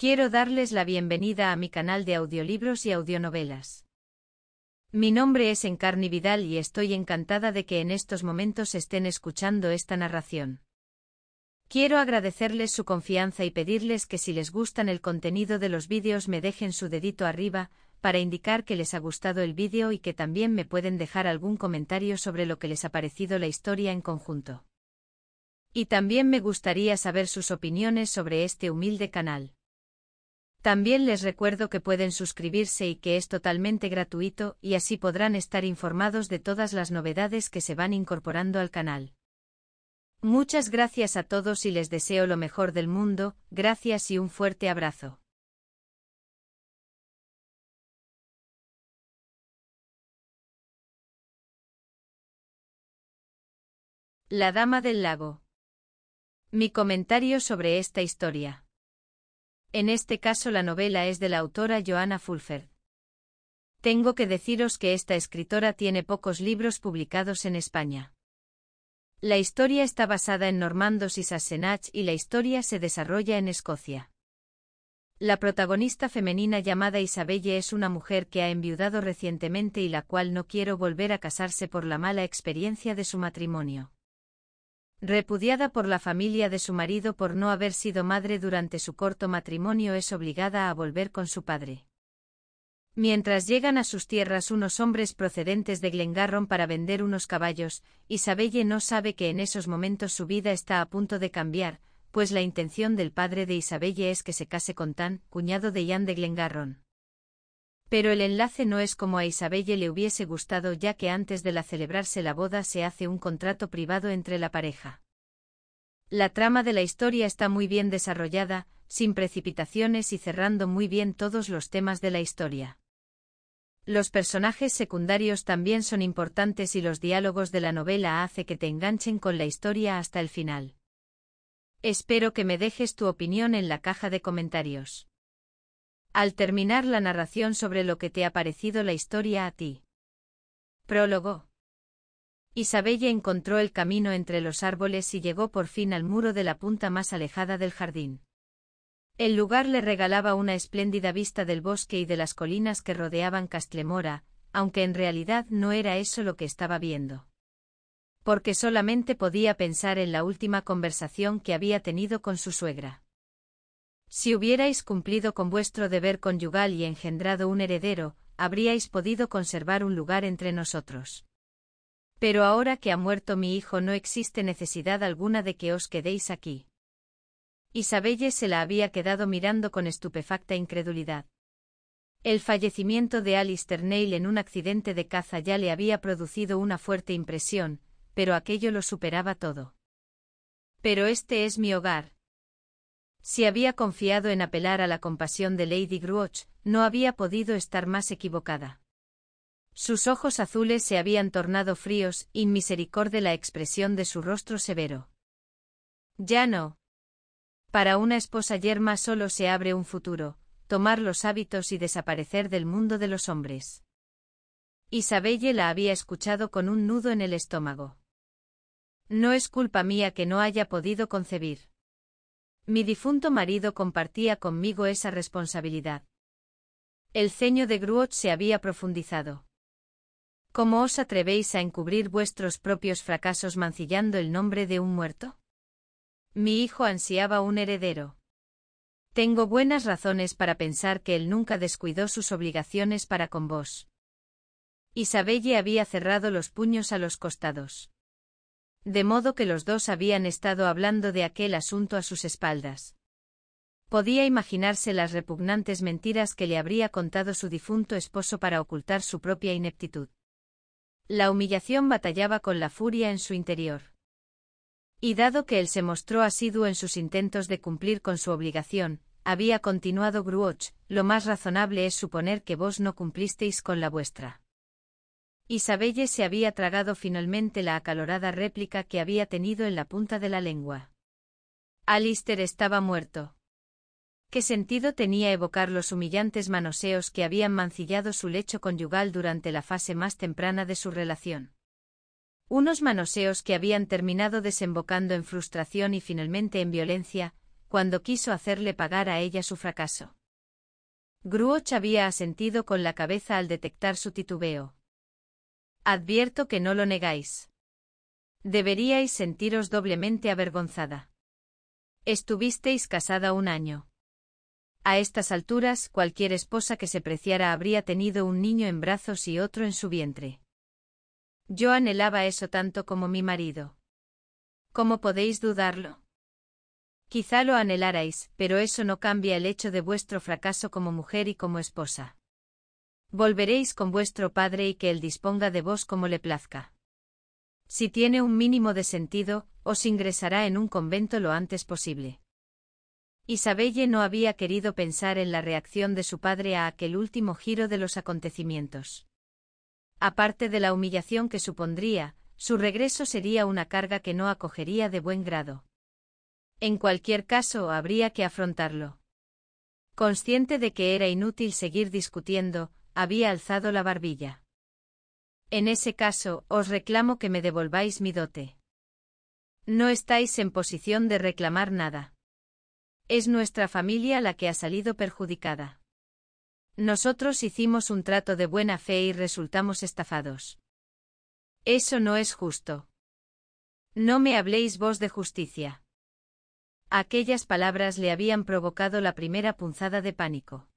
Quiero darles la bienvenida a mi canal de audiolibros y audionovelas. Mi nombre es Encarni Vidal y estoy encantada de que en estos momentos estén escuchando esta narración. Quiero agradecerles su confianza y pedirles que si les gustan el contenido de los vídeos me dejen su dedito arriba, para indicar que les ha gustado el vídeo y que también me pueden dejar algún comentario sobre lo que les ha parecido la historia en conjunto. Y también me gustaría saber sus opiniones sobre este humilde canal. También les recuerdo que pueden suscribirse y que es totalmente gratuito y así podrán estar informados de todas las novedades que se van incorporando al canal. Muchas gracias a todos y les deseo lo mejor del mundo, gracias y un fuerte abrazo. La Dama del Lago. Mi comentario sobre esta historia. En este caso la novela es de la autora Joanna Fulfer. Tengo que deciros que esta escritora tiene pocos libros publicados en España. La historia está basada en normandos y sassenach y la historia se desarrolla en Escocia. La protagonista femenina llamada Isabelle es una mujer que ha enviudado recientemente y la cual no quiero volver a casarse por la mala experiencia de su matrimonio. Repudiada por la familia de su marido por no haber sido madre durante su corto matrimonio, es obligada a volver con su padre. Mientras llegan a sus tierras unos hombres procedentes de Glengarron para vender unos caballos, Isabelle no sabe que en esos momentos su vida está a punto de cambiar, pues la intención del padre de Isabelle es que se case con Tan, cuñado de Ian de Glengarron. Pero el enlace no es como a Isabelle le hubiese gustado ya que antes de la celebrarse la boda se hace un contrato privado entre la pareja. La trama de la historia está muy bien desarrollada, sin precipitaciones y cerrando muy bien todos los temas de la historia. Los personajes secundarios también son importantes y los diálogos de la novela hace que te enganchen con la historia hasta el final. Espero que me dejes tu opinión en la caja de comentarios al terminar la narración sobre lo que te ha parecido la historia a ti. Prólogo. Isabella encontró el camino entre los árboles y llegó por fin al muro de la punta más alejada del jardín. El lugar le regalaba una espléndida vista del bosque y de las colinas que rodeaban Castlemora, aunque en realidad no era eso lo que estaba viendo porque solamente podía pensar en la última conversación que había tenido con su suegra. Si hubierais cumplido con vuestro deber conyugal y engendrado un heredero, habríais podido conservar un lugar entre nosotros. Pero ahora que ha muerto mi hijo no existe necesidad alguna de que os quedéis aquí. Isabelle se la había quedado mirando con estupefacta incredulidad. El fallecimiento de Alister Neil en un accidente de caza ya le había producido una fuerte impresión, pero aquello lo superaba todo. Pero este es mi hogar, si había confiado en apelar a la compasión de Lady Grouch, no había podido estar más equivocada. Sus ojos azules se habían tornado fríos, inmisericorde la expresión de su rostro severo. Ya no. Para una esposa yerma solo se abre un futuro, tomar los hábitos y desaparecer del mundo de los hombres. Isabelle la había escuchado con un nudo en el estómago. No es culpa mía que no haya podido concebir. Mi difunto marido compartía conmigo esa responsabilidad. El ceño de Gruot se había profundizado. ¿Cómo os atrevéis a encubrir vuestros propios fracasos mancillando el nombre de un muerto? Mi hijo ansiaba un heredero. Tengo buenas razones para pensar que él nunca descuidó sus obligaciones para con vos. Isabelle había cerrado los puños a los costados. De modo que los dos habían estado hablando de aquel asunto a sus espaldas. Podía imaginarse las repugnantes mentiras que le habría contado su difunto esposo para ocultar su propia ineptitud. La humillación batallaba con la furia en su interior. Y dado que él se mostró asiduo en sus intentos de cumplir con su obligación, había continuado Gruoch, lo más razonable es suponer que vos no cumplisteis con la vuestra. Isabelle se había tragado finalmente la acalorada réplica que había tenido en la punta de la lengua. Alister estaba muerto. ¿Qué sentido tenía evocar los humillantes manoseos que habían mancillado su lecho conyugal durante la fase más temprana de su relación? Unos manoseos que habían terminado desembocando en frustración y finalmente en violencia, cuando quiso hacerle pagar a ella su fracaso. Gruoch había asentido con la cabeza al detectar su titubeo. Advierto que no lo negáis. Deberíais sentiros doblemente avergonzada. Estuvisteis casada un año. A estas alturas, cualquier esposa que se preciara habría tenido un niño en brazos y otro en su vientre. Yo anhelaba eso tanto como mi marido. ¿Cómo podéis dudarlo? Quizá lo anhelarais, pero eso no cambia el hecho de vuestro fracaso como mujer y como esposa. Volveréis con vuestro Padre y que Él disponga de vos como le plazca. Si tiene un mínimo de sentido, os ingresará en un convento lo antes posible. Isabelle no había querido pensar en la reacción de su padre a aquel último giro de los acontecimientos. Aparte de la humillación que supondría, su regreso sería una carga que no acogería de buen grado. En cualquier caso, habría que afrontarlo. Consciente de que era inútil seguir discutiendo, había alzado la barbilla. En ese caso, os reclamo que me devolváis mi dote. No estáis en posición de reclamar nada. Es nuestra familia la que ha salido perjudicada. Nosotros hicimos un trato de buena fe y resultamos estafados. Eso no es justo. No me habléis vos de justicia. Aquellas palabras le habían provocado la primera punzada de pánico.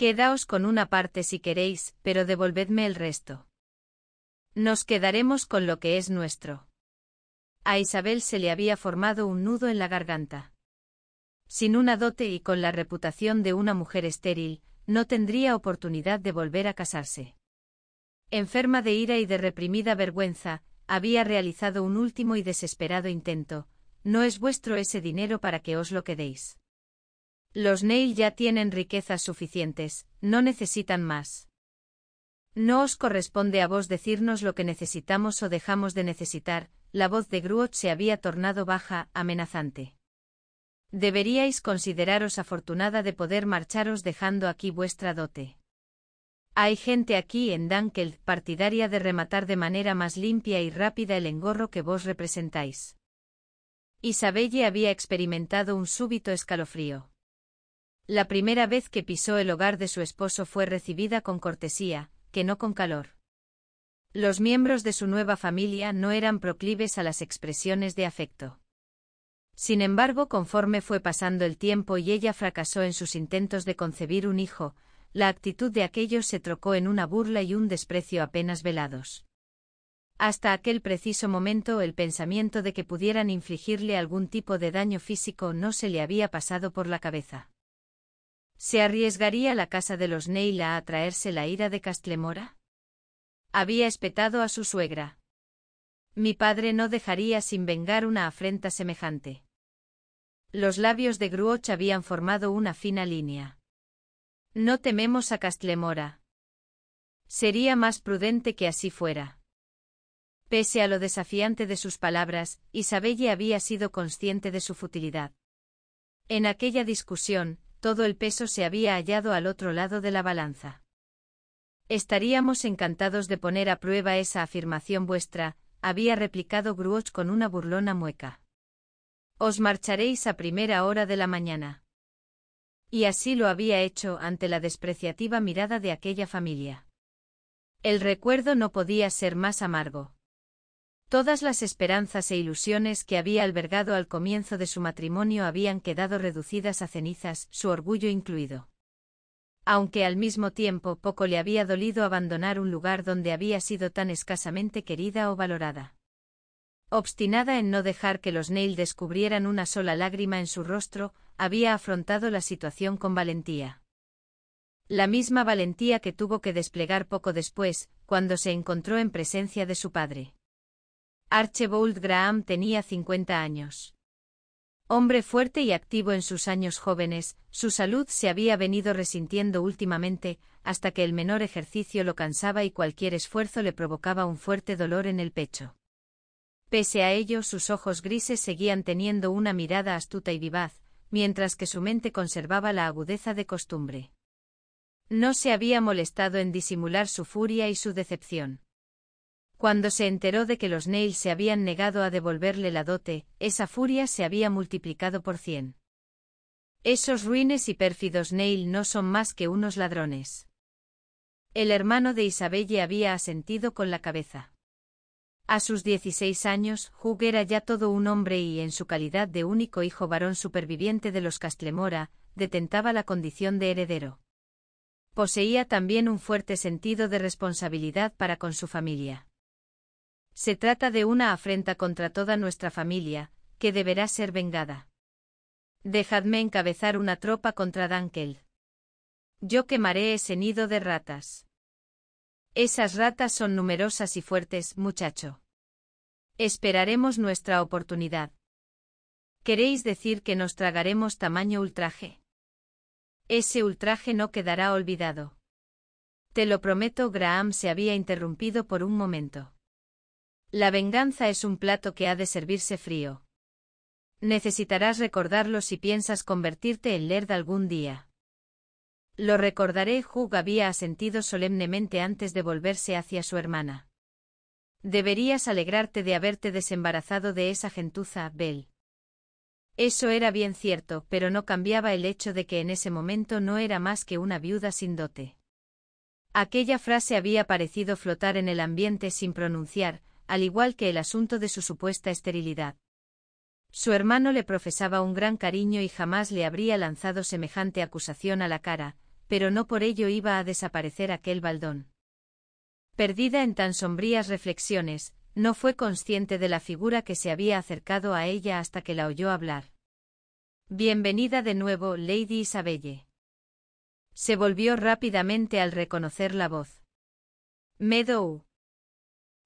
Quedaos con una parte si queréis, pero devolvedme el resto. Nos quedaremos con lo que es nuestro. A Isabel se le había formado un nudo en la garganta. Sin una dote y con la reputación de una mujer estéril, no tendría oportunidad de volver a casarse. Enferma de ira y de reprimida vergüenza, había realizado un último y desesperado intento, no es vuestro ese dinero para que os lo quedéis. Los Neil ya tienen riquezas suficientes, no necesitan más. No os corresponde a vos decirnos lo que necesitamos o dejamos de necesitar, la voz de Gruot se había tornado baja, amenazante. Deberíais consideraros afortunada de poder marcharos dejando aquí vuestra dote. Hay gente aquí en Dunkeld partidaria de rematar de manera más limpia y rápida el engorro que vos representáis. Isabelle había experimentado un súbito escalofrío. La primera vez que pisó el hogar de su esposo fue recibida con cortesía, que no con calor. Los miembros de su nueva familia no eran proclives a las expresiones de afecto. Sin embargo, conforme fue pasando el tiempo y ella fracasó en sus intentos de concebir un hijo, la actitud de aquellos se trocó en una burla y un desprecio apenas velados. Hasta aquel preciso momento el pensamiento de que pudieran infligirle algún tipo de daño físico no se le había pasado por la cabeza. ¿Se arriesgaría la casa de los Neila a traerse la ira de Castlemora? Había espetado a su suegra. Mi padre no dejaría sin vengar una afrenta semejante. Los labios de Gruoch habían formado una fina línea. No tememos a Castlemora. Sería más prudente que así fuera. Pese a lo desafiante de sus palabras, Isabelle había sido consciente de su futilidad. En aquella discusión, todo el peso se había hallado al otro lado de la balanza. Estaríamos encantados de poner a prueba esa afirmación vuestra, había replicado Gruoch con una burlona mueca. Os marcharéis a primera hora de la mañana. Y así lo había hecho ante la despreciativa mirada de aquella familia. El recuerdo no podía ser más amargo. Todas las esperanzas e ilusiones que había albergado al comienzo de su matrimonio habían quedado reducidas a cenizas, su orgullo incluido. Aunque al mismo tiempo poco le había dolido abandonar un lugar donde había sido tan escasamente querida o valorada. Obstinada en no dejar que los Neil descubrieran una sola lágrima en su rostro, había afrontado la situación con valentía. La misma valentía que tuvo que desplegar poco después, cuando se encontró en presencia de su padre. Archibald Graham tenía 50 años. Hombre fuerte y activo en sus años jóvenes, su salud se había venido resintiendo últimamente, hasta que el menor ejercicio lo cansaba y cualquier esfuerzo le provocaba un fuerte dolor en el pecho. Pese a ello, sus ojos grises seguían teniendo una mirada astuta y vivaz, mientras que su mente conservaba la agudeza de costumbre. No se había molestado en disimular su furia y su decepción. Cuando se enteró de que los Neil se habían negado a devolverle la dote, esa furia se había multiplicado por cien. Esos ruines y pérfidos Neil no son más que unos ladrones. El hermano de Isabelle había asentido con la cabeza. A sus 16 años, Hugh era ya todo un hombre y, en su calidad de único hijo varón superviviente de los Castlemora, detentaba la condición de heredero. Poseía también un fuerte sentido de responsabilidad para con su familia. Se trata de una afrenta contra toda nuestra familia, que deberá ser vengada. Dejadme encabezar una tropa contra Dunkel. Yo quemaré ese nido de ratas. Esas ratas son numerosas y fuertes, muchacho. Esperaremos nuestra oportunidad. ¿Queréis decir que nos tragaremos tamaño ultraje? Ese ultraje no quedará olvidado. Te lo prometo, Graham se había interrumpido por un momento. La venganza es un plato que ha de servirse frío. Necesitarás recordarlo si piensas convertirte en Lerd algún día. Lo recordaré, Hugh había asentido solemnemente antes de volverse hacia su hermana. Deberías alegrarte de haberte desembarazado de esa gentuza, Bell. Eso era bien cierto, pero no cambiaba el hecho de que en ese momento no era más que una viuda sin dote. Aquella frase había parecido flotar en el ambiente sin pronunciar, al igual que el asunto de su supuesta esterilidad. Su hermano le profesaba un gran cariño y jamás le habría lanzado semejante acusación a la cara, pero no por ello iba a desaparecer aquel baldón. Perdida en tan sombrías reflexiones, no fue consciente de la figura que se había acercado a ella hasta que la oyó hablar. Bienvenida de nuevo, Lady Isabelle. Se volvió rápidamente al reconocer la voz. Meadow.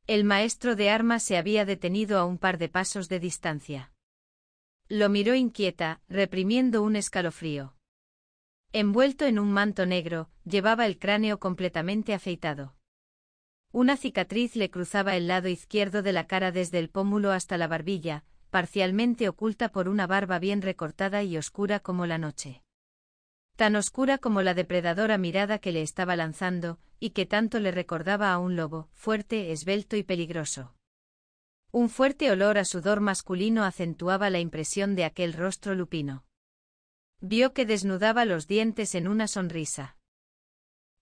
El maestro de armas se había detenido a un par de pasos de distancia. Lo miró inquieta, reprimiendo un escalofrío. Envuelto en un manto negro, llevaba el cráneo completamente afeitado. Una cicatriz le cruzaba el lado izquierdo de la cara desde el pómulo hasta la barbilla, parcialmente oculta por una barba bien recortada y oscura como la noche tan oscura como la depredadora mirada que le estaba lanzando, y que tanto le recordaba a un lobo, fuerte, esbelto y peligroso. Un fuerte olor a sudor masculino acentuaba la impresión de aquel rostro lupino. Vio que desnudaba los dientes en una sonrisa.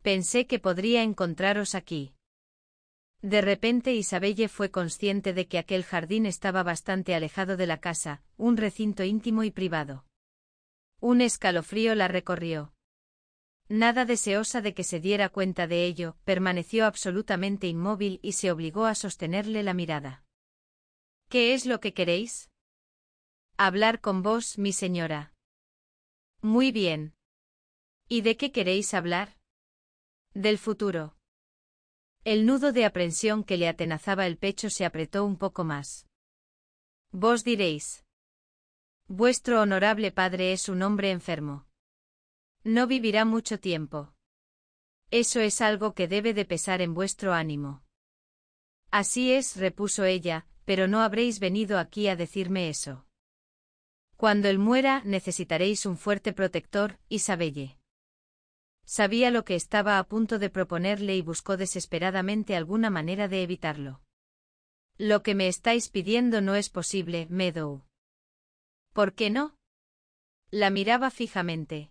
Pensé que podría encontraros aquí. De repente Isabelle fue consciente de que aquel jardín estaba bastante alejado de la casa, un recinto íntimo y privado. Un escalofrío la recorrió. Nada deseosa de que se diera cuenta de ello, permaneció absolutamente inmóvil y se obligó a sostenerle la mirada. ¿Qué es lo que queréis? Hablar con vos, mi señora. Muy bien. ¿Y de qué queréis hablar? Del futuro. El nudo de aprensión que le atenazaba el pecho se apretó un poco más. Vos diréis. Vuestro honorable padre es un hombre enfermo. No vivirá mucho tiempo. Eso es algo que debe de pesar en vuestro ánimo. Así es, repuso ella, pero no habréis venido aquí a decirme eso. Cuando él muera necesitaréis un fuerte protector, Isabelle. Sabía lo que estaba a punto de proponerle y buscó desesperadamente alguna manera de evitarlo. Lo que me estáis pidiendo no es posible, Meadow. ¿Por qué no? La miraba fijamente.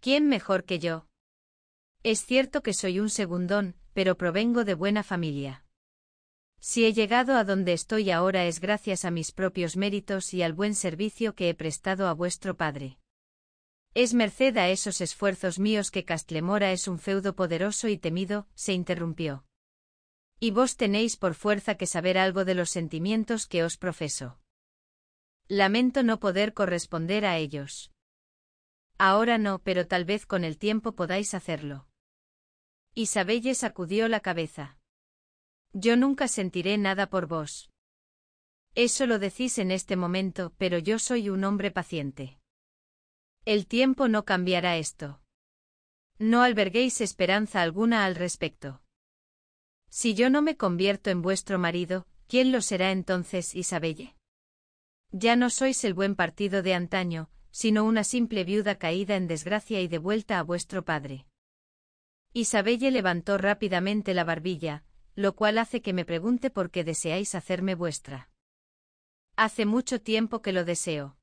¿Quién mejor que yo? Es cierto que soy un segundón, pero provengo de buena familia. Si he llegado a donde estoy ahora es gracias a mis propios méritos y al buen servicio que he prestado a vuestro padre. Es merced a esos esfuerzos míos que Castlemora es un feudo poderoso y temido, se interrumpió. Y vos tenéis por fuerza que saber algo de los sentimientos que os profeso. Lamento no poder corresponder a ellos. Ahora no, pero tal vez con el tiempo podáis hacerlo. Isabelle sacudió la cabeza. Yo nunca sentiré nada por vos. Eso lo decís en este momento, pero yo soy un hombre paciente. El tiempo no cambiará esto. No alberguéis esperanza alguna al respecto. Si yo no me convierto en vuestro marido, ¿quién lo será entonces, Isabelle? Ya no sois el buen partido de antaño, sino una simple viuda caída en desgracia y de vuelta a vuestro padre. Isabelle levantó rápidamente la barbilla, lo cual hace que me pregunte por qué deseáis hacerme vuestra. Hace mucho tiempo que lo deseo.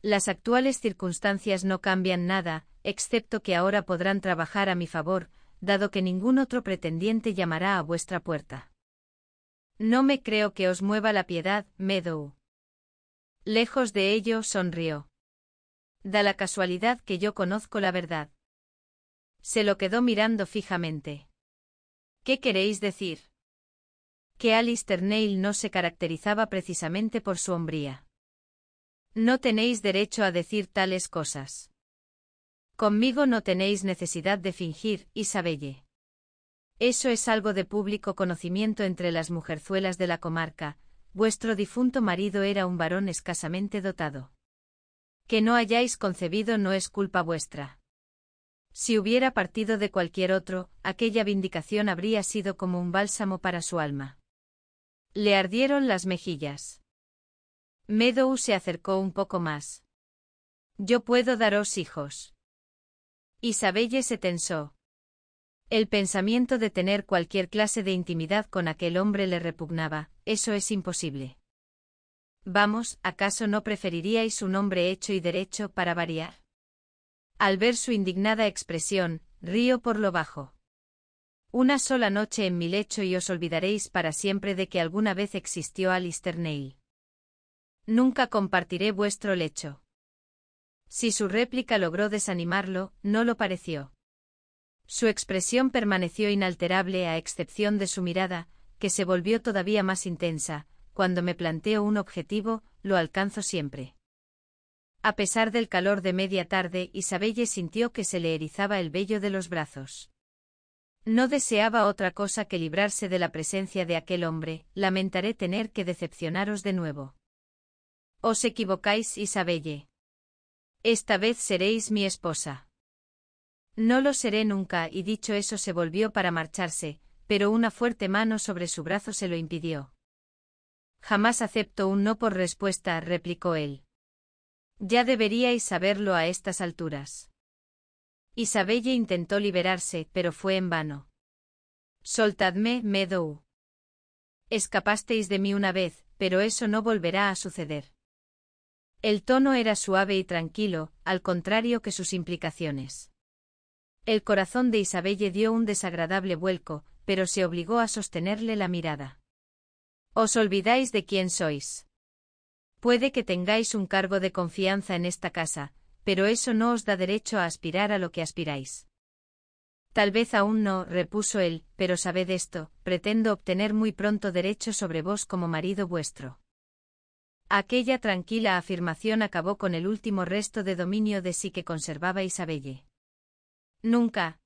Las actuales circunstancias no cambian nada, excepto que ahora podrán trabajar a mi favor, dado que ningún otro pretendiente llamará a vuestra puerta. No me creo que os mueva la piedad, Meadow. Lejos de ello, sonrió. Da la casualidad que yo conozco la verdad. Se lo quedó mirando fijamente. ¿Qué queréis decir? Que Alistair Neil no se caracterizaba precisamente por su hombría. No tenéis derecho a decir tales cosas. Conmigo no tenéis necesidad de fingir, Isabelle. Eso es algo de público conocimiento entre las mujerzuelas de la comarca, Vuestro difunto marido era un varón escasamente dotado. Que no hayáis concebido no es culpa vuestra. Si hubiera partido de cualquier otro, aquella vindicación habría sido como un bálsamo para su alma. Le ardieron las mejillas. Meadow se acercó un poco más. Yo puedo daros hijos. Isabelle se tensó. El pensamiento de tener cualquier clase de intimidad con aquel hombre le repugnaba, eso es imposible. Vamos, ¿acaso no preferiríais un hombre hecho y derecho para variar? Al ver su indignada expresión, río por lo bajo. Una sola noche en mi lecho y os olvidaréis para siempre de que alguna vez existió Alistair Neil. Nunca compartiré vuestro lecho. Si su réplica logró desanimarlo, no lo pareció. Su expresión permaneció inalterable a excepción de su mirada, que se volvió todavía más intensa, cuando me planteo un objetivo, lo alcanzo siempre. A pesar del calor de media tarde, Isabelle sintió que se le erizaba el vello de los brazos. No deseaba otra cosa que librarse de la presencia de aquel hombre, lamentaré tener que decepcionaros de nuevo. Os equivocáis, Isabelle. Esta vez seréis mi esposa. No lo seré nunca, y dicho eso se volvió para marcharse, pero una fuerte mano sobre su brazo se lo impidió. Jamás acepto un no por respuesta, replicó él. Ya deberíais saberlo a estas alturas. Isabelle intentó liberarse, pero fue en vano. Soltadme, Meadow. Escapasteis de mí una vez, pero eso no volverá a suceder. El tono era suave y tranquilo, al contrario que sus implicaciones. El corazón de Isabelle dio un desagradable vuelco, pero se obligó a sostenerle la mirada. Os olvidáis de quién sois. Puede que tengáis un cargo de confianza en esta casa, pero eso no os da derecho a aspirar a lo que aspiráis. Tal vez aún no, repuso él, pero sabed esto, pretendo obtener muy pronto derecho sobre vos como marido vuestro. Aquella tranquila afirmación acabó con el último resto de dominio de sí que conservaba Isabelle. Nunca.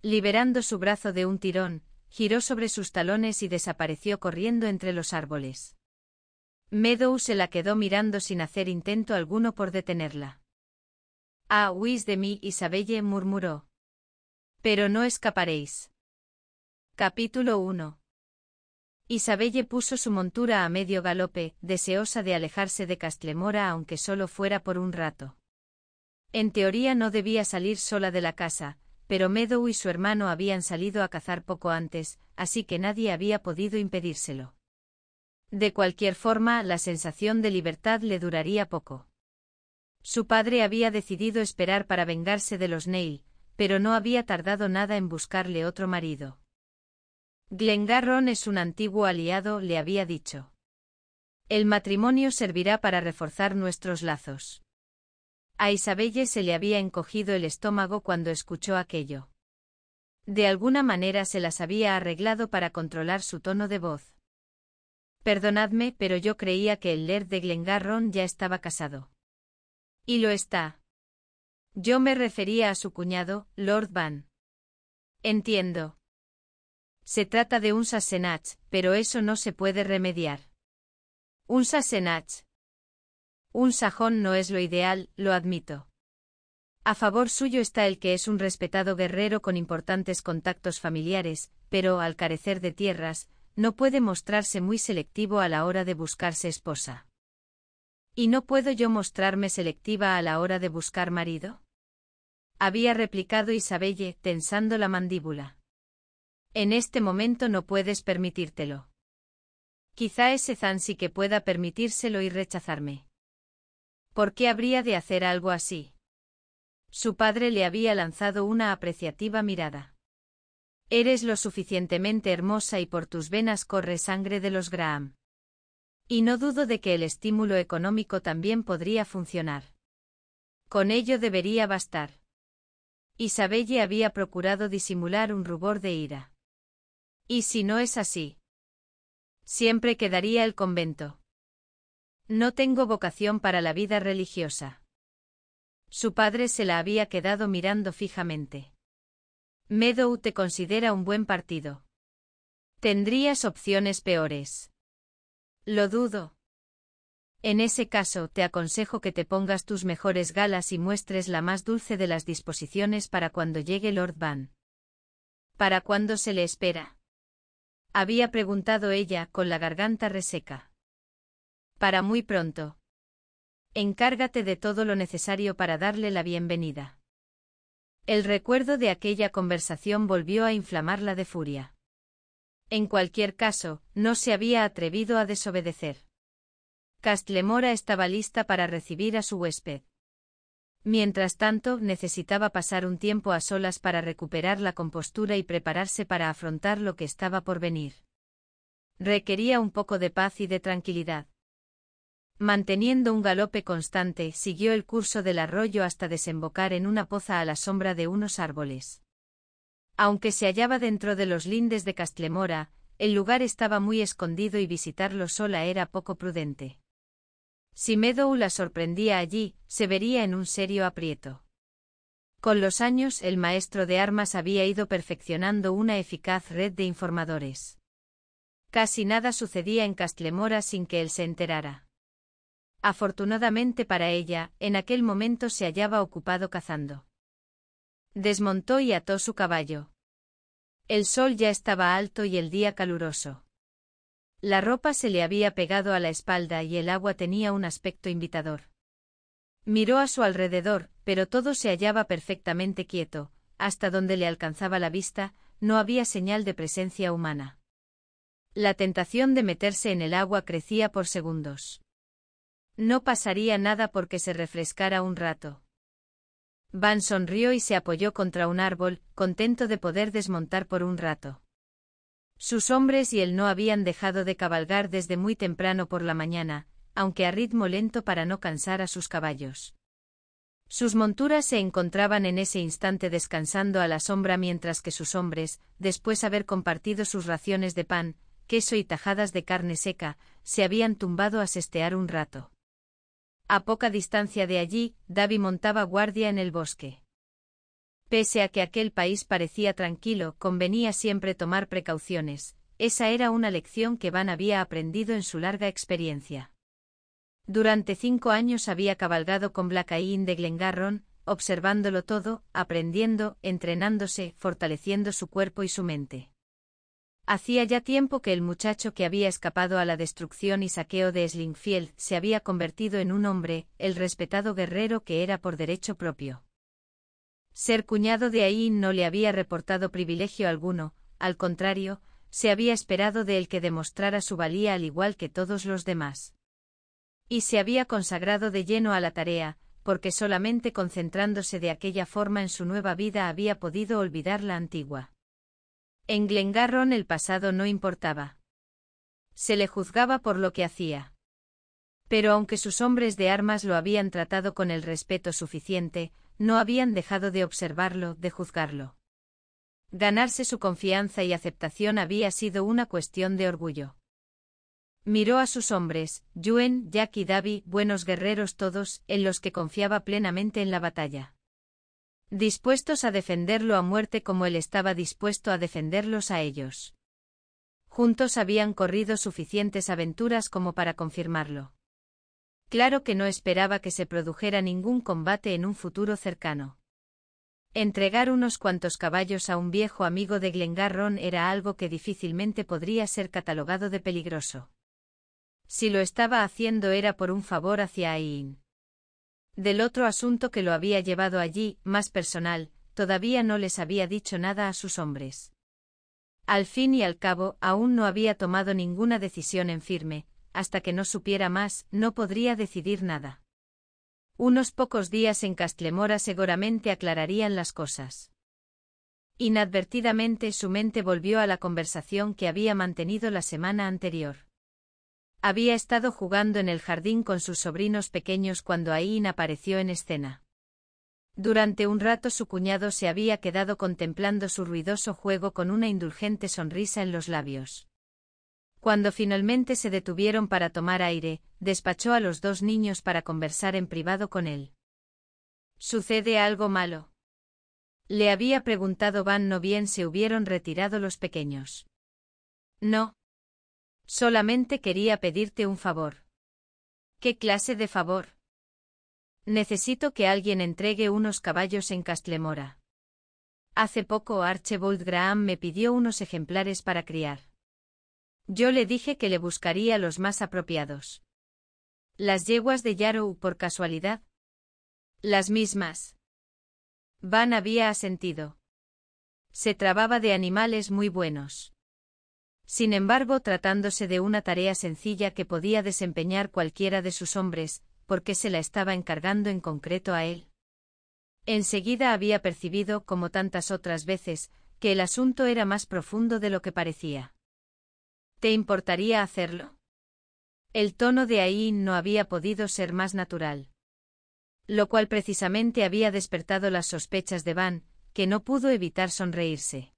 Liberando su brazo de un tirón, giró sobre sus talones y desapareció corriendo entre los árboles. Meadow se la quedó mirando sin hacer intento alguno por detenerla. Ah, huís de mí, Isabelle murmuró. Pero no escaparéis. Capítulo 1. Isabelle puso su montura a medio galope, deseosa de alejarse de Castlemora aunque solo fuera por un rato. En teoría no debía salir sola de la casa, pero Meadow y su hermano habían salido a cazar poco antes, así que nadie había podido impedírselo. De cualquier forma, la sensación de libertad le duraría poco. Su padre había decidido esperar para vengarse de los Neil, pero no había tardado nada en buscarle otro marido. Glengarron es un antiguo aliado, le había dicho. El matrimonio servirá para reforzar nuestros lazos. A Isabelle se le había encogido el estómago cuando escuchó aquello. De alguna manera se las había arreglado para controlar su tono de voz. Perdonadme, pero yo creía que el Laird de Glengarron ya estaba casado. Y lo está. Yo me refería a su cuñado, Lord Van. Entiendo. Se trata de un sassenach, pero eso no se puede remediar. Un sassenach, un sajón no es lo ideal, lo admito. A favor suyo está el que es un respetado guerrero con importantes contactos familiares, pero, al carecer de tierras, no puede mostrarse muy selectivo a la hora de buscarse esposa. ¿Y no puedo yo mostrarme selectiva a la hora de buscar marido? Había replicado Isabelle, tensando la mandíbula. En este momento no puedes permitírtelo. Quizá ese Zansi que pueda permitírselo y rechazarme. ¿Por qué habría de hacer algo así? Su padre le había lanzado una apreciativa mirada. Eres lo suficientemente hermosa y por tus venas corre sangre de los Graham. Y no dudo de que el estímulo económico también podría funcionar. Con ello debería bastar. Isabelle había procurado disimular un rubor de ira. ¿Y si no es así? Siempre quedaría el convento. No tengo vocación para la vida religiosa. Su padre se la había quedado mirando fijamente. Meadow te considera un buen partido. Tendrías opciones peores. Lo dudo. En ese caso, te aconsejo que te pongas tus mejores galas y muestres la más dulce de las disposiciones para cuando llegue Lord Van. ¿Para cuándo se le espera? Había preguntado ella, con la garganta reseca para muy pronto. Encárgate de todo lo necesario para darle la bienvenida. El recuerdo de aquella conversación volvió a inflamarla de furia. En cualquier caso, no se había atrevido a desobedecer. Castlemora estaba lista para recibir a su huésped. Mientras tanto, necesitaba pasar un tiempo a solas para recuperar la compostura y prepararse para afrontar lo que estaba por venir. Requería un poco de paz y de tranquilidad. Manteniendo un galope constante, siguió el curso del arroyo hasta desembocar en una poza a la sombra de unos árboles. Aunque se hallaba dentro de los lindes de Castlemora, el lugar estaba muy escondido y visitarlo sola era poco prudente. Si Meadow la sorprendía allí, se vería en un serio aprieto. Con los años el maestro de armas había ido perfeccionando una eficaz red de informadores. Casi nada sucedía en Castlemora sin que él se enterara. Afortunadamente para ella, en aquel momento se hallaba ocupado cazando. Desmontó y ató su caballo. El sol ya estaba alto y el día caluroso. La ropa se le había pegado a la espalda y el agua tenía un aspecto invitador. Miró a su alrededor, pero todo se hallaba perfectamente quieto, hasta donde le alcanzaba la vista, no había señal de presencia humana. La tentación de meterse en el agua crecía por segundos. No pasaría nada porque se refrescara un rato. Van sonrió y se apoyó contra un árbol, contento de poder desmontar por un rato. Sus hombres y él no habían dejado de cabalgar desde muy temprano por la mañana, aunque a ritmo lento para no cansar a sus caballos. Sus monturas se encontraban en ese instante descansando a la sombra mientras que sus hombres, después haber compartido sus raciones de pan, queso y tajadas de carne seca, se habían tumbado a sestear un rato. A poca distancia de allí, Davy montaba guardia en el bosque. Pese a que aquel país parecía tranquilo, convenía siempre tomar precauciones, esa era una lección que Van había aprendido en su larga experiencia. Durante cinco años había cabalgado con Blacaín de Glengarron, observándolo todo, aprendiendo, entrenándose, fortaleciendo su cuerpo y su mente. Hacía ya tiempo que el muchacho que había escapado a la destrucción y saqueo de Slingfield se había convertido en un hombre, el respetado guerrero que era por derecho propio. Ser cuñado de ahí no le había reportado privilegio alguno, al contrario, se había esperado de él que demostrara su valía al igual que todos los demás. Y se había consagrado de lleno a la tarea, porque solamente concentrándose de aquella forma en su nueva vida había podido olvidar la antigua. En Glengarron el pasado no importaba. Se le juzgaba por lo que hacía. Pero aunque sus hombres de armas lo habían tratado con el respeto suficiente, no habían dejado de observarlo, de juzgarlo. Ganarse su confianza y aceptación había sido una cuestión de orgullo. Miró a sus hombres, Yuen, Jack y Davy, buenos guerreros todos, en los que confiaba plenamente en la batalla dispuestos a defenderlo a muerte como él estaba dispuesto a defenderlos a ellos. Juntos habían corrido suficientes aventuras como para confirmarlo. Claro que no esperaba que se produjera ningún combate en un futuro cercano. Entregar unos cuantos caballos a un viejo amigo de Glengarron era algo que difícilmente podría ser catalogado de peligroso. Si lo estaba haciendo era por un favor hacia Ain. Del otro asunto que lo había llevado allí, más personal, todavía no les había dicho nada a sus hombres. Al fin y al cabo, aún no había tomado ninguna decisión en firme, hasta que no supiera más, no podría decidir nada. Unos pocos días en Castlemora seguramente aclararían las cosas. Inadvertidamente su mente volvió a la conversación que había mantenido la semana anterior. Había estado jugando en el jardín con sus sobrinos pequeños cuando Ain apareció en escena. Durante un rato su cuñado se había quedado contemplando su ruidoso juego con una indulgente sonrisa en los labios. Cuando finalmente se detuvieron para tomar aire, despachó a los dos niños para conversar en privado con él. ¿Sucede algo malo? Le había preguntado Van no bien se hubieron retirado los pequeños. No, Solamente quería pedirte un favor. ¿Qué clase de favor? Necesito que alguien entregue unos caballos en Castlemora. Hace poco Archibald Graham me pidió unos ejemplares para criar. Yo le dije que le buscaría los más apropiados. Las yeguas de Yarrow por casualidad. Las mismas. Van había asentido. Se trababa de animales muy buenos. Sin embargo, tratándose de una tarea sencilla que podía desempeñar cualquiera de sus hombres, porque se la estaba encargando en concreto a él. Enseguida había percibido, como tantas otras veces, que el asunto era más profundo de lo que parecía. ¿Te importaría hacerlo? El tono de ahí no había podido ser más natural. Lo cual precisamente había despertado las sospechas de Van, que no pudo evitar sonreírse.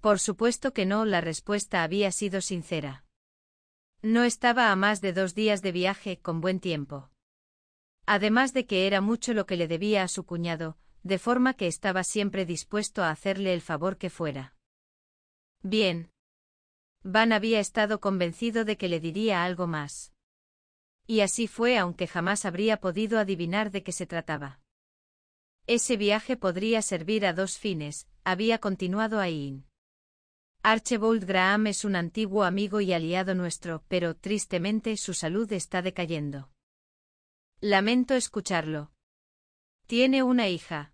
Por supuesto que no, la respuesta había sido sincera. No estaba a más de dos días de viaje, con buen tiempo. Además de que era mucho lo que le debía a su cuñado, de forma que estaba siempre dispuesto a hacerle el favor que fuera. Bien. Van había estado convencido de que le diría algo más. Y así fue aunque jamás habría podido adivinar de qué se trataba. Ese viaje podría servir a dos fines, había continuado Ain. Archibald Graham es un antiguo amigo y aliado nuestro, pero tristemente su salud está decayendo. Lamento escucharlo. Tiene una hija.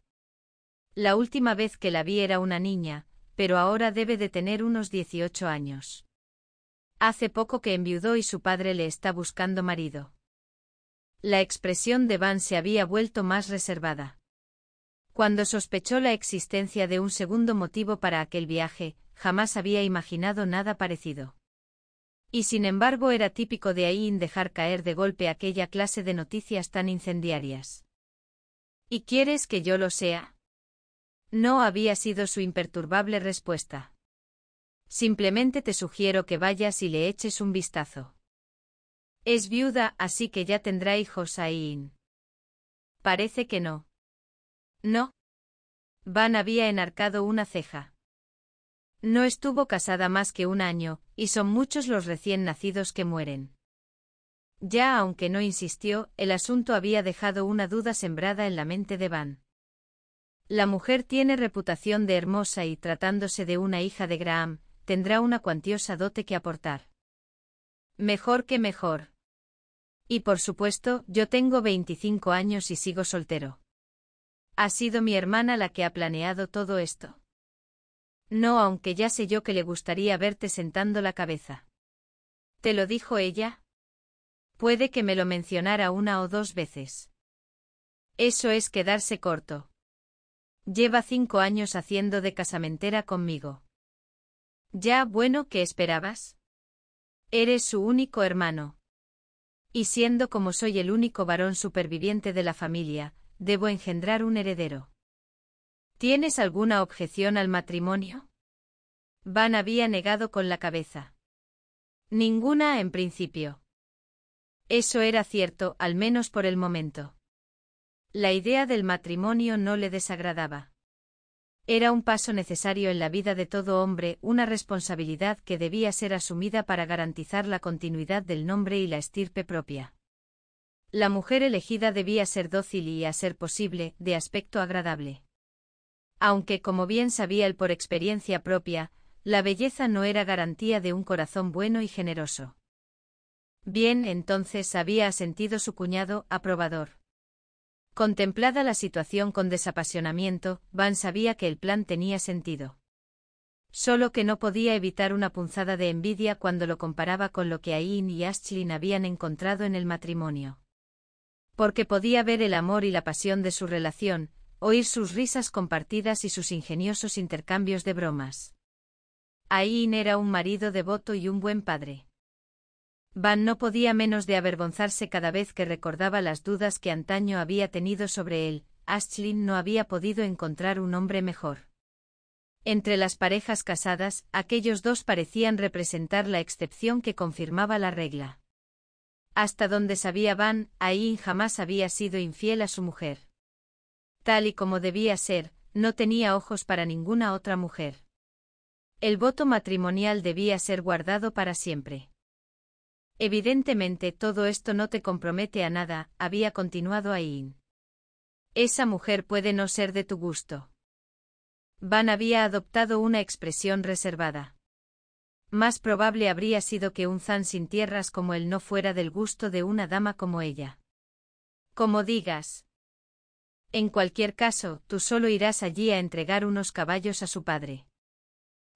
La última vez que la vi era una niña, pero ahora debe de tener unos 18 años. Hace poco que enviudó y su padre le está buscando marido. La expresión de Van se había vuelto más reservada. Cuando sospechó la existencia de un segundo motivo para aquel viaje, jamás había imaginado nada parecido. Y sin embargo era típico de Ain dejar caer de golpe aquella clase de noticias tan incendiarias. ¿Y quieres que yo lo sea? No había sido su imperturbable respuesta. Simplemente te sugiero que vayas y le eches un vistazo. Es viuda, así que ya tendrá hijos Ain. Parece que no. No. Van había enarcado una ceja. No estuvo casada más que un año, y son muchos los recién nacidos que mueren. Ya aunque no insistió, el asunto había dejado una duda sembrada en la mente de Van. La mujer tiene reputación de hermosa y tratándose de una hija de Graham, tendrá una cuantiosa dote que aportar. Mejor que mejor. Y por supuesto, yo tengo 25 años y sigo soltero. Ha sido mi hermana la que ha planeado todo esto. No, aunque ya sé yo que le gustaría verte sentando la cabeza. ¿Te lo dijo ella? Puede que me lo mencionara una o dos veces. Eso es quedarse corto. Lleva cinco años haciendo de casamentera conmigo. Ya bueno, ¿qué esperabas? Eres su único hermano. Y siendo como soy el único varón superviviente de la familia, debo engendrar un heredero. ¿Tienes alguna objeción al matrimonio? Van había negado con la cabeza. Ninguna en principio. Eso era cierto, al menos por el momento. La idea del matrimonio no le desagradaba. Era un paso necesario en la vida de todo hombre, una responsabilidad que debía ser asumida para garantizar la continuidad del nombre y la estirpe propia. La mujer elegida debía ser dócil y, a ser posible, de aspecto agradable aunque como bien sabía él por experiencia propia, la belleza no era garantía de un corazón bueno y generoso. Bien entonces había sentido su cuñado aprobador. Contemplada la situación con desapasionamiento, Van sabía que el plan tenía sentido. Solo que no podía evitar una punzada de envidia cuando lo comparaba con lo que Ain y Ashlyn habían encontrado en el matrimonio. Porque podía ver el amor y la pasión de su relación, oír sus risas compartidas y sus ingeniosos intercambios de bromas. Aín era un marido devoto y un buen padre. Van no podía menos de avergonzarse cada vez que recordaba las dudas que antaño había tenido sobre él, ashlin no había podido encontrar un hombre mejor. Entre las parejas casadas, aquellos dos parecían representar la excepción que confirmaba la regla. Hasta donde sabía Van, Ain jamás había sido infiel a su mujer tal y como debía ser, no tenía ojos para ninguna otra mujer. El voto matrimonial debía ser guardado para siempre. Evidentemente todo esto no te compromete a nada, había continuado Ain. Esa mujer puede no ser de tu gusto. Van había adoptado una expresión reservada. Más probable habría sido que un zan sin tierras como él no fuera del gusto de una dama como ella. Como digas, en cualquier caso, tú solo irás allí a entregar unos caballos a su padre.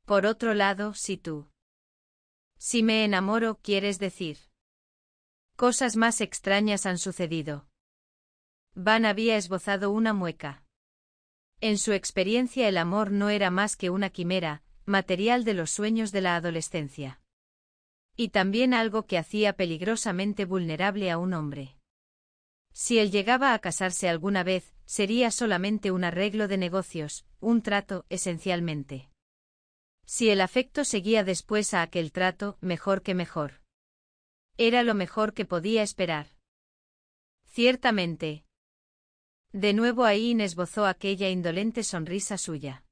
Por otro lado, si tú... Si me enamoro, quieres decir. Cosas más extrañas han sucedido. Van había esbozado una mueca. En su experiencia el amor no era más que una quimera, material de los sueños de la adolescencia. Y también algo que hacía peligrosamente vulnerable a un hombre. Si él llegaba a casarse alguna vez, sería solamente un arreglo de negocios, un trato, esencialmente. Si el afecto seguía después a aquel trato, mejor que mejor. Era lo mejor que podía esperar. Ciertamente. De nuevo Aín esbozó aquella indolente sonrisa suya.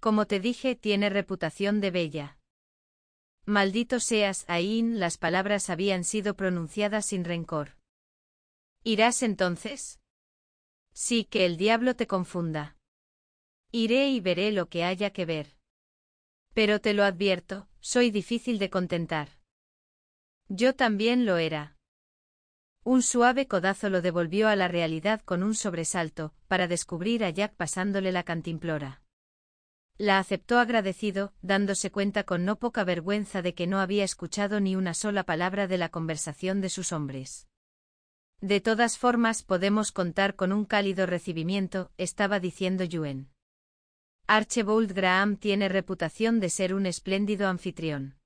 Como te dije, tiene reputación de bella. Maldito seas, Aín, las palabras habían sido pronunciadas sin rencor. ¿Irás entonces? Sí que el diablo te confunda. Iré y veré lo que haya que ver. Pero te lo advierto, soy difícil de contentar. Yo también lo era. Un suave codazo lo devolvió a la realidad con un sobresalto, para descubrir a Jack pasándole la cantimplora. La aceptó agradecido, dándose cuenta con no poca vergüenza de que no había escuchado ni una sola palabra de la conversación de sus hombres. De todas formas podemos contar con un cálido recibimiento, estaba diciendo Yuen. Archibald Graham tiene reputación de ser un espléndido anfitrión.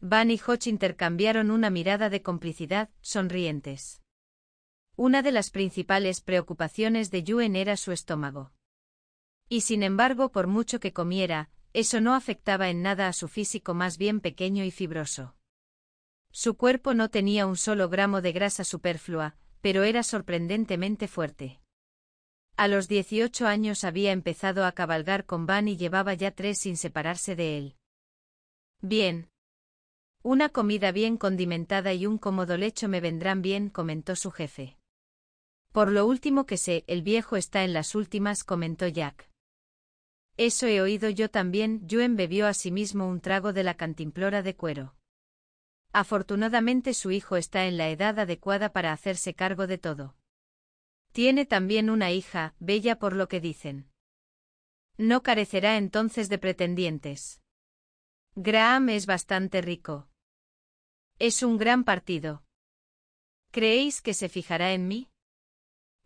Van y Hodge intercambiaron una mirada de complicidad, sonrientes. Una de las principales preocupaciones de Yuen era su estómago. Y sin embargo, por mucho que comiera, eso no afectaba en nada a su físico más bien pequeño y fibroso. Su cuerpo no tenía un solo gramo de grasa superflua, pero era sorprendentemente fuerte. A los 18 años había empezado a cabalgar con Van y llevaba ya tres sin separarse de él. Bien. Una comida bien condimentada y un cómodo lecho me vendrán bien, comentó su jefe. Por lo último que sé, el viejo está en las últimas, comentó Jack. Eso he oído yo también, Yuen bebió a sí mismo un trago de la cantimplora de cuero. Afortunadamente su hijo está en la edad adecuada para hacerse cargo de todo. Tiene también una hija, bella por lo que dicen. No carecerá entonces de pretendientes. Graham es bastante rico. Es un gran partido. ¿Creéis que se fijará en mí?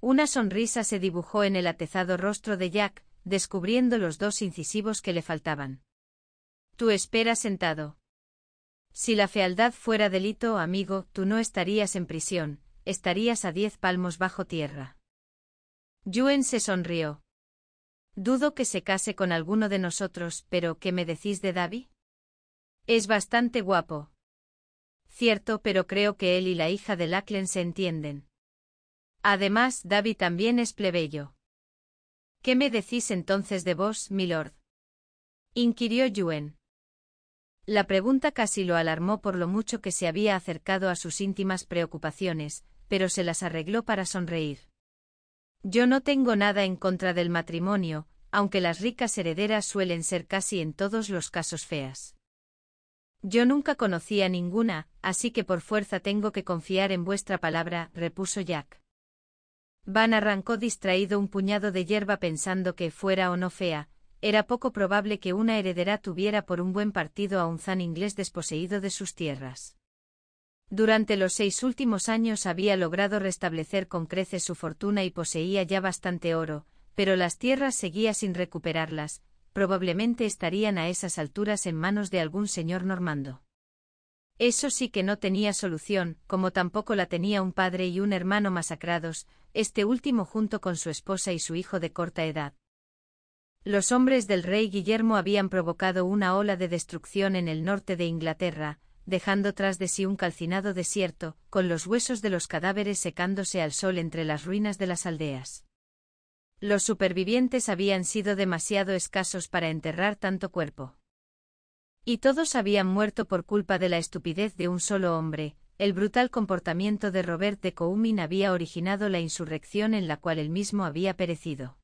Una sonrisa se dibujó en el atezado rostro de Jack, descubriendo los dos incisivos que le faltaban. Tú espera sentado. Si la fealdad fuera delito, amigo, tú no estarías en prisión, estarías a diez palmos bajo tierra. Yuen se sonrió. Dudo que se case con alguno de nosotros, pero ¿qué me decís de Davi? Es bastante guapo. Cierto, pero creo que él y la hija de Lacklen se entienden. Además, Davi también es plebeyo. ¿Qué me decís entonces de vos, milord? inquirió Yuen. La pregunta casi lo alarmó por lo mucho que se había acercado a sus íntimas preocupaciones, pero se las arregló para sonreír. Yo no tengo nada en contra del matrimonio, aunque las ricas herederas suelen ser casi en todos los casos feas. Yo nunca conocí a ninguna, así que por fuerza tengo que confiar en vuestra palabra, repuso Jack. Van arrancó distraído un puñado de hierba pensando que, fuera o no fea, era poco probable que una heredera tuviera por un buen partido a un zan inglés desposeído de sus tierras. Durante los seis últimos años había logrado restablecer con creces su fortuna y poseía ya bastante oro, pero las tierras seguía sin recuperarlas, probablemente estarían a esas alturas en manos de algún señor normando. Eso sí que no tenía solución, como tampoco la tenía un padre y un hermano masacrados, este último junto con su esposa y su hijo de corta edad. Los hombres del rey Guillermo habían provocado una ola de destrucción en el norte de Inglaterra, dejando tras de sí un calcinado desierto, con los huesos de los cadáveres secándose al sol entre las ruinas de las aldeas. Los supervivientes habían sido demasiado escasos para enterrar tanto cuerpo. Y todos habían muerto por culpa de la estupidez de un solo hombre, el brutal comportamiento de Robert de Coumin había originado la insurrección en la cual él mismo había perecido.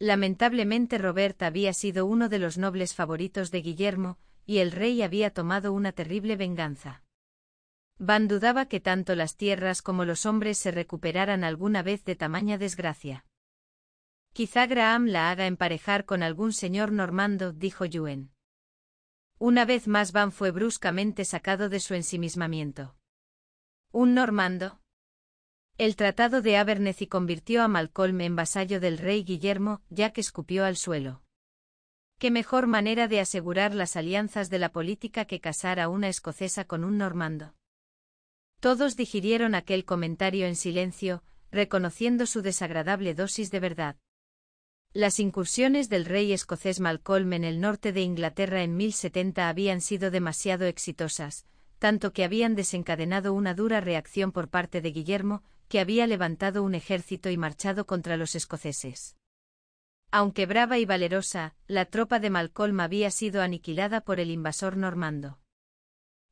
Lamentablemente Robert había sido uno de los nobles favoritos de Guillermo, y el rey había tomado una terrible venganza. Van dudaba que tanto las tierras como los hombres se recuperaran alguna vez de tamaña desgracia. Quizá Graham la haga emparejar con algún señor normando, dijo Yuen. Una vez más Van fue bruscamente sacado de su ensimismamiento. ¿Un normando? El Tratado de Abernethy convirtió a Malcolm en vasallo del rey Guillermo, ya que escupió al suelo. Qué mejor manera de asegurar las alianzas de la política que casar a una escocesa con un normando. Todos digirieron aquel comentario en silencio, reconociendo su desagradable dosis de verdad. Las incursiones del rey escocés Malcolm en el norte de Inglaterra en 1070 habían sido demasiado exitosas, tanto que habían desencadenado una dura reacción por parte de Guillermo, había levantado un ejército y marchado contra los escoceses. Aunque brava y valerosa, la tropa de Malcolm había sido aniquilada por el invasor normando.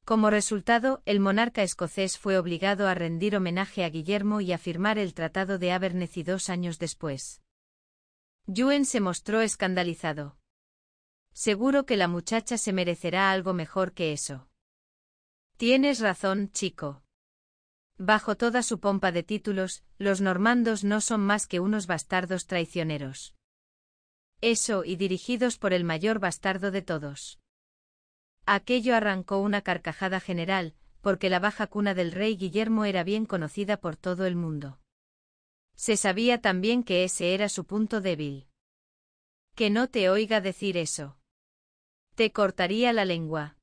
Como resultado, el monarca escocés fue obligado a rendir homenaje a Guillermo y a firmar el Tratado de Abernethy dos años después. Yuen se mostró escandalizado. Seguro que la muchacha se merecerá algo mejor que eso. Tienes razón, chico. Bajo toda su pompa de títulos, los normandos no son más que unos bastardos traicioneros. Eso y dirigidos por el mayor bastardo de todos. Aquello arrancó una carcajada general, porque la baja cuna del rey Guillermo era bien conocida por todo el mundo. Se sabía también que ese era su punto débil. Que no te oiga decir eso. Te cortaría la lengua.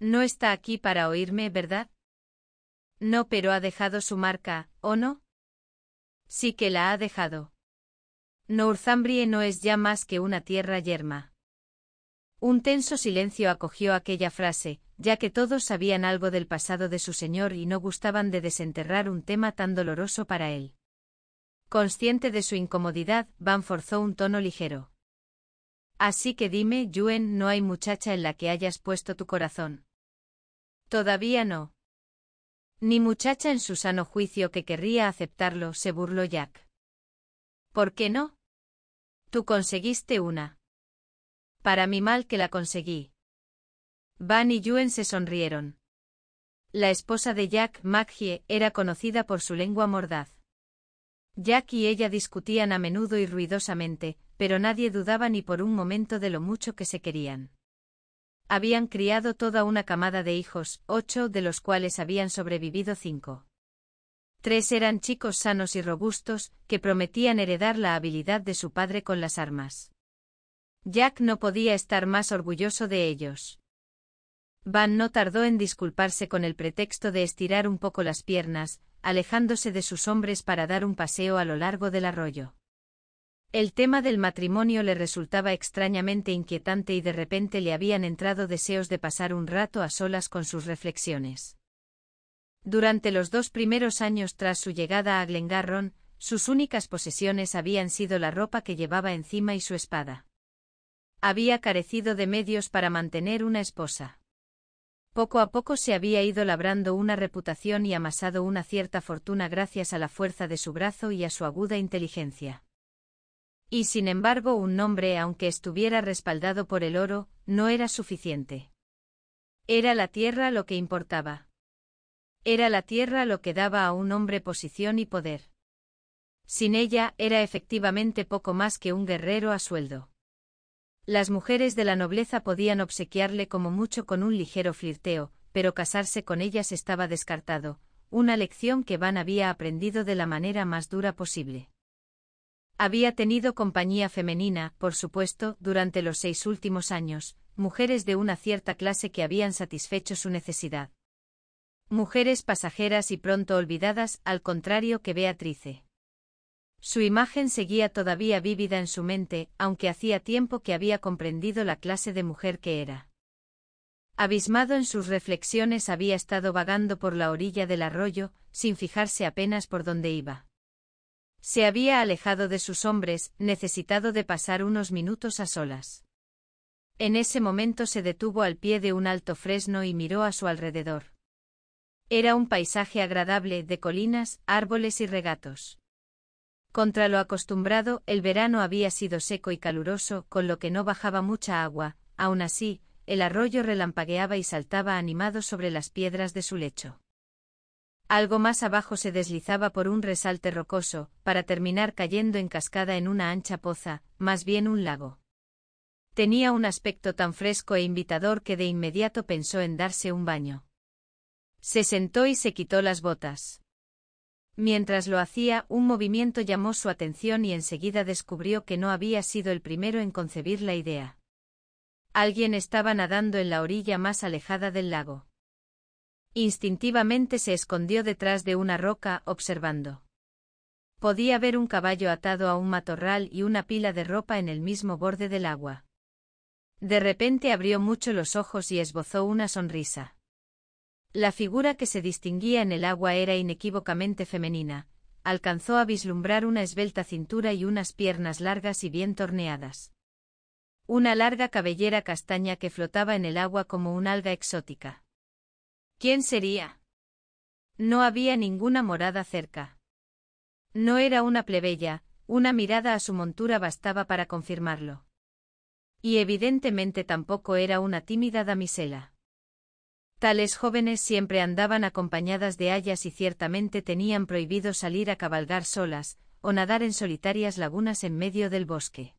No está aquí para oírme, ¿verdad? No, pero ha dejado su marca, ¿o no? Sí que la ha dejado. Northumbria no es ya más que una tierra yerma. Un tenso silencio acogió aquella frase, ya que todos sabían algo del pasado de su señor y no gustaban de desenterrar un tema tan doloroso para él. Consciente de su incomodidad, Van forzó un tono ligero. Así que dime, Yuen, no hay muchacha en la que hayas puesto tu corazón. Todavía no. Ni muchacha en su sano juicio que querría aceptarlo, se burló Jack. ¿Por qué no? Tú conseguiste una. Para mi mal que la conseguí. Van y Yuen se sonrieron. La esposa de Jack, Maggie, era conocida por su lengua mordaz. Jack y ella discutían a menudo y ruidosamente, pero nadie dudaba ni por un momento de lo mucho que se querían. Habían criado toda una camada de hijos, ocho de los cuales habían sobrevivido cinco. Tres eran chicos sanos y robustos, que prometían heredar la habilidad de su padre con las armas. Jack no podía estar más orgulloso de ellos. Van no tardó en disculparse con el pretexto de estirar un poco las piernas, alejándose de sus hombres para dar un paseo a lo largo del arroyo. El tema del matrimonio le resultaba extrañamente inquietante y de repente le habían entrado deseos de pasar un rato a solas con sus reflexiones. Durante los dos primeros años tras su llegada a Glengarron, sus únicas posesiones habían sido la ropa que llevaba encima y su espada. Había carecido de medios para mantener una esposa. Poco a poco se había ido labrando una reputación y amasado una cierta fortuna gracias a la fuerza de su brazo y a su aguda inteligencia. Y sin embargo un nombre, aunque estuviera respaldado por el oro, no era suficiente. Era la tierra lo que importaba. Era la tierra lo que daba a un hombre posición y poder. Sin ella era efectivamente poco más que un guerrero a sueldo. Las mujeres de la nobleza podían obsequiarle como mucho con un ligero flirteo, pero casarse con ellas estaba descartado, una lección que Van había aprendido de la manera más dura posible. Había tenido compañía femenina, por supuesto, durante los seis últimos años, mujeres de una cierta clase que habían satisfecho su necesidad. Mujeres pasajeras y pronto olvidadas, al contrario que Beatrice. Su imagen seguía todavía vívida en su mente, aunque hacía tiempo que había comprendido la clase de mujer que era. Abismado en sus reflexiones había estado vagando por la orilla del arroyo, sin fijarse apenas por dónde iba. Se había alejado de sus hombres, necesitado de pasar unos minutos a solas. En ese momento se detuvo al pie de un alto fresno y miró a su alrededor. Era un paisaje agradable de colinas, árboles y regatos. Contra lo acostumbrado, el verano había sido seco y caluroso, con lo que no bajaba mucha agua, aun así, el arroyo relampagueaba y saltaba animado sobre las piedras de su lecho. Algo más abajo se deslizaba por un resalte rocoso, para terminar cayendo en cascada en una ancha poza, más bien un lago. Tenía un aspecto tan fresco e invitador que de inmediato pensó en darse un baño. Se sentó y se quitó las botas. Mientras lo hacía, un movimiento llamó su atención y enseguida descubrió que no había sido el primero en concebir la idea. Alguien estaba nadando en la orilla más alejada del lago. Instintivamente se escondió detrás de una roca, observando. Podía ver un caballo atado a un matorral y una pila de ropa en el mismo borde del agua. De repente abrió mucho los ojos y esbozó una sonrisa. La figura que se distinguía en el agua era inequívocamente femenina, alcanzó a vislumbrar una esbelta cintura y unas piernas largas y bien torneadas. Una larga cabellera castaña que flotaba en el agua como un alga exótica. ¿Quién sería? No había ninguna morada cerca. No era una plebeya, una mirada a su montura bastaba para confirmarlo. Y evidentemente tampoco era una tímida damisela. Tales jóvenes siempre andaban acompañadas de hayas y ciertamente tenían prohibido salir a cabalgar solas, o nadar en solitarias lagunas en medio del bosque.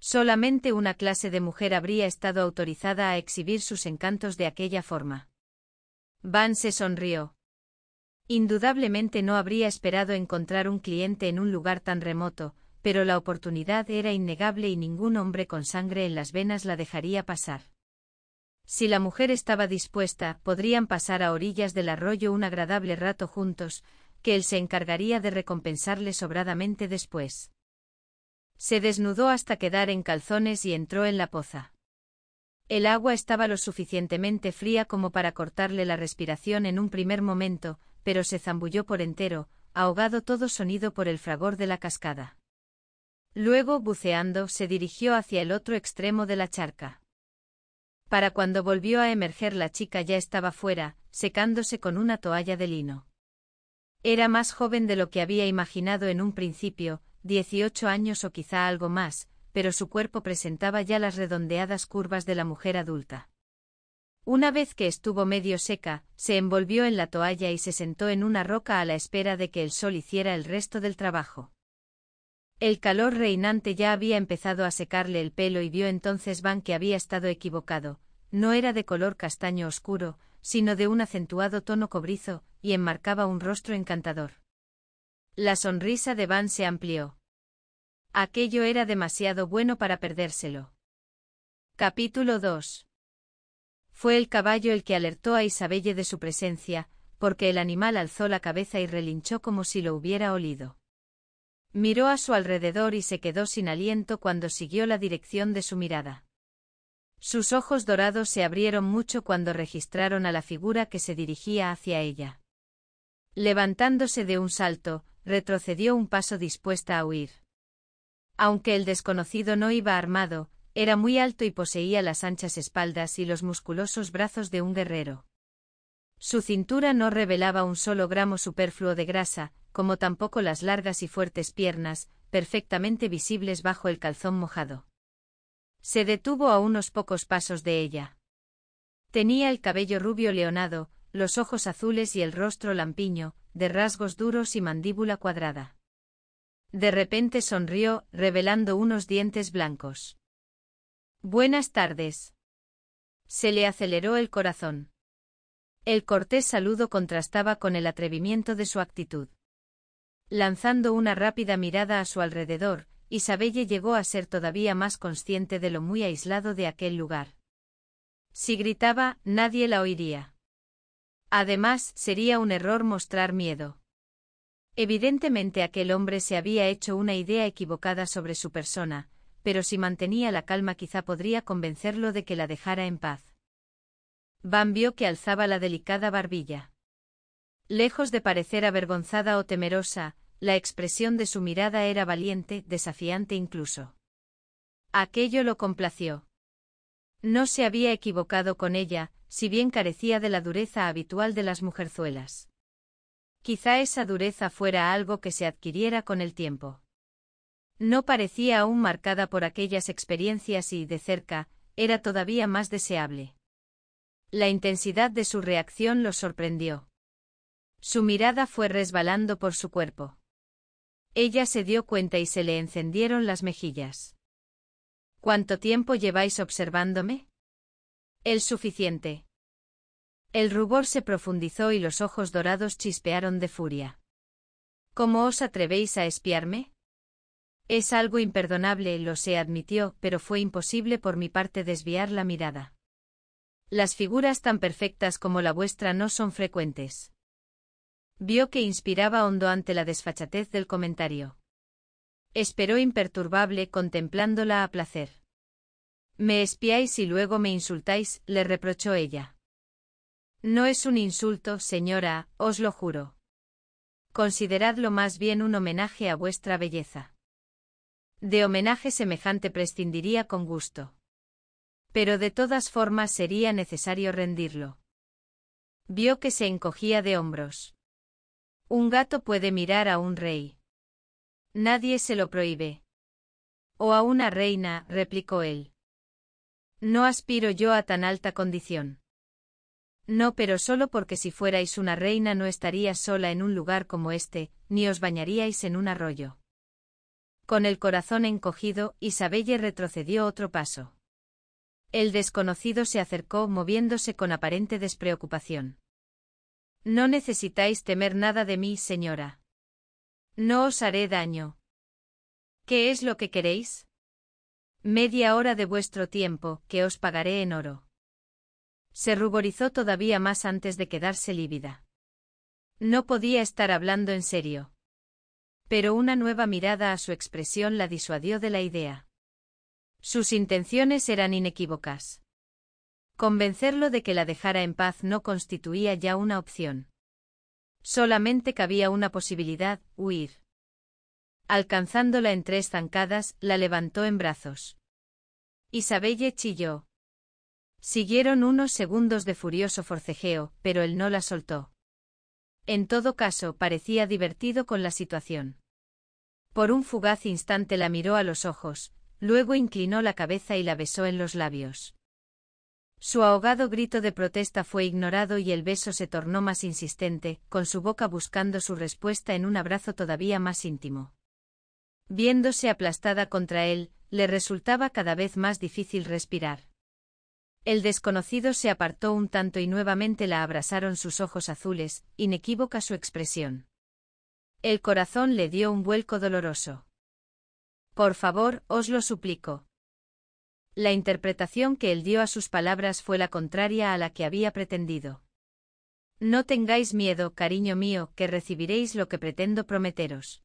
Solamente una clase de mujer habría estado autorizada a exhibir sus encantos de aquella forma. Van se sonrió. Indudablemente no habría esperado encontrar un cliente en un lugar tan remoto, pero la oportunidad era innegable y ningún hombre con sangre en las venas la dejaría pasar. Si la mujer estaba dispuesta, podrían pasar a orillas del arroyo un agradable rato juntos, que él se encargaría de recompensarle sobradamente después. Se desnudó hasta quedar en calzones y entró en la poza. El agua estaba lo suficientemente fría como para cortarle la respiración en un primer momento, pero se zambulló por entero, ahogado todo sonido por el fragor de la cascada. Luego, buceando, se dirigió hacia el otro extremo de la charca. Para cuando volvió a emerger la chica ya estaba fuera, secándose con una toalla de lino. Era más joven de lo que había imaginado en un principio, dieciocho años o quizá algo más, pero su cuerpo presentaba ya las redondeadas curvas de la mujer adulta. Una vez que estuvo medio seca, se envolvió en la toalla y se sentó en una roca a la espera de que el sol hiciera el resto del trabajo. El calor reinante ya había empezado a secarle el pelo y vio entonces Van que había estado equivocado, no era de color castaño oscuro, sino de un acentuado tono cobrizo, y enmarcaba un rostro encantador. La sonrisa de Van se amplió. Aquello era demasiado bueno para perdérselo. Capítulo 2. Fue el caballo el que alertó a Isabelle de su presencia, porque el animal alzó la cabeza y relinchó como si lo hubiera olido. Miró a su alrededor y se quedó sin aliento cuando siguió la dirección de su mirada. Sus ojos dorados se abrieron mucho cuando registraron a la figura que se dirigía hacia ella. Levantándose de un salto, retrocedió un paso dispuesta a huir. Aunque el desconocido no iba armado, era muy alto y poseía las anchas espaldas y los musculosos brazos de un guerrero. Su cintura no revelaba un solo gramo superfluo de grasa, como tampoco las largas y fuertes piernas, perfectamente visibles bajo el calzón mojado. Se detuvo a unos pocos pasos de ella. Tenía el cabello rubio leonado, los ojos azules y el rostro lampiño, de rasgos duros y mandíbula cuadrada. De repente sonrió, revelando unos dientes blancos. Buenas tardes. Se le aceleró el corazón. El cortés saludo contrastaba con el atrevimiento de su actitud. Lanzando una rápida mirada a su alrededor, Isabelle llegó a ser todavía más consciente de lo muy aislado de aquel lugar. Si gritaba, nadie la oiría. Además, sería un error mostrar miedo. Evidentemente aquel hombre se había hecho una idea equivocada sobre su persona, pero si mantenía la calma quizá podría convencerlo de que la dejara en paz. Van vio que alzaba la delicada barbilla. Lejos de parecer avergonzada o temerosa, la expresión de su mirada era valiente, desafiante incluso. Aquello lo complació. No se había equivocado con ella, si bien carecía de la dureza habitual de las mujerzuelas. Quizá esa dureza fuera algo que se adquiriera con el tiempo. No parecía aún marcada por aquellas experiencias y, de cerca, era todavía más deseable. La intensidad de su reacción lo sorprendió. Su mirada fue resbalando por su cuerpo. Ella se dio cuenta y se le encendieron las mejillas. ¿Cuánto tiempo lleváis observándome? El suficiente. El rubor se profundizó y los ojos dorados chispearon de furia. ¿Cómo os atrevéis a espiarme? Es algo imperdonable, lo se admitió, pero fue imposible por mi parte desviar la mirada. Las figuras tan perfectas como la vuestra no son frecuentes. Vio que inspiraba hondo ante la desfachatez del comentario. Esperó imperturbable contemplándola a placer. Me espiáis y luego me insultáis, le reprochó ella. No es un insulto, señora, os lo juro. Consideradlo más bien un homenaje a vuestra belleza. De homenaje semejante prescindiría con gusto. Pero de todas formas sería necesario rendirlo. Vio que se encogía de hombros. Un gato puede mirar a un rey. Nadie se lo prohíbe. O a una reina, replicó él. No aspiro yo a tan alta condición. No, pero solo porque si fuerais una reina no estarías sola en un lugar como este, ni os bañaríais en un arroyo. Con el corazón encogido, Isabelle retrocedió otro paso. El desconocido se acercó moviéndose con aparente despreocupación. No necesitáis temer nada de mí, señora. No os haré daño. ¿Qué es lo que queréis? Media hora de vuestro tiempo, que os pagaré en oro. Se ruborizó todavía más antes de quedarse lívida. No podía estar hablando en serio. Pero una nueva mirada a su expresión la disuadió de la idea. Sus intenciones eran inequívocas. Convencerlo de que la dejara en paz no constituía ya una opción. Solamente cabía una posibilidad, huir. Alcanzándola en tres zancadas, la levantó en brazos. Isabelle chilló. Siguieron unos segundos de furioso forcejeo, pero él no la soltó. En todo caso, parecía divertido con la situación. Por un fugaz instante la miró a los ojos, luego inclinó la cabeza y la besó en los labios. Su ahogado grito de protesta fue ignorado y el beso se tornó más insistente, con su boca buscando su respuesta en un abrazo todavía más íntimo. Viéndose aplastada contra él, le resultaba cada vez más difícil respirar. El desconocido se apartó un tanto y nuevamente la abrasaron sus ojos azules, inequívoca su expresión. El corazón le dio un vuelco doloroso. Por favor, os lo suplico. La interpretación que él dio a sus palabras fue la contraria a la que había pretendido. No tengáis miedo, cariño mío, que recibiréis lo que pretendo prometeros.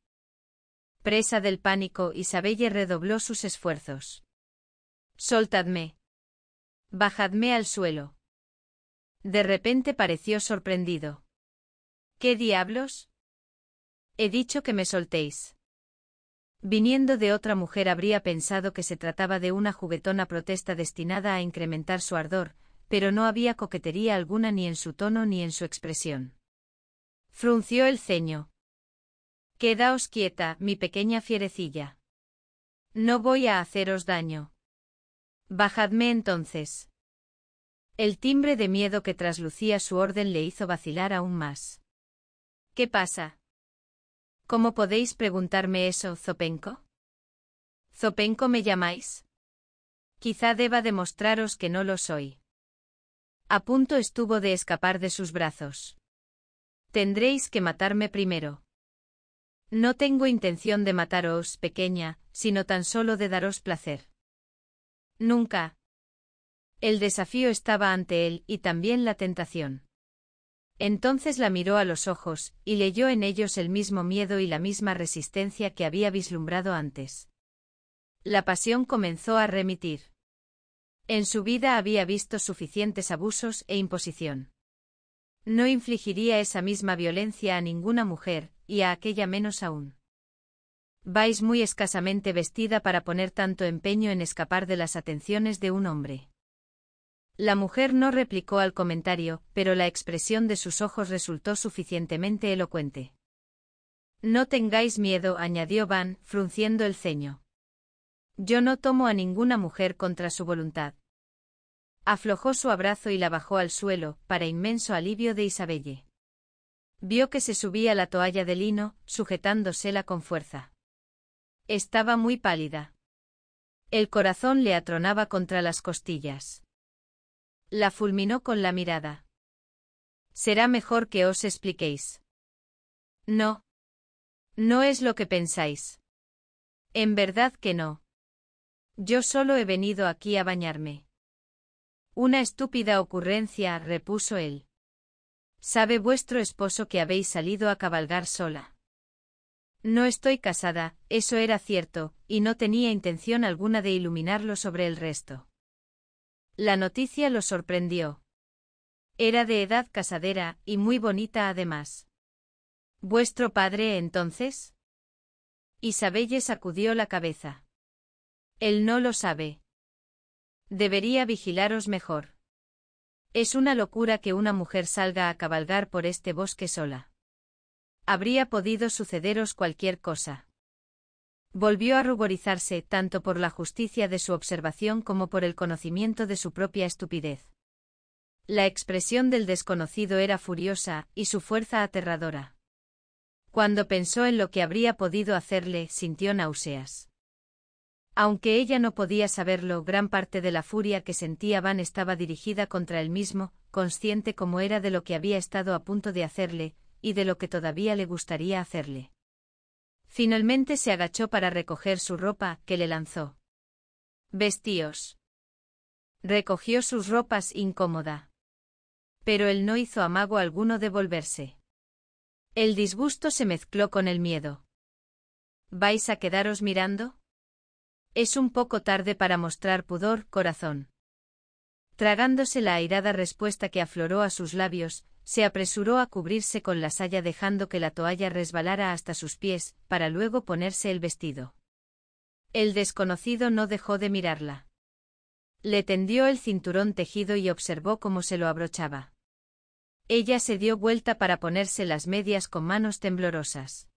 Presa del pánico, Isabelle redobló sus esfuerzos. Soltadme, Bajadme al suelo. De repente pareció sorprendido. ¿Qué diablos? He dicho que me soltéis. Viniendo de otra mujer habría pensado que se trataba de una juguetona protesta destinada a incrementar su ardor, pero no había coquetería alguna ni en su tono ni en su expresión. Frunció el ceño. Quedaos quieta, mi pequeña fierecilla. No voy a haceros daño. Bajadme entonces. El timbre de miedo que traslucía su orden le hizo vacilar aún más. ¿Qué pasa? ¿Cómo podéis preguntarme eso, Zopenco? ¿Zopenco me llamáis? Quizá deba demostraros que no lo soy. A punto estuvo de escapar de sus brazos. Tendréis que matarme primero. No tengo intención de mataros, pequeña, sino tan solo de daros placer. Nunca. El desafío estaba ante él y también la tentación. Entonces la miró a los ojos, y leyó en ellos el mismo miedo y la misma resistencia que había vislumbrado antes. La pasión comenzó a remitir. En su vida había visto suficientes abusos e imposición. No infligiría esa misma violencia a ninguna mujer, y a aquella menos aún. Vais muy escasamente vestida para poner tanto empeño en escapar de las atenciones de un hombre. La mujer no replicó al comentario, pero la expresión de sus ojos resultó suficientemente elocuente. No tengáis miedo, añadió Van, frunciendo el ceño. Yo no tomo a ninguna mujer contra su voluntad. Aflojó su abrazo y la bajó al suelo, para inmenso alivio de Isabelle. Vio que se subía la toalla de lino, sujetándosela con fuerza. Estaba muy pálida. El corazón le atronaba contra las costillas. La fulminó con la mirada. Será mejor que os expliquéis. No. No es lo que pensáis. En verdad que no. Yo solo he venido aquí a bañarme. Una estúpida ocurrencia, repuso él. Sabe vuestro esposo que habéis salido a cabalgar sola. No estoy casada, eso era cierto, y no tenía intención alguna de iluminarlo sobre el resto. La noticia lo sorprendió. Era de edad casadera, y muy bonita además. ¿Vuestro padre entonces? Isabelle sacudió la cabeza. Él no lo sabe. Debería vigilaros mejor. Es una locura que una mujer salga a cabalgar por este bosque sola. Habría podido sucederos cualquier cosa. Volvió a ruborizarse tanto por la justicia de su observación como por el conocimiento de su propia estupidez. La expresión del desconocido era furiosa, y su fuerza aterradora. Cuando pensó en lo que habría podido hacerle, sintió náuseas. Aunque ella no podía saberlo, gran parte de la furia que sentía Van estaba dirigida contra él mismo, consciente como era de lo que había estado a punto de hacerle, y de lo que todavía le gustaría hacerle. Finalmente se agachó para recoger su ropa, que le lanzó. Vestíos. Recogió sus ropas incómoda. Pero él no hizo amago alguno de volverse. El disgusto se mezcló con el miedo. ¿Vais a quedaros mirando? Es un poco tarde para mostrar pudor, corazón. Tragándose la airada respuesta que afloró a sus labios, se apresuró a cubrirse con la saya dejando que la toalla resbalara hasta sus pies, para luego ponerse el vestido. El desconocido no dejó de mirarla. Le tendió el cinturón tejido y observó cómo se lo abrochaba. Ella se dio vuelta para ponerse las medias con manos temblorosas.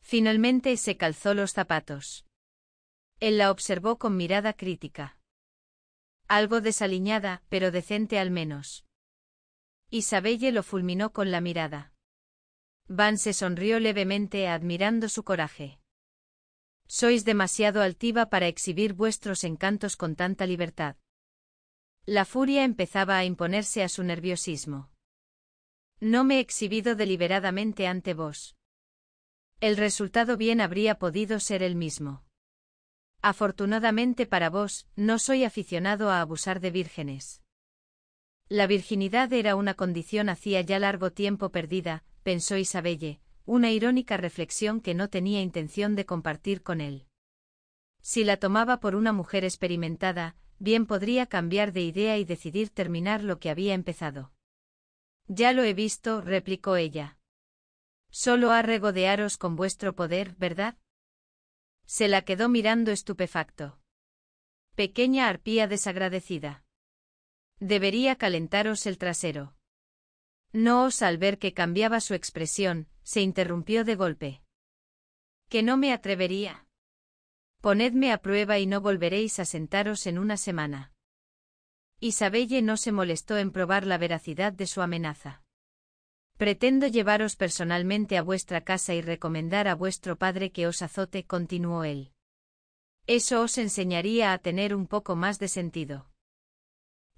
Finalmente se calzó los zapatos. Él la observó con mirada crítica. Algo desaliñada, pero decente al menos. Isabelle lo fulminó con la mirada. Van se sonrió levemente admirando su coraje. Sois demasiado altiva para exhibir vuestros encantos con tanta libertad. La furia empezaba a imponerse a su nerviosismo. No me he exhibido deliberadamente ante vos. El resultado bien habría podido ser el mismo. Afortunadamente para vos, no soy aficionado a abusar de vírgenes. La virginidad era una condición hacía ya largo tiempo perdida, pensó Isabelle, una irónica reflexión que no tenía intención de compartir con él. Si la tomaba por una mujer experimentada, bien podría cambiar de idea y decidir terminar lo que había empezado. Ya lo he visto, replicó ella. Solo ha regodearos con vuestro poder, ¿verdad? Se la quedó mirando estupefacto. Pequeña arpía desagradecida. Debería calentaros el trasero. No os al ver que cambiaba su expresión, se interrumpió de golpe. Que no me atrevería. Ponedme a prueba y no volveréis a sentaros en una semana. Isabelle no se molestó en probar la veracidad de su amenaza. Pretendo llevaros personalmente a vuestra casa y recomendar a vuestro padre que os azote, continuó él. Eso os enseñaría a tener un poco más de sentido.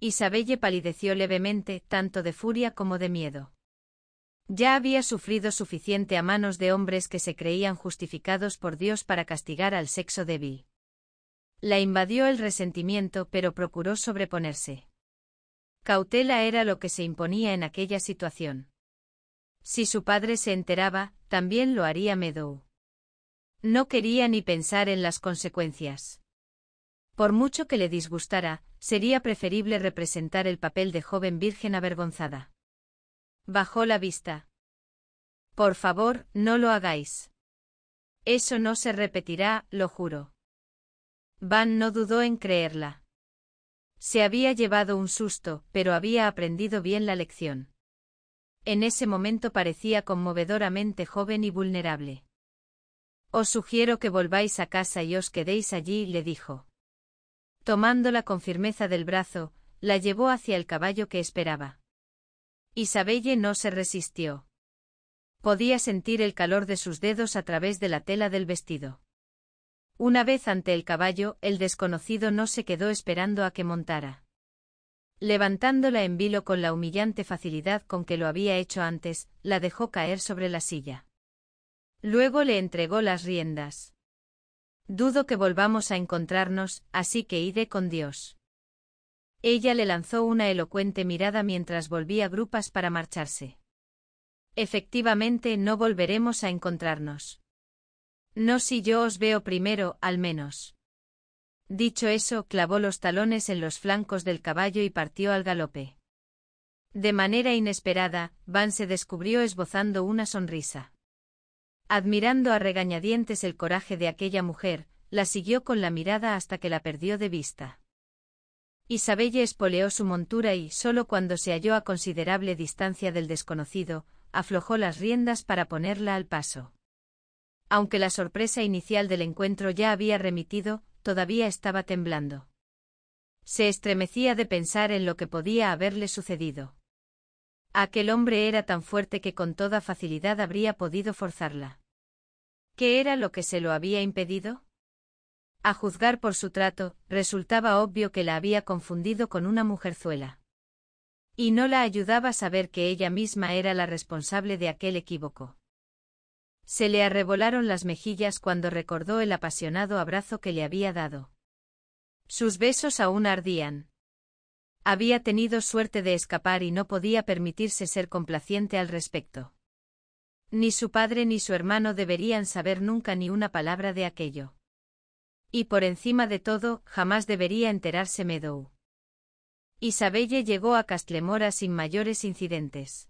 Isabelle palideció levemente, tanto de furia como de miedo. Ya había sufrido suficiente a manos de hombres que se creían justificados por Dios para castigar al sexo débil. La invadió el resentimiento, pero procuró sobreponerse. Cautela era lo que se imponía en aquella situación. Si su padre se enteraba, también lo haría Meadow. No quería ni pensar en las consecuencias. Por mucho que le disgustara, sería preferible representar el papel de joven virgen avergonzada. Bajó la vista. Por favor, no lo hagáis. Eso no se repetirá, lo juro. Van no dudó en creerla. Se había llevado un susto, pero había aprendido bien la lección. En ese momento parecía conmovedoramente joven y vulnerable. Os sugiero que volváis a casa y os quedéis allí, le dijo. Tomándola con firmeza del brazo, la llevó hacia el caballo que esperaba. Isabelle no se resistió. Podía sentir el calor de sus dedos a través de la tela del vestido. Una vez ante el caballo, el desconocido no se quedó esperando a que montara. Levantándola en vilo con la humillante facilidad con que lo había hecho antes, la dejó caer sobre la silla. Luego le entregó las riendas. Dudo que volvamos a encontrarnos, así que iré con Dios. Ella le lanzó una elocuente mirada mientras volvía grupas para marcharse. Efectivamente no volveremos a encontrarnos. No si yo os veo primero, al menos. Dicho eso, clavó los talones en los flancos del caballo y partió al galope. De manera inesperada, Van se descubrió esbozando una sonrisa. Admirando a regañadientes el coraje de aquella mujer, la siguió con la mirada hasta que la perdió de vista. Isabelle espoleó su montura y, solo cuando se halló a considerable distancia del desconocido, aflojó las riendas para ponerla al paso. Aunque la sorpresa inicial del encuentro ya había remitido, todavía estaba temblando. Se estremecía de pensar en lo que podía haberle sucedido. Aquel hombre era tan fuerte que con toda facilidad habría podido forzarla. ¿Qué era lo que se lo había impedido? A juzgar por su trato, resultaba obvio que la había confundido con una mujerzuela. Y no la ayudaba a saber que ella misma era la responsable de aquel equívoco. Se le arrebolaron las mejillas cuando recordó el apasionado abrazo que le había dado. Sus besos aún ardían, había tenido suerte de escapar y no podía permitirse ser complaciente al respecto. Ni su padre ni su hermano deberían saber nunca ni una palabra de aquello. Y por encima de todo, jamás debería enterarse Meadow. Isabelle llegó a Castlemora sin mayores incidentes.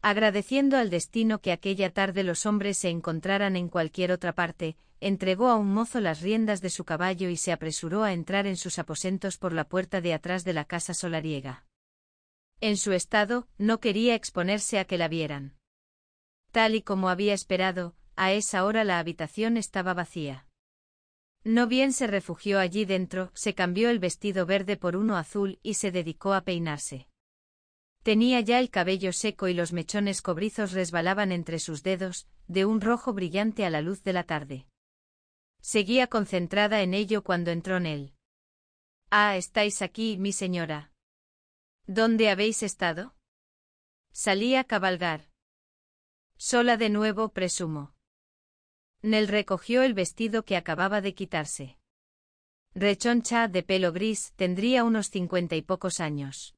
Agradeciendo al destino que aquella tarde los hombres se encontraran en cualquier otra parte, entregó a un mozo las riendas de su caballo y se apresuró a entrar en sus aposentos por la puerta de atrás de la casa solariega. En su estado, no quería exponerse a que la vieran. Tal y como había esperado, a esa hora la habitación estaba vacía. No bien se refugió allí dentro, se cambió el vestido verde por uno azul y se dedicó a peinarse. Tenía ya el cabello seco y los mechones cobrizos resbalaban entre sus dedos, de un rojo brillante a la luz de la tarde. Seguía concentrada en ello cuando entró Nel. Ah, estáis aquí, mi señora. ¿Dónde habéis estado? Salí a cabalgar. Sola de nuevo, presumo. Nel recogió el vestido que acababa de quitarse. Rechoncha, de pelo gris, tendría unos cincuenta y pocos años.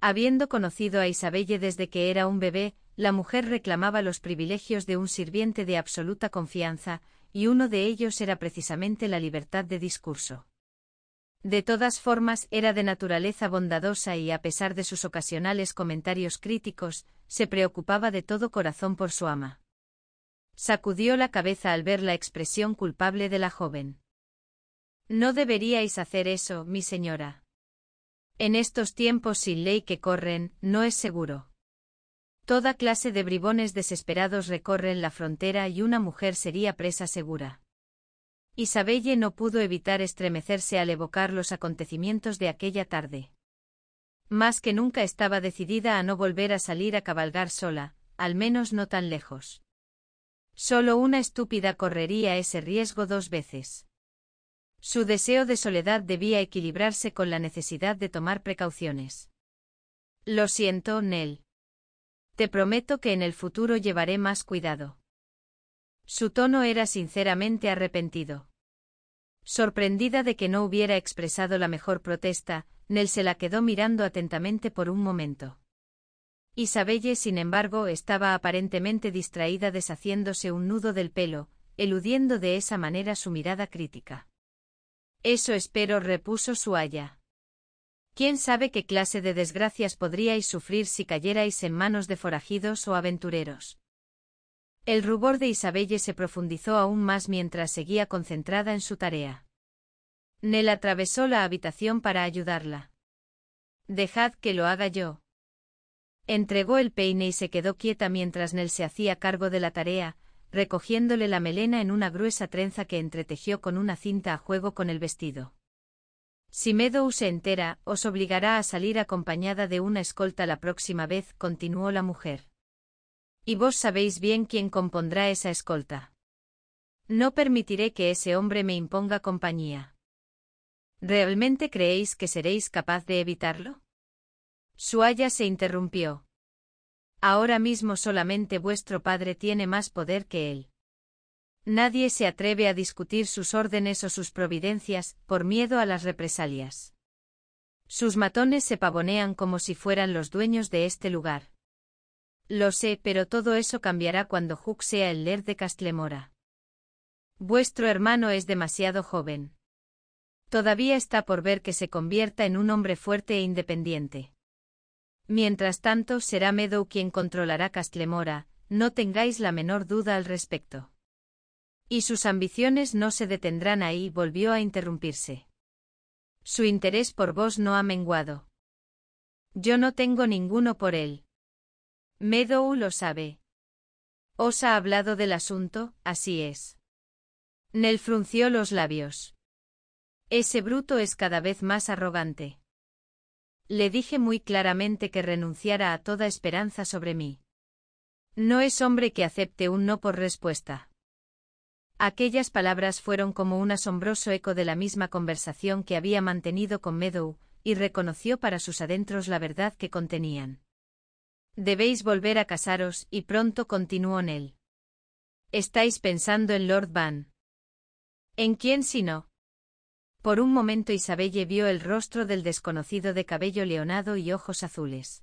Habiendo conocido a Isabelle desde que era un bebé, la mujer reclamaba los privilegios de un sirviente de absoluta confianza, y uno de ellos era precisamente la libertad de discurso. De todas formas, era de naturaleza bondadosa y, a pesar de sus ocasionales comentarios críticos, se preocupaba de todo corazón por su ama. Sacudió la cabeza al ver la expresión culpable de la joven. No deberíais hacer eso, mi señora. En estos tiempos sin ley que corren, no es seguro. Toda clase de bribones desesperados recorren la frontera y una mujer sería presa segura. Isabelle no pudo evitar estremecerse al evocar los acontecimientos de aquella tarde. Más que nunca estaba decidida a no volver a salir a cabalgar sola, al menos no tan lejos. Solo una estúpida correría ese riesgo dos veces. Su deseo de soledad debía equilibrarse con la necesidad de tomar precauciones. Lo siento, Nell. Te prometo que en el futuro llevaré más cuidado. Su tono era sinceramente arrepentido. Sorprendida de que no hubiera expresado la mejor protesta, Nel se la quedó mirando atentamente por un momento. Isabelle, sin embargo, estaba aparentemente distraída deshaciéndose un nudo del pelo, eludiendo de esa manera su mirada crítica. Eso espero, repuso su haya. ¿Quién sabe qué clase de desgracias podríais sufrir si cayerais en manos de forajidos o aventureros? El rubor de Isabelle se profundizó aún más mientras seguía concentrada en su tarea. Nel atravesó la habitación para ayudarla. Dejad que lo haga yo. Entregó el peine y se quedó quieta mientras Nel se hacía cargo de la tarea, recogiéndole la melena en una gruesa trenza que entretejió con una cinta a juego con el vestido. Si Meadow se entera, os obligará a salir acompañada de una escolta la próxima vez, continuó la mujer. Y vos sabéis bien quién compondrá esa escolta. No permitiré que ese hombre me imponga compañía. ¿Realmente creéis que seréis capaz de evitarlo? Suaya se interrumpió. Ahora mismo solamente vuestro padre tiene más poder que él. Nadie se atreve a discutir sus órdenes o sus providencias, por miedo a las represalias. Sus matones se pavonean como si fueran los dueños de este lugar. Lo sé, pero todo eso cambiará cuando Hook sea el Laird de Castlemora. Vuestro hermano es demasiado joven. Todavía está por ver que se convierta en un hombre fuerte e independiente. Mientras tanto, será Meadow quien controlará Castlemora, no tengáis la menor duda al respecto. Y sus ambiciones no se detendrán ahí, volvió a interrumpirse. Su interés por vos no ha menguado. Yo no tengo ninguno por él. Meadow lo sabe. Os ha hablado del asunto, así es. Nel frunció los labios. Ese bruto es cada vez más arrogante. Le dije muy claramente que renunciara a toda esperanza sobre mí. No es hombre que acepte un no por respuesta. Aquellas palabras fueron como un asombroso eco de la misma conversación que había mantenido con Meadow, y reconoció para sus adentros la verdad que contenían. Debéis volver a casaros, y pronto continuó él. Estáis pensando en Lord Van. ¿En quién si no?» Por un momento Isabelle vio el rostro del desconocido de cabello leonado y ojos azules.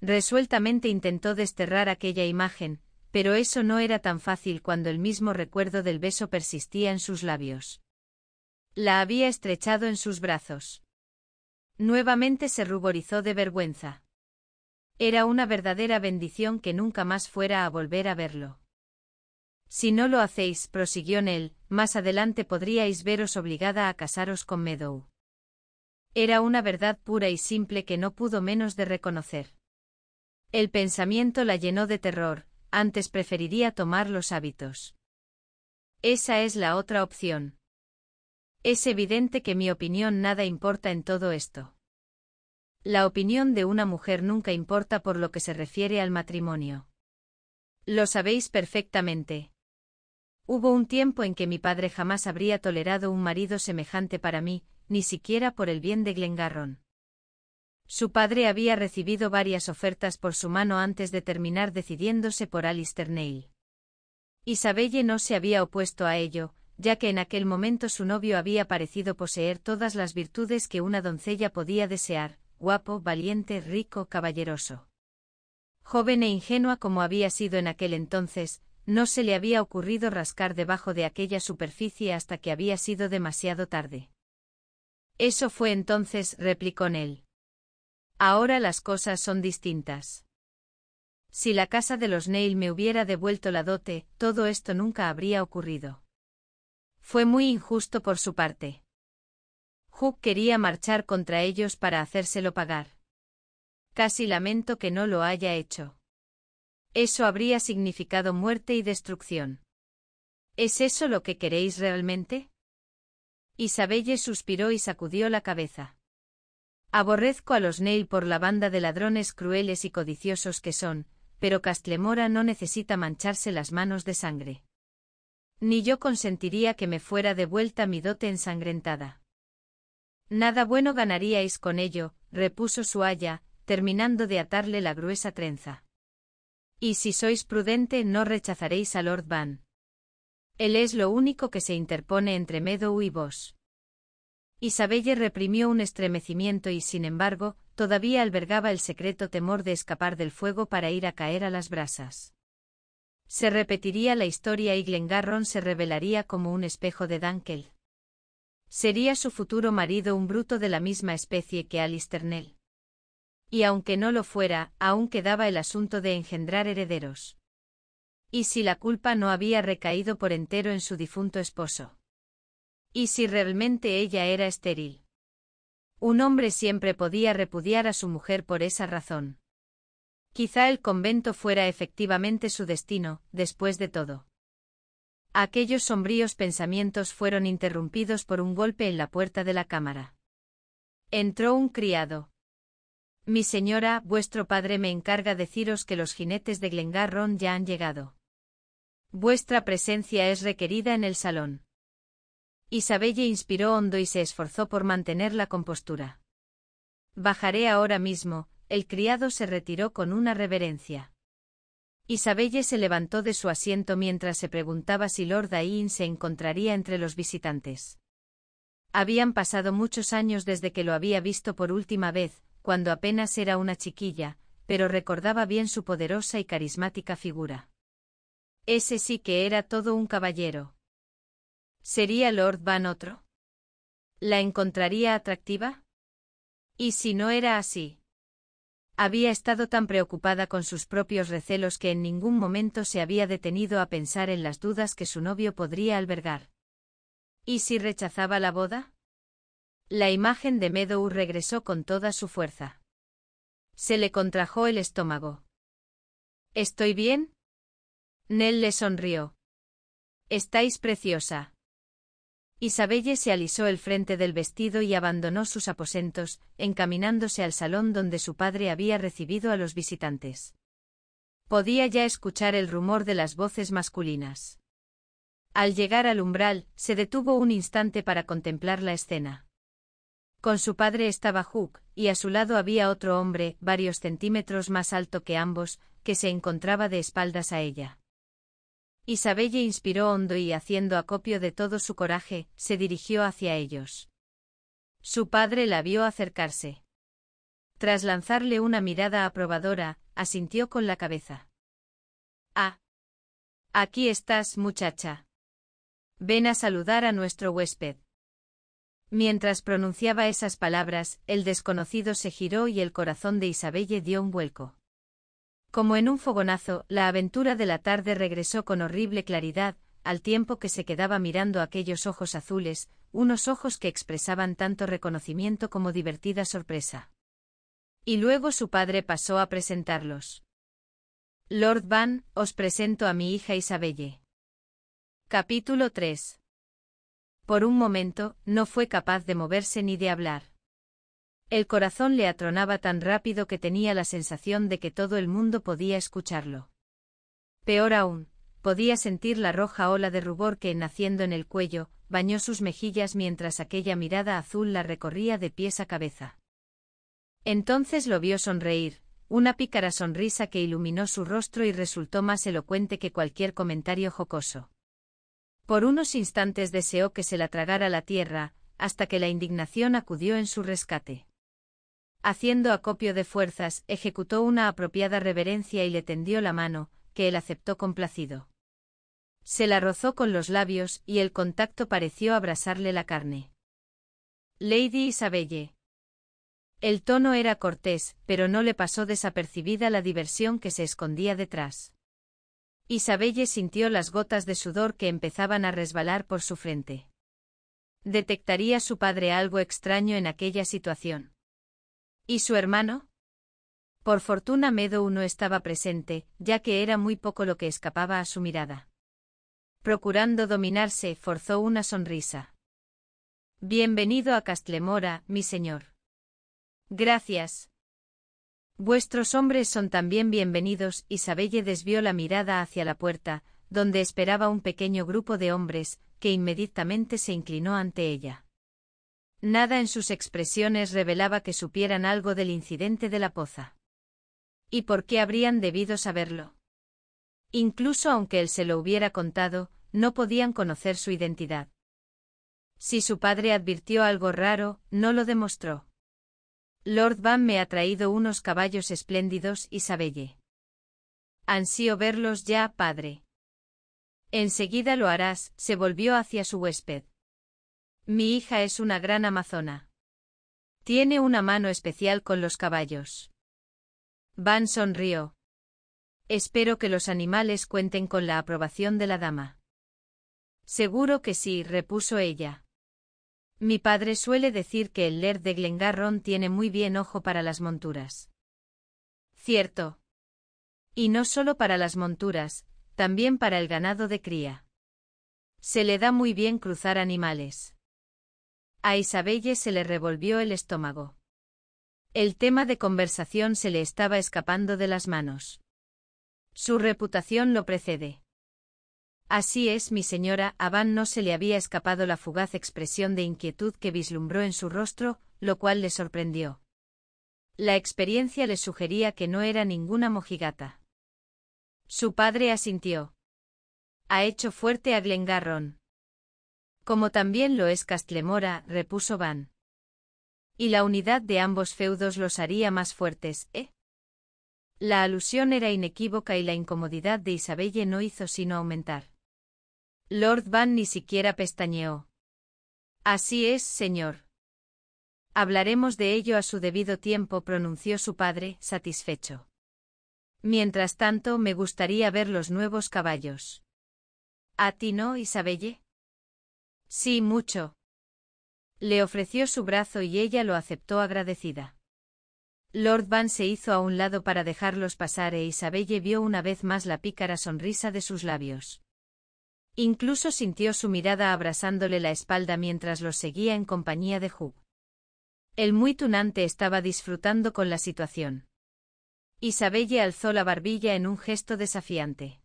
Resueltamente intentó desterrar aquella imagen, pero eso no era tan fácil cuando el mismo recuerdo del beso persistía en sus labios. La había estrechado en sus brazos. Nuevamente se ruborizó de vergüenza. Era una verdadera bendición que nunca más fuera a volver a verlo. Si no lo hacéis, prosiguió Nell, más adelante podríais veros obligada a casaros con Meadow. Era una verdad pura y simple que no pudo menos de reconocer. El pensamiento la llenó de terror, antes preferiría tomar los hábitos. Esa es la otra opción. Es evidente que mi opinión nada importa en todo esto. La opinión de una mujer nunca importa por lo que se refiere al matrimonio. Lo sabéis perfectamente. Hubo un tiempo en que mi padre jamás habría tolerado un marido semejante para mí, ni siquiera por el bien de Glengarron. Su padre había recibido varias ofertas por su mano antes de terminar decidiéndose por Alistair Neil. Isabelle no se había opuesto a ello, ya que en aquel momento su novio había parecido poseer todas las virtudes que una doncella podía desear, guapo, valiente, rico, caballeroso. Joven e ingenua como había sido en aquel entonces, no se le había ocurrido rascar debajo de aquella superficie hasta que había sido demasiado tarde. Eso fue entonces, replicó Nell. Ahora las cosas son distintas. Si la casa de los Neil me hubiera devuelto la dote, todo esto nunca habría ocurrido. Fue muy injusto por su parte. Hook quería marchar contra ellos para hacérselo pagar. Casi lamento que no lo haya hecho. Eso habría significado muerte y destrucción. ¿Es eso lo que queréis realmente? Isabelle suspiró y sacudió la cabeza. Aborrezco a los Neil por la banda de ladrones crueles y codiciosos que son, pero Castlemora no necesita mancharse las manos de sangre. Ni yo consentiría que me fuera devuelta mi dote ensangrentada. Nada bueno ganaríais con ello, repuso su terminando de atarle la gruesa trenza. Y si sois prudente no rechazaréis a Lord Van. Él es lo único que se interpone entre Meadow y vos. Isabelle reprimió un estremecimiento y, sin embargo, todavía albergaba el secreto temor de escapar del fuego para ir a caer a las brasas. Se repetiría la historia y Glengarron se revelaría como un espejo de Dunkel. Sería su futuro marido un bruto de la misma especie que Alistair Y aunque no lo fuera, aún quedaba el asunto de engendrar herederos. Y si la culpa no había recaído por entero en su difunto esposo y si realmente ella era estéril. Un hombre siempre podía repudiar a su mujer por esa razón. Quizá el convento fuera efectivamente su destino, después de todo. Aquellos sombríos pensamientos fueron interrumpidos por un golpe en la puerta de la cámara. Entró un criado. Mi señora, vuestro padre me encarga deciros que los jinetes de Glengarron ya han llegado. Vuestra presencia es requerida en el salón. Isabelle inspiró hondo y se esforzó por mantener la compostura. Bajaré ahora mismo, el criado se retiró con una reverencia. Isabelle se levantó de su asiento mientras se preguntaba si Lord se encontraría entre los visitantes. Habían pasado muchos años desde que lo había visto por última vez, cuando apenas era una chiquilla, pero recordaba bien su poderosa y carismática figura. Ese sí que era todo un caballero. ¿Sería Lord Van otro? ¿La encontraría atractiva? Y si no era así. Había estado tan preocupada con sus propios recelos que en ningún momento se había detenido a pensar en las dudas que su novio podría albergar. ¿Y si rechazaba la boda? La imagen de Meadow regresó con toda su fuerza. Se le contrajo el estómago. ¿Estoy bien? Nell le sonrió. Estáis preciosa. Isabelle se alisó el frente del vestido y abandonó sus aposentos, encaminándose al salón donde su padre había recibido a los visitantes. Podía ya escuchar el rumor de las voces masculinas. Al llegar al umbral, se detuvo un instante para contemplar la escena. Con su padre estaba Hook, y a su lado había otro hombre, varios centímetros más alto que ambos, que se encontraba de espaldas a ella. Isabelle inspiró hondo y haciendo acopio de todo su coraje, se dirigió hacia ellos. Su padre la vio acercarse. Tras lanzarle una mirada aprobadora, asintió con la cabeza. Ah. Aquí estás, muchacha. Ven a saludar a nuestro huésped. Mientras pronunciaba esas palabras, el desconocido se giró y el corazón de Isabelle dio un vuelco. Como en un fogonazo, la aventura de la tarde regresó con horrible claridad, al tiempo que se quedaba mirando aquellos ojos azules, unos ojos que expresaban tanto reconocimiento como divertida sorpresa. Y luego su padre pasó a presentarlos. Lord Van, os presento a mi hija Isabelle. Capítulo 3. Por un momento, no fue capaz de moverse ni de hablar. El corazón le atronaba tan rápido que tenía la sensación de que todo el mundo podía escucharlo. Peor aún, podía sentir la roja ola de rubor que, naciendo en el cuello, bañó sus mejillas mientras aquella mirada azul la recorría de pies a cabeza. Entonces lo vio sonreír, una pícara sonrisa que iluminó su rostro y resultó más elocuente que cualquier comentario jocoso. Por unos instantes deseó que se la tragara la tierra, hasta que la indignación acudió en su rescate. Haciendo acopio de fuerzas, ejecutó una apropiada reverencia y le tendió la mano, que él aceptó complacido. Se la rozó con los labios y el contacto pareció abrasarle la carne. Lady Isabelle. El tono era cortés, pero no le pasó desapercibida la diversión que se escondía detrás. Isabelle sintió las gotas de sudor que empezaban a resbalar por su frente. Detectaría su padre algo extraño en aquella situación. ¿Y su hermano? Por fortuna Medo no estaba presente, ya que era muy poco lo que escapaba a su mirada. Procurando dominarse, forzó una sonrisa. Bienvenido a Castlemora, mi señor. Gracias. Vuestros hombres son también bienvenidos. Isabelle desvió la mirada hacia la puerta, donde esperaba un pequeño grupo de hombres, que inmediatamente se inclinó ante ella. Nada en sus expresiones revelaba que supieran algo del incidente de la poza. ¿Y por qué habrían debido saberlo? Incluso aunque él se lo hubiera contado, no podían conocer su identidad. Si su padre advirtió algo raro, no lo demostró. Lord Van me ha traído unos caballos espléndidos, Isabelle. Ansío verlos ya, padre. Enseguida lo harás, se volvió hacia su huésped. Mi hija es una gran amazona. Tiene una mano especial con los caballos. Van sonrió. Espero que los animales cuenten con la aprobación de la dama. Seguro que sí, repuso ella. Mi padre suele decir que el Laird de Glengarron tiene muy bien ojo para las monturas. Cierto. Y no solo para las monturas, también para el ganado de cría. Se le da muy bien cruzar animales. A Isabelle se le revolvió el estómago. El tema de conversación se le estaba escapando de las manos. Su reputación lo precede. Así es, mi señora, a Van no se le había escapado la fugaz expresión de inquietud que vislumbró en su rostro, lo cual le sorprendió. La experiencia le sugería que no era ninguna mojigata. Su padre asintió. Ha hecho fuerte a Glengarron. Como también lo es Castlemora, repuso Van. Y la unidad de ambos feudos los haría más fuertes, ¿eh? La alusión era inequívoca y la incomodidad de Isabelle no hizo sino aumentar. Lord Van ni siquiera pestañeó. Así es, señor. Hablaremos de ello a su debido tiempo, pronunció su padre, satisfecho. Mientras tanto, me gustaría ver los nuevos caballos. ¿A ti no, Isabelle? Sí, mucho. Le ofreció su brazo y ella lo aceptó agradecida. Lord Van se hizo a un lado para dejarlos pasar e Isabelle vio una vez más la pícara sonrisa de sus labios. Incluso sintió su mirada abrazándole la espalda mientras los seguía en compañía de Hugh. El muy tunante estaba disfrutando con la situación. Isabelle alzó la barbilla en un gesto desafiante.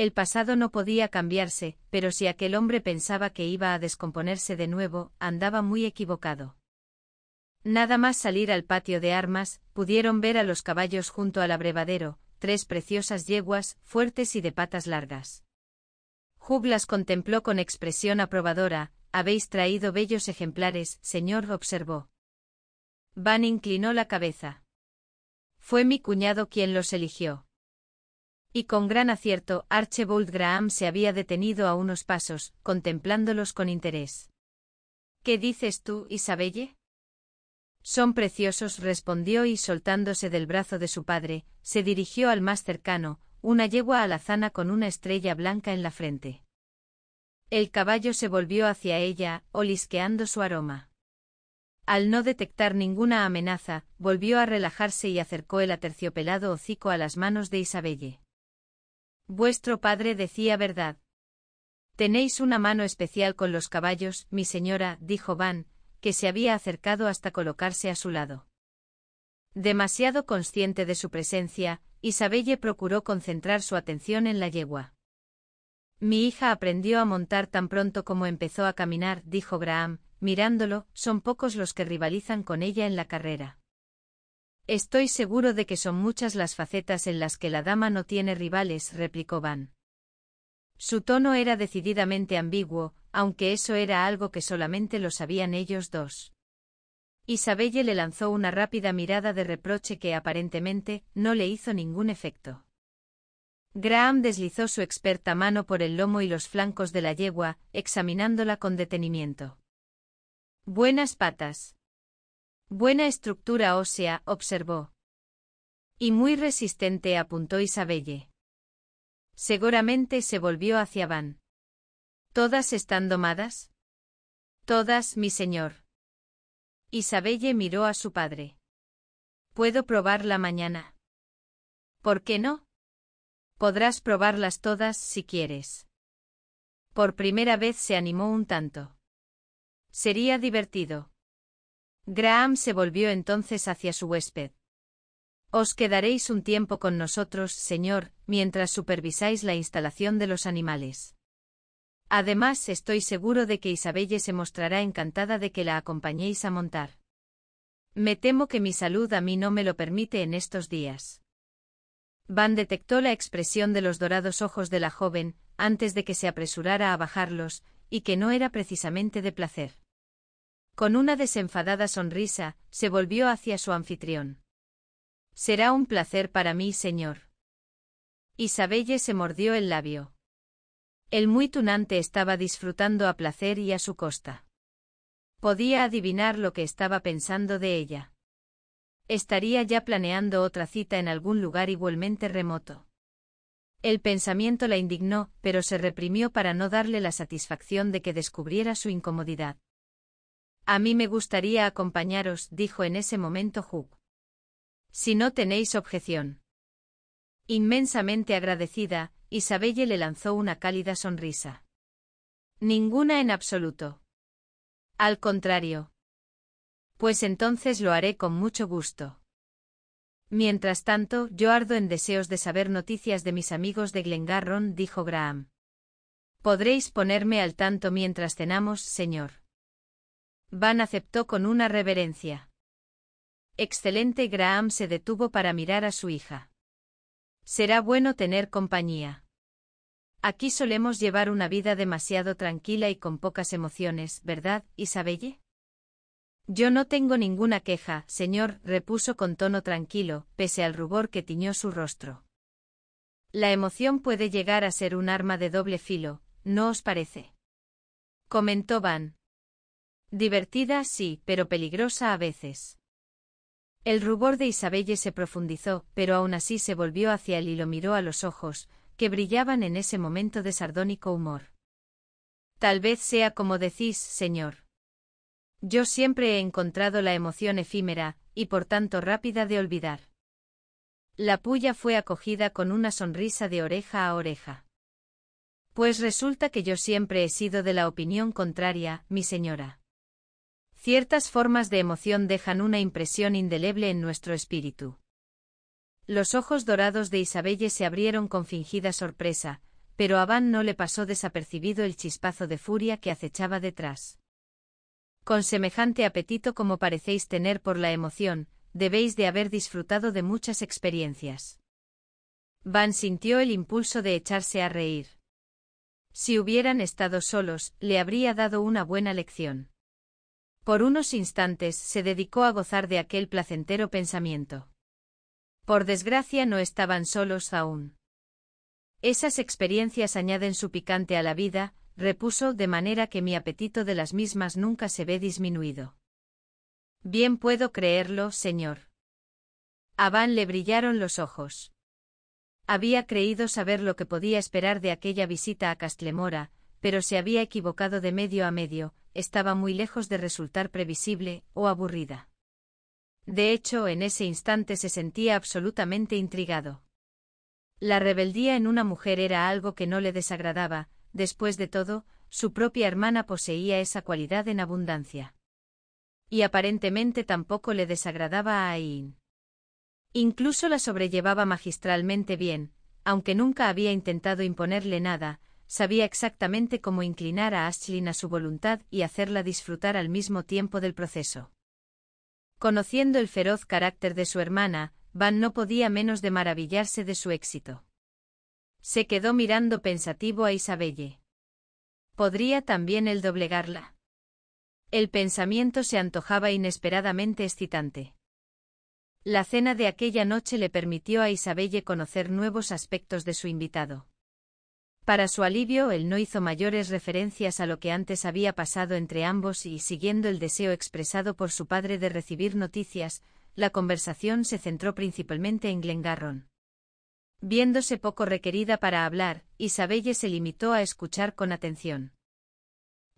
El pasado no podía cambiarse, pero si aquel hombre pensaba que iba a descomponerse de nuevo, andaba muy equivocado. Nada más salir al patio de armas, pudieron ver a los caballos junto al abrevadero, tres preciosas yeguas, fuertes y de patas largas. Juglas contempló con expresión aprobadora, habéis traído bellos ejemplares, señor, observó. Van inclinó la cabeza. Fue mi cuñado quien los eligió. Y con gran acierto, Archibald Graham se había detenido a unos pasos, contemplándolos con interés. ¿Qué dices tú, Isabelle? Son preciosos, respondió y soltándose del brazo de su padre, se dirigió al más cercano, una yegua alazana con una estrella blanca en la frente. El caballo se volvió hacia ella, olisqueando su aroma. Al no detectar ninguna amenaza, volvió a relajarse y acercó el aterciopelado hocico a las manos de Isabelle. Vuestro padre decía verdad. Tenéis una mano especial con los caballos, mi señora, dijo Van, que se había acercado hasta colocarse a su lado. Demasiado consciente de su presencia, Isabelle procuró concentrar su atención en la yegua. Mi hija aprendió a montar tan pronto como empezó a caminar, dijo Graham, mirándolo, son pocos los que rivalizan con ella en la carrera. Estoy seguro de que son muchas las facetas en las que la dama no tiene rivales, replicó Van. Su tono era decididamente ambiguo, aunque eso era algo que solamente lo sabían ellos dos. Isabelle le lanzó una rápida mirada de reproche que aparentemente no le hizo ningún efecto. Graham deslizó su experta mano por el lomo y los flancos de la yegua, examinándola con detenimiento. Buenas patas. Buena estructura ósea, observó. Y muy resistente, apuntó Isabelle. Seguramente se volvió hacia Van. ¿Todas están domadas? Todas, mi señor. Isabelle miró a su padre. ¿Puedo probarla mañana? ¿Por qué no? Podrás probarlas todas si quieres. Por primera vez se animó un tanto. Sería divertido. Graham se volvió entonces hacia su huésped. Os quedaréis un tiempo con nosotros, señor, mientras supervisáis la instalación de los animales. Además, estoy seguro de que Isabelle se mostrará encantada de que la acompañéis a montar. Me temo que mi salud a mí no me lo permite en estos días. Van detectó la expresión de los dorados ojos de la joven, antes de que se apresurara a bajarlos, y que no era precisamente de placer. Con una desenfadada sonrisa, se volvió hacia su anfitrión. Será un placer para mí, señor. Isabelle se mordió el labio. El muy tunante estaba disfrutando a placer y a su costa. Podía adivinar lo que estaba pensando de ella. Estaría ya planeando otra cita en algún lugar igualmente remoto. El pensamiento la indignó, pero se reprimió para no darle la satisfacción de que descubriera su incomodidad. A mí me gustaría acompañaros, dijo en ese momento Hugh. Si no tenéis objeción. Inmensamente agradecida, Isabelle le lanzó una cálida sonrisa. Ninguna en absoluto. Al contrario. Pues entonces lo haré con mucho gusto. Mientras tanto, yo ardo en deseos de saber noticias de mis amigos de Glengarron, dijo Graham. Podréis ponerme al tanto mientras cenamos, señor. Van aceptó con una reverencia. Excelente Graham se detuvo para mirar a su hija. Será bueno tener compañía. Aquí solemos llevar una vida demasiado tranquila y con pocas emociones, ¿verdad, Isabelle? Yo no tengo ninguna queja, señor, repuso con tono tranquilo, pese al rubor que tiñó su rostro. La emoción puede llegar a ser un arma de doble filo, ¿no os parece? Comentó Van. Divertida sí, pero peligrosa a veces. El rubor de Isabelle se profundizó, pero aún así se volvió hacia él y lo miró a los ojos, que brillaban en ese momento de sardónico humor. Tal vez sea como decís, señor. Yo siempre he encontrado la emoción efímera, y por tanto rápida de olvidar. La puya fue acogida con una sonrisa de oreja a oreja. Pues resulta que yo siempre he sido de la opinión contraria, mi señora. Ciertas formas de emoción dejan una impresión indeleble en nuestro espíritu. Los ojos dorados de Isabelle se abrieron con fingida sorpresa, pero a Van no le pasó desapercibido el chispazo de furia que acechaba detrás. Con semejante apetito como parecéis tener por la emoción, debéis de haber disfrutado de muchas experiencias. Van sintió el impulso de echarse a reír. Si hubieran estado solos, le habría dado una buena lección. Por unos instantes se dedicó a gozar de aquel placentero pensamiento. Por desgracia no estaban solos aún. Esas experiencias añaden su picante a la vida, repuso, de manera que mi apetito de las mismas nunca se ve disminuido. Bien puedo creerlo, señor. A Van le brillaron los ojos. Había creído saber lo que podía esperar de aquella visita a Castlemora, pero se había equivocado de medio a medio, estaba muy lejos de resultar previsible o aburrida. De hecho, en ese instante se sentía absolutamente intrigado. La rebeldía en una mujer era algo que no le desagradaba, después de todo, su propia hermana poseía esa cualidad en abundancia. Y aparentemente tampoco le desagradaba a Ain. Incluso la sobrellevaba magistralmente bien, aunque nunca había intentado imponerle nada, sabía exactamente cómo inclinar a Ashlyn a su voluntad y hacerla disfrutar al mismo tiempo del proceso. Conociendo el feroz carácter de su hermana, Van no podía menos de maravillarse de su éxito. Se quedó mirando pensativo a Isabelle. ¿Podría también él doblegarla? El pensamiento se antojaba inesperadamente excitante. La cena de aquella noche le permitió a Isabelle conocer nuevos aspectos de su invitado. Para su alivio, él no hizo mayores referencias a lo que antes había pasado entre ambos y, siguiendo el deseo expresado por su padre de recibir noticias, la conversación se centró principalmente en Glengarron. Viéndose poco requerida para hablar, Isabelle se limitó a escuchar con atención.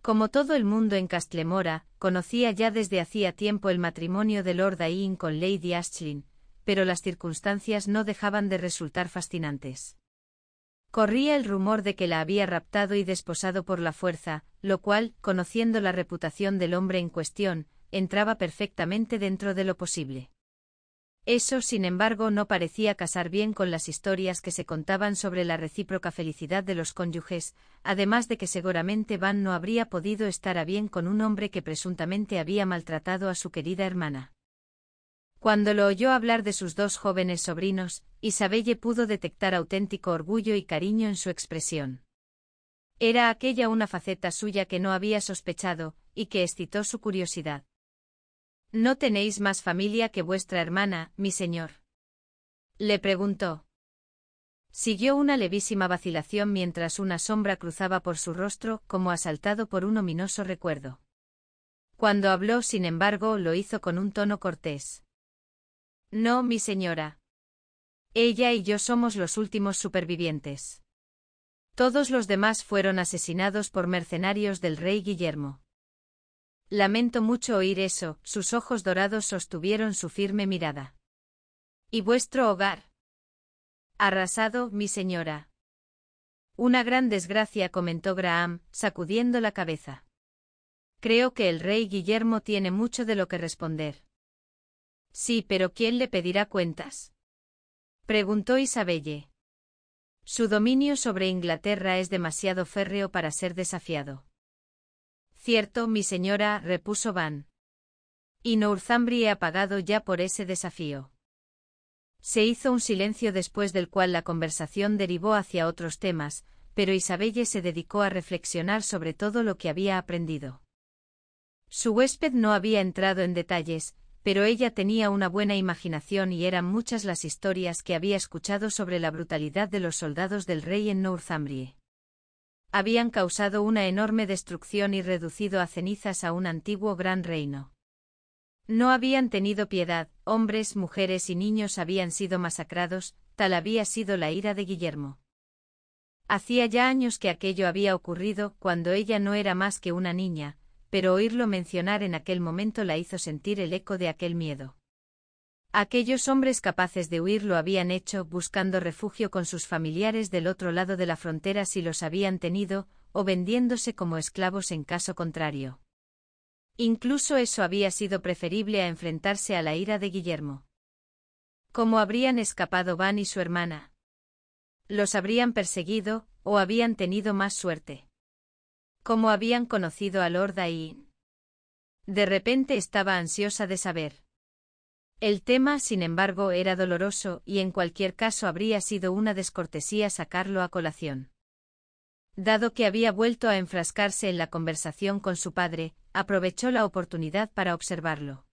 Como todo el mundo en Castlemora, conocía ya desde hacía tiempo el matrimonio de Lord Ayn con Lady Ashlyn, pero las circunstancias no dejaban de resultar fascinantes. Corría el rumor de que la había raptado y desposado por la fuerza, lo cual, conociendo la reputación del hombre en cuestión, entraba perfectamente dentro de lo posible. Eso, sin embargo, no parecía casar bien con las historias que se contaban sobre la recíproca felicidad de los cónyuges, además de que seguramente Van no habría podido estar a bien con un hombre que presuntamente había maltratado a su querida hermana. Cuando lo oyó hablar de sus dos jóvenes sobrinos, Isabelle pudo detectar auténtico orgullo y cariño en su expresión. Era aquella una faceta suya que no había sospechado, y que excitó su curiosidad. ¿No tenéis más familia que vuestra hermana, mi señor? Le preguntó. Siguió una levísima vacilación mientras una sombra cruzaba por su rostro, como asaltado por un ominoso recuerdo. Cuando habló, sin embargo, lo hizo con un tono cortés. No, mi señora. Ella y yo somos los últimos supervivientes. Todos los demás fueron asesinados por mercenarios del rey Guillermo. Lamento mucho oír eso, sus ojos dorados sostuvieron su firme mirada. ¿Y vuestro hogar? Arrasado, mi señora. Una gran desgracia, comentó Graham, sacudiendo la cabeza. Creo que el rey Guillermo tiene mucho de lo que responder. Sí, pero ¿quién le pedirá cuentas? Preguntó Isabelle. Su dominio sobre Inglaterra es demasiado férreo para ser desafiado. Cierto, mi señora, repuso Van. Y Northumbria ha pagado ya por ese desafío. Se hizo un silencio después del cual la conversación derivó hacia otros temas, pero Isabelle se dedicó a reflexionar sobre todo lo que había aprendido. Su huésped no había entrado en detalles, pero ella tenía una buena imaginación y eran muchas las historias que había escuchado sobre la brutalidad de los soldados del rey en Northumbria. Habían causado una enorme destrucción y reducido a cenizas a un antiguo gran reino. No habían tenido piedad, hombres, mujeres y niños habían sido masacrados, tal había sido la ira de Guillermo. Hacía ya años que aquello había ocurrido, cuando ella no era más que una niña, pero oírlo mencionar en aquel momento la hizo sentir el eco de aquel miedo. Aquellos hombres capaces de huir lo habían hecho buscando refugio con sus familiares del otro lado de la frontera si los habían tenido, o vendiéndose como esclavos en caso contrario. Incluso eso había sido preferible a enfrentarse a la ira de Guillermo. ¿Cómo habrían escapado Van y su hermana? Los habrían perseguido, o habían tenido más suerte cómo habían conocido a Lord y... De repente estaba ansiosa de saber. El tema, sin embargo, era doloroso y en cualquier caso habría sido una descortesía sacarlo a colación. Dado que había vuelto a enfrascarse en la conversación con su padre, aprovechó la oportunidad para observarlo.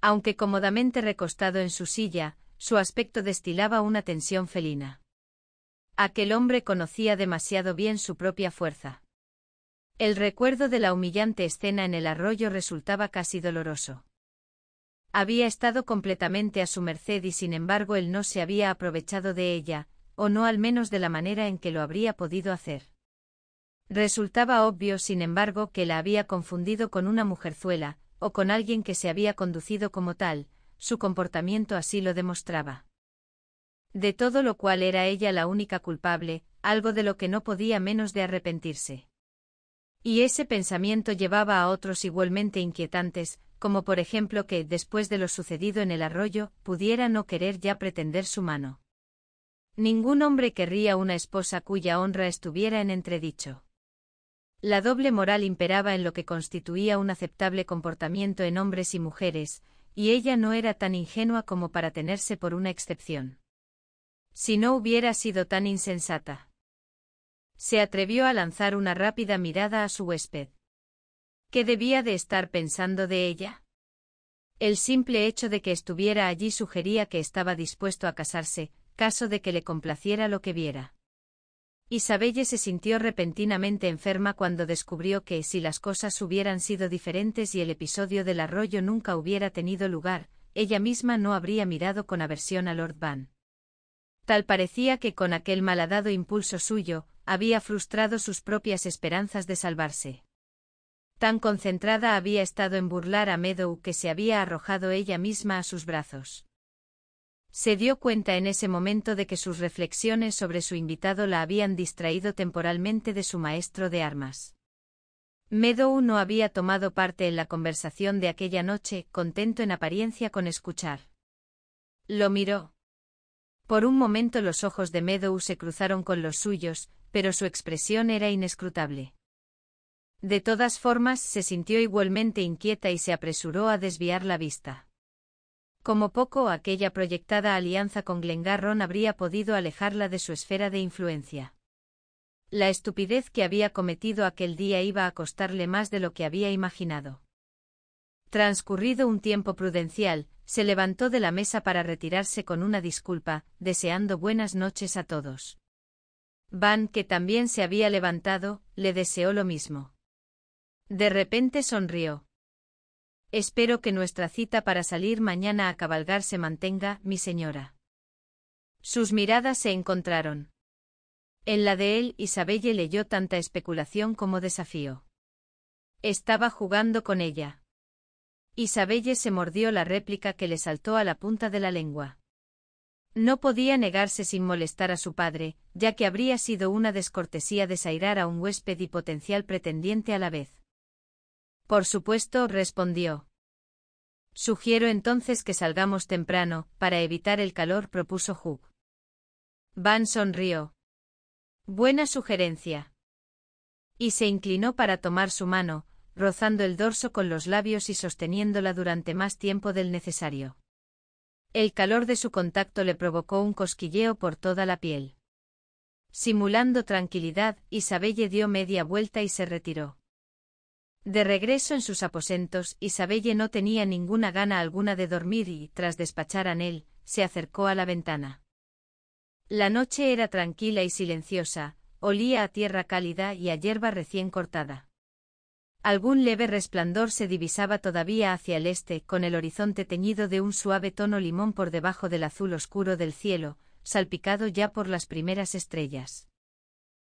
Aunque cómodamente recostado en su silla, su aspecto destilaba una tensión felina. Aquel hombre conocía demasiado bien su propia fuerza. El recuerdo de la humillante escena en el arroyo resultaba casi doloroso. Había estado completamente a su merced y sin embargo él no se había aprovechado de ella, o no al menos de la manera en que lo habría podido hacer. Resultaba obvio, sin embargo, que la había confundido con una mujerzuela, o con alguien que se había conducido como tal, su comportamiento así lo demostraba. De todo lo cual era ella la única culpable, algo de lo que no podía menos de arrepentirse. Y ese pensamiento llevaba a otros igualmente inquietantes, como por ejemplo que, después de lo sucedido en el arroyo, pudiera no querer ya pretender su mano. Ningún hombre querría una esposa cuya honra estuviera en entredicho. La doble moral imperaba en lo que constituía un aceptable comportamiento en hombres y mujeres, y ella no era tan ingenua como para tenerse por una excepción. Si no hubiera sido tan insensata. Se atrevió a lanzar una rápida mirada a su huésped. ¿Qué debía de estar pensando de ella? El simple hecho de que estuviera allí sugería que estaba dispuesto a casarse, caso de que le complaciera lo que viera. Isabelle se sintió repentinamente enferma cuando descubrió que si las cosas hubieran sido diferentes y el episodio del arroyo nunca hubiera tenido lugar, ella misma no habría mirado con aversión a Lord Van. Tal parecía que con aquel malhadado impulso suyo, había frustrado sus propias esperanzas de salvarse. Tan concentrada había estado en burlar a Meadow que se había arrojado ella misma a sus brazos. Se dio cuenta en ese momento de que sus reflexiones sobre su invitado la habían distraído temporalmente de su maestro de armas. Meadow no había tomado parte en la conversación de aquella noche, contento en apariencia con escuchar. Lo miró. Por un momento los ojos de Meadow se cruzaron con los suyos, pero su expresión era inescrutable. De todas formas, se sintió igualmente inquieta y se apresuró a desviar la vista. Como poco, aquella proyectada alianza con Glengarron habría podido alejarla de su esfera de influencia. La estupidez que había cometido aquel día iba a costarle más de lo que había imaginado. Transcurrido un tiempo prudencial, se levantó de la mesa para retirarse con una disculpa, deseando buenas noches a todos. Van, que también se había levantado, le deseó lo mismo. De repente sonrió. Espero que nuestra cita para salir mañana a cabalgar se mantenga, mi señora. Sus miradas se encontraron. En la de él Isabelle leyó tanta especulación como desafío. Estaba jugando con ella. Isabelle se mordió la réplica que le saltó a la punta de la lengua. No podía negarse sin molestar a su padre, ya que habría sido una descortesía desairar a un huésped y potencial pretendiente a la vez. Por supuesto, respondió. Sugiero entonces que salgamos temprano, para evitar el calor, propuso Hugh. Van sonrió. Buena sugerencia. Y se inclinó para tomar su mano, rozando el dorso con los labios y sosteniéndola durante más tiempo del necesario. El calor de su contacto le provocó un cosquilleo por toda la piel. Simulando tranquilidad, Isabelle dio media vuelta y se retiró. De regreso en sus aposentos, Isabelle no tenía ninguna gana alguna de dormir y, tras despachar a Nel, se acercó a la ventana. La noche era tranquila y silenciosa, olía a tierra cálida y a hierba recién cortada. Algún leve resplandor se divisaba todavía hacia el este, con el horizonte teñido de un suave tono limón por debajo del azul oscuro del cielo, salpicado ya por las primeras estrellas.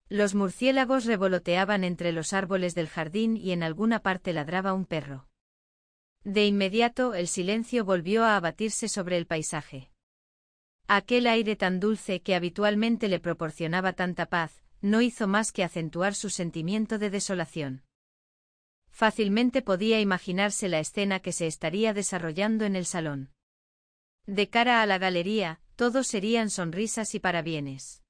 Los murciélagos revoloteaban entre los árboles del jardín y en alguna parte ladraba un perro. De inmediato el silencio volvió a abatirse sobre el paisaje. Aquel aire tan dulce que habitualmente le proporcionaba tanta paz, no hizo más que acentuar su sentimiento de desolación. Fácilmente podía imaginarse la escena que se estaría desarrollando en el salón. De cara a la galería, todos serían sonrisas y parabienes.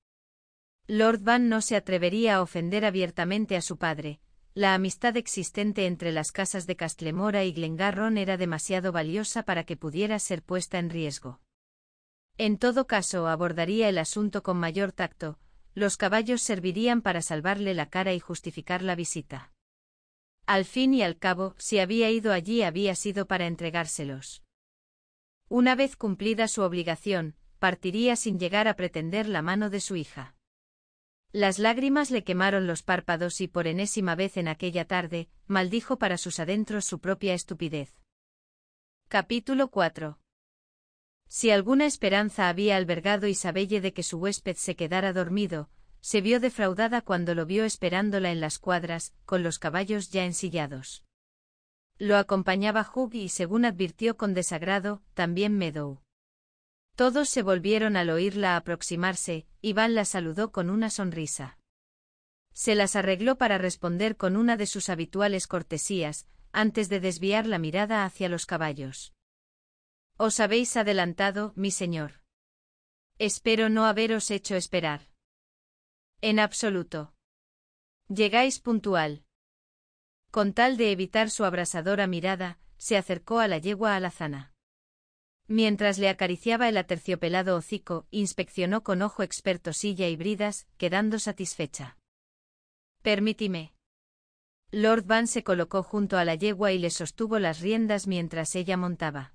Lord Van no se atrevería a ofender abiertamente a su padre, la amistad existente entre las casas de Castlemora y Glengarron era demasiado valiosa para que pudiera ser puesta en riesgo. En todo caso, abordaría el asunto con mayor tacto, los caballos servirían para salvarle la cara y justificar la visita. Al fin y al cabo, si había ido allí había sido para entregárselos. Una vez cumplida su obligación, partiría sin llegar a pretender la mano de su hija. Las lágrimas le quemaron los párpados y por enésima vez en aquella tarde, maldijo para sus adentros su propia estupidez. Capítulo 4. Si alguna esperanza había albergado Isabelle de que su huésped se quedara dormido, se vio defraudada cuando lo vio esperándola en las cuadras, con los caballos ya ensillados. Lo acompañaba Hugh y según advirtió con desagrado, también Meadow. Todos se volvieron al oírla aproximarse, y Van la saludó con una sonrisa. Se las arregló para responder con una de sus habituales cortesías, antes de desviar la mirada hacia los caballos. Os habéis adelantado, mi señor. Espero no haberos hecho esperar. En absoluto. Llegáis puntual. Con tal de evitar su abrasadora mirada, se acercó a la yegua alazana. Mientras le acariciaba el aterciopelado hocico, inspeccionó con ojo experto silla y bridas, quedando satisfecha. Permítime. Lord Van se colocó junto a la yegua y le sostuvo las riendas mientras ella montaba.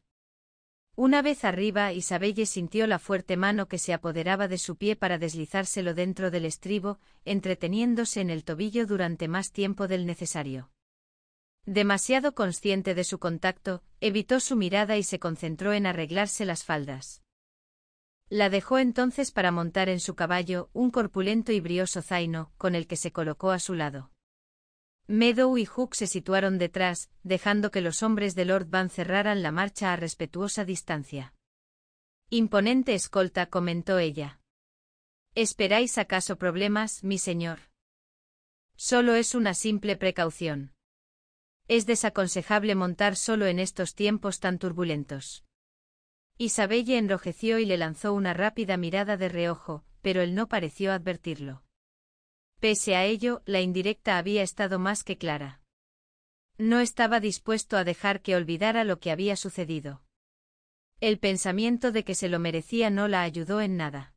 Una vez arriba, Isabelle sintió la fuerte mano que se apoderaba de su pie para deslizárselo dentro del estribo, entreteniéndose en el tobillo durante más tiempo del necesario. Demasiado consciente de su contacto, evitó su mirada y se concentró en arreglarse las faldas. La dejó entonces para montar en su caballo, un corpulento y brioso zaino, con el que se colocó a su lado. Meadow y Hook se situaron detrás, dejando que los hombres de Lord Van cerraran la marcha a respetuosa distancia. Imponente escolta, comentó ella. ¿Esperáis acaso problemas, mi señor? Solo es una simple precaución. Es desaconsejable montar solo en estos tiempos tan turbulentos. Isabelle enrojeció y le lanzó una rápida mirada de reojo, pero él no pareció advertirlo. Pese a ello, la indirecta había estado más que clara. No estaba dispuesto a dejar que olvidara lo que había sucedido. El pensamiento de que se lo merecía no la ayudó en nada.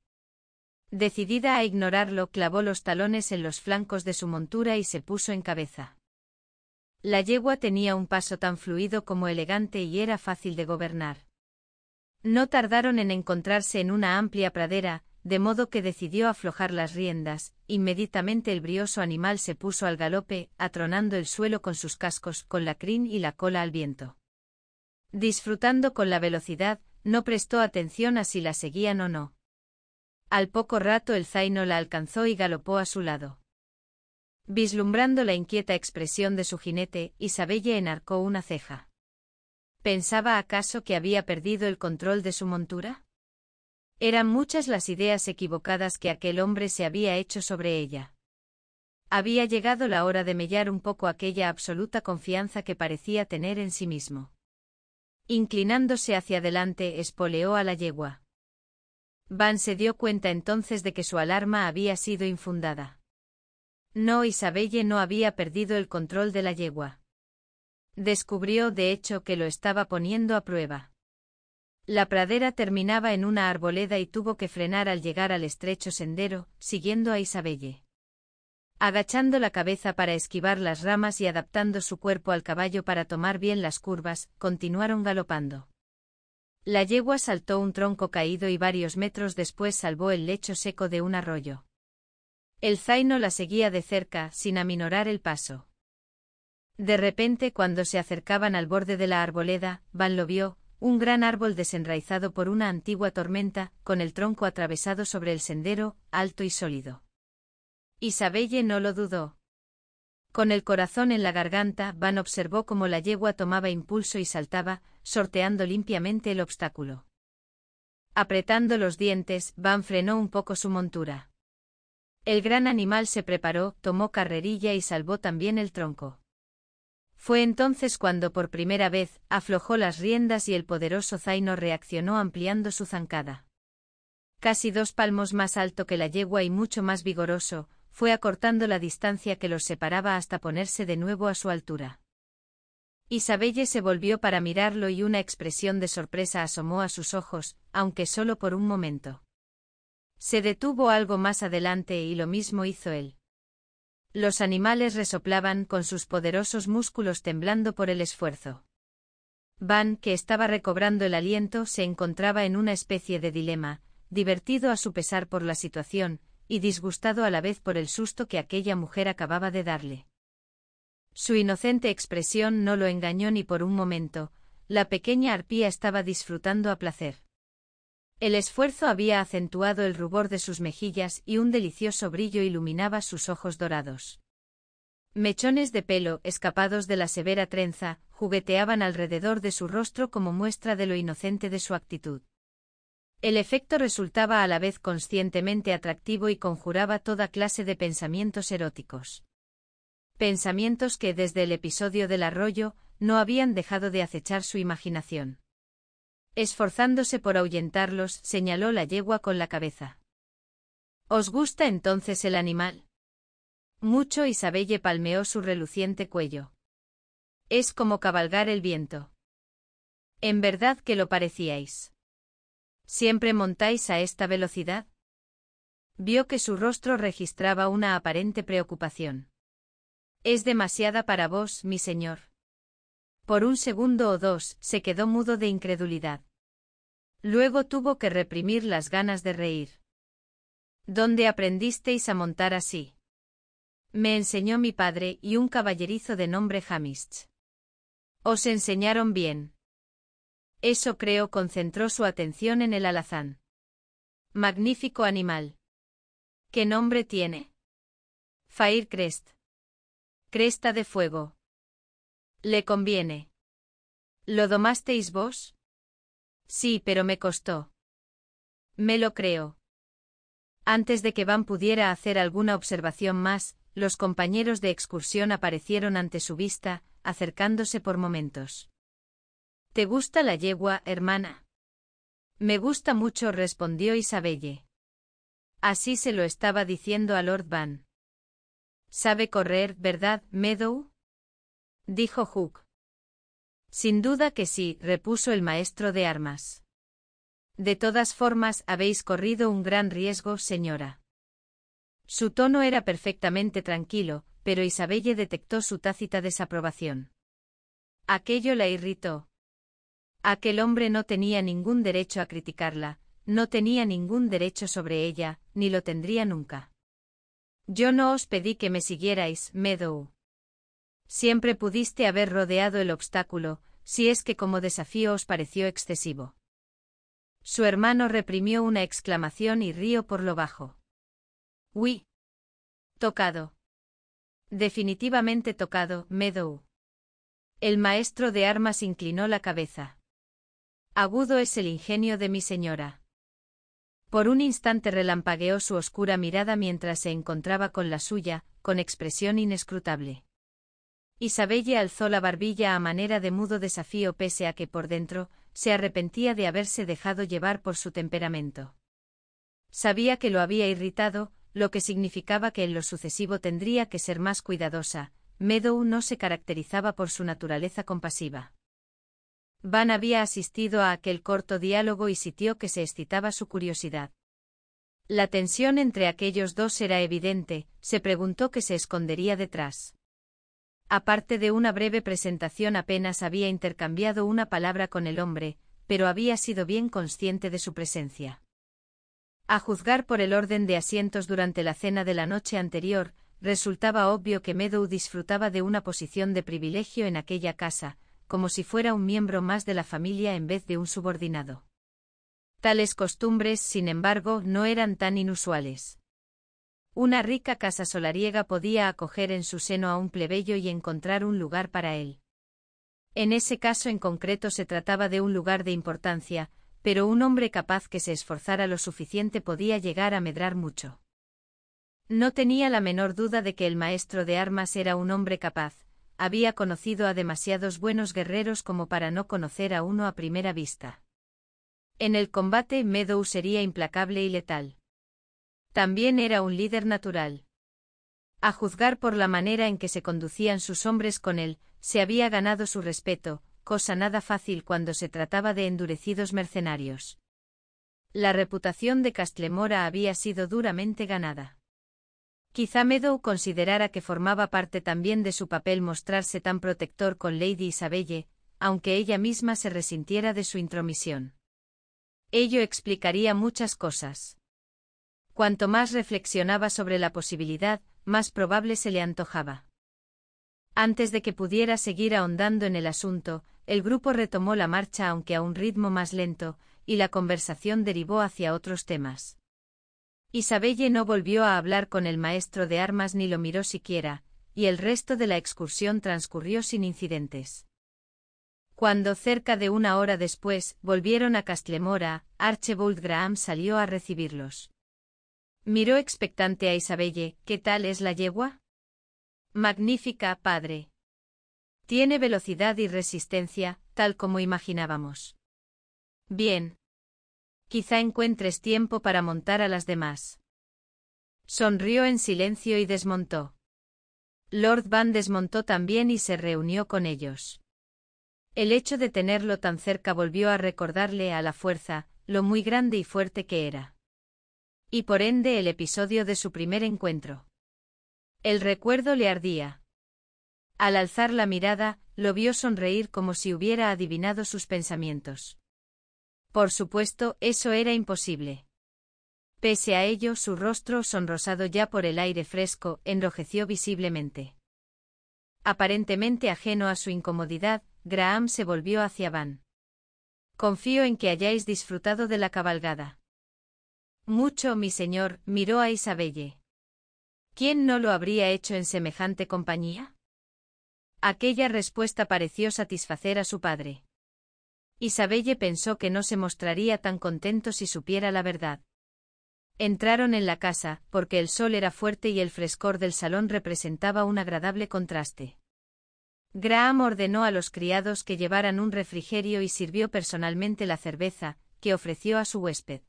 Decidida a ignorarlo, clavó los talones en los flancos de su montura y se puso en cabeza. La yegua tenía un paso tan fluido como elegante y era fácil de gobernar. No tardaron en encontrarse en una amplia pradera, de modo que decidió aflojar las riendas, inmediatamente el brioso animal se puso al galope, atronando el suelo con sus cascos, con la crin y la cola al viento. Disfrutando con la velocidad, no prestó atención a si la seguían o no. Al poco rato el zaino la alcanzó y galopó a su lado. Vislumbrando la inquieta expresión de su jinete, Isabelle enarcó una ceja. ¿Pensaba acaso que había perdido el control de su montura? Eran muchas las ideas equivocadas que aquel hombre se había hecho sobre ella. Había llegado la hora de mellar un poco aquella absoluta confianza que parecía tener en sí mismo. Inclinándose hacia adelante, espoleó a la yegua. Van se dio cuenta entonces de que su alarma había sido infundada. No, Isabelle no había perdido el control de la yegua. Descubrió, de hecho, que lo estaba poniendo a prueba. La pradera terminaba en una arboleda y tuvo que frenar al llegar al estrecho sendero, siguiendo a Isabelle. Agachando la cabeza para esquivar las ramas y adaptando su cuerpo al caballo para tomar bien las curvas, continuaron galopando. La yegua saltó un tronco caído y varios metros después salvó el lecho seco de un arroyo. El zaino la seguía de cerca, sin aminorar el paso. De repente, cuando se acercaban al borde de la arboleda, Van lo vio, un gran árbol desenraizado por una antigua tormenta, con el tronco atravesado sobre el sendero, alto y sólido. Isabelle no lo dudó. Con el corazón en la garganta, Van observó cómo la yegua tomaba impulso y saltaba, sorteando limpiamente el obstáculo. Apretando los dientes, Van frenó un poco su montura. El gran animal se preparó, tomó carrerilla y salvó también el tronco. Fue entonces cuando por primera vez aflojó las riendas y el poderoso Zaino reaccionó ampliando su zancada. Casi dos palmos más alto que la yegua y mucho más vigoroso, fue acortando la distancia que los separaba hasta ponerse de nuevo a su altura. Isabelle se volvió para mirarlo y una expresión de sorpresa asomó a sus ojos, aunque solo por un momento. Se detuvo algo más adelante y lo mismo hizo él. Los animales resoplaban con sus poderosos músculos temblando por el esfuerzo. Van, que estaba recobrando el aliento, se encontraba en una especie de dilema, divertido a su pesar por la situación, y disgustado a la vez por el susto que aquella mujer acababa de darle. Su inocente expresión no lo engañó ni por un momento, la pequeña arpía estaba disfrutando a placer. El esfuerzo había acentuado el rubor de sus mejillas y un delicioso brillo iluminaba sus ojos dorados. Mechones de pelo, escapados de la severa trenza, jugueteaban alrededor de su rostro como muestra de lo inocente de su actitud. El efecto resultaba a la vez conscientemente atractivo y conjuraba toda clase de pensamientos eróticos. Pensamientos que desde el episodio del arroyo no habían dejado de acechar su imaginación. Esforzándose por ahuyentarlos, señaló la yegua con la cabeza. ¿Os gusta entonces el animal? Mucho Isabelle palmeó su reluciente cuello. Es como cabalgar el viento. En verdad que lo parecíais. ¿Siempre montáis a esta velocidad? Vio que su rostro registraba una aparente preocupación. Es demasiada para vos, mi señor. Por un segundo o dos, se quedó mudo de incredulidad. Luego tuvo que reprimir las ganas de reír. ¿Dónde aprendisteis a montar así? Me enseñó mi padre y un caballerizo de nombre Hamish. Os enseñaron bien. Eso creo concentró su atención en el alazán. Magnífico animal. ¿Qué nombre tiene? «Firecrest». Crest. Cresta de fuego. Le conviene. ¿Lo domasteis vos? Sí, pero me costó. Me lo creo. Antes de que Van pudiera hacer alguna observación más, los compañeros de excursión aparecieron ante su vista, acercándose por momentos. ¿Te gusta la yegua, hermana? Me gusta mucho, respondió Isabelle. Así se lo estaba diciendo a Lord Van. Sabe correr, ¿verdad, Meadow? dijo Hook. Sin duda que sí, repuso el maestro de armas. De todas formas, habéis corrido un gran riesgo, señora. Su tono era perfectamente tranquilo, pero Isabelle detectó su tácita desaprobación. Aquello la irritó. Aquel hombre no tenía ningún derecho a criticarla, no tenía ningún derecho sobre ella, ni lo tendría nunca. Yo no os pedí que me siguierais, Meadow. Siempre pudiste haber rodeado el obstáculo, si es que como desafío os pareció excesivo. Su hermano reprimió una exclamación y río por lo bajo. Uy. Tocado. Definitivamente tocado, Meadow. El maestro de armas inclinó la cabeza. Agudo es el ingenio de mi señora. Por un instante relampagueó su oscura mirada mientras se encontraba con la suya, con expresión inescrutable. Isabelle alzó la barbilla a manera de mudo desafío pese a que por dentro, se arrepentía de haberse dejado llevar por su temperamento. Sabía que lo había irritado, lo que significaba que en lo sucesivo tendría que ser más cuidadosa, Meadow no se caracterizaba por su naturaleza compasiva. Van había asistido a aquel corto diálogo y sintió que se excitaba su curiosidad. La tensión entre aquellos dos era evidente, se preguntó qué se escondería detrás. Aparte de una breve presentación apenas había intercambiado una palabra con el hombre, pero había sido bien consciente de su presencia. A juzgar por el orden de asientos durante la cena de la noche anterior, resultaba obvio que Meadow disfrutaba de una posición de privilegio en aquella casa, como si fuera un miembro más de la familia en vez de un subordinado. Tales costumbres, sin embargo, no eran tan inusuales. Una rica casa solariega podía acoger en su seno a un plebeyo y encontrar un lugar para él. En ese caso en concreto se trataba de un lugar de importancia, pero un hombre capaz que se esforzara lo suficiente podía llegar a medrar mucho. No tenía la menor duda de que el maestro de armas era un hombre capaz, había conocido a demasiados buenos guerreros como para no conocer a uno a primera vista. En el combate Meadow sería implacable y letal. También era un líder natural. A juzgar por la manera en que se conducían sus hombres con él, se había ganado su respeto, cosa nada fácil cuando se trataba de endurecidos mercenarios. La reputación de Castlemora había sido duramente ganada. Quizá Meadow considerara que formaba parte también de su papel mostrarse tan protector con Lady Isabelle, aunque ella misma se resintiera de su intromisión. Ello explicaría muchas cosas. Cuanto más reflexionaba sobre la posibilidad, más probable se le antojaba. Antes de que pudiera seguir ahondando en el asunto, el grupo retomó la marcha aunque a un ritmo más lento, y la conversación derivó hacia otros temas. Isabelle no volvió a hablar con el maestro de armas ni lo miró siquiera, y el resto de la excursión transcurrió sin incidentes. Cuando cerca de una hora después volvieron a Castlemora, Archibald Graham salió a recibirlos. Miró expectante a Isabelle, ¿qué tal es la yegua? Magnífica, padre. Tiene velocidad y resistencia, tal como imaginábamos. Bien. Quizá encuentres tiempo para montar a las demás. Sonrió en silencio y desmontó. Lord Van desmontó también y se reunió con ellos. El hecho de tenerlo tan cerca volvió a recordarle a la fuerza, lo muy grande y fuerte que era y por ende el episodio de su primer encuentro. El recuerdo le ardía. Al alzar la mirada, lo vio sonreír como si hubiera adivinado sus pensamientos. Por supuesto, eso era imposible. Pese a ello, su rostro, sonrosado ya por el aire fresco, enrojeció visiblemente. Aparentemente ajeno a su incomodidad, Graham se volvió hacia Van. Confío en que hayáis disfrutado de la cabalgada. Mucho, mi señor, miró a Isabelle. ¿Quién no lo habría hecho en semejante compañía? Aquella respuesta pareció satisfacer a su padre. Isabelle pensó que no se mostraría tan contento si supiera la verdad. Entraron en la casa, porque el sol era fuerte y el frescor del salón representaba un agradable contraste. Graham ordenó a los criados que llevaran un refrigerio y sirvió personalmente la cerveza, que ofreció a su huésped.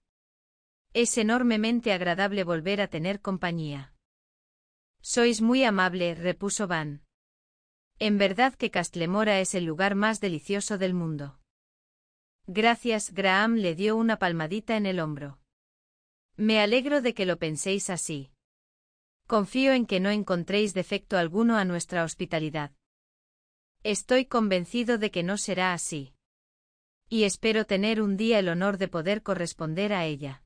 Es enormemente agradable volver a tener compañía. Sois muy amable, repuso Van. En verdad que Castlemora es el lugar más delicioso del mundo. Gracias, Graham le dio una palmadita en el hombro. Me alegro de que lo penséis así. Confío en que no encontréis defecto alguno a nuestra hospitalidad. Estoy convencido de que no será así. Y espero tener un día el honor de poder corresponder a ella.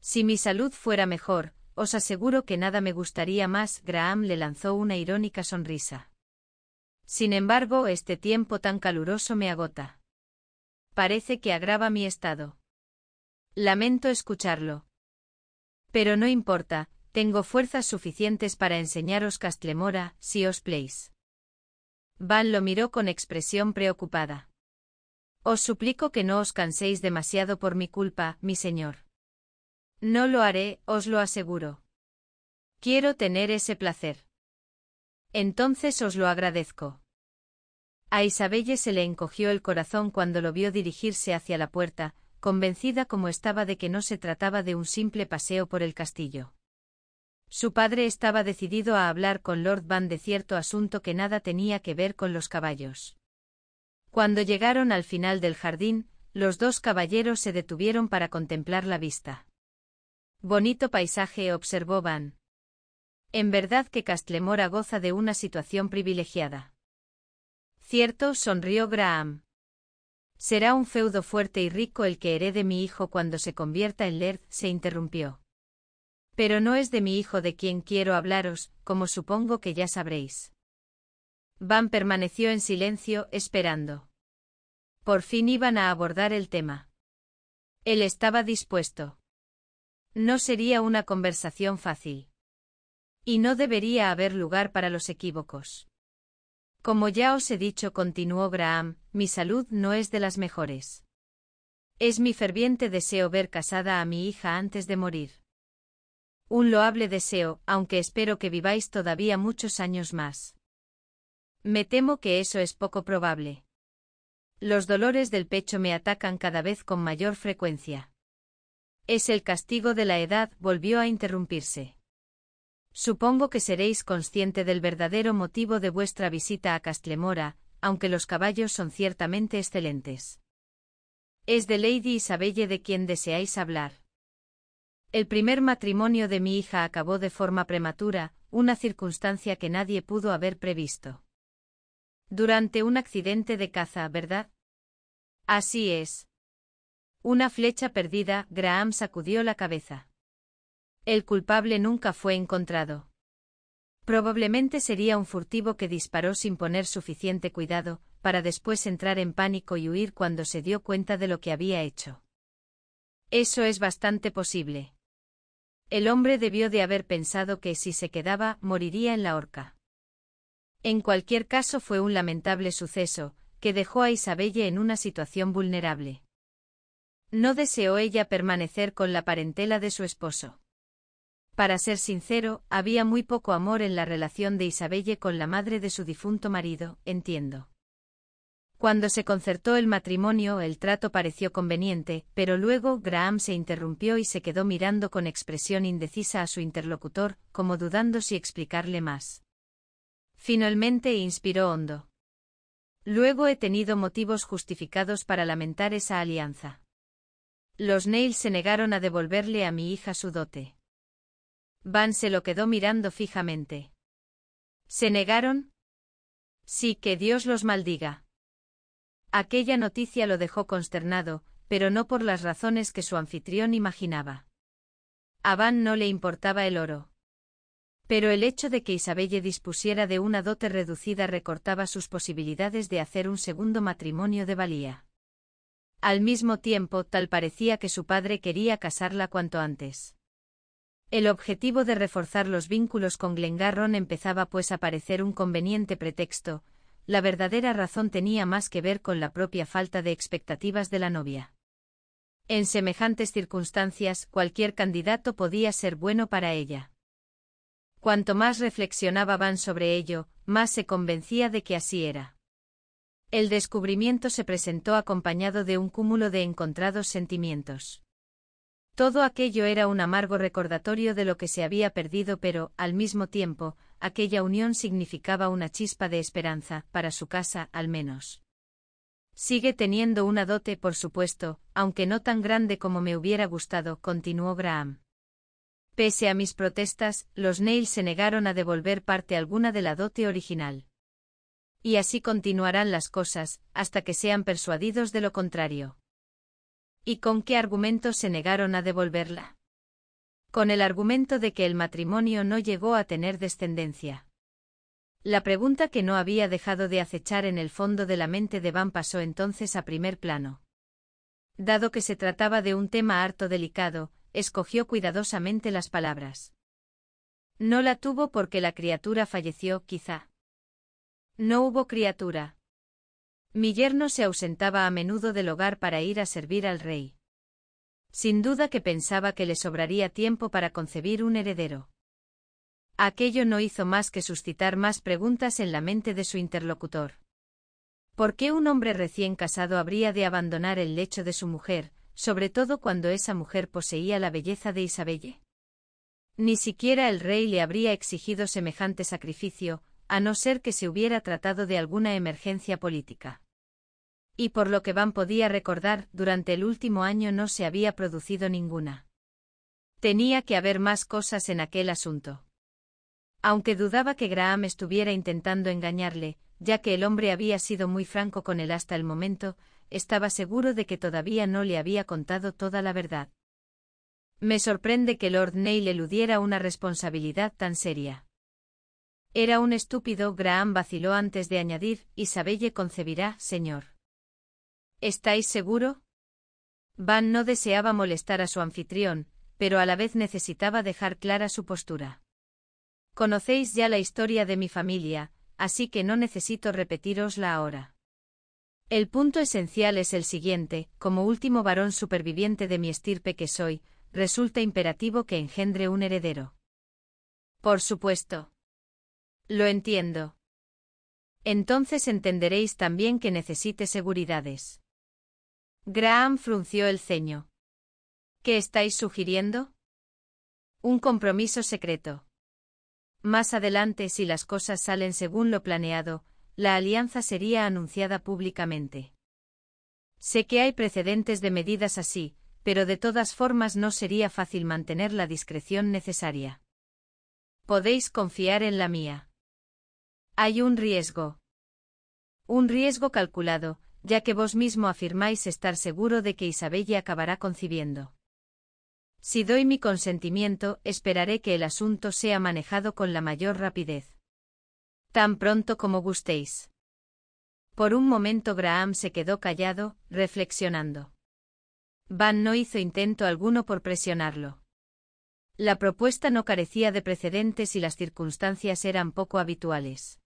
Si mi salud fuera mejor, os aseguro que nada me gustaría más. Graham le lanzó una irónica sonrisa. Sin embargo, este tiempo tan caluroso me agota. Parece que agrava mi estado. Lamento escucharlo. Pero no importa, tengo fuerzas suficientes para enseñaros Castlemora, si os plais. Van lo miró con expresión preocupada. Os suplico que no os canséis demasiado por mi culpa, mi señor. No lo haré, os lo aseguro. Quiero tener ese placer. Entonces os lo agradezco. A Isabelle se le encogió el corazón cuando lo vio dirigirse hacia la puerta, convencida como estaba de que no se trataba de un simple paseo por el castillo. Su padre estaba decidido a hablar con Lord Van de cierto asunto que nada tenía que ver con los caballos. Cuando llegaron al final del jardín, los dos caballeros se detuvieron para contemplar la vista. Bonito paisaje, observó Van. En verdad que Castlemora goza de una situación privilegiada. Cierto, sonrió Graham. Será un feudo fuerte y rico el que herede mi hijo cuando se convierta en Laird, se interrumpió. Pero no es de mi hijo de quien quiero hablaros, como supongo que ya sabréis. Van permaneció en silencio, esperando. Por fin iban a abordar el tema. Él estaba dispuesto. No sería una conversación fácil. Y no debería haber lugar para los equívocos. Como ya os he dicho, continuó Graham, mi salud no es de las mejores. Es mi ferviente deseo ver casada a mi hija antes de morir. Un loable deseo, aunque espero que viváis todavía muchos años más. Me temo que eso es poco probable. Los dolores del pecho me atacan cada vez con mayor frecuencia. Es el castigo de la edad, volvió a interrumpirse. Supongo que seréis consciente del verdadero motivo de vuestra visita a Castlemora, aunque los caballos son ciertamente excelentes. Es de Lady Isabelle de quien deseáis hablar. El primer matrimonio de mi hija acabó de forma prematura, una circunstancia que nadie pudo haber previsto. Durante un accidente de caza, ¿verdad? Así es, una flecha perdida, Graham sacudió la cabeza. El culpable nunca fue encontrado. Probablemente sería un furtivo que disparó sin poner suficiente cuidado, para después entrar en pánico y huir cuando se dio cuenta de lo que había hecho. Eso es bastante posible. El hombre debió de haber pensado que si se quedaba, moriría en la horca. En cualquier caso fue un lamentable suceso, que dejó a Isabelle en una situación vulnerable. No deseó ella permanecer con la parentela de su esposo. Para ser sincero, había muy poco amor en la relación de Isabelle con la madre de su difunto marido, entiendo. Cuando se concertó el matrimonio el trato pareció conveniente, pero luego Graham se interrumpió y se quedó mirando con expresión indecisa a su interlocutor, como dudando si explicarle más. Finalmente inspiró hondo. Luego he tenido motivos justificados para lamentar esa alianza. Los Neil se negaron a devolverle a mi hija su dote. Van se lo quedó mirando fijamente. ¿Se negaron? Sí, que Dios los maldiga. Aquella noticia lo dejó consternado, pero no por las razones que su anfitrión imaginaba. A Van no le importaba el oro. Pero el hecho de que Isabelle dispusiera de una dote reducida recortaba sus posibilidades de hacer un segundo matrimonio de valía. Al mismo tiempo, tal parecía que su padre quería casarla cuanto antes. El objetivo de reforzar los vínculos con Glengarron empezaba pues a parecer un conveniente pretexto, la verdadera razón tenía más que ver con la propia falta de expectativas de la novia. En semejantes circunstancias, cualquier candidato podía ser bueno para ella. Cuanto más reflexionaba Van sobre ello, más se convencía de que así era. El descubrimiento se presentó acompañado de un cúmulo de encontrados sentimientos. Todo aquello era un amargo recordatorio de lo que se había perdido, pero, al mismo tiempo, aquella unión significaba una chispa de esperanza, para su casa, al menos. Sigue teniendo una dote, por supuesto, aunque no tan grande como me hubiera gustado, continuó Graham. Pese a mis protestas, los Nails se negaron a devolver parte alguna de la dote original. Y así continuarán las cosas, hasta que sean persuadidos de lo contrario. ¿Y con qué argumento se negaron a devolverla? Con el argumento de que el matrimonio no llegó a tener descendencia. La pregunta que no había dejado de acechar en el fondo de la mente de Van pasó entonces a primer plano. Dado que se trataba de un tema harto delicado, escogió cuidadosamente las palabras. No la tuvo porque la criatura falleció, quizá. No hubo criatura. Mi yerno se ausentaba a menudo del hogar para ir a servir al rey. Sin duda que pensaba que le sobraría tiempo para concebir un heredero. Aquello no hizo más que suscitar más preguntas en la mente de su interlocutor. ¿Por qué un hombre recién casado habría de abandonar el lecho de su mujer, sobre todo cuando esa mujer poseía la belleza de Isabelle? Ni siquiera el rey le habría exigido semejante sacrificio, a no ser que se hubiera tratado de alguna emergencia política. Y por lo que Van podía recordar, durante el último año no se había producido ninguna. Tenía que haber más cosas en aquel asunto. Aunque dudaba que Graham estuviera intentando engañarle, ya que el hombre había sido muy franco con él hasta el momento, estaba seguro de que todavía no le había contado toda la verdad. Me sorprende que Lord Neil eludiera una responsabilidad tan seria. Era un estúpido, Graham vaciló antes de añadir, Isabelle concebirá, señor. ¿Estáis seguro? Van no deseaba molestar a su anfitrión, pero a la vez necesitaba dejar clara su postura. Conocéis ya la historia de mi familia, así que no necesito repetirosla ahora. El punto esencial es el siguiente, como último varón superviviente de mi estirpe que soy, resulta imperativo que engendre un heredero. Por supuesto. Lo entiendo. Entonces entenderéis también que necesite seguridades. Graham frunció el ceño. ¿Qué estáis sugiriendo? Un compromiso secreto. Más adelante, si las cosas salen según lo planeado, la alianza sería anunciada públicamente. Sé que hay precedentes de medidas así, pero de todas formas no sería fácil mantener la discreción necesaria. Podéis confiar en la mía. Hay un riesgo. Un riesgo calculado, ya que vos mismo afirmáis estar seguro de que Isabella acabará concibiendo. Si doy mi consentimiento, esperaré que el asunto sea manejado con la mayor rapidez. Tan pronto como gustéis. Por un momento Graham se quedó callado, reflexionando. Van no hizo intento alguno por presionarlo. La propuesta no carecía de precedentes y las circunstancias eran poco habituales.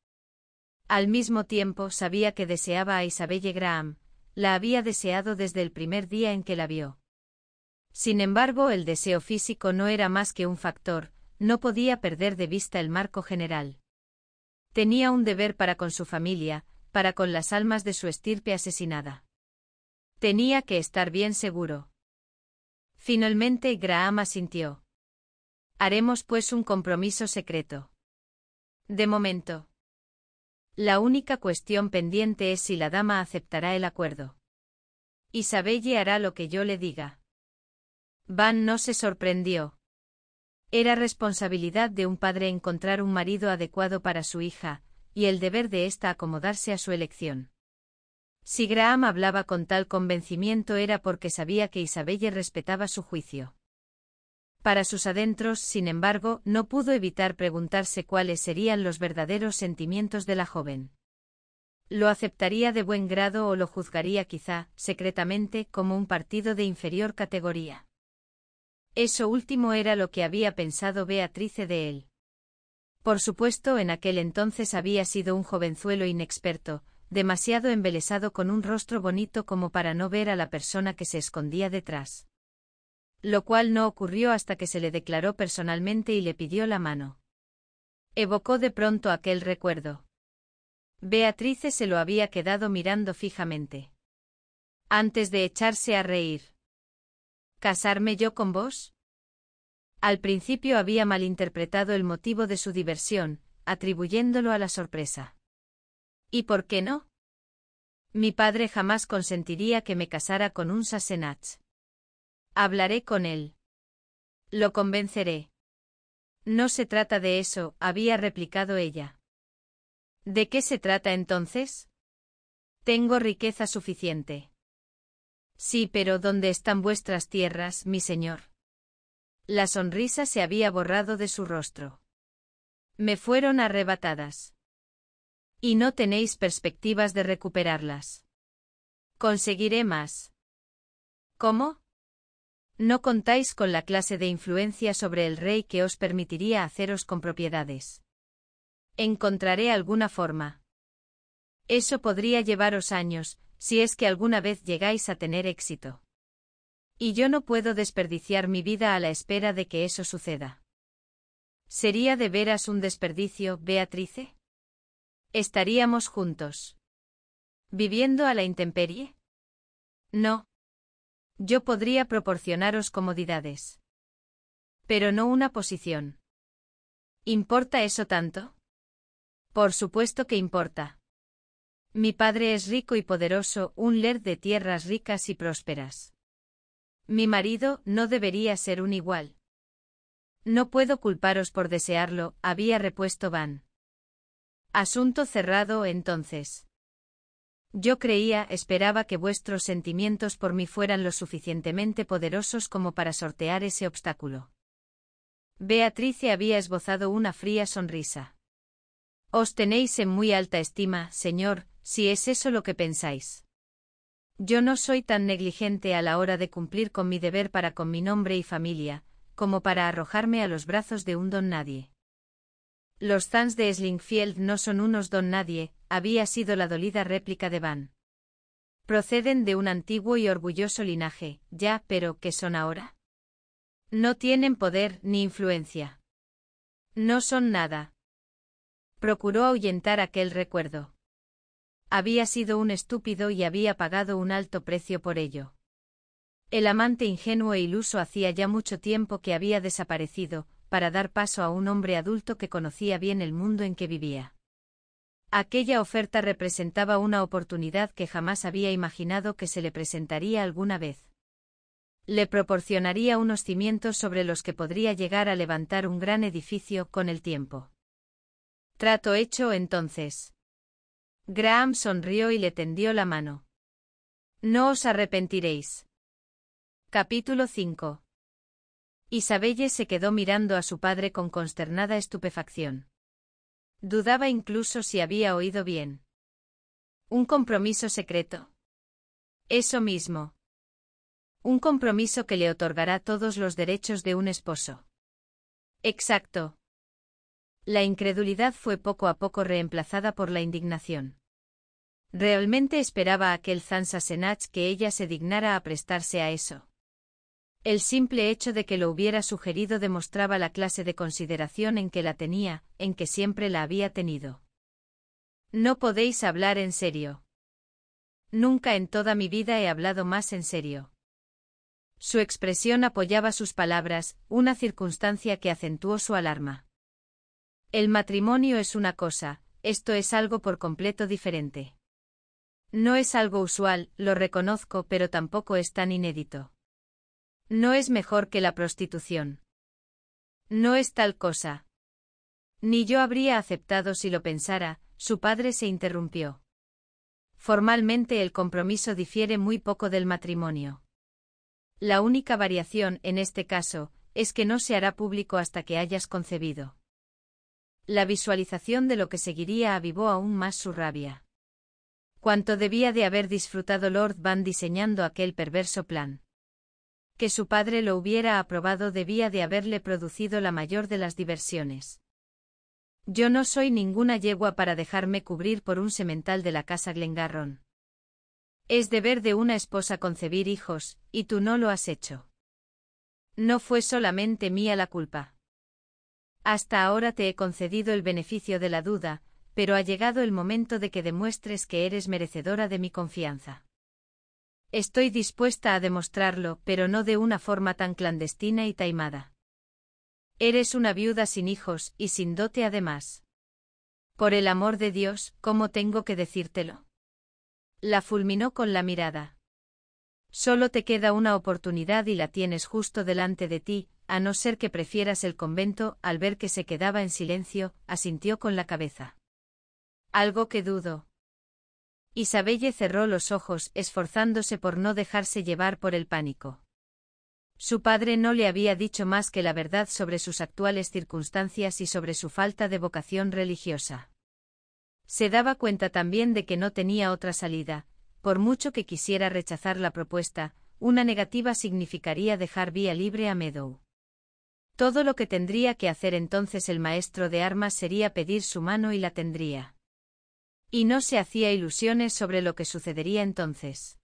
Al mismo tiempo sabía que deseaba a Isabelle Graham, la había deseado desde el primer día en que la vio. Sin embargo, el deseo físico no era más que un factor, no podía perder de vista el marco general. Tenía un deber para con su familia, para con las almas de su estirpe asesinada. Tenía que estar bien seguro. Finalmente Graham asintió. Haremos pues un compromiso secreto. De momento. La única cuestión pendiente es si la dama aceptará el acuerdo. Isabelle hará lo que yo le diga. Van no se sorprendió. Era responsabilidad de un padre encontrar un marido adecuado para su hija, y el deber de ésta acomodarse a su elección. Si Graham hablaba con tal convencimiento era porque sabía que Isabelle respetaba su juicio. Para sus adentros, sin embargo, no pudo evitar preguntarse cuáles serían los verdaderos sentimientos de la joven. Lo aceptaría de buen grado o lo juzgaría quizá, secretamente, como un partido de inferior categoría. Eso último era lo que había pensado Beatrice de él. Por supuesto, en aquel entonces había sido un jovenzuelo inexperto, demasiado embelesado con un rostro bonito como para no ver a la persona que se escondía detrás lo cual no ocurrió hasta que se le declaró personalmente y le pidió la mano. Evocó de pronto aquel recuerdo. Beatrice se lo había quedado mirando fijamente. Antes de echarse a reír. ¿Casarme yo con vos? Al principio había malinterpretado el motivo de su diversión, atribuyéndolo a la sorpresa. ¿Y por qué no? Mi padre jamás consentiría que me casara con un Sassenach. Hablaré con él. Lo convenceré. No se trata de eso, había replicado ella. ¿De qué se trata entonces? Tengo riqueza suficiente. Sí, pero ¿dónde están vuestras tierras, mi señor? La sonrisa se había borrado de su rostro. Me fueron arrebatadas. Y no tenéis perspectivas de recuperarlas. Conseguiré más. ¿Cómo? No contáis con la clase de influencia sobre el rey que os permitiría haceros con propiedades. Encontraré alguna forma. Eso podría llevaros años, si es que alguna vez llegáis a tener éxito. Y yo no puedo desperdiciar mi vida a la espera de que eso suceda. ¿Sería de veras un desperdicio, Beatrice? ¿Estaríamos juntos? ¿Viviendo a la intemperie? No, yo podría proporcionaros comodidades. Pero no una posición. ¿Importa eso tanto? Por supuesto que importa. Mi padre es rico y poderoso, un ler de tierras ricas y prósperas. Mi marido no debería ser un igual. No puedo culparos por desearlo, había repuesto Van. Asunto cerrado entonces. Yo creía, esperaba que vuestros sentimientos por mí fueran lo suficientemente poderosos como para sortear ese obstáculo. Beatrice había esbozado una fría sonrisa. Os tenéis en muy alta estima, señor, si es eso lo que pensáis. Yo no soy tan negligente a la hora de cumplir con mi deber para con mi nombre y familia, como para arrojarme a los brazos de un don nadie. Los zans de Slingfield no son unos don nadie, había sido la dolida réplica de Van. Proceden de un antiguo y orgulloso linaje, ya, pero ¿qué son ahora? No tienen poder ni influencia. No son nada. Procuró ahuyentar aquel recuerdo. Había sido un estúpido y había pagado un alto precio por ello. El amante ingenuo e iluso hacía ya mucho tiempo que había desaparecido, para dar paso a un hombre adulto que conocía bien el mundo en que vivía. Aquella oferta representaba una oportunidad que jamás había imaginado que se le presentaría alguna vez. Le proporcionaría unos cimientos sobre los que podría llegar a levantar un gran edificio con el tiempo. Trato hecho entonces. Graham sonrió y le tendió la mano. No os arrepentiréis. Capítulo 5. Isabelle se quedó mirando a su padre con consternada estupefacción. Dudaba incluso si había oído bien. Un compromiso secreto. Eso mismo. Un compromiso que le otorgará todos los derechos de un esposo. Exacto. La incredulidad fue poco a poco reemplazada por la indignación. Realmente esperaba aquel aquel Senach que ella se dignara a prestarse a eso. El simple hecho de que lo hubiera sugerido demostraba la clase de consideración en que la tenía, en que siempre la había tenido. No podéis hablar en serio. Nunca en toda mi vida he hablado más en serio. Su expresión apoyaba sus palabras, una circunstancia que acentuó su alarma. El matrimonio es una cosa, esto es algo por completo diferente. No es algo usual, lo reconozco, pero tampoco es tan inédito. No es mejor que la prostitución. No es tal cosa. Ni yo habría aceptado si lo pensara, su padre se interrumpió. Formalmente el compromiso difiere muy poco del matrimonio. La única variación en este caso es que no se hará público hasta que hayas concebido. La visualización de lo que seguiría avivó aún más su rabia. Cuanto debía de haber disfrutado Lord Van diseñando aquel perverso plan que su padre lo hubiera aprobado debía de haberle producido la mayor de las diversiones. Yo no soy ninguna yegua para dejarme cubrir por un semental de la casa Glengarrón. Es deber de una esposa concebir hijos, y tú no lo has hecho. No fue solamente mía la culpa. Hasta ahora te he concedido el beneficio de la duda, pero ha llegado el momento de que demuestres que eres merecedora de mi confianza. Estoy dispuesta a demostrarlo, pero no de una forma tan clandestina y taimada. Eres una viuda sin hijos y sin dote además. Por el amor de Dios, ¿cómo tengo que decírtelo? La fulminó con la mirada. Solo te queda una oportunidad y la tienes justo delante de ti, a no ser que prefieras el convento, al ver que se quedaba en silencio, asintió con la cabeza. Algo que dudo, Isabelle cerró los ojos, esforzándose por no dejarse llevar por el pánico. Su padre no le había dicho más que la verdad sobre sus actuales circunstancias y sobre su falta de vocación religiosa. Se daba cuenta también de que no tenía otra salida, por mucho que quisiera rechazar la propuesta, una negativa significaría dejar vía libre a Meadow. Todo lo que tendría que hacer entonces el maestro de armas sería pedir su mano y la tendría y no se hacía ilusiones sobre lo que sucedería entonces.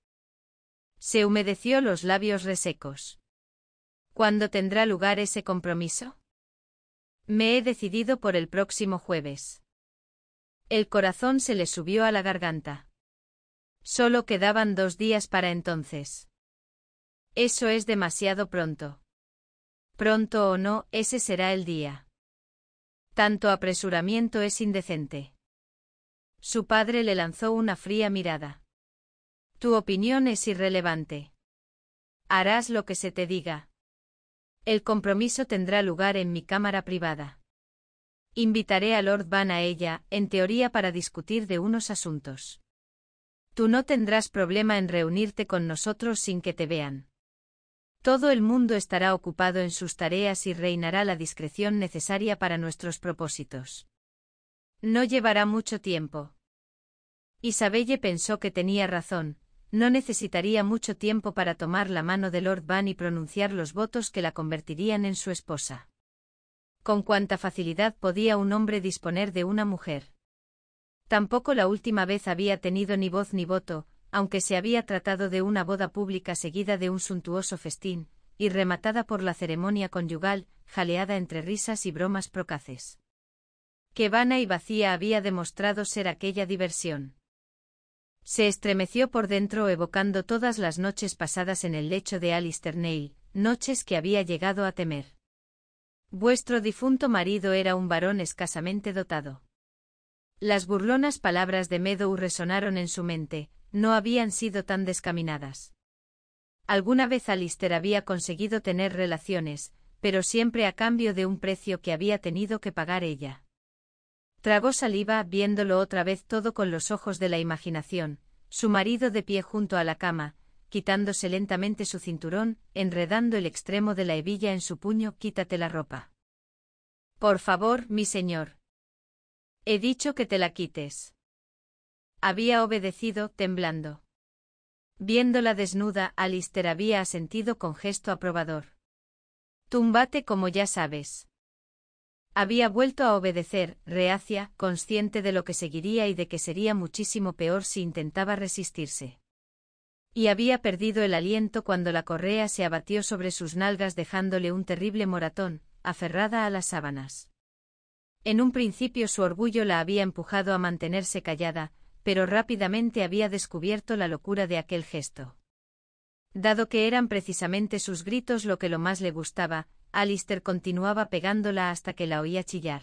Se humedeció los labios resecos. ¿Cuándo tendrá lugar ese compromiso? Me he decidido por el próximo jueves. El corazón se le subió a la garganta. Solo quedaban dos días para entonces. Eso es demasiado pronto. Pronto o no, ese será el día. Tanto apresuramiento es indecente. Su padre le lanzó una fría mirada. Tu opinión es irrelevante. Harás lo que se te diga. El compromiso tendrá lugar en mi cámara privada. Invitaré a Lord Van a ella, en teoría para discutir de unos asuntos. Tú no tendrás problema en reunirte con nosotros sin que te vean. Todo el mundo estará ocupado en sus tareas y reinará la discreción necesaria para nuestros propósitos. No llevará mucho tiempo. Isabelle pensó que tenía razón, no necesitaría mucho tiempo para tomar la mano de Lord Van y pronunciar los votos que la convertirían en su esposa. Con cuánta facilidad podía un hombre disponer de una mujer. Tampoco la última vez había tenido ni voz ni voto, aunque se había tratado de una boda pública seguida de un suntuoso festín, y rematada por la ceremonia conyugal, jaleada entre risas y bromas procaces que vana y vacía había demostrado ser aquella diversión. Se estremeció por dentro evocando todas las noches pasadas en el lecho de Alistair Neil, noches que había llegado a temer. Vuestro difunto marido era un varón escasamente dotado. Las burlonas palabras de Meadow resonaron en su mente, no habían sido tan descaminadas. Alguna vez Alistair había conseguido tener relaciones, pero siempre a cambio de un precio que había tenido que pagar ella. Tragó saliva viéndolo otra vez todo con los ojos de la imaginación, su marido de pie junto a la cama, quitándose lentamente su cinturón, enredando el extremo de la hebilla en su puño, quítate la ropa. Por favor, mi señor. He dicho que te la quites. Había obedecido, temblando. Viéndola desnuda, Alister había asentido con gesto aprobador. Túmbate como ya sabes. Había vuelto a obedecer, reacia, consciente de lo que seguiría y de que sería muchísimo peor si intentaba resistirse. Y había perdido el aliento cuando la correa se abatió sobre sus nalgas dejándole un terrible moratón, aferrada a las sábanas. En un principio su orgullo la había empujado a mantenerse callada, pero rápidamente había descubierto la locura de aquel gesto. Dado que eran precisamente sus gritos lo que lo más le gustaba, Alistair continuaba pegándola hasta que la oía chillar.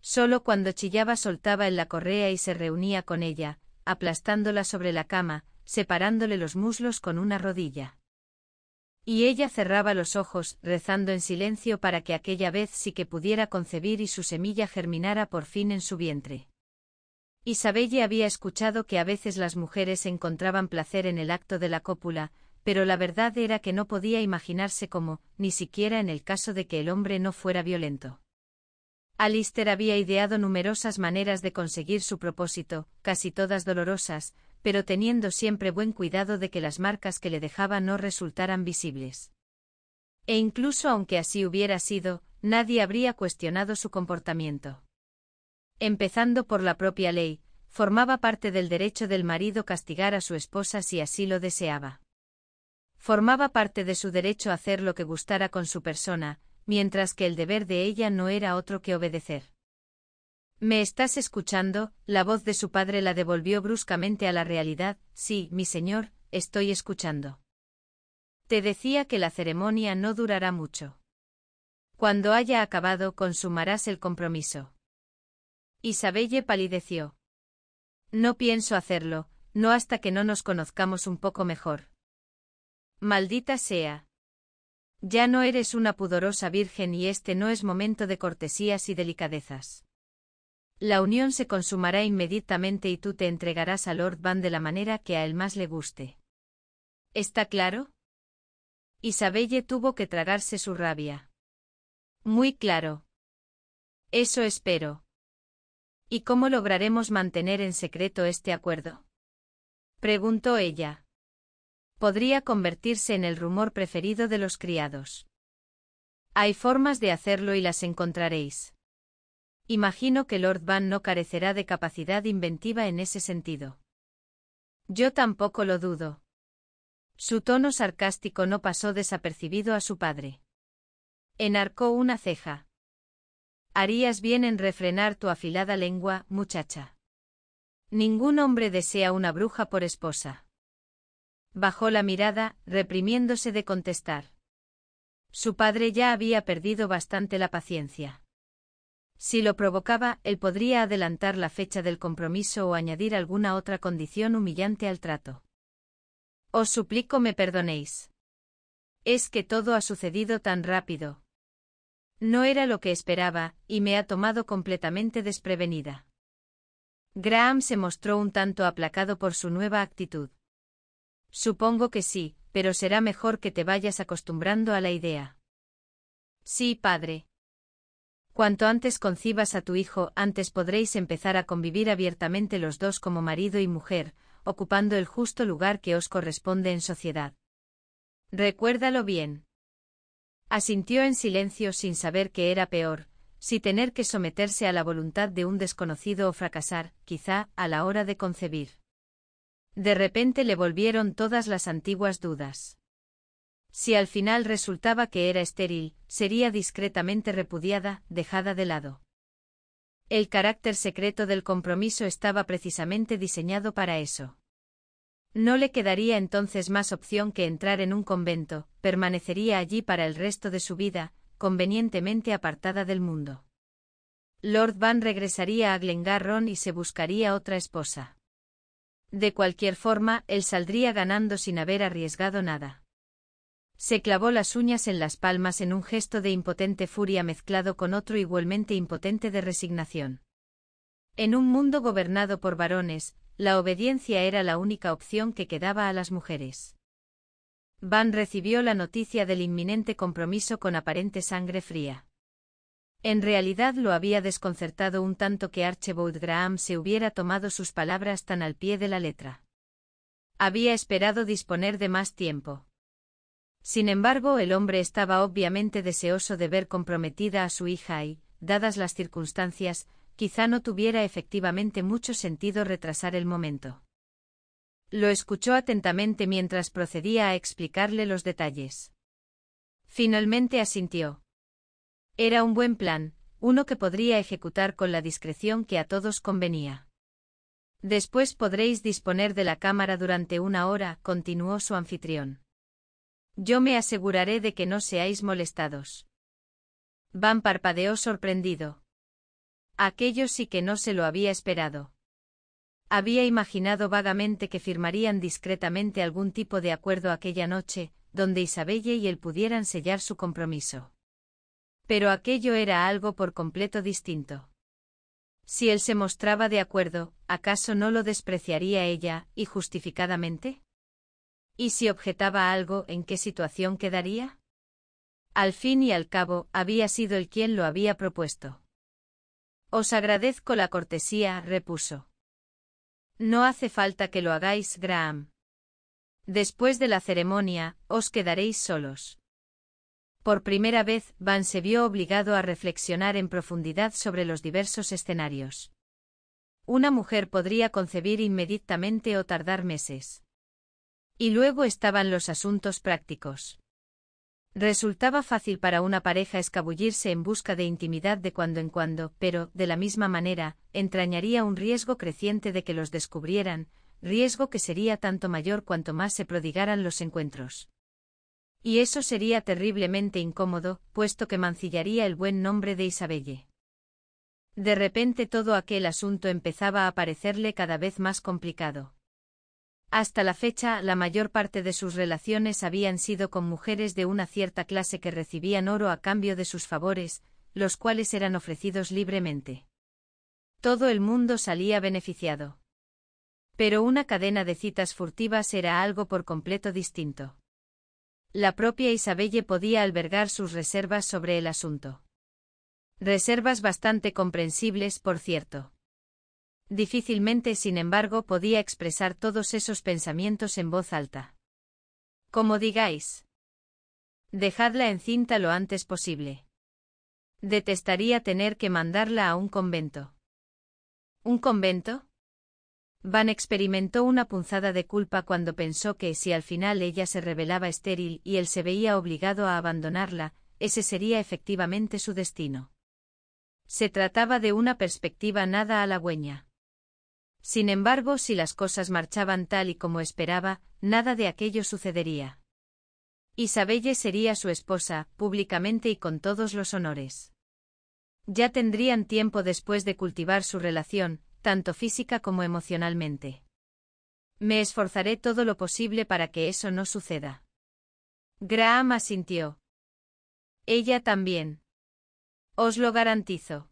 Solo cuando chillaba soltaba en la correa y se reunía con ella, aplastándola sobre la cama, separándole los muslos con una rodilla. Y ella cerraba los ojos, rezando en silencio para que aquella vez sí que pudiera concebir y su semilla germinara por fin en su vientre. Isabelle había escuchado que a veces las mujeres encontraban placer en el acto de la cópula, pero la verdad era que no podía imaginarse cómo, ni siquiera en el caso de que el hombre no fuera violento. Alister había ideado numerosas maneras de conseguir su propósito, casi todas dolorosas, pero teniendo siempre buen cuidado de que las marcas que le dejaba no resultaran visibles. E incluso aunque así hubiera sido, nadie habría cuestionado su comportamiento. Empezando por la propia ley, formaba parte del derecho del marido castigar a su esposa si así lo deseaba. Formaba parte de su derecho a hacer lo que gustara con su persona, mientras que el deber de ella no era otro que obedecer. ¿Me estás escuchando? La voz de su padre la devolvió bruscamente a la realidad. Sí, mi señor, estoy escuchando. Te decía que la ceremonia no durará mucho. Cuando haya acabado consumarás el compromiso. Isabelle palideció. No pienso hacerlo, no hasta que no nos conozcamos un poco mejor. Maldita sea. Ya no eres una pudorosa virgen y este no es momento de cortesías y delicadezas. La unión se consumará inmediatamente y tú te entregarás a Lord Van de la manera que a él más le guste. ¿Está claro? Isabelle tuvo que tragarse su rabia. Muy claro. Eso espero. ¿Y cómo lograremos mantener en secreto este acuerdo? Preguntó ella podría convertirse en el rumor preferido de los criados. Hay formas de hacerlo y las encontraréis. Imagino que Lord Van no carecerá de capacidad inventiva en ese sentido. Yo tampoco lo dudo. Su tono sarcástico no pasó desapercibido a su padre. Enarcó una ceja. Harías bien en refrenar tu afilada lengua, muchacha. Ningún hombre desea una bruja por esposa. Bajó la mirada, reprimiéndose de contestar. Su padre ya había perdido bastante la paciencia. Si lo provocaba, él podría adelantar la fecha del compromiso o añadir alguna otra condición humillante al trato. Os suplico me perdonéis. Es que todo ha sucedido tan rápido. No era lo que esperaba, y me ha tomado completamente desprevenida. Graham se mostró un tanto aplacado por su nueva actitud. Supongo que sí, pero será mejor que te vayas acostumbrando a la idea. Sí, padre. Cuanto antes concibas a tu hijo, antes podréis empezar a convivir abiertamente los dos como marido y mujer, ocupando el justo lugar que os corresponde en sociedad. Recuérdalo bien. Asintió en silencio sin saber que era peor, si tener que someterse a la voluntad de un desconocido o fracasar, quizá, a la hora de concebir. De repente le volvieron todas las antiguas dudas. Si al final resultaba que era estéril, sería discretamente repudiada, dejada de lado. El carácter secreto del compromiso estaba precisamente diseñado para eso. No le quedaría entonces más opción que entrar en un convento, permanecería allí para el resto de su vida, convenientemente apartada del mundo. Lord Van regresaría a Glengarron y se buscaría otra esposa. De cualquier forma, él saldría ganando sin haber arriesgado nada. Se clavó las uñas en las palmas en un gesto de impotente furia mezclado con otro igualmente impotente de resignación. En un mundo gobernado por varones, la obediencia era la única opción que quedaba a las mujeres. Van recibió la noticia del inminente compromiso con aparente sangre fría. En realidad lo había desconcertado un tanto que Archibald Graham se hubiera tomado sus palabras tan al pie de la letra. Había esperado disponer de más tiempo. Sin embargo, el hombre estaba obviamente deseoso de ver comprometida a su hija y, dadas las circunstancias, quizá no tuviera efectivamente mucho sentido retrasar el momento. Lo escuchó atentamente mientras procedía a explicarle los detalles. Finalmente asintió. Era un buen plan, uno que podría ejecutar con la discreción que a todos convenía. Después podréis disponer de la cámara durante una hora, continuó su anfitrión. Yo me aseguraré de que no seáis molestados. Van parpadeó sorprendido. Aquello sí que no se lo había esperado. Había imaginado vagamente que firmarían discretamente algún tipo de acuerdo aquella noche, donde Isabelle y él pudieran sellar su compromiso. Pero aquello era algo por completo distinto. Si él se mostraba de acuerdo, ¿acaso no lo despreciaría ella, y justificadamente? ¿Y si objetaba algo, en qué situación quedaría? Al fin y al cabo, había sido él quien lo había propuesto. Os agradezco la cortesía, repuso. No hace falta que lo hagáis, Graham. Después de la ceremonia, os quedaréis solos. Por primera vez, Van se vio obligado a reflexionar en profundidad sobre los diversos escenarios. Una mujer podría concebir inmediatamente o tardar meses. Y luego estaban los asuntos prácticos. Resultaba fácil para una pareja escabullirse en busca de intimidad de cuando en cuando, pero, de la misma manera, entrañaría un riesgo creciente de que los descubrieran, riesgo que sería tanto mayor cuanto más se prodigaran los encuentros. Y eso sería terriblemente incómodo, puesto que mancillaría el buen nombre de Isabelle. De repente todo aquel asunto empezaba a parecerle cada vez más complicado. Hasta la fecha, la mayor parte de sus relaciones habían sido con mujeres de una cierta clase que recibían oro a cambio de sus favores, los cuales eran ofrecidos libremente. Todo el mundo salía beneficiado. Pero una cadena de citas furtivas era algo por completo distinto la propia Isabelle podía albergar sus reservas sobre el asunto. Reservas bastante comprensibles, por cierto. Difícilmente, sin embargo, podía expresar todos esos pensamientos en voz alta. Como digáis. Dejadla encinta lo antes posible. Detestaría tener que mandarla a un convento. ¿Un convento? Van experimentó una punzada de culpa cuando pensó que si al final ella se revelaba estéril y él se veía obligado a abandonarla, ese sería efectivamente su destino. Se trataba de una perspectiva nada halagüeña. Sin embargo, si las cosas marchaban tal y como esperaba, nada de aquello sucedería. Isabelle sería su esposa, públicamente y con todos los honores. Ya tendrían tiempo después de cultivar su relación, tanto física como emocionalmente. Me esforzaré todo lo posible para que eso no suceda. Graham asintió. Ella también. Os lo garantizo.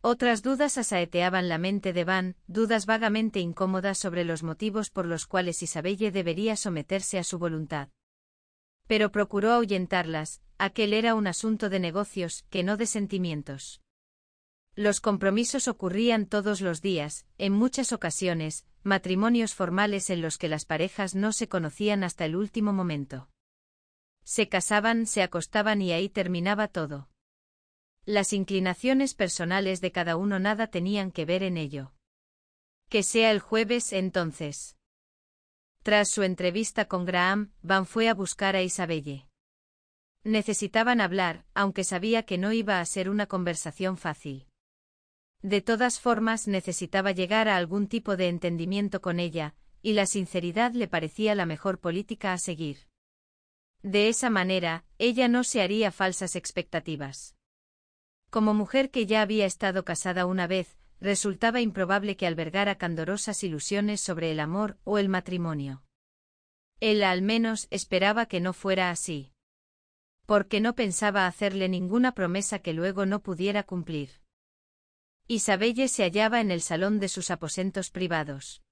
Otras dudas asaeteaban la mente de Van, dudas vagamente incómodas sobre los motivos por los cuales Isabelle debería someterse a su voluntad. Pero procuró ahuyentarlas, aquel era un asunto de negocios, que no de sentimientos. Los compromisos ocurrían todos los días, en muchas ocasiones, matrimonios formales en los que las parejas no se conocían hasta el último momento. Se casaban, se acostaban y ahí terminaba todo. Las inclinaciones personales de cada uno nada tenían que ver en ello. Que sea el jueves entonces. Tras su entrevista con Graham, Van fue a buscar a Isabelle. Necesitaban hablar, aunque sabía que no iba a ser una conversación fácil. De todas formas necesitaba llegar a algún tipo de entendimiento con ella, y la sinceridad le parecía la mejor política a seguir. De esa manera, ella no se haría falsas expectativas. Como mujer que ya había estado casada una vez, resultaba improbable que albergara candorosas ilusiones sobre el amor o el matrimonio. Él al menos esperaba que no fuera así. Porque no pensaba hacerle ninguna promesa que luego no pudiera cumplir. Isabelle se hallaba en el salón de sus aposentos privados.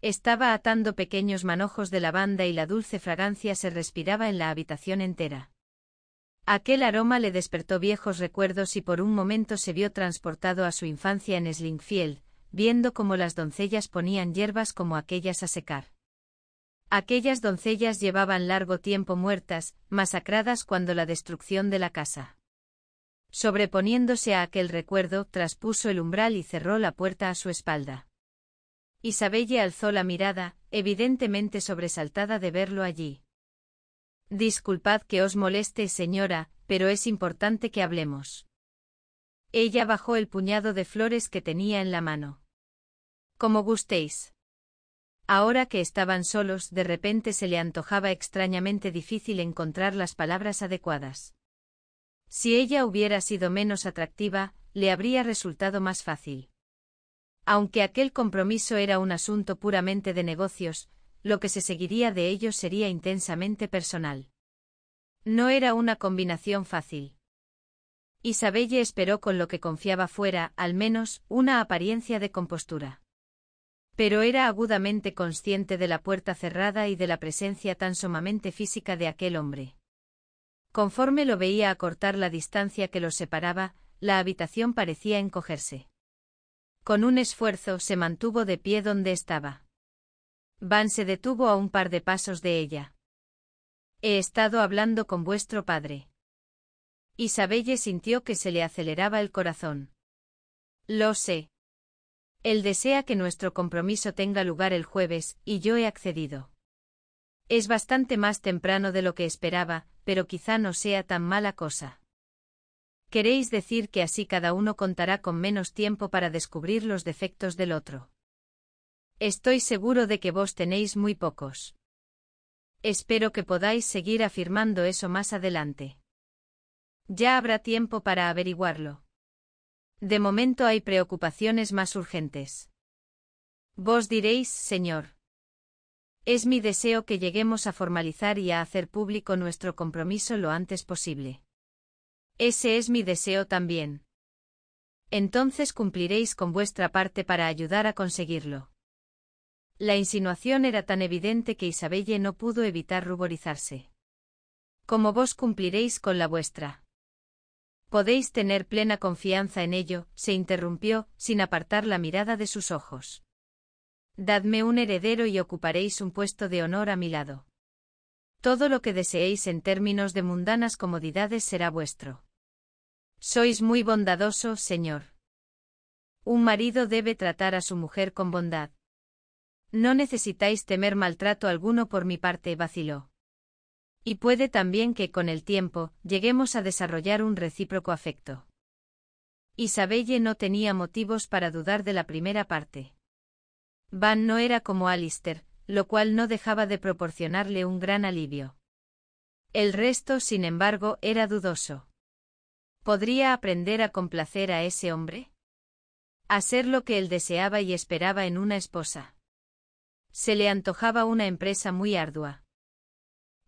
Estaba atando pequeños manojos de lavanda y la dulce fragancia se respiraba en la habitación entera. Aquel aroma le despertó viejos recuerdos y por un momento se vio transportado a su infancia en Slingfield, viendo cómo las doncellas ponían hierbas como aquellas a secar. Aquellas doncellas llevaban largo tiempo muertas, masacradas cuando la destrucción de la casa Sobreponiéndose a aquel recuerdo, traspuso el umbral y cerró la puerta a su espalda. Isabelle alzó la mirada, evidentemente sobresaltada de verlo allí. Disculpad que os moleste, señora, pero es importante que hablemos. Ella bajó el puñado de flores que tenía en la mano. Como gustéis. Ahora que estaban solos, de repente se le antojaba extrañamente difícil encontrar las palabras adecuadas. Si ella hubiera sido menos atractiva, le habría resultado más fácil. Aunque aquel compromiso era un asunto puramente de negocios, lo que se seguiría de ello sería intensamente personal. No era una combinación fácil. Isabelle esperó con lo que confiaba fuera, al menos, una apariencia de compostura. Pero era agudamente consciente de la puerta cerrada y de la presencia tan sumamente física de aquel hombre. Conforme lo veía acortar la distancia que los separaba, la habitación parecía encogerse. Con un esfuerzo se mantuvo de pie donde estaba. Van se detuvo a un par de pasos de ella. He estado hablando con vuestro padre. Isabelle sintió que se le aceleraba el corazón. Lo sé. Él desea que nuestro compromiso tenga lugar el jueves, y yo he accedido. Es bastante más temprano de lo que esperaba, pero quizá no sea tan mala cosa. Queréis decir que así cada uno contará con menos tiempo para descubrir los defectos del otro. Estoy seguro de que vos tenéis muy pocos. Espero que podáis seguir afirmando eso más adelante. Ya habrá tiempo para averiguarlo. De momento hay preocupaciones más urgentes. Vos diréis, Señor. Es mi deseo que lleguemos a formalizar y a hacer público nuestro compromiso lo antes posible. Ese es mi deseo también. Entonces cumpliréis con vuestra parte para ayudar a conseguirlo. La insinuación era tan evidente que Isabelle no pudo evitar ruborizarse. Como vos cumpliréis con la vuestra. Podéis tener plena confianza en ello, se interrumpió, sin apartar la mirada de sus ojos. Dadme un heredero y ocuparéis un puesto de honor a mi lado. Todo lo que deseéis en términos de mundanas comodidades será vuestro. Sois muy bondadoso, Señor. Un marido debe tratar a su mujer con bondad. No necesitáis temer maltrato alguno por mi parte, vaciló. Y puede también que con el tiempo lleguemos a desarrollar un recíproco afecto. Isabelle no tenía motivos para dudar de la primera parte. Van no era como Alistair, lo cual no dejaba de proporcionarle un gran alivio. El resto, sin embargo, era dudoso. ¿Podría aprender a complacer a ese hombre? A ser lo que él deseaba y esperaba en una esposa. Se le antojaba una empresa muy ardua.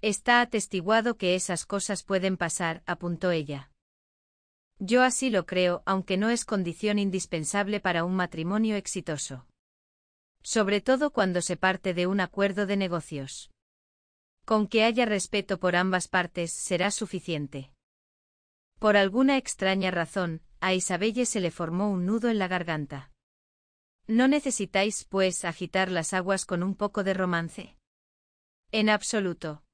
Está atestiguado que esas cosas pueden pasar, apuntó ella. Yo así lo creo, aunque no es condición indispensable para un matrimonio exitoso sobre todo cuando se parte de un acuerdo de negocios. Con que haya respeto por ambas partes será suficiente. Por alguna extraña razón, a Isabelle se le formó un nudo en la garganta. No necesitáis, pues, agitar las aguas con un poco de romance. En absoluto.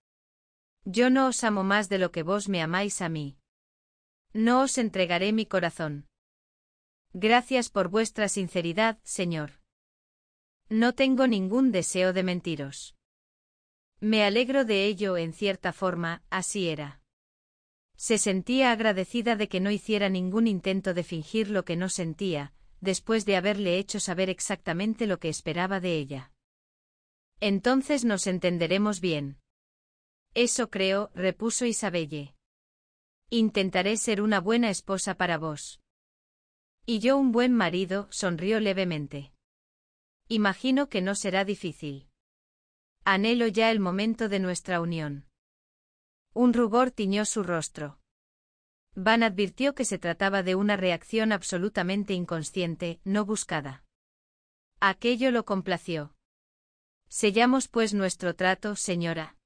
Yo no os amo más de lo que vos me amáis a mí. No os entregaré mi corazón. Gracias por vuestra sinceridad, señor. No tengo ningún deseo de mentiros. Me alegro de ello, en cierta forma, así era. Se sentía agradecida de que no hiciera ningún intento de fingir lo que no sentía, después de haberle hecho saber exactamente lo que esperaba de ella. Entonces nos entenderemos bien. Eso creo, repuso Isabelle. Intentaré ser una buena esposa para vos. Y yo un buen marido, sonrió levemente. Imagino que no será difícil. Anhelo ya el momento de nuestra unión. Un rubor tiñó su rostro. Van advirtió que se trataba de una reacción absolutamente inconsciente, no buscada. Aquello lo complació. Sellamos pues nuestro trato, señora.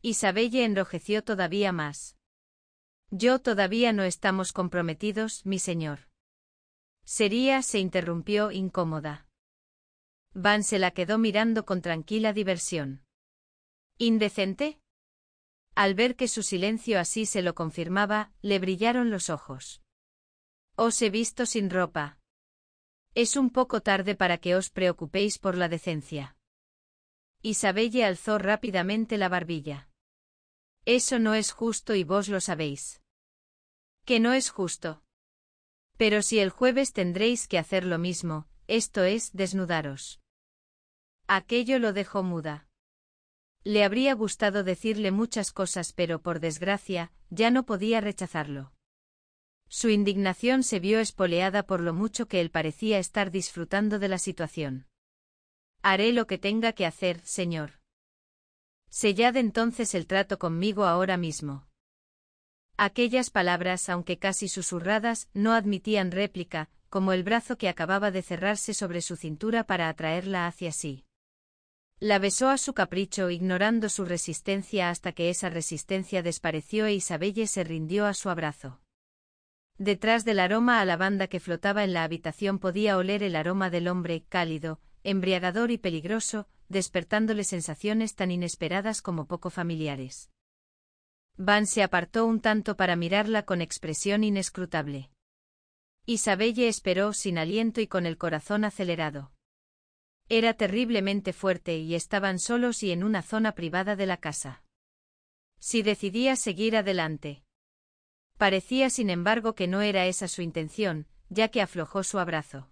Isabelle enrojeció todavía más. Yo todavía no estamos comprometidos, mi señor. Sería, se interrumpió incómoda. Van se la quedó mirando con tranquila diversión. ¿Indecente? Al ver que su silencio así se lo confirmaba, le brillaron los ojos. Os he visto sin ropa. Es un poco tarde para que os preocupéis por la decencia. Isabelle alzó rápidamente la barbilla. Eso no es justo y vos lo sabéis. Que no es justo. Pero si el jueves tendréis que hacer lo mismo, esto es desnudaros. Aquello lo dejó muda. Le habría gustado decirle muchas cosas, pero por desgracia, ya no podía rechazarlo. Su indignación se vio espoleada por lo mucho que él parecía estar disfrutando de la situación. Haré lo que tenga que hacer, señor. Sellad entonces el trato conmigo ahora mismo. Aquellas palabras, aunque casi susurradas, no admitían réplica, como el brazo que acababa de cerrarse sobre su cintura para atraerla hacia sí. La besó a su capricho, ignorando su resistencia hasta que esa resistencia desapareció e Isabelle se rindió a su abrazo. Detrás del aroma a lavanda que flotaba en la habitación podía oler el aroma del hombre, cálido, embriagador y peligroso, despertándole sensaciones tan inesperadas como poco familiares. Van se apartó un tanto para mirarla con expresión inescrutable. Isabelle esperó sin aliento y con el corazón acelerado. Era terriblemente fuerte y estaban solos y en una zona privada de la casa. Si decidía seguir adelante. Parecía sin embargo que no era esa su intención, ya que aflojó su abrazo.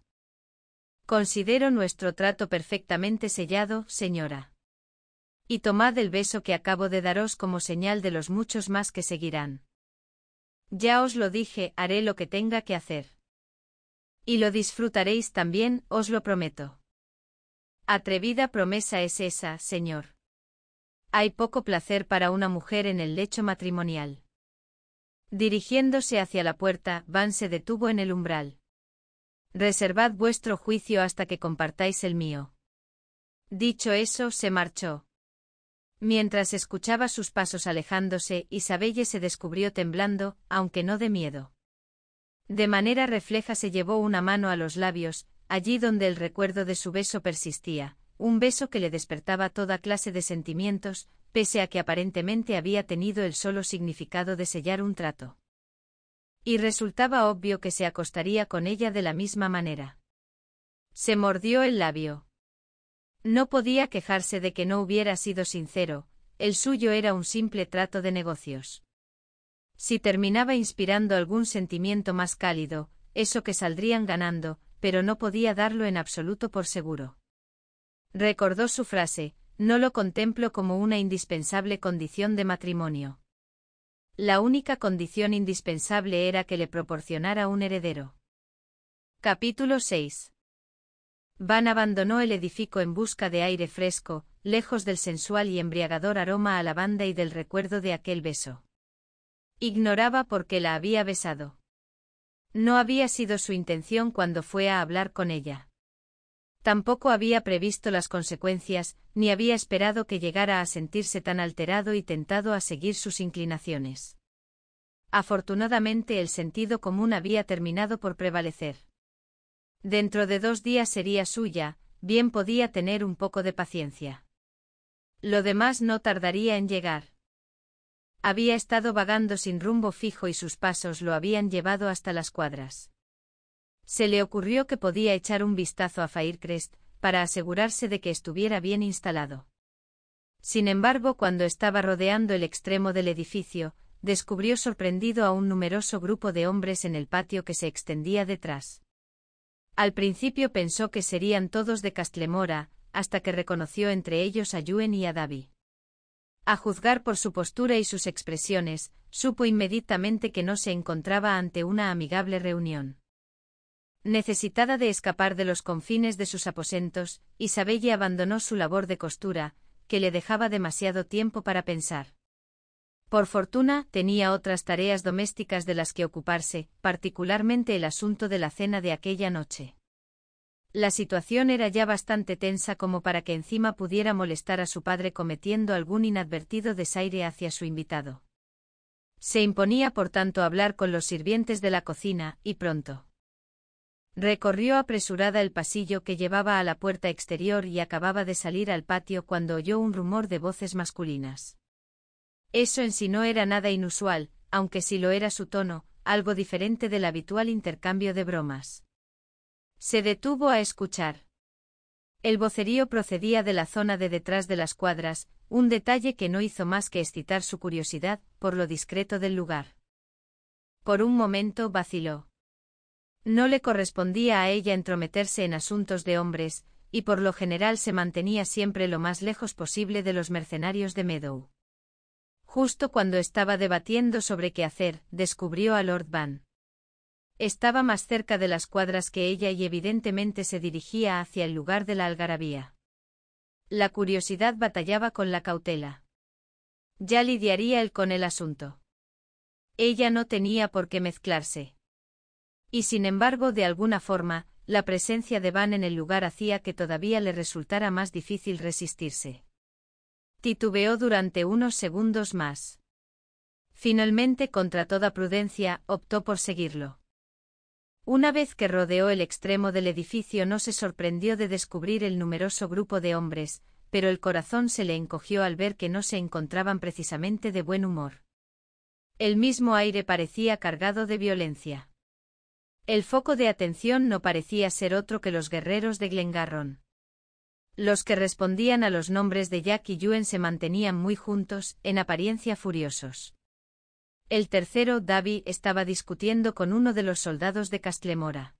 Considero nuestro trato perfectamente sellado, señora. Y tomad el beso que acabo de daros como señal de los muchos más que seguirán. Ya os lo dije, haré lo que tenga que hacer. Y lo disfrutaréis también, os lo prometo. Atrevida promesa es esa, señor. Hay poco placer para una mujer en el lecho matrimonial. Dirigiéndose hacia la puerta, Van se detuvo en el umbral. Reservad vuestro juicio hasta que compartáis el mío. Dicho eso, se marchó. Mientras escuchaba sus pasos alejándose, Isabelle se descubrió temblando, aunque no de miedo. De manera refleja se llevó una mano a los labios, allí donde el recuerdo de su beso persistía, un beso que le despertaba toda clase de sentimientos, pese a que aparentemente había tenido el solo significado de sellar un trato. Y resultaba obvio que se acostaría con ella de la misma manera. Se mordió el labio. No podía quejarse de que no hubiera sido sincero, el suyo era un simple trato de negocios. Si terminaba inspirando algún sentimiento más cálido, eso que saldrían ganando, pero no podía darlo en absoluto por seguro. Recordó su frase, no lo contemplo como una indispensable condición de matrimonio. La única condición indispensable era que le proporcionara un heredero. Capítulo 6. Van abandonó el edificio en busca de aire fresco, lejos del sensual y embriagador aroma a banda y del recuerdo de aquel beso. Ignoraba por qué la había besado. No había sido su intención cuando fue a hablar con ella. Tampoco había previsto las consecuencias, ni había esperado que llegara a sentirse tan alterado y tentado a seguir sus inclinaciones. Afortunadamente el sentido común había terminado por prevalecer. Dentro de dos días sería suya, bien podía tener un poco de paciencia. Lo demás no tardaría en llegar. Había estado vagando sin rumbo fijo y sus pasos lo habían llevado hasta las cuadras. Se le ocurrió que podía echar un vistazo a Faircrest, para asegurarse de que estuviera bien instalado. Sin embargo, cuando estaba rodeando el extremo del edificio, descubrió sorprendido a un numeroso grupo de hombres en el patio que se extendía detrás. Al principio pensó que serían todos de Castlemora, hasta que reconoció entre ellos a Yuen y a Davi. A juzgar por su postura y sus expresiones, supo inmediatamente que no se encontraba ante una amigable reunión. Necesitada de escapar de los confines de sus aposentos, Isabelle abandonó su labor de costura, que le dejaba demasiado tiempo para pensar. Por fortuna, tenía otras tareas domésticas de las que ocuparse, particularmente el asunto de la cena de aquella noche. La situación era ya bastante tensa como para que encima pudiera molestar a su padre cometiendo algún inadvertido desaire hacia su invitado. Se imponía por tanto hablar con los sirvientes de la cocina, y pronto. Recorrió apresurada el pasillo que llevaba a la puerta exterior y acababa de salir al patio cuando oyó un rumor de voces masculinas. Eso en sí no era nada inusual, aunque sí lo era su tono, algo diferente del habitual intercambio de bromas. Se detuvo a escuchar. El vocerío procedía de la zona de detrás de las cuadras, un detalle que no hizo más que excitar su curiosidad, por lo discreto del lugar. Por un momento vaciló. No le correspondía a ella entrometerse en asuntos de hombres, y por lo general se mantenía siempre lo más lejos posible de los mercenarios de Meadow. Justo cuando estaba debatiendo sobre qué hacer, descubrió a Lord Van. Estaba más cerca de las cuadras que ella y evidentemente se dirigía hacia el lugar de la algarabía. La curiosidad batallaba con la cautela. Ya lidiaría él con el asunto. Ella no tenía por qué mezclarse. Y sin embargo, de alguna forma, la presencia de Van en el lugar hacía que todavía le resultara más difícil resistirse. Titubeó durante unos segundos más. Finalmente, contra toda prudencia, optó por seguirlo. Una vez que rodeó el extremo del edificio no se sorprendió de descubrir el numeroso grupo de hombres, pero el corazón se le encogió al ver que no se encontraban precisamente de buen humor. El mismo aire parecía cargado de violencia. El foco de atención no parecía ser otro que los guerreros de Glengarron. Los que respondían a los nombres de Jack y Yuen se mantenían muy juntos, en apariencia furiosos. El tercero, Davy, estaba discutiendo con uno de los soldados de Castlemora.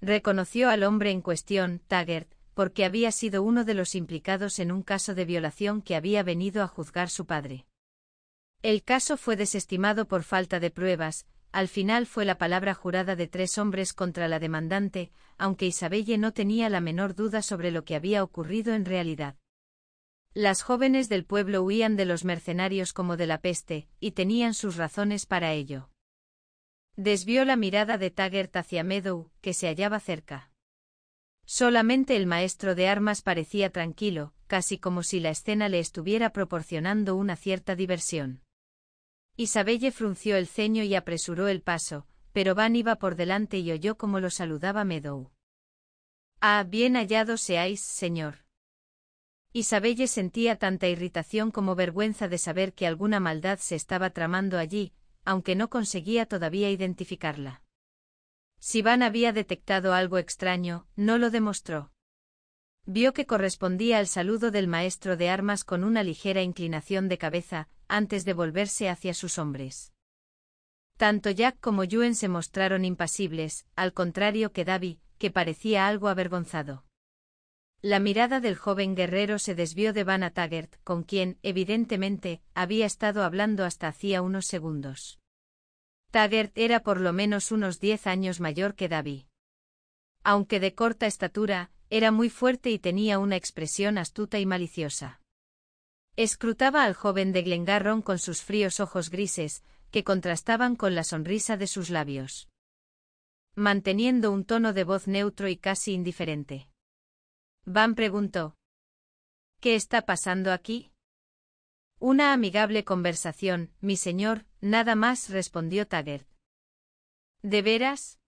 Reconoció al hombre en cuestión, Taggart, porque había sido uno de los implicados en un caso de violación que había venido a juzgar su padre. El caso fue desestimado por falta de pruebas, al final fue la palabra jurada de tres hombres contra la demandante, aunque Isabelle no tenía la menor duda sobre lo que había ocurrido en realidad. Las jóvenes del pueblo huían de los mercenarios como de la peste, y tenían sus razones para ello. Desvió la mirada de Taggart hacia Meadow, que se hallaba cerca. Solamente el maestro de armas parecía tranquilo, casi como si la escena le estuviera proporcionando una cierta diversión. Isabelle frunció el ceño y apresuró el paso, pero Van iba por delante y oyó cómo lo saludaba Meadow. Ah, bien hallado seáis, señor. Isabelle sentía tanta irritación como vergüenza de saber que alguna maldad se estaba tramando allí, aunque no conseguía todavía identificarla. Si Van había detectado algo extraño, no lo demostró. Vio que correspondía al saludo del maestro de armas con una ligera inclinación de cabeza, antes de volverse hacia sus hombres. Tanto Jack como Yuen se mostraron impasibles, al contrario que Davy, que parecía algo avergonzado. La mirada del joven guerrero se desvió de Van Taggart, con quien, evidentemente, había estado hablando hasta hacía unos segundos. Taggart era por lo menos unos diez años mayor que Davy. Aunque de corta estatura, era muy fuerte y tenía una expresión astuta y maliciosa. Escrutaba al joven de Glengarron con sus fríos ojos grises, que contrastaban con la sonrisa de sus labios. Manteniendo un tono de voz neutro y casi indiferente. Van preguntó. ¿Qué está pasando aquí? Una amigable conversación, mi señor, nada más respondió Taggart. ¿De veras?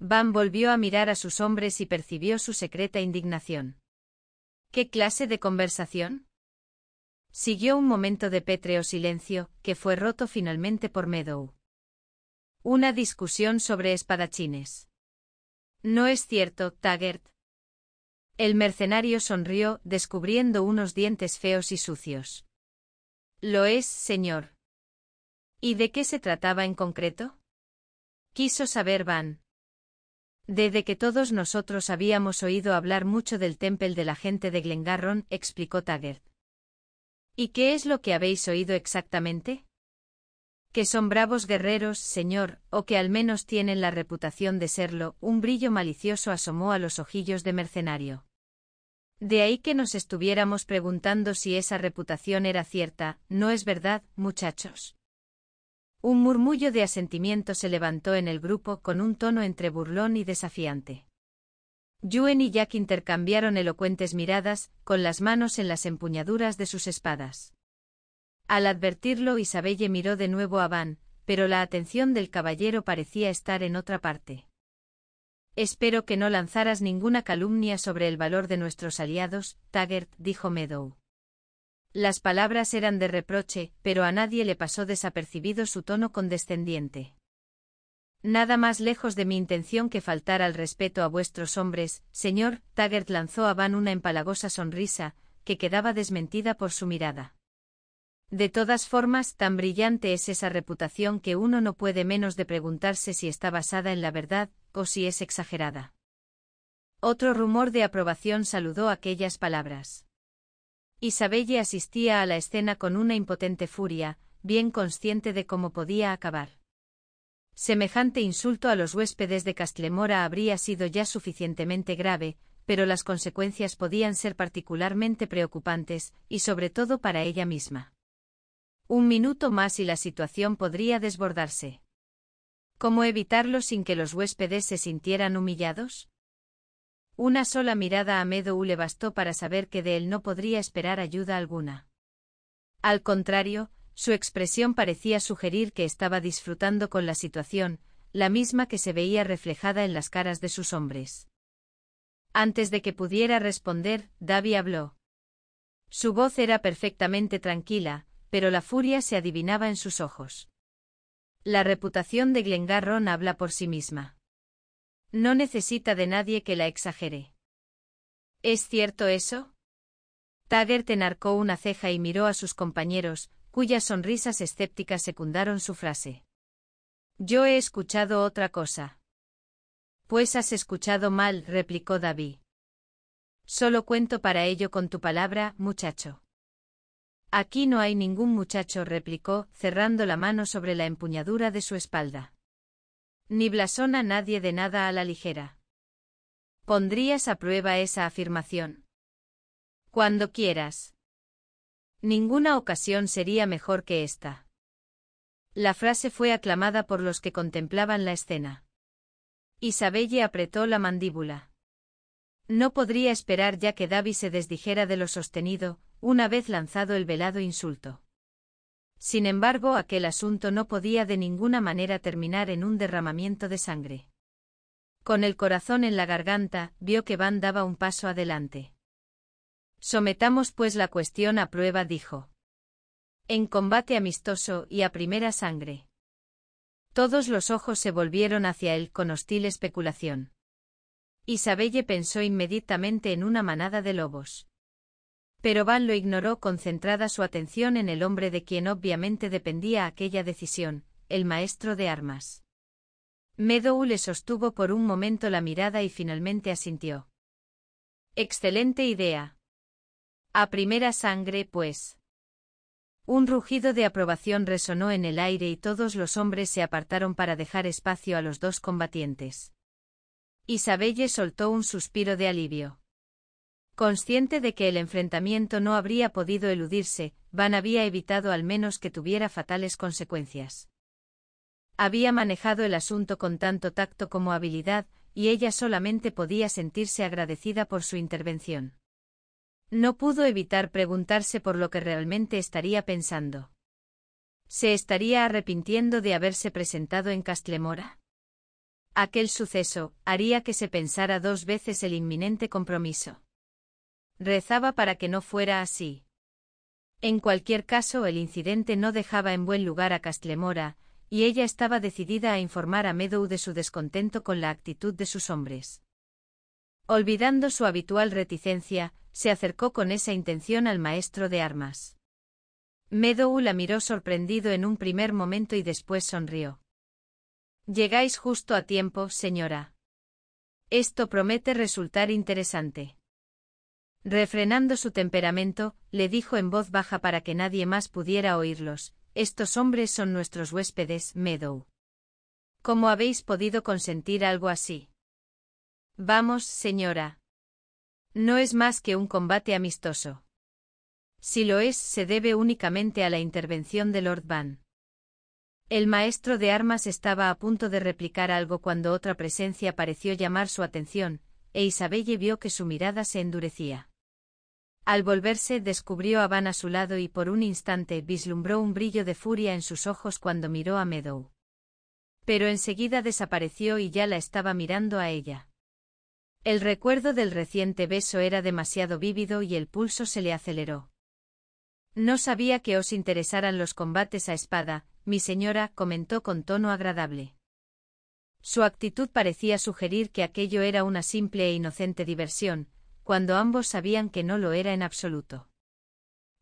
Van volvió a mirar a sus hombres y percibió su secreta indignación. ¿Qué clase de conversación? Siguió un momento de pétreo silencio, que fue roto finalmente por Meadow. Una discusión sobre espadachines. No es cierto, Taggart. El mercenario sonrió, descubriendo unos dientes feos y sucios. Lo es, señor. ¿Y de qué se trataba en concreto? Quiso saber Van. Desde que todos nosotros habíamos oído hablar mucho del Temple de la gente de Glengarron, explicó Taggart. ¿Y qué es lo que habéis oído exactamente? Que son bravos guerreros, señor, o que al menos tienen la reputación de serlo, un brillo malicioso asomó a los ojillos de mercenario. De ahí que nos estuviéramos preguntando si esa reputación era cierta, ¿no es verdad, muchachos? Un murmullo de asentimiento se levantó en el grupo con un tono entre burlón y desafiante. Yuen y Jack intercambiaron elocuentes miradas, con las manos en las empuñaduras de sus espadas. Al advertirlo Isabelle miró de nuevo a Van, pero la atención del caballero parecía estar en otra parte. Espero que no lanzaras ninguna calumnia sobre el valor de nuestros aliados, Taggart dijo Meadow. Las palabras eran de reproche, pero a nadie le pasó desapercibido su tono condescendiente. Nada más lejos de mi intención que faltar al respeto a vuestros hombres, señor, Taggart lanzó a Van una empalagosa sonrisa, que quedaba desmentida por su mirada. De todas formas, tan brillante es esa reputación que uno no puede menos de preguntarse si está basada en la verdad, o si es exagerada. Otro rumor de aprobación saludó aquellas palabras. Isabelle asistía a la escena con una impotente furia, bien consciente de cómo podía acabar. Semejante insulto a los huéspedes de Castlemora habría sido ya suficientemente grave, pero las consecuencias podían ser particularmente preocupantes, y sobre todo para ella misma. Un minuto más y la situación podría desbordarse. ¿Cómo evitarlo sin que los huéspedes se sintieran humillados? Una sola mirada a Medu le bastó para saber que de él no podría esperar ayuda alguna. Al contrario, su expresión parecía sugerir que estaba disfrutando con la situación, la misma que se veía reflejada en las caras de sus hombres. Antes de que pudiera responder, Davi habló. Su voz era perfectamente tranquila, pero la furia se adivinaba en sus ojos. La reputación de Glengarron habla por sí misma. No necesita de nadie que la exagere. ¿Es cierto eso? Tagger enarcó una ceja y miró a sus compañeros, cuyas sonrisas escépticas secundaron su frase. Yo he escuchado otra cosa. Pues has escuchado mal, replicó David. Solo cuento para ello con tu palabra, muchacho. Aquí no hay ningún muchacho, replicó, cerrando la mano sobre la empuñadura de su espalda. Ni blasona nadie de nada a la ligera. ¿Pondrías a prueba esa afirmación? Cuando quieras. Ninguna ocasión sería mejor que esta. La frase fue aclamada por los que contemplaban la escena. Isabelle apretó la mandíbula. No podría esperar ya que Davy se desdijera de lo sostenido, una vez lanzado el velado insulto. Sin embargo, aquel asunto no podía de ninguna manera terminar en un derramamiento de sangre. Con el corazón en la garganta, vio que Van daba un paso adelante. Sometamos pues la cuestión a prueba, dijo. En combate amistoso y a primera sangre. Todos los ojos se volvieron hacia él con hostil especulación. Isabelle pensó inmediatamente en una manada de lobos. Pero Van lo ignoró concentrada su atención en el hombre de quien obviamente dependía aquella decisión, el maestro de armas. Medou le sostuvo por un momento la mirada y finalmente asintió. Excelente idea. A primera sangre, pues. Un rugido de aprobación resonó en el aire y todos los hombres se apartaron para dejar espacio a los dos combatientes. Isabelle soltó un suspiro de alivio. Consciente de que el enfrentamiento no habría podido eludirse, Van había evitado al menos que tuviera fatales consecuencias. Había manejado el asunto con tanto tacto como habilidad, y ella solamente podía sentirse agradecida por su intervención. No pudo evitar preguntarse por lo que realmente estaría pensando. ¿Se estaría arrepintiendo de haberse presentado en Castlemora? Aquel suceso haría que se pensara dos veces el inminente compromiso. Rezaba para que no fuera así. En cualquier caso, el incidente no dejaba en buen lugar a Castlemora, y ella estaba decidida a informar a Meadow de su descontento con la actitud de sus hombres. Olvidando su habitual reticencia, se acercó con esa intención al maestro de armas. Meadow la miró sorprendido en un primer momento y después sonrió. Llegáis justo a tiempo, señora. Esto promete resultar interesante. Refrenando su temperamento, le dijo en voz baja para que nadie más pudiera oírlos, estos hombres son nuestros huéspedes, Meadow. ¿Cómo habéis podido consentir algo así? Vamos, señora. No es más que un combate amistoso. Si lo es, se debe únicamente a la intervención de Lord Van. El maestro de armas estaba a punto de replicar algo cuando otra presencia pareció llamar su atención, e Isabelle vio que su mirada se endurecía. Al volverse descubrió a Van a su lado y por un instante vislumbró un brillo de furia en sus ojos cuando miró a Meadow. Pero enseguida desapareció y ya la estaba mirando a ella. El recuerdo del reciente beso era demasiado vívido y el pulso se le aceleró. No sabía que os interesaran los combates a espada, mi señora comentó con tono agradable. Su actitud parecía sugerir que aquello era una simple e inocente diversión, cuando ambos sabían que no lo era en absoluto.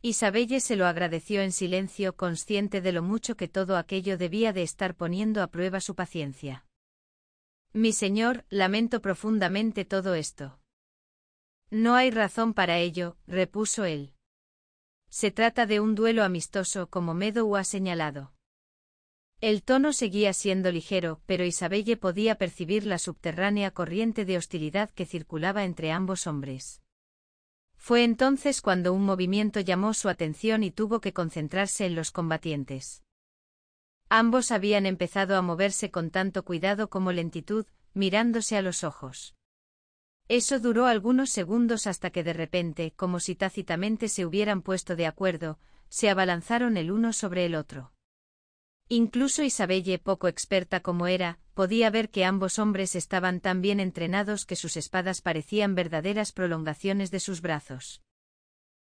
Isabelle se lo agradeció en silencio, consciente de lo mucho que todo aquello debía de estar poniendo a prueba su paciencia. Mi señor, lamento profundamente todo esto. No hay razón para ello, repuso él. Se trata de un duelo amistoso, como medo ha señalado. El tono seguía siendo ligero, pero Isabelle podía percibir la subterránea corriente de hostilidad que circulaba entre ambos hombres. Fue entonces cuando un movimiento llamó su atención y tuvo que concentrarse en los combatientes. Ambos habían empezado a moverse con tanto cuidado como lentitud, mirándose a los ojos. Eso duró algunos segundos hasta que de repente, como si tácitamente se hubieran puesto de acuerdo, se abalanzaron el uno sobre el otro. Incluso Isabelle, poco experta como era, podía ver que ambos hombres estaban tan bien entrenados que sus espadas parecían verdaderas prolongaciones de sus brazos.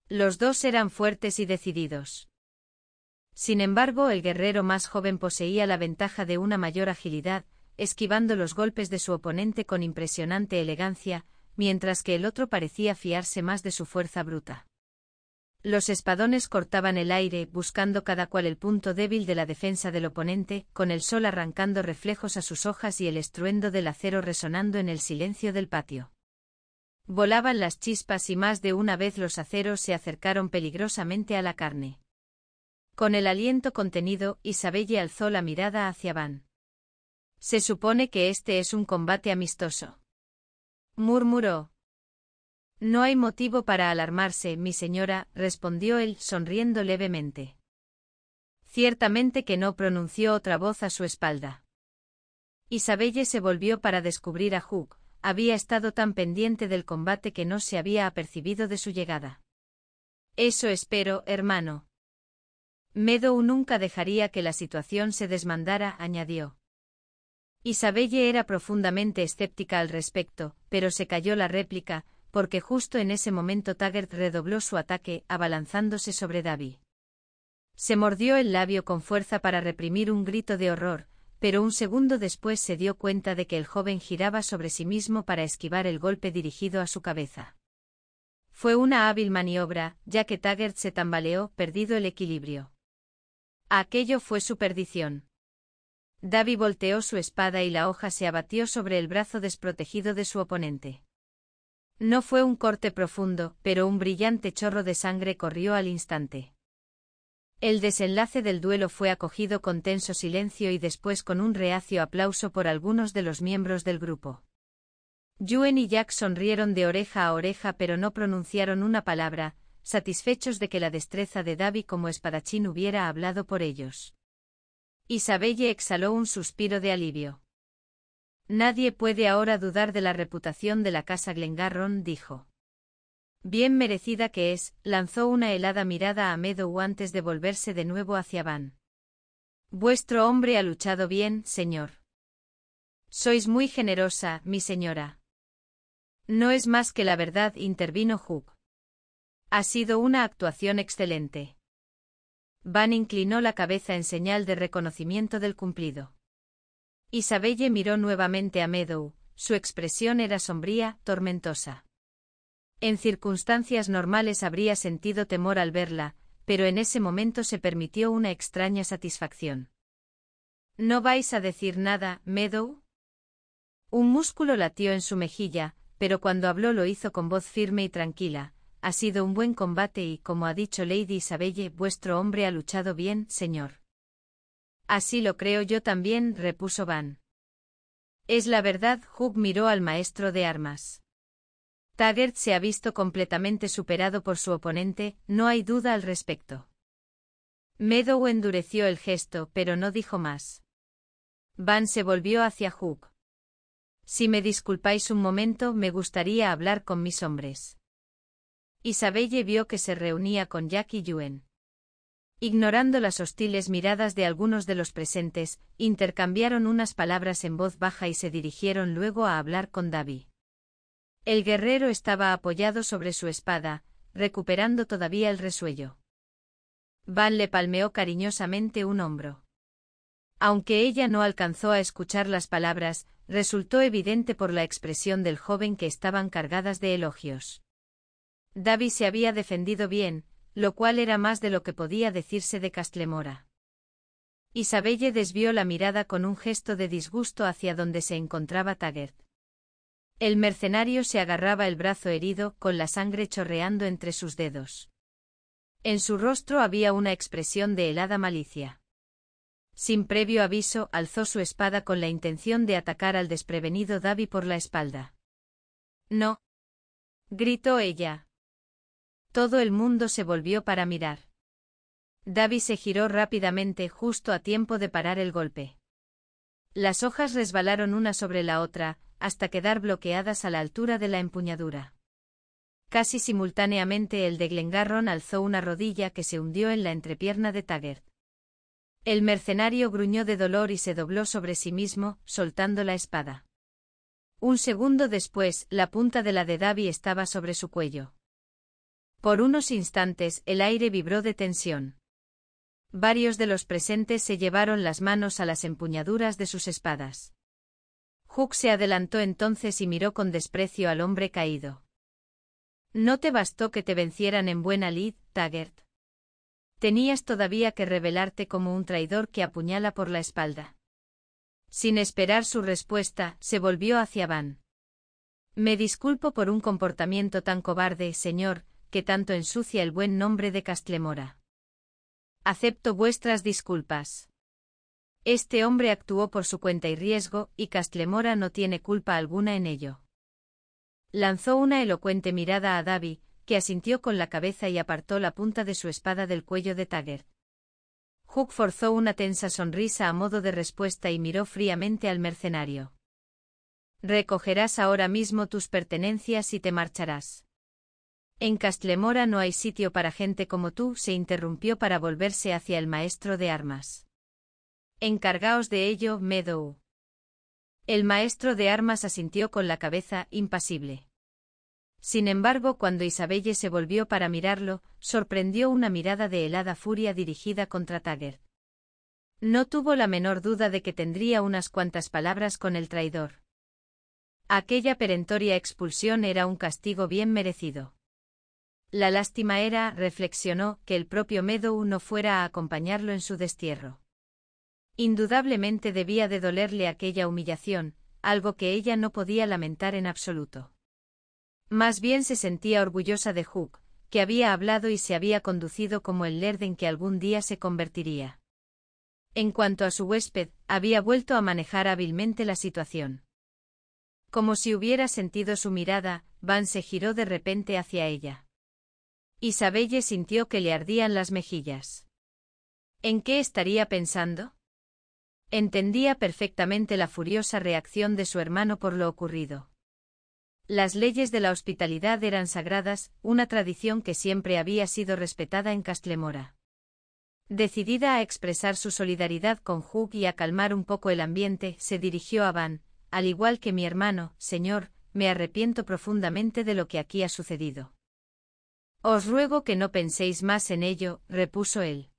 Los dos eran fuertes y decididos. Sin embargo, el guerrero más joven poseía la ventaja de una mayor agilidad, esquivando los golpes de su oponente con impresionante elegancia, mientras que el otro parecía fiarse más de su fuerza bruta. Los espadones cortaban el aire, buscando cada cual el punto débil de la defensa del oponente, con el sol arrancando reflejos a sus hojas y el estruendo del acero resonando en el silencio del patio. Volaban las chispas y más de una vez los aceros se acercaron peligrosamente a la carne. Con el aliento contenido, Isabelle alzó la mirada hacia Van. Se supone que este es un combate amistoso. Murmuró, no hay motivo para alarmarse, mi señora, respondió él, sonriendo levemente. Ciertamente que no pronunció otra voz a su espalda. Isabelle se volvió para descubrir a Hugh, había estado tan pendiente del combate que no se había apercibido de su llegada. Eso espero, hermano. medo nunca dejaría que la situación se desmandara, añadió. Isabelle era profundamente escéptica al respecto, pero se cayó la réplica, porque justo en ese momento Taggart redobló su ataque, abalanzándose sobre Davy. Se mordió el labio con fuerza para reprimir un grito de horror, pero un segundo después se dio cuenta de que el joven giraba sobre sí mismo para esquivar el golpe dirigido a su cabeza. Fue una hábil maniobra, ya que Taggart se tambaleó, perdido el equilibrio. Aquello fue su perdición. Davy volteó su espada y la hoja se abatió sobre el brazo desprotegido de su oponente. No fue un corte profundo, pero un brillante chorro de sangre corrió al instante. El desenlace del duelo fue acogido con tenso silencio y después con un reacio aplauso por algunos de los miembros del grupo. Yuen y Jack sonrieron de oreja a oreja pero no pronunciaron una palabra, satisfechos de que la destreza de Davy como espadachín hubiera hablado por ellos. Isabelle exhaló un suspiro de alivio. Nadie puede ahora dudar de la reputación de la casa Glengarron, dijo. Bien merecida que es, lanzó una helada mirada a Meadow antes de volverse de nuevo hacia Van. Vuestro hombre ha luchado bien, señor. Sois muy generosa, mi señora. No es más que la verdad, intervino Hook. Ha sido una actuación excelente. Van inclinó la cabeza en señal de reconocimiento del cumplido. Isabelle miró nuevamente a Meadow, su expresión era sombría, tormentosa. En circunstancias normales habría sentido temor al verla, pero en ese momento se permitió una extraña satisfacción. ¿No vais a decir nada, Meadow? Un músculo latió en su mejilla, pero cuando habló lo hizo con voz firme y tranquila. Ha sido un buen combate y, como ha dicho Lady Isabelle, vuestro hombre ha luchado bien, señor. Así lo creo yo también, repuso Van. Es la verdad, Hook miró al maestro de armas. Taggart se ha visto completamente superado por su oponente, no hay duda al respecto. Meadow endureció el gesto, pero no dijo más. Van se volvió hacia Hook. Si me disculpáis un momento, me gustaría hablar con mis hombres. Isabelle vio que se reunía con Jack y Yuen. Ignorando las hostiles miradas de algunos de los presentes, intercambiaron unas palabras en voz baja y se dirigieron luego a hablar con David. El guerrero estaba apoyado sobre su espada, recuperando todavía el resuello. Van le palmeó cariñosamente un hombro. Aunque ella no alcanzó a escuchar las palabras, resultó evidente por la expresión del joven que estaban cargadas de elogios. David se había defendido bien, lo cual era más de lo que podía decirse de Castlemora. Isabelle desvió la mirada con un gesto de disgusto hacia donde se encontraba Taggart. El mercenario se agarraba el brazo herido, con la sangre chorreando entre sus dedos. En su rostro había una expresión de helada malicia. Sin previo aviso, alzó su espada con la intención de atacar al desprevenido Davy por la espalda. No. gritó ella. Todo el mundo se volvió para mirar. Davy se giró rápidamente justo a tiempo de parar el golpe. Las hojas resbalaron una sobre la otra, hasta quedar bloqueadas a la altura de la empuñadura. Casi simultáneamente el de Glengarron alzó una rodilla que se hundió en la entrepierna de Taggart. El mercenario gruñó de dolor y se dobló sobre sí mismo, soltando la espada. Un segundo después, la punta de la de Davy estaba sobre su cuello. Por unos instantes el aire vibró de tensión. Varios de los presentes se llevaron las manos a las empuñaduras de sus espadas. Hook se adelantó entonces y miró con desprecio al hombre caído. No te bastó que te vencieran en buena lid, Taggart. Tenías todavía que revelarte como un traidor que apuñala por la espalda. Sin esperar su respuesta, se volvió hacia Van. Me disculpo por un comportamiento tan cobarde, señor, que tanto ensucia el buen nombre de Castlemora. Acepto vuestras disculpas. Este hombre actuó por su cuenta y riesgo, y Castlemora no tiene culpa alguna en ello. Lanzó una elocuente mirada a Davi, que asintió con la cabeza y apartó la punta de su espada del cuello de Tagger. Hook forzó una tensa sonrisa a modo de respuesta y miró fríamente al mercenario. Recogerás ahora mismo tus pertenencias y te marcharás. En Castlemora no hay sitio para gente como tú, se interrumpió para volverse hacia el maestro de armas. Encargaos de ello, Meadow. El maestro de armas asintió con la cabeza, impasible. Sin embargo, cuando Isabelle se volvió para mirarlo, sorprendió una mirada de helada furia dirigida contra Tagger. No tuvo la menor duda de que tendría unas cuantas palabras con el traidor. Aquella perentoria expulsión era un castigo bien merecido. La lástima era, reflexionó, que el propio Meadow no fuera a acompañarlo en su destierro. Indudablemente debía de dolerle aquella humillación, algo que ella no podía lamentar en absoluto. Más bien se sentía orgullosa de Hook, que había hablado y se había conducido como el lerden en que algún día se convertiría. En cuanto a su huésped, había vuelto a manejar hábilmente la situación. Como si hubiera sentido su mirada, Van se giró de repente hacia ella. Isabelle sintió que le ardían las mejillas. ¿En qué estaría pensando? Entendía perfectamente la furiosa reacción de su hermano por lo ocurrido. Las leyes de la hospitalidad eran sagradas, una tradición que siempre había sido respetada en Castlemora. Decidida a expresar su solidaridad con Hugh y a calmar un poco el ambiente, se dirigió a Van, al igual que mi hermano, señor, me arrepiento profundamente de lo que aquí ha sucedido. Os ruego que no penséis más en ello, repuso él.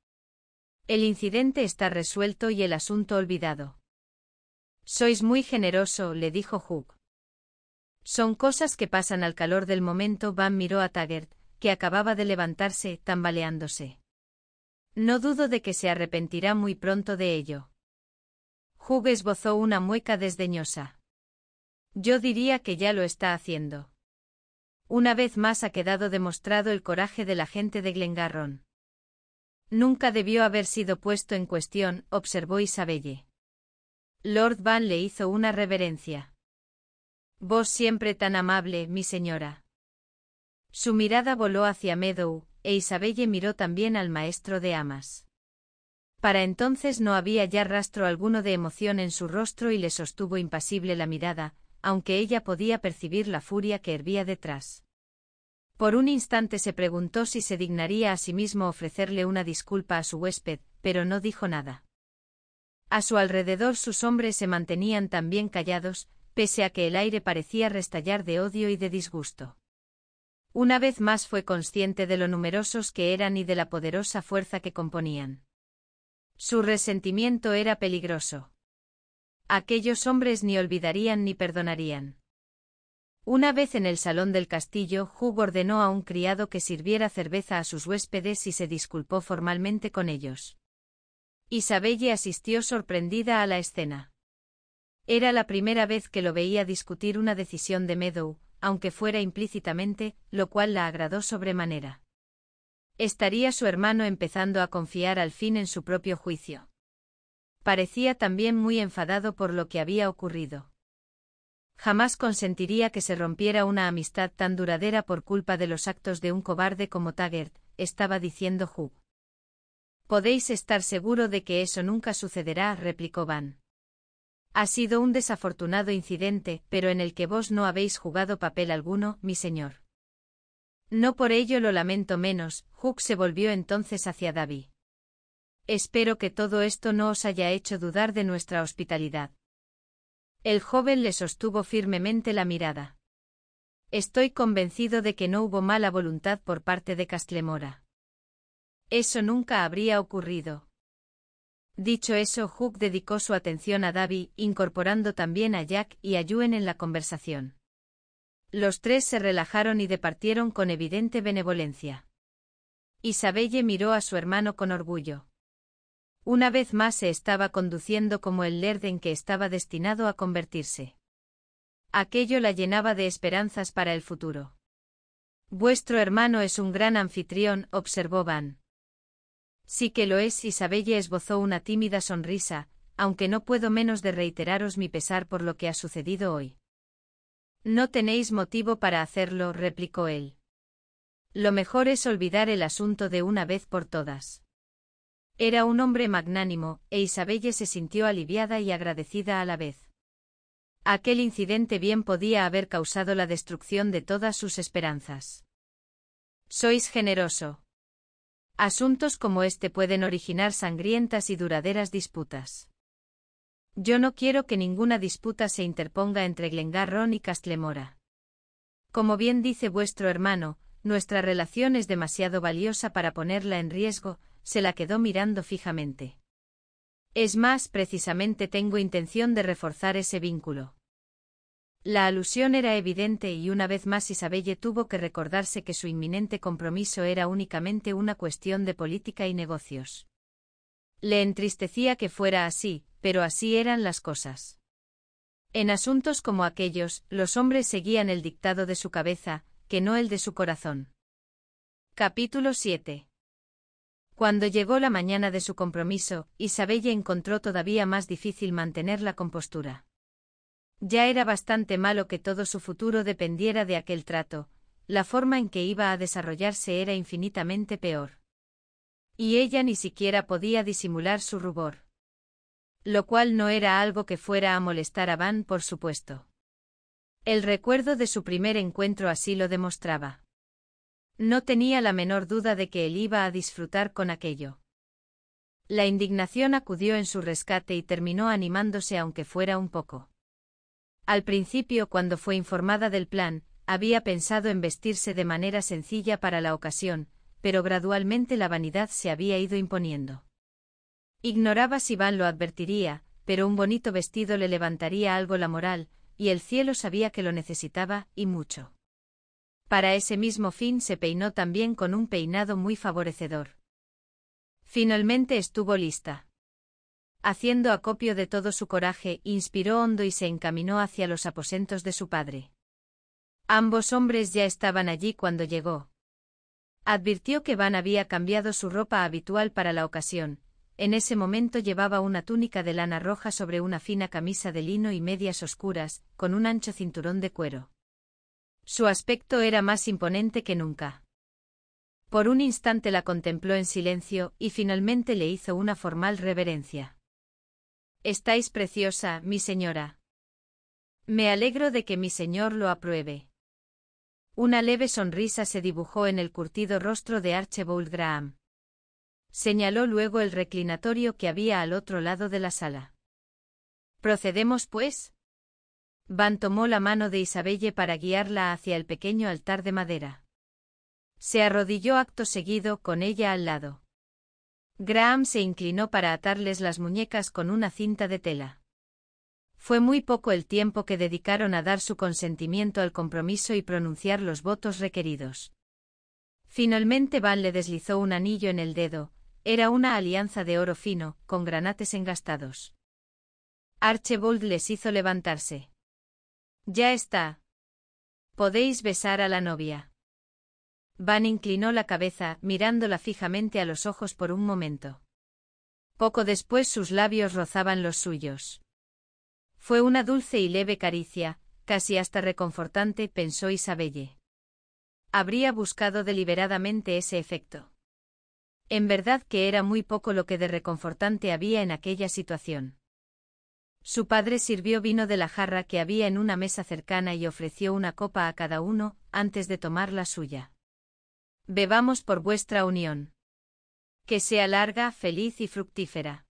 El incidente está resuelto y el asunto olvidado. Sois muy generoso, le dijo Hug. Son cosas que pasan al calor del momento. Van miró a Taggart, que acababa de levantarse, tambaleándose. No dudo de que se arrepentirá muy pronto de ello. Hugh esbozó una mueca desdeñosa. Yo diría que ya lo está haciendo. Una vez más ha quedado demostrado el coraje de la gente de Glengarron. Nunca debió haber sido puesto en cuestión, observó Isabelle. Lord Van le hizo una reverencia. Vos siempre tan amable, mi señora. Su mirada voló hacia Meadow, e Isabelle miró también al maestro de amas. Para entonces no había ya rastro alguno de emoción en su rostro y le sostuvo impasible la mirada, aunque ella podía percibir la furia que hervía detrás. Por un instante se preguntó si se dignaría a sí mismo ofrecerle una disculpa a su huésped, pero no dijo nada. A su alrededor sus hombres se mantenían también callados, pese a que el aire parecía restallar de odio y de disgusto. Una vez más fue consciente de lo numerosos que eran y de la poderosa fuerza que componían. Su resentimiento era peligroso aquellos hombres ni olvidarían ni perdonarían. Una vez en el salón del castillo, Hugh ordenó a un criado que sirviera cerveza a sus huéspedes y se disculpó formalmente con ellos. Isabelle asistió sorprendida a la escena. Era la primera vez que lo veía discutir una decisión de Meadow, aunque fuera implícitamente, lo cual la agradó sobremanera. Estaría su hermano empezando a confiar al fin en su propio juicio. Parecía también muy enfadado por lo que había ocurrido. Jamás consentiría que se rompiera una amistad tan duradera por culpa de los actos de un cobarde como Taggart, estaba diciendo Hugh. Podéis estar seguro de que eso nunca sucederá, replicó Van. Ha sido un desafortunado incidente, pero en el que vos no habéis jugado papel alguno, mi señor. No por ello lo lamento menos, Hugh se volvió entonces hacia David. Espero que todo esto no os haya hecho dudar de nuestra hospitalidad. El joven le sostuvo firmemente la mirada. Estoy convencido de que no hubo mala voluntad por parte de Castlemora. Eso nunca habría ocurrido. Dicho eso, Hook dedicó su atención a Davy, incorporando también a Jack y a Yuen en la conversación. Los tres se relajaron y departieron con evidente benevolencia. Isabelle miró a su hermano con orgullo. Una vez más se estaba conduciendo como el lerden que estaba destinado a convertirse. Aquello la llenaba de esperanzas para el futuro. Vuestro hermano es un gran anfitrión, observó Van. Sí que lo es, Isabelle esbozó una tímida sonrisa, aunque no puedo menos de reiteraros mi pesar por lo que ha sucedido hoy. No tenéis motivo para hacerlo, replicó él. Lo mejor es olvidar el asunto de una vez por todas. Era un hombre magnánimo, e Isabelle se sintió aliviada y agradecida a la vez. Aquel incidente bien podía haber causado la destrucción de todas sus esperanzas. Sois generoso. Asuntos como este pueden originar sangrientas y duraderas disputas. Yo no quiero que ninguna disputa se interponga entre Glengarron y Castlemora. Como bien dice vuestro hermano, nuestra relación es demasiado valiosa para ponerla en riesgo, se la quedó mirando fijamente. Es más, precisamente tengo intención de reforzar ese vínculo. La alusión era evidente y una vez más Isabelle tuvo que recordarse que su inminente compromiso era únicamente una cuestión de política y negocios. Le entristecía que fuera así, pero así eran las cosas. En asuntos como aquellos, los hombres seguían el dictado de su cabeza, que no el de su corazón. Capítulo 7 cuando llegó la mañana de su compromiso, Isabella encontró todavía más difícil mantener la compostura. Ya era bastante malo que todo su futuro dependiera de aquel trato, la forma en que iba a desarrollarse era infinitamente peor. Y ella ni siquiera podía disimular su rubor. Lo cual no era algo que fuera a molestar a Van, por supuesto. El recuerdo de su primer encuentro así lo demostraba. No tenía la menor duda de que él iba a disfrutar con aquello. La indignación acudió en su rescate y terminó animándose aunque fuera un poco. Al principio, cuando fue informada del plan, había pensado en vestirse de manera sencilla para la ocasión, pero gradualmente la vanidad se había ido imponiendo. Ignoraba si Van lo advertiría, pero un bonito vestido le levantaría algo la moral, y el cielo sabía que lo necesitaba, y mucho. Para ese mismo fin se peinó también con un peinado muy favorecedor. Finalmente estuvo lista. Haciendo acopio de todo su coraje, inspiró hondo y se encaminó hacia los aposentos de su padre. Ambos hombres ya estaban allí cuando llegó. Advirtió que Van había cambiado su ropa habitual para la ocasión. En ese momento llevaba una túnica de lana roja sobre una fina camisa de lino y medias oscuras, con un ancho cinturón de cuero. Su aspecto era más imponente que nunca. Por un instante la contempló en silencio y finalmente le hizo una formal reverencia. Estáis preciosa, mi señora. Me alegro de que mi señor lo apruebe. Una leve sonrisa se dibujó en el curtido rostro de Archibald Graham. Señaló luego el reclinatorio que había al otro lado de la sala. ¿Procedemos, pues? Van tomó la mano de Isabelle para guiarla hacia el pequeño altar de madera. Se arrodilló acto seguido con ella al lado. Graham se inclinó para atarles las muñecas con una cinta de tela. Fue muy poco el tiempo que dedicaron a dar su consentimiento al compromiso y pronunciar los votos requeridos. Finalmente Van le deslizó un anillo en el dedo, era una alianza de oro fino, con granates engastados. Archibald les hizo levantarse. Ya está. Podéis besar a la novia. Van inclinó la cabeza, mirándola fijamente a los ojos por un momento. Poco después sus labios rozaban los suyos. Fue una dulce y leve caricia, casi hasta reconfortante, pensó Isabelle. Habría buscado deliberadamente ese efecto. En verdad que era muy poco lo que de reconfortante había en aquella situación. Su padre sirvió vino de la jarra que había en una mesa cercana y ofreció una copa a cada uno, antes de tomar la suya. Bebamos por vuestra unión. Que sea larga, feliz y fructífera.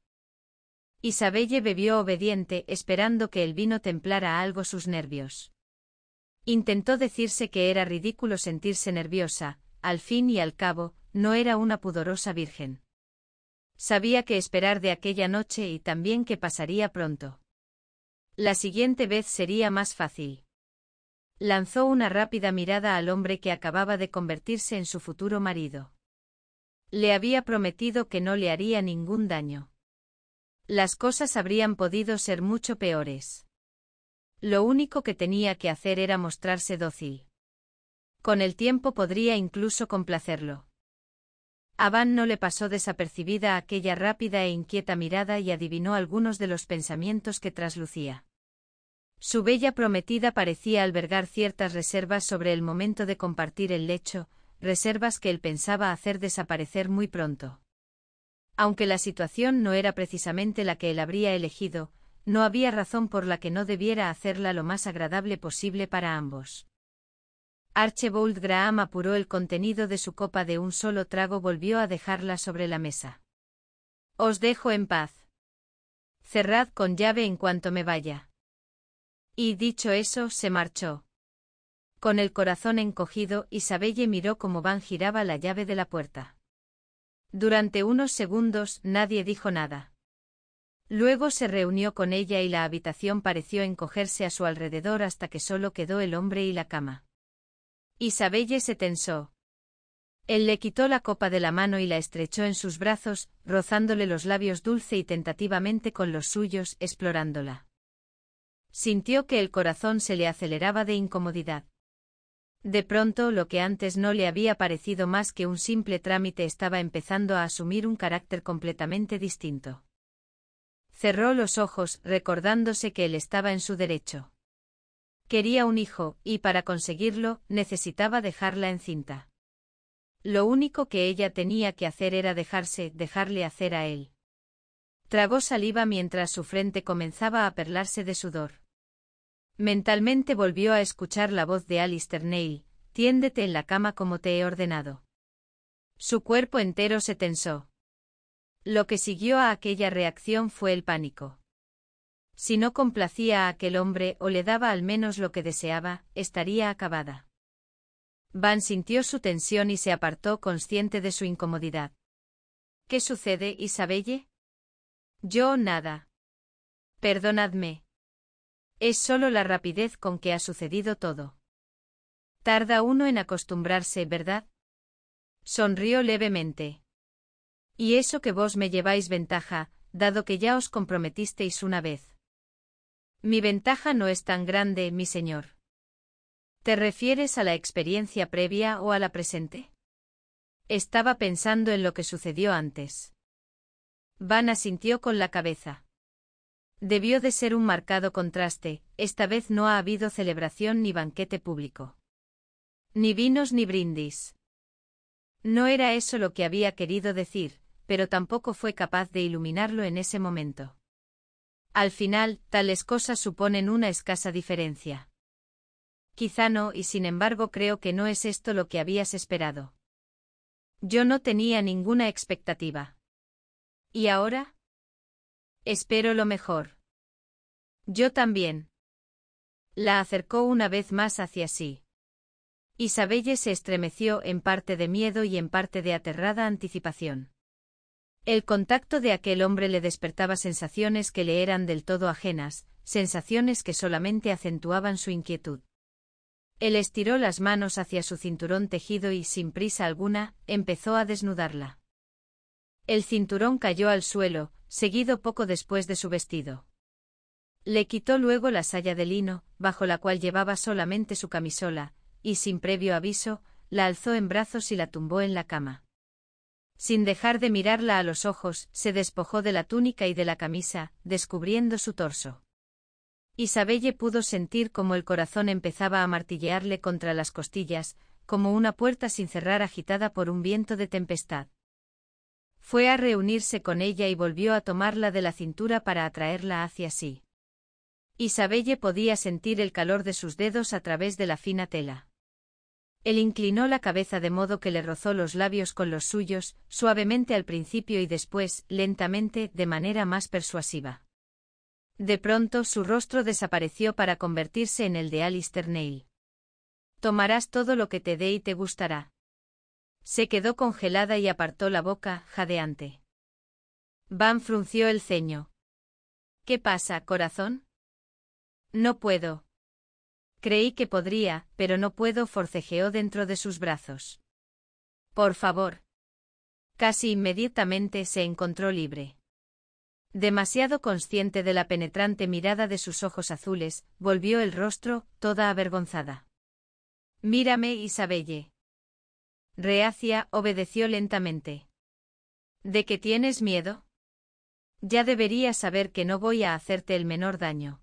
Isabelle bebió obediente, esperando que el vino templara algo sus nervios. Intentó decirse que era ridículo sentirse nerviosa, al fin y al cabo, no era una pudorosa virgen. Sabía que esperar de aquella noche y también que pasaría pronto. La siguiente vez sería más fácil. Lanzó una rápida mirada al hombre que acababa de convertirse en su futuro marido. Le había prometido que no le haría ningún daño. Las cosas habrían podido ser mucho peores. Lo único que tenía que hacer era mostrarse dócil. Con el tiempo podría incluso complacerlo. A no le pasó desapercibida aquella rápida e inquieta mirada y adivinó algunos de los pensamientos que traslucía. Su bella prometida parecía albergar ciertas reservas sobre el momento de compartir el lecho, reservas que él pensaba hacer desaparecer muy pronto. Aunque la situación no era precisamente la que él habría elegido, no había razón por la que no debiera hacerla lo más agradable posible para ambos. Archibald Graham apuró el contenido de su copa de un solo trago volvió a dejarla sobre la mesa. Os dejo en paz. Cerrad con llave en cuanto me vaya. Y dicho eso, se marchó. Con el corazón encogido, Isabelle miró cómo Van giraba la llave de la puerta. Durante unos segundos nadie dijo nada. Luego se reunió con ella y la habitación pareció encogerse a su alrededor hasta que solo quedó el hombre y la cama. Isabelle se tensó. Él le quitó la copa de la mano y la estrechó en sus brazos, rozándole los labios dulce y tentativamente con los suyos, explorándola. Sintió que el corazón se le aceleraba de incomodidad. De pronto lo que antes no le había parecido más que un simple trámite estaba empezando a asumir un carácter completamente distinto. Cerró los ojos, recordándose que él estaba en su derecho. Quería un hijo, y para conseguirlo, necesitaba dejarla encinta. Lo único que ella tenía que hacer era dejarse, dejarle hacer a él. Tragó saliva mientras su frente comenzaba a perlarse de sudor. Mentalmente volvió a escuchar la voz de Alistair Neil, tiéndete en la cama como te he ordenado. Su cuerpo entero se tensó. Lo que siguió a aquella reacción fue el pánico. Si no complacía a aquel hombre o le daba al menos lo que deseaba, estaría acabada. Van sintió su tensión y se apartó consciente de su incomodidad. ¿Qué sucede, Isabelle? Yo nada. Perdonadme. Es solo la rapidez con que ha sucedido todo. Tarda uno en acostumbrarse, ¿verdad? Sonrió levemente. Y eso que vos me lleváis ventaja, dado que ya os comprometisteis una vez. Mi ventaja no es tan grande, mi señor. ¿Te refieres a la experiencia previa o a la presente? Estaba pensando en lo que sucedió antes. Van asintió con la cabeza. Debió de ser un marcado contraste, esta vez no ha habido celebración ni banquete público. Ni vinos ni brindis. No era eso lo que había querido decir, pero tampoco fue capaz de iluminarlo en ese momento. Al final, tales cosas suponen una escasa diferencia. Quizá no, y sin embargo creo que no es esto lo que habías esperado. Yo no tenía ninguna expectativa. ¿Y ahora? Espero lo mejor. Yo también. La acercó una vez más hacia sí. Isabelle se estremeció en parte de miedo y en parte de aterrada anticipación. El contacto de aquel hombre le despertaba sensaciones que le eran del todo ajenas, sensaciones que solamente acentuaban su inquietud. Él estiró las manos hacia su cinturón tejido y, sin prisa alguna, empezó a desnudarla. El cinturón cayó al suelo, seguido poco después de su vestido. Le quitó luego la saya de lino, bajo la cual llevaba solamente su camisola, y sin previo aviso, la alzó en brazos y la tumbó en la cama. Sin dejar de mirarla a los ojos, se despojó de la túnica y de la camisa, descubriendo su torso. Isabelle pudo sentir como el corazón empezaba a martillearle contra las costillas, como una puerta sin cerrar agitada por un viento de tempestad. Fue a reunirse con ella y volvió a tomarla de la cintura para atraerla hacia sí. Isabelle podía sentir el calor de sus dedos a través de la fina tela. Él inclinó la cabeza de modo que le rozó los labios con los suyos, suavemente al principio y después, lentamente, de manera más persuasiva. De pronto su rostro desapareció para convertirse en el de Alistair Neil. Tomarás todo lo que te dé y te gustará. Se quedó congelada y apartó la boca, jadeante. Van frunció el ceño. ¿Qué pasa, corazón? No puedo. Creí que podría, pero no puedo, forcejeó dentro de sus brazos. Por favor. Casi inmediatamente se encontró libre. Demasiado consciente de la penetrante mirada de sus ojos azules, volvió el rostro, toda avergonzada. Mírame, Isabelle. Reacia obedeció lentamente. ¿De qué tienes miedo? Ya deberías saber que no voy a hacerte el menor daño.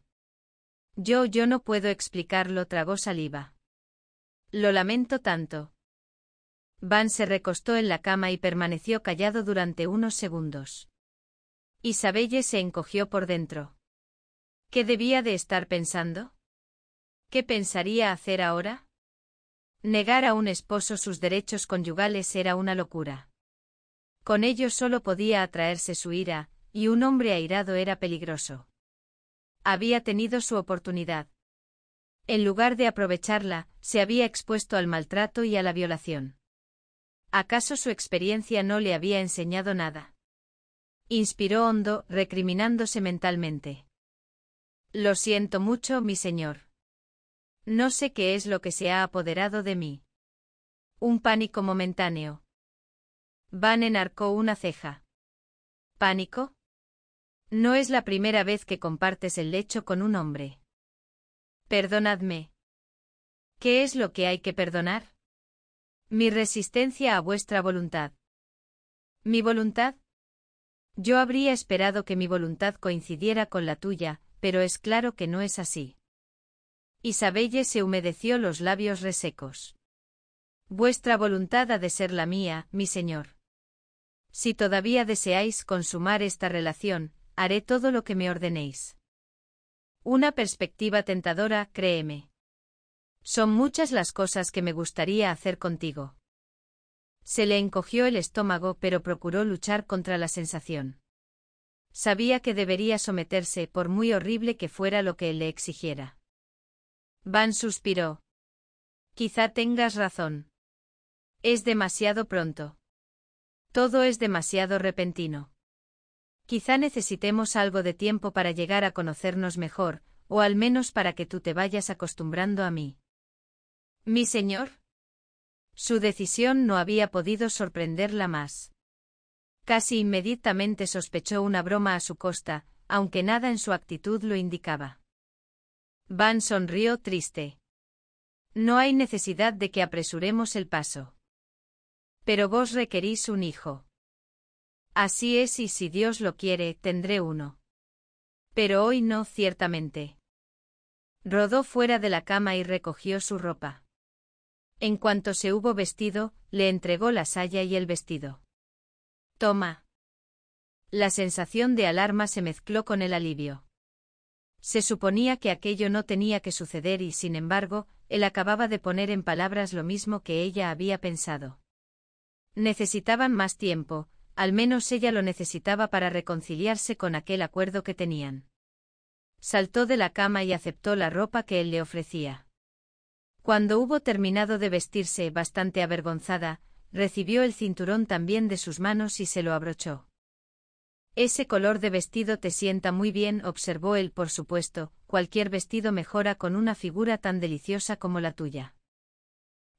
Yo, yo no puedo explicarlo, tragó saliva. Lo lamento tanto. Van se recostó en la cama y permaneció callado durante unos segundos. Isabelle se encogió por dentro. ¿Qué debía de estar pensando? ¿Qué pensaría hacer ahora? Negar a un esposo sus derechos conyugales era una locura. Con ello solo podía atraerse su ira, y un hombre airado era peligroso. Había tenido su oportunidad. En lugar de aprovecharla, se había expuesto al maltrato y a la violación. ¿Acaso su experiencia no le había enseñado nada? Inspiró hondo, recriminándose mentalmente. Lo siento mucho, mi señor. No sé qué es lo que se ha apoderado de mí. Un pánico momentáneo. Van enarcó una ceja. ¿Pánico? No es la primera vez que compartes el lecho con un hombre. Perdonadme. ¿Qué es lo que hay que perdonar? Mi resistencia a vuestra voluntad. ¿Mi voluntad? Yo habría esperado que mi voluntad coincidiera con la tuya, pero es claro que no es así. Isabelle se humedeció los labios resecos. Vuestra voluntad ha de ser la mía, mi señor. Si todavía deseáis consumar esta relación, haré todo lo que me ordenéis. Una perspectiva tentadora, créeme. Son muchas las cosas que me gustaría hacer contigo. Se le encogió el estómago pero procuró luchar contra la sensación. Sabía que debería someterse por muy horrible que fuera lo que él le exigiera. Van suspiró. Quizá tengas razón. Es demasiado pronto. Todo es demasiado repentino. Quizá necesitemos algo de tiempo para llegar a conocernos mejor, o al menos para que tú te vayas acostumbrando a mí. Mi señor. Su decisión no había podido sorprenderla más. Casi inmediatamente sospechó una broma a su costa, aunque nada en su actitud lo indicaba. Van sonrió triste. No hay necesidad de que apresuremos el paso. Pero vos requerís un hijo. Así es y si Dios lo quiere, tendré uno. Pero hoy no, ciertamente. Rodó fuera de la cama y recogió su ropa. En cuanto se hubo vestido, le entregó la saya y el vestido. Toma. La sensación de alarma se mezcló con el alivio. Se suponía que aquello no tenía que suceder y, sin embargo, él acababa de poner en palabras lo mismo que ella había pensado. Necesitaban más tiempo, al menos ella lo necesitaba para reconciliarse con aquel acuerdo que tenían. Saltó de la cama y aceptó la ropa que él le ofrecía. Cuando hubo terminado de vestirse, bastante avergonzada, recibió el cinturón también de sus manos y se lo abrochó. Ese color de vestido te sienta muy bien, observó él, por supuesto, cualquier vestido mejora con una figura tan deliciosa como la tuya.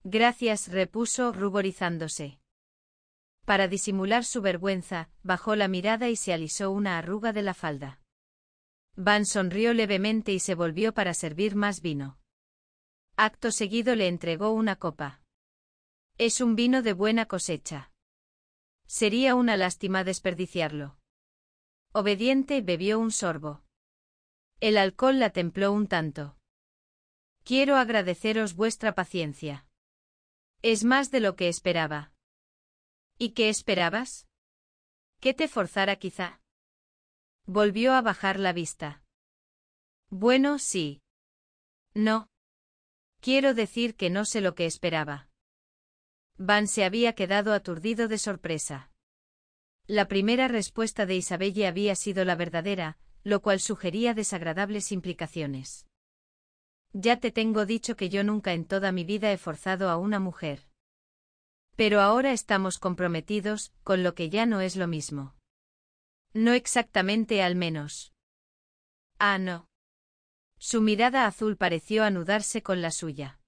Gracias, repuso, ruborizándose. Para disimular su vergüenza, bajó la mirada y se alisó una arruga de la falda. Van sonrió levemente y se volvió para servir más vino. Acto seguido le entregó una copa. Es un vino de buena cosecha. Sería una lástima desperdiciarlo. Obediente bebió un sorbo. El alcohol la templó un tanto. Quiero agradeceros vuestra paciencia. Es más de lo que esperaba. ¿Y qué esperabas? Que te forzara quizá. Volvió a bajar la vista. Bueno, sí. No. Quiero decir que no sé lo que esperaba. Van se había quedado aturdido de sorpresa. La primera respuesta de Isabelle había sido la verdadera, lo cual sugería desagradables implicaciones. Ya te tengo dicho que yo nunca en toda mi vida he forzado a una mujer. Pero ahora estamos comprometidos, con lo que ya no es lo mismo. No exactamente al menos. Ah, no. Su mirada azul pareció anudarse con la suya.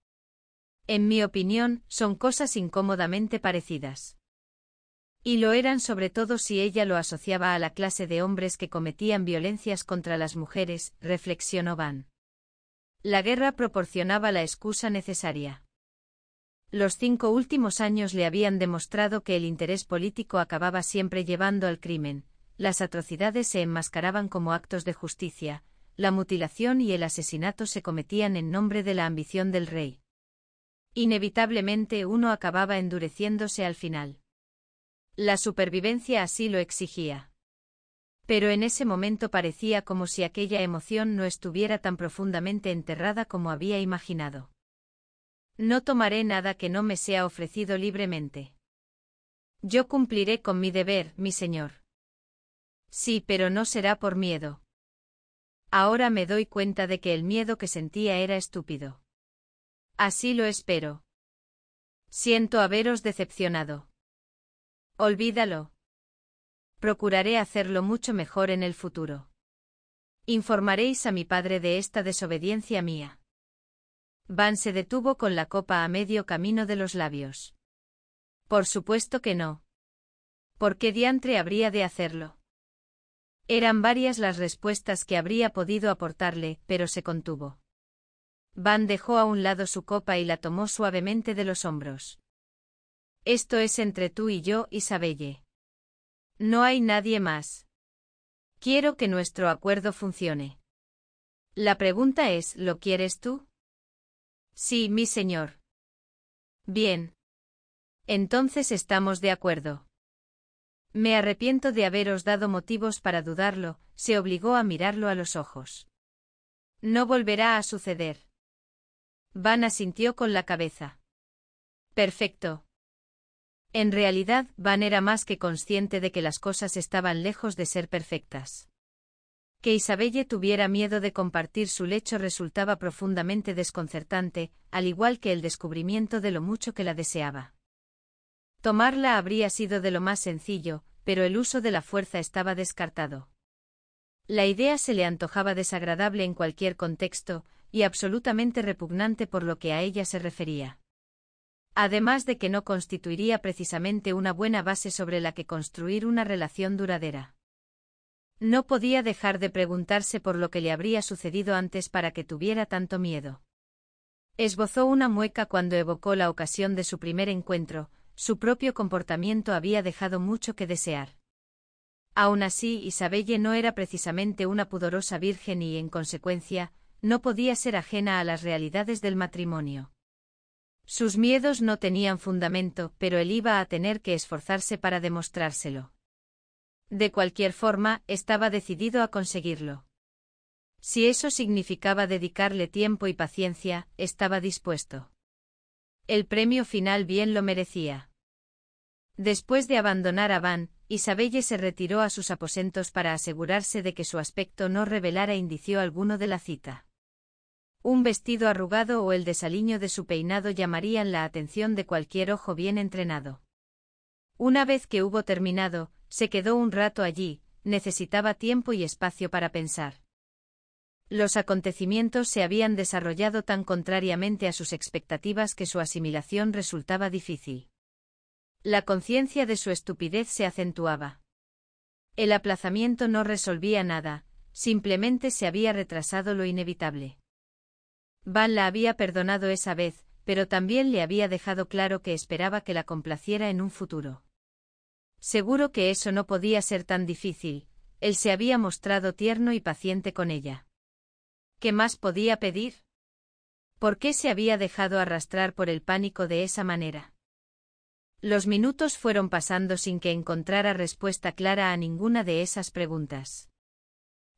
En mi opinión, son cosas incómodamente parecidas. Y lo eran sobre todo si ella lo asociaba a la clase de hombres que cometían violencias contra las mujeres, reflexionó Van. La guerra proporcionaba la excusa necesaria. Los cinco últimos años le habían demostrado que el interés político acababa siempre llevando al crimen, las atrocidades se enmascaraban como actos de justicia, la mutilación y el asesinato se cometían en nombre de la ambición del rey. Inevitablemente uno acababa endureciéndose al final. La supervivencia así lo exigía. Pero en ese momento parecía como si aquella emoción no estuviera tan profundamente enterrada como había imaginado. No tomaré nada que no me sea ofrecido libremente. Yo cumpliré con mi deber, mi señor. Sí, pero no será por miedo. Ahora me doy cuenta de que el miedo que sentía era estúpido. Así lo espero. Siento haberos decepcionado. Olvídalo. Procuraré hacerlo mucho mejor en el futuro. Informaréis a mi padre de esta desobediencia mía. Van se detuvo con la copa a medio camino de los labios. Por supuesto que no. ¿Por qué diantre habría de hacerlo? Eran varias las respuestas que habría podido aportarle, pero se contuvo. Van dejó a un lado su copa y la tomó suavemente de los hombros. Esto es entre tú y yo, Isabelle. No hay nadie más. Quiero que nuestro acuerdo funcione. La pregunta es, ¿lo quieres tú? Sí, mi señor. Bien. Entonces estamos de acuerdo. Me arrepiento de haberos dado motivos para dudarlo, se obligó a mirarlo a los ojos. No volverá a suceder. Van asintió con la cabeza. Perfecto. En realidad, Van era más que consciente de que las cosas estaban lejos de ser perfectas. Que Isabelle tuviera miedo de compartir su lecho resultaba profundamente desconcertante, al igual que el descubrimiento de lo mucho que la deseaba. Tomarla habría sido de lo más sencillo, pero el uso de la fuerza estaba descartado. La idea se le antojaba desagradable en cualquier contexto, y absolutamente repugnante por lo que a ella se refería además de que no constituiría precisamente una buena base sobre la que construir una relación duradera. No podía dejar de preguntarse por lo que le habría sucedido antes para que tuviera tanto miedo. Esbozó una mueca cuando evocó la ocasión de su primer encuentro, su propio comportamiento había dejado mucho que desear. Aun así, Isabelle no era precisamente una pudorosa virgen y, en consecuencia, no podía ser ajena a las realidades del matrimonio. Sus miedos no tenían fundamento, pero él iba a tener que esforzarse para demostrárselo. De cualquier forma, estaba decidido a conseguirlo. Si eso significaba dedicarle tiempo y paciencia, estaba dispuesto. El premio final bien lo merecía. Después de abandonar a Van, Isabelle se retiró a sus aposentos para asegurarse de que su aspecto no revelara indicio alguno de la cita. Un vestido arrugado o el desaliño de su peinado llamarían la atención de cualquier ojo bien entrenado. Una vez que hubo terminado, se quedó un rato allí, necesitaba tiempo y espacio para pensar. Los acontecimientos se habían desarrollado tan contrariamente a sus expectativas que su asimilación resultaba difícil. La conciencia de su estupidez se acentuaba. El aplazamiento no resolvía nada, simplemente se había retrasado lo inevitable. Van la había perdonado esa vez, pero también le había dejado claro que esperaba que la complaciera en un futuro. Seguro que eso no podía ser tan difícil, él se había mostrado tierno y paciente con ella. ¿Qué más podía pedir? ¿Por qué se había dejado arrastrar por el pánico de esa manera? Los minutos fueron pasando sin que encontrara respuesta clara a ninguna de esas preguntas.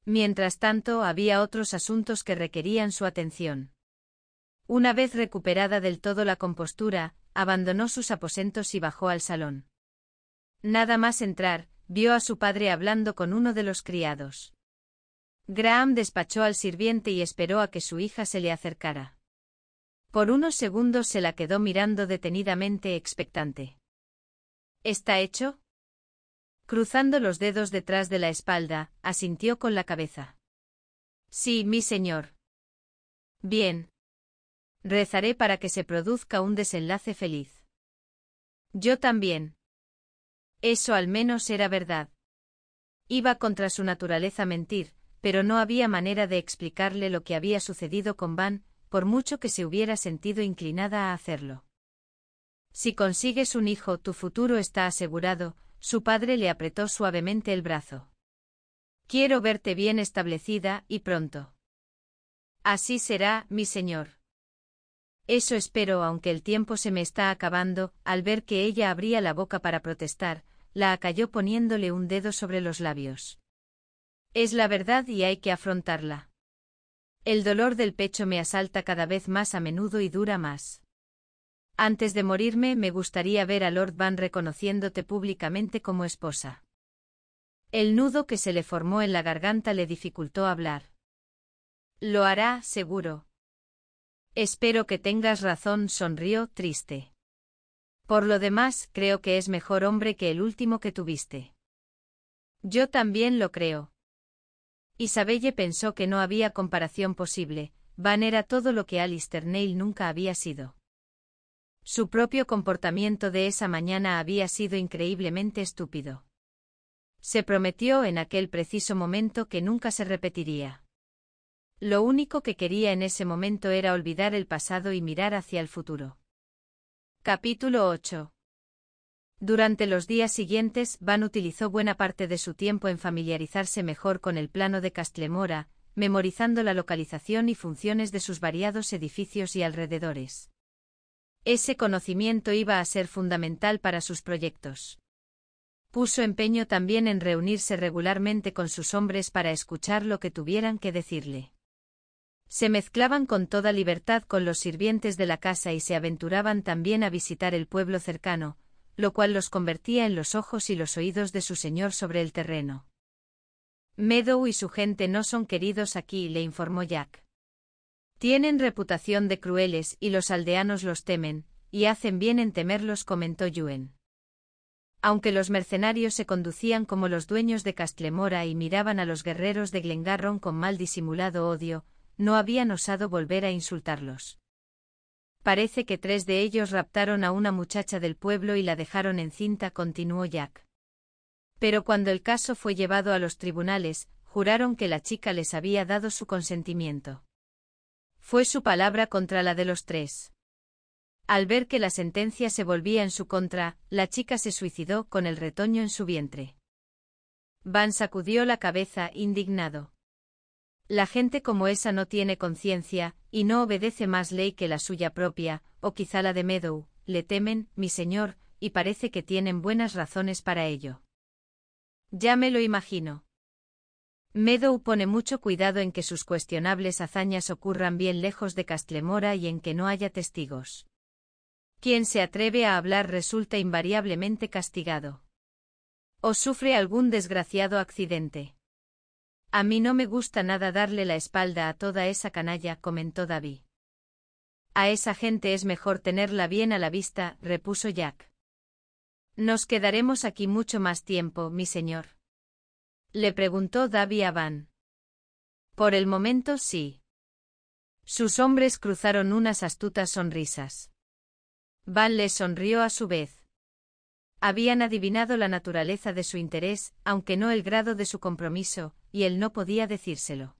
Mientras tanto había otros asuntos que requerían su atención. Una vez recuperada del todo la compostura, abandonó sus aposentos y bajó al salón. Nada más entrar, vio a su padre hablando con uno de los criados. Graham despachó al sirviente y esperó a que su hija se le acercara. Por unos segundos se la quedó mirando detenidamente expectante. ¿Está hecho? Cruzando los dedos detrás de la espalda, asintió con la cabeza. Sí, mi señor. Bien. Rezaré para que se produzca un desenlace feliz. Yo también. Eso al menos era verdad. Iba contra su naturaleza mentir, pero no había manera de explicarle lo que había sucedido con Van, por mucho que se hubiera sentido inclinada a hacerlo. Si consigues un hijo, tu futuro está asegurado, su padre le apretó suavemente el brazo. Quiero verte bien establecida y pronto. Así será, mi señor. Eso espero, aunque el tiempo se me está acabando, al ver que ella abría la boca para protestar, la acalló poniéndole un dedo sobre los labios. Es la verdad y hay que afrontarla. El dolor del pecho me asalta cada vez más a menudo y dura más. Antes de morirme me gustaría ver a Lord Van reconociéndote públicamente como esposa. El nudo que se le formó en la garganta le dificultó hablar. Lo hará, seguro. Espero que tengas razón, sonrió, triste. Por lo demás, creo que es mejor hombre que el último que tuviste. Yo también lo creo. Isabelle pensó que no había comparación posible, Van era todo lo que Alistair Neil nunca había sido. Su propio comportamiento de esa mañana había sido increíblemente estúpido. Se prometió en aquel preciso momento que nunca se repetiría. Lo único que quería en ese momento era olvidar el pasado y mirar hacia el futuro. Capítulo 8. Durante los días siguientes, Van utilizó buena parte de su tiempo en familiarizarse mejor con el plano de Castlemora, memorizando la localización y funciones de sus variados edificios y alrededores. Ese conocimiento iba a ser fundamental para sus proyectos. Puso empeño también en reunirse regularmente con sus hombres para escuchar lo que tuvieran que decirle. Se mezclaban con toda libertad con los sirvientes de la casa y se aventuraban también a visitar el pueblo cercano, lo cual los convertía en los ojos y los oídos de su señor sobre el terreno. Meadow y su gente no son queridos aquí, le informó Jack. Tienen reputación de crueles y los aldeanos los temen, y hacen bien en temerlos, comentó Yuen. Aunque los mercenarios se conducían como los dueños de Castlemora y miraban a los guerreros de Glengarron con mal disimulado odio, no habían osado volver a insultarlos. Parece que tres de ellos raptaron a una muchacha del pueblo y la dejaron encinta, continuó Jack. Pero cuando el caso fue llevado a los tribunales, juraron que la chica les había dado su consentimiento fue su palabra contra la de los tres. Al ver que la sentencia se volvía en su contra, la chica se suicidó con el retoño en su vientre. Van sacudió la cabeza, indignado. La gente como esa no tiene conciencia, y no obedece más ley que la suya propia, o quizá la de Meadow, le temen, mi señor, y parece que tienen buenas razones para ello. Ya me lo imagino. Meadow pone mucho cuidado en que sus cuestionables hazañas ocurran bien lejos de Castlemora y en que no haya testigos. Quien se atreve a hablar resulta invariablemente castigado. O sufre algún desgraciado accidente. A mí no me gusta nada darle la espalda a toda esa canalla, comentó David. A esa gente es mejor tenerla bien a la vista, repuso Jack. Nos quedaremos aquí mucho más tiempo, mi señor. Le preguntó Davy a Van. Por el momento sí. Sus hombres cruzaron unas astutas sonrisas. Van le sonrió a su vez. Habían adivinado la naturaleza de su interés, aunque no el grado de su compromiso, y él no podía decírselo.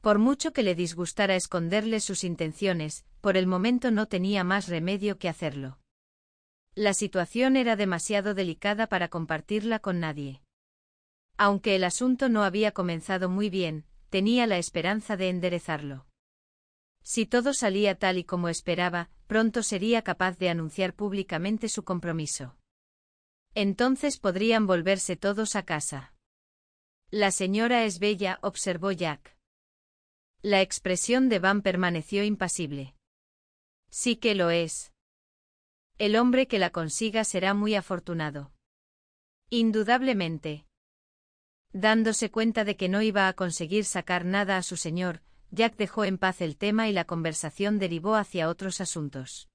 Por mucho que le disgustara esconderle sus intenciones, por el momento no tenía más remedio que hacerlo. La situación era demasiado delicada para compartirla con nadie. Aunque el asunto no había comenzado muy bien, tenía la esperanza de enderezarlo. Si todo salía tal y como esperaba, pronto sería capaz de anunciar públicamente su compromiso. Entonces podrían volverse todos a casa. La señora es bella, observó Jack. La expresión de Van permaneció impasible. Sí que lo es. El hombre que la consiga será muy afortunado. Indudablemente. Dándose cuenta de que no iba a conseguir sacar nada a su señor, Jack dejó en paz el tema y la conversación derivó hacia otros asuntos.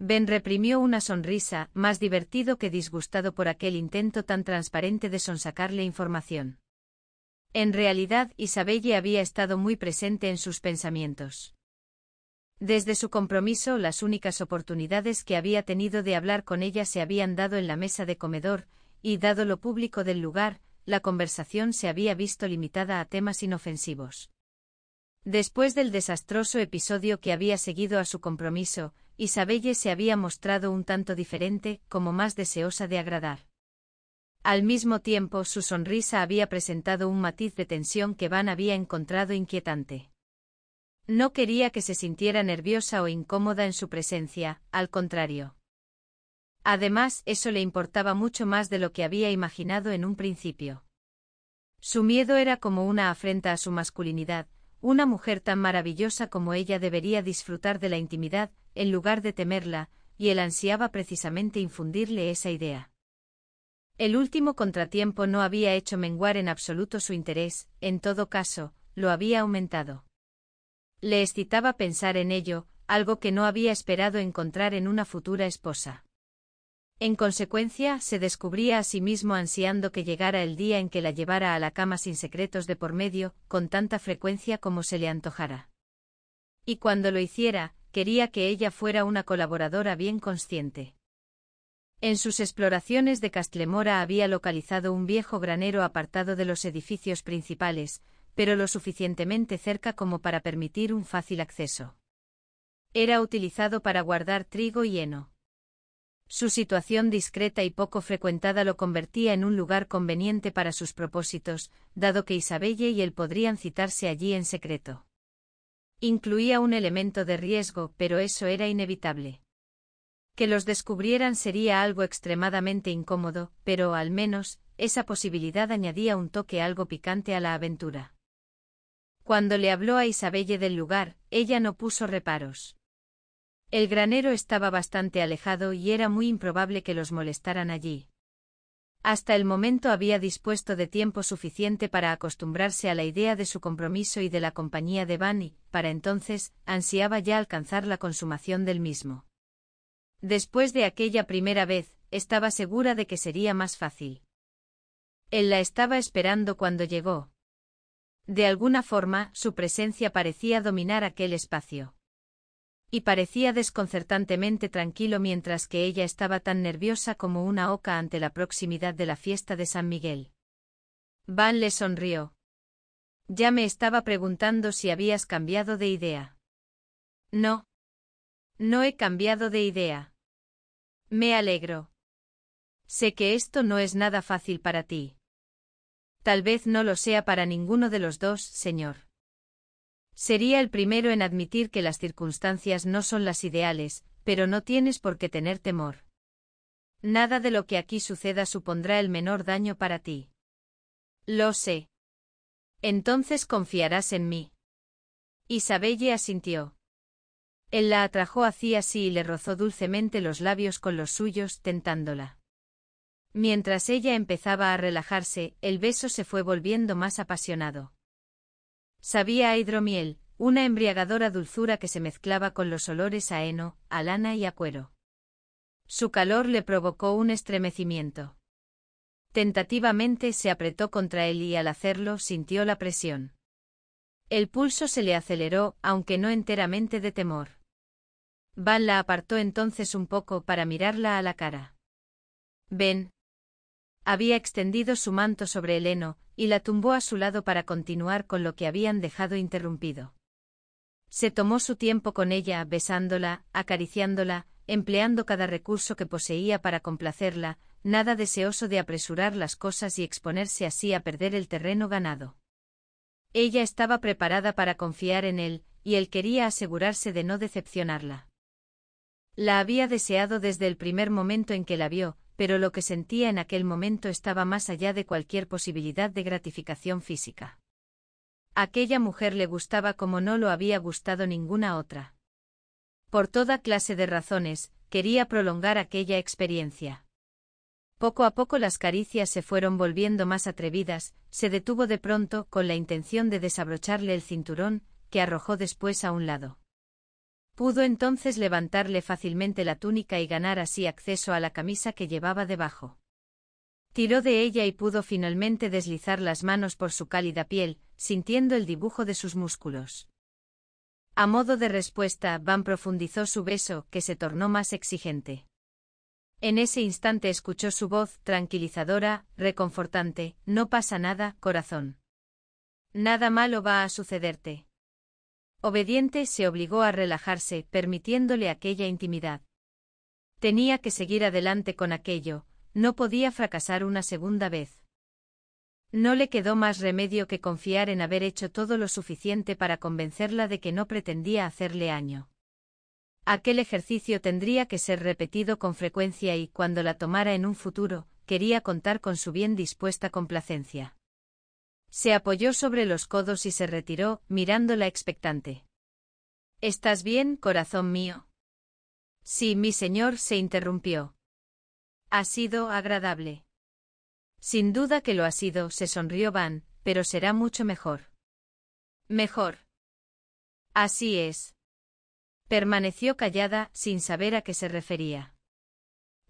Ben reprimió una sonrisa, más divertido que disgustado por aquel intento tan transparente de sonsacarle información. En realidad, Isabelle había estado muy presente en sus pensamientos. Desde su compromiso, las únicas oportunidades que había tenido de hablar con ella se habían dado en la mesa de comedor, y dado lo público del lugar, la conversación se había visto limitada a temas inofensivos. Después del desastroso episodio que había seguido a su compromiso, Isabelle se había mostrado un tanto diferente, como más deseosa de agradar. Al mismo tiempo su sonrisa había presentado un matiz de tensión que Van había encontrado inquietante. No quería que se sintiera nerviosa o incómoda en su presencia, al contrario. Además, eso le importaba mucho más de lo que había imaginado en un principio. Su miedo era como una afrenta a su masculinidad, una mujer tan maravillosa como ella debería disfrutar de la intimidad, en lugar de temerla, y él ansiaba precisamente infundirle esa idea. El último contratiempo no había hecho menguar en absoluto su interés, en todo caso, lo había aumentado. Le excitaba pensar en ello, algo que no había esperado encontrar en una futura esposa. En consecuencia, se descubría a sí mismo ansiando que llegara el día en que la llevara a la cama sin secretos de por medio, con tanta frecuencia como se le antojara. Y cuando lo hiciera, quería que ella fuera una colaboradora bien consciente. En sus exploraciones de Castlemora había localizado un viejo granero apartado de los edificios principales, pero lo suficientemente cerca como para permitir un fácil acceso. Era utilizado para guardar trigo y heno. Su situación discreta y poco frecuentada lo convertía en un lugar conveniente para sus propósitos, dado que Isabelle y él podrían citarse allí en secreto. Incluía un elemento de riesgo, pero eso era inevitable. Que los descubrieran sería algo extremadamente incómodo, pero al menos, esa posibilidad añadía un toque algo picante a la aventura. Cuando le habló a Isabelle del lugar, ella no puso reparos. El granero estaba bastante alejado y era muy improbable que los molestaran allí. Hasta el momento había dispuesto de tiempo suficiente para acostumbrarse a la idea de su compromiso y de la compañía de Van para entonces, ansiaba ya alcanzar la consumación del mismo. Después de aquella primera vez, estaba segura de que sería más fácil. Él la estaba esperando cuando llegó. De alguna forma, su presencia parecía dominar aquel espacio y parecía desconcertantemente tranquilo mientras que ella estaba tan nerviosa como una oca ante la proximidad de la fiesta de San Miguel. Van le sonrió. Ya me estaba preguntando si habías cambiado de idea. No. No he cambiado de idea. Me alegro. Sé que esto no es nada fácil para ti. Tal vez no lo sea para ninguno de los dos, señor. Sería el primero en admitir que las circunstancias no son las ideales, pero no tienes por qué tener temor. Nada de lo que aquí suceda supondrá el menor daño para ti. Lo sé. Entonces confiarás en mí. Isabelle asintió. Él la atrajo hacia sí y le rozó dulcemente los labios con los suyos, tentándola. Mientras ella empezaba a relajarse, el beso se fue volviendo más apasionado. Sabía a hidromiel, una embriagadora dulzura que se mezclaba con los olores a heno, a lana y a cuero. Su calor le provocó un estremecimiento. Tentativamente se apretó contra él y al hacerlo sintió la presión. El pulso se le aceleró, aunque no enteramente de temor. Van la apartó entonces un poco para mirarla a la cara. Ven. Había extendido su manto sobre el heno, y la tumbó a su lado para continuar con lo que habían dejado interrumpido. Se tomó su tiempo con ella, besándola, acariciándola, empleando cada recurso que poseía para complacerla, nada deseoso de apresurar las cosas y exponerse así a perder el terreno ganado. Ella estaba preparada para confiar en él, y él quería asegurarse de no decepcionarla. La había deseado desde el primer momento en que la vio, pero lo que sentía en aquel momento estaba más allá de cualquier posibilidad de gratificación física. Aquella mujer le gustaba como no lo había gustado ninguna otra. Por toda clase de razones, quería prolongar aquella experiencia. Poco a poco las caricias se fueron volviendo más atrevidas, se detuvo de pronto con la intención de desabrocharle el cinturón, que arrojó después a un lado. Pudo entonces levantarle fácilmente la túnica y ganar así acceso a la camisa que llevaba debajo. Tiró de ella y pudo finalmente deslizar las manos por su cálida piel, sintiendo el dibujo de sus músculos. A modo de respuesta, Van profundizó su beso, que se tornó más exigente. En ese instante escuchó su voz tranquilizadora, reconfortante, No pasa nada, corazón. Nada malo va a sucederte. Obediente se obligó a relajarse, permitiéndole aquella intimidad. Tenía que seguir adelante con aquello, no podía fracasar una segunda vez. No le quedó más remedio que confiar en haber hecho todo lo suficiente para convencerla de que no pretendía hacerle año. Aquel ejercicio tendría que ser repetido con frecuencia y, cuando la tomara en un futuro, quería contar con su bien dispuesta complacencia. Se apoyó sobre los codos y se retiró, mirándola expectante. ¿Estás bien, corazón mío? Sí, mi señor, se interrumpió. Ha sido agradable. Sin duda que lo ha sido, se sonrió Van, pero será mucho mejor. Mejor. Así es. Permaneció callada, sin saber a qué se refería.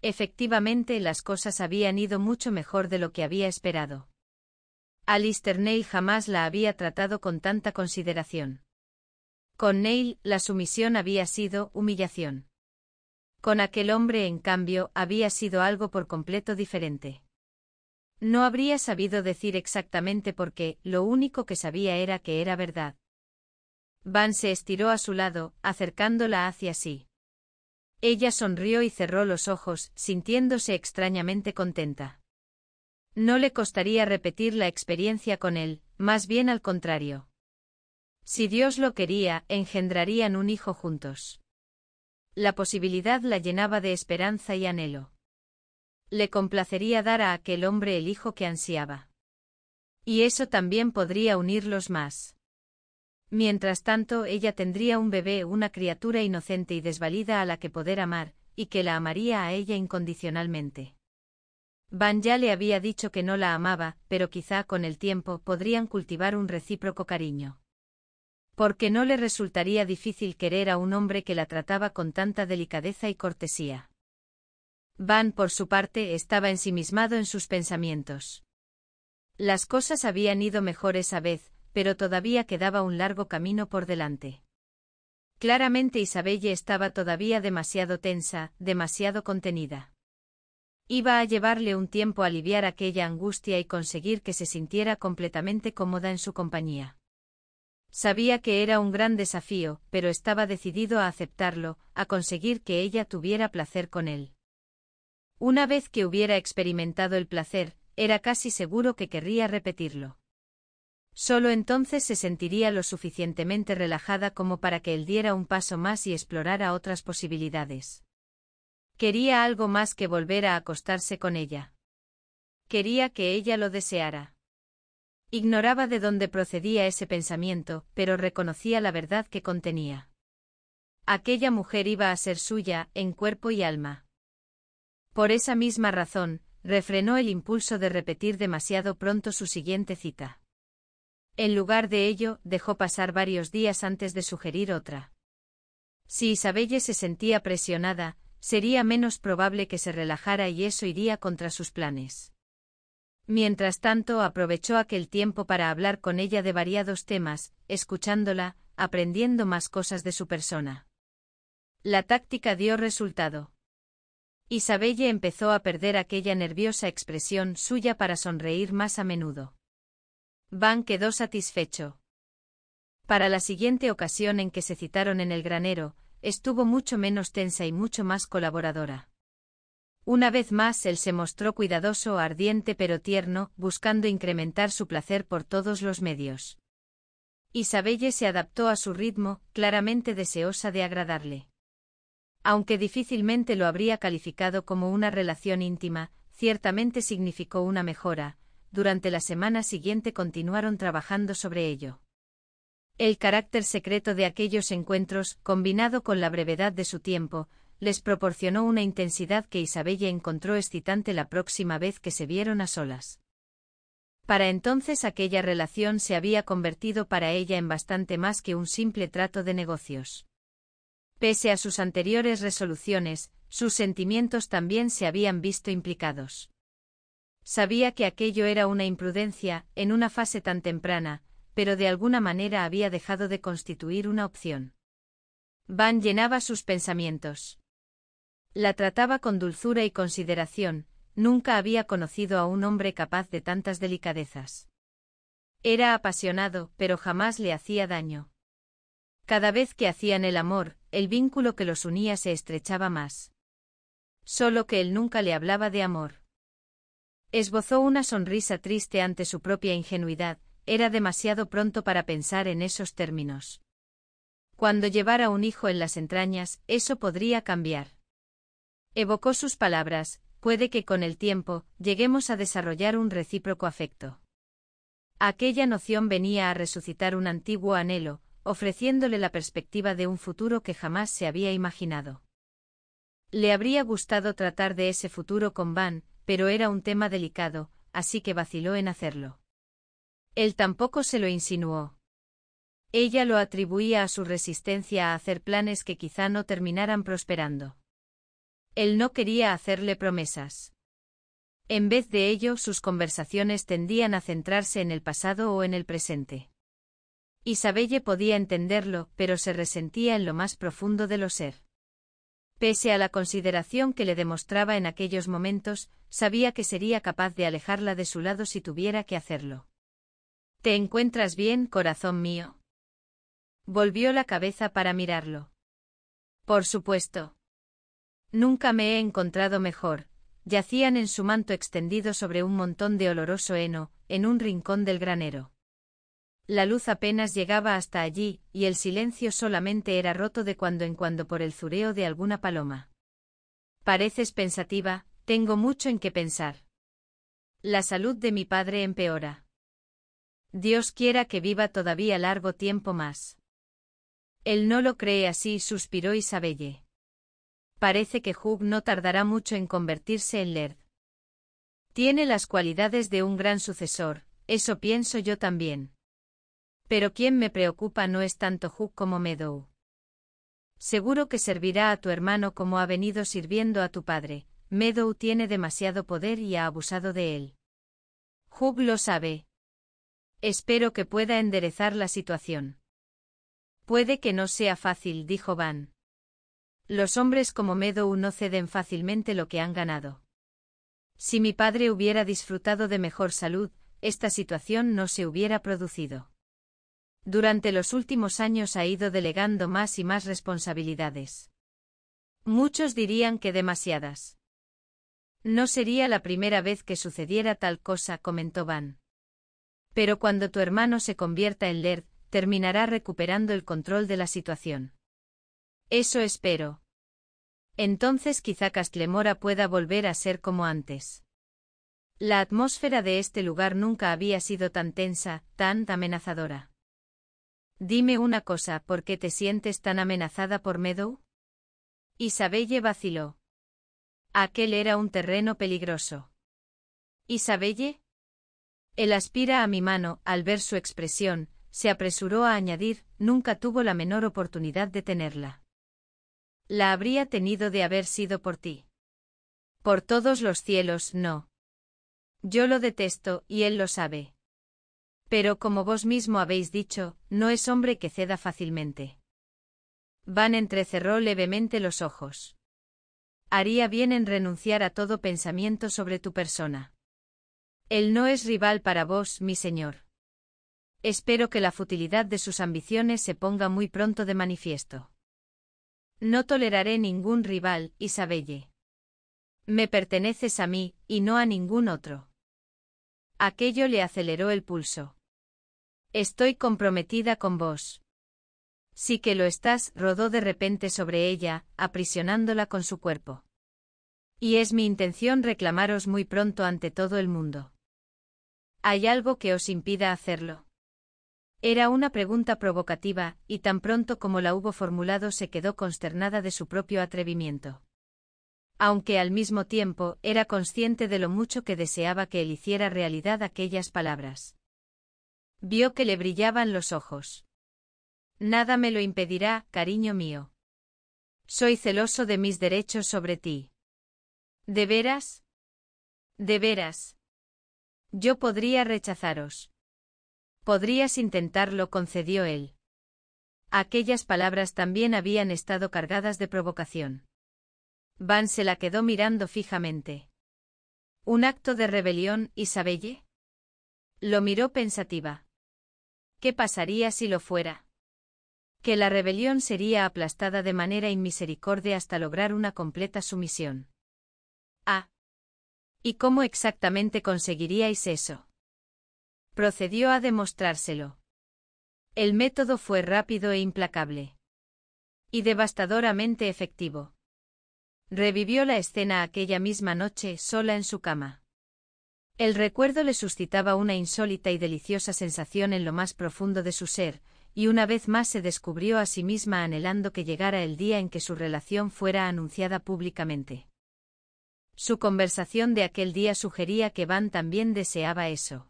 Efectivamente, las cosas habían ido mucho mejor de lo que había esperado. Alistair Neil jamás la había tratado con tanta consideración. Con Neil, la sumisión había sido humillación. Con aquel hombre, en cambio, había sido algo por completo diferente. No habría sabido decir exactamente por qué, lo único que sabía era que era verdad. Van se estiró a su lado, acercándola hacia sí. Ella sonrió y cerró los ojos, sintiéndose extrañamente contenta. No le costaría repetir la experiencia con él, más bien al contrario. Si Dios lo quería, engendrarían un hijo juntos. La posibilidad la llenaba de esperanza y anhelo. Le complacería dar a aquel hombre el hijo que ansiaba. Y eso también podría unirlos más. Mientras tanto, ella tendría un bebé, una criatura inocente y desvalida a la que poder amar, y que la amaría a ella incondicionalmente. Van ya le había dicho que no la amaba, pero quizá con el tiempo podrían cultivar un recíproco cariño. Porque no le resultaría difícil querer a un hombre que la trataba con tanta delicadeza y cortesía. Van, por su parte, estaba ensimismado en sus pensamientos. Las cosas habían ido mejor esa vez, pero todavía quedaba un largo camino por delante. Claramente Isabelle estaba todavía demasiado tensa, demasiado contenida. Iba a llevarle un tiempo a aliviar aquella angustia y conseguir que se sintiera completamente cómoda en su compañía. Sabía que era un gran desafío, pero estaba decidido a aceptarlo, a conseguir que ella tuviera placer con él. Una vez que hubiera experimentado el placer, era casi seguro que querría repetirlo. Solo entonces se sentiría lo suficientemente relajada como para que él diera un paso más y explorara otras posibilidades. Quería algo más que volver a acostarse con ella. Quería que ella lo deseara. Ignoraba de dónde procedía ese pensamiento, pero reconocía la verdad que contenía. Aquella mujer iba a ser suya, en cuerpo y alma. Por esa misma razón, refrenó el impulso de repetir demasiado pronto su siguiente cita. En lugar de ello, dejó pasar varios días antes de sugerir otra. Si Isabelle se sentía presionada, sería menos probable que se relajara y eso iría contra sus planes. Mientras tanto aprovechó aquel tiempo para hablar con ella de variados temas, escuchándola, aprendiendo más cosas de su persona. La táctica dio resultado. Isabelle empezó a perder aquella nerviosa expresión suya para sonreír más a menudo. Van quedó satisfecho. Para la siguiente ocasión en que se citaron en el granero, estuvo mucho menos tensa y mucho más colaboradora. Una vez más él se mostró cuidadoso, ardiente pero tierno, buscando incrementar su placer por todos los medios. Isabelle se adaptó a su ritmo, claramente deseosa de agradarle. Aunque difícilmente lo habría calificado como una relación íntima, ciertamente significó una mejora. Durante la semana siguiente continuaron trabajando sobre ello. El carácter secreto de aquellos encuentros, combinado con la brevedad de su tiempo, les proporcionó una intensidad que Isabella encontró excitante la próxima vez que se vieron a solas. Para entonces aquella relación se había convertido para ella en bastante más que un simple trato de negocios. Pese a sus anteriores resoluciones, sus sentimientos también se habían visto implicados. Sabía que aquello era una imprudencia, en una fase tan temprana, pero de alguna manera había dejado de constituir una opción. Van llenaba sus pensamientos. La trataba con dulzura y consideración, nunca había conocido a un hombre capaz de tantas delicadezas. Era apasionado, pero jamás le hacía daño. Cada vez que hacían el amor, el vínculo que los unía se estrechaba más. Solo que él nunca le hablaba de amor. Esbozó una sonrisa triste ante su propia ingenuidad, era demasiado pronto para pensar en esos términos. Cuando llevara un hijo en las entrañas, eso podría cambiar. Evocó sus palabras, puede que con el tiempo, lleguemos a desarrollar un recíproco afecto. Aquella noción venía a resucitar un antiguo anhelo, ofreciéndole la perspectiva de un futuro que jamás se había imaginado. Le habría gustado tratar de ese futuro con Van, pero era un tema delicado, así que vaciló en hacerlo. Él tampoco se lo insinuó. Ella lo atribuía a su resistencia a hacer planes que quizá no terminaran prosperando. Él no quería hacerle promesas. En vez de ello, sus conversaciones tendían a centrarse en el pasado o en el presente. Isabelle podía entenderlo, pero se resentía en lo más profundo de lo ser. Pese a la consideración que le demostraba en aquellos momentos, sabía que sería capaz de alejarla de su lado si tuviera que hacerlo. ¿Te encuentras bien, corazón mío? Volvió la cabeza para mirarlo. Por supuesto. Nunca me he encontrado mejor. Yacían en su manto extendido sobre un montón de oloroso heno, en un rincón del granero. La luz apenas llegaba hasta allí, y el silencio solamente era roto de cuando en cuando por el zureo de alguna paloma. Pareces pensativa, tengo mucho en qué pensar. La salud de mi padre empeora. Dios quiera que viva todavía largo tiempo más. Él no lo cree así, suspiró Isabelle. Parece que Hugh no tardará mucho en convertirse en Laird. Tiene las cualidades de un gran sucesor, eso pienso yo también. Pero quien me preocupa no es tanto Hugh como Meadow. Seguro que servirá a tu hermano como ha venido sirviendo a tu padre. Meadow tiene demasiado poder y ha abusado de él. Hugh lo sabe, Espero que pueda enderezar la situación. Puede que no sea fácil, dijo Van. Los hombres como Medo no ceden fácilmente lo que han ganado. Si mi padre hubiera disfrutado de mejor salud, esta situación no se hubiera producido. Durante los últimos años ha ido delegando más y más responsabilidades. Muchos dirían que demasiadas. No sería la primera vez que sucediera tal cosa, comentó Van. Pero cuando tu hermano se convierta en Lerd, terminará recuperando el control de la situación. Eso espero. Entonces quizá Castlemora pueda volver a ser como antes. La atmósfera de este lugar nunca había sido tan tensa, tan amenazadora. Dime una cosa, ¿por qué te sientes tan amenazada por Meadow? Isabelle vaciló. Aquel era un terreno peligroso. Isabelle, él aspira a mi mano, al ver su expresión, se apresuró a añadir, nunca tuvo la menor oportunidad de tenerla. La habría tenido de haber sido por ti. Por todos los cielos, no. Yo lo detesto, y él lo sabe. Pero como vos mismo habéis dicho, no es hombre que ceda fácilmente. Van entrecerró levemente los ojos. Haría bien en renunciar a todo pensamiento sobre tu persona. Él no es rival para vos, mi señor. Espero que la futilidad de sus ambiciones se ponga muy pronto de manifiesto. No toleraré ningún rival, Isabelle. Me perteneces a mí, y no a ningún otro. Aquello le aceleró el pulso. Estoy comprometida con vos. Sí que lo estás, rodó de repente sobre ella, aprisionándola con su cuerpo. Y es mi intención reclamaros muy pronto ante todo el mundo. ¿Hay algo que os impida hacerlo? Era una pregunta provocativa, y tan pronto como la hubo formulado se quedó consternada de su propio atrevimiento. Aunque al mismo tiempo era consciente de lo mucho que deseaba que él hiciera realidad aquellas palabras. Vio que le brillaban los ojos. Nada me lo impedirá, cariño mío. Soy celoso de mis derechos sobre ti. ¿De veras? De veras, yo podría rechazaros. Podrías intentarlo, concedió él. Aquellas palabras también habían estado cargadas de provocación. Van se la quedó mirando fijamente. ¿Un acto de rebelión, Isabelle? Lo miró pensativa. ¿Qué pasaría si lo fuera? Que la rebelión sería aplastada de manera inmisericordia hasta lograr una completa sumisión. Ah, ¿Y cómo exactamente conseguiríais eso? Procedió a demostrárselo. El método fue rápido e implacable. Y devastadoramente efectivo. Revivió la escena aquella misma noche sola en su cama. El recuerdo le suscitaba una insólita y deliciosa sensación en lo más profundo de su ser, y una vez más se descubrió a sí misma anhelando que llegara el día en que su relación fuera anunciada públicamente. Su conversación de aquel día sugería que Van también deseaba eso.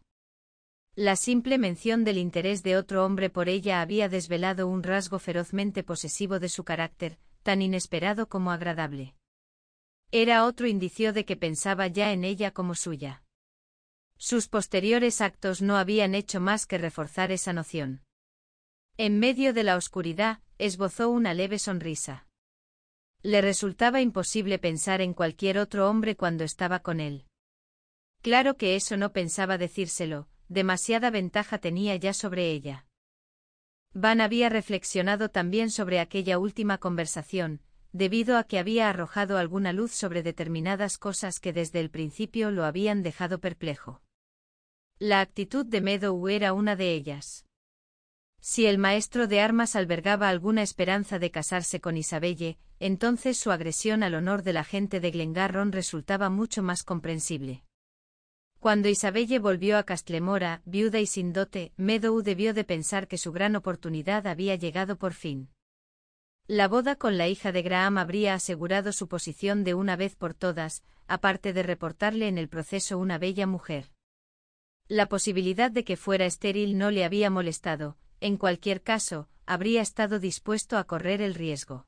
La simple mención del interés de otro hombre por ella había desvelado un rasgo ferozmente posesivo de su carácter, tan inesperado como agradable. Era otro indicio de que pensaba ya en ella como suya. Sus posteriores actos no habían hecho más que reforzar esa noción. En medio de la oscuridad, esbozó una leve sonrisa. Le resultaba imposible pensar en cualquier otro hombre cuando estaba con él. Claro que eso no pensaba decírselo, demasiada ventaja tenía ya sobre ella. Van había reflexionado también sobre aquella última conversación, debido a que había arrojado alguna luz sobre determinadas cosas que desde el principio lo habían dejado perplejo. La actitud de Meadow era una de ellas. Si el maestro de armas albergaba alguna esperanza de casarse con Isabelle, entonces su agresión al honor de la gente de Glengarron resultaba mucho más comprensible. Cuando Isabelle volvió a Castlemora, viuda y sin dote, Meadow debió de pensar que su gran oportunidad había llegado por fin. La boda con la hija de Graham habría asegurado su posición de una vez por todas, aparte de reportarle en el proceso una bella mujer. La posibilidad de que fuera estéril no le había molestado, en cualquier caso, habría estado dispuesto a correr el riesgo.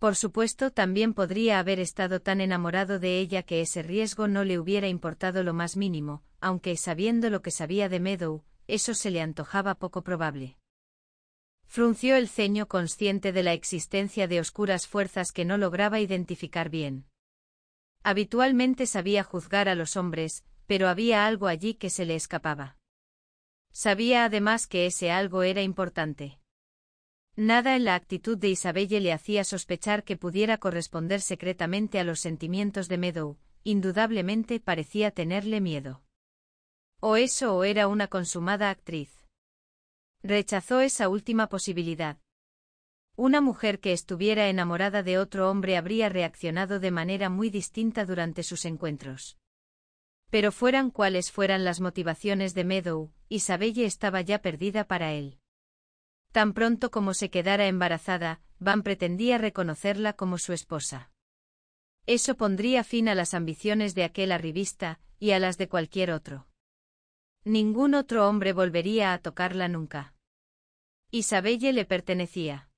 Por supuesto, también podría haber estado tan enamorado de ella que ese riesgo no le hubiera importado lo más mínimo, aunque sabiendo lo que sabía de Meadow, eso se le antojaba poco probable. Frunció el ceño consciente de la existencia de oscuras fuerzas que no lograba identificar bien. Habitualmente sabía juzgar a los hombres, pero había algo allí que se le escapaba. Sabía además que ese algo era importante. Nada en la actitud de Isabelle le hacía sospechar que pudiera corresponder secretamente a los sentimientos de Meadow, indudablemente parecía tenerle miedo. O eso o era una consumada actriz. Rechazó esa última posibilidad. Una mujer que estuviera enamorada de otro hombre habría reaccionado de manera muy distinta durante sus encuentros. Pero fueran cuales fueran las motivaciones de Meadow, Isabelle estaba ya perdida para él. Tan pronto como se quedara embarazada, Van pretendía reconocerla como su esposa. Eso pondría fin a las ambiciones de aquel arribista, y a las de cualquier otro. Ningún otro hombre volvería a tocarla nunca. Isabelle le pertenecía.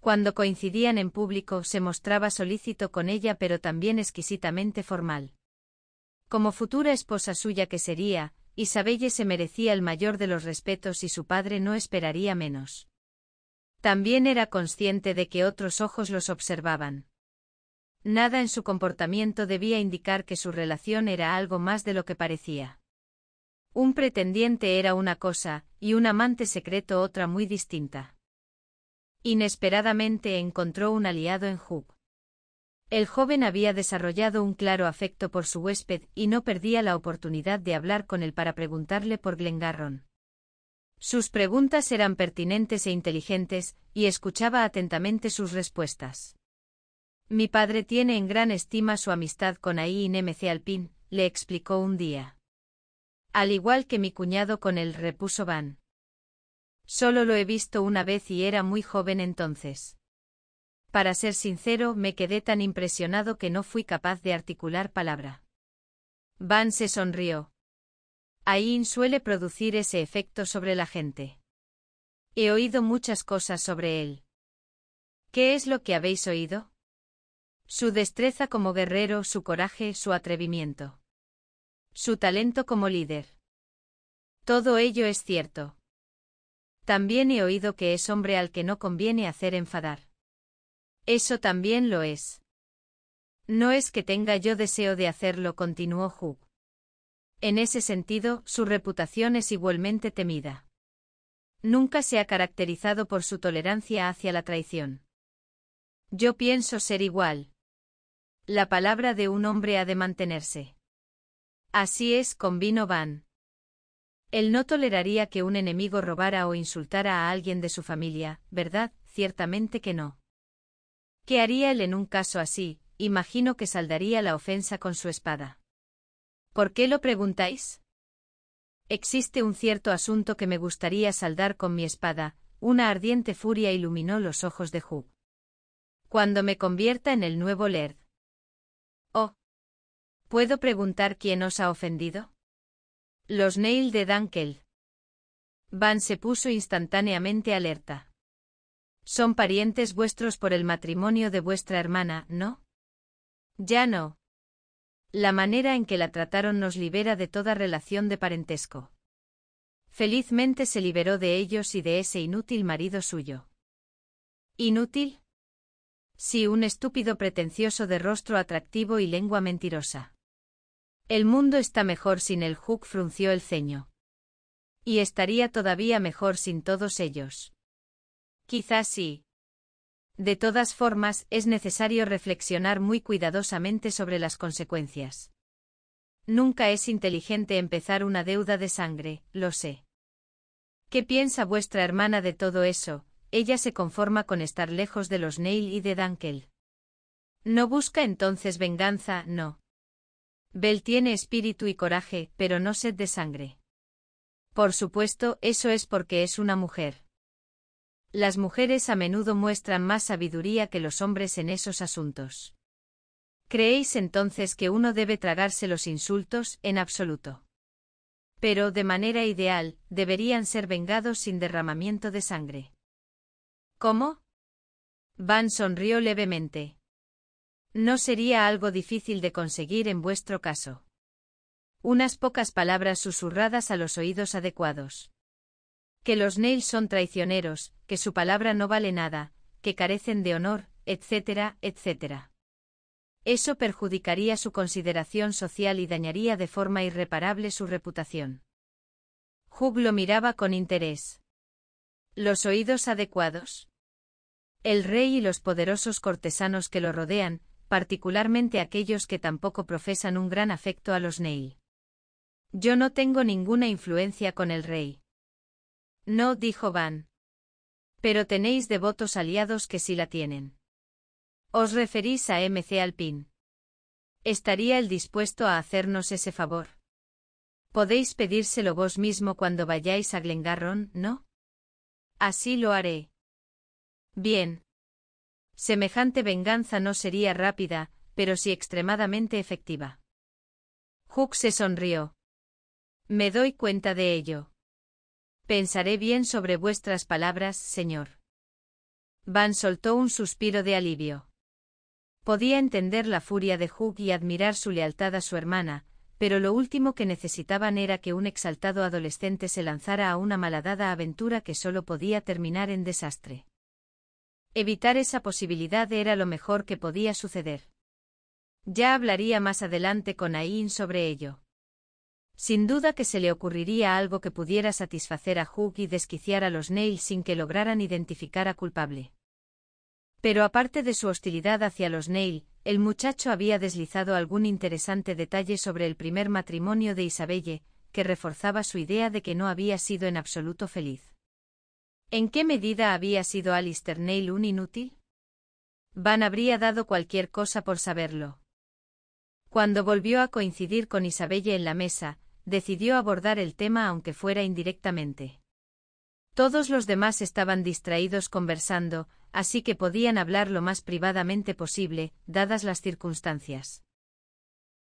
Cuando coincidían en público se mostraba solícito con ella pero también exquisitamente formal. Como futura esposa suya que sería, Isabelle se merecía el mayor de los respetos y su padre no esperaría menos. También era consciente de que otros ojos los observaban. Nada en su comportamiento debía indicar que su relación era algo más de lo que parecía. Un pretendiente era una cosa, y un amante secreto otra muy distinta. Inesperadamente encontró un aliado en Hugh. El joven había desarrollado un claro afecto por su huésped y no perdía la oportunidad de hablar con él para preguntarle por Glengarron. Sus preguntas eran pertinentes e inteligentes, y escuchaba atentamente sus respuestas. Mi padre tiene en gran estima su amistad con Ahí MC Alpin, le explicó un día. Al igual que mi cuñado con él, repuso Van. Solo lo he visto una vez y era muy joven entonces. Para ser sincero, me quedé tan impresionado que no fui capaz de articular palabra. Van se sonrió. Ain suele producir ese efecto sobre la gente. He oído muchas cosas sobre él. ¿Qué es lo que habéis oído? Su destreza como guerrero, su coraje, su atrevimiento. Su talento como líder. Todo ello es cierto. También he oído que es hombre al que no conviene hacer enfadar. Eso también lo es. No es que tenga yo deseo de hacerlo, continuó Hugh. En ese sentido, su reputación es igualmente temida. Nunca se ha caracterizado por su tolerancia hacia la traición. Yo pienso ser igual. La palabra de un hombre ha de mantenerse. Así es, convino Van. Él no toleraría que un enemigo robara o insultara a alguien de su familia, ¿verdad? Ciertamente que no. ¿Qué haría él en un caso así? Imagino que saldaría la ofensa con su espada. ¿Por qué lo preguntáis? Existe un cierto asunto que me gustaría saldar con mi espada, una ardiente furia iluminó los ojos de Hugh. Cuando me convierta en el nuevo Laird. Oh. ¿Puedo preguntar quién os ha ofendido? Los Neil de Dunkel. Van se puso instantáneamente alerta. Son parientes vuestros por el matrimonio de vuestra hermana, ¿no? Ya no. La manera en que la trataron nos libera de toda relación de parentesco. Felizmente se liberó de ellos y de ese inútil marido suyo. ¿Inútil? Sí, un estúpido pretencioso de rostro atractivo y lengua mentirosa. El mundo está mejor sin el Hook frunció el ceño. Y estaría todavía mejor sin todos ellos. Quizás sí. De todas formas, es necesario reflexionar muy cuidadosamente sobre las consecuencias. Nunca es inteligente empezar una deuda de sangre, lo sé. ¿Qué piensa vuestra hermana de todo eso? Ella se conforma con estar lejos de los Neil y de Dunkel. No busca entonces venganza, no. Bell tiene espíritu y coraje, pero no sed de sangre. Por supuesto, eso es porque es una mujer. Las mujeres a menudo muestran más sabiduría que los hombres en esos asuntos. ¿Creéis entonces que uno debe tragarse los insultos? En absoluto. Pero, de manera ideal, deberían ser vengados sin derramamiento de sangre. ¿Cómo? Van sonrió levemente. No sería algo difícil de conseguir en vuestro caso. Unas pocas palabras susurradas a los oídos adecuados que los Nails son traicioneros, que su palabra no vale nada, que carecen de honor, etcétera, etcétera. Eso perjudicaría su consideración social y dañaría de forma irreparable su reputación. Hugh lo miraba con interés. ¿Los oídos adecuados? El rey y los poderosos cortesanos que lo rodean, particularmente aquellos que tampoco profesan un gran afecto a los Neil. Yo no tengo ninguna influencia con el rey. No, dijo Van. Pero tenéis devotos aliados que sí la tienen. Os referís a MC Alpine. ¿Estaría él dispuesto a hacernos ese favor? Podéis pedírselo vos mismo cuando vayáis a Glengarron, ¿no? Así lo haré. Bien. Semejante venganza no sería rápida, pero sí extremadamente efectiva. Hook se sonrió. Me doy cuenta de ello. Pensaré bien sobre vuestras palabras, Señor. Van soltó un suspiro de alivio. Podía entender la furia de Hugh y admirar su lealtad a su hermana, pero lo último que necesitaban era que un exaltado adolescente se lanzara a una malhadada aventura que solo podía terminar en desastre. Evitar esa posibilidad era lo mejor que podía suceder. Ya hablaría más adelante con Ain sobre ello. Sin duda que se le ocurriría algo que pudiera satisfacer a Hugh y desquiciar a los Nail sin que lograran identificar a culpable. Pero aparte de su hostilidad hacia los Neil, el muchacho había deslizado algún interesante detalle sobre el primer matrimonio de Isabelle, que reforzaba su idea de que no había sido en absoluto feliz. ¿En qué medida había sido Alistair Neil un inútil? Van habría dado cualquier cosa por saberlo. Cuando volvió a coincidir con Isabelle en la mesa, decidió abordar el tema aunque fuera indirectamente. Todos los demás estaban distraídos conversando, así que podían hablar lo más privadamente posible, dadas las circunstancias.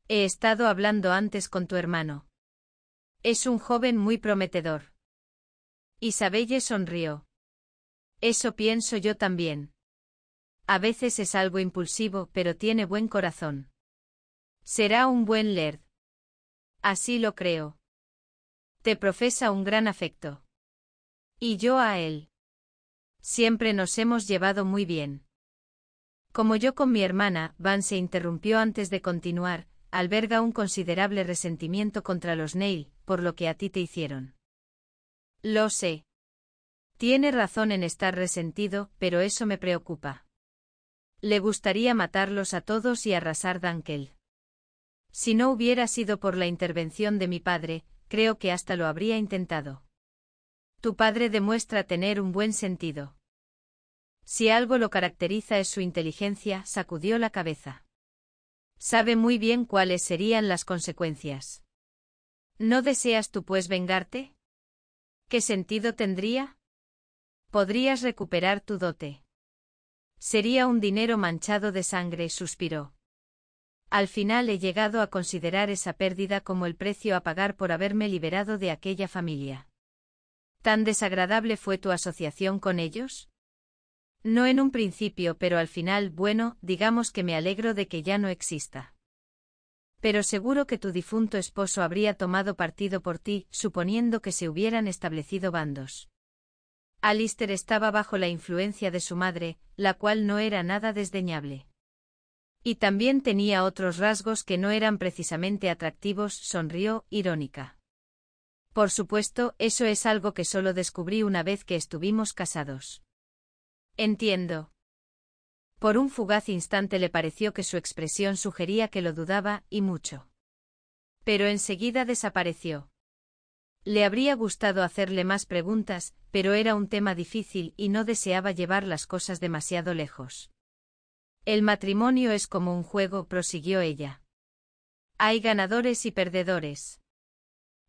He estado hablando antes con tu hermano. Es un joven muy prometedor. Isabelle sonrió. Eso pienso yo también. A veces es algo impulsivo, pero tiene buen corazón. Será un buen Laird. Así lo creo. Te profesa un gran afecto. Y yo a él. Siempre nos hemos llevado muy bien. Como yo con mi hermana, Van se interrumpió antes de continuar, alberga un considerable resentimiento contra los Neil, por lo que a ti te hicieron. Lo sé. Tiene razón en estar resentido, pero eso me preocupa. Le gustaría matarlos a todos y arrasar Dunkel. Si no hubiera sido por la intervención de mi padre, creo que hasta lo habría intentado. Tu padre demuestra tener un buen sentido. Si algo lo caracteriza es su inteligencia, sacudió la cabeza. Sabe muy bien cuáles serían las consecuencias. ¿No deseas tú pues vengarte? ¿Qué sentido tendría? Podrías recuperar tu dote. Sería un dinero manchado de sangre, suspiró. Al final he llegado a considerar esa pérdida como el precio a pagar por haberme liberado de aquella familia. ¿Tan desagradable fue tu asociación con ellos? No en un principio, pero al final, bueno, digamos que me alegro de que ya no exista. Pero seguro que tu difunto esposo habría tomado partido por ti, suponiendo que se hubieran establecido bandos. Alistair estaba bajo la influencia de su madre, la cual no era nada desdeñable. Y también tenía otros rasgos que no eran precisamente atractivos, sonrió, irónica. Por supuesto, eso es algo que solo descubrí una vez que estuvimos casados. Entiendo. Por un fugaz instante le pareció que su expresión sugería que lo dudaba, y mucho. Pero enseguida desapareció. Le habría gustado hacerle más preguntas, pero era un tema difícil y no deseaba llevar las cosas demasiado lejos. El matrimonio es como un juego, prosiguió ella. Hay ganadores y perdedores.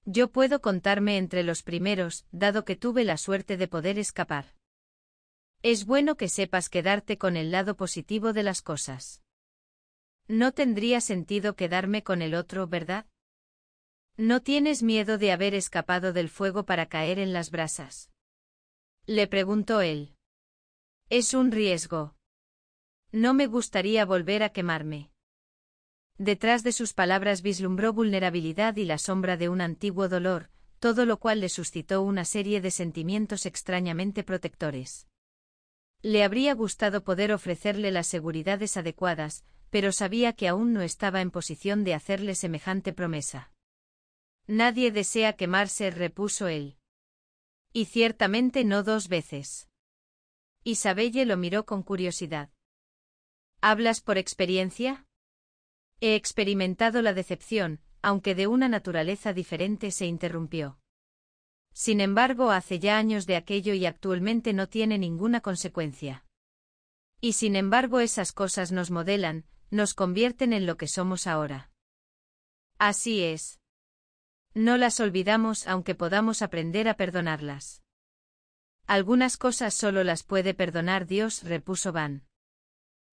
Yo puedo contarme entre los primeros, dado que tuve la suerte de poder escapar. Es bueno que sepas quedarte con el lado positivo de las cosas. No tendría sentido quedarme con el otro, ¿verdad? ¿No tienes miedo de haber escapado del fuego para caer en las brasas? Le preguntó él. Es un riesgo, no me gustaría volver a quemarme. Detrás de sus palabras vislumbró vulnerabilidad y la sombra de un antiguo dolor, todo lo cual le suscitó una serie de sentimientos extrañamente protectores. Le habría gustado poder ofrecerle las seguridades adecuadas, pero sabía que aún no estaba en posición de hacerle semejante promesa. Nadie desea quemarse, repuso él. Y ciertamente no dos veces. Isabelle lo miró con curiosidad. ¿Hablas por experiencia? He experimentado la decepción, aunque de una naturaleza diferente se interrumpió. Sin embargo, hace ya años de aquello y actualmente no tiene ninguna consecuencia. Y sin embargo esas cosas nos modelan, nos convierten en lo que somos ahora. Así es. No las olvidamos aunque podamos aprender a perdonarlas. Algunas cosas solo las puede perdonar Dios, repuso Van.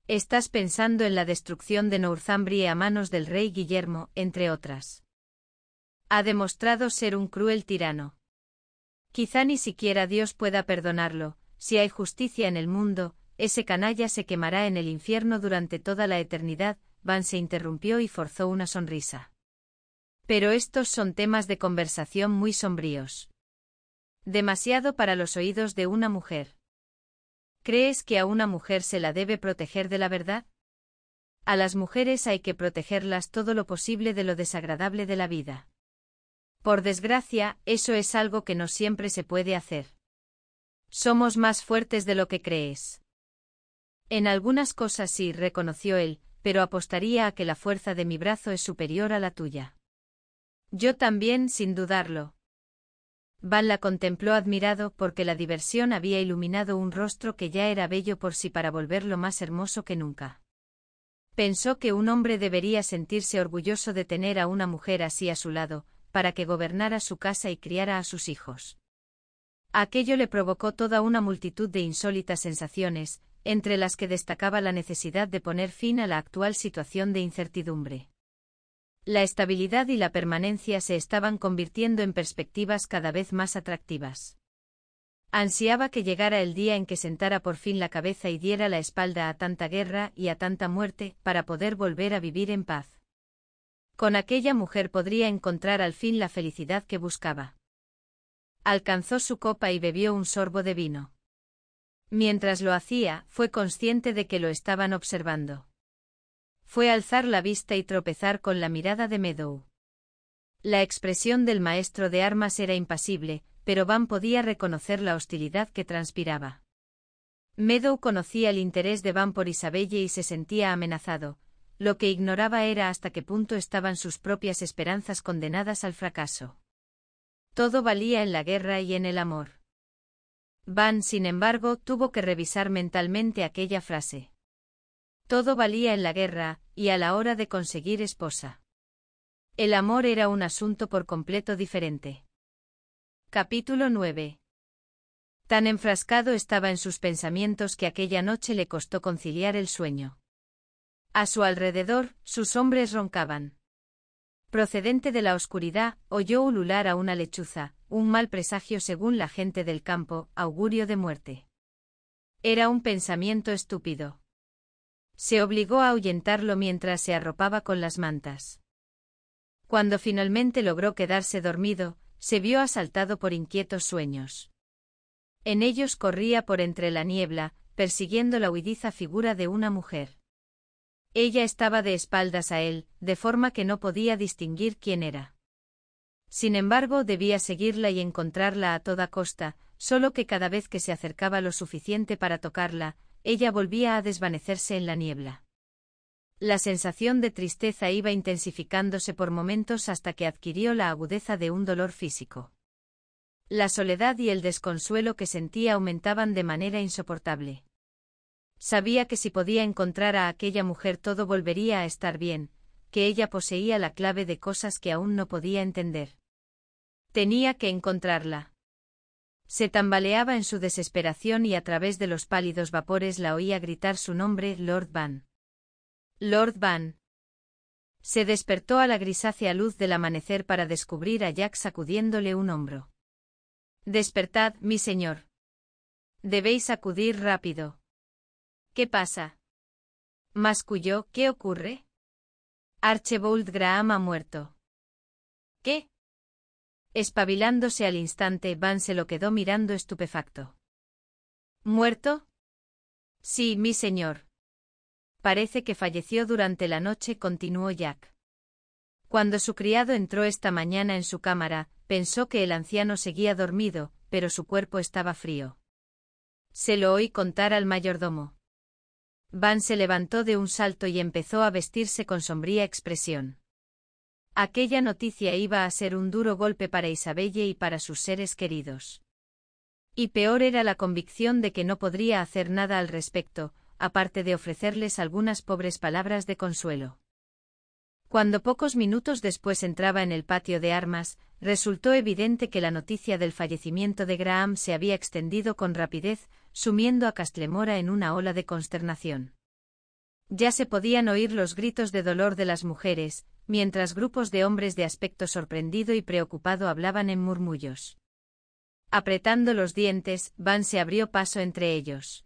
Estás pensando en la destrucción de Northumbria a manos del rey Guillermo, entre otras. Ha demostrado ser un cruel tirano. Quizá ni siquiera Dios pueda perdonarlo, si hay justicia en el mundo, ese canalla se quemará en el infierno durante toda la eternidad, Van se interrumpió y forzó una sonrisa. Pero estos son temas de conversación muy sombríos. Demasiado para los oídos de una mujer. ¿Crees que a una mujer se la debe proteger de la verdad? A las mujeres hay que protegerlas todo lo posible de lo desagradable de la vida. Por desgracia, eso es algo que no siempre se puede hacer. Somos más fuertes de lo que crees. En algunas cosas sí, reconoció él, pero apostaría a que la fuerza de mi brazo es superior a la tuya. Yo también, sin dudarlo. Van la contempló admirado porque la diversión había iluminado un rostro que ya era bello por sí para volverlo más hermoso que nunca. Pensó que un hombre debería sentirse orgulloso de tener a una mujer así a su lado, para que gobernara su casa y criara a sus hijos. Aquello le provocó toda una multitud de insólitas sensaciones, entre las que destacaba la necesidad de poner fin a la actual situación de incertidumbre la estabilidad y la permanencia se estaban convirtiendo en perspectivas cada vez más atractivas. Ansiaba que llegara el día en que sentara por fin la cabeza y diera la espalda a tanta guerra y a tanta muerte para poder volver a vivir en paz. Con aquella mujer podría encontrar al fin la felicidad que buscaba. Alcanzó su copa y bebió un sorbo de vino. Mientras lo hacía, fue consciente de que lo estaban observando fue alzar la vista y tropezar con la mirada de Meadow. La expresión del maestro de armas era impasible, pero Van podía reconocer la hostilidad que transpiraba. Meadow conocía el interés de Van por Isabelle y se sentía amenazado. Lo que ignoraba era hasta qué punto estaban sus propias esperanzas condenadas al fracaso. Todo valía en la guerra y en el amor. Van, sin embargo, tuvo que revisar mentalmente aquella frase. Todo valía en la guerra, y a la hora de conseguir esposa. El amor era un asunto por completo diferente. Capítulo 9. Tan enfrascado estaba en sus pensamientos que aquella noche le costó conciliar el sueño. A su alrededor, sus hombres roncaban. Procedente de la oscuridad, oyó ulular a una lechuza, un mal presagio según la gente del campo, augurio de muerte. Era un pensamiento estúpido. Se obligó a ahuyentarlo mientras se arropaba con las mantas. Cuando finalmente logró quedarse dormido, se vio asaltado por inquietos sueños. En ellos corría por entre la niebla, persiguiendo la huidiza figura de una mujer. Ella estaba de espaldas a él, de forma que no podía distinguir quién era. Sin embargo, debía seguirla y encontrarla a toda costa, solo que cada vez que se acercaba lo suficiente para tocarla, ella volvía a desvanecerse en la niebla. La sensación de tristeza iba intensificándose por momentos hasta que adquirió la agudeza de un dolor físico. La soledad y el desconsuelo que sentía aumentaban de manera insoportable. Sabía que si podía encontrar a aquella mujer todo volvería a estar bien, que ella poseía la clave de cosas que aún no podía entender. Tenía que encontrarla. Se tambaleaba en su desesperación y a través de los pálidos vapores la oía gritar su nombre, Lord Van. Lord Van. Se despertó a la grisácea luz del amanecer para descubrir a Jack sacudiéndole un hombro. Despertad, mi señor. Debéis acudir rápido. ¿Qué pasa? Masculló, ¿qué ocurre? Archibald Graham ha muerto. ¿Qué? Espabilándose al instante, Van se lo quedó mirando estupefacto. ¿Muerto? Sí, mi señor. Parece que falleció durante la noche, continuó Jack. Cuando su criado entró esta mañana en su cámara, pensó que el anciano seguía dormido, pero su cuerpo estaba frío. Se lo oí contar al mayordomo. Van se levantó de un salto y empezó a vestirse con sombría expresión. Aquella noticia iba a ser un duro golpe para Isabelle y para sus seres queridos. Y peor era la convicción de que no podría hacer nada al respecto, aparte de ofrecerles algunas pobres palabras de consuelo. Cuando pocos minutos después entraba en el patio de armas, resultó evidente que la noticia del fallecimiento de Graham se había extendido con rapidez, sumiendo a Castlemora en una ola de consternación. Ya se podían oír los gritos de dolor de las mujeres, mientras grupos de hombres de aspecto sorprendido y preocupado hablaban en murmullos. Apretando los dientes, Van se abrió paso entre ellos.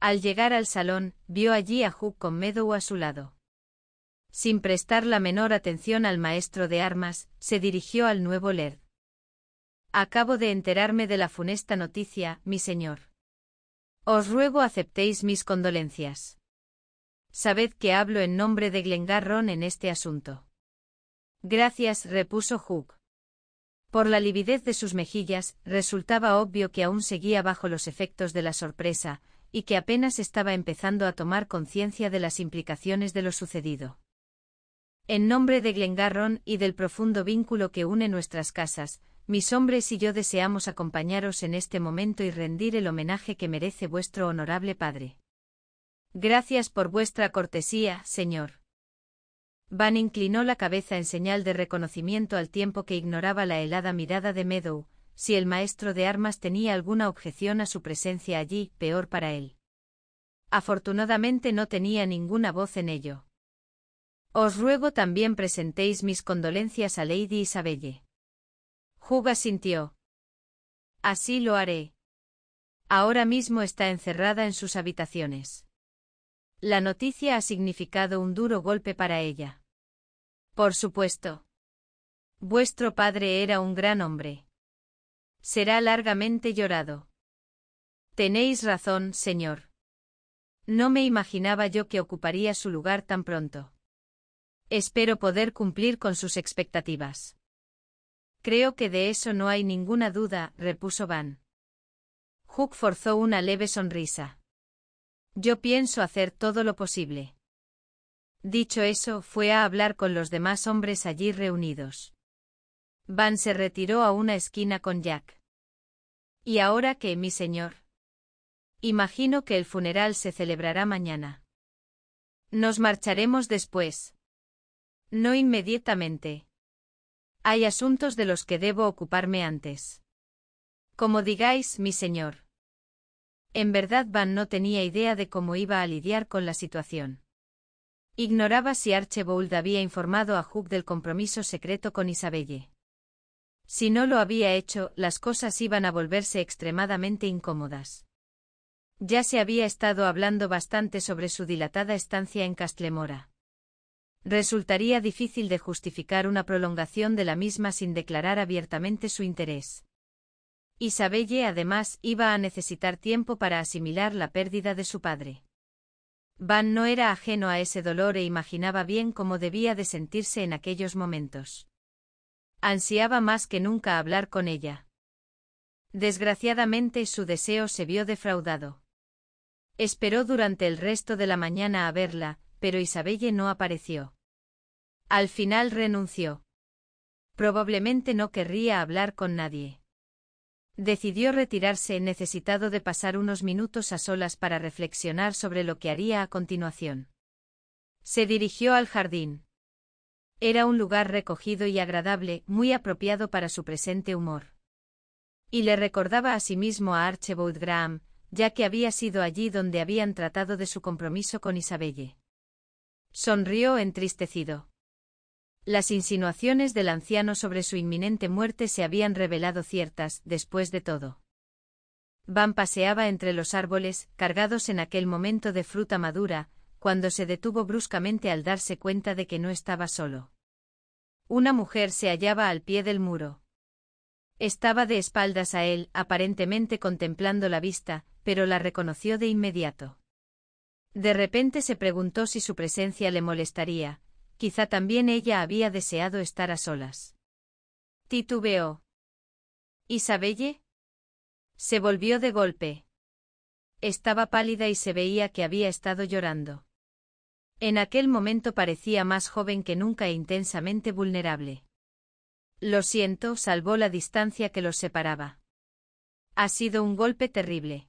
Al llegar al salón, vio allí a Hook con Meadow a su lado. Sin prestar la menor atención al maestro de armas, se dirigió al nuevo Laird. Acabo de enterarme de la funesta noticia, mi señor. Os ruego aceptéis mis condolencias. Sabed que hablo en nombre de Glengarron en este asunto. Gracias, repuso Hook. Por la lividez de sus mejillas, resultaba obvio que aún seguía bajo los efectos de la sorpresa, y que apenas estaba empezando a tomar conciencia de las implicaciones de lo sucedido. En nombre de Glengarron y del profundo vínculo que une nuestras casas, mis hombres y yo deseamos acompañaros en este momento y rendir el homenaje que merece vuestro honorable padre. Gracias por vuestra cortesía, señor. Van inclinó la cabeza en señal de reconocimiento al tiempo que ignoraba la helada mirada de Meadow, si el maestro de armas tenía alguna objeción a su presencia allí, peor para él. Afortunadamente no tenía ninguna voz en ello. Os ruego también presentéis mis condolencias a Lady Isabelle. Juga sintió. Así lo haré. Ahora mismo está encerrada en sus habitaciones. La noticia ha significado un duro golpe para ella. Por supuesto. Vuestro padre era un gran hombre. Será largamente llorado. Tenéis razón, señor. No me imaginaba yo que ocuparía su lugar tan pronto. Espero poder cumplir con sus expectativas. Creo que de eso no hay ninguna duda, repuso Van. Hook forzó una leve sonrisa. Yo pienso hacer todo lo posible. Dicho eso, fue a hablar con los demás hombres allí reunidos. Van se retiró a una esquina con Jack. ¿Y ahora qué, mi señor? Imagino que el funeral se celebrará mañana. Nos marcharemos después. No inmediatamente. Hay asuntos de los que debo ocuparme antes. Como digáis, mi señor. En verdad Van no tenía idea de cómo iba a lidiar con la situación. Ignoraba si Archibald había informado a Hook del compromiso secreto con Isabelle. Si no lo había hecho, las cosas iban a volverse extremadamente incómodas. Ya se había estado hablando bastante sobre su dilatada estancia en Castlemora. Resultaría difícil de justificar una prolongación de la misma sin declarar abiertamente su interés. Isabelle además iba a necesitar tiempo para asimilar la pérdida de su padre. Van no era ajeno a ese dolor e imaginaba bien cómo debía de sentirse en aquellos momentos. Ansiaba más que nunca hablar con ella. Desgraciadamente su deseo se vio defraudado. Esperó durante el resto de la mañana a verla, pero Isabelle no apareció. Al final renunció. Probablemente no querría hablar con nadie. Decidió retirarse necesitado de pasar unos minutos a solas para reflexionar sobre lo que haría a continuación. Se dirigió al jardín. Era un lugar recogido y agradable, muy apropiado para su presente humor. Y le recordaba a sí mismo a Archibald Graham, ya que había sido allí donde habían tratado de su compromiso con Isabelle. Sonrió entristecido. Las insinuaciones del anciano sobre su inminente muerte se habían revelado ciertas, después de todo. Van paseaba entre los árboles, cargados en aquel momento de fruta madura, cuando se detuvo bruscamente al darse cuenta de que no estaba solo. Una mujer se hallaba al pie del muro. Estaba de espaldas a él, aparentemente contemplando la vista, pero la reconoció de inmediato. De repente se preguntó si su presencia le molestaría, Quizá también ella había deseado estar a solas. Titubeó. ¿Isabelle? Se volvió de golpe. Estaba pálida y se veía que había estado llorando. En aquel momento parecía más joven que nunca e intensamente vulnerable. Lo siento, salvó la distancia que los separaba. Ha sido un golpe terrible.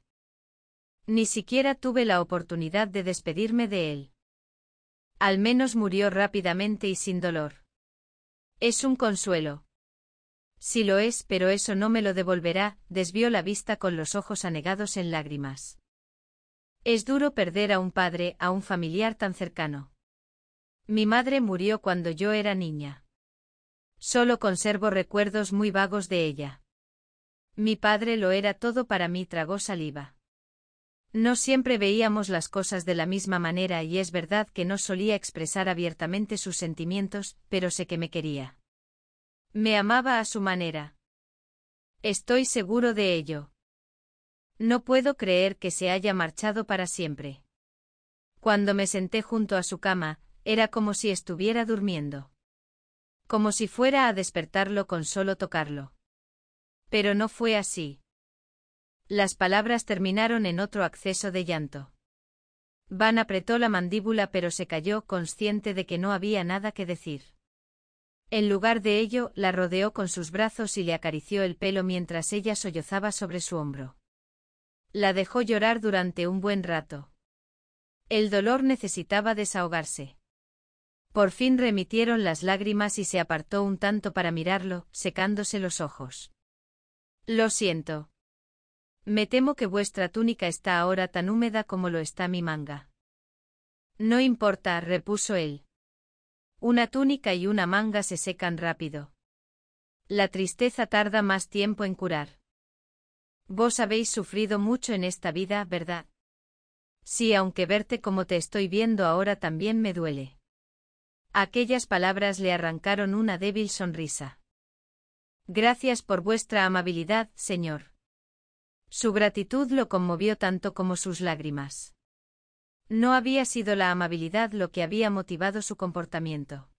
Ni siquiera tuve la oportunidad de despedirme de él. Al menos murió rápidamente y sin dolor. Es un consuelo. Si lo es, pero eso no me lo devolverá, desvió la vista con los ojos anegados en lágrimas. Es duro perder a un padre, a un familiar tan cercano. Mi madre murió cuando yo era niña. Solo conservo recuerdos muy vagos de ella. Mi padre lo era todo para mí, tragó saliva. No siempre veíamos las cosas de la misma manera y es verdad que no solía expresar abiertamente sus sentimientos, pero sé que me quería. Me amaba a su manera. Estoy seguro de ello. No puedo creer que se haya marchado para siempre. Cuando me senté junto a su cama, era como si estuviera durmiendo. Como si fuera a despertarlo con solo tocarlo. Pero no fue así. Las palabras terminaron en otro acceso de llanto. Van apretó la mandíbula pero se cayó consciente de que no había nada que decir. En lugar de ello, la rodeó con sus brazos y le acarició el pelo mientras ella sollozaba sobre su hombro. La dejó llorar durante un buen rato. El dolor necesitaba desahogarse. Por fin remitieron las lágrimas y se apartó un tanto para mirarlo, secándose los ojos. Lo siento. Me temo que vuestra túnica está ahora tan húmeda como lo está mi manga. No importa, repuso él. Una túnica y una manga se secan rápido. La tristeza tarda más tiempo en curar. Vos habéis sufrido mucho en esta vida, ¿verdad? Sí, aunque verte como te estoy viendo ahora también me duele. Aquellas palabras le arrancaron una débil sonrisa. Gracias por vuestra amabilidad, señor. Su gratitud lo conmovió tanto como sus lágrimas. No había sido la amabilidad lo que había motivado su comportamiento.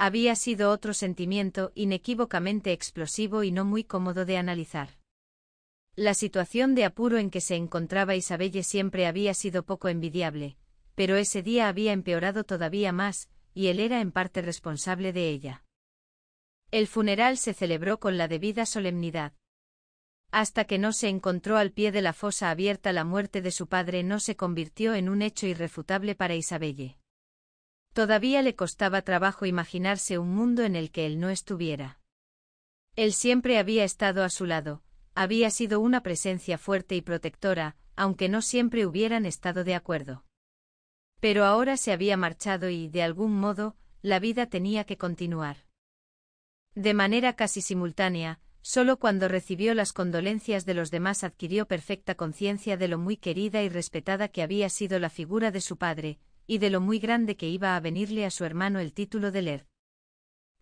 Había sido otro sentimiento inequívocamente explosivo y no muy cómodo de analizar. La situación de apuro en que se encontraba Isabelle siempre había sido poco envidiable, pero ese día había empeorado todavía más, y él era en parte responsable de ella. El funeral se celebró con la debida solemnidad, hasta que no se encontró al pie de la fosa abierta la muerte de su padre no se convirtió en un hecho irrefutable para Isabelle. Todavía le costaba trabajo imaginarse un mundo en el que él no estuviera. Él siempre había estado a su lado, había sido una presencia fuerte y protectora, aunque no siempre hubieran estado de acuerdo. Pero ahora se había marchado y, de algún modo, la vida tenía que continuar. De manera casi simultánea, Solo cuando recibió las condolencias de los demás adquirió perfecta conciencia de lo muy querida y respetada que había sido la figura de su padre, y de lo muy grande que iba a venirle a su hermano el título de Ler.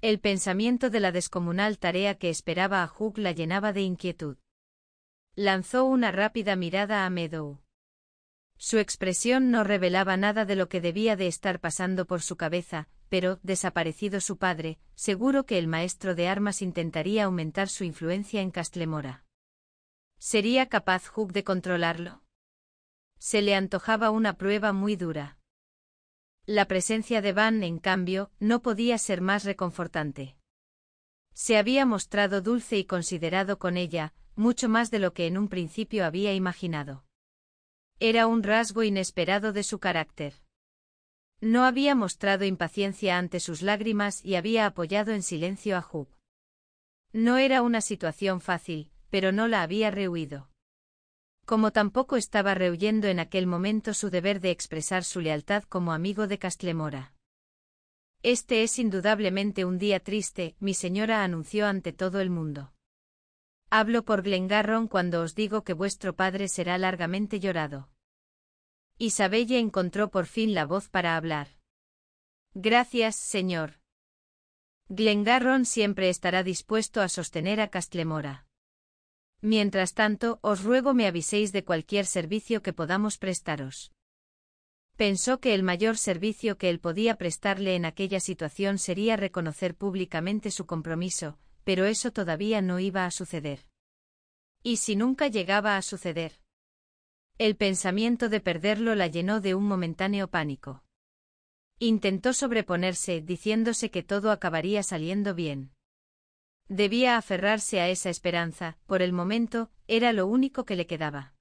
El pensamiento de la descomunal tarea que esperaba a Hugh la llenaba de inquietud. Lanzó una rápida mirada a Meadow. Su expresión no revelaba nada de lo que debía de estar pasando por su cabeza, pero, desaparecido su padre, seguro que el maestro de armas intentaría aumentar su influencia en Castlemora. ¿Sería capaz Hugh de controlarlo? Se le antojaba una prueba muy dura. La presencia de Van, en cambio, no podía ser más reconfortante. Se había mostrado dulce y considerado con ella, mucho más de lo que en un principio había imaginado. Era un rasgo inesperado de su carácter. No había mostrado impaciencia ante sus lágrimas y había apoyado en silencio a Hub. No era una situación fácil, pero no la había rehuido. Como tampoco estaba rehuyendo en aquel momento su deber de expresar su lealtad como amigo de Castlemora. Este es indudablemente un día triste, mi señora anunció ante todo el mundo. Hablo por Glengarron cuando os digo que vuestro padre será largamente llorado. Isabelle encontró por fin la voz para hablar. Gracias, señor. Glengarron siempre estará dispuesto a sostener a Castlemora. Mientras tanto, os ruego me aviséis de cualquier servicio que podamos prestaros. Pensó que el mayor servicio que él podía prestarle en aquella situación sería reconocer públicamente su compromiso, pero eso todavía no iba a suceder. ¿Y si nunca llegaba a suceder? El pensamiento de perderlo la llenó de un momentáneo pánico. Intentó sobreponerse, diciéndose que todo acabaría saliendo bien. Debía aferrarse a esa esperanza, por el momento, era lo único que le quedaba.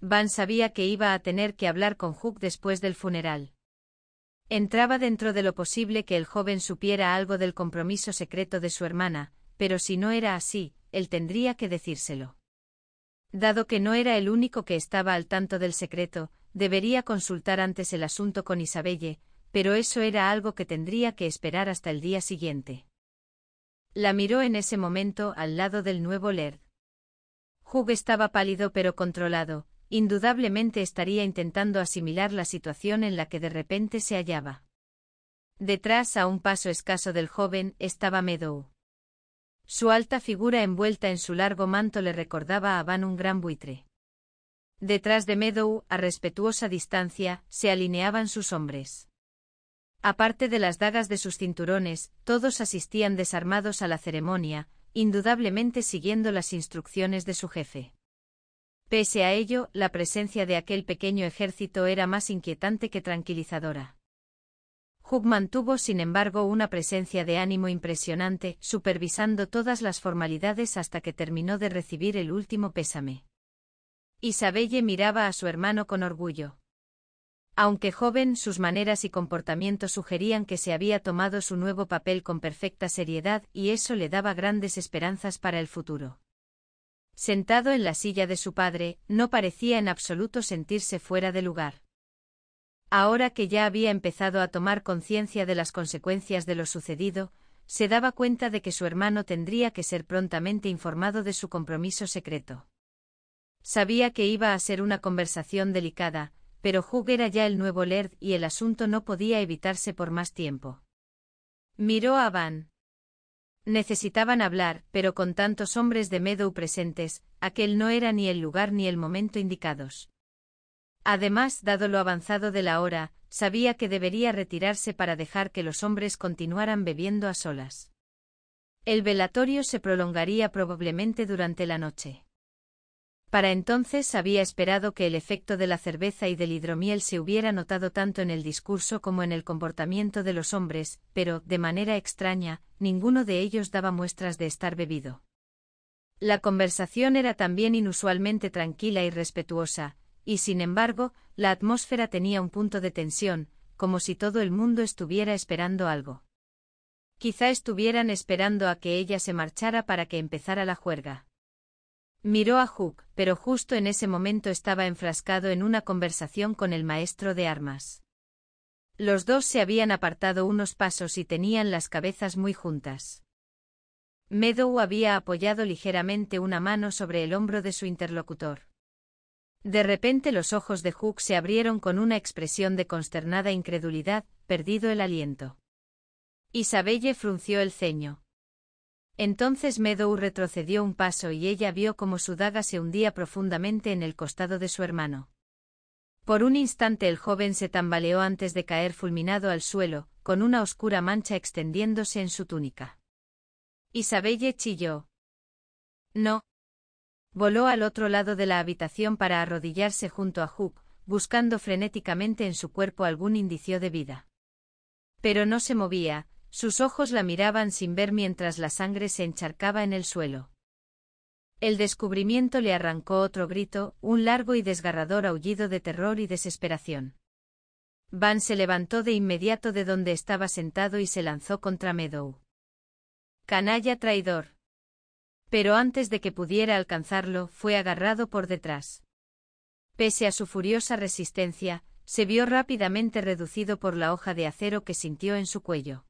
Van sabía que iba a tener que hablar con Hook después del funeral. Entraba dentro de lo posible que el joven supiera algo del compromiso secreto de su hermana, pero si no era así, él tendría que decírselo. Dado que no era el único que estaba al tanto del secreto, debería consultar antes el asunto con Isabelle, pero eso era algo que tendría que esperar hasta el día siguiente. La miró en ese momento al lado del nuevo Laird. Hugh estaba pálido pero controlado, indudablemente estaría intentando asimilar la situación en la que de repente se hallaba. Detrás, a un paso escaso del joven, estaba Meadow. Su alta figura envuelta en su largo manto le recordaba a Van un gran buitre. Detrás de Meadow, a respetuosa distancia, se alineaban sus hombres. Aparte de las dagas de sus cinturones, todos asistían desarmados a la ceremonia, indudablemente siguiendo las instrucciones de su jefe. Pese a ello, la presencia de aquel pequeño ejército era más inquietante que tranquilizadora. Hugh mantuvo sin embargo una presencia de ánimo impresionante, supervisando todas las formalidades hasta que terminó de recibir el último pésame. Isabelle miraba a su hermano con orgullo. Aunque joven, sus maneras y comportamiento sugerían que se había tomado su nuevo papel con perfecta seriedad y eso le daba grandes esperanzas para el futuro. Sentado en la silla de su padre, no parecía en absoluto sentirse fuera de lugar. Ahora que ya había empezado a tomar conciencia de las consecuencias de lo sucedido, se daba cuenta de que su hermano tendría que ser prontamente informado de su compromiso secreto. Sabía que iba a ser una conversación delicada, pero Hugh era ya el nuevo Laird y el asunto no podía evitarse por más tiempo. Miró a Van. Necesitaban hablar, pero con tantos hombres de Meadow presentes, aquel no era ni el lugar ni el momento indicados. Además, dado lo avanzado de la hora, sabía que debería retirarse para dejar que los hombres continuaran bebiendo a solas. El velatorio se prolongaría probablemente durante la noche. Para entonces había esperado que el efecto de la cerveza y del hidromiel se hubiera notado tanto en el discurso como en el comportamiento de los hombres, pero, de manera extraña, ninguno de ellos daba muestras de estar bebido. La conversación era también inusualmente tranquila y respetuosa, y sin embargo, la atmósfera tenía un punto de tensión, como si todo el mundo estuviera esperando algo. Quizá estuvieran esperando a que ella se marchara para que empezara la juerga. Miró a Hook, pero justo en ese momento estaba enfrascado en una conversación con el maestro de armas. Los dos se habían apartado unos pasos y tenían las cabezas muy juntas. Meadow había apoyado ligeramente una mano sobre el hombro de su interlocutor. De repente los ojos de Hook se abrieron con una expresión de consternada incredulidad, perdido el aliento. Isabelle frunció el ceño. Entonces Meadow retrocedió un paso y ella vio como su daga se hundía profundamente en el costado de su hermano. Por un instante el joven se tambaleó antes de caer fulminado al suelo, con una oscura mancha extendiéndose en su túnica. Isabelle chilló. No, Voló al otro lado de la habitación para arrodillarse junto a Hook, buscando frenéticamente en su cuerpo algún indicio de vida. Pero no se movía, sus ojos la miraban sin ver mientras la sangre se encharcaba en el suelo. El descubrimiento le arrancó otro grito, un largo y desgarrador aullido de terror y desesperación. Van se levantó de inmediato de donde estaba sentado y se lanzó contra Meadow. Canalla traidor pero antes de que pudiera alcanzarlo fue agarrado por detrás. Pese a su furiosa resistencia, se vio rápidamente reducido por la hoja de acero que sintió en su cuello.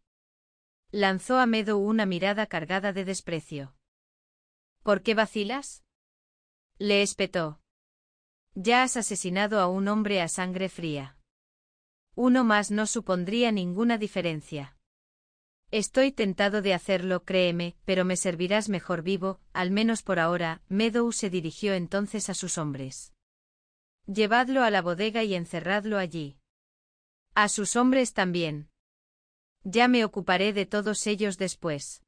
Lanzó a Medo una mirada cargada de desprecio. ¿Por qué vacilas? Le espetó. Ya has asesinado a un hombre a sangre fría. Uno más no supondría ninguna diferencia. Estoy tentado de hacerlo, créeme, pero me servirás mejor vivo, al menos por ahora. Meadow se dirigió entonces a sus hombres. Llevadlo a la bodega y encerradlo allí. A sus hombres también. Ya me ocuparé de todos ellos después.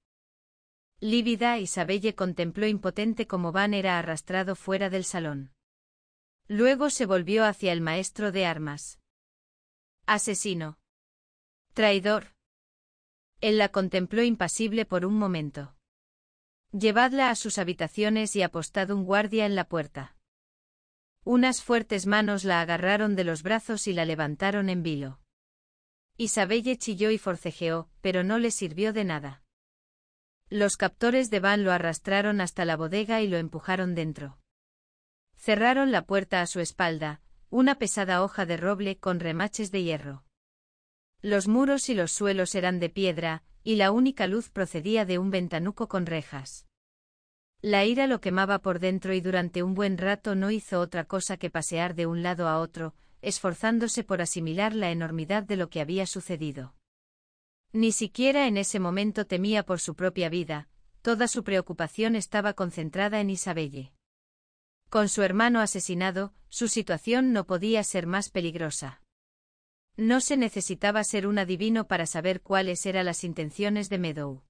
Lívida, Isabelle contempló impotente cómo Van era arrastrado fuera del salón. Luego se volvió hacia el maestro de armas. Asesino. Traidor. Él la contempló impasible por un momento. Llevadla a sus habitaciones y apostad un guardia en la puerta. Unas fuertes manos la agarraron de los brazos y la levantaron en vilo. Isabelle chilló y forcejeó, pero no le sirvió de nada. Los captores de Van lo arrastraron hasta la bodega y lo empujaron dentro. Cerraron la puerta a su espalda, una pesada hoja de roble con remaches de hierro. Los muros y los suelos eran de piedra, y la única luz procedía de un ventanuco con rejas. La ira lo quemaba por dentro y durante un buen rato no hizo otra cosa que pasear de un lado a otro, esforzándose por asimilar la enormidad de lo que había sucedido. Ni siquiera en ese momento temía por su propia vida, toda su preocupación estaba concentrada en Isabelle. Con su hermano asesinado, su situación no podía ser más peligrosa. No se necesitaba ser un adivino para saber cuáles eran las intenciones de Meadow.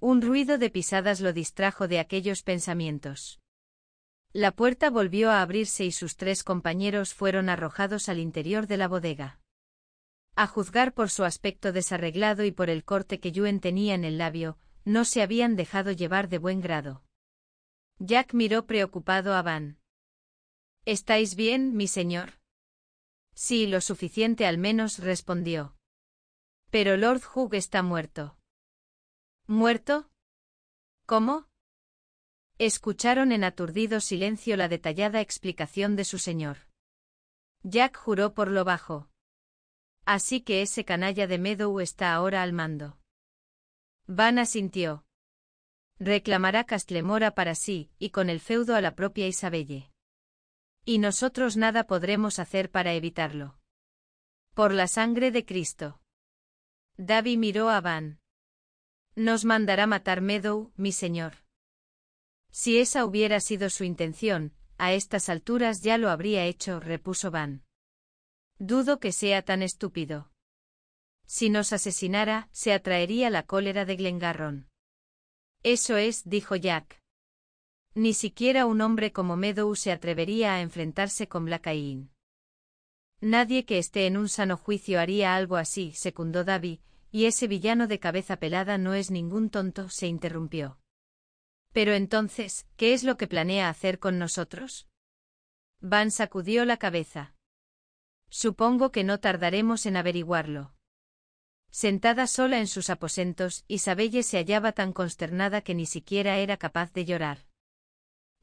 Un ruido de pisadas lo distrajo de aquellos pensamientos. La puerta volvió a abrirse y sus tres compañeros fueron arrojados al interior de la bodega. A juzgar por su aspecto desarreglado y por el corte que Yuen tenía en el labio, no se habían dejado llevar de buen grado. Jack miró preocupado a Van. ¿Estáis bien, mi señor? Sí, lo suficiente al menos, respondió. Pero Lord Hugh está muerto. ¿Muerto? ¿Cómo? Escucharon en aturdido silencio la detallada explicación de su señor. Jack juró por lo bajo. Así que ese canalla de Meadow está ahora al mando. Van asintió. Reclamará Castlemora para sí, y con el feudo a la propia Isabelle. Y nosotros nada podremos hacer para evitarlo. Por la sangre de Cristo. Davy miró a Van. Nos mandará matar Meadow, mi señor. Si esa hubiera sido su intención, a estas alturas ya lo habría hecho, repuso Van. Dudo que sea tan estúpido. Si nos asesinara, se atraería la cólera de Glengarrón. Eso es, dijo Jack. Ni siquiera un hombre como Meadow se atrevería a enfrentarse con Blacaín. Nadie que esté en un sano juicio haría algo así, secundó Davy, y ese villano de cabeza pelada no es ningún tonto, se interrumpió. Pero entonces, ¿qué es lo que planea hacer con nosotros? Van sacudió la cabeza. Supongo que no tardaremos en averiguarlo. Sentada sola en sus aposentos, Isabelle se hallaba tan consternada que ni siquiera era capaz de llorar.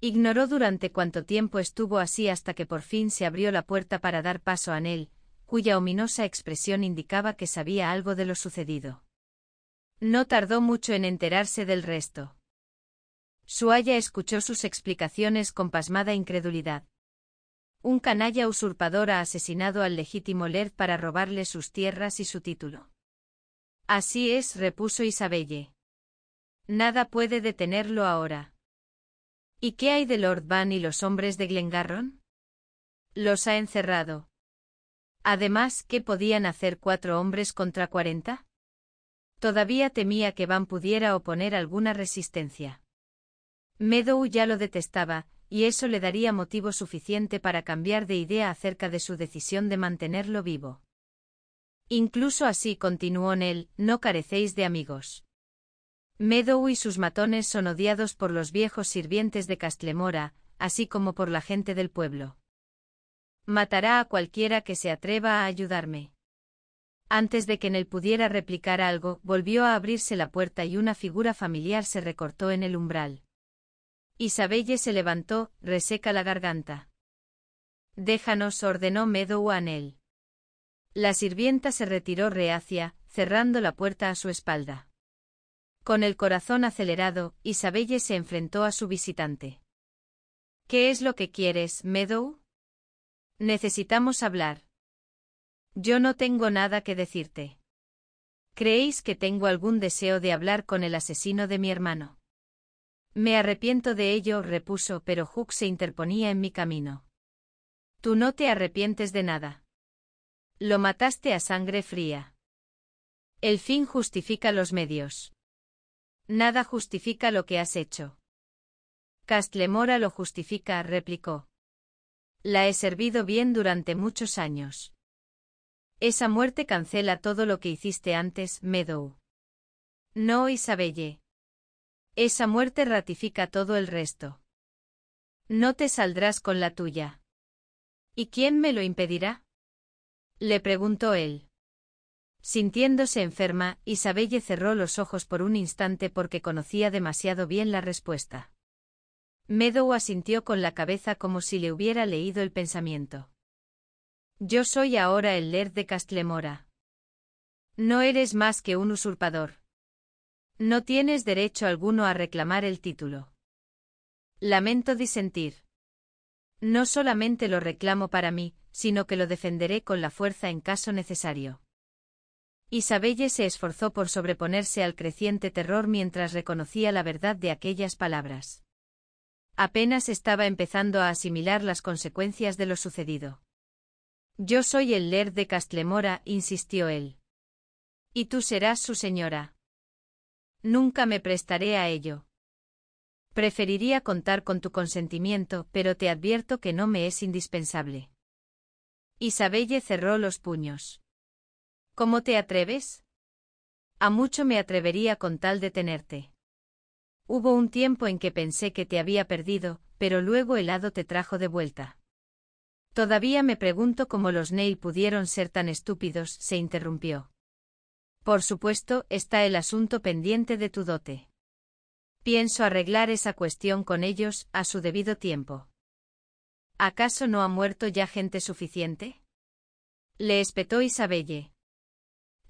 Ignoró durante cuánto tiempo estuvo así hasta que por fin se abrió la puerta para dar paso a Nell, cuya ominosa expresión indicaba que sabía algo de lo sucedido. No tardó mucho en enterarse del resto. Suaya escuchó sus explicaciones con pasmada incredulidad. Un canalla usurpador ha asesinado al legítimo Lord para robarle sus tierras y su título. Así es, repuso Isabelle. Nada puede detenerlo ahora. ¿Y qué hay de Lord Van y los hombres de Glengarron? Los ha encerrado. Además, ¿qué podían hacer cuatro hombres contra cuarenta? Todavía temía que Van pudiera oponer alguna resistencia. Meadow ya lo detestaba, y eso le daría motivo suficiente para cambiar de idea acerca de su decisión de mantenerlo vivo. Incluso así continuó Nell, no carecéis de amigos. Meadow y sus matones son odiados por los viejos sirvientes de Castlemora, así como por la gente del pueblo. Matará a cualquiera que se atreva a ayudarme. Antes de que él pudiera replicar algo, volvió a abrirse la puerta y una figura familiar se recortó en el umbral. Isabelle se levantó, reseca la garganta. Déjanos, ordenó Meadow a Nel. La sirvienta se retiró reacia, cerrando la puerta a su espalda. Con el corazón acelerado, Isabelle se enfrentó a su visitante. ¿Qué es lo que quieres, Meadow? Necesitamos hablar. Yo no tengo nada que decirte. ¿Creéis que tengo algún deseo de hablar con el asesino de mi hermano? Me arrepiento de ello, repuso, pero Hook se interponía en mi camino. Tú no te arrepientes de nada. Lo mataste a sangre fría. El fin justifica los medios. Nada justifica lo que has hecho. Castlemora lo justifica, replicó. La he servido bien durante muchos años. Esa muerte cancela todo lo que hiciste antes, Meadow. No, Isabelle. Esa muerte ratifica todo el resto. No te saldrás con la tuya. ¿Y quién me lo impedirá? Le preguntó él. Sintiéndose enferma, Isabelle cerró los ojos por un instante porque conocía demasiado bien la respuesta. Meadow asintió con la cabeza como si le hubiera leído el pensamiento. Yo soy ahora el Laird de Castlemora. No eres más que un usurpador. No tienes derecho alguno a reclamar el título. Lamento disentir. No solamente lo reclamo para mí, sino que lo defenderé con la fuerza en caso necesario. Isabelle se esforzó por sobreponerse al creciente terror mientras reconocía la verdad de aquellas palabras. Apenas estaba empezando a asimilar las consecuencias de lo sucedido. Yo soy el Laird de Castlemora, insistió él. Y tú serás su señora. Nunca me prestaré a ello. Preferiría contar con tu consentimiento, pero te advierto que no me es indispensable. Isabelle cerró los puños. ¿Cómo te atreves? A mucho me atrevería con tal de tenerte. Hubo un tiempo en que pensé que te había perdido, pero luego el hado te trajo de vuelta. Todavía me pregunto cómo los Neil pudieron ser tan estúpidos, se interrumpió. Por supuesto, está el asunto pendiente de tu dote. Pienso arreglar esa cuestión con ellos, a su debido tiempo. ¿Acaso no ha muerto ya gente suficiente? Le espetó Isabelle.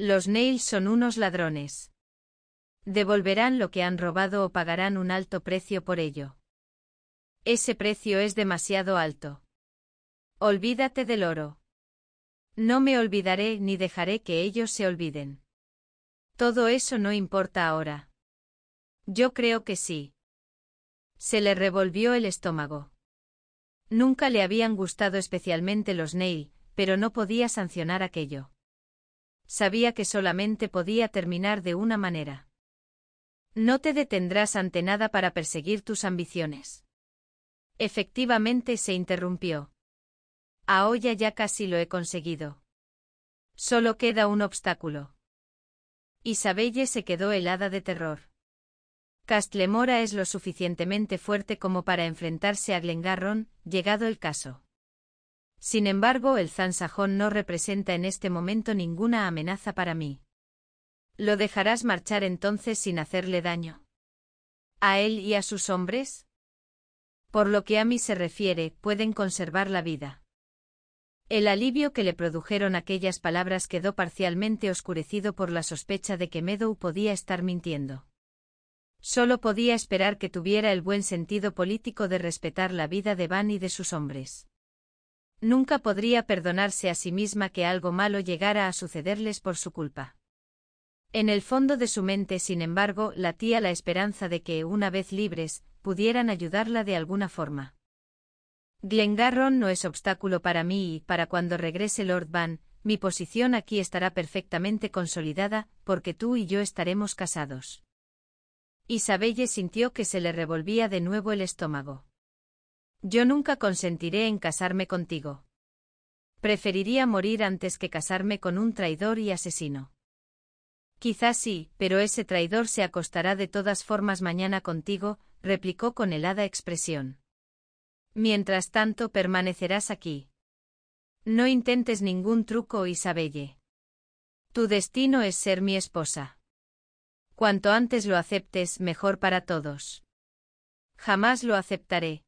Los Nails son unos ladrones. Devolverán lo que han robado o pagarán un alto precio por ello. Ese precio es demasiado alto. Olvídate del oro. No me olvidaré ni dejaré que ellos se olviden. Todo eso no importa ahora. Yo creo que sí. Se le revolvió el estómago. Nunca le habían gustado especialmente los Neil, pero no podía sancionar aquello sabía que solamente podía terminar de una manera. No te detendrás ante nada para perseguir tus ambiciones. Efectivamente se interrumpió. Aoya ya casi lo he conseguido. Solo queda un obstáculo. Isabelle se quedó helada de terror. Castlemora es lo suficientemente fuerte como para enfrentarse a Glengarron, llegado el caso. Sin embargo, el zansajón no representa en este momento ninguna amenaza para mí. ¿Lo dejarás marchar entonces sin hacerle daño? ¿A él y a sus hombres? Por lo que a mí se refiere, pueden conservar la vida. El alivio que le produjeron aquellas palabras quedó parcialmente oscurecido por la sospecha de que Meadow podía estar mintiendo. Solo podía esperar que tuviera el buen sentido político de respetar la vida de Van y de sus hombres. Nunca podría perdonarse a sí misma que algo malo llegara a sucederles por su culpa. En el fondo de su mente, sin embargo, latía la esperanza de que, una vez libres, pudieran ayudarla de alguna forma. Glengarron no es obstáculo para mí y, para cuando regrese Lord Van, mi posición aquí estará perfectamente consolidada, porque tú y yo estaremos casados. Isabelle sintió que se le revolvía de nuevo el estómago. Yo nunca consentiré en casarme contigo. Preferiría morir antes que casarme con un traidor y asesino. Quizás sí, pero ese traidor se acostará de todas formas mañana contigo, replicó con helada expresión. Mientras tanto permanecerás aquí. No intentes ningún truco, Isabelle. Tu destino es ser mi esposa. Cuanto antes lo aceptes, mejor para todos. Jamás lo aceptaré,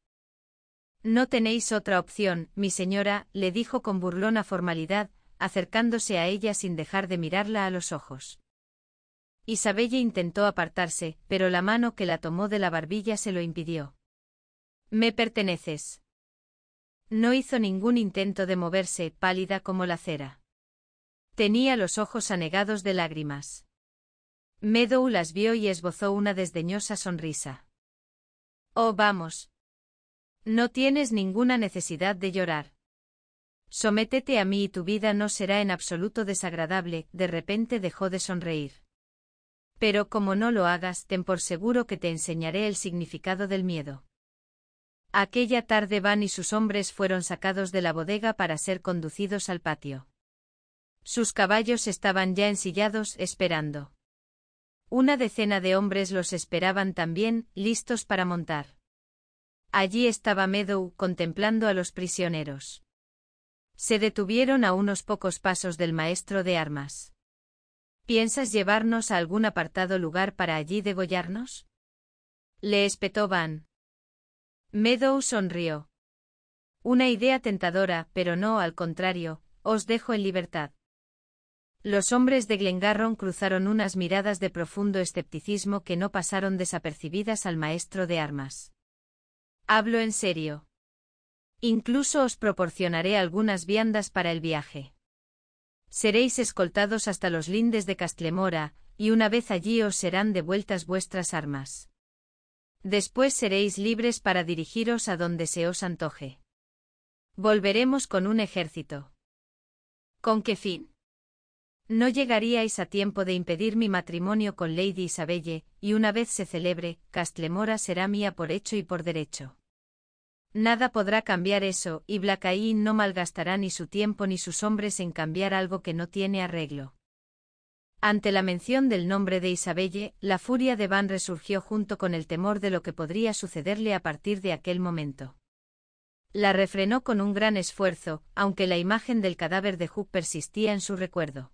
no tenéis otra opción, mi señora, le dijo con burlona formalidad, acercándose a ella sin dejar de mirarla a los ojos. Isabelle intentó apartarse, pero la mano que la tomó de la barbilla se lo impidió. Me perteneces. No hizo ningún intento de moverse, pálida como la cera. Tenía los ojos anegados de lágrimas. Meadow las vio y esbozó una desdeñosa sonrisa. Oh, vamos, no tienes ninguna necesidad de llorar. Sométete a mí y tu vida no será en absoluto desagradable, de repente dejó de sonreír. Pero como no lo hagas, ten por seguro que te enseñaré el significado del miedo. Aquella tarde Van y sus hombres fueron sacados de la bodega para ser conducidos al patio. Sus caballos estaban ya ensillados, esperando. Una decena de hombres los esperaban también, listos para montar. Allí estaba Meadow contemplando a los prisioneros. Se detuvieron a unos pocos pasos del maestro de armas. ¿Piensas llevarnos a algún apartado lugar para allí degollarnos? Le espetó Van. Meadow sonrió. Una idea tentadora, pero no, al contrario, os dejo en libertad. Los hombres de Glengarron cruzaron unas miradas de profundo escepticismo que no pasaron desapercibidas al maestro de armas. Hablo en serio. Incluso os proporcionaré algunas viandas para el viaje. Seréis escoltados hasta los lindes de Castlemora, y una vez allí os serán devueltas vuestras armas. Después seréis libres para dirigiros a donde se os antoje. Volveremos con un ejército. ¿Con qué fin? No llegaríais a tiempo de impedir mi matrimonio con Lady Isabelle, y una vez se celebre, Castlemora será mía por hecho y por derecho. Nada podrá cambiar eso, y Blacaín no malgastará ni su tiempo ni sus hombres en cambiar algo que no tiene arreglo. Ante la mención del nombre de Isabelle, la furia de Van resurgió junto con el temor de lo que podría sucederle a partir de aquel momento. La refrenó con un gran esfuerzo, aunque la imagen del cadáver de Hugh persistía en su recuerdo.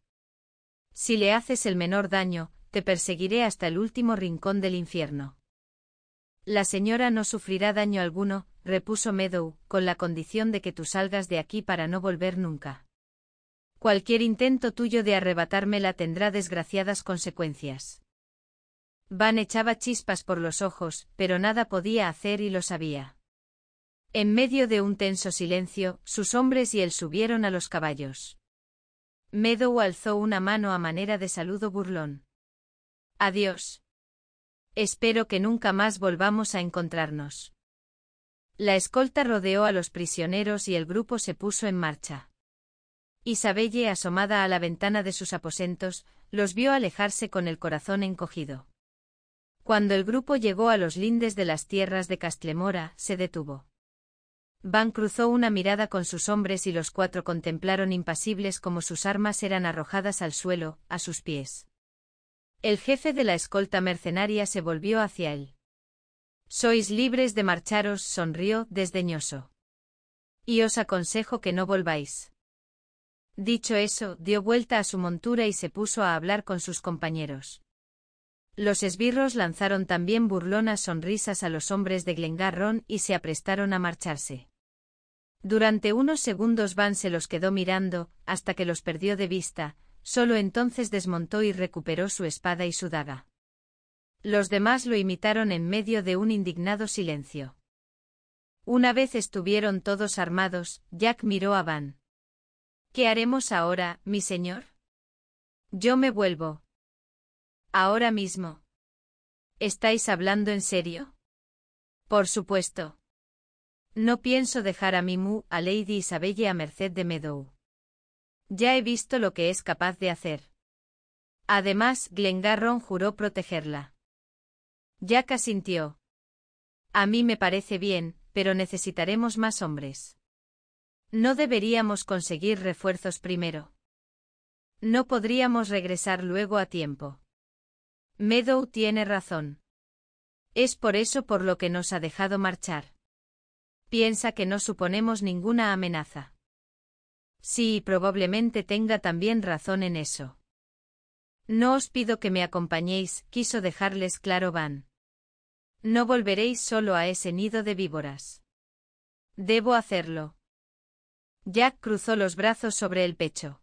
Si le haces el menor daño, te perseguiré hasta el último rincón del infierno. La señora no sufrirá daño alguno, repuso Meadow, con la condición de que tú salgas de aquí para no volver nunca. Cualquier intento tuyo de arrebatármela tendrá desgraciadas consecuencias. Van echaba chispas por los ojos, pero nada podía hacer y lo sabía. En medio de un tenso silencio, sus hombres y él subieron a los caballos. Meadow alzó una mano a manera de saludo burlón. Adiós. Espero que nunca más volvamos a encontrarnos. La escolta rodeó a los prisioneros y el grupo se puso en marcha. Isabelle, asomada a la ventana de sus aposentos, los vio alejarse con el corazón encogido. Cuando el grupo llegó a los lindes de las tierras de Castlemora, se detuvo. Van cruzó una mirada con sus hombres y los cuatro contemplaron impasibles como sus armas eran arrojadas al suelo, a sus pies. El jefe de la escolta mercenaria se volvió hacia él. Sois libres de marcharos, sonrió, desdeñoso. Y os aconsejo que no volváis. Dicho eso, dio vuelta a su montura y se puso a hablar con sus compañeros. Los esbirros lanzaron también burlonas sonrisas a los hombres de Glengarron y se aprestaron a marcharse. Durante unos segundos Van se los quedó mirando, hasta que los perdió de vista, solo entonces desmontó y recuperó su espada y su daga. Los demás lo imitaron en medio de un indignado silencio. Una vez estuvieron todos armados, Jack miró a Van. ¿Qué haremos ahora, mi señor? Yo me vuelvo, Ahora mismo. ¿Estáis hablando en serio? Por supuesto. No pienso dejar a Mimú, a Lady Isabelle y a merced de Meadow. Ya he visto lo que es capaz de hacer. Además, Glengarron juró protegerla. Jack asintió. A mí me parece bien, pero necesitaremos más hombres. No deberíamos conseguir refuerzos primero. No podríamos regresar luego a tiempo. Meadow tiene razón. Es por eso por lo que nos ha dejado marchar. Piensa que no suponemos ninguna amenaza. Sí, probablemente tenga también razón en eso. No os pido que me acompañéis, quiso dejarles claro Van. No volveréis solo a ese nido de víboras. Debo hacerlo. Jack cruzó los brazos sobre el pecho.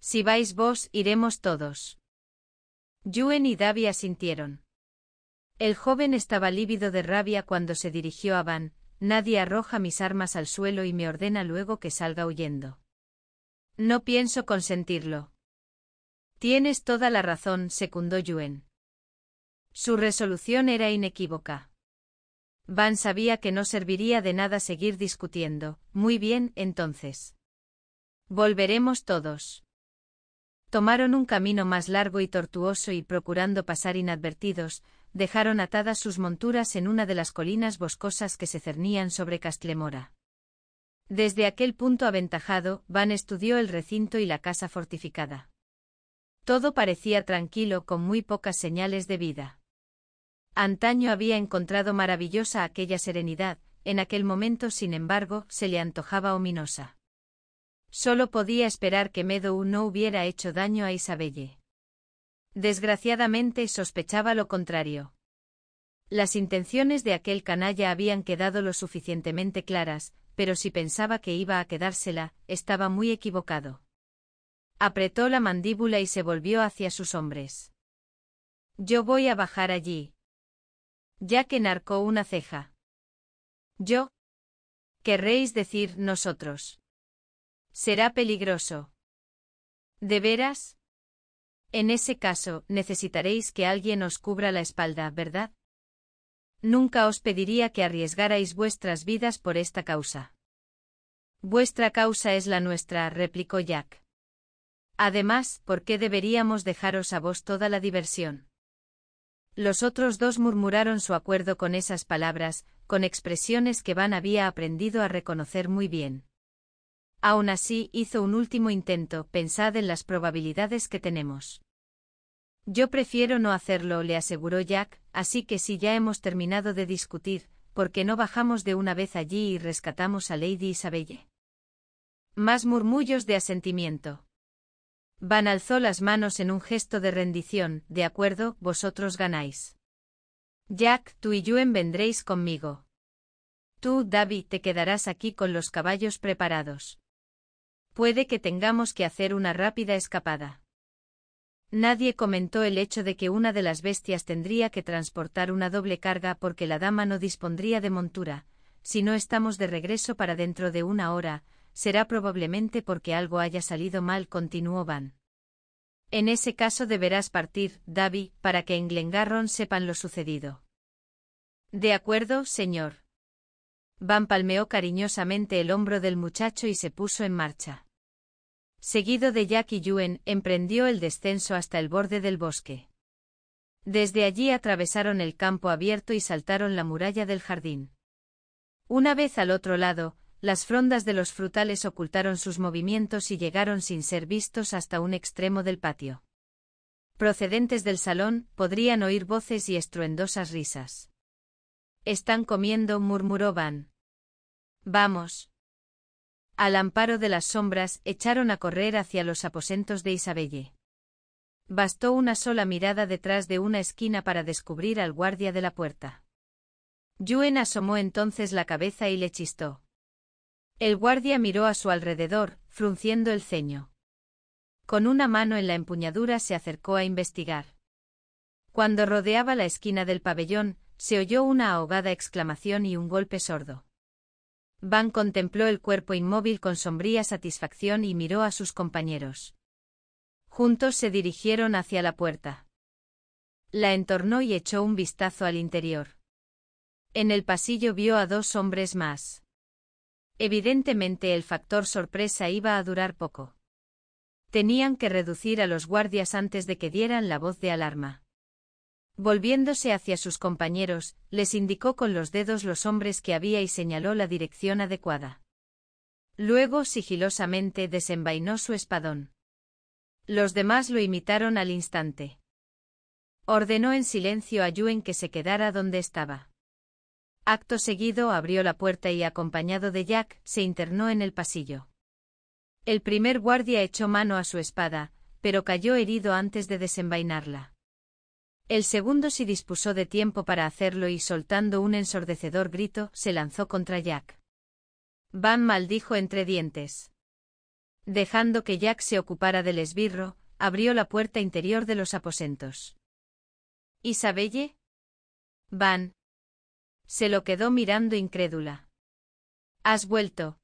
Si vais vos, iremos todos. Yuen y Davi asintieron. El joven estaba lívido de rabia cuando se dirigió a Van, nadie arroja mis armas al suelo y me ordena luego que salga huyendo. No pienso consentirlo. Tienes toda la razón, secundó Yuen. Su resolución era inequívoca. Van sabía que no serviría de nada seguir discutiendo. Muy bien, entonces. Volveremos todos. Tomaron un camino más largo y tortuoso y procurando pasar inadvertidos, dejaron atadas sus monturas en una de las colinas boscosas que se cernían sobre Castlemora. Desde aquel punto aventajado, Van estudió el recinto y la casa fortificada. Todo parecía tranquilo con muy pocas señales de vida. Antaño había encontrado maravillosa aquella serenidad, en aquel momento sin embargo se le antojaba ominosa. Solo podía esperar que Meadow no hubiera hecho daño a Isabelle. Desgraciadamente sospechaba lo contrario. Las intenciones de aquel canalla habían quedado lo suficientemente claras, pero si pensaba que iba a quedársela, estaba muy equivocado. Apretó la mandíbula y se volvió hacia sus hombres. Yo voy a bajar allí. Ya que narcó una ceja. Yo. Querréis decir nosotros. Será peligroso. ¿De veras? En ese caso, necesitaréis que alguien os cubra la espalda, ¿verdad? Nunca os pediría que arriesgarais vuestras vidas por esta causa. Vuestra causa es la nuestra, replicó Jack. Además, ¿por qué deberíamos dejaros a vos toda la diversión? Los otros dos murmuraron su acuerdo con esas palabras, con expresiones que Van había aprendido a reconocer muy bien. Aún así hizo un último intento, pensad en las probabilidades que tenemos. Yo prefiero no hacerlo, le aseguró Jack, así que si ya hemos terminado de discutir, ¿por qué no bajamos de una vez allí y rescatamos a Lady Isabelle? Más murmullos de asentimiento. Van alzó las manos en un gesto de rendición, de acuerdo, vosotros ganáis. Jack, tú y Yuen vendréis conmigo. Tú, David, te quedarás aquí con los caballos preparados. Puede que tengamos que hacer una rápida escapada. Nadie comentó el hecho de que una de las bestias tendría que transportar una doble carga porque la dama no dispondría de montura. Si no estamos de regreso para dentro de una hora, será probablemente porque algo haya salido mal, continuó Van. En ese caso deberás partir, Davy, para que en Glengarron sepan lo sucedido. De acuerdo, señor. Van palmeó cariñosamente el hombro del muchacho y se puso en marcha. Seguido de Jack y Yuen, emprendió el descenso hasta el borde del bosque. Desde allí atravesaron el campo abierto y saltaron la muralla del jardín. Una vez al otro lado, las frondas de los frutales ocultaron sus movimientos y llegaron sin ser vistos hasta un extremo del patio. Procedentes del salón, podrían oír voces y estruendosas risas. Están comiendo, murmuró Van. Vamos. Al amparo de las sombras, echaron a correr hacia los aposentos de Isabelle. Bastó una sola mirada detrás de una esquina para descubrir al guardia de la puerta. Yuen asomó entonces la cabeza y le chistó. El guardia miró a su alrededor, frunciendo el ceño. Con una mano en la empuñadura se acercó a investigar. Cuando rodeaba la esquina del pabellón, se oyó una ahogada exclamación y un golpe sordo. Van contempló el cuerpo inmóvil con sombría satisfacción y miró a sus compañeros. Juntos se dirigieron hacia la puerta. La entornó y echó un vistazo al interior. En el pasillo vio a dos hombres más. Evidentemente el factor sorpresa iba a durar poco. Tenían que reducir a los guardias antes de que dieran la voz de alarma. Volviéndose hacia sus compañeros, les indicó con los dedos los hombres que había y señaló la dirección adecuada. Luego sigilosamente desenvainó su espadón. Los demás lo imitaron al instante. Ordenó en silencio a Yuen que se quedara donde estaba. Acto seguido abrió la puerta y acompañado de Jack, se internó en el pasillo. El primer guardia echó mano a su espada, pero cayó herido antes de desenvainarla. El segundo se dispuso de tiempo para hacerlo y soltando un ensordecedor grito, se lanzó contra Jack. Van maldijo entre dientes. Dejando que Jack se ocupara del esbirro, abrió la puerta interior de los aposentos. ¿Isabelle? Van. Se lo quedó mirando incrédula. ¿Has vuelto?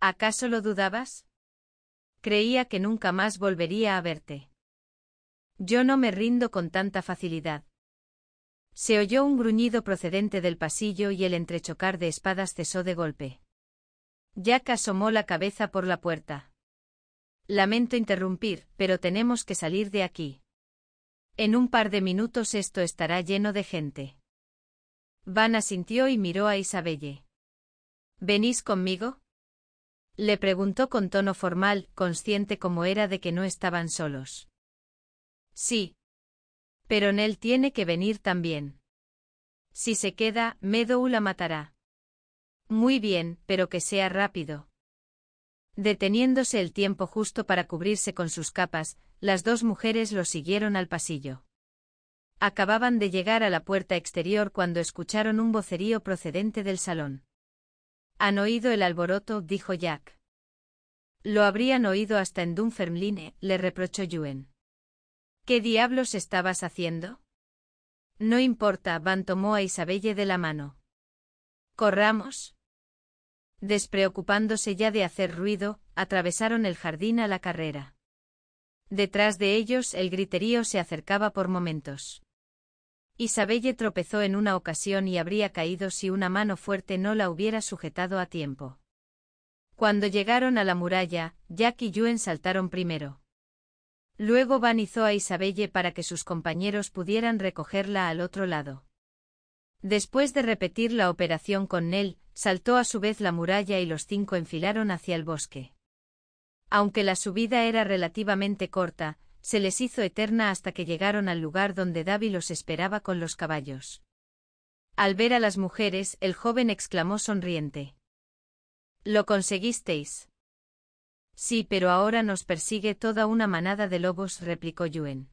¿Acaso lo dudabas? Creía que nunca más volvería a verte. Yo no me rindo con tanta facilidad. Se oyó un gruñido procedente del pasillo y el entrechocar de espadas cesó de golpe. Jack asomó la cabeza por la puerta. Lamento interrumpir, pero tenemos que salir de aquí. En un par de minutos esto estará lleno de gente. Van asintió y miró a Isabelle. ¿Venís conmigo? Le preguntó con tono formal, consciente como era de que no estaban solos. Sí. Pero Nell tiene que venir también. Si se queda, Meadow la matará. Muy bien, pero que sea rápido. Deteniéndose el tiempo justo para cubrirse con sus capas, las dos mujeres lo siguieron al pasillo. Acababan de llegar a la puerta exterior cuando escucharon un vocerío procedente del salón. Han oído el alboroto, dijo Jack. Lo habrían oído hasta en Dunfermline, le reprochó Yuen. ¿Qué diablos estabas haciendo? No importa, Van tomó a Isabelle de la mano. Corramos. Despreocupándose ya de hacer ruido, atravesaron el jardín a la carrera. Detrás de ellos el griterío se acercaba por momentos. Isabelle tropezó en una ocasión y habría caído si una mano fuerte no la hubiera sujetado a tiempo. Cuando llegaron a la muralla, Jack y Yuen saltaron primero. Luego vanizó a e Isabelle para que sus compañeros pudieran recogerla al otro lado. Después de repetir la operación con Nell, saltó a su vez la muralla y los cinco enfilaron hacia el bosque. Aunque la subida era relativamente corta, se les hizo eterna hasta que llegaron al lugar donde David los esperaba con los caballos. Al ver a las mujeres, el joven exclamó sonriente. Lo conseguisteis. Sí, pero ahora nos persigue toda una manada de lobos, replicó Yuen.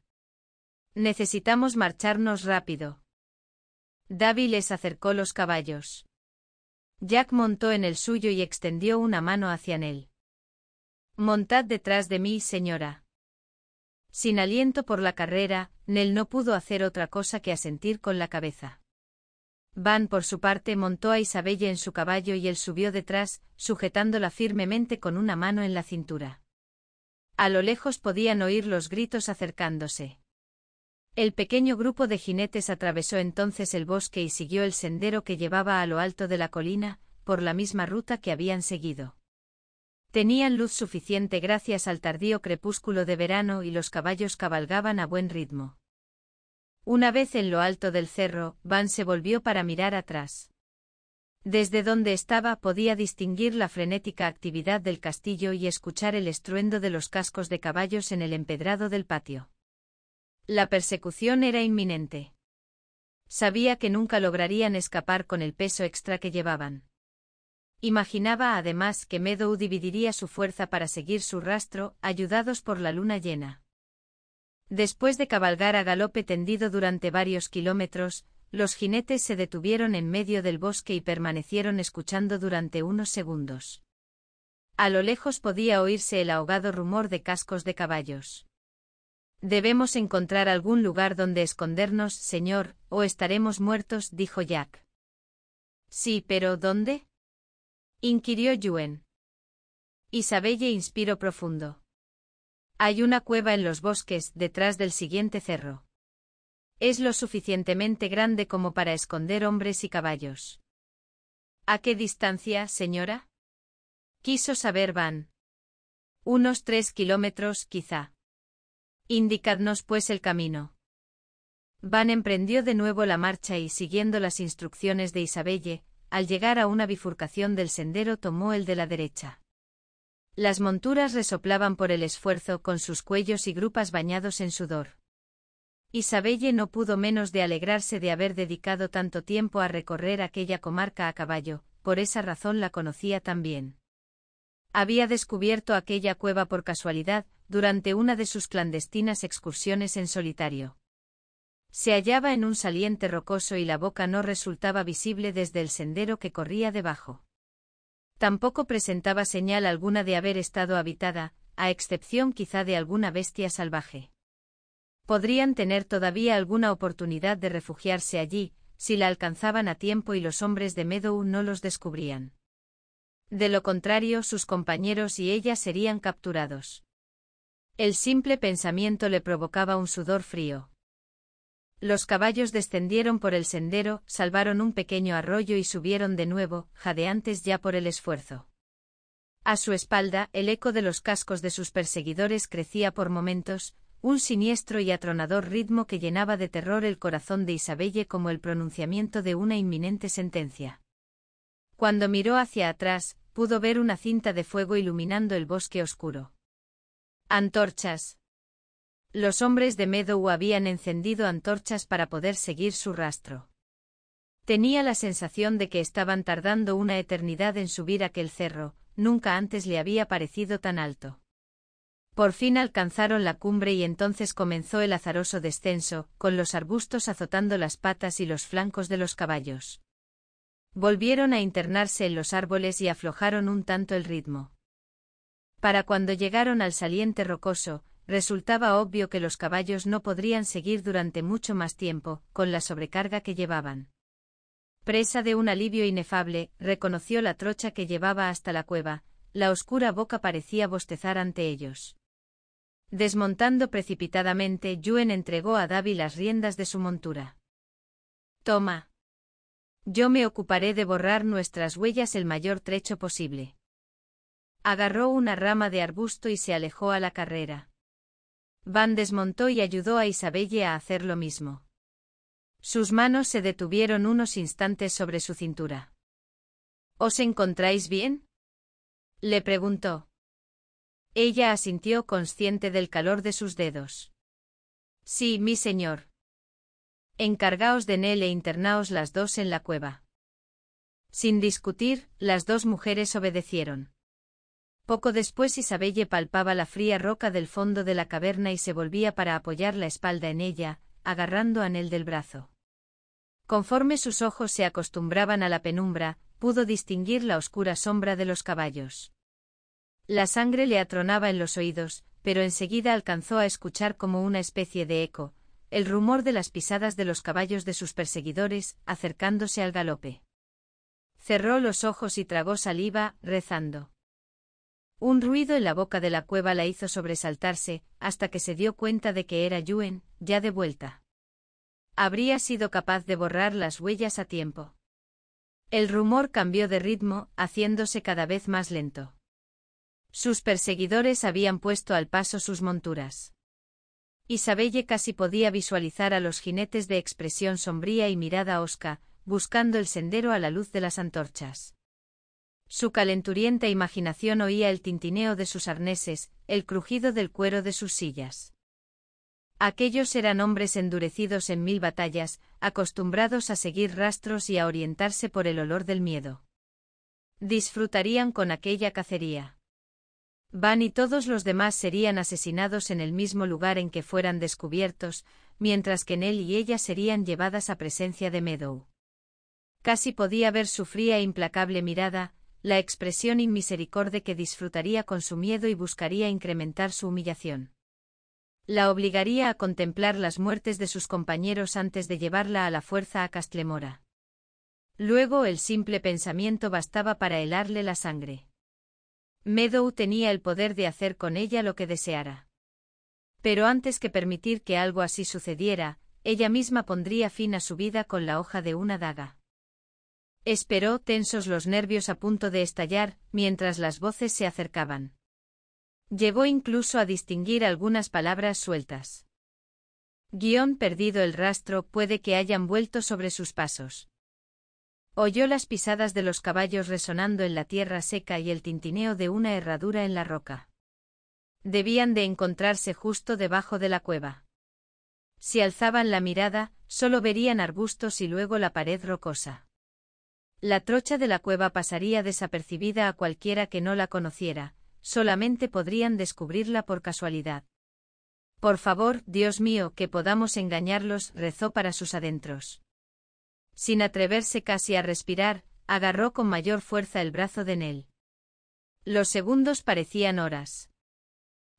Necesitamos marcharnos rápido. Davy les acercó los caballos. Jack montó en el suyo y extendió una mano hacia él. Montad detrás de mí, señora. Sin aliento por la carrera, Nell no pudo hacer otra cosa que asentir con la cabeza. Van por su parte montó a Isabelle en su caballo y él subió detrás, sujetándola firmemente con una mano en la cintura. A lo lejos podían oír los gritos acercándose. El pequeño grupo de jinetes atravesó entonces el bosque y siguió el sendero que llevaba a lo alto de la colina, por la misma ruta que habían seguido. Tenían luz suficiente gracias al tardío crepúsculo de verano y los caballos cabalgaban a buen ritmo. Una vez en lo alto del cerro, Van se volvió para mirar atrás. Desde donde estaba podía distinguir la frenética actividad del castillo y escuchar el estruendo de los cascos de caballos en el empedrado del patio. La persecución era inminente. Sabía que nunca lograrían escapar con el peso extra que llevaban. Imaginaba además que Meadow dividiría su fuerza para seguir su rastro, ayudados por la luna llena. Después de cabalgar a galope tendido durante varios kilómetros, los jinetes se detuvieron en medio del bosque y permanecieron escuchando durante unos segundos. A lo lejos podía oírse el ahogado rumor de cascos de caballos. Debemos encontrar algún lugar donde escondernos, señor, o estaremos muertos, dijo Jack. Sí, pero ¿dónde? inquirió Yuen. Isabelle inspiró profundo. Hay una cueva en los bosques, detrás del siguiente cerro. Es lo suficientemente grande como para esconder hombres y caballos. ¿A qué distancia, señora? Quiso saber Van. Unos tres kilómetros, quizá. Indicadnos pues el camino. Van emprendió de nuevo la marcha y, siguiendo las instrucciones de Isabelle, al llegar a una bifurcación del sendero tomó el de la derecha. Las monturas resoplaban por el esfuerzo con sus cuellos y grupas bañados en sudor. Isabelle no pudo menos de alegrarse de haber dedicado tanto tiempo a recorrer aquella comarca a caballo, por esa razón la conocía tan bien. Había descubierto aquella cueva por casualidad, durante una de sus clandestinas excursiones en solitario. Se hallaba en un saliente rocoso y la boca no resultaba visible desde el sendero que corría debajo. Tampoco presentaba señal alguna de haber estado habitada, a excepción quizá de alguna bestia salvaje. Podrían tener todavía alguna oportunidad de refugiarse allí, si la alcanzaban a tiempo y los hombres de Meadow no los descubrían. De lo contrario, sus compañeros y ella serían capturados. El simple pensamiento le provocaba un sudor frío. Los caballos descendieron por el sendero, salvaron un pequeño arroyo y subieron de nuevo, jadeantes ya por el esfuerzo. A su espalda, el eco de los cascos de sus perseguidores crecía por momentos, un siniestro y atronador ritmo que llenaba de terror el corazón de Isabelle como el pronunciamiento de una inminente sentencia. Cuando miró hacia atrás, pudo ver una cinta de fuego iluminando el bosque oscuro. Antorchas. Los hombres de Meadow habían encendido antorchas para poder seguir su rastro. Tenía la sensación de que estaban tardando una eternidad en subir aquel cerro, nunca antes le había parecido tan alto. Por fin alcanzaron la cumbre y entonces comenzó el azaroso descenso, con los arbustos azotando las patas y los flancos de los caballos. Volvieron a internarse en los árboles y aflojaron un tanto el ritmo. Para cuando llegaron al saliente rocoso, Resultaba obvio que los caballos no podrían seguir durante mucho más tiempo, con la sobrecarga que llevaban. Presa de un alivio inefable, reconoció la trocha que llevaba hasta la cueva, la oscura boca parecía bostezar ante ellos. Desmontando precipitadamente, Yuen entregó a Davi las riendas de su montura. Toma. Yo me ocuparé de borrar nuestras huellas el mayor trecho posible. Agarró una rama de arbusto y se alejó a la carrera. Van desmontó y ayudó a Isabelle a hacer lo mismo. Sus manos se detuvieron unos instantes sobre su cintura. ¿Os encontráis bien? le preguntó. Ella asintió consciente del calor de sus dedos. Sí, mi señor. Encargaos de Nell e internaos las dos en la cueva. Sin discutir, las dos mujeres obedecieron. Poco después Isabelle palpaba la fría roca del fondo de la caverna y se volvía para apoyar la espalda en ella, agarrando a Nel del brazo. Conforme sus ojos se acostumbraban a la penumbra, pudo distinguir la oscura sombra de los caballos. La sangre le atronaba en los oídos, pero enseguida alcanzó a escuchar como una especie de eco, el rumor de las pisadas de los caballos de sus perseguidores, acercándose al galope. Cerró los ojos y tragó saliva, rezando. Un ruido en la boca de la cueva la hizo sobresaltarse, hasta que se dio cuenta de que era Yuen, ya de vuelta. Habría sido capaz de borrar las huellas a tiempo. El rumor cambió de ritmo, haciéndose cada vez más lento. Sus perseguidores habían puesto al paso sus monturas. Isabelle casi podía visualizar a los jinetes de expresión sombría y mirada osca, buscando el sendero a la luz de las antorchas. Su calenturienta imaginación oía el tintineo de sus arneses, el crujido del cuero de sus sillas. Aquellos eran hombres endurecidos en mil batallas, acostumbrados a seguir rastros y a orientarse por el olor del miedo. Disfrutarían con aquella cacería. Van y todos los demás serían asesinados en el mismo lugar en que fueran descubiertos, mientras que él y ella serían llevadas a presencia de Meadow. Casi podía ver su fría e implacable mirada, la expresión inmisericorde que disfrutaría con su miedo y buscaría incrementar su humillación. La obligaría a contemplar las muertes de sus compañeros antes de llevarla a la fuerza a Castlemora. Luego el simple pensamiento bastaba para helarle la sangre. Meadow tenía el poder de hacer con ella lo que deseara. Pero antes que permitir que algo así sucediera, ella misma pondría fin a su vida con la hoja de una daga. Esperó, tensos los nervios a punto de estallar, mientras las voces se acercaban. Llegó incluso a distinguir algunas palabras sueltas. Guión perdido el rastro puede que hayan vuelto sobre sus pasos. Oyó las pisadas de los caballos resonando en la tierra seca y el tintineo de una herradura en la roca. Debían de encontrarse justo debajo de la cueva. Si alzaban la mirada, solo verían arbustos y luego la pared rocosa. La trocha de la cueva pasaría desapercibida a cualquiera que no la conociera, solamente podrían descubrirla por casualidad. Por favor, Dios mío, que podamos engañarlos, rezó para sus adentros. Sin atreverse casi a respirar, agarró con mayor fuerza el brazo de Nell. Los segundos parecían horas.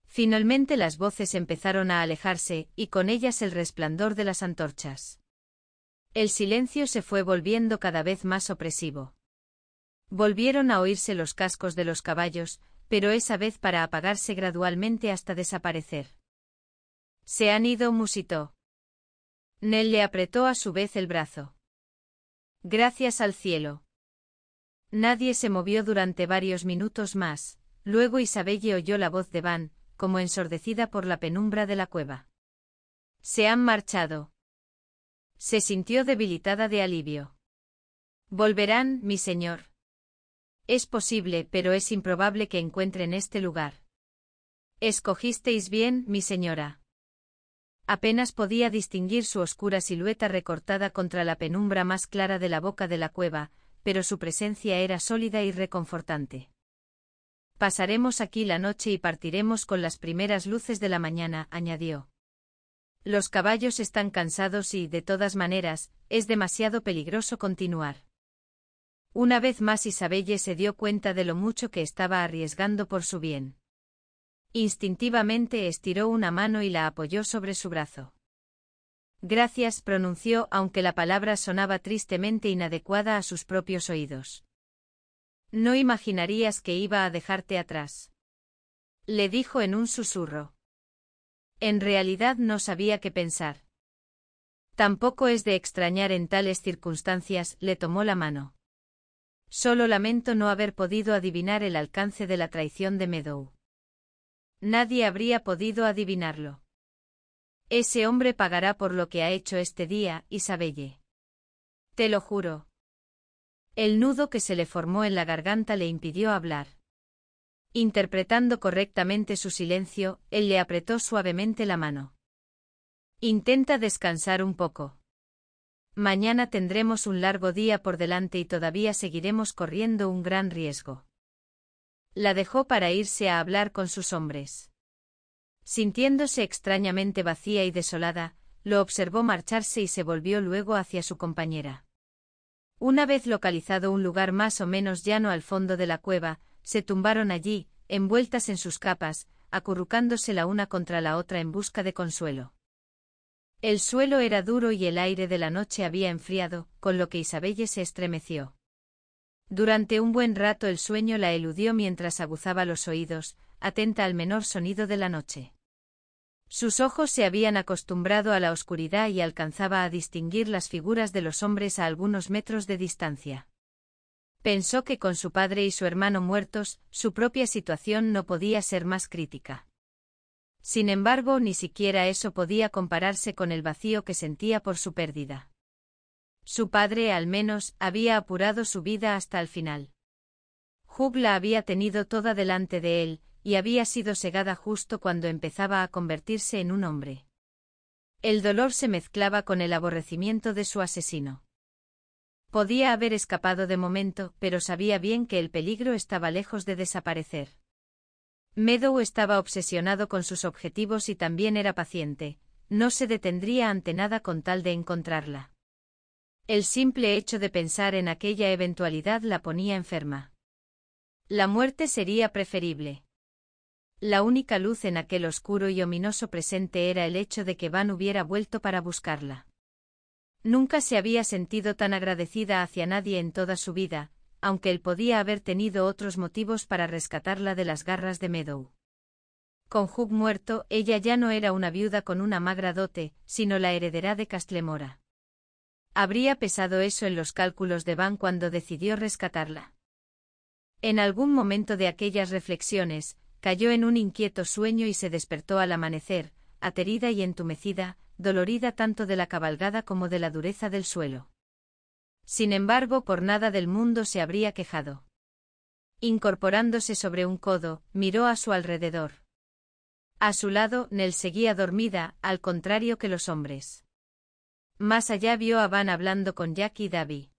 Finalmente las voces empezaron a alejarse, y con ellas el resplandor de las antorchas. El silencio se fue volviendo cada vez más opresivo. Volvieron a oírse los cascos de los caballos, pero esa vez para apagarse gradualmente hasta desaparecer. Se han ido, musitó. Nel le apretó a su vez el brazo. Gracias al cielo. Nadie se movió durante varios minutos más. Luego Isabelle oyó la voz de Van, como ensordecida por la penumbra de la cueva. Se han marchado. Se sintió debilitada de alivio. Volverán, mi señor. Es posible, pero es improbable que encuentren este lugar. Escogisteis bien, mi señora. Apenas podía distinguir su oscura silueta recortada contra la penumbra más clara de la boca de la cueva, pero su presencia era sólida y reconfortante. Pasaremos aquí la noche y partiremos con las primeras luces de la mañana, añadió. Los caballos están cansados y, de todas maneras, es demasiado peligroso continuar. Una vez más Isabelle se dio cuenta de lo mucho que estaba arriesgando por su bien. Instintivamente estiró una mano y la apoyó sobre su brazo. Gracias pronunció aunque la palabra sonaba tristemente inadecuada a sus propios oídos. No imaginarías que iba a dejarte atrás. Le dijo en un susurro. En realidad no sabía qué pensar. Tampoco es de extrañar en tales circunstancias, le tomó la mano. Solo lamento no haber podido adivinar el alcance de la traición de Meadow. Nadie habría podido adivinarlo. Ese hombre pagará por lo que ha hecho este día, Isabelle. Te lo juro. El nudo que se le formó en la garganta le impidió hablar. Interpretando correctamente su silencio, él le apretó suavemente la mano. Intenta descansar un poco. Mañana tendremos un largo día por delante y todavía seguiremos corriendo un gran riesgo. La dejó para irse a hablar con sus hombres. Sintiéndose extrañamente vacía y desolada, lo observó marcharse y se volvió luego hacia su compañera. Una vez localizado un lugar más o menos llano al fondo de la cueva, se tumbaron allí, envueltas en sus capas, acurrucándose la una contra la otra en busca de consuelo. El suelo era duro y el aire de la noche había enfriado, con lo que Isabelle se estremeció. Durante un buen rato el sueño la eludió mientras aguzaba los oídos, atenta al menor sonido de la noche. Sus ojos se habían acostumbrado a la oscuridad y alcanzaba a distinguir las figuras de los hombres a algunos metros de distancia. Pensó que con su padre y su hermano muertos, su propia situación no podía ser más crítica. Sin embargo, ni siquiera eso podía compararse con el vacío que sentía por su pérdida. Su padre, al menos, había apurado su vida hasta el final. Hugh la había tenido toda delante de él, y había sido segada justo cuando empezaba a convertirse en un hombre. El dolor se mezclaba con el aborrecimiento de su asesino. Podía haber escapado de momento, pero sabía bien que el peligro estaba lejos de desaparecer. Meadow estaba obsesionado con sus objetivos y también era paciente, no se detendría ante nada con tal de encontrarla. El simple hecho de pensar en aquella eventualidad la ponía enferma. La muerte sería preferible. La única luz en aquel oscuro y ominoso presente era el hecho de que Van hubiera vuelto para buscarla. Nunca se había sentido tan agradecida hacia nadie en toda su vida, aunque él podía haber tenido otros motivos para rescatarla de las garras de Meadow. Con Hugh muerto, ella ya no era una viuda con una magra dote, sino la heredera de Castlemora. Habría pesado eso en los cálculos de Van cuando decidió rescatarla. En algún momento de aquellas reflexiones, cayó en un inquieto sueño y se despertó al amanecer, aterida y entumecida, dolorida tanto de la cabalgada como de la dureza del suelo. Sin embargo, por nada del mundo se habría quejado. Incorporándose sobre un codo, miró a su alrededor. A su lado, Nel seguía dormida, al contrario que los hombres. Más allá vio a Van hablando con Jack y Davy.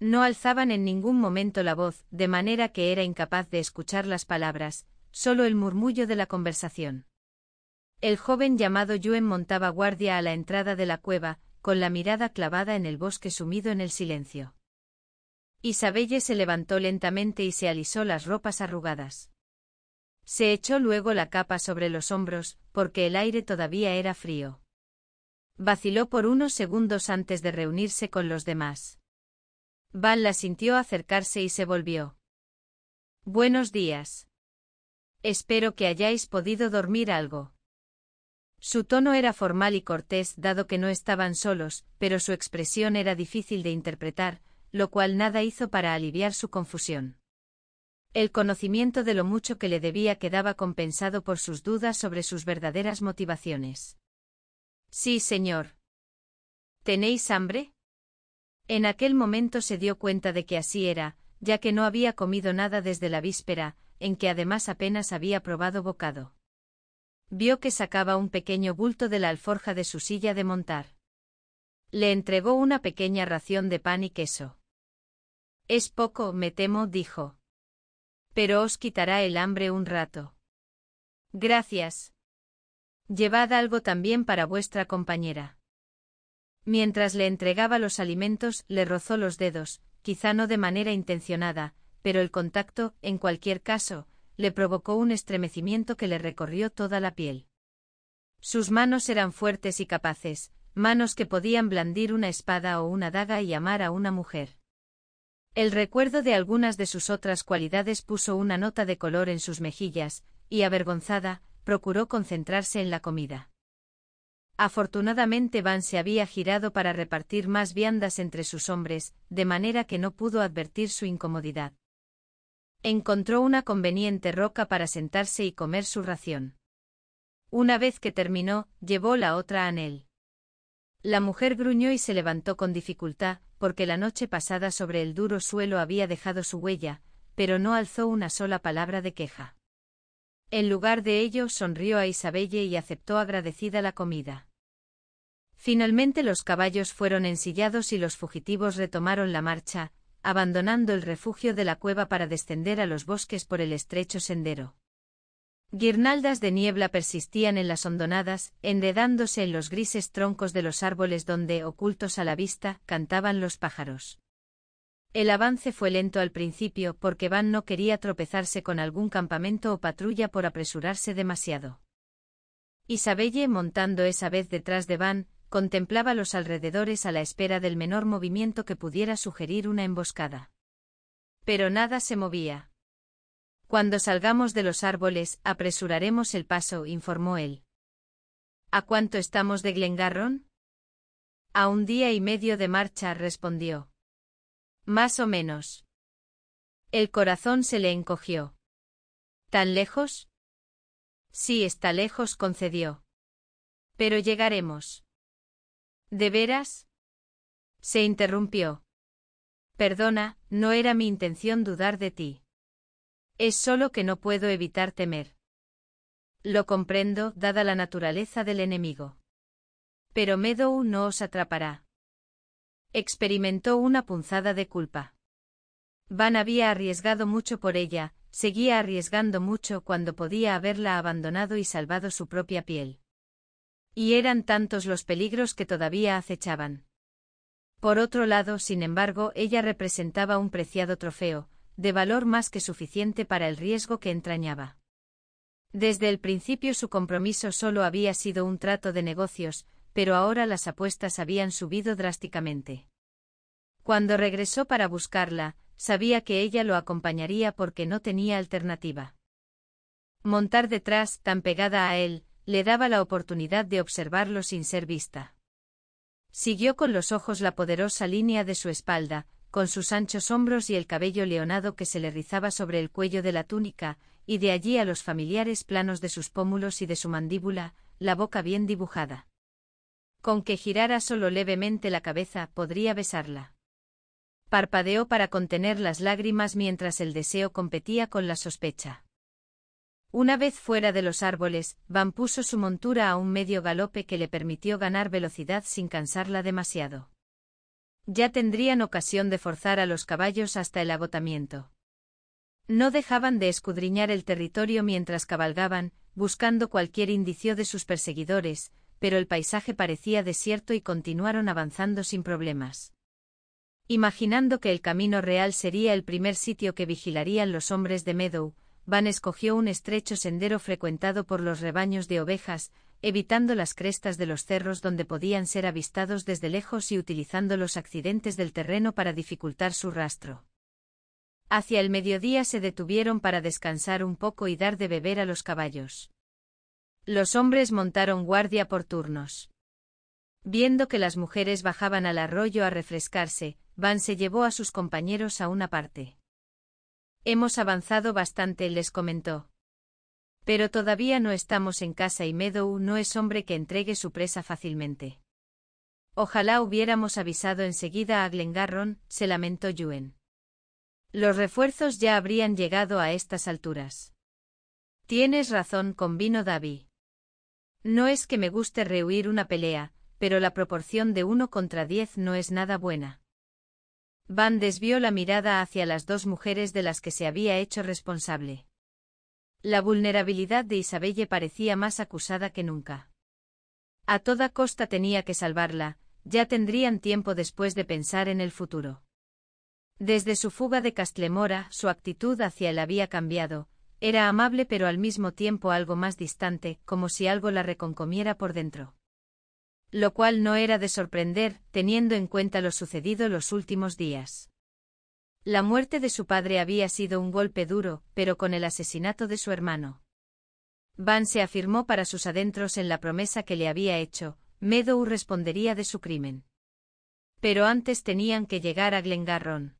No alzaban en ningún momento la voz, de manera que era incapaz de escuchar las palabras, solo el murmullo de la conversación. El joven llamado Yuen montaba guardia a la entrada de la cueva, con la mirada clavada en el bosque sumido en el silencio. Isabelle se levantó lentamente y se alisó las ropas arrugadas. Se echó luego la capa sobre los hombros, porque el aire todavía era frío. Vaciló por unos segundos antes de reunirse con los demás. Van la sintió acercarse y se volvió. Buenos días. Espero que hayáis podido dormir algo. Su tono era formal y cortés dado que no estaban solos, pero su expresión era difícil de interpretar, lo cual nada hizo para aliviar su confusión. El conocimiento de lo mucho que le debía quedaba compensado por sus dudas sobre sus verdaderas motivaciones. Sí, señor. ¿Tenéis hambre? En aquel momento se dio cuenta de que así era, ya que no había comido nada desde la víspera, en que además apenas había probado bocado. Vio que sacaba un pequeño bulto de la alforja de su silla de montar. Le entregó una pequeña ración de pan y queso. Es poco, me temo, dijo. Pero os quitará el hambre un rato. Gracias. Llevad algo también para vuestra compañera. Mientras le entregaba los alimentos, le rozó los dedos, quizá no de manera intencionada, pero el contacto, en cualquier caso, le provocó un estremecimiento que le recorrió toda la piel. Sus manos eran fuertes y capaces, manos que podían blandir una espada o una daga y amar a una mujer. El recuerdo de algunas de sus otras cualidades puso una nota de color en sus mejillas, y avergonzada, procuró concentrarse en la comida. Afortunadamente Van se había girado para repartir más viandas entre sus hombres, de manera que no pudo advertir su incomodidad. Encontró una conveniente roca para sentarse y comer su ración. Una vez que terminó, llevó la otra a Anel. La mujer gruñó y se levantó con dificultad, porque la noche pasada sobre el duro suelo había dejado su huella, pero no alzó una sola palabra de queja. En lugar de ello, sonrió a Isabelle y aceptó agradecida la comida. Finalmente los caballos fueron ensillados y los fugitivos retomaron la marcha, abandonando el refugio de la cueva para descender a los bosques por el estrecho sendero. Guirnaldas de niebla persistían en las hondonadas, enredándose en los grises troncos de los árboles donde, ocultos a la vista, cantaban los pájaros. El avance fue lento al principio porque Van no quería tropezarse con algún campamento o patrulla por apresurarse demasiado. Isabelle, montando esa vez detrás de Van, contemplaba los alrededores a la espera del menor movimiento que pudiera sugerir una emboscada. Pero nada se movía. Cuando salgamos de los árboles, apresuraremos el paso, informó él. ¿A cuánto estamos de Glengarron? A un día y medio de marcha, respondió. Más o menos. El corazón se le encogió. ¿Tan lejos? Sí, está lejos, concedió. Pero llegaremos. ¿De veras? Se interrumpió. Perdona, no era mi intención dudar de ti. Es solo que no puedo evitar temer. Lo comprendo, dada la naturaleza del enemigo. Pero Meadow no os atrapará. Experimentó una punzada de culpa. Van había arriesgado mucho por ella, seguía arriesgando mucho cuando podía haberla abandonado y salvado su propia piel. Y eran tantos los peligros que todavía acechaban. Por otro lado, sin embargo, ella representaba un preciado trofeo, de valor más que suficiente para el riesgo que entrañaba. Desde el principio su compromiso solo había sido un trato de negocios, pero ahora las apuestas habían subido drásticamente. Cuando regresó para buscarla, sabía que ella lo acompañaría porque no tenía alternativa. Montar detrás, tan pegada a él, le daba la oportunidad de observarlo sin ser vista. Siguió con los ojos la poderosa línea de su espalda, con sus anchos hombros y el cabello leonado que se le rizaba sobre el cuello de la túnica, y de allí a los familiares planos de sus pómulos y de su mandíbula, la boca bien dibujada. Con que girara solo levemente la cabeza podría besarla. Parpadeó para contener las lágrimas mientras el deseo competía con la sospecha. Una vez fuera de los árboles, Van puso su montura a un medio galope que le permitió ganar velocidad sin cansarla demasiado. Ya tendrían ocasión de forzar a los caballos hasta el agotamiento. No dejaban de escudriñar el territorio mientras cabalgaban, buscando cualquier indicio de sus perseguidores, pero el paisaje parecía desierto y continuaron avanzando sin problemas. Imaginando que el camino real sería el primer sitio que vigilarían los hombres de Meadow, Van escogió un estrecho sendero frecuentado por los rebaños de ovejas, evitando las crestas de los cerros donde podían ser avistados desde lejos y utilizando los accidentes del terreno para dificultar su rastro. Hacia el mediodía se detuvieron para descansar un poco y dar de beber a los caballos. Los hombres montaron guardia por turnos. Viendo que las mujeres bajaban al arroyo a refrescarse, Van se llevó a sus compañeros a una parte. Hemos avanzado bastante, les comentó. Pero todavía no estamos en casa y Meadow no es hombre que entregue su presa fácilmente. Ojalá hubiéramos avisado enseguida a Glengarron, se lamentó Yuen. Los refuerzos ya habrían llegado a estas alturas. Tienes razón, convino Davy. No es que me guste rehuir una pelea, pero la proporción de uno contra diez no es nada buena. Van desvió la mirada hacia las dos mujeres de las que se había hecho responsable. La vulnerabilidad de Isabelle parecía más acusada que nunca. A toda costa tenía que salvarla, ya tendrían tiempo después de pensar en el futuro. Desde su fuga de Castlemora, su actitud hacia él había cambiado, era amable pero al mismo tiempo algo más distante, como si algo la reconcomiera por dentro lo cual no era de sorprender, teniendo en cuenta lo sucedido los últimos días. La muerte de su padre había sido un golpe duro, pero con el asesinato de su hermano. Van se afirmó para sus adentros en la promesa que le había hecho, Meadow respondería de su crimen. Pero antes tenían que llegar a Glengarron.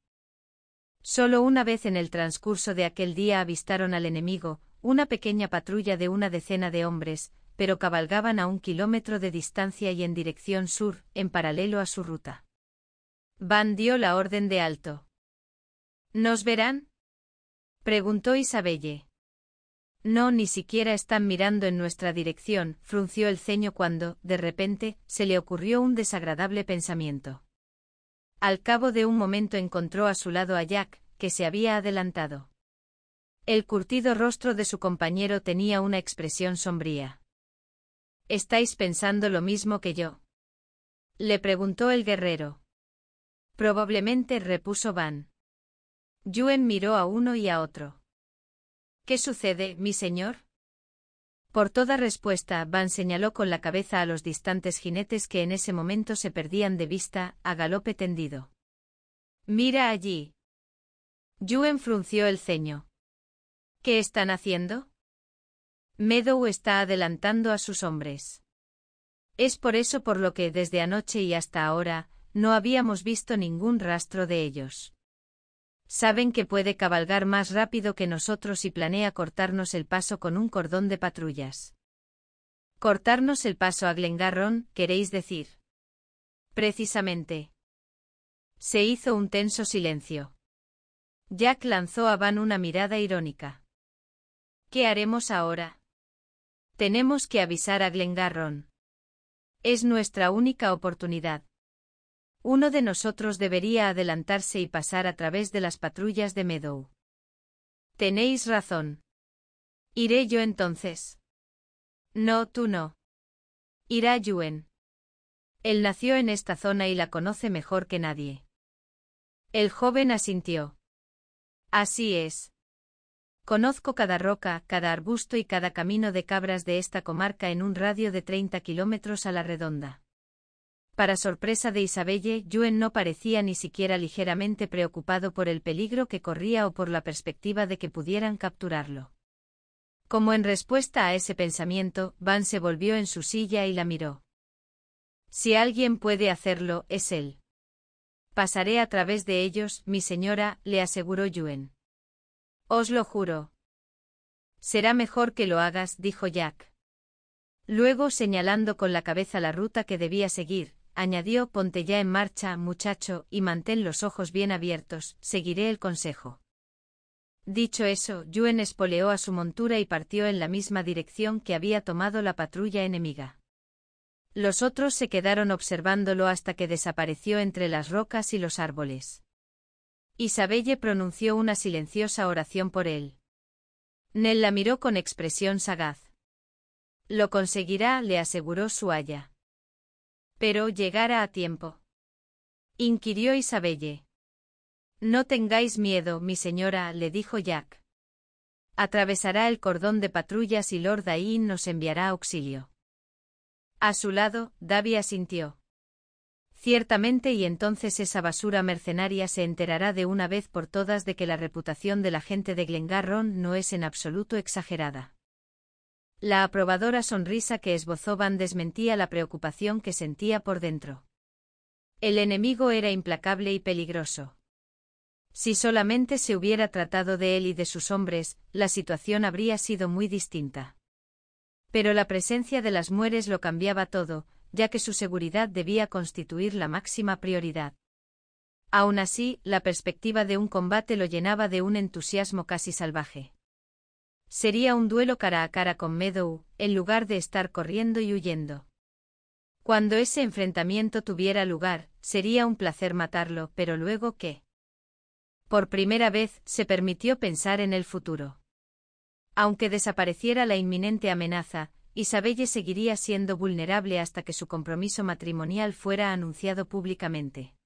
Solo una vez en el transcurso de aquel día avistaron al enemigo, una pequeña patrulla de una decena de hombres, pero cabalgaban a un kilómetro de distancia y en dirección sur, en paralelo a su ruta. Van dio la orden de alto. ¿Nos verán? preguntó Isabelle. No, ni siquiera están mirando en nuestra dirección, frunció el ceño cuando, de repente, se le ocurrió un desagradable pensamiento. Al cabo de un momento encontró a su lado a Jack, que se había adelantado. El curtido rostro de su compañero tenía una expresión sombría. ¿Estáis pensando lo mismo que yo? Le preguntó el guerrero. Probablemente repuso Van. Yuen miró a uno y a otro. ¿Qué sucede, mi señor? Por toda respuesta, Van señaló con la cabeza a los distantes jinetes que en ese momento se perdían de vista, a galope tendido. Mira allí. Yuen frunció el ceño. ¿Qué están haciendo? Meadow está adelantando a sus hombres. Es por eso por lo que desde anoche y hasta ahora, no habíamos visto ningún rastro de ellos. Saben que puede cabalgar más rápido que nosotros y planea cortarnos el paso con un cordón de patrullas. Cortarnos el paso a Glengarron, queréis decir. Precisamente. Se hizo un tenso silencio. Jack lanzó a Van una mirada irónica. ¿Qué haremos ahora? Tenemos que avisar a Glengarron. Es nuestra única oportunidad. Uno de nosotros debería adelantarse y pasar a través de las patrullas de Meadow. Tenéis razón. Iré yo entonces. No, tú no. Irá Yuen. Él nació en esta zona y la conoce mejor que nadie. El joven asintió. Así es. Conozco cada roca, cada arbusto y cada camino de cabras de esta comarca en un radio de 30 kilómetros a la redonda. Para sorpresa de Isabelle, Yuen no parecía ni siquiera ligeramente preocupado por el peligro que corría o por la perspectiva de que pudieran capturarlo. Como en respuesta a ese pensamiento, Van se volvió en su silla y la miró. Si alguien puede hacerlo, es él. Pasaré a través de ellos, mi señora, le aseguró Yuen. Os lo juro. Será mejor que lo hagas, dijo Jack. Luego, señalando con la cabeza la ruta que debía seguir, añadió, ponte ya en marcha, muchacho, y mantén los ojos bien abiertos, seguiré el consejo. Dicho eso, Yuen espoleó a su montura y partió en la misma dirección que había tomado la patrulla enemiga. Los otros se quedaron observándolo hasta que desapareció entre las rocas y los árboles. Isabelle pronunció una silenciosa oración por él. Nell la miró con expresión sagaz. Lo conseguirá, le aseguró su haya. Pero llegará a tiempo. Inquirió Isabelle. No tengáis miedo, mi señora, le dijo Jack. Atravesará el cordón de patrullas y Lord Ain nos enviará auxilio. A su lado, Davy asintió. Ciertamente y entonces esa basura mercenaria se enterará de una vez por todas de que la reputación de la gente de Glengarron no es en absoluto exagerada. La aprobadora sonrisa que esbozó Van desmentía la preocupación que sentía por dentro. El enemigo era implacable y peligroso. Si solamente se hubiera tratado de él y de sus hombres, la situación habría sido muy distinta. Pero la presencia de las mueres lo cambiaba todo, ya que su seguridad debía constituir la máxima prioridad. Aún así, la perspectiva de un combate lo llenaba de un entusiasmo casi salvaje. Sería un duelo cara a cara con Meadow, en lugar de estar corriendo y huyendo. Cuando ese enfrentamiento tuviera lugar, sería un placer matarlo, pero luego qué. Por primera vez, se permitió pensar en el futuro. Aunque desapareciera la inminente amenaza, Isabelle seguiría siendo vulnerable hasta que su compromiso matrimonial fuera anunciado públicamente.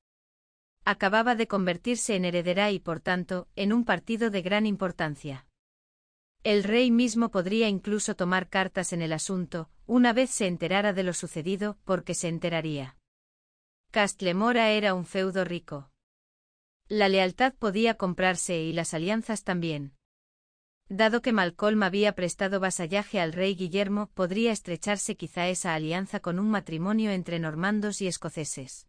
Acababa de convertirse en heredera y, por tanto, en un partido de gran importancia. El rey mismo podría incluso tomar cartas en el asunto, una vez se enterara de lo sucedido, porque se enteraría. Castlemora era un feudo rico. La lealtad podía comprarse y las alianzas también. Dado que Malcolm había prestado vasallaje al rey Guillermo, podría estrecharse quizá esa alianza con un matrimonio entre normandos y escoceses.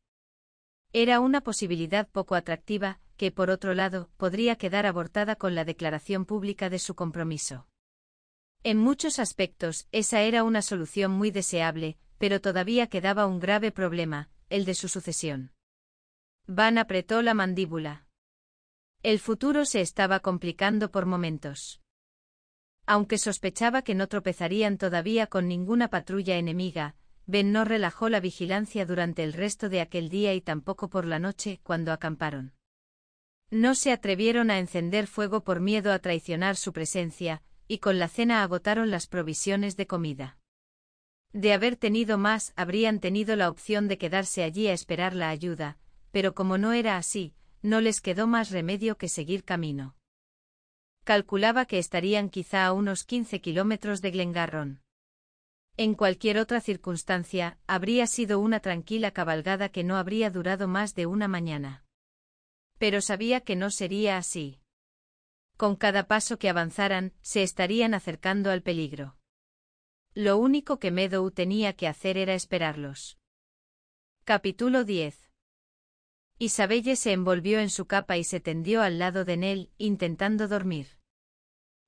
Era una posibilidad poco atractiva, que por otro lado, podría quedar abortada con la declaración pública de su compromiso. En muchos aspectos, esa era una solución muy deseable, pero todavía quedaba un grave problema, el de su sucesión. Van apretó la mandíbula. El futuro se estaba complicando por momentos. Aunque sospechaba que no tropezarían todavía con ninguna patrulla enemiga, Ben no relajó la vigilancia durante el resto de aquel día y tampoco por la noche, cuando acamparon. No se atrevieron a encender fuego por miedo a traicionar su presencia, y con la cena agotaron las provisiones de comida. De haber tenido más, habrían tenido la opción de quedarse allí a esperar la ayuda, pero como no era así, no les quedó más remedio que seguir camino calculaba que estarían quizá a unos 15 kilómetros de Glengarron. En cualquier otra circunstancia, habría sido una tranquila cabalgada que no habría durado más de una mañana. Pero sabía que no sería así. Con cada paso que avanzaran, se estarían acercando al peligro. Lo único que Meadow tenía que hacer era esperarlos. Capítulo 10 Isabelle se envolvió en su capa y se tendió al lado de Nell, intentando dormir.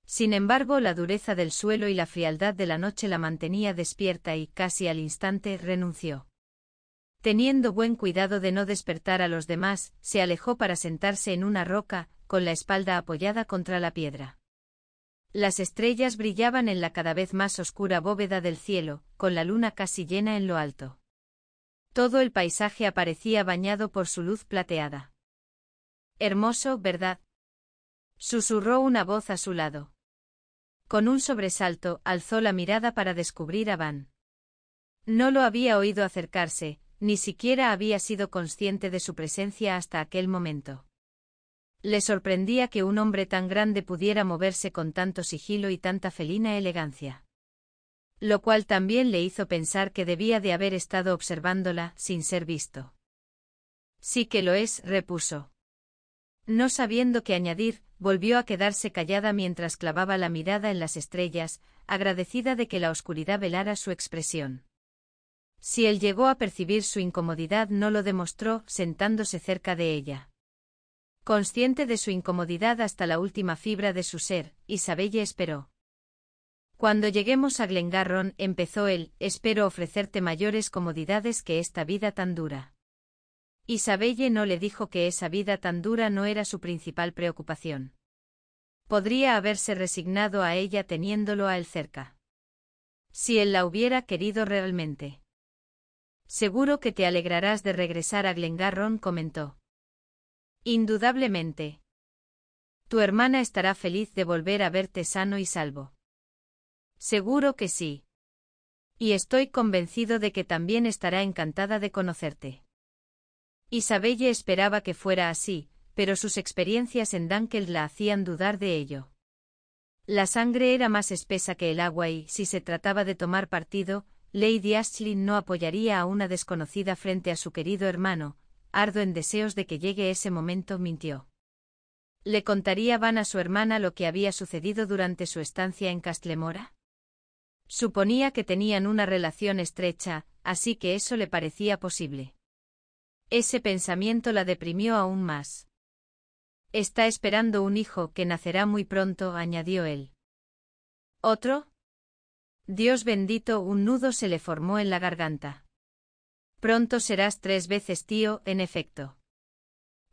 Sin embargo, la dureza del suelo y la frialdad de la noche la mantenía despierta y, casi al instante, renunció. Teniendo buen cuidado de no despertar a los demás, se alejó para sentarse en una roca, con la espalda apoyada contra la piedra. Las estrellas brillaban en la cada vez más oscura bóveda del cielo, con la luna casi llena en lo alto. Todo el paisaje aparecía bañado por su luz plateada. Hermoso, ¿verdad? Susurró una voz a su lado. Con un sobresalto, alzó la mirada para descubrir a Van. No lo había oído acercarse, ni siquiera había sido consciente de su presencia hasta aquel momento. Le sorprendía que un hombre tan grande pudiera moverse con tanto sigilo y tanta felina elegancia lo cual también le hizo pensar que debía de haber estado observándola sin ser visto. Sí que lo es, repuso. No sabiendo qué añadir, volvió a quedarse callada mientras clavaba la mirada en las estrellas, agradecida de que la oscuridad velara su expresión. Si él llegó a percibir su incomodidad no lo demostró sentándose cerca de ella. Consciente de su incomodidad hasta la última fibra de su ser, Isabelle esperó. Cuando lleguemos a Glengarron, empezó él, espero ofrecerte mayores comodidades que esta vida tan dura. Isabelle no le dijo que esa vida tan dura no era su principal preocupación. Podría haberse resignado a ella teniéndolo a él cerca. Si él la hubiera querido realmente. Seguro que te alegrarás de regresar a Glengarron, comentó. Indudablemente. Tu hermana estará feliz de volver a verte sano y salvo. Seguro que sí. Y estoy convencido de que también estará encantada de conocerte. Isabelle esperaba que fuera así, pero sus experiencias en Dunkel la hacían dudar de ello. La sangre era más espesa que el agua y, si se trataba de tomar partido, Lady Ashley no apoyaría a una desconocida frente a su querido hermano, ardo en deseos de que llegue ese momento, mintió. Le contaría Van a su hermana lo que había sucedido durante su estancia en Castlemora. Suponía que tenían una relación estrecha, así que eso le parecía posible. Ese pensamiento la deprimió aún más. Está esperando un hijo que nacerá muy pronto, añadió él. ¿Otro? Dios bendito, un nudo se le formó en la garganta. Pronto serás tres veces tío, en efecto.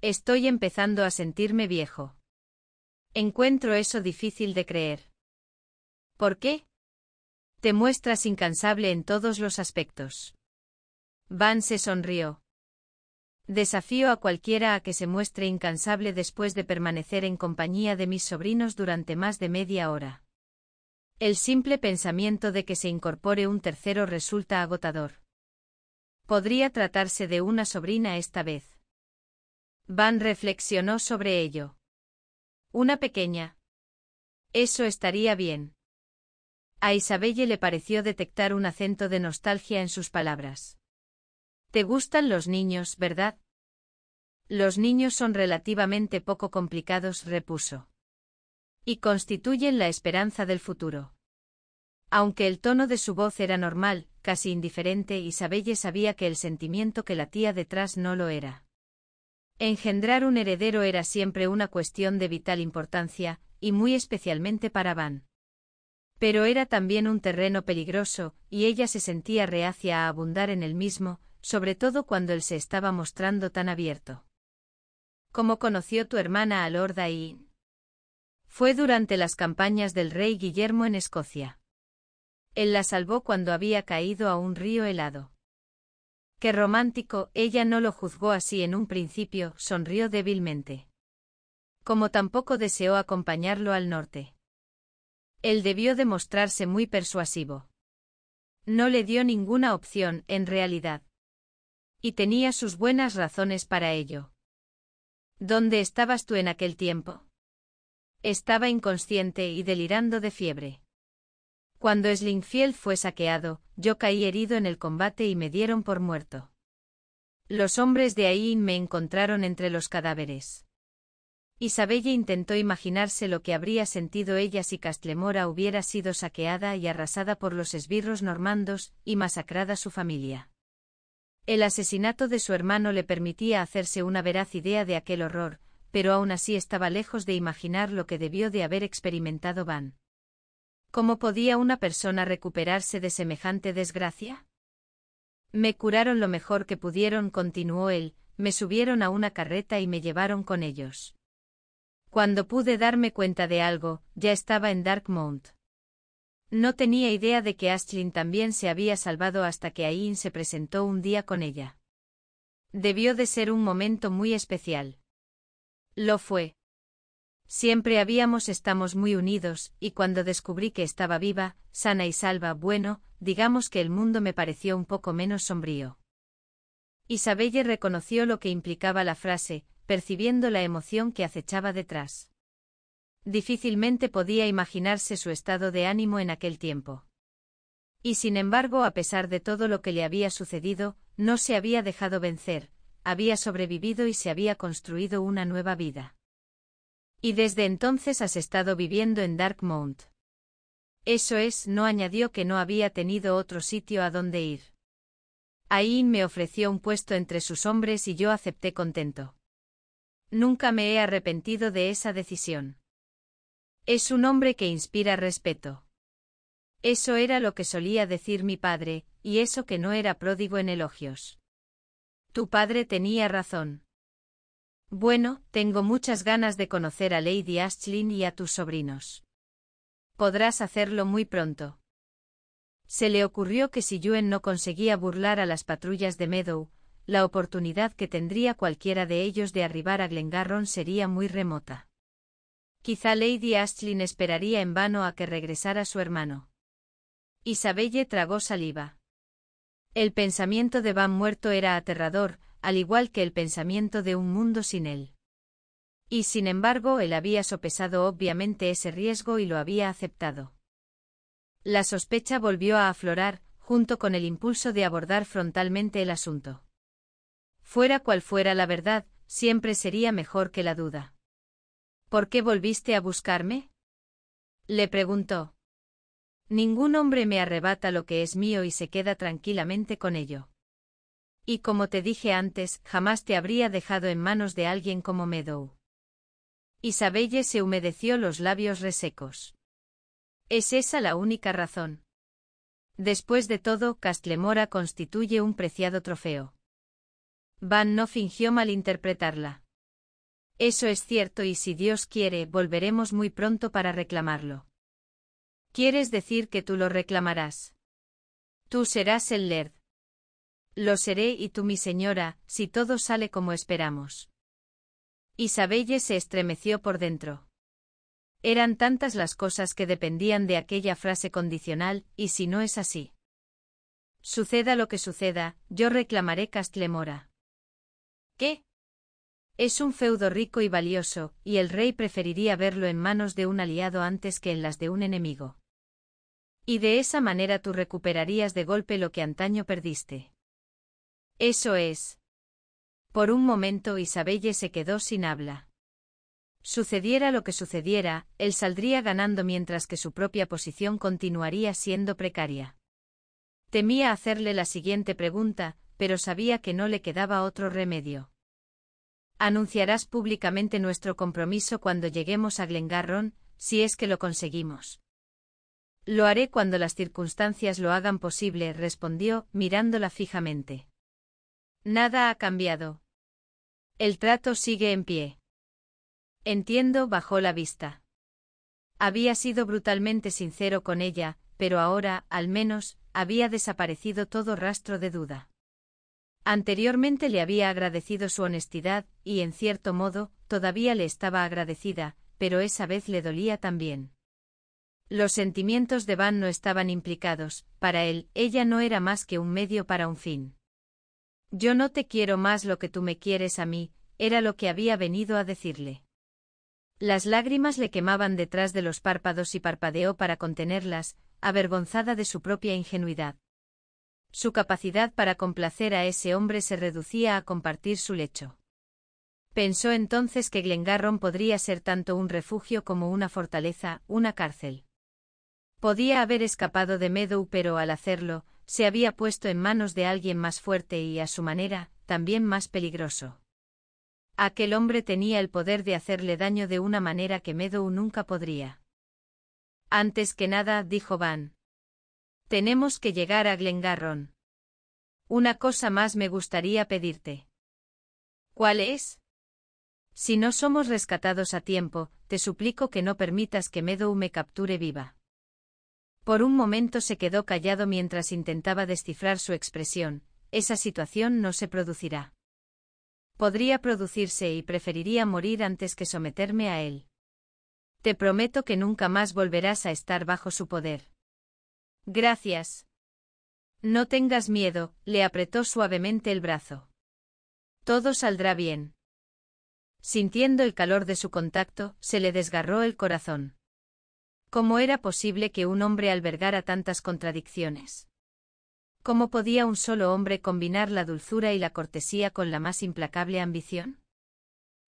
Estoy empezando a sentirme viejo. Encuentro eso difícil de creer. ¿Por qué? Te muestras incansable en todos los aspectos. Van se sonrió. Desafío a cualquiera a que se muestre incansable después de permanecer en compañía de mis sobrinos durante más de media hora. El simple pensamiento de que se incorpore un tercero resulta agotador. Podría tratarse de una sobrina esta vez. Van reflexionó sobre ello. Una pequeña. Eso estaría bien. A Isabelle le pareció detectar un acento de nostalgia en sus palabras. Te gustan los niños, ¿verdad? Los niños son relativamente poco complicados, repuso. Y constituyen la esperanza del futuro. Aunque el tono de su voz era normal, casi indiferente, Isabelle sabía que el sentimiento que latía detrás no lo era. Engendrar un heredero era siempre una cuestión de vital importancia, y muy especialmente para Van. Pero era también un terreno peligroso, y ella se sentía reacia a abundar en el mismo, sobre todo cuando él se estaba mostrando tan abierto. ¿Cómo conoció tu hermana a Lord Fue durante las campañas del rey Guillermo en Escocia. Él la salvó cuando había caído a un río helado. Qué romántico, ella no lo juzgó así en un principio, sonrió débilmente. Como tampoco deseó acompañarlo al norte. Él debió demostrarse muy persuasivo. No le dio ninguna opción, en realidad. Y tenía sus buenas razones para ello. ¿Dónde estabas tú en aquel tiempo? Estaba inconsciente y delirando de fiebre. Cuando Slingfield fue saqueado, yo caí herido en el combate y me dieron por muerto. Los hombres de ahí me encontraron entre los cadáveres. Isabella intentó imaginarse lo que habría sentido ella si Castlemora hubiera sido saqueada y arrasada por los esbirros normandos, y masacrada su familia. El asesinato de su hermano le permitía hacerse una veraz idea de aquel horror, pero aún así estaba lejos de imaginar lo que debió de haber experimentado Van. ¿Cómo podía una persona recuperarse de semejante desgracia? Me curaron lo mejor que pudieron, continuó él, me subieron a una carreta y me llevaron con ellos. Cuando pude darme cuenta de algo, ya estaba en Darkmount. No tenía idea de que Ashlyn también se había salvado hasta que Ain se presentó un día con ella. Debió de ser un momento muy especial. Lo fue. Siempre habíamos estamos muy unidos, y cuando descubrí que estaba viva, sana y salva, bueno, digamos que el mundo me pareció un poco menos sombrío. Isabelle reconoció lo que implicaba la frase, percibiendo la emoción que acechaba detrás. Difícilmente podía imaginarse su estado de ánimo en aquel tiempo. Y sin embargo, a pesar de todo lo que le había sucedido, no se había dejado vencer, había sobrevivido y se había construido una nueva vida. Y desde entonces has estado viviendo en Dark Mount. Eso es, no añadió que no había tenido otro sitio a donde ir. Ain me ofreció un puesto entre sus hombres y yo acepté contento. Nunca me he arrepentido de esa decisión. Es un hombre que inspira respeto. Eso era lo que solía decir mi padre, y eso que no era pródigo en elogios. Tu padre tenía razón. Bueno, tengo muchas ganas de conocer a Lady Ashlin y a tus sobrinos. Podrás hacerlo muy pronto. Se le ocurrió que si Yuen no conseguía burlar a las patrullas de Meadow, la oportunidad que tendría cualquiera de ellos de arribar a Glengarron sería muy remota. Quizá Lady Ashlin esperaría en vano a que regresara su hermano. Isabelle tragó saliva. El pensamiento de Van muerto era aterrador, al igual que el pensamiento de un mundo sin él. Y sin embargo él había sopesado obviamente ese riesgo y lo había aceptado. La sospecha volvió a aflorar, junto con el impulso de abordar frontalmente el asunto. Fuera cual fuera la verdad, siempre sería mejor que la duda. ¿Por qué volviste a buscarme? Le preguntó. Ningún hombre me arrebata lo que es mío y se queda tranquilamente con ello. Y como te dije antes, jamás te habría dejado en manos de alguien como Meadow. Isabelle se humedeció los labios resecos. Es esa la única razón. Después de todo, Castlemora constituye un preciado trofeo. Van no fingió malinterpretarla. Eso es cierto y si Dios quiere, volveremos muy pronto para reclamarlo. ¿Quieres decir que tú lo reclamarás? Tú serás el Lerd. Lo seré y tú mi señora, si todo sale como esperamos. Isabelle se estremeció por dentro. Eran tantas las cosas que dependían de aquella frase condicional, y si no es así. Suceda lo que suceda, yo reclamaré Castlemora. Es un feudo rico y valioso, y el rey preferiría verlo en manos de un aliado antes que en las de un enemigo. Y de esa manera tú recuperarías de golpe lo que antaño perdiste. Eso es. Por un momento Isabelle se quedó sin habla. Sucediera lo que sucediera, él saldría ganando mientras que su propia posición continuaría siendo precaria. Temía hacerle la siguiente pregunta, pero sabía que no le quedaba otro remedio. Anunciarás públicamente nuestro compromiso cuando lleguemos a Glengarron, si es que lo conseguimos. Lo haré cuando las circunstancias lo hagan posible, respondió, mirándola fijamente. Nada ha cambiado. El trato sigue en pie. Entiendo, bajó la vista. Había sido brutalmente sincero con ella, pero ahora, al menos, había desaparecido todo rastro de duda. Anteriormente le había agradecido su honestidad, y en cierto modo, todavía le estaba agradecida, pero esa vez le dolía también. Los sentimientos de Van no estaban implicados, para él, ella no era más que un medio para un fin. Yo no te quiero más lo que tú me quieres a mí, era lo que había venido a decirle. Las lágrimas le quemaban detrás de los párpados y parpadeó para contenerlas, avergonzada de su propia ingenuidad. Su capacidad para complacer a ese hombre se reducía a compartir su lecho. Pensó entonces que Glengarron podría ser tanto un refugio como una fortaleza, una cárcel. Podía haber escapado de Meadow pero al hacerlo, se había puesto en manos de alguien más fuerte y, a su manera, también más peligroso. Aquel hombre tenía el poder de hacerle daño de una manera que Meadow nunca podría. Antes que nada, dijo Van, tenemos que llegar a Glengarron. Una cosa más me gustaría pedirte. ¿Cuál es? Si no somos rescatados a tiempo, te suplico que no permitas que Meadow me capture viva. Por un momento se quedó callado mientras intentaba descifrar su expresión. Esa situación no se producirá. Podría producirse y preferiría morir antes que someterme a él. Te prometo que nunca más volverás a estar bajo su poder. Gracias. No tengas miedo, le apretó suavemente el brazo. Todo saldrá bien. Sintiendo el calor de su contacto, se le desgarró el corazón. ¿Cómo era posible que un hombre albergara tantas contradicciones? ¿Cómo podía un solo hombre combinar la dulzura y la cortesía con la más implacable ambición?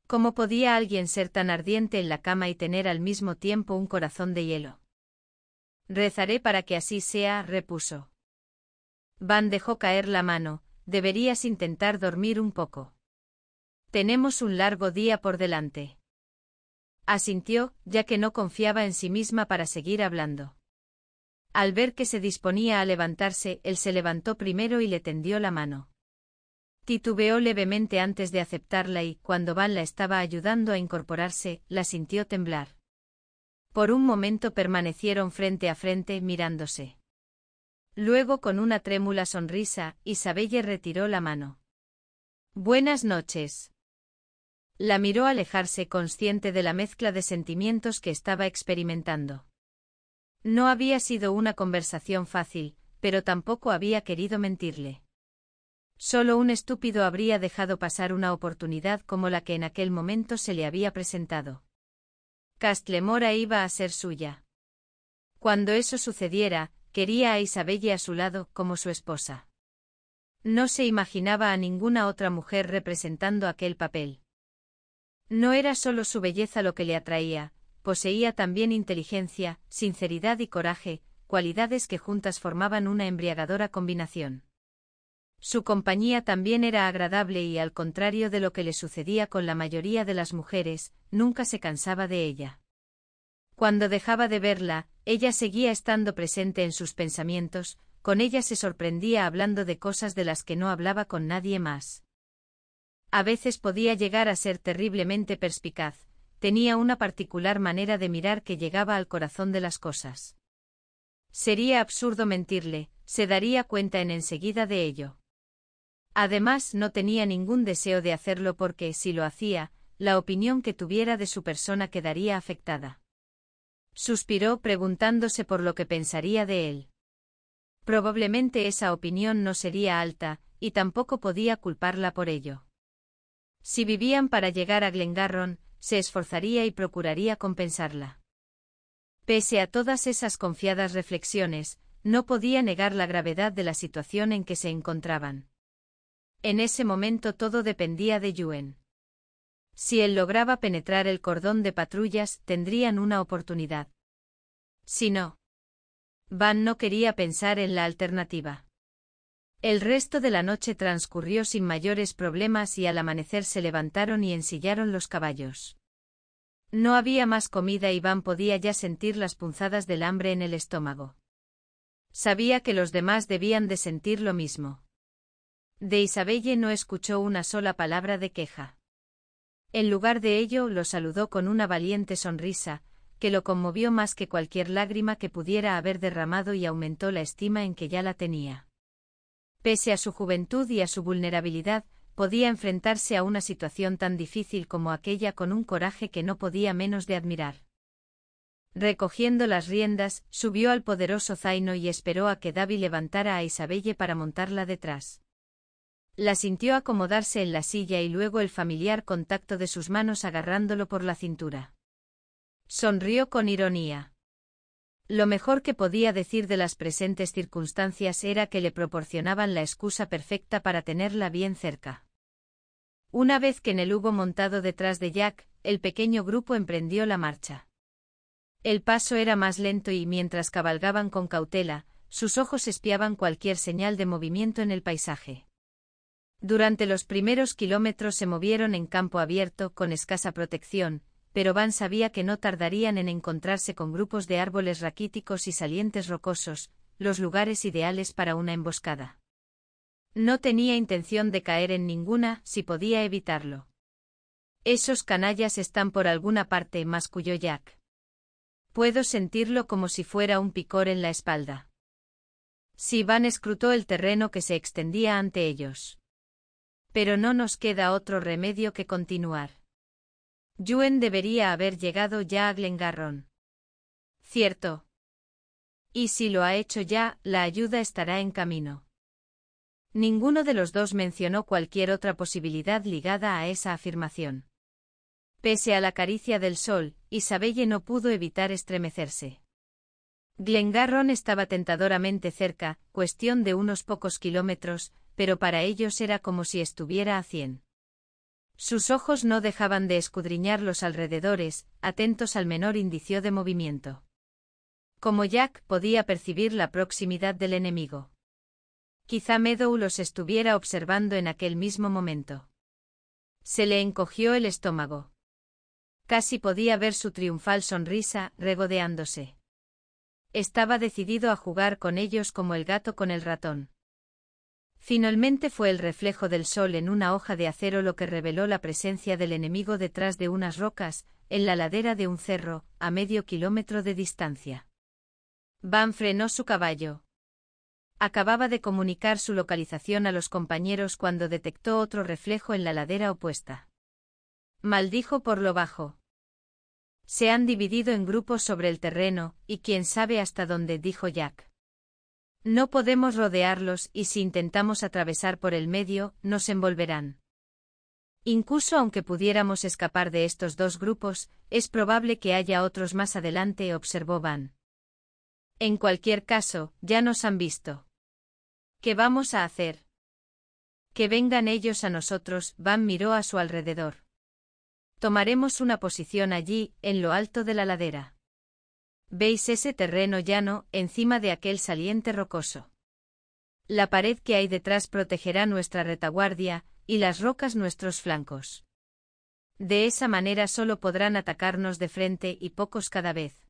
¿Cómo podía alguien ser tan ardiente en la cama y tener al mismo tiempo un corazón de hielo? Rezaré para que así sea, repuso. Van dejó caer la mano, deberías intentar dormir un poco. Tenemos un largo día por delante. Asintió, ya que no confiaba en sí misma para seguir hablando. Al ver que se disponía a levantarse, él se levantó primero y le tendió la mano. Titubeó levemente antes de aceptarla y, cuando Van la estaba ayudando a incorporarse, la sintió temblar. Por un momento permanecieron frente a frente mirándose. Luego con una trémula sonrisa, Isabelle retiró la mano. Buenas noches. La miró alejarse consciente de la mezcla de sentimientos que estaba experimentando. No había sido una conversación fácil, pero tampoco había querido mentirle. Solo un estúpido habría dejado pasar una oportunidad como la que en aquel momento se le había presentado. Castlemora iba a ser suya. Cuando eso sucediera, quería a Isabelle a su lado, como su esposa. No se imaginaba a ninguna otra mujer representando aquel papel. No era solo su belleza lo que le atraía, poseía también inteligencia, sinceridad y coraje, cualidades que juntas formaban una embriagadora combinación. Su compañía también era agradable y al contrario de lo que le sucedía con la mayoría de las mujeres, nunca se cansaba de ella. Cuando dejaba de verla, ella seguía estando presente en sus pensamientos, con ella se sorprendía hablando de cosas de las que no hablaba con nadie más. A veces podía llegar a ser terriblemente perspicaz, tenía una particular manera de mirar que llegaba al corazón de las cosas. Sería absurdo mentirle, se daría cuenta en enseguida de ello. Además, no tenía ningún deseo de hacerlo porque, si lo hacía, la opinión que tuviera de su persona quedaría afectada. Suspiró preguntándose por lo que pensaría de él. Probablemente esa opinión no sería alta, y tampoco podía culparla por ello. Si vivían para llegar a Glengarron, se esforzaría y procuraría compensarla. Pese a todas esas confiadas reflexiones, no podía negar la gravedad de la situación en que se encontraban. En ese momento todo dependía de Yuen. Si él lograba penetrar el cordón de patrullas, tendrían una oportunidad. Si no. Van no quería pensar en la alternativa. El resto de la noche transcurrió sin mayores problemas y al amanecer se levantaron y ensillaron los caballos. No había más comida y Van podía ya sentir las punzadas del hambre en el estómago. Sabía que los demás debían de sentir lo mismo. De Isabelle no escuchó una sola palabra de queja. En lugar de ello, lo saludó con una valiente sonrisa, que lo conmovió más que cualquier lágrima que pudiera haber derramado y aumentó la estima en que ya la tenía. Pese a su juventud y a su vulnerabilidad, podía enfrentarse a una situación tan difícil como aquella con un coraje que no podía menos de admirar. Recogiendo las riendas, subió al poderoso zaino y esperó a que Davi levantara a Isabelle para montarla detrás. La sintió acomodarse en la silla y luego el familiar contacto de sus manos agarrándolo por la cintura. Sonrió con ironía. Lo mejor que podía decir de las presentes circunstancias era que le proporcionaban la excusa perfecta para tenerla bien cerca. Una vez que en el hubo montado detrás de Jack, el pequeño grupo emprendió la marcha. El paso era más lento y mientras cabalgaban con cautela, sus ojos espiaban cualquier señal de movimiento en el paisaje. Durante los primeros kilómetros se movieron en campo abierto, con escasa protección, pero Van sabía que no tardarían en encontrarse con grupos de árboles raquíticos y salientes rocosos, los lugares ideales para una emboscada. No tenía intención de caer en ninguna, si podía evitarlo. Esos canallas están por alguna parte, cuyo Jack. Puedo sentirlo como si fuera un picor en la espalda. Si Van escrutó el terreno que se extendía ante ellos pero no nos queda otro remedio que continuar. Yuen debería haber llegado ya a Glengarron. Cierto. Y si lo ha hecho ya, la ayuda estará en camino. Ninguno de los dos mencionó cualquier otra posibilidad ligada a esa afirmación. Pese a la caricia del sol, Isabelle no pudo evitar estremecerse. Glengarron estaba tentadoramente cerca, cuestión de unos pocos kilómetros, pero para ellos era como si estuviera a cien. Sus ojos no dejaban de escudriñar los alrededores, atentos al menor indicio de movimiento. Como Jack podía percibir la proximidad del enemigo. Quizá Meadow los estuviera observando en aquel mismo momento. Se le encogió el estómago. Casi podía ver su triunfal sonrisa, regodeándose. Estaba decidido a jugar con ellos como el gato con el ratón. Finalmente fue el reflejo del sol en una hoja de acero lo que reveló la presencia del enemigo detrás de unas rocas, en la ladera de un cerro, a medio kilómetro de distancia. Van frenó su caballo. Acababa de comunicar su localización a los compañeros cuando detectó otro reflejo en la ladera opuesta. Maldijo por lo bajo. Se han dividido en grupos sobre el terreno, y quién sabe hasta dónde, dijo Jack. No podemos rodearlos y si intentamos atravesar por el medio, nos envolverán. Incluso aunque pudiéramos escapar de estos dos grupos, es probable que haya otros más adelante, observó Van. En cualquier caso, ya nos han visto. ¿Qué vamos a hacer? Que vengan ellos a nosotros, Van miró a su alrededor. Tomaremos una posición allí, en lo alto de la ladera. Veis ese terreno llano, encima de aquel saliente rocoso. La pared que hay detrás protegerá nuestra retaguardia, y las rocas nuestros flancos. De esa manera solo podrán atacarnos de frente y pocos cada vez.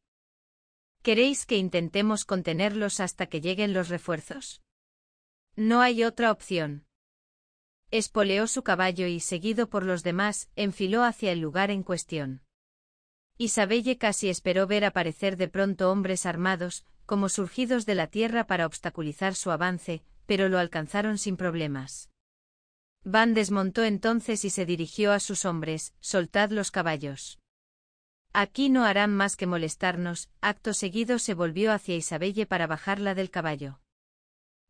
¿Queréis que intentemos contenerlos hasta que lleguen los refuerzos? No hay otra opción. Espoleó su caballo y, seguido por los demás, enfiló hacia el lugar en cuestión. Isabelle casi esperó ver aparecer de pronto hombres armados, como surgidos de la tierra para obstaculizar su avance, pero lo alcanzaron sin problemas. Van desmontó entonces y se dirigió a sus hombres, soltad los caballos. Aquí no harán más que molestarnos, acto seguido se volvió hacia Isabelle para bajarla del caballo.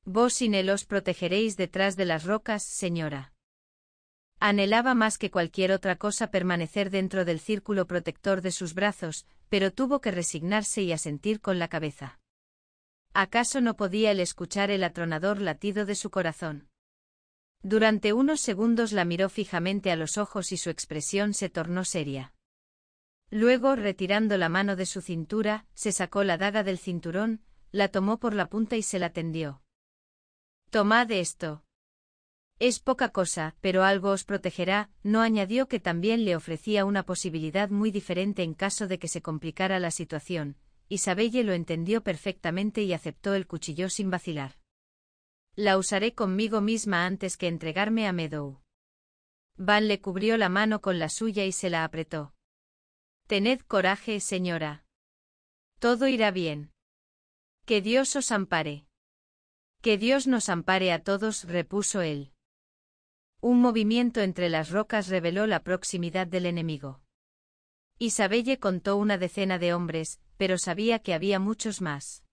Vos sin él os protegeréis detrás de las rocas, señora. Anhelaba más que cualquier otra cosa permanecer dentro del círculo protector de sus brazos, pero tuvo que resignarse y asentir con la cabeza. ¿Acaso no podía él escuchar el atronador latido de su corazón? Durante unos segundos la miró fijamente a los ojos y su expresión se tornó seria. Luego, retirando la mano de su cintura, se sacó la daga del cinturón, la tomó por la punta y se la tendió. Tomad esto, es poca cosa, pero algo os protegerá, no añadió que también le ofrecía una posibilidad muy diferente en caso de que se complicara la situación. Isabelle lo entendió perfectamente y aceptó el cuchillo sin vacilar. La usaré conmigo misma antes que entregarme a Meadow. Van le cubrió la mano con la suya y se la apretó. Tened coraje, señora. Todo irá bien. Que Dios os ampare. Que Dios nos ampare a todos, repuso él. Un movimiento entre las rocas reveló la proximidad del enemigo. Isabelle contó una decena de hombres, pero sabía que había muchos más.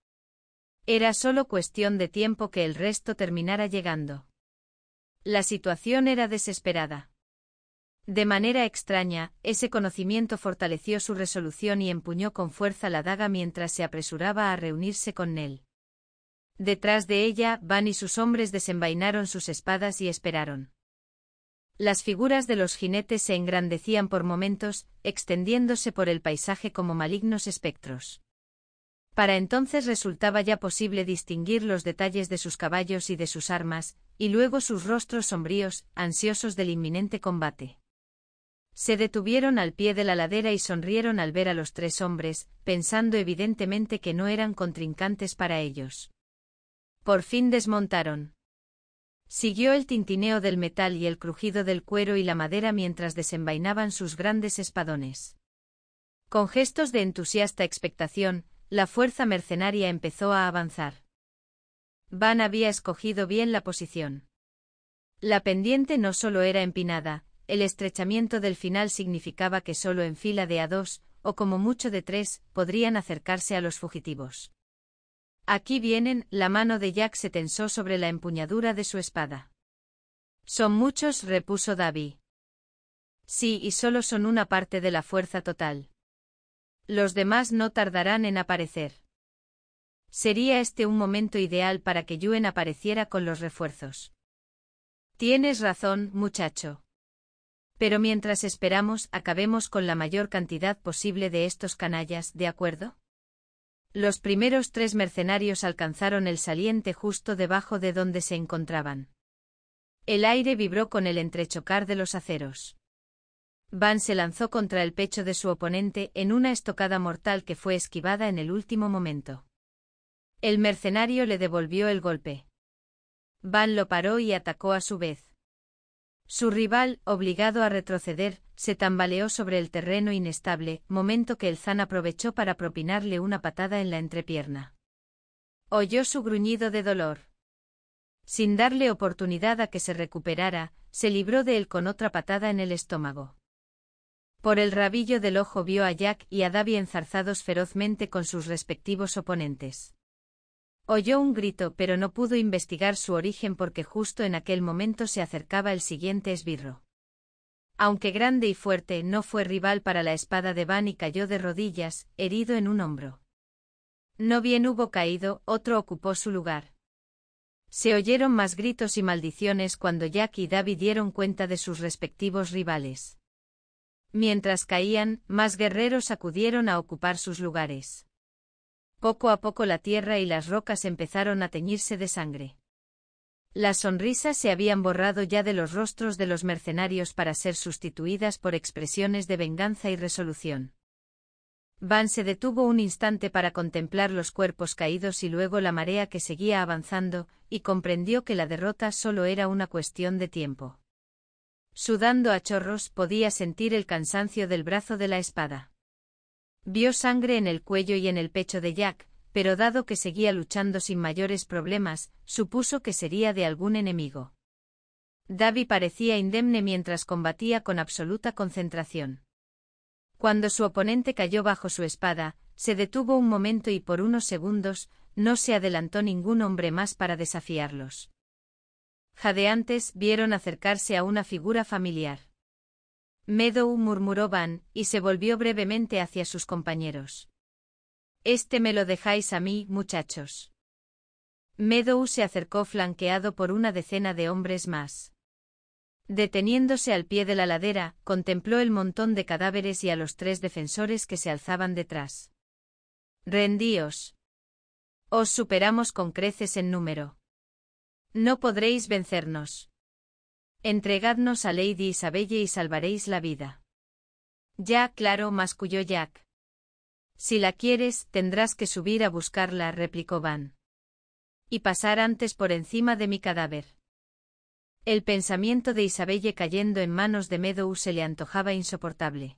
Era solo cuestión de tiempo que el resto terminara llegando. La situación era desesperada. De manera extraña, ese conocimiento fortaleció su resolución y empuñó con fuerza la daga mientras se apresuraba a reunirse con él. Detrás de ella, Van y sus hombres desenvainaron sus espadas y esperaron. Las figuras de los jinetes se engrandecían por momentos, extendiéndose por el paisaje como malignos espectros. Para entonces resultaba ya posible distinguir los detalles de sus caballos y de sus armas, y luego sus rostros sombríos, ansiosos del inminente combate. Se detuvieron al pie de la ladera y sonrieron al ver a los tres hombres, pensando evidentemente que no eran contrincantes para ellos. Por fin desmontaron. Siguió el tintineo del metal y el crujido del cuero y la madera mientras desenvainaban sus grandes espadones. Con gestos de entusiasta expectación, la fuerza mercenaria empezó a avanzar. Van había escogido bien la posición. La pendiente no solo era empinada, el estrechamiento del final significaba que solo en fila de a dos, o como mucho de tres, podrían acercarse a los fugitivos. Aquí vienen, la mano de Jack se tensó sobre la empuñadura de su espada. Son muchos, repuso David. Sí, y solo son una parte de la fuerza total. Los demás no tardarán en aparecer. Sería este un momento ideal para que Yuen apareciera con los refuerzos. Tienes razón, muchacho. Pero mientras esperamos, acabemos con la mayor cantidad posible de estos canallas, ¿de acuerdo? Los primeros tres mercenarios alcanzaron el saliente justo debajo de donde se encontraban. El aire vibró con el entrechocar de los aceros. Van se lanzó contra el pecho de su oponente en una estocada mortal que fue esquivada en el último momento. El mercenario le devolvió el golpe. Van lo paró y atacó a su vez. Su rival, obligado a retroceder, se tambaleó sobre el terreno inestable, momento que el Zan aprovechó para propinarle una patada en la entrepierna. Oyó su gruñido de dolor. Sin darle oportunidad a que se recuperara, se libró de él con otra patada en el estómago. Por el rabillo del ojo vio a Jack y a Davy enzarzados ferozmente con sus respectivos oponentes. Oyó un grito pero no pudo investigar su origen porque justo en aquel momento se acercaba el siguiente esbirro. Aunque grande y fuerte, no fue rival para la espada de Van y cayó de rodillas, herido en un hombro. No bien hubo caído, otro ocupó su lugar. Se oyeron más gritos y maldiciones cuando Jack y David dieron cuenta de sus respectivos rivales. Mientras caían, más guerreros acudieron a ocupar sus lugares. Poco a poco la tierra y las rocas empezaron a teñirse de sangre. Las sonrisas se habían borrado ya de los rostros de los mercenarios para ser sustituidas por expresiones de venganza y resolución. Van se detuvo un instante para contemplar los cuerpos caídos y luego la marea que seguía avanzando, y comprendió que la derrota solo era una cuestión de tiempo. Sudando a chorros podía sentir el cansancio del brazo de la espada. Vio sangre en el cuello y en el pecho de Jack, pero dado que seguía luchando sin mayores problemas, supuso que sería de algún enemigo. Davy parecía indemne mientras combatía con absoluta concentración. Cuando su oponente cayó bajo su espada, se detuvo un momento y por unos segundos, no se adelantó ningún hombre más para desafiarlos. Jadeantes vieron acercarse a una figura familiar. Meadow murmuró Van, y se volvió brevemente hacia sus compañeros. Este me lo dejáis a mí, muchachos. Meadow se acercó flanqueado por una decena de hombres más. Deteniéndose al pie de la ladera, contempló el montón de cadáveres y a los tres defensores que se alzaban detrás. Rendíos. Os superamos con creces en número. No podréis vencernos. Entregadnos a Lady Isabelle y salvaréis la vida. Ya, claro, masculló Jack. Si la quieres, tendrás que subir a buscarla, replicó Van. Y pasar antes por encima de mi cadáver. El pensamiento de Isabelle cayendo en manos de Meadow se le antojaba insoportable.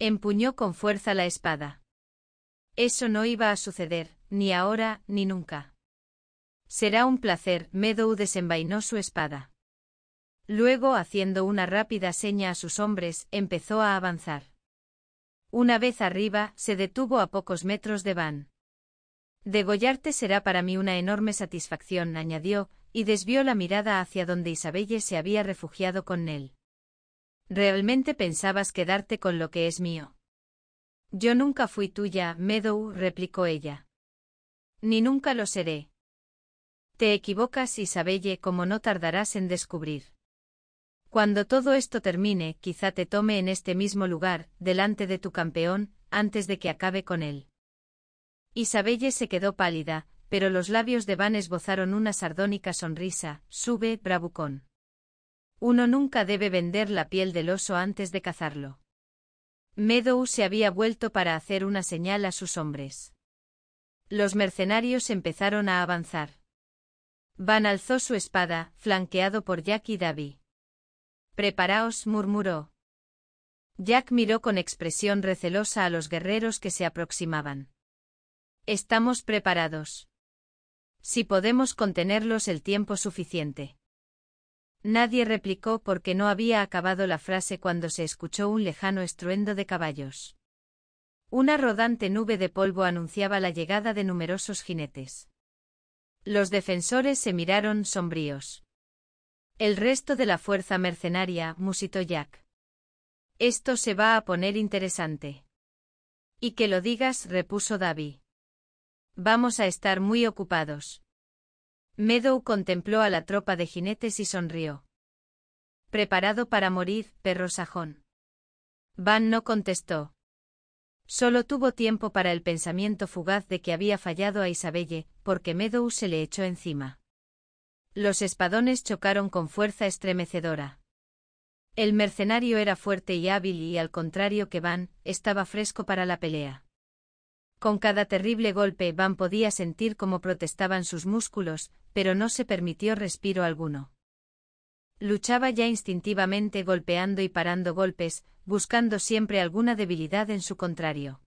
Empuñó con fuerza la espada. Eso no iba a suceder, ni ahora, ni nunca. Será un placer, Meadow desenvainó su espada. Luego, haciendo una rápida seña a sus hombres, empezó a avanzar. Una vez arriba, se detuvo a pocos metros de Van. Degollarte será para mí una enorme satisfacción, añadió, y desvió la mirada hacia donde Isabelle se había refugiado con él. ¿Realmente pensabas quedarte con lo que es mío? Yo nunca fui tuya, Meadow, replicó ella. Ni nunca lo seré. Te equivocas, Isabelle, como no tardarás en descubrir. Cuando todo esto termine, quizá te tome en este mismo lugar, delante de tu campeón, antes de que acabe con él. Isabelle se quedó pálida, pero los labios de Van esbozaron una sardónica sonrisa, sube, bravucón. Uno nunca debe vender la piel del oso antes de cazarlo. Meadow se había vuelto para hacer una señal a sus hombres. Los mercenarios empezaron a avanzar. Van alzó su espada, flanqueado por Jack y Davy. Preparaos, murmuró. Jack miró con expresión recelosa a los guerreros que se aproximaban. Estamos preparados. Si podemos contenerlos el tiempo suficiente. Nadie replicó porque no había acabado la frase cuando se escuchó un lejano estruendo de caballos. Una rodante nube de polvo anunciaba la llegada de numerosos jinetes. Los defensores se miraron sombríos. El resto de la fuerza mercenaria, musitó Jack. Esto se va a poner interesante. Y que lo digas, repuso Davy. Vamos a estar muy ocupados. Meadow contempló a la tropa de jinetes y sonrió. Preparado para morir, perro sajón. Van no contestó. Solo tuvo tiempo para el pensamiento fugaz de que había fallado a Isabelle, porque Meadow se le echó encima. Los espadones chocaron con fuerza estremecedora. El mercenario era fuerte y hábil y al contrario que Van, estaba fresco para la pelea. Con cada terrible golpe Van podía sentir cómo protestaban sus músculos, pero no se permitió respiro alguno. Luchaba ya instintivamente golpeando y parando golpes, buscando siempre alguna debilidad en su contrario.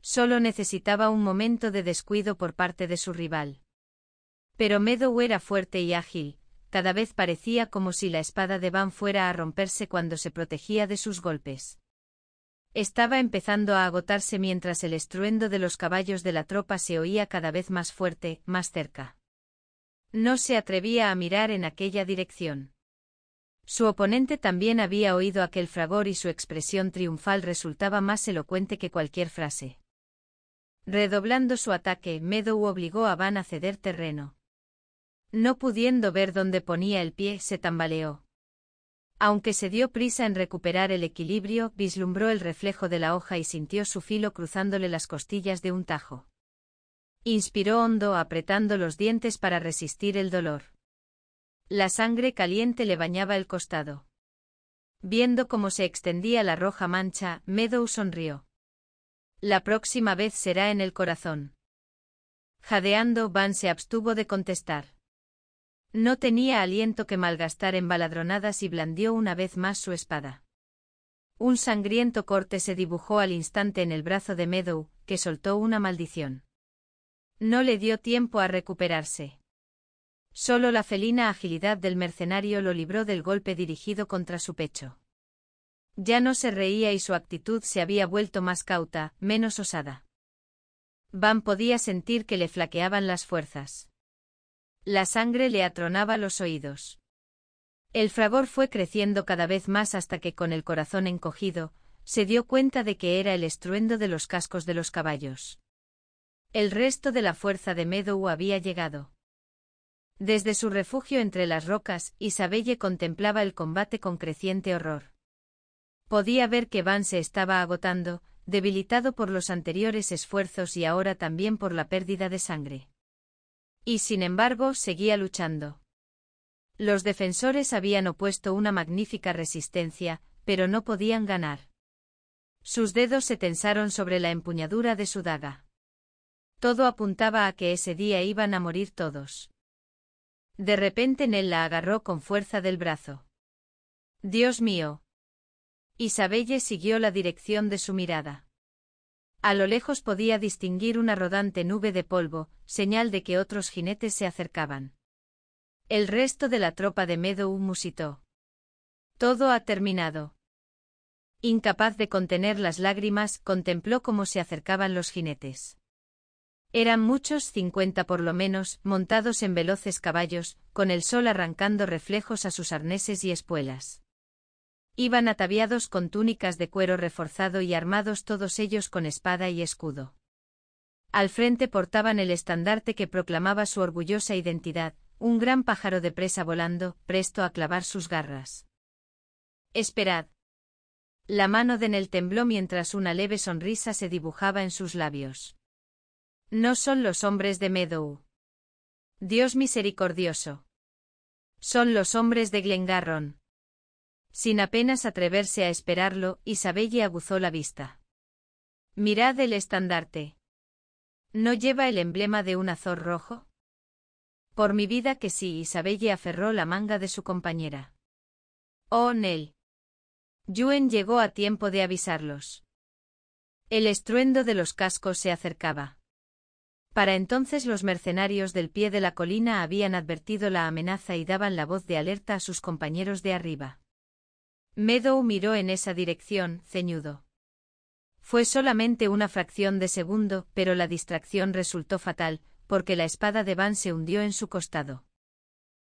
Solo necesitaba un momento de descuido por parte de su rival. Pero Meadow era fuerte y ágil, cada vez parecía como si la espada de Van fuera a romperse cuando se protegía de sus golpes. Estaba empezando a agotarse mientras el estruendo de los caballos de la tropa se oía cada vez más fuerte, más cerca. No se atrevía a mirar en aquella dirección. Su oponente también había oído aquel fragor y su expresión triunfal resultaba más elocuente que cualquier frase. Redoblando su ataque, Meadow obligó a Van a ceder terreno. No pudiendo ver dónde ponía el pie, se tambaleó. Aunque se dio prisa en recuperar el equilibrio, vislumbró el reflejo de la hoja y sintió su filo cruzándole las costillas de un tajo. Inspiró hondo apretando los dientes para resistir el dolor. La sangre caliente le bañaba el costado. Viendo cómo se extendía la roja mancha, Meadow sonrió. La próxima vez será en el corazón. Jadeando, Van se abstuvo de contestar. No tenía aliento que malgastar en baladronadas y blandió una vez más su espada. Un sangriento corte se dibujó al instante en el brazo de Meadow, que soltó una maldición. No le dio tiempo a recuperarse. Solo la felina agilidad del mercenario lo libró del golpe dirigido contra su pecho. Ya no se reía y su actitud se había vuelto más cauta, menos osada. Van podía sentir que le flaqueaban las fuerzas. La sangre le atronaba los oídos. El fragor fue creciendo cada vez más hasta que con el corazón encogido, se dio cuenta de que era el estruendo de los cascos de los caballos. El resto de la fuerza de Meadow había llegado. Desde su refugio entre las rocas, Isabelle contemplaba el combate con creciente horror. Podía ver que Van se estaba agotando, debilitado por los anteriores esfuerzos y ahora también por la pérdida de sangre. Y sin embargo seguía luchando. Los defensores habían opuesto una magnífica resistencia, pero no podían ganar. Sus dedos se tensaron sobre la empuñadura de su daga. Todo apuntaba a que ese día iban a morir todos. De repente él la agarró con fuerza del brazo. Dios mío. Isabelle siguió la dirección de su mirada. A lo lejos podía distinguir una rodante nube de polvo, señal de que otros jinetes se acercaban. El resto de la tropa de un musitó. Todo ha terminado. Incapaz de contener las lágrimas, contempló cómo se acercaban los jinetes. Eran muchos, cincuenta por lo menos, montados en veloces caballos, con el sol arrancando reflejos a sus arneses y espuelas. Iban ataviados con túnicas de cuero reforzado y armados todos ellos con espada y escudo. Al frente portaban el estandarte que proclamaba su orgullosa identidad, un gran pájaro de presa volando, presto a clavar sus garras. Esperad. La mano de Nel tembló mientras una leve sonrisa se dibujaba en sus labios. No son los hombres de Meadow. Dios misericordioso. Son los hombres de Glengarron. Sin apenas atreverse a esperarlo, Isabelle aguzó la vista. Mirad el estandarte. ¿No lleva el emblema de un azor rojo? Por mi vida que sí, Isabelle aferró la manga de su compañera. Oh, Nel. Yuen llegó a tiempo de avisarlos. El estruendo de los cascos se acercaba. Para entonces los mercenarios del pie de la colina habían advertido la amenaza y daban la voz de alerta a sus compañeros de arriba. Meadow miró en esa dirección, ceñudo. Fue solamente una fracción de segundo, pero la distracción resultó fatal, porque la espada de Van se hundió en su costado.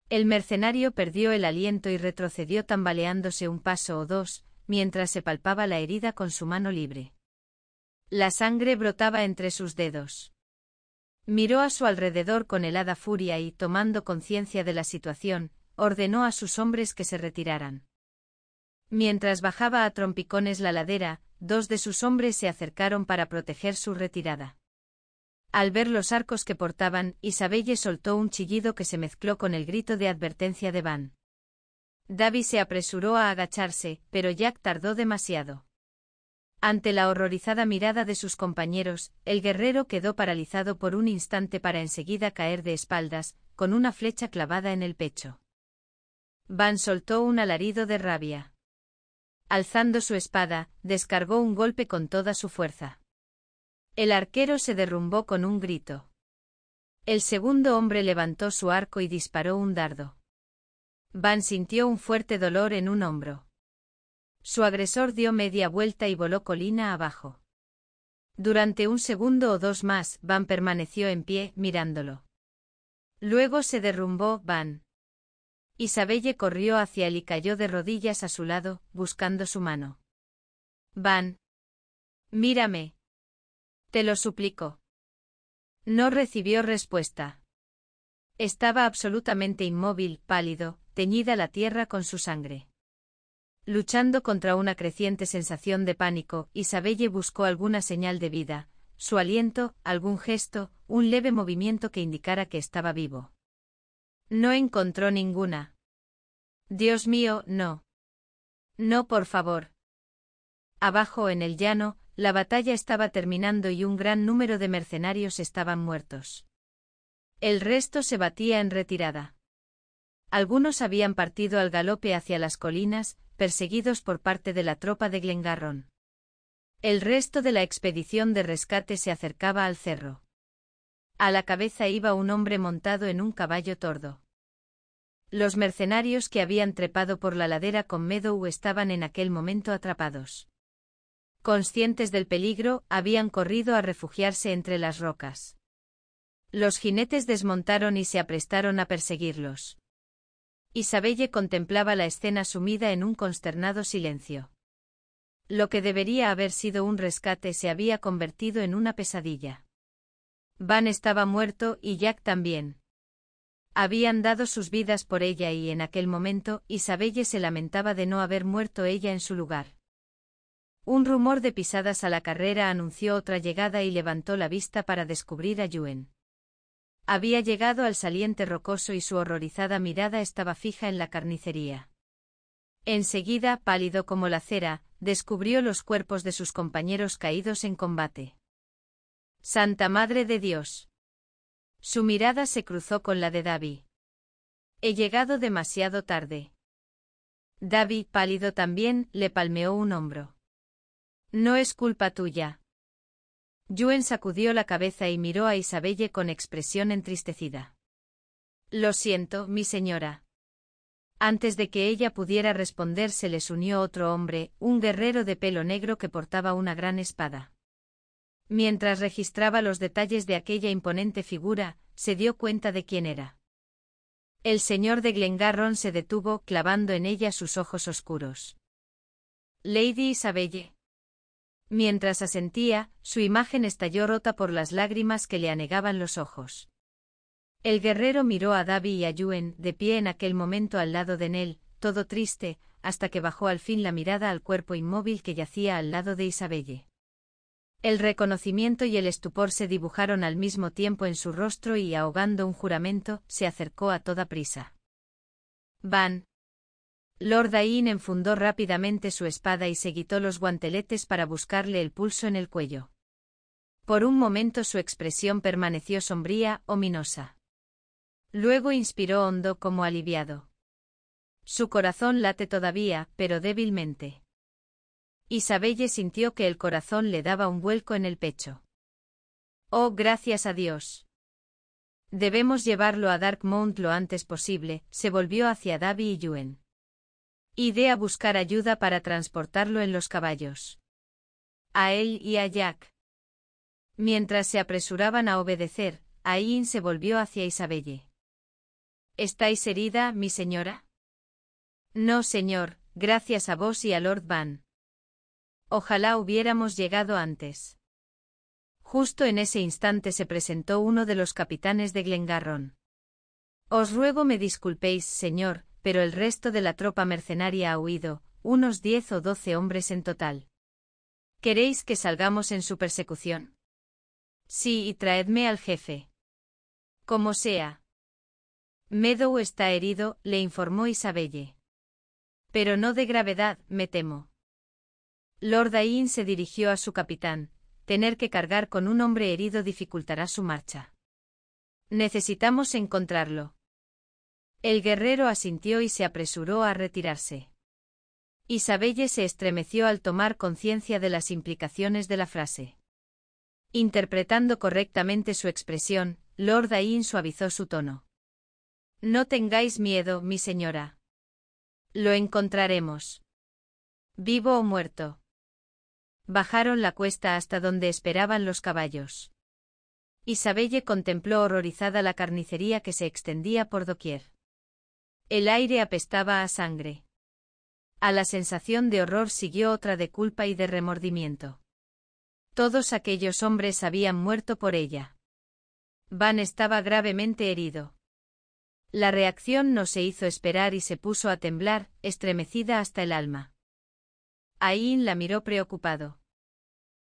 El mercenario perdió el aliento y retrocedió tambaleándose un paso o dos, mientras se palpaba la herida con su mano libre. La sangre brotaba entre sus dedos. Miró a su alrededor con helada furia y, tomando conciencia de la situación, ordenó a sus hombres que se retiraran. Mientras bajaba a trompicones la ladera, dos de sus hombres se acercaron para proteger su retirada. Al ver los arcos que portaban, Isabelle soltó un chillido que se mezcló con el grito de advertencia de Van. Davy se apresuró a agacharse, pero Jack tardó demasiado. Ante la horrorizada mirada de sus compañeros, el guerrero quedó paralizado por un instante para enseguida caer de espaldas, con una flecha clavada en el pecho. Van soltó un alarido de rabia. Alzando su espada, descargó un golpe con toda su fuerza. El arquero se derrumbó con un grito. El segundo hombre levantó su arco y disparó un dardo. Van sintió un fuerte dolor en un hombro. Su agresor dio media vuelta y voló colina abajo. Durante un segundo o dos más, Van permaneció en pie, mirándolo. Luego se derrumbó, Van. Isabelle corrió hacia él y cayó de rodillas a su lado, buscando su mano. Van. Mírame. Te lo suplico. No recibió respuesta. Estaba absolutamente inmóvil, pálido, teñida la tierra con su sangre. Luchando contra una creciente sensación de pánico, Isabelle buscó alguna señal de vida, su aliento, algún gesto, un leve movimiento que indicara que estaba vivo. No encontró ninguna. Dios mío, no. No, por favor. Abajo en el llano, la batalla estaba terminando y un gran número de mercenarios estaban muertos. El resto se batía en retirada. Algunos habían partido al galope hacia las colinas, perseguidos por parte de la tropa de Glengarrón. El resto de la expedición de rescate se acercaba al cerro. A la cabeza iba un hombre montado en un caballo tordo. Los mercenarios que habían trepado por la ladera con Meadow estaban en aquel momento atrapados. Conscientes del peligro, habían corrido a refugiarse entre las rocas. Los jinetes desmontaron y se aprestaron a perseguirlos. Isabelle contemplaba la escena sumida en un consternado silencio. Lo que debería haber sido un rescate se había convertido en una pesadilla. Van estaba muerto y Jack también. Habían dado sus vidas por ella y en aquel momento Isabelle se lamentaba de no haber muerto ella en su lugar. Un rumor de pisadas a la carrera anunció otra llegada y levantó la vista para descubrir a Yuen. Había llegado al saliente rocoso y su horrorizada mirada estaba fija en la carnicería. Enseguida, pálido como la cera, descubrió los cuerpos de sus compañeros caídos en combate. Santa Madre de Dios. Su mirada se cruzó con la de David. He llegado demasiado tarde. David, pálido también, le palmeó un hombro. No es culpa tuya. Yuen sacudió la cabeza y miró a Isabelle con expresión entristecida. Lo siento, mi señora. Antes de que ella pudiera responder se les unió otro hombre, un guerrero de pelo negro que portaba una gran espada. Mientras registraba los detalles de aquella imponente figura, se dio cuenta de quién era. El señor de Glengarron se detuvo, clavando en ella sus ojos oscuros. Lady Isabelle. Mientras asentía, su imagen estalló rota por las lágrimas que le anegaban los ojos. El guerrero miró a Davy y a Yuen, de pie en aquel momento al lado de Nell, todo triste, hasta que bajó al fin la mirada al cuerpo inmóvil que yacía al lado de Isabelle. El reconocimiento y el estupor se dibujaron al mismo tiempo en su rostro y ahogando un juramento, se acercó a toda prisa. Van. Lord Ain enfundó rápidamente su espada y se quitó los guanteletes para buscarle el pulso en el cuello. Por un momento su expresión permaneció sombría, ominosa. Luego inspiró hondo como aliviado. Su corazón late todavía, pero débilmente. Isabelle sintió que el corazón le daba un vuelco en el pecho. Oh, gracias a Dios. Debemos llevarlo a Darkmount lo antes posible, se volvió hacia Davy y Yuen. Idea a buscar ayuda para transportarlo en los caballos. A él y a Jack. Mientras se apresuraban a obedecer, Ain se volvió hacia Isabelle. ¿Estáis herida, mi señora? No, señor, gracias a vos y a Lord Van. Ojalá hubiéramos llegado antes. Justo en ese instante se presentó uno de los capitanes de Glengarrón. Os ruego me disculpéis, señor, pero el resto de la tropa mercenaria ha huido, unos diez o doce hombres en total. ¿Queréis que salgamos en su persecución? Sí, y traedme al jefe. Como sea. Meadow está herido, le informó Isabelle. Pero no de gravedad, me temo. Lord Ain se dirigió a su capitán, tener que cargar con un hombre herido dificultará su marcha. Necesitamos encontrarlo. El guerrero asintió y se apresuró a retirarse. Isabelle se estremeció al tomar conciencia de las implicaciones de la frase. Interpretando correctamente su expresión, Lord Ain suavizó su tono. No tengáis miedo, mi señora. Lo encontraremos. Vivo o muerto. Bajaron la cuesta hasta donde esperaban los caballos. Isabelle contempló horrorizada la carnicería que se extendía por doquier. El aire apestaba a sangre. A la sensación de horror siguió otra de culpa y de remordimiento. Todos aquellos hombres habían muerto por ella. Van estaba gravemente herido. La reacción no se hizo esperar y se puso a temblar, estremecida hasta el alma. Aín la miró preocupado.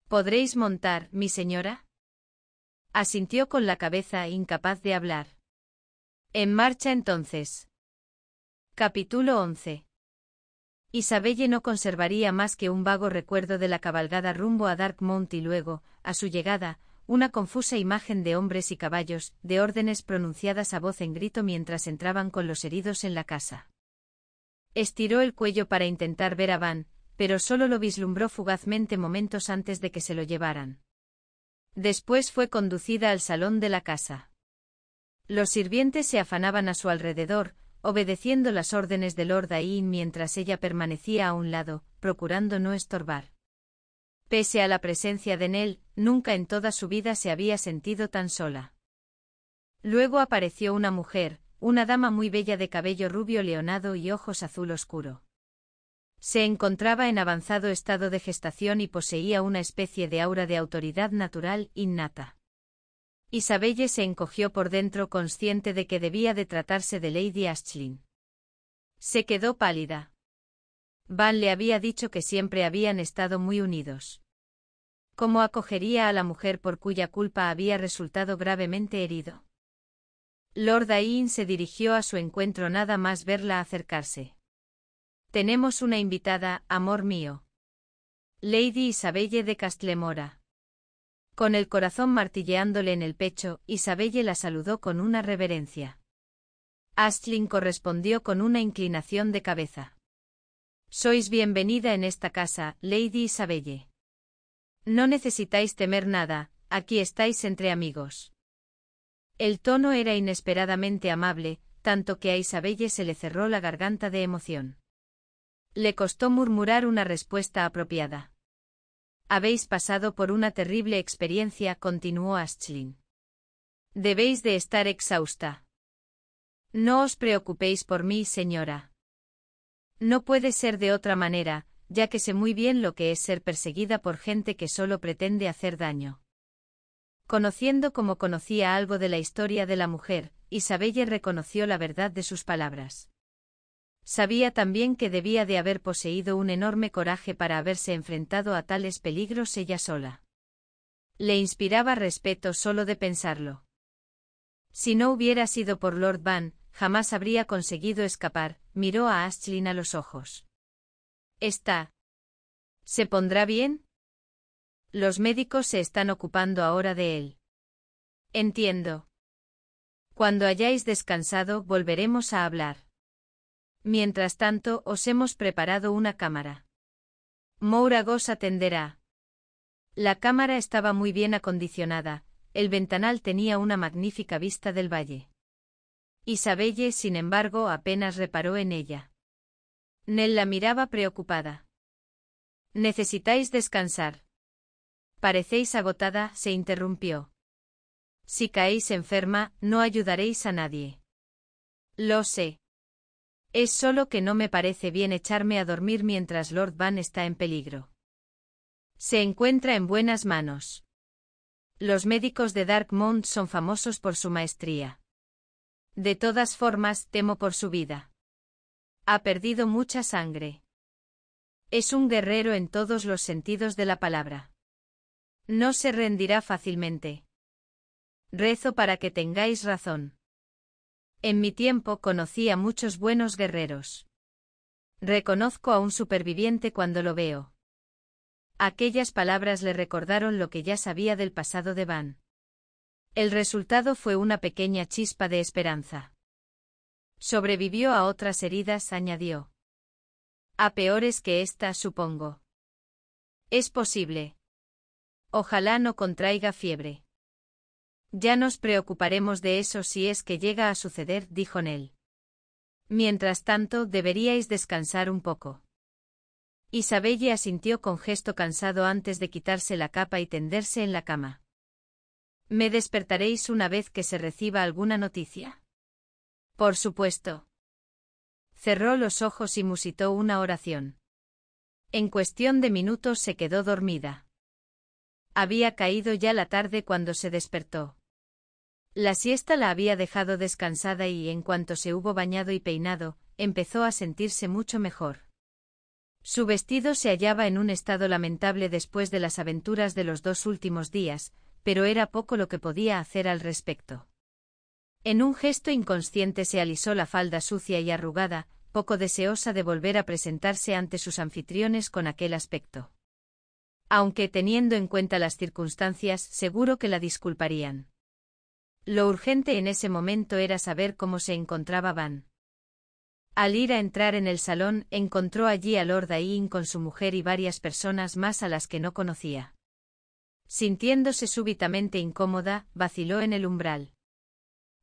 ¿Podréis montar, mi señora? Asintió con la cabeza, incapaz de hablar. En marcha entonces. Capítulo 11. Isabelle no conservaría más que un vago recuerdo de la cabalgada rumbo a Mount y luego, a su llegada, una confusa imagen de hombres y caballos, de órdenes pronunciadas a voz en grito mientras entraban con los heridos en la casa. Estiró el cuello para intentar ver a Van, pero solo lo vislumbró fugazmente momentos antes de que se lo llevaran. Después fue conducida al salón de la casa. Los sirvientes se afanaban a su alrededor, obedeciendo las órdenes de Lord mientras ella permanecía a un lado, procurando no estorbar. Pese a la presencia de Nell, nunca en toda su vida se había sentido tan sola. Luego apareció una mujer, una dama muy bella de cabello rubio leonado y ojos azul oscuro. Se encontraba en avanzado estado de gestación y poseía una especie de aura de autoridad natural innata. Isabelle se encogió por dentro consciente de que debía de tratarse de Lady Ashlin. Se quedó pálida. Van le había dicho que siempre habían estado muy unidos. ¿Cómo acogería a la mujer por cuya culpa había resultado gravemente herido? Lord Ayn se dirigió a su encuentro nada más verla acercarse. Tenemos una invitada, amor mío. Lady Isabelle de Castlemora. Con el corazón martilleándole en el pecho, Isabelle la saludó con una reverencia. Astlin correspondió con una inclinación de cabeza. Sois bienvenida en esta casa, Lady Isabelle. No necesitáis temer nada, aquí estáis entre amigos. El tono era inesperadamente amable, tanto que a Isabelle se le cerró la garganta de emoción. Le costó murmurar una respuesta apropiada. Habéis pasado por una terrible experiencia, continuó Ashlin. Debéis de estar exhausta. No os preocupéis por mí, señora. No puede ser de otra manera, ya que sé muy bien lo que es ser perseguida por gente que solo pretende hacer daño. Conociendo como conocía algo de la historia de la mujer, Isabelle reconoció la verdad de sus palabras. Sabía también que debía de haber poseído un enorme coraje para haberse enfrentado a tales peligros ella sola. Le inspiraba respeto solo de pensarlo. Si no hubiera sido por Lord Van, jamás habría conseguido escapar, miró a Ashlyn a los ojos. Está. ¿Se pondrá bien? Los médicos se están ocupando ahora de él. Entiendo. Cuando hayáis descansado, volveremos a hablar. Mientras tanto os hemos preparado una cámara. Mouragos atenderá. La cámara estaba muy bien acondicionada, el ventanal tenía una magnífica vista del valle. Isabelle, sin embargo, apenas reparó en ella. Nell la miraba preocupada. Necesitáis descansar. Parecéis agotada, se interrumpió. Si caéis enferma, no ayudaréis a nadie. Lo sé. Es solo que no me parece bien echarme a dormir mientras Lord Van está en peligro. Se encuentra en buenas manos. Los médicos de Darkmount son famosos por su maestría. De todas formas, temo por su vida. Ha perdido mucha sangre. Es un guerrero en todos los sentidos de la palabra. No se rendirá fácilmente. Rezo para que tengáis razón. En mi tiempo conocí a muchos buenos guerreros. Reconozco a un superviviente cuando lo veo. Aquellas palabras le recordaron lo que ya sabía del pasado de Van. El resultado fue una pequeña chispa de esperanza. Sobrevivió a otras heridas, añadió. A peores que esta, supongo. Es posible. Ojalá no contraiga fiebre. Ya nos preocuparemos de eso si es que llega a suceder, dijo Nell. Mientras tanto, deberíais descansar un poco. Isabelle asintió con gesto cansado antes de quitarse la capa y tenderse en la cama. Me despertaréis una vez que se reciba alguna noticia. Por supuesto. Cerró los ojos y musitó una oración. En cuestión de minutos se quedó dormida. Había caído ya la tarde cuando se despertó. La siesta la había dejado descansada y en cuanto se hubo bañado y peinado, empezó a sentirse mucho mejor. Su vestido se hallaba en un estado lamentable después de las aventuras de los dos últimos días, pero era poco lo que podía hacer al respecto. En un gesto inconsciente se alisó la falda sucia y arrugada, poco deseosa de volver a presentarse ante sus anfitriones con aquel aspecto. Aunque teniendo en cuenta las circunstancias, seguro que la disculparían. Lo urgente en ese momento era saber cómo se encontraba Van. Al ir a entrar en el salón, encontró allí a Lord Ayn con su mujer y varias personas más a las que no conocía. Sintiéndose súbitamente incómoda, vaciló en el umbral.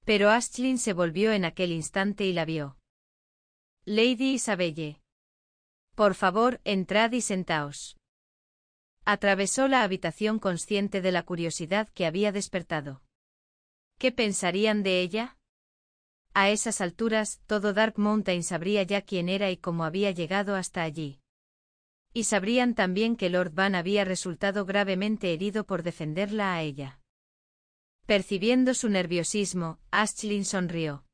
Pero Ashlyn se volvió en aquel instante y la vio. Lady Isabelle. Por favor, entrad y sentaos. Atravesó la habitación consciente de la curiosidad que había despertado. ¿Qué pensarían de ella? A esas alturas, todo Dark Mountain sabría ya quién era y cómo había llegado hasta allí. Y sabrían también que Lord Van había resultado gravemente herido por defenderla a ella. Percibiendo su nerviosismo, Ashlyn sonrió.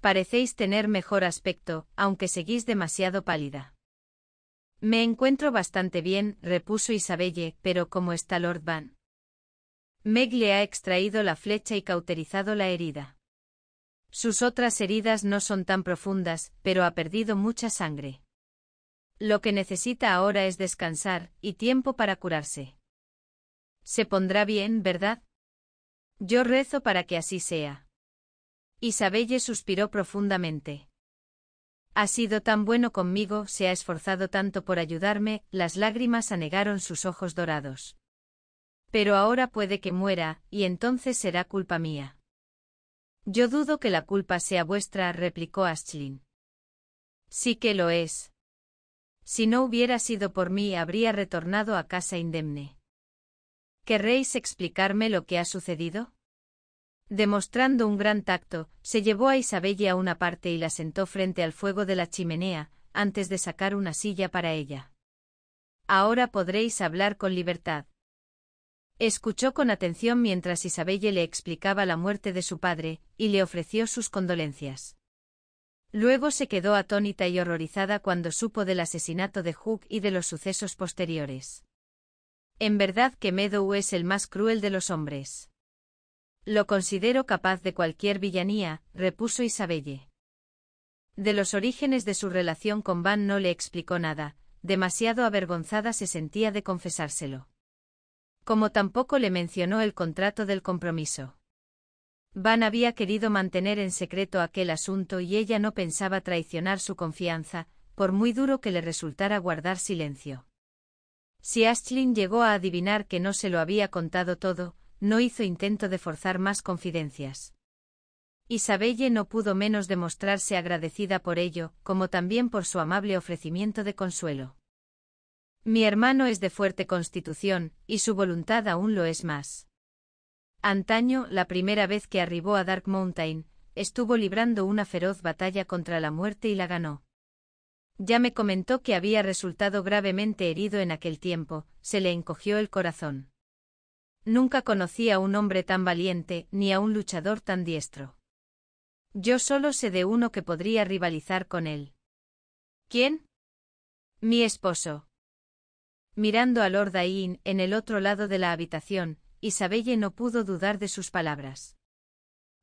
Parecéis tener mejor aspecto, aunque seguís demasiado pálida. Me encuentro bastante bien, repuso Isabelle, pero ¿cómo está Lord Van? Meg le ha extraído la flecha y cauterizado la herida. Sus otras heridas no son tan profundas, pero ha perdido mucha sangre. Lo que necesita ahora es descansar, y tiempo para curarse. Se pondrá bien, ¿verdad? Yo rezo para que así sea. Isabelle suspiró profundamente. Ha sido tan bueno conmigo, se ha esforzado tanto por ayudarme, las lágrimas anegaron sus ojos dorados. Pero ahora puede que muera, y entonces será culpa mía. Yo dudo que la culpa sea vuestra, replicó Ashlin. Sí que lo es. Si no hubiera sido por mí, habría retornado a casa indemne. ¿Querréis explicarme lo que ha sucedido? Demostrando un gran tacto, se llevó a Isabella a una parte y la sentó frente al fuego de la chimenea, antes de sacar una silla para ella. Ahora podréis hablar con libertad. Escuchó con atención mientras Isabelle le explicaba la muerte de su padre, y le ofreció sus condolencias. Luego se quedó atónita y horrorizada cuando supo del asesinato de Hook y de los sucesos posteriores. En verdad que Meadow es el más cruel de los hombres. Lo considero capaz de cualquier villanía, repuso Isabelle. De los orígenes de su relación con Van no le explicó nada, demasiado avergonzada se sentía de confesárselo como tampoco le mencionó el contrato del compromiso. Van había querido mantener en secreto aquel asunto y ella no pensaba traicionar su confianza, por muy duro que le resultara guardar silencio. Si Ashlyn llegó a adivinar que no se lo había contado todo, no hizo intento de forzar más confidencias. Isabelle no pudo menos de mostrarse agradecida por ello, como también por su amable ofrecimiento de consuelo. Mi hermano es de fuerte constitución, y su voluntad aún lo es más. Antaño, la primera vez que arribó a Dark Mountain, estuvo librando una feroz batalla contra la muerte y la ganó. Ya me comentó que había resultado gravemente herido en aquel tiempo, se le encogió el corazón. Nunca conocí a un hombre tan valiente, ni a un luchador tan diestro. Yo solo sé de uno que podría rivalizar con él. ¿Quién? Mi esposo. Mirando a Lord en el otro lado de la habitación, Isabelle no pudo dudar de sus palabras.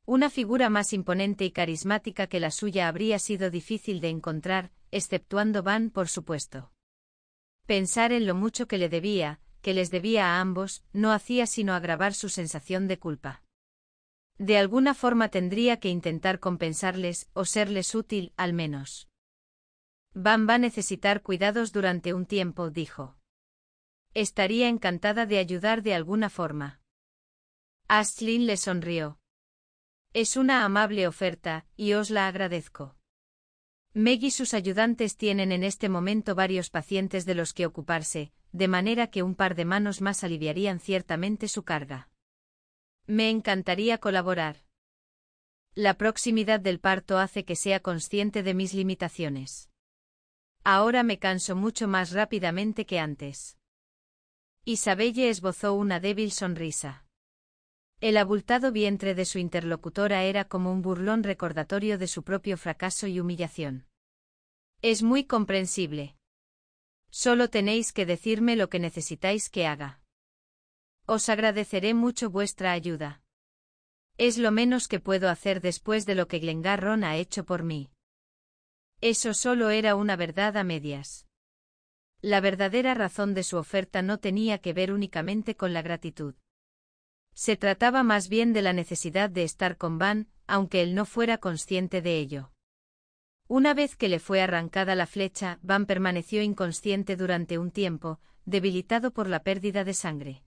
Una figura más imponente y carismática que la suya habría sido difícil de encontrar, exceptuando Van, por supuesto. Pensar en lo mucho que le debía, que les debía a ambos, no hacía sino agravar su sensación de culpa. De alguna forma tendría que intentar compensarles, o serles útil, al menos. Van va a necesitar cuidados durante un tiempo, dijo. Estaría encantada de ayudar de alguna forma. Ashlyn le sonrió. Es una amable oferta, y os la agradezco. Meg y sus ayudantes tienen en este momento varios pacientes de los que ocuparse, de manera que un par de manos más aliviarían ciertamente su carga. Me encantaría colaborar. La proximidad del parto hace que sea consciente de mis limitaciones. Ahora me canso mucho más rápidamente que antes. Isabelle esbozó una débil sonrisa. El abultado vientre de su interlocutora era como un burlón recordatorio de su propio fracaso y humillación. Es muy comprensible. Solo tenéis que decirme lo que necesitáis que haga. Os agradeceré mucho vuestra ayuda. Es lo menos que puedo hacer después de lo que Glengarron ha hecho por mí. Eso solo era una verdad a medias. La verdadera razón de su oferta no tenía que ver únicamente con la gratitud. Se trataba más bien de la necesidad de estar con Van, aunque él no fuera consciente de ello. Una vez que le fue arrancada la flecha, Van permaneció inconsciente durante un tiempo, debilitado por la pérdida de sangre.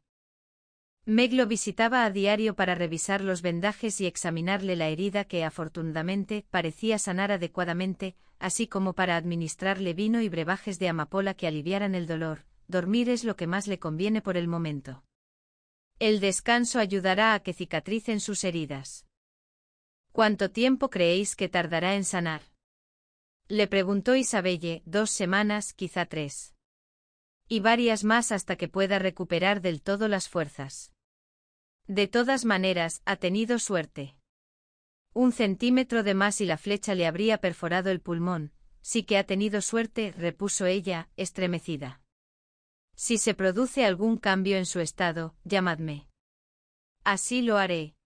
Meg lo visitaba a diario para revisar los vendajes y examinarle la herida que afortunadamente parecía sanar adecuadamente, así como para administrarle vino y brebajes de amapola que aliviaran el dolor. Dormir es lo que más le conviene por el momento. El descanso ayudará a que cicatricen sus heridas. ¿Cuánto tiempo creéis que tardará en sanar? Le preguntó Isabelle, dos semanas, quizá tres y varias más hasta que pueda recuperar del todo las fuerzas. De todas maneras, ha tenido suerte. Un centímetro de más y la flecha le habría perforado el pulmón. Sí que ha tenido suerte, repuso ella, estremecida. Si se produce algún cambio en su estado, llamadme. Así lo haré.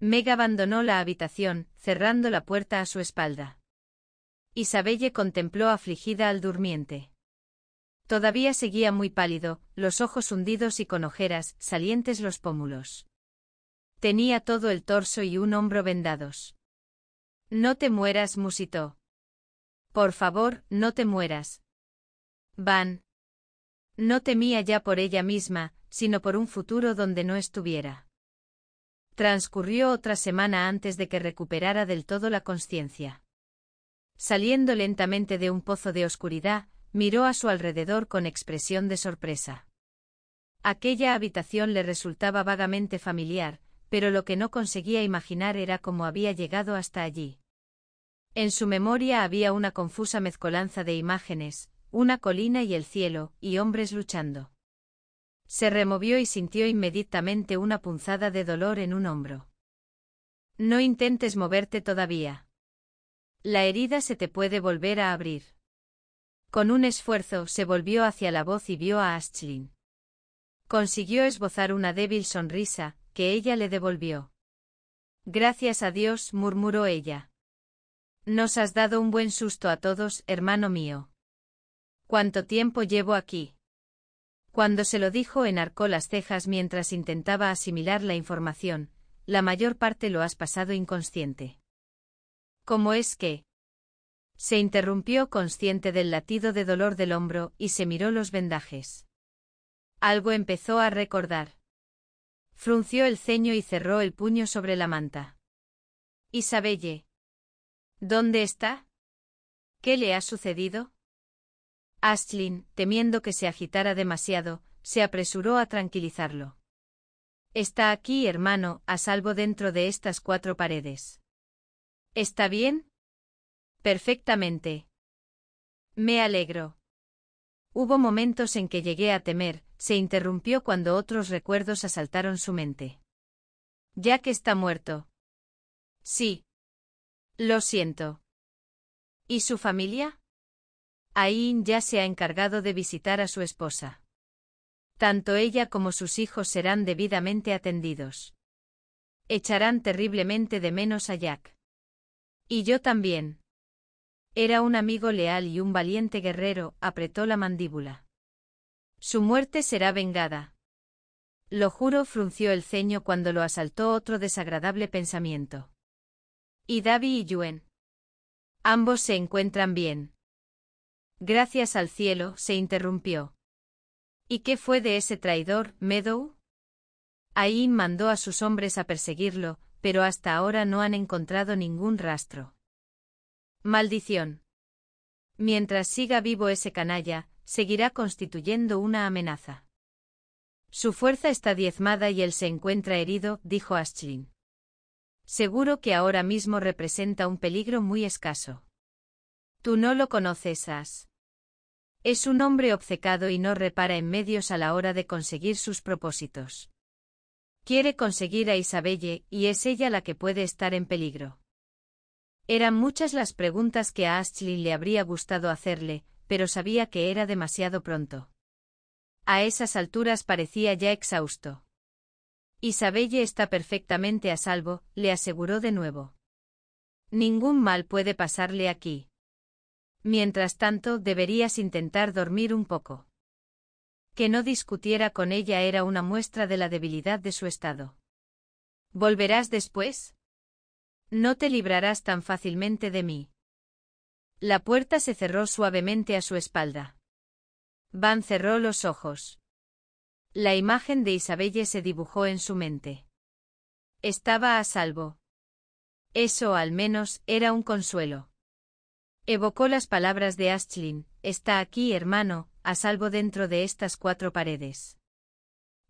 Meg abandonó la habitación, cerrando la puerta a su espalda. Isabelle contempló afligida al durmiente. Todavía seguía muy pálido, los ojos hundidos y con ojeras, salientes los pómulos. Tenía todo el torso y un hombro vendados. No te mueras, musitó. Por favor, no te mueras. Van. No temía ya por ella misma, sino por un futuro donde no estuviera. Transcurrió otra semana antes de que recuperara del todo la conciencia. Saliendo lentamente de un pozo de oscuridad, Miró a su alrededor con expresión de sorpresa. Aquella habitación le resultaba vagamente familiar, pero lo que no conseguía imaginar era cómo había llegado hasta allí. En su memoria había una confusa mezcolanza de imágenes, una colina y el cielo, y hombres luchando. Se removió y sintió inmediatamente una punzada de dolor en un hombro. No intentes moverte todavía. La herida se te puede volver a abrir. Con un esfuerzo se volvió hacia la voz y vio a Ashlyn. Consiguió esbozar una débil sonrisa, que ella le devolvió. Gracias a Dios, murmuró ella. Nos has dado un buen susto a todos, hermano mío. ¿Cuánto tiempo llevo aquí? Cuando se lo dijo, enarcó las cejas mientras intentaba asimilar la información. La mayor parte lo has pasado inconsciente. ¿Cómo es que? Se interrumpió consciente del latido de dolor del hombro y se miró los vendajes. Algo empezó a recordar. Frunció el ceño y cerró el puño sobre la manta. Isabelle. ¿Dónde está? ¿Qué le ha sucedido? Ashlyn, temiendo que se agitara demasiado, se apresuró a tranquilizarlo. Está aquí, hermano, a salvo dentro de estas cuatro paredes. ¿Está bien? Perfectamente. Me alegro. Hubo momentos en que llegué a temer, se interrumpió cuando otros recuerdos asaltaron su mente. —Jack está muerto. Sí. Lo siento. ¿Y su familia? Ain ya se ha encargado de visitar a su esposa. Tanto ella como sus hijos serán debidamente atendidos. Echarán terriblemente de menos a Jack. Y yo también. Era un amigo leal y un valiente guerrero, apretó la mandíbula. Su muerte será vengada. Lo juro, frunció el ceño cuando lo asaltó otro desagradable pensamiento. Y Davi y Yuen. Ambos se encuentran bien. Gracias al cielo, se interrumpió. ¿Y qué fue de ese traidor, Meadow? Ain mandó a sus hombres a perseguirlo, pero hasta ahora no han encontrado ningún rastro. Maldición. Mientras siga vivo ese canalla, seguirá constituyendo una amenaza. Su fuerza está diezmada y él se encuentra herido, dijo Aschlin. Seguro que ahora mismo representa un peligro muy escaso. Tú no lo conoces, As. Es un hombre obcecado y no repara en medios a la hora de conseguir sus propósitos. Quiere conseguir a Isabelle, y es ella la que puede estar en peligro. Eran muchas las preguntas que a Ashley le habría gustado hacerle, pero sabía que era demasiado pronto. A esas alturas parecía ya exhausto. Isabelle está perfectamente a salvo, le aseguró de nuevo. Ningún mal puede pasarle aquí. Mientras tanto, deberías intentar dormir un poco. Que no discutiera con ella era una muestra de la debilidad de su estado. ¿Volverás después? No te librarás tan fácilmente de mí. La puerta se cerró suavemente a su espalda. Van cerró los ojos. La imagen de Isabelle se dibujó en su mente. Estaba a salvo. Eso al menos era un consuelo. Evocó las palabras de Ashlin, está aquí hermano, a salvo dentro de estas cuatro paredes.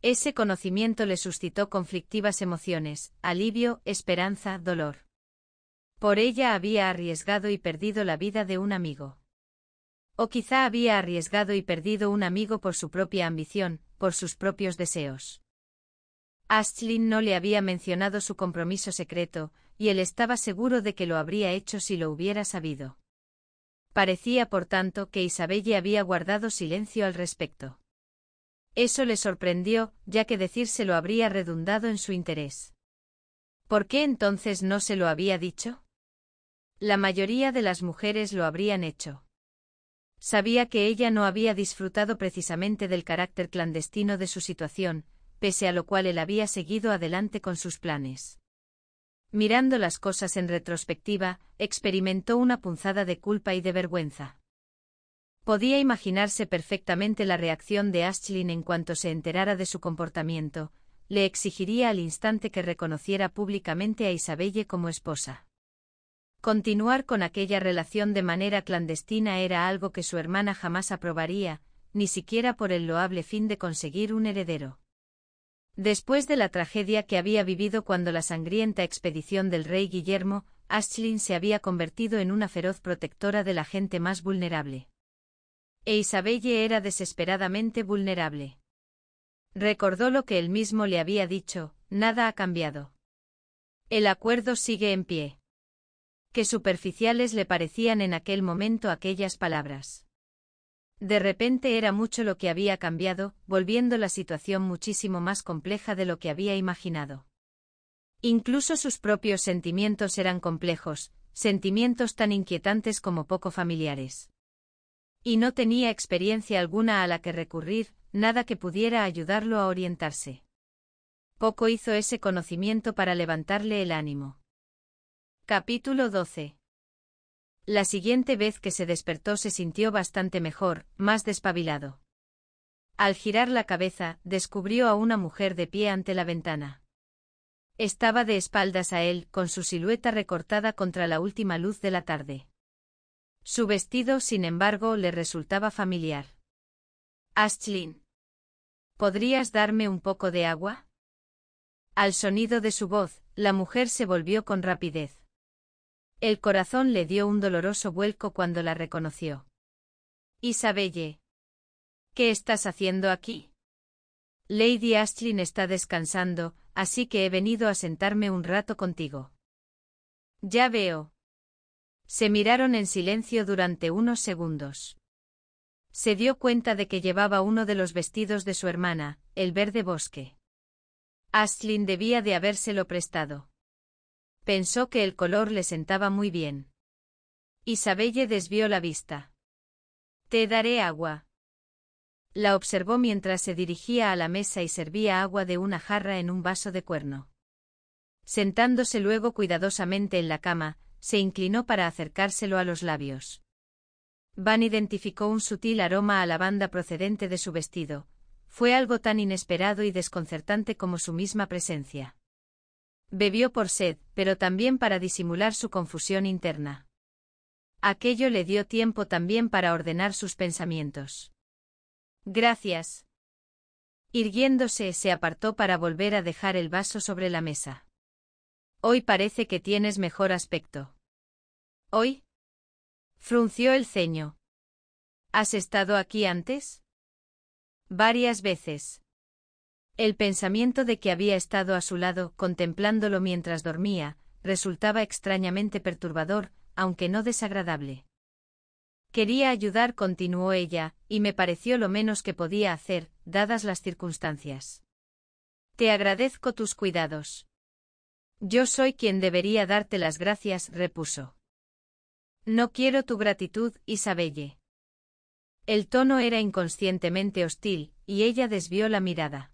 Ese conocimiento le suscitó conflictivas emociones, alivio, esperanza, dolor. Por ella había arriesgado y perdido la vida de un amigo. O quizá había arriesgado y perdido un amigo por su propia ambición, por sus propios deseos. Ashlin no le había mencionado su compromiso secreto, y él estaba seguro de que lo habría hecho si lo hubiera sabido. Parecía, por tanto, que Isabelle había guardado silencio al respecto. Eso le sorprendió, ya que decírselo habría redundado en su interés. ¿Por qué entonces no se lo había dicho? La mayoría de las mujeres lo habrían hecho. Sabía que ella no había disfrutado precisamente del carácter clandestino de su situación, pese a lo cual él había seguido adelante con sus planes. Mirando las cosas en retrospectiva, experimentó una punzada de culpa y de vergüenza. Podía imaginarse perfectamente la reacción de Ashlyn en cuanto se enterara de su comportamiento, le exigiría al instante que reconociera públicamente a Isabelle como esposa. Continuar con aquella relación de manera clandestina era algo que su hermana jamás aprobaría, ni siquiera por el loable fin de conseguir un heredero. Después de la tragedia que había vivido cuando la sangrienta expedición del rey Guillermo, Ashlyn se había convertido en una feroz protectora de la gente más vulnerable. E Isabelle era desesperadamente vulnerable. Recordó lo que él mismo le había dicho, nada ha cambiado. El acuerdo sigue en pie que superficiales le parecían en aquel momento aquellas palabras. De repente era mucho lo que había cambiado, volviendo la situación muchísimo más compleja de lo que había imaginado. Incluso sus propios sentimientos eran complejos, sentimientos tan inquietantes como poco familiares. Y no tenía experiencia alguna a la que recurrir, nada que pudiera ayudarlo a orientarse. Poco hizo ese conocimiento para levantarle el ánimo. Capítulo 12. La siguiente vez que se despertó se sintió bastante mejor, más despabilado. Al girar la cabeza, descubrió a una mujer de pie ante la ventana. Estaba de espaldas a él, con su silueta recortada contra la última luz de la tarde. Su vestido, sin embargo, le resultaba familiar. —Astlin, ¿Podrías darme un poco de agua? Al sonido de su voz, la mujer se volvió con rapidez. El corazón le dio un doloroso vuelco cuando la reconoció. Isabelle. ¿Qué estás haciendo aquí? Lady Ashlyn está descansando, así que he venido a sentarme un rato contigo. Ya veo. Se miraron en silencio durante unos segundos. Se dio cuenta de que llevaba uno de los vestidos de su hermana, el verde bosque. Ashlyn debía de habérselo prestado. Pensó que el color le sentaba muy bien. Isabelle desvió la vista. Te daré agua. La observó mientras se dirigía a la mesa y servía agua de una jarra en un vaso de cuerno. Sentándose luego cuidadosamente en la cama, se inclinó para acercárselo a los labios. Van identificó un sutil aroma a lavanda procedente de su vestido. Fue algo tan inesperado y desconcertante como su misma presencia. Bebió por sed, pero también para disimular su confusión interna. Aquello le dio tiempo también para ordenar sus pensamientos. Gracias. Irguiéndose, se apartó para volver a dejar el vaso sobre la mesa. Hoy parece que tienes mejor aspecto. ¿Hoy? Frunció el ceño. ¿Has estado aquí antes? Varias veces. El pensamiento de que había estado a su lado, contemplándolo mientras dormía, resultaba extrañamente perturbador, aunque no desagradable. Quería ayudar, continuó ella, y me pareció lo menos que podía hacer, dadas las circunstancias. Te agradezco tus cuidados. Yo soy quien debería darte las gracias, repuso. No quiero tu gratitud, Isabelle. El tono era inconscientemente hostil, y ella desvió la mirada.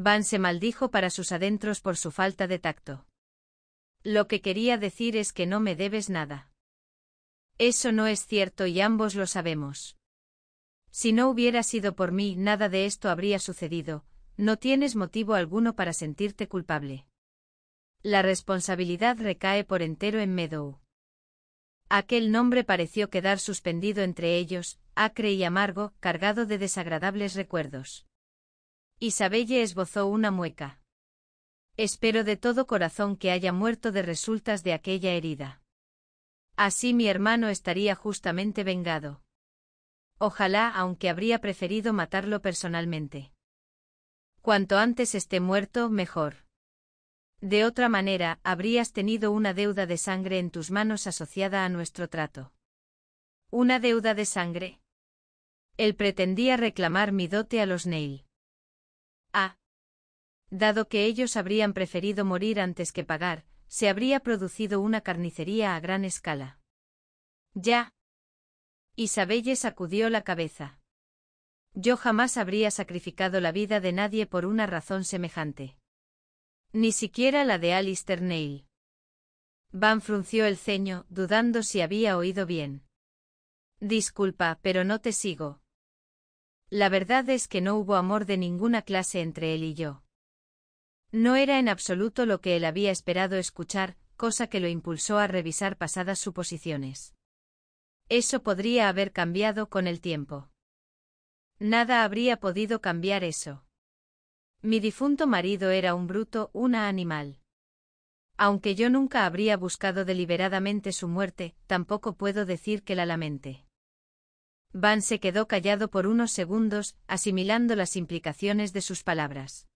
Van se maldijo para sus adentros por su falta de tacto. Lo que quería decir es que no me debes nada. Eso no es cierto y ambos lo sabemos. Si no hubiera sido por mí, nada de esto habría sucedido, no tienes motivo alguno para sentirte culpable. La responsabilidad recae por entero en Meadow. Aquel nombre pareció quedar suspendido entre ellos, acre y amargo, cargado de desagradables recuerdos. Isabelle esbozó una mueca. Espero de todo corazón que haya muerto de resultas de aquella herida. Así mi hermano estaría justamente vengado. Ojalá, aunque habría preferido matarlo personalmente. Cuanto antes esté muerto, mejor. De otra manera, habrías tenido una deuda de sangre en tus manos asociada a nuestro trato. ¿Una deuda de sangre? Él pretendía reclamar mi dote a los Neil. —Ah. Dado que ellos habrían preferido morir antes que pagar, se habría producido una carnicería a gran escala. Ya. Isabelle sacudió la cabeza. Yo jamás habría sacrificado la vida de nadie por una razón semejante. Ni siquiera la de Alistair Neil. Van frunció el ceño, dudando si había oído bien. Disculpa, pero no te sigo. La verdad es que no hubo amor de ninguna clase entre él y yo. No era en absoluto lo que él había esperado escuchar, cosa que lo impulsó a revisar pasadas suposiciones. Eso podría haber cambiado con el tiempo. Nada habría podido cambiar eso. Mi difunto marido era un bruto, una animal. Aunque yo nunca habría buscado deliberadamente su muerte, tampoco puedo decir que la lamente. Van se quedó callado por unos segundos, asimilando las implicaciones de sus palabras.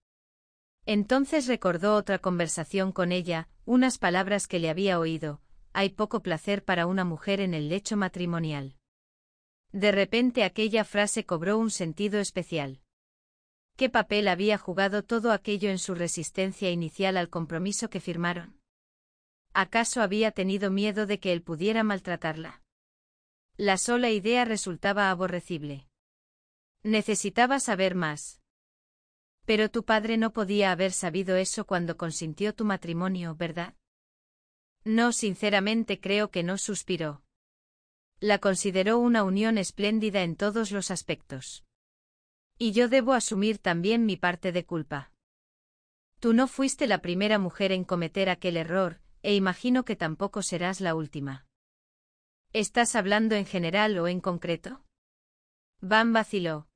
Entonces recordó otra conversación con ella, unas palabras que le había oído, hay poco placer para una mujer en el lecho matrimonial. De repente aquella frase cobró un sentido especial. ¿Qué papel había jugado todo aquello en su resistencia inicial al compromiso que firmaron? ¿Acaso había tenido miedo de que él pudiera maltratarla? La sola idea resultaba aborrecible. Necesitaba saber más. Pero tu padre no podía haber sabido eso cuando consintió tu matrimonio, ¿verdad? No, sinceramente creo que no suspiró. La consideró una unión espléndida en todos los aspectos. Y yo debo asumir también mi parte de culpa. Tú no fuiste la primera mujer en cometer aquel error, e imagino que tampoco serás la última. ¿Estás hablando en general o en concreto? Van vaciló.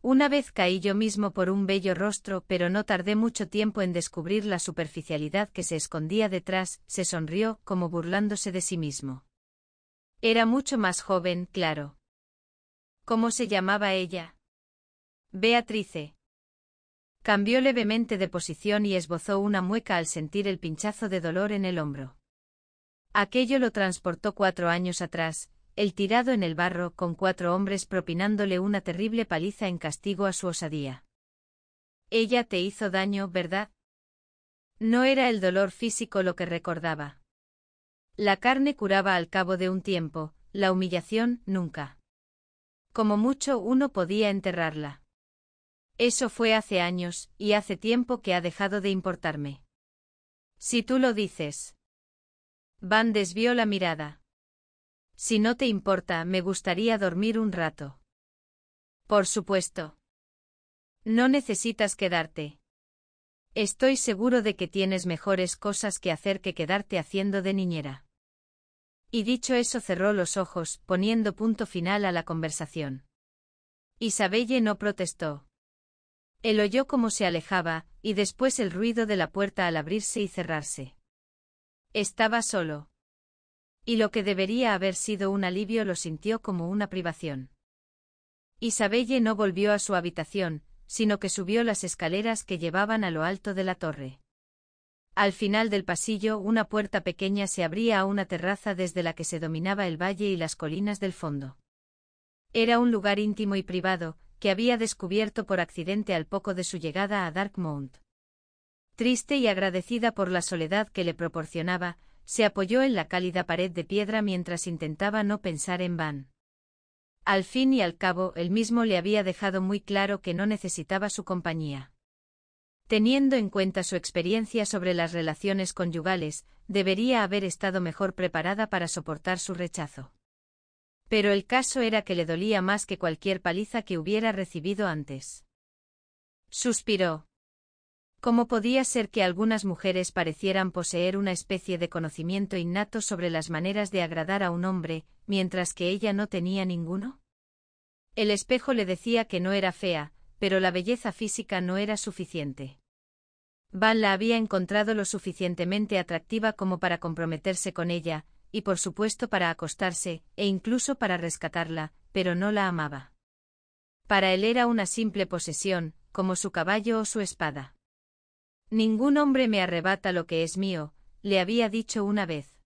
Una vez caí yo mismo por un bello rostro, pero no tardé mucho tiempo en descubrir la superficialidad que se escondía detrás, se sonrió, como burlándose de sí mismo. Era mucho más joven, claro. ¿Cómo se llamaba ella? Beatrice. Cambió levemente de posición y esbozó una mueca al sentir el pinchazo de dolor en el hombro. Aquello lo transportó cuatro años atrás, el tirado en el barro con cuatro hombres propinándole una terrible paliza en castigo a su osadía. Ella te hizo daño, ¿verdad? No era el dolor físico lo que recordaba. La carne curaba al cabo de un tiempo, la humillación nunca. Como mucho uno podía enterrarla. Eso fue hace años, y hace tiempo que ha dejado de importarme. Si tú lo dices. Van desvió la mirada. Si no te importa, me gustaría dormir un rato. Por supuesto. No necesitas quedarte. Estoy seguro de que tienes mejores cosas que hacer que quedarte haciendo de niñera. Y dicho eso cerró los ojos, poniendo punto final a la conversación. Isabelle no protestó. Él oyó cómo se alejaba, y después el ruido de la puerta al abrirse y cerrarse. Estaba solo. Y lo que debería haber sido un alivio lo sintió como una privación. Isabelle no volvió a su habitación, sino que subió las escaleras que llevaban a lo alto de la torre. Al final del pasillo una puerta pequeña se abría a una terraza desde la que se dominaba el valle y las colinas del fondo. Era un lugar íntimo y privado, que había descubierto por accidente al poco de su llegada a Darkmount. Triste y agradecida por la soledad que le proporcionaba, se apoyó en la cálida pared de piedra mientras intentaba no pensar en Van. Al fin y al cabo, él mismo le había dejado muy claro que no necesitaba su compañía. Teniendo en cuenta su experiencia sobre las relaciones conyugales, debería haber estado mejor preparada para soportar su rechazo. Pero el caso era que le dolía más que cualquier paliza que hubiera recibido antes. Suspiró. ¿Cómo podía ser que algunas mujeres parecieran poseer una especie de conocimiento innato sobre las maneras de agradar a un hombre, mientras que ella no tenía ninguno? El espejo le decía que no era fea, pero la belleza física no era suficiente. Van la había encontrado lo suficientemente atractiva como para comprometerse con ella, y por supuesto para acostarse, e incluso para rescatarla, pero no la amaba. Para él era una simple posesión, como su caballo o su espada. Ningún hombre me arrebata lo que es mío, le había dicho una vez.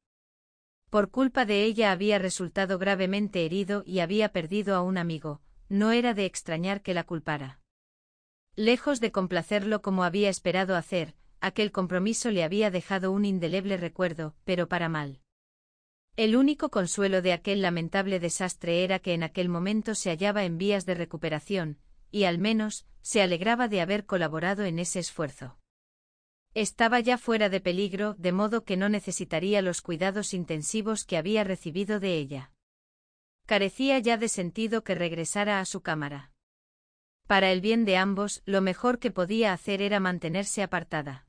Por culpa de ella había resultado gravemente herido y había perdido a un amigo, no era de extrañar que la culpara. Lejos de complacerlo como había esperado hacer, aquel compromiso le había dejado un indeleble recuerdo, pero para mal. El único consuelo de aquel lamentable desastre era que en aquel momento se hallaba en vías de recuperación, y al menos, se alegraba de haber colaborado en ese esfuerzo. Estaba ya fuera de peligro, de modo que no necesitaría los cuidados intensivos que había recibido de ella. Carecía ya de sentido que regresara a su cámara. Para el bien de ambos, lo mejor que podía hacer era mantenerse apartada.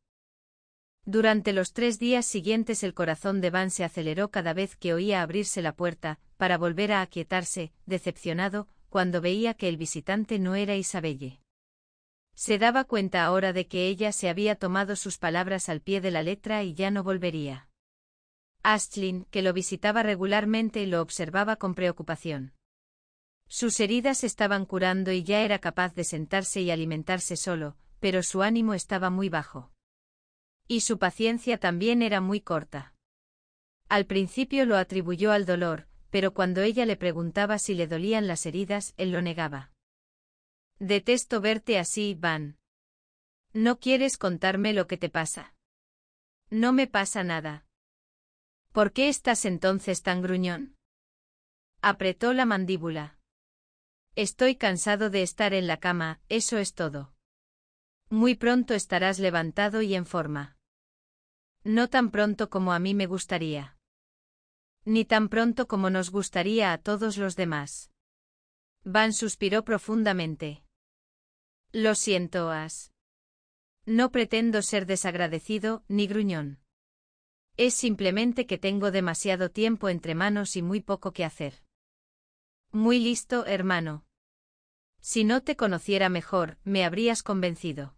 Durante los tres días siguientes el corazón de Van se aceleró cada vez que oía abrirse la puerta, para volver a aquietarse, decepcionado, cuando veía que el visitante no era Isabelle. Se daba cuenta ahora de que ella se había tomado sus palabras al pie de la letra y ya no volvería. Astlin, que lo visitaba regularmente lo observaba con preocupación. Sus heridas estaban curando y ya era capaz de sentarse y alimentarse solo, pero su ánimo estaba muy bajo. Y su paciencia también era muy corta. Al principio lo atribuyó al dolor, pero cuando ella le preguntaba si le dolían las heridas, él lo negaba. Detesto verte así, Van. No quieres contarme lo que te pasa. No me pasa nada. ¿Por qué estás entonces tan gruñón? Apretó la mandíbula. Estoy cansado de estar en la cama, eso es todo. Muy pronto estarás levantado y en forma. No tan pronto como a mí me gustaría. Ni tan pronto como nos gustaría a todos los demás. Van suspiró profundamente. Lo siento, As. No pretendo ser desagradecido ni gruñón. Es simplemente que tengo demasiado tiempo entre manos y muy poco que hacer. Muy listo, hermano. Si no te conociera mejor, me habrías convencido.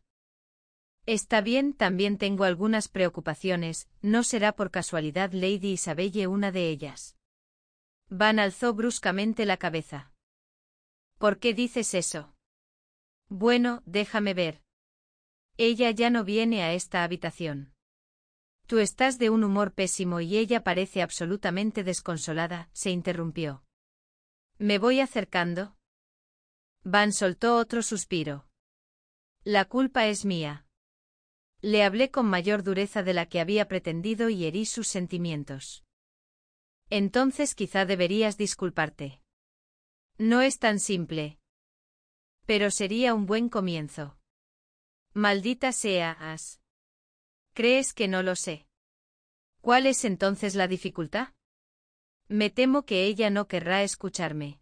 Está bien, también tengo algunas preocupaciones, no será por casualidad Lady Isabelle una de ellas. Van alzó bruscamente la cabeza. ¿Por qué dices eso? Bueno, déjame ver. Ella ya no viene a esta habitación. Tú estás de un humor pésimo y ella parece absolutamente desconsolada, se interrumpió. ¿Me voy acercando? Van soltó otro suspiro. La culpa es mía. Le hablé con mayor dureza de la que había pretendido y herí sus sentimientos. Entonces quizá deberías disculparte. No es tan simple, pero sería un buen comienzo. Maldita sea, As. ¿Crees que no lo sé? ¿Cuál es entonces la dificultad? Me temo que ella no querrá escucharme.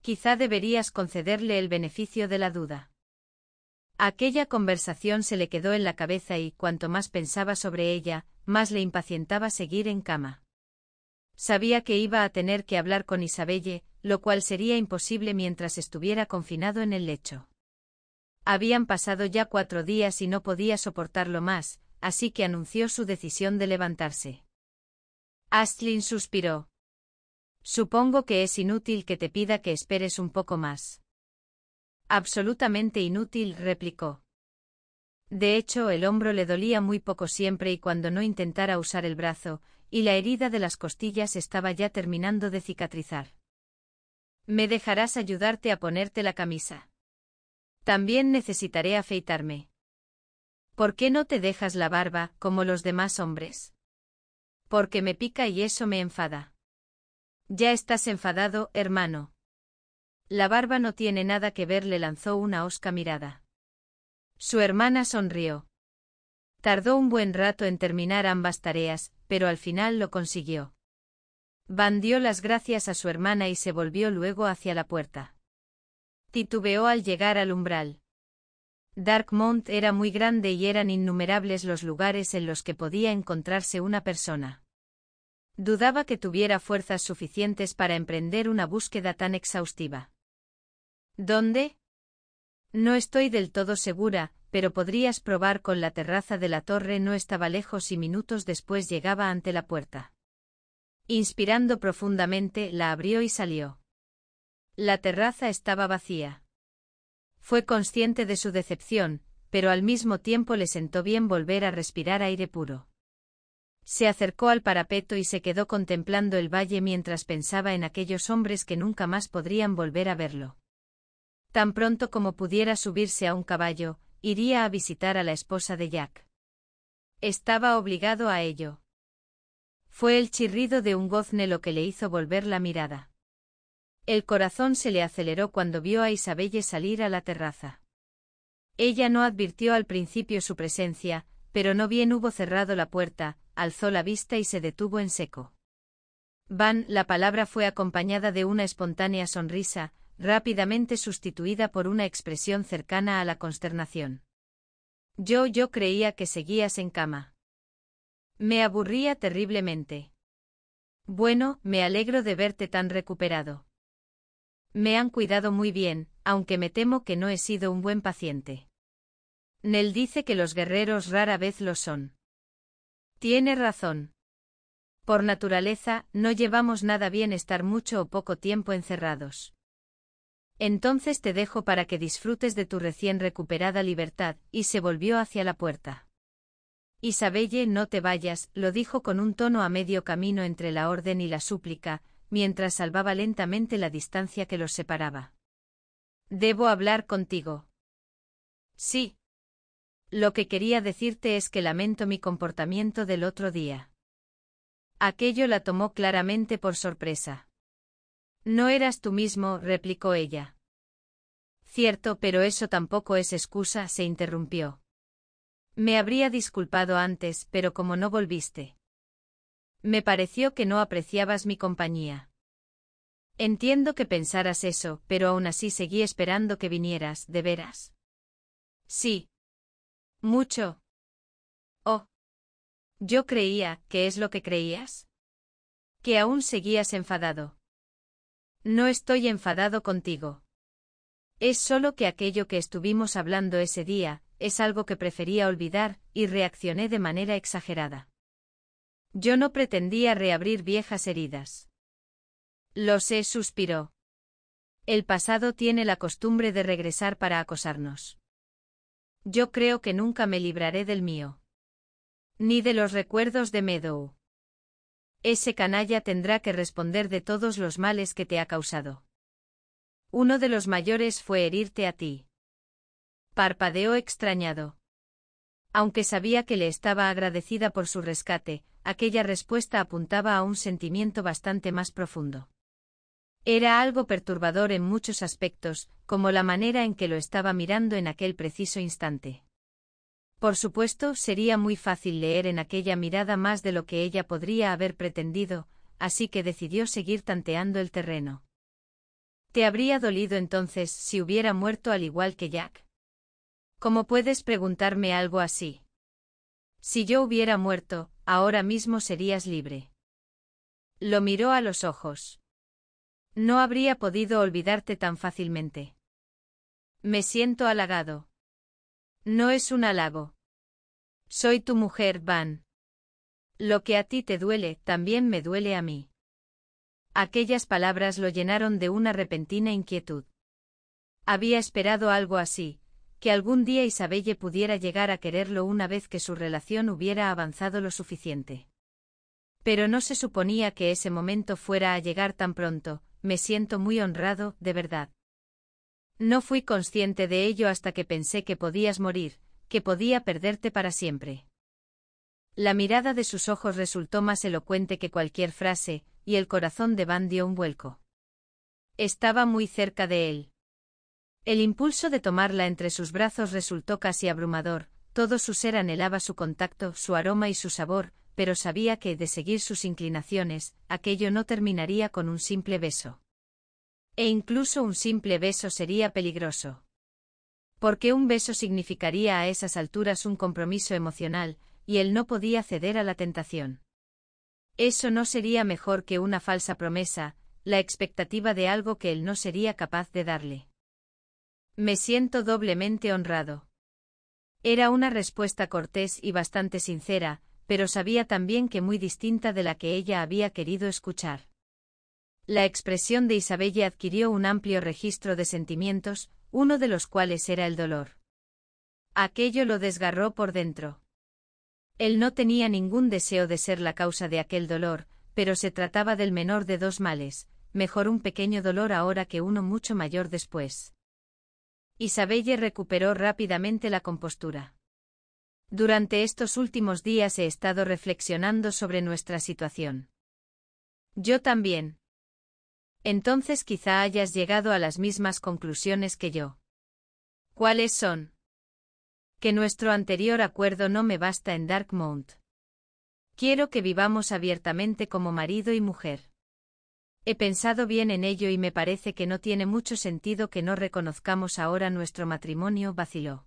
Quizá deberías concederle el beneficio de la duda. Aquella conversación se le quedó en la cabeza y cuanto más pensaba sobre ella, más le impacientaba seguir en cama. Sabía que iba a tener que hablar con Isabelle, lo cual sería imposible mientras estuviera confinado en el lecho. Habían pasado ya cuatro días y no podía soportarlo más, así que anunció su decisión de levantarse. Astlin suspiró. Supongo que es inútil que te pida que esperes un poco más. Absolutamente inútil, replicó. De hecho, el hombro le dolía muy poco siempre y cuando no intentara usar el brazo, y la herida de las costillas estaba ya terminando de cicatrizar. Me dejarás ayudarte a ponerte la camisa. También necesitaré afeitarme. ¿Por qué no te dejas la barba, como los demás hombres? Porque me pica y eso me enfada. Ya estás enfadado, hermano. La barba no tiene nada que ver, le lanzó una hosca mirada. Su hermana sonrió. Tardó un buen rato en terminar ambas tareas, pero al final lo consiguió. Van dio las gracias a su hermana y se volvió luego hacia la puerta. Titubeó al llegar al umbral. Darkmont era muy grande y eran innumerables los lugares en los que podía encontrarse una persona. Dudaba que tuviera fuerzas suficientes para emprender una búsqueda tan exhaustiva. ¿Dónde? No estoy del todo segura, pero podrías probar con la terraza de la torre no estaba lejos y minutos después llegaba ante la puerta. Inspirando profundamente, la abrió y salió. La terraza estaba vacía. Fue consciente de su decepción, pero al mismo tiempo le sentó bien volver a respirar aire puro. Se acercó al parapeto y se quedó contemplando el valle mientras pensaba en aquellos hombres que nunca más podrían volver a verlo. Tan pronto como pudiera subirse a un caballo, iría a visitar a la esposa de Jack. Estaba obligado a ello. Fue el chirrido de un gozne lo que le hizo volver la mirada. El corazón se le aceleró cuando vio a Isabelle salir a la terraza. Ella no advirtió al principio su presencia, pero no bien hubo cerrado la puerta, alzó la vista y se detuvo en seco. Van, la palabra fue acompañada de una espontánea sonrisa, rápidamente sustituida por una expresión cercana a la consternación. Yo yo creía que seguías en cama. Me aburría terriblemente. Bueno, me alegro de verte tan recuperado. Me han cuidado muy bien, aunque me temo que no he sido un buen paciente. Nel dice que los guerreros rara vez lo son. Tiene razón. Por naturaleza, no llevamos nada bien estar mucho o poco tiempo encerrados. Entonces te dejo para que disfrutes de tu recién recuperada libertad, y se volvió hacia la puerta. Isabelle, no te vayas, lo dijo con un tono a medio camino entre la orden y la súplica, mientras salvaba lentamente la distancia que los separaba. Debo hablar contigo. Sí. Lo que quería decirte es que lamento mi comportamiento del otro día. Aquello la tomó claramente por sorpresa. No eras tú mismo, replicó ella. Cierto, pero eso tampoco es excusa, se interrumpió. Me habría disculpado antes, pero como no volviste. Me pareció que no apreciabas mi compañía. Entiendo que pensaras eso, pero aún así seguí esperando que vinieras, de veras. Sí. Mucho. Oh. Yo creía, que es lo que creías? Que aún seguías enfadado. No estoy enfadado contigo. Es solo que aquello que estuvimos hablando ese día, es algo que prefería olvidar, y reaccioné de manera exagerada. Yo no pretendía reabrir viejas heridas. Lo sé, suspiró. El pasado tiene la costumbre de regresar para acosarnos. Yo creo que nunca me libraré del mío. Ni de los recuerdos de Meadow. Ese canalla tendrá que responder de todos los males que te ha causado. Uno de los mayores fue herirte a ti. Parpadeó extrañado. Aunque sabía que le estaba agradecida por su rescate, aquella respuesta apuntaba a un sentimiento bastante más profundo. Era algo perturbador en muchos aspectos, como la manera en que lo estaba mirando en aquel preciso instante. Por supuesto, sería muy fácil leer en aquella mirada más de lo que ella podría haber pretendido, así que decidió seguir tanteando el terreno. ¿Te habría dolido entonces si hubiera muerto al igual que Jack? ¿Cómo puedes preguntarme algo así? Si yo hubiera muerto, ahora mismo serías libre. Lo miró a los ojos. No habría podido olvidarte tan fácilmente. Me siento halagado. No es un halago. Soy tu mujer, Van. Lo que a ti te duele, también me duele a mí. Aquellas palabras lo llenaron de una repentina inquietud. Había esperado algo así, que algún día Isabelle pudiera llegar a quererlo una vez que su relación hubiera avanzado lo suficiente. Pero no se suponía que ese momento fuera a llegar tan pronto, me siento muy honrado, de verdad. No fui consciente de ello hasta que pensé que podías morir, que podía perderte para siempre. La mirada de sus ojos resultó más elocuente que cualquier frase, y el corazón de Van dio un vuelco. Estaba muy cerca de él. El impulso de tomarla entre sus brazos resultó casi abrumador, todo su ser anhelaba su contacto, su aroma y su sabor, pero sabía que, de seguir sus inclinaciones, aquello no terminaría con un simple beso. E incluso un simple beso sería peligroso. Porque un beso significaría a esas alturas un compromiso emocional, y él no podía ceder a la tentación. Eso no sería mejor que una falsa promesa, la expectativa de algo que él no sería capaz de darle. Me siento doblemente honrado. Era una respuesta cortés y bastante sincera, pero sabía también que muy distinta de la que ella había querido escuchar. La expresión de Isabella adquirió un amplio registro de sentimientos, uno de los cuales era el dolor. Aquello lo desgarró por dentro. Él no tenía ningún deseo de ser la causa de aquel dolor, pero se trataba del menor de dos males, mejor un pequeño dolor ahora que uno mucho mayor después. Isabelle recuperó rápidamente la compostura. Durante estos últimos días he estado reflexionando sobre nuestra situación. Yo también. Entonces quizá hayas llegado a las mismas conclusiones que yo. ¿Cuáles son? Que nuestro anterior acuerdo no me basta en Darkmount. Quiero que vivamos abiertamente como marido y mujer. He pensado bien en ello y me parece que no tiene mucho sentido que no reconozcamos ahora nuestro matrimonio, vaciló.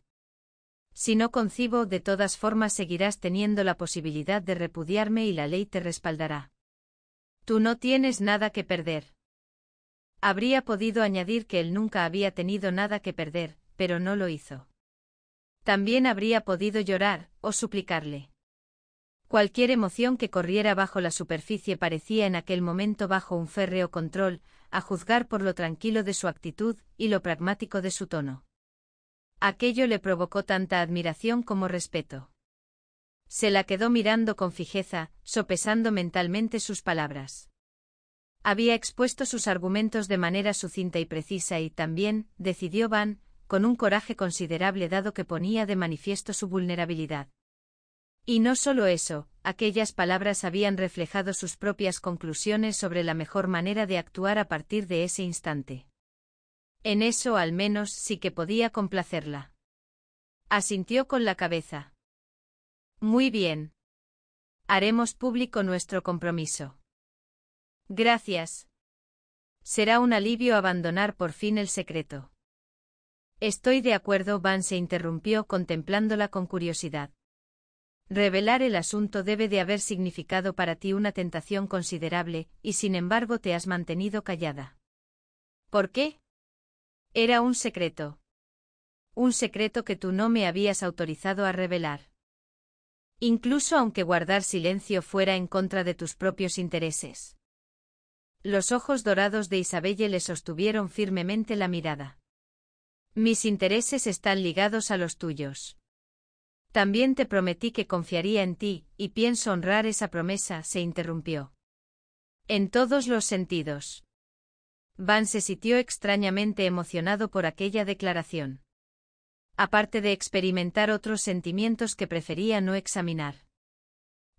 Si no concibo, de todas formas seguirás teniendo la posibilidad de repudiarme y la ley te respaldará. Tú no tienes nada que perder. Habría podido añadir que él nunca había tenido nada que perder, pero no lo hizo. También habría podido llorar, o suplicarle. Cualquier emoción que corriera bajo la superficie parecía en aquel momento bajo un férreo control, a juzgar por lo tranquilo de su actitud y lo pragmático de su tono. Aquello le provocó tanta admiración como respeto. Se la quedó mirando con fijeza, sopesando mentalmente sus palabras. Había expuesto sus argumentos de manera sucinta y precisa y también, decidió Van, con un coraje considerable dado que ponía de manifiesto su vulnerabilidad. Y no solo eso, aquellas palabras habían reflejado sus propias conclusiones sobre la mejor manera de actuar a partir de ese instante. En eso al menos sí que podía complacerla. Asintió con la cabeza. Muy bien. Haremos público nuestro compromiso. Gracias. Será un alivio abandonar por fin el secreto. Estoy de acuerdo, Van se interrumpió contemplándola con curiosidad. Revelar el asunto debe de haber significado para ti una tentación considerable, y sin embargo te has mantenido callada. ¿Por qué? Era un secreto. Un secreto que tú no me habías autorizado a revelar. Incluso aunque guardar silencio fuera en contra de tus propios intereses. Los ojos dorados de Isabelle le sostuvieron firmemente la mirada. Mis intereses están ligados a los tuyos. También te prometí que confiaría en ti, y pienso honrar esa promesa, se interrumpió. En todos los sentidos. Van se sintió extrañamente emocionado por aquella declaración. Aparte de experimentar otros sentimientos que prefería no examinar.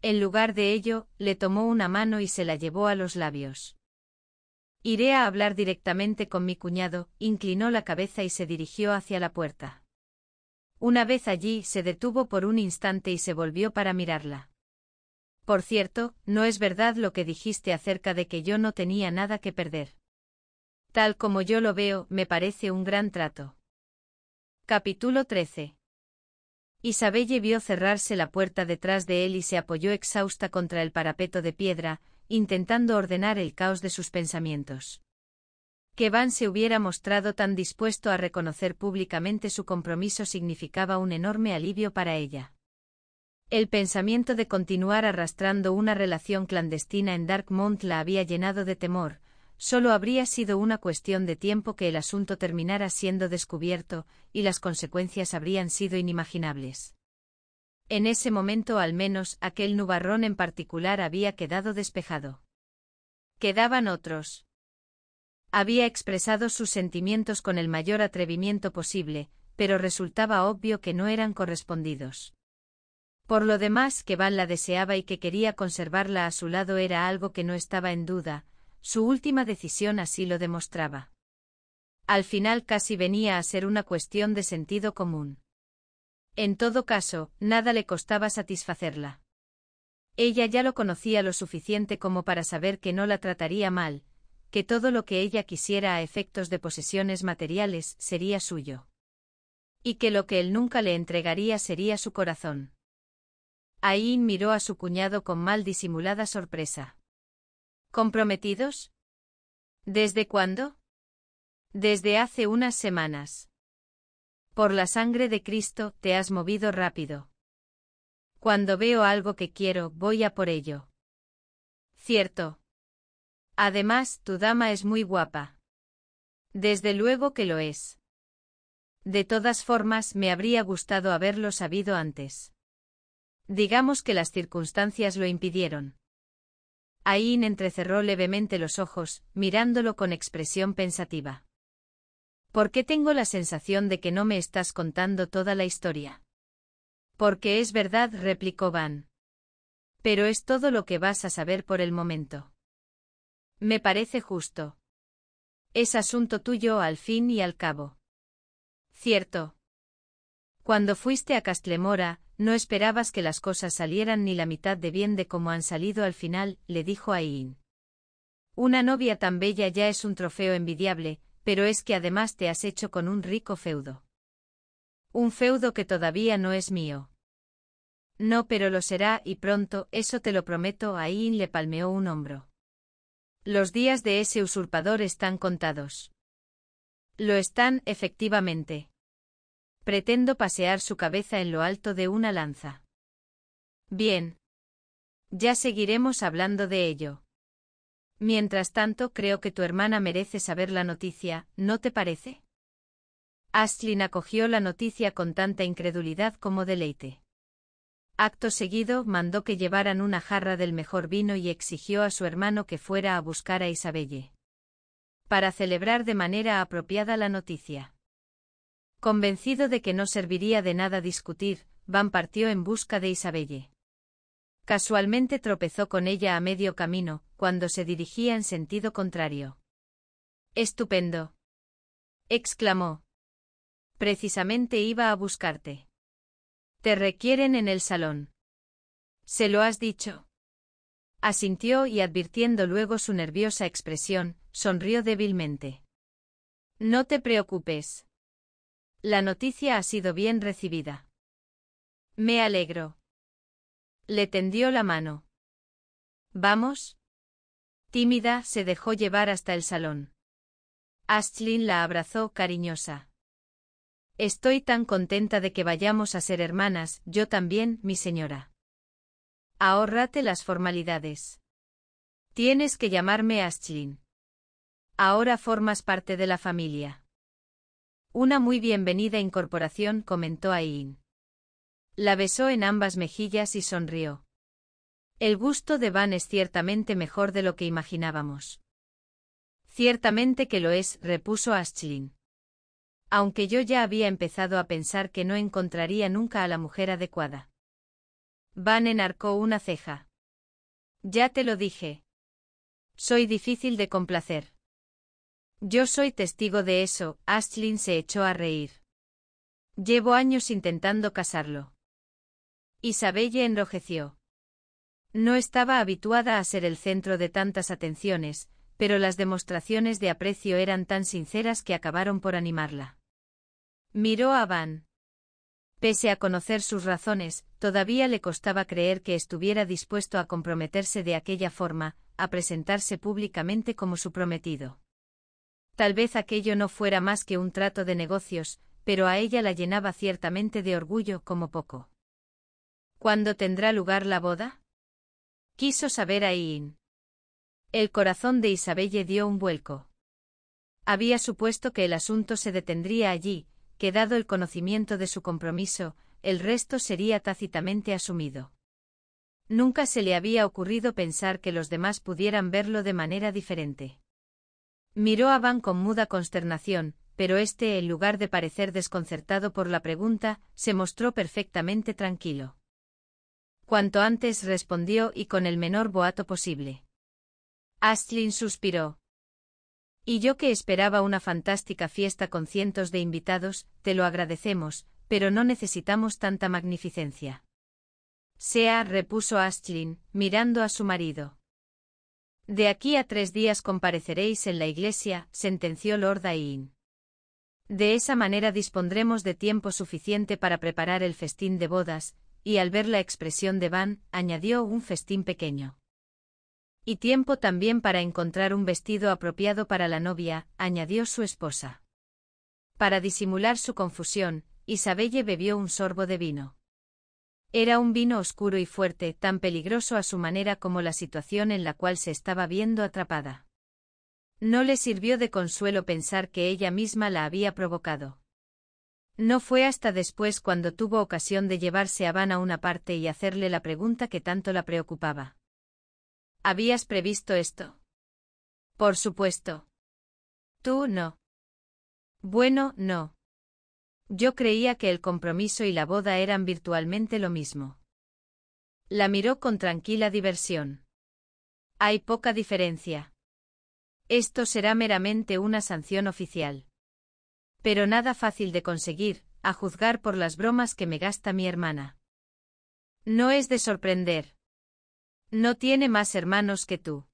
En lugar de ello, le tomó una mano y se la llevó a los labios. Iré a hablar directamente con mi cuñado, inclinó la cabeza y se dirigió hacia la puerta. Una vez allí, se detuvo por un instante y se volvió para mirarla. Por cierto, no es verdad lo que dijiste acerca de que yo no tenía nada que perder. Tal como yo lo veo, me parece un gran trato. Capítulo 13. Isabelle vio cerrarse la puerta detrás de él y se apoyó exhausta contra el parapeto de piedra, intentando ordenar el caos de sus pensamientos que Van se hubiera mostrado tan dispuesto a reconocer públicamente su compromiso significaba un enorme alivio para ella. El pensamiento de continuar arrastrando una relación clandestina en Darkmont la había llenado de temor, solo habría sido una cuestión de tiempo que el asunto terminara siendo descubierto, y las consecuencias habrían sido inimaginables. En ese momento al menos aquel nubarrón en particular había quedado despejado. Quedaban otros. Había expresado sus sentimientos con el mayor atrevimiento posible, pero resultaba obvio que no eran correspondidos. Por lo demás que Van la deseaba y que quería conservarla a su lado era algo que no estaba en duda, su última decisión así lo demostraba. Al final casi venía a ser una cuestión de sentido común. En todo caso, nada le costaba satisfacerla. Ella ya lo conocía lo suficiente como para saber que no la trataría mal, que todo lo que ella quisiera a efectos de posesiones materiales sería suyo. Y que lo que él nunca le entregaría sería su corazón. Ain miró a su cuñado con mal disimulada sorpresa. ¿Comprometidos? ¿Desde cuándo? Desde hace unas semanas. Por la sangre de Cristo te has movido rápido. Cuando veo algo que quiero, voy a por ello. Cierto, Además, tu dama es muy guapa. Desde luego que lo es. De todas formas, me habría gustado haberlo sabido antes. Digamos que las circunstancias lo impidieron. Aín entrecerró levemente los ojos, mirándolo con expresión pensativa. ¿Por qué tengo la sensación de que no me estás contando toda la historia? Porque es verdad, replicó Van. Pero es todo lo que vas a saber por el momento. Me parece justo. Es asunto tuyo al fin y al cabo. Cierto. Cuando fuiste a Castlemora, no esperabas que las cosas salieran ni la mitad de bien de como han salido al final, le dijo Ain. Una novia tan bella ya es un trofeo envidiable, pero es que además te has hecho con un rico feudo. Un feudo que todavía no es mío. No, pero lo será y pronto, eso te lo prometo, Ain le palmeó un hombro. Los días de ese usurpador están contados. Lo están, efectivamente. Pretendo pasear su cabeza en lo alto de una lanza. Bien. Ya seguiremos hablando de ello. Mientras tanto, creo que tu hermana merece saber la noticia, ¿no te parece? Astlin acogió la noticia con tanta incredulidad como deleite. Acto seguido, mandó que llevaran una jarra del mejor vino y exigió a su hermano que fuera a buscar a Isabelle. Para celebrar de manera apropiada la noticia. Convencido de que no serviría de nada discutir, Van partió en busca de Isabelle. Casualmente tropezó con ella a medio camino, cuando se dirigía en sentido contrario. Estupendo. exclamó. Precisamente iba a buscarte. Te requieren en el salón. Se lo has dicho. Asintió y advirtiendo luego su nerviosa expresión, sonrió débilmente. No te preocupes. La noticia ha sido bien recibida. Me alegro. Le tendió la mano. ¿Vamos? Tímida, se dejó llevar hasta el salón. Ashlyn la abrazó cariñosa. Estoy tan contenta de que vayamos a ser hermanas, yo también, mi señora. Ahórrate las formalidades. Tienes que llamarme Ashlyn. Ahora formas parte de la familia. Una muy bienvenida incorporación, comentó Ain. La besó en ambas mejillas y sonrió. El gusto de Van es ciertamente mejor de lo que imaginábamos. Ciertamente que lo es, repuso Ashlyn aunque yo ya había empezado a pensar que no encontraría nunca a la mujer adecuada. Van enarcó una ceja. Ya te lo dije. Soy difícil de complacer. Yo soy testigo de eso, Ashlyn se echó a reír. Llevo años intentando casarlo. Isabelle enrojeció. No estaba habituada a ser el centro de tantas atenciones, pero las demostraciones de aprecio eran tan sinceras que acabaron por animarla. Miró a Van. Pese a conocer sus razones, todavía le costaba creer que estuviera dispuesto a comprometerse de aquella forma, a presentarse públicamente como su prometido. Tal vez aquello no fuera más que un trato de negocios, pero a ella la llenaba ciertamente de orgullo como poco. ¿Cuándo tendrá lugar la boda? Quiso saber a El corazón de Isabelle dio un vuelco. Había supuesto que el asunto se detendría allí, que dado el conocimiento de su compromiso, el resto sería tácitamente asumido. Nunca se le había ocurrido pensar que los demás pudieran verlo de manera diferente. Miró a Van con muda consternación, pero éste, en lugar de parecer desconcertado por la pregunta, se mostró perfectamente tranquilo. Cuanto antes respondió y con el menor boato posible. Astlin suspiró. Y yo que esperaba una fantástica fiesta con cientos de invitados, te lo agradecemos, pero no necesitamos tanta magnificencia. Sea, repuso Ashlyn, mirando a su marido. De aquí a tres días compareceréis en la iglesia, sentenció Lord Ain. De esa manera dispondremos de tiempo suficiente para preparar el festín de bodas, y al ver la expresión de Van, añadió un festín pequeño. Y tiempo también para encontrar un vestido apropiado para la novia, añadió su esposa. Para disimular su confusión, Isabelle bebió un sorbo de vino. Era un vino oscuro y fuerte, tan peligroso a su manera como la situación en la cual se estaba viendo atrapada. No le sirvió de consuelo pensar que ella misma la había provocado. No fue hasta después cuando tuvo ocasión de llevarse a Van a una parte y hacerle la pregunta que tanto la preocupaba. ¿Habías previsto esto? Por supuesto. Tú no. Bueno, no. Yo creía que el compromiso y la boda eran virtualmente lo mismo. La miró con tranquila diversión. Hay poca diferencia. Esto será meramente una sanción oficial. Pero nada fácil de conseguir, a juzgar por las bromas que me gasta mi hermana. No es de sorprender. No tiene más hermanos que tú.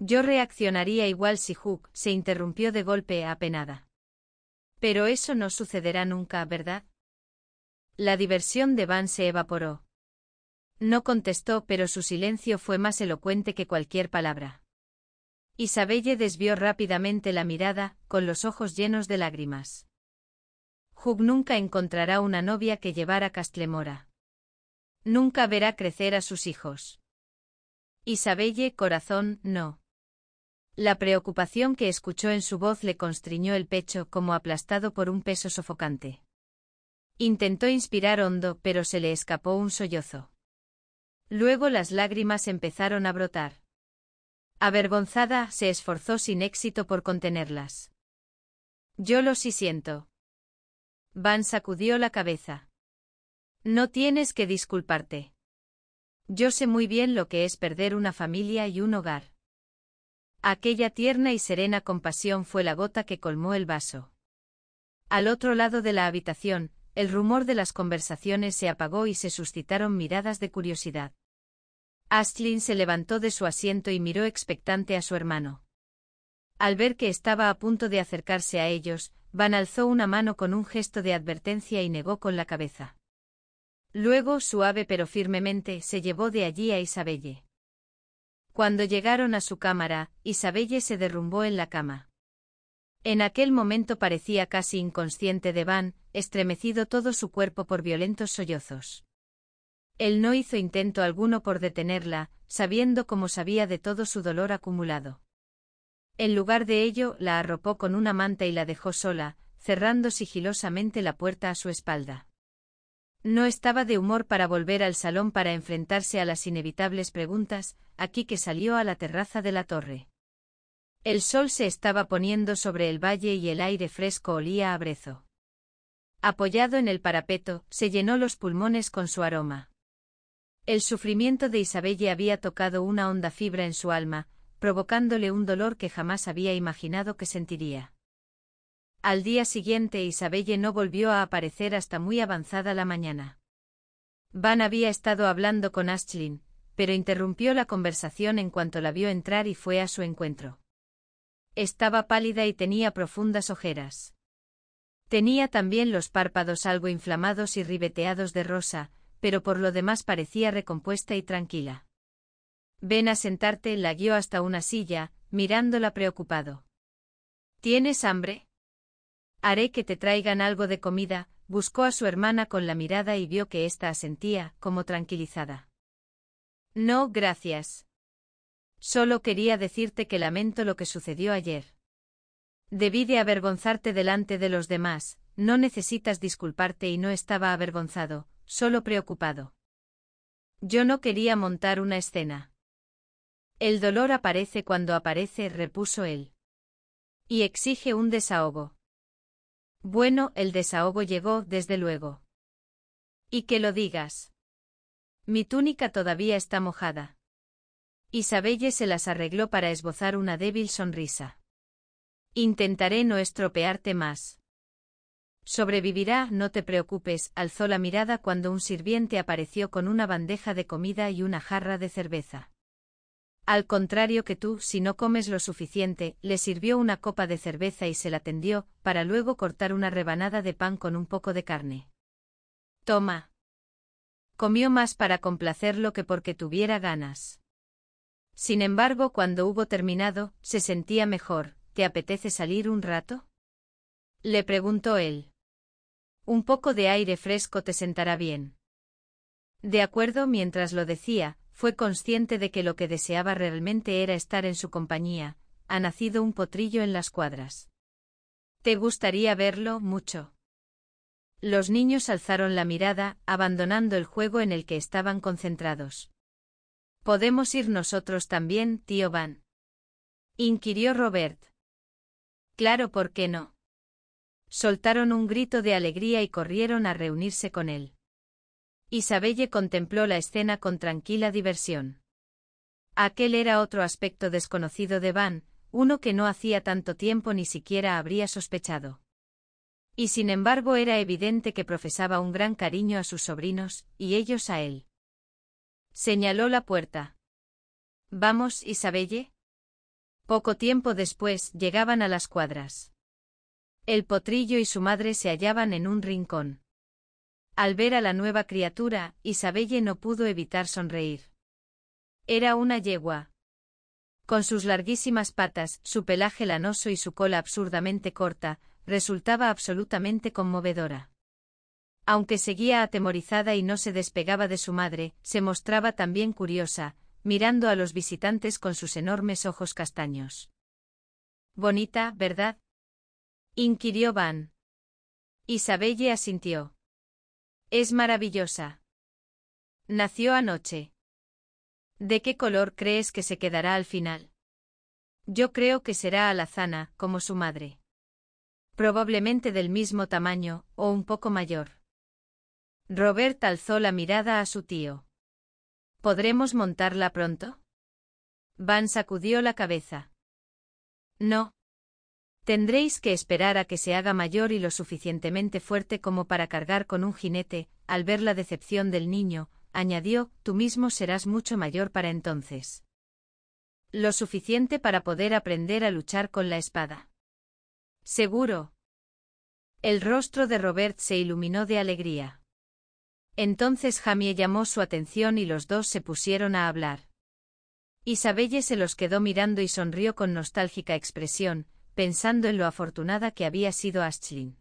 Yo reaccionaría igual si Hook se interrumpió de golpe apenada. Pero eso no sucederá nunca, ¿verdad? La diversión de Van se evaporó. No contestó, pero su silencio fue más elocuente que cualquier palabra. Isabelle desvió rápidamente la mirada, con los ojos llenos de lágrimas. Hug nunca encontrará una novia que llevara a Castlemora. Nunca verá crecer a sus hijos. Isabelle Corazón, no. La preocupación que escuchó en su voz le constriñó el pecho como aplastado por un peso sofocante. Intentó inspirar hondo, pero se le escapó un sollozo. Luego las lágrimas empezaron a brotar. Avergonzada, se esforzó sin éxito por contenerlas. Yo lo sí siento. Van sacudió la cabeza. No tienes que disculparte. Yo sé muy bien lo que es perder una familia y un hogar. Aquella tierna y serena compasión fue la gota que colmó el vaso. Al otro lado de la habitación, el rumor de las conversaciones se apagó y se suscitaron miradas de curiosidad. Astlin se levantó de su asiento y miró expectante a su hermano. Al ver que estaba a punto de acercarse a ellos, Van alzó una mano con un gesto de advertencia y negó con la cabeza. Luego, suave pero firmemente, se llevó de allí a Isabelle. Cuando llegaron a su cámara, Isabelle se derrumbó en la cama. En aquel momento parecía casi inconsciente de Van, estremecido todo su cuerpo por violentos sollozos. Él no hizo intento alguno por detenerla, sabiendo como sabía de todo su dolor acumulado. En lugar de ello, la arropó con una manta y la dejó sola, cerrando sigilosamente la puerta a su espalda. No estaba de humor para volver al salón para enfrentarse a las inevitables preguntas, aquí que salió a la terraza de la torre. El sol se estaba poniendo sobre el valle y el aire fresco olía a brezo. Apoyado en el parapeto, se llenó los pulmones con su aroma. El sufrimiento de Isabelle había tocado una honda fibra en su alma, provocándole un dolor que jamás había imaginado que sentiría. Al día siguiente Isabelle no volvió a aparecer hasta muy avanzada la mañana. Van había estado hablando con Ashlyn, pero interrumpió la conversación en cuanto la vio entrar y fue a su encuentro. Estaba pálida y tenía profundas ojeras. Tenía también los párpados algo inflamados y ribeteados de rosa, pero por lo demás parecía recompuesta y tranquila. Ven a sentarte, la guió hasta una silla, mirándola preocupado. ¿Tienes hambre? Haré que te traigan algo de comida, buscó a su hermana con la mirada y vio que ésta asentía, como tranquilizada. No, gracias. Solo quería decirte que lamento lo que sucedió ayer. Debí de avergonzarte delante de los demás, no necesitas disculparte y no estaba avergonzado, solo preocupado. Yo no quería montar una escena. El dolor aparece cuando aparece, repuso él. Y exige un desahogo. Bueno, el desahogo llegó, desde luego. Y que lo digas. Mi túnica todavía está mojada. Isabelle se las arregló para esbozar una débil sonrisa. Intentaré no estropearte más. Sobrevivirá, no te preocupes, alzó la mirada cuando un sirviente apareció con una bandeja de comida y una jarra de cerveza. Al contrario que tú, si no comes lo suficiente, le sirvió una copa de cerveza y se la tendió, para luego cortar una rebanada de pan con un poco de carne. Toma. Comió más para complacerlo que porque tuviera ganas. Sin embargo, cuando hubo terminado, se sentía mejor. ¿Te apetece salir un rato? Le preguntó él. Un poco de aire fresco te sentará bien. De acuerdo, mientras lo decía, fue consciente de que lo que deseaba realmente era estar en su compañía, ha nacido un potrillo en las cuadras. Te gustaría verlo, mucho. Los niños alzaron la mirada, abandonando el juego en el que estaban concentrados. ¿Podemos ir nosotros también, tío Van? inquirió Robert. Claro, ¿por qué no? Soltaron un grito de alegría y corrieron a reunirse con él. Isabelle contempló la escena con tranquila diversión. Aquel era otro aspecto desconocido de Van, uno que no hacía tanto tiempo ni siquiera habría sospechado. Y sin embargo era evidente que profesaba un gran cariño a sus sobrinos, y ellos a él. Señaló la puerta. Vamos, Isabelle. Poco tiempo después llegaban a las cuadras. El potrillo y su madre se hallaban en un rincón. Al ver a la nueva criatura, Isabelle no pudo evitar sonreír. Era una yegua. Con sus larguísimas patas, su pelaje lanoso y su cola absurdamente corta, resultaba absolutamente conmovedora. Aunque seguía atemorizada y no se despegaba de su madre, se mostraba también curiosa, mirando a los visitantes con sus enormes ojos castaños. Bonita, ¿verdad? inquirió Van. Isabelle asintió. Es maravillosa. Nació anoche. ¿De qué color crees que se quedará al final? Yo creo que será alazana, como su madre. Probablemente del mismo tamaño, o un poco mayor. Robert alzó la mirada a su tío. ¿Podremos montarla pronto? Van sacudió la cabeza. No, Tendréis que esperar a que se haga mayor y lo suficientemente fuerte como para cargar con un jinete, al ver la decepción del niño, añadió, tú mismo serás mucho mayor para entonces. Lo suficiente para poder aprender a luchar con la espada. Seguro. El rostro de Robert se iluminó de alegría. Entonces Jamie llamó su atención y los dos se pusieron a hablar. Isabelle se los quedó mirando y sonrió con nostálgica expresión, pensando en lo afortunada que había sido Ashlyn.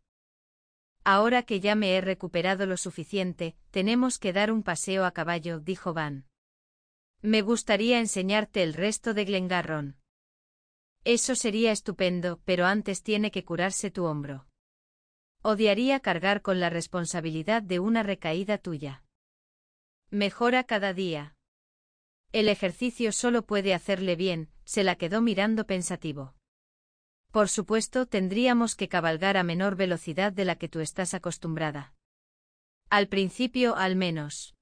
Ahora que ya me he recuperado lo suficiente, tenemos que dar un paseo a caballo, dijo Van. Me gustaría enseñarte el resto de Glengarron. Eso sería estupendo, pero antes tiene que curarse tu hombro. Odiaría cargar con la responsabilidad de una recaída tuya. Mejora cada día. El ejercicio solo puede hacerle bien, se la quedó mirando pensativo. Por supuesto, tendríamos que cabalgar a menor velocidad de la que tú estás acostumbrada. Al principio, al menos.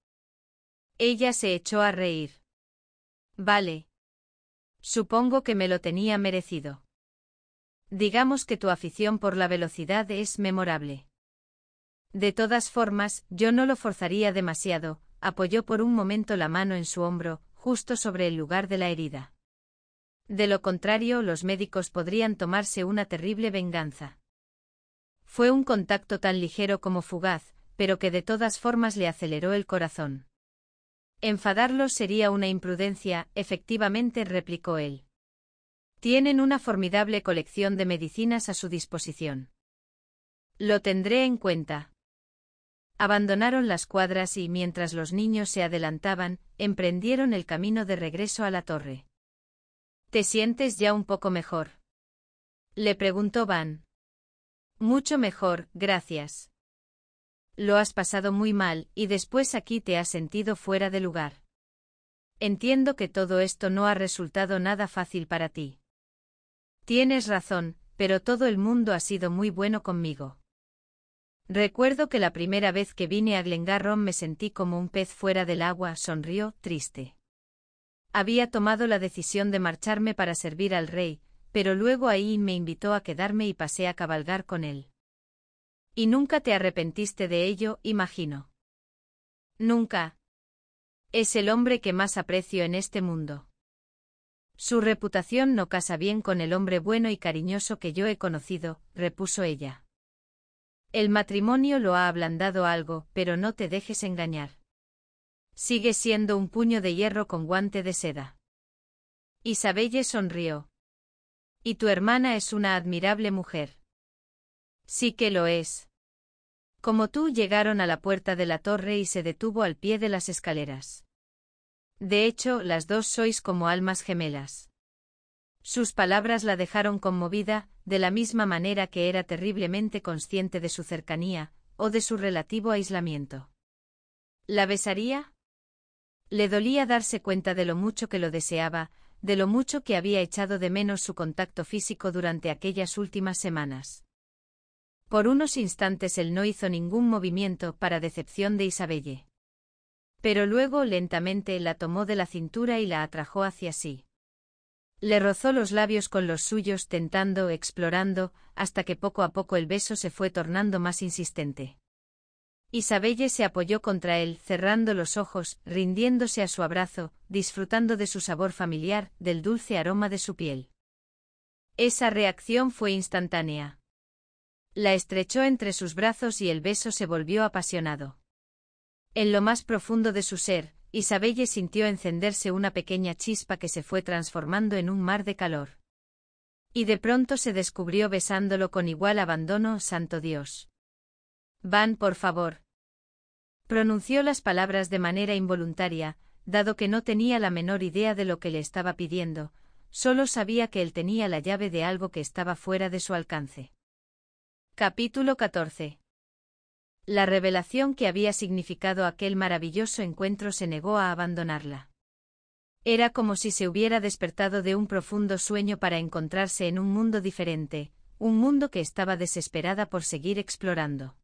Ella se echó a reír. Vale. Supongo que me lo tenía merecido. Digamos que tu afición por la velocidad es memorable. De todas formas, yo no lo forzaría demasiado, apoyó por un momento la mano en su hombro, justo sobre el lugar de la herida. De lo contrario, los médicos podrían tomarse una terrible venganza. Fue un contacto tan ligero como fugaz, pero que de todas formas le aceleró el corazón. Enfadarlos sería una imprudencia, efectivamente, replicó él. Tienen una formidable colección de medicinas a su disposición. Lo tendré en cuenta. Abandonaron las cuadras y, mientras los niños se adelantaban, emprendieron el camino de regreso a la torre. ¿Te sientes ya un poco mejor? Le preguntó Van. Mucho mejor, gracias. Lo has pasado muy mal y después aquí te has sentido fuera de lugar. Entiendo que todo esto no ha resultado nada fácil para ti. Tienes razón, pero todo el mundo ha sido muy bueno conmigo. Recuerdo que la primera vez que vine a Glengarron me sentí como un pez fuera del agua, sonrió, triste. Había tomado la decisión de marcharme para servir al rey, pero luego ahí me invitó a quedarme y pasé a cabalgar con él. Y nunca te arrepentiste de ello, imagino. Nunca. Es el hombre que más aprecio en este mundo. Su reputación no casa bien con el hombre bueno y cariñoso que yo he conocido, repuso ella. El matrimonio lo ha ablandado algo, pero no te dejes engañar. Sigue siendo un puño de hierro con guante de seda. Isabelle sonrió. Y tu hermana es una admirable mujer. Sí que lo es. Como tú llegaron a la puerta de la torre y se detuvo al pie de las escaleras. De hecho, las dos sois como almas gemelas. Sus palabras la dejaron conmovida, de la misma manera que era terriblemente consciente de su cercanía, o de su relativo aislamiento. ¿La besaría? Le dolía darse cuenta de lo mucho que lo deseaba, de lo mucho que había echado de menos su contacto físico durante aquellas últimas semanas. Por unos instantes él no hizo ningún movimiento para decepción de Isabelle. Pero luego lentamente la tomó de la cintura y la atrajo hacia sí. Le rozó los labios con los suyos tentando, explorando, hasta que poco a poco el beso se fue tornando más insistente. Isabelle se apoyó contra él, cerrando los ojos, rindiéndose a su abrazo, disfrutando de su sabor familiar, del dulce aroma de su piel. Esa reacción fue instantánea. La estrechó entre sus brazos y el beso se volvió apasionado. En lo más profundo de su ser, Isabelle sintió encenderse una pequeña chispa que se fue transformando en un mar de calor. Y de pronto se descubrió besándolo con igual abandono, santo Dios. Van, por favor. Pronunció las palabras de manera involuntaria, dado que no tenía la menor idea de lo que le estaba pidiendo, solo sabía que él tenía la llave de algo que estaba fuera de su alcance. Capítulo 14. La revelación que había significado aquel maravilloso encuentro se negó a abandonarla. Era como si se hubiera despertado de un profundo sueño para encontrarse en un mundo diferente, un mundo que estaba desesperada por seguir explorando.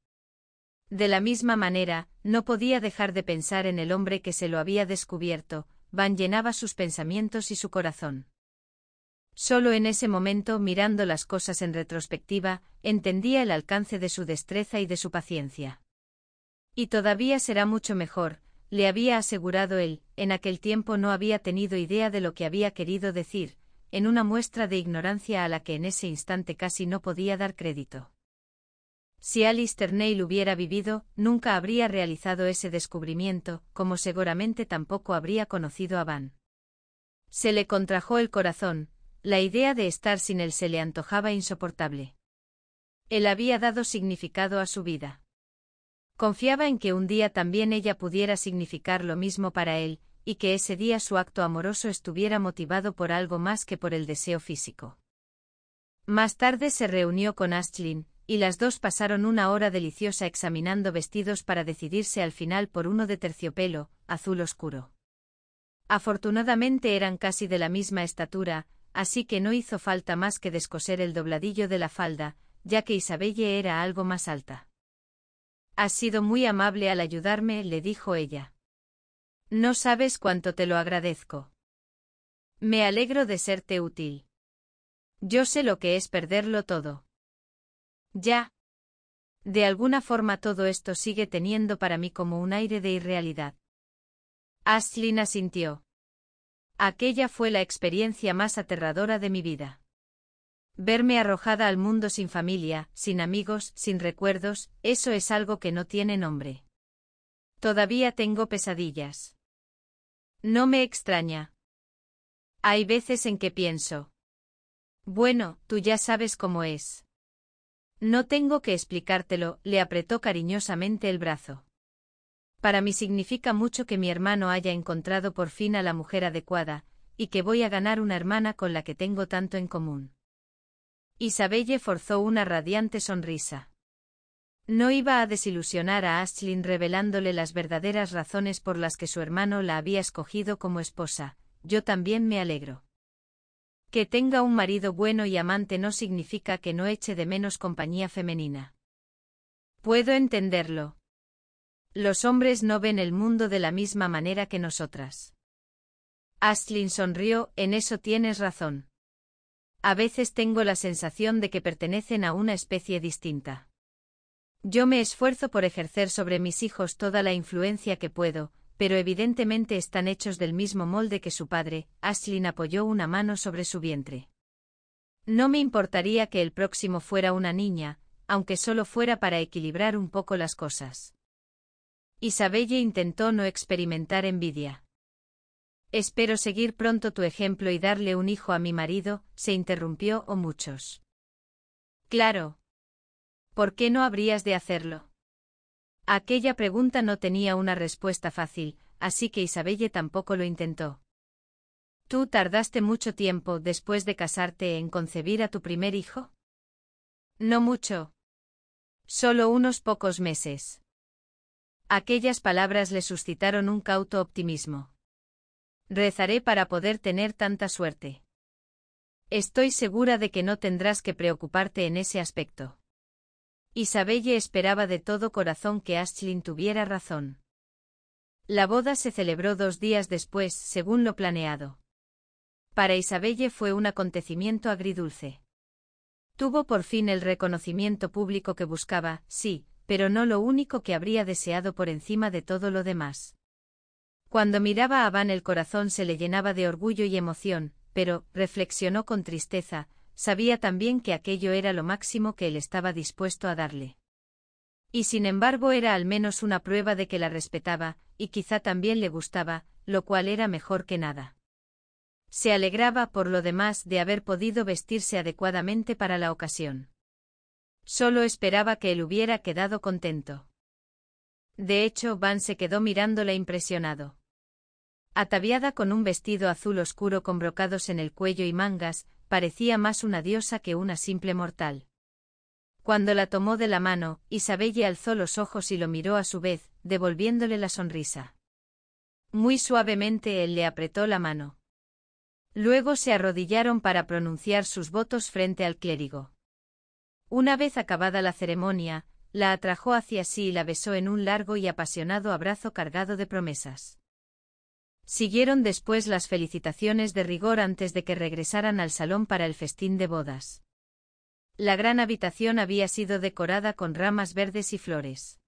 De la misma manera, no podía dejar de pensar en el hombre que se lo había descubierto, Van llenaba sus pensamientos y su corazón. Solo en ese momento, mirando las cosas en retrospectiva, entendía el alcance de su destreza y de su paciencia. Y todavía será mucho mejor, le había asegurado él, en aquel tiempo no había tenido idea de lo que había querido decir, en una muestra de ignorancia a la que en ese instante casi no podía dar crédito. Si Alistair Neil hubiera vivido, nunca habría realizado ese descubrimiento, como seguramente tampoco habría conocido a Van. Se le contrajo el corazón, la idea de estar sin él se le antojaba insoportable. Él había dado significado a su vida. Confiaba en que un día también ella pudiera significar lo mismo para él, y que ese día su acto amoroso estuviera motivado por algo más que por el deseo físico. Más tarde se reunió con Ashlyn, y las dos pasaron una hora deliciosa examinando vestidos para decidirse al final por uno de terciopelo, azul oscuro. Afortunadamente eran casi de la misma estatura, así que no hizo falta más que descoser el dobladillo de la falda, ya que Isabelle era algo más alta. Has sido muy amable al ayudarme, le dijo ella. No sabes cuánto te lo agradezco. Me alegro de serte útil. Yo sé lo que es perderlo todo. Ya. De alguna forma todo esto sigue teniendo para mí como un aire de irrealidad. Ashlyn asintió. Aquella fue la experiencia más aterradora de mi vida. Verme arrojada al mundo sin familia, sin amigos, sin recuerdos, eso es algo que no tiene nombre. Todavía tengo pesadillas. No me extraña. Hay veces en que pienso. Bueno, tú ya sabes cómo es. No tengo que explicártelo, le apretó cariñosamente el brazo. Para mí significa mucho que mi hermano haya encontrado por fin a la mujer adecuada, y que voy a ganar una hermana con la que tengo tanto en común. Isabelle forzó una radiante sonrisa. No iba a desilusionar a Ashlyn revelándole las verdaderas razones por las que su hermano la había escogido como esposa. Yo también me alegro. Que tenga un marido bueno y amante no significa que no eche de menos compañía femenina. Puedo entenderlo. Los hombres no ven el mundo de la misma manera que nosotras. Aslin sonrió, en eso tienes razón. A veces tengo la sensación de que pertenecen a una especie distinta. Yo me esfuerzo por ejercer sobre mis hijos toda la influencia que puedo, pero evidentemente están hechos del mismo molde que su padre, Ashlyn apoyó una mano sobre su vientre. No me importaría que el próximo fuera una niña, aunque solo fuera para equilibrar un poco las cosas. Isabelle intentó no experimentar envidia. Espero seguir pronto tu ejemplo y darle un hijo a mi marido, se interrumpió o muchos. Claro. ¿Por qué no habrías de hacerlo? Aquella pregunta no tenía una respuesta fácil, así que Isabelle tampoco lo intentó. ¿Tú tardaste mucho tiempo después de casarte en concebir a tu primer hijo? No mucho. Solo unos pocos meses. Aquellas palabras le suscitaron un cauto optimismo. Rezaré para poder tener tanta suerte. Estoy segura de que no tendrás que preocuparte en ese aspecto. Isabelle esperaba de todo corazón que Ashlyn tuviera razón. La boda se celebró dos días después, según lo planeado. Para Isabelle fue un acontecimiento agridulce. Tuvo por fin el reconocimiento público que buscaba, sí, pero no lo único que habría deseado por encima de todo lo demás. Cuando miraba a Van el corazón se le llenaba de orgullo y emoción, pero, reflexionó con tristeza, sabía también que aquello era lo máximo que él estaba dispuesto a darle. Y sin embargo era al menos una prueba de que la respetaba, y quizá también le gustaba, lo cual era mejor que nada. Se alegraba por lo demás de haber podido vestirse adecuadamente para la ocasión. Solo esperaba que él hubiera quedado contento. De hecho, Van se quedó mirándola impresionado. Ataviada con un vestido azul oscuro con brocados en el cuello y mangas, parecía más una diosa que una simple mortal. Cuando la tomó de la mano, Isabelle alzó los ojos y lo miró a su vez, devolviéndole la sonrisa. Muy suavemente él le apretó la mano. Luego se arrodillaron para pronunciar sus votos frente al clérigo. Una vez acabada la ceremonia, la atrajo hacia sí y la besó en un largo y apasionado abrazo cargado de promesas. Siguieron después las felicitaciones de rigor antes de que regresaran al salón para el festín de bodas. La gran habitación había sido decorada con ramas verdes y flores.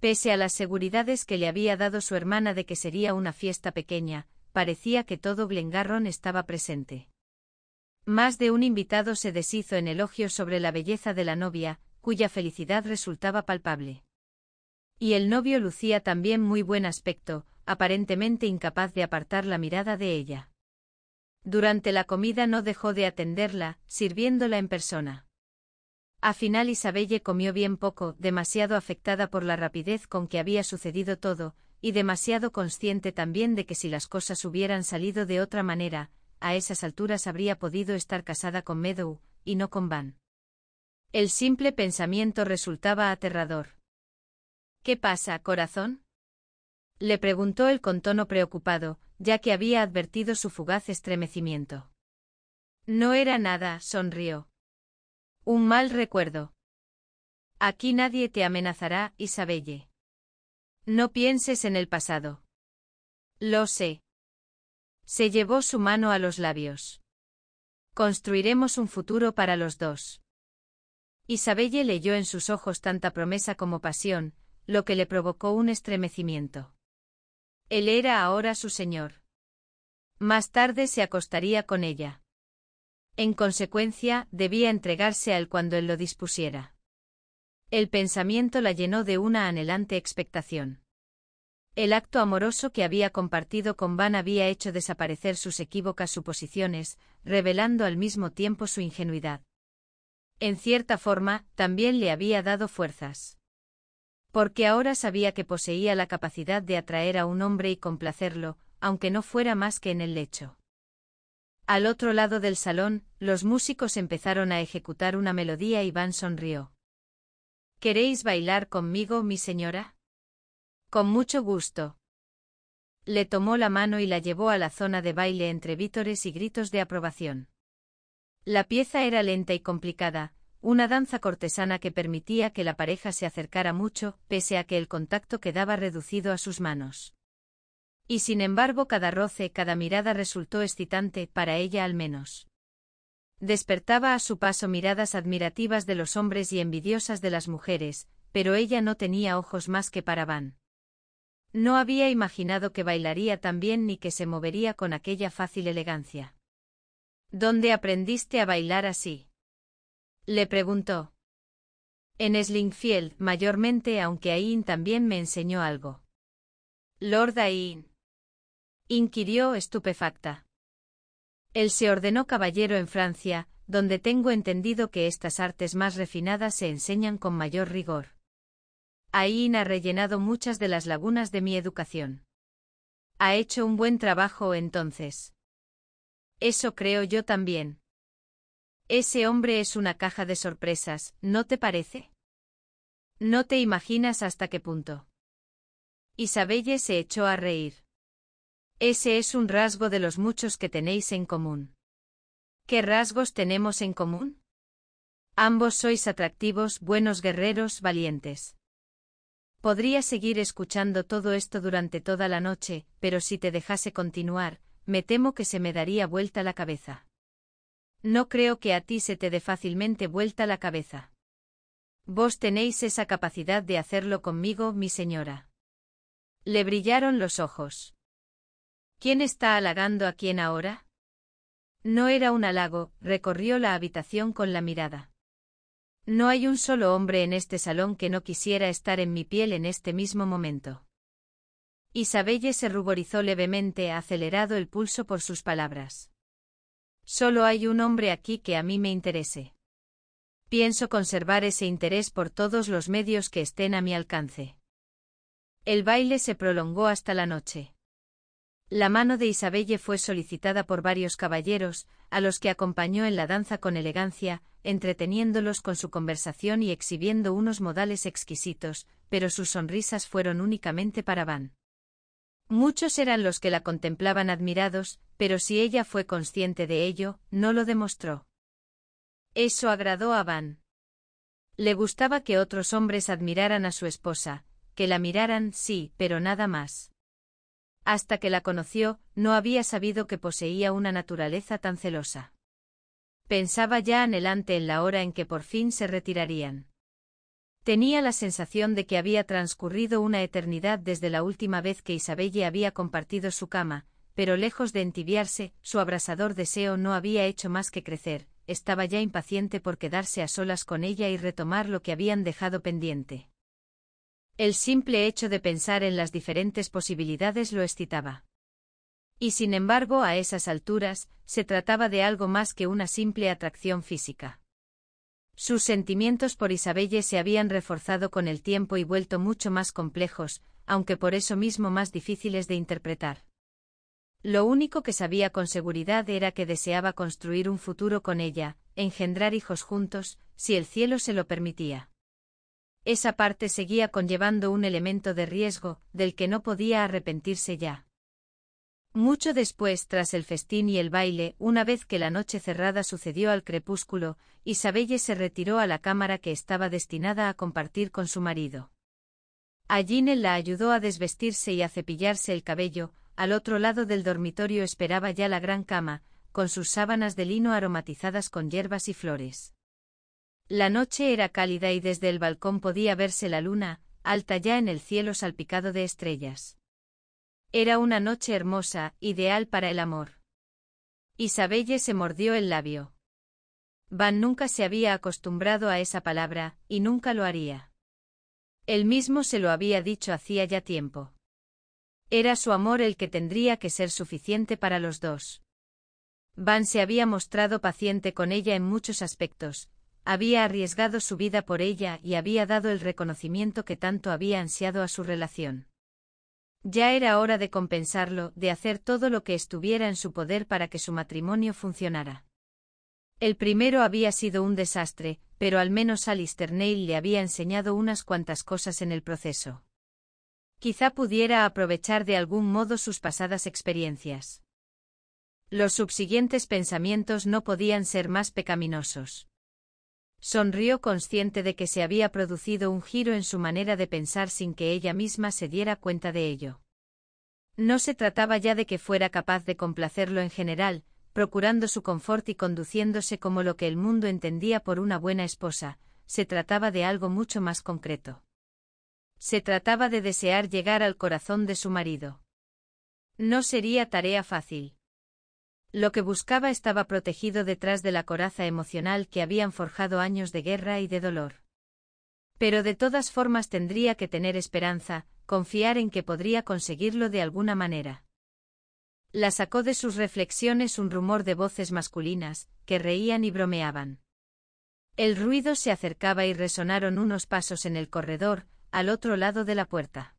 Pese a las seguridades que le había dado su hermana de que sería una fiesta pequeña, parecía que todo blengarrón estaba presente. Más de un invitado se deshizo en elogios sobre la belleza de la novia, cuya felicidad resultaba palpable. Y el novio lucía también muy buen aspecto, aparentemente incapaz de apartar la mirada de ella. Durante la comida no dejó de atenderla, sirviéndola en persona. A final Isabelle comió bien poco, demasiado afectada por la rapidez con que había sucedido todo, y demasiado consciente también de que si las cosas hubieran salido de otra manera, a esas alturas habría podido estar casada con Meadow, y no con Van. El simple pensamiento resultaba aterrador. ¿Qué pasa, corazón? le preguntó él con tono preocupado, ya que había advertido su fugaz estremecimiento. No era nada, sonrió. Un mal recuerdo. Aquí nadie te amenazará, Isabelle. No pienses en el pasado. Lo sé. Se llevó su mano a los labios. Construiremos un futuro para los dos. Isabelle leyó en sus ojos tanta promesa como pasión, lo que le provocó un estremecimiento. Él era ahora su señor. Más tarde se acostaría con ella. En consecuencia, debía entregarse a él cuando él lo dispusiera. El pensamiento la llenó de una anhelante expectación. El acto amoroso que había compartido con Van había hecho desaparecer sus equívocas suposiciones, revelando al mismo tiempo su ingenuidad. En cierta forma, también le había dado fuerzas porque ahora sabía que poseía la capacidad de atraer a un hombre y complacerlo, aunque no fuera más que en el lecho. Al otro lado del salón, los músicos empezaron a ejecutar una melodía y Van sonrió. ¿Queréis bailar conmigo, mi señora? Con mucho gusto. Le tomó la mano y la llevó a la zona de baile entre vítores y gritos de aprobación. La pieza era lenta y complicada, una danza cortesana que permitía que la pareja se acercara mucho, pese a que el contacto quedaba reducido a sus manos. Y sin embargo cada roce, cada mirada resultó excitante, para ella al menos. Despertaba a su paso miradas admirativas de los hombres y envidiosas de las mujeres, pero ella no tenía ojos más que para Van. No había imaginado que bailaría tan bien ni que se movería con aquella fácil elegancia. ¿Dónde aprendiste a bailar así? Le preguntó. En Slingfield, mayormente, aunque Ain también me enseñó algo. Lord Ain. Inquirió estupefacta. Él se ordenó caballero en Francia, donde tengo entendido que estas artes más refinadas se enseñan con mayor rigor. Ain ha rellenado muchas de las lagunas de mi educación. Ha hecho un buen trabajo entonces. Eso creo yo también. Ese hombre es una caja de sorpresas, ¿no te parece? No te imaginas hasta qué punto. Isabelle se echó a reír. Ese es un rasgo de los muchos que tenéis en común. ¿Qué rasgos tenemos en común? Ambos sois atractivos, buenos guerreros, valientes. Podría seguir escuchando todo esto durante toda la noche, pero si te dejase continuar, me temo que se me daría vuelta la cabeza. No creo que a ti se te dé fácilmente vuelta la cabeza. Vos tenéis esa capacidad de hacerlo conmigo, mi señora. Le brillaron los ojos. ¿Quién está halagando a quién ahora? No era un halago, recorrió la habitación con la mirada. No hay un solo hombre en este salón que no quisiera estar en mi piel en este mismo momento. Isabelle se ruborizó levemente, acelerado el pulso por sus palabras. Solo hay un hombre aquí que a mí me interese. Pienso conservar ese interés por todos los medios que estén a mi alcance. El baile se prolongó hasta la noche. La mano de Isabelle fue solicitada por varios caballeros, a los que acompañó en la danza con elegancia, entreteniéndolos con su conversación y exhibiendo unos modales exquisitos, pero sus sonrisas fueron únicamente para Van. Muchos eran los que la contemplaban admirados, pero si ella fue consciente de ello, no lo demostró. Eso agradó a Van. Le gustaba que otros hombres admiraran a su esposa, que la miraran, sí, pero nada más. Hasta que la conoció, no había sabido que poseía una naturaleza tan celosa. Pensaba ya anhelante en la hora en que por fin se retirarían. Tenía la sensación de que había transcurrido una eternidad desde la última vez que Isabelle había compartido su cama, pero lejos de entibiarse, su abrasador deseo no había hecho más que crecer, estaba ya impaciente por quedarse a solas con ella y retomar lo que habían dejado pendiente. El simple hecho de pensar en las diferentes posibilidades lo excitaba. Y sin embargo, a esas alturas, se trataba de algo más que una simple atracción física. Sus sentimientos por Isabelle se habían reforzado con el tiempo y vuelto mucho más complejos, aunque por eso mismo más difíciles de interpretar. Lo único que sabía con seguridad era que deseaba construir un futuro con ella, engendrar hijos juntos, si el cielo se lo permitía. Esa parte seguía conllevando un elemento de riesgo, del que no podía arrepentirse ya. Mucho después, tras el festín y el baile, una vez que la noche cerrada sucedió al crepúsculo, Isabelle se retiró a la cámara que estaba destinada a compartir con su marido. Allí la ayudó a desvestirse y a cepillarse el cabello, al otro lado del dormitorio esperaba ya la gran cama, con sus sábanas de lino aromatizadas con hierbas y flores. La noche era cálida y desde el balcón podía verse la luna, alta ya en el cielo salpicado de estrellas. Era una noche hermosa, ideal para el amor. Isabelle se mordió el labio. Van nunca se había acostumbrado a esa palabra, y nunca lo haría. Él mismo se lo había dicho hacía ya tiempo. Era su amor el que tendría que ser suficiente para los dos. Van se había mostrado paciente con ella en muchos aspectos, había arriesgado su vida por ella y había dado el reconocimiento que tanto había ansiado a su relación. Ya era hora de compensarlo, de hacer todo lo que estuviera en su poder para que su matrimonio funcionara. El primero había sido un desastre, pero al menos Alistair Neil le había enseñado unas cuantas cosas en el proceso. Quizá pudiera aprovechar de algún modo sus pasadas experiencias. Los subsiguientes pensamientos no podían ser más pecaminosos. Sonrió consciente de que se había producido un giro en su manera de pensar sin que ella misma se diera cuenta de ello. No se trataba ya de que fuera capaz de complacerlo en general, procurando su confort y conduciéndose como lo que el mundo entendía por una buena esposa, se trataba de algo mucho más concreto. Se trataba de desear llegar al corazón de su marido. No sería tarea fácil. Lo que buscaba estaba protegido detrás de la coraza emocional que habían forjado años de guerra y de dolor. Pero de todas formas tendría que tener esperanza, confiar en que podría conseguirlo de alguna manera. La sacó de sus reflexiones un rumor de voces masculinas, que reían y bromeaban. El ruido se acercaba y resonaron unos pasos en el corredor, al otro lado de la puerta.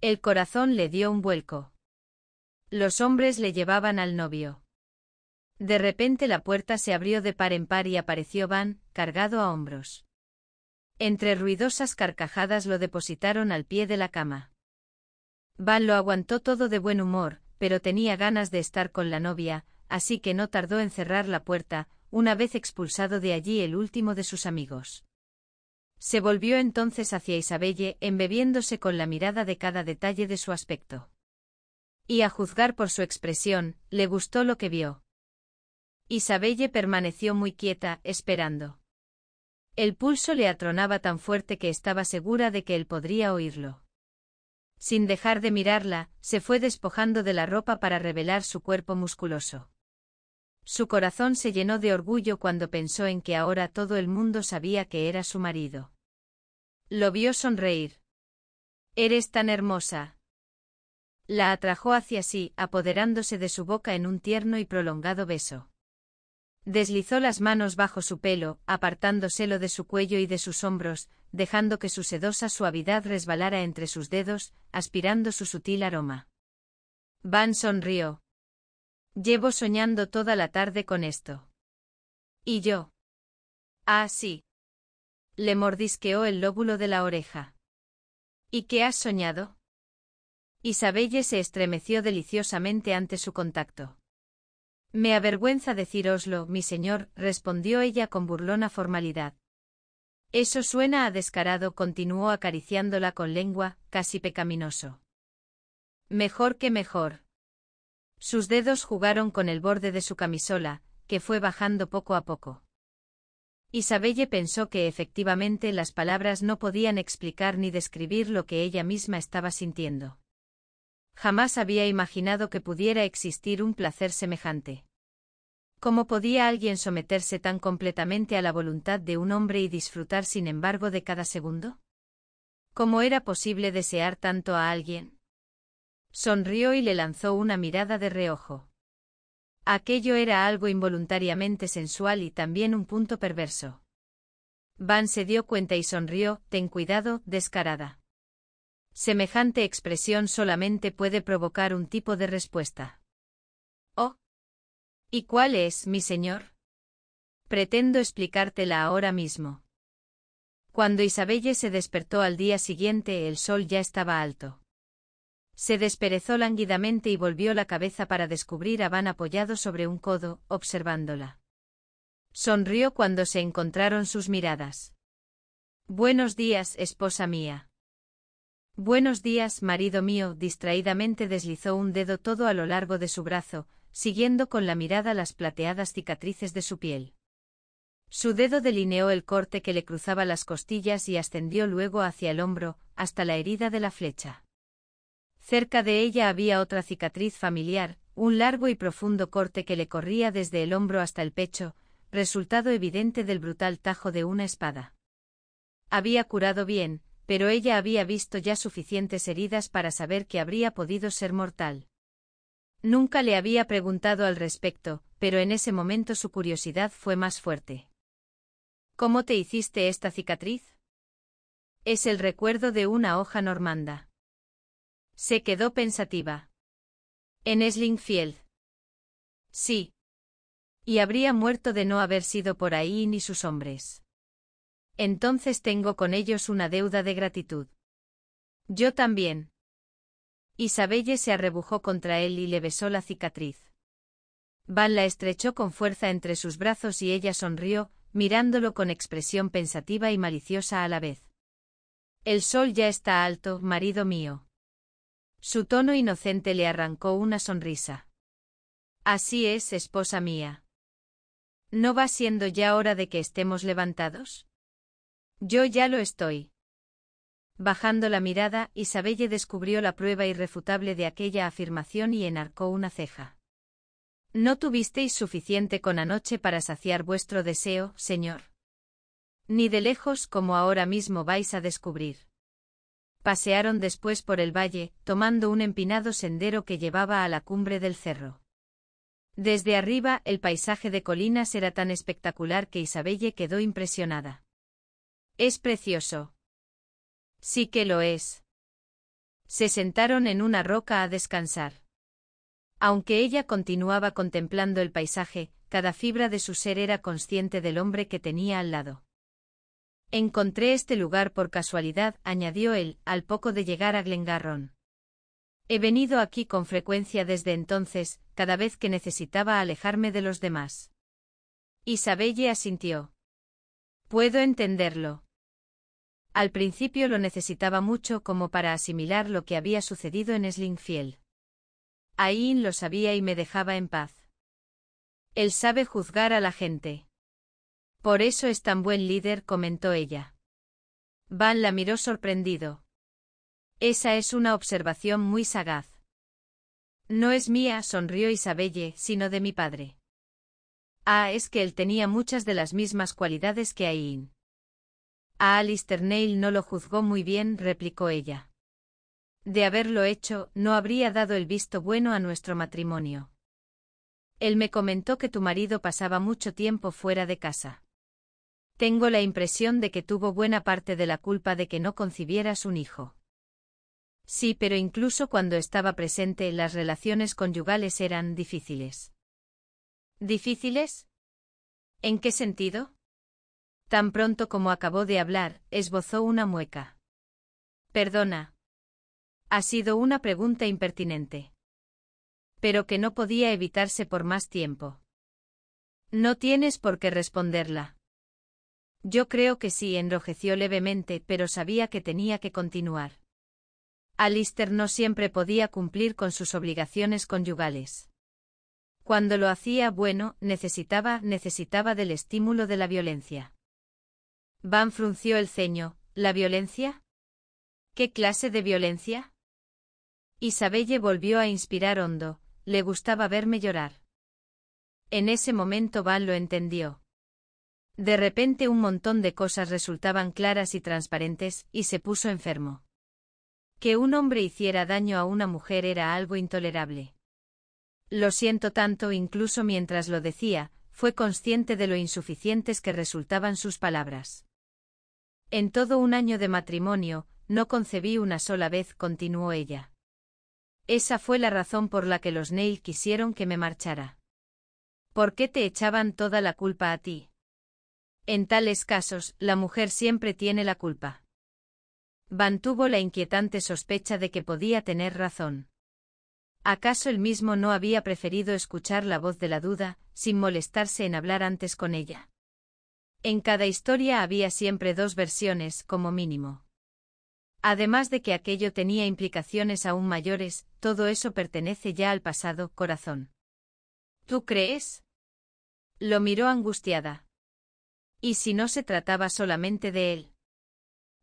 El corazón le dio un vuelco. Los hombres le llevaban al novio. De repente la puerta se abrió de par en par y apareció Van, cargado a hombros. Entre ruidosas carcajadas lo depositaron al pie de la cama. Van lo aguantó todo de buen humor, pero tenía ganas de estar con la novia, así que no tardó en cerrar la puerta, una vez expulsado de allí el último de sus amigos. Se volvió entonces hacia Isabelle, embebiéndose con la mirada de cada detalle de su aspecto. Y a juzgar por su expresión, le gustó lo que vio. Isabelle permaneció muy quieta, esperando. El pulso le atronaba tan fuerte que estaba segura de que él podría oírlo. Sin dejar de mirarla, se fue despojando de la ropa para revelar su cuerpo musculoso. Su corazón se llenó de orgullo cuando pensó en que ahora todo el mundo sabía que era su marido. Lo vio sonreír. Eres tan hermosa. La atrajo hacia sí, apoderándose de su boca en un tierno y prolongado beso. Deslizó las manos bajo su pelo, apartándoselo de su cuello y de sus hombros, dejando que su sedosa suavidad resbalara entre sus dedos, aspirando su sutil aroma. Van sonrió. Llevo soñando toda la tarde con esto. ¿Y yo? Ah, sí. Le mordisqueó el lóbulo de la oreja. ¿Y qué has soñado? Isabelle se estremeció deliciosamente ante su contacto. Me avergüenza deciroslo, mi señor, respondió ella con burlona formalidad. Eso suena a descarado, continuó acariciándola con lengua, casi pecaminoso. Mejor que mejor. Sus dedos jugaron con el borde de su camisola, que fue bajando poco a poco. Isabelle pensó que efectivamente las palabras no podían explicar ni describir lo que ella misma estaba sintiendo. Jamás había imaginado que pudiera existir un placer semejante. ¿Cómo podía alguien someterse tan completamente a la voluntad de un hombre y disfrutar sin embargo de cada segundo? ¿Cómo era posible desear tanto a alguien? Sonrió y le lanzó una mirada de reojo. Aquello era algo involuntariamente sensual y también un punto perverso. Van se dio cuenta y sonrió, ten cuidado, descarada. Semejante expresión solamente puede provocar un tipo de respuesta. Oh. ¿Y cuál es, mi señor? Pretendo explicártela ahora mismo. Cuando Isabelle se despertó al día siguiente el sol ya estaba alto. Se desperezó lánguidamente y volvió la cabeza para descubrir a Van apoyado sobre un codo, observándola. Sonrió cuando se encontraron sus miradas. Buenos días, esposa mía. Buenos días, marido mío. Distraídamente deslizó un dedo todo a lo largo de su brazo, siguiendo con la mirada las plateadas cicatrices de su piel. Su dedo delineó el corte que le cruzaba las costillas y ascendió luego hacia el hombro, hasta la herida de la flecha. Cerca de ella había otra cicatriz familiar, un largo y profundo corte que le corría desde el hombro hasta el pecho, resultado evidente del brutal tajo de una espada. Había curado bien, pero ella había visto ya suficientes heridas para saber que habría podido ser mortal. Nunca le había preguntado al respecto, pero en ese momento su curiosidad fue más fuerte. ¿Cómo te hiciste esta cicatriz? Es el recuerdo de una hoja normanda. Se quedó pensativa. En Slingfield. Sí. Y habría muerto de no haber sido por ahí ni sus hombres. Entonces tengo con ellos una deuda de gratitud. Yo también. Isabelle se arrebujó contra él y le besó la cicatriz. Van la estrechó con fuerza entre sus brazos y ella sonrió, mirándolo con expresión pensativa y maliciosa a la vez. El sol ya está alto, marido mío. Su tono inocente le arrancó una sonrisa. Así es, esposa mía. ¿No va siendo ya hora de que estemos levantados? Yo ya lo estoy. Bajando la mirada, Isabelle descubrió la prueba irrefutable de aquella afirmación y enarcó una ceja. No tuvisteis suficiente con anoche para saciar vuestro deseo, señor. Ni de lejos como ahora mismo vais a descubrir. Pasearon después por el valle, tomando un empinado sendero que llevaba a la cumbre del cerro. Desde arriba, el paisaje de colinas era tan espectacular que Isabelle quedó impresionada. Es precioso. Sí que lo es. Se sentaron en una roca a descansar. Aunque ella continuaba contemplando el paisaje, cada fibra de su ser era consciente del hombre que tenía al lado. Encontré este lugar por casualidad, añadió él, al poco de llegar a Glengarron. He venido aquí con frecuencia desde entonces, cada vez que necesitaba alejarme de los demás. Isabelle asintió. Puedo entenderlo. Al principio lo necesitaba mucho como para asimilar lo que había sucedido en Slingfield. Aín lo sabía y me dejaba en paz. Él sabe juzgar a la gente. Por eso es tan buen líder, comentó ella. Van la miró sorprendido. Esa es una observación muy sagaz. No es mía, sonrió Isabelle, sino de mi padre. Ah, es que él tenía muchas de las mismas cualidades que Ain. A Alistair Neil no lo juzgó muy bien, replicó ella. De haberlo hecho, no habría dado el visto bueno a nuestro matrimonio. Él me comentó que tu marido pasaba mucho tiempo fuera de casa. Tengo la impresión de que tuvo buena parte de la culpa de que no concibieras un hijo. Sí, pero incluso cuando estaba presente las relaciones conyugales eran difíciles. ¿Difíciles? ¿En qué sentido? Tan pronto como acabó de hablar, esbozó una mueca. Perdona. Ha sido una pregunta impertinente. Pero que no podía evitarse por más tiempo. No tienes por qué responderla. Yo creo que sí enrojeció levemente, pero sabía que tenía que continuar. Alister no siempre podía cumplir con sus obligaciones conyugales. Cuando lo hacía bueno, necesitaba, necesitaba del estímulo de la violencia. Van frunció el ceño. ¿La violencia? ¿Qué clase de violencia? Isabelle volvió a inspirar hondo. Le gustaba verme llorar. En ese momento Van lo entendió. De repente un montón de cosas resultaban claras y transparentes, y se puso enfermo. Que un hombre hiciera daño a una mujer era algo intolerable. Lo siento tanto, incluso mientras lo decía, fue consciente de lo insuficientes que resultaban sus palabras. En todo un año de matrimonio, no concebí una sola vez, continuó ella. Esa fue la razón por la que los Neil quisieron que me marchara. ¿Por qué te echaban toda la culpa a ti? En tales casos, la mujer siempre tiene la culpa. Van tuvo la inquietante sospecha de que podía tener razón. ¿Acaso él mismo no había preferido escuchar la voz de la duda, sin molestarse en hablar antes con ella? En cada historia había siempre dos versiones, como mínimo. Además de que aquello tenía implicaciones aún mayores, todo eso pertenece ya al pasado, corazón. ¿Tú crees? Lo miró angustiada. ¿Y si no se trataba solamente de él?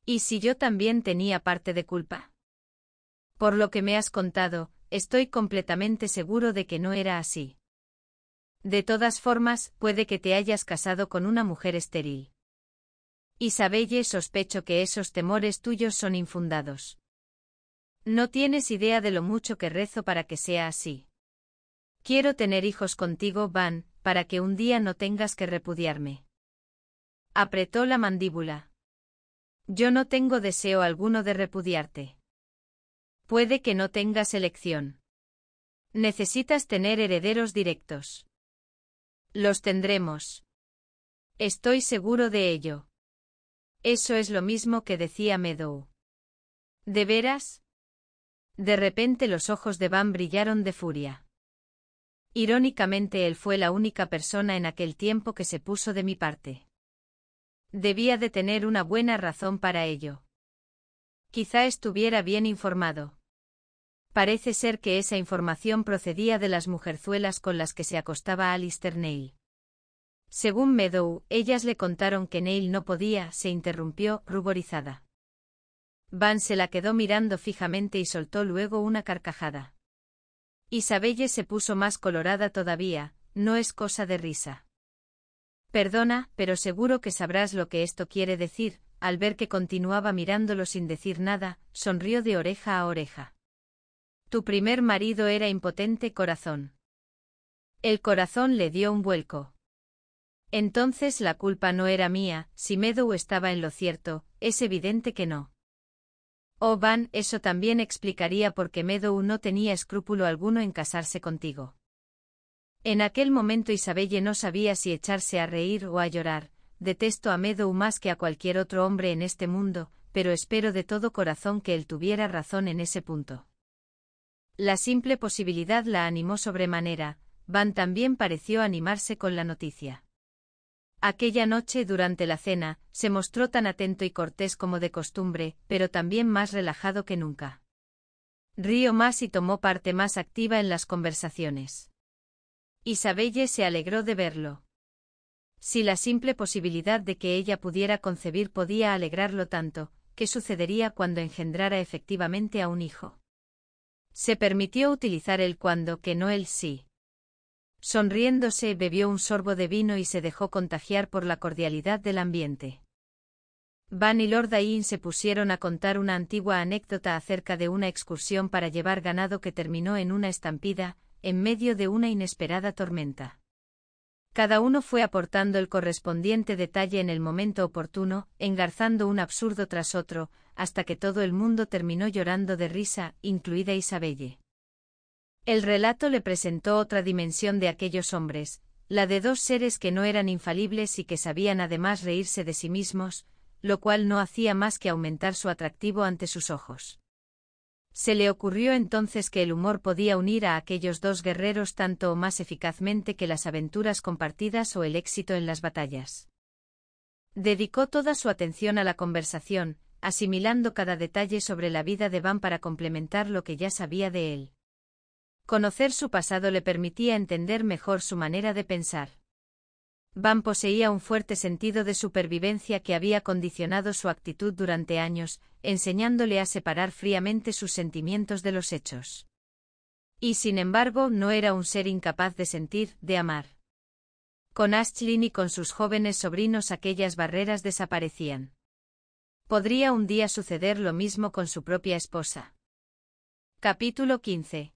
¿Y si yo también tenía parte de culpa? Por lo que me has contado, estoy completamente seguro de que no era así. De todas formas, puede que te hayas casado con una mujer estéril. Isabelle sospecho que esos temores tuyos son infundados. No tienes idea de lo mucho que rezo para que sea así. Quiero tener hijos contigo, Van, para que un día no tengas que repudiarme. Apretó la mandíbula. Yo no tengo deseo alguno de repudiarte. Puede que no tengas elección. Necesitas tener herederos directos. Los tendremos. Estoy seguro de ello. Eso es lo mismo que decía Meadow. ¿De veras? De repente los ojos de Van brillaron de furia. Irónicamente él fue la única persona en aquel tiempo que se puso de mi parte. Debía de tener una buena razón para ello. Quizá estuviera bien informado. Parece ser que esa información procedía de las mujerzuelas con las que se acostaba Alistair Neil. Según Meadow, ellas le contaron que Neil no podía, se interrumpió, ruborizada. Van se la quedó mirando fijamente y soltó luego una carcajada. Isabelle se puso más colorada todavía, no es cosa de risa. Perdona, pero seguro que sabrás lo que esto quiere decir, al ver que continuaba mirándolo sin decir nada, sonrió de oreja a oreja. Tu primer marido era impotente corazón. El corazón le dio un vuelco. Entonces la culpa no era mía, si Meadow estaba en lo cierto, es evidente que no. Oh Van, eso también explicaría por qué Meadow no tenía escrúpulo alguno en casarse contigo. En aquel momento Isabelle no sabía si echarse a reír o a llorar. Detesto a Meadow más que a cualquier otro hombre en este mundo, pero espero de todo corazón que él tuviera razón en ese punto. La simple posibilidad la animó sobremanera, Van también pareció animarse con la noticia. Aquella noche, durante la cena, se mostró tan atento y cortés como de costumbre, pero también más relajado que nunca. Río más y tomó parte más activa en las conversaciones. Isabelle se alegró de verlo. Si la simple posibilidad de que ella pudiera concebir podía alegrarlo tanto, ¿qué sucedería cuando engendrara efectivamente a un hijo? Se permitió utilizar el cuando que no el sí. Sonriéndose bebió un sorbo de vino y se dejó contagiar por la cordialidad del ambiente. Van y Lord se pusieron a contar una antigua anécdota acerca de una excursión para llevar ganado que terminó en una estampida, en medio de una inesperada tormenta. Cada uno fue aportando el correspondiente detalle en el momento oportuno, engarzando un absurdo tras otro, hasta que todo el mundo terminó llorando de risa, incluida Isabelle. El relato le presentó otra dimensión de aquellos hombres, la de dos seres que no eran infalibles y que sabían además reírse de sí mismos, lo cual no hacía más que aumentar su atractivo ante sus ojos. Se le ocurrió entonces que el humor podía unir a aquellos dos guerreros tanto o más eficazmente que las aventuras compartidas o el éxito en las batallas. Dedicó toda su atención a la conversación, asimilando cada detalle sobre la vida de Van para complementar lo que ya sabía de él. Conocer su pasado le permitía entender mejor su manera de pensar. Van poseía un fuerte sentido de supervivencia que había condicionado su actitud durante años, enseñándole a separar fríamente sus sentimientos de los hechos. Y sin embargo no era un ser incapaz de sentir, de amar. Con Ashlin y con sus jóvenes sobrinos aquellas barreras desaparecían. Podría un día suceder lo mismo con su propia esposa. Capítulo 15.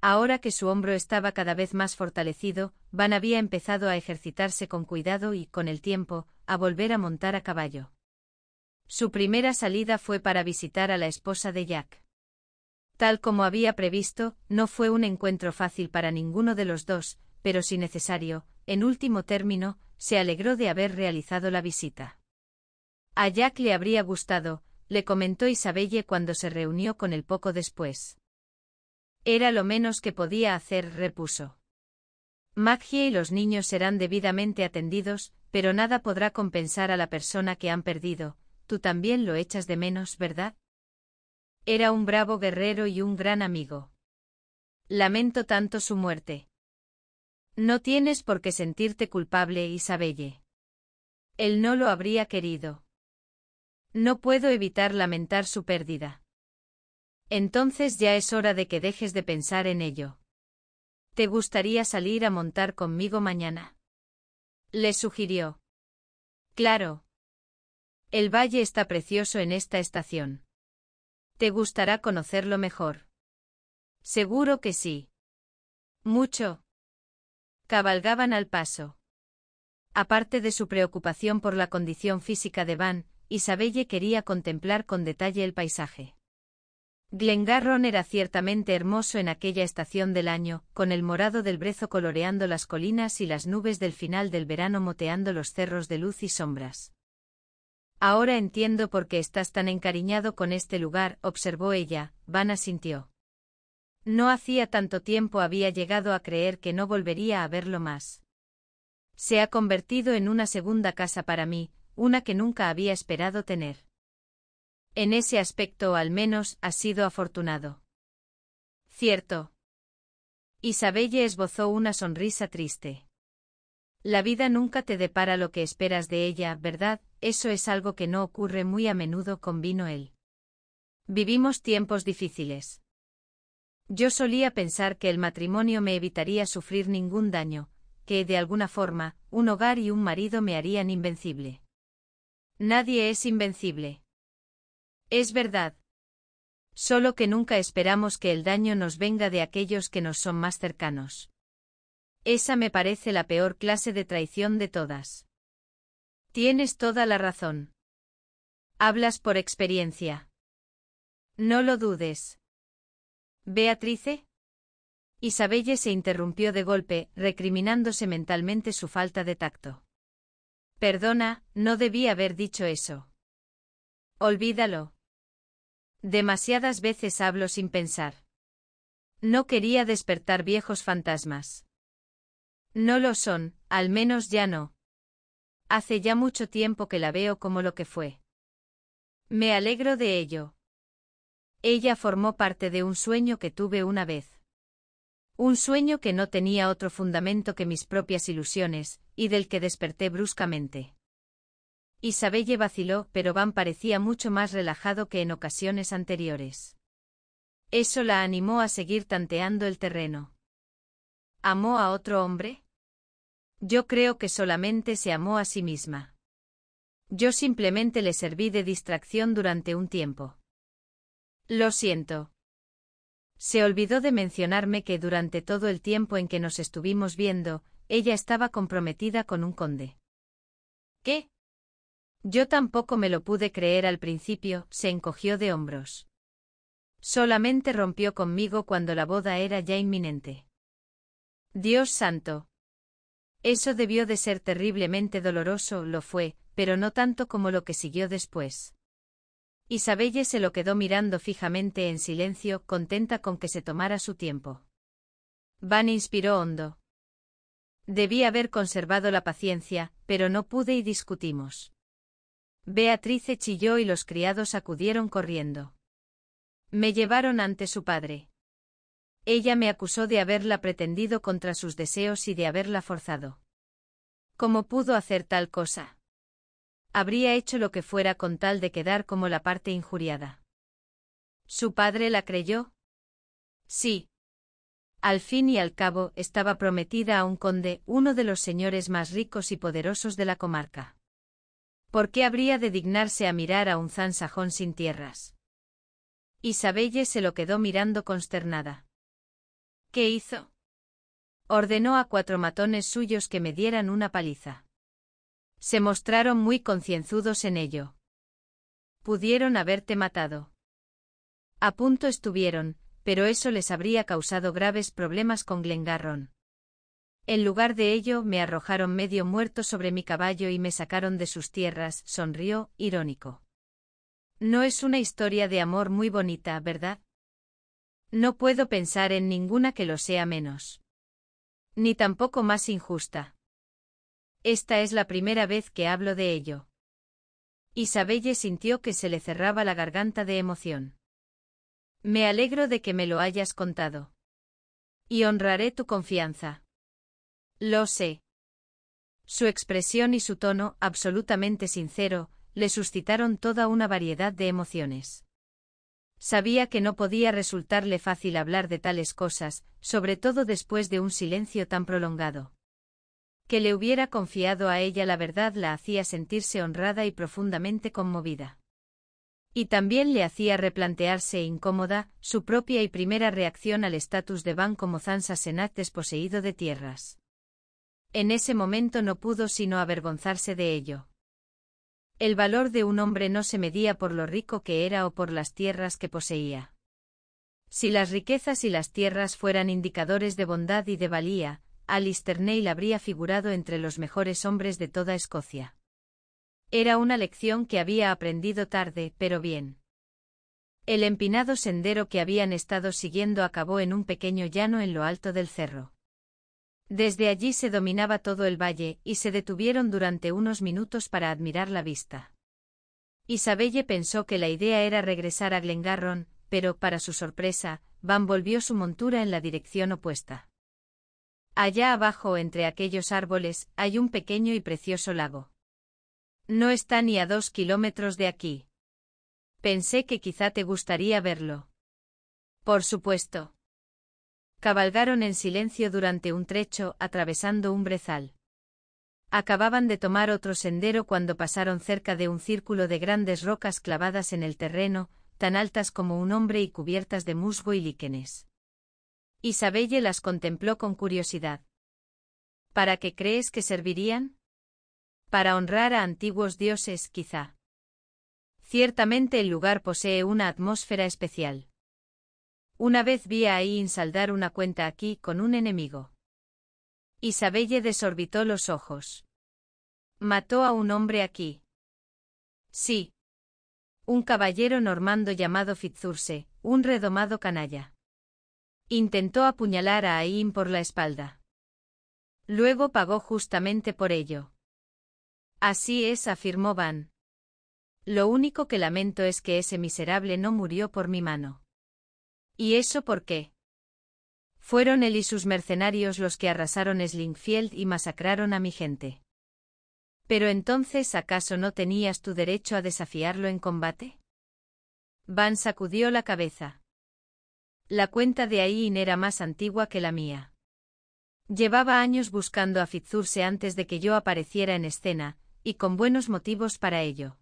Ahora que su hombro estaba cada vez más fortalecido, Van había empezado a ejercitarse con cuidado y, con el tiempo, a volver a montar a caballo. Su primera salida fue para visitar a la esposa de Jack. Tal como había previsto, no fue un encuentro fácil para ninguno de los dos, pero si necesario, en último término, se alegró de haber realizado la visita. A Jack le habría gustado, le comentó Isabelle cuando se reunió con él poco después. Era lo menos que podía hacer, repuso. Maggie y los niños serán debidamente atendidos, pero nada podrá compensar a la persona que han perdido, tú también lo echas de menos, ¿verdad? Era un bravo guerrero y un gran amigo. Lamento tanto su muerte. No tienes por qué sentirte culpable, Isabelle. Él no lo habría querido. No puedo evitar lamentar su pérdida. Entonces ya es hora de que dejes de pensar en ello. ¿Te gustaría salir a montar conmigo mañana? Le sugirió. Claro. El valle está precioso en esta estación. Te gustará conocerlo mejor. Seguro que sí. Mucho. Cabalgaban al paso. Aparte de su preocupación por la condición física de Van, Isabelle quería contemplar con detalle el paisaje. Glengarron era ciertamente hermoso en aquella estación del año, con el morado del brezo coloreando las colinas y las nubes del final del verano moteando los cerros de luz y sombras. Ahora entiendo por qué estás tan encariñado con este lugar, observó ella, Van sintió. No hacía tanto tiempo había llegado a creer que no volvería a verlo más. Se ha convertido en una segunda casa para mí, una que nunca había esperado tener. En ese aspecto al menos ha sido afortunado. Cierto. Isabelle esbozó una sonrisa triste. La vida nunca te depara lo que esperas de ella, ¿verdad? Eso es algo que no ocurre muy a menudo, convino él. Vivimos tiempos difíciles. Yo solía pensar que el matrimonio me evitaría sufrir ningún daño, que, de alguna forma, un hogar y un marido me harían invencible. Nadie es invencible. Es verdad. Solo que nunca esperamos que el daño nos venga de aquellos que nos son más cercanos. Esa me parece la peor clase de traición de todas. Tienes toda la razón. Hablas por experiencia. No lo dudes. Beatrice. Isabelle se interrumpió de golpe, recriminándose mentalmente su falta de tacto. Perdona, no debí haber dicho eso. Olvídalo. Demasiadas veces hablo sin pensar. No quería despertar viejos fantasmas. No lo son, al menos ya no. Hace ya mucho tiempo que la veo como lo que fue. Me alegro de ello. Ella formó parte de un sueño que tuve una vez. Un sueño que no tenía otro fundamento que mis propias ilusiones, y del que desperté bruscamente. Isabelle vaciló, pero Van parecía mucho más relajado que en ocasiones anteriores. Eso la animó a seguir tanteando el terreno. ¿Amó a otro hombre? Yo creo que solamente se amó a sí misma. Yo simplemente le serví de distracción durante un tiempo. Lo siento. Se olvidó de mencionarme que durante todo el tiempo en que nos estuvimos viendo, ella estaba comprometida con un conde. ¿Qué? Yo tampoco me lo pude creer al principio, se encogió de hombros. Solamente rompió conmigo cuando la boda era ya inminente. Dios santo. Eso debió de ser terriblemente doloroso, lo fue, pero no tanto como lo que siguió después. Isabelle se lo quedó mirando fijamente en silencio, contenta con que se tomara su tiempo. Van inspiró hondo. Debí haber conservado la paciencia, pero no pude y discutimos. Beatrice chilló y los criados acudieron corriendo. Me llevaron ante su padre. Ella me acusó de haberla pretendido contra sus deseos y de haberla forzado. ¿Cómo pudo hacer tal cosa? Habría hecho lo que fuera con tal de quedar como la parte injuriada. ¿Su padre la creyó? Sí. Al fin y al cabo, estaba prometida a un conde, uno de los señores más ricos y poderosos de la comarca. ¿Por qué habría de dignarse a mirar a un zansajón sin tierras? Isabelle se lo quedó mirando consternada. ¿Qué hizo? Ordenó a cuatro matones suyos que me dieran una paliza. Se mostraron muy concienzudos en ello. Pudieron haberte matado. A punto estuvieron, pero eso les habría causado graves problemas con Glengarrón. En lugar de ello, me arrojaron medio muerto sobre mi caballo y me sacaron de sus tierras, sonrió, irónico. No es una historia de amor muy bonita, ¿verdad? No puedo pensar en ninguna que lo sea menos. Ni tampoco más injusta. Esta es la primera vez que hablo de ello. Isabelle sintió que se le cerraba la garganta de emoción. Me alegro de que me lo hayas contado. Y honraré tu confianza. Lo sé. Su expresión y su tono, absolutamente sincero, le suscitaron toda una variedad de emociones. Sabía que no podía resultarle fácil hablar de tales cosas, sobre todo después de un silencio tan prolongado. Que le hubiera confiado a ella la verdad la hacía sentirse honrada y profundamente conmovida. Y también le hacía replantearse incómoda su propia y primera reacción al estatus de Van como Senat desposeído de tierras. En ese momento no pudo sino avergonzarse de ello. El valor de un hombre no se medía por lo rico que era o por las tierras que poseía. Si las riquezas y las tierras fueran indicadores de bondad y de valía, Alistair Neil habría figurado entre los mejores hombres de toda Escocia. Era una lección que había aprendido tarde, pero bien. El empinado sendero que habían estado siguiendo acabó en un pequeño llano en lo alto del cerro. Desde allí se dominaba todo el valle, y se detuvieron durante unos minutos para admirar la vista. Isabelle pensó que la idea era regresar a Glengarron, pero, para su sorpresa, Van volvió su montura en la dirección opuesta. Allá abajo entre aquellos árboles hay un pequeño y precioso lago. No está ni a dos kilómetros de aquí. Pensé que quizá te gustaría verlo. Por supuesto cabalgaron en silencio durante un trecho, atravesando un brezal. Acababan de tomar otro sendero cuando pasaron cerca de un círculo de grandes rocas clavadas en el terreno, tan altas como un hombre y cubiertas de musgo y líquenes. Isabelle las contempló con curiosidad. ¿Para qué crees que servirían? Para honrar a antiguos dioses, quizá. Ciertamente el lugar posee una atmósfera especial. Una vez vi a Ain saldar una cuenta aquí con un enemigo. Isabelle desorbitó los ojos. Mató a un hombre aquí. Sí. Un caballero normando llamado Fitzurse, un redomado canalla. Intentó apuñalar a Ain por la espalda. Luego pagó justamente por ello. Así es, afirmó Van. Lo único que lamento es que ese miserable no murió por mi mano. ¿Y eso por qué? Fueron él y sus mercenarios los que arrasaron Slingfield y masacraron a mi gente. Pero entonces, ¿acaso no tenías tu derecho a desafiarlo en combate? Van sacudió la cabeza. La cuenta de Ain era más antigua que la mía. Llevaba años buscando a Fitzurse antes de que yo apareciera en escena, y con buenos motivos para ello.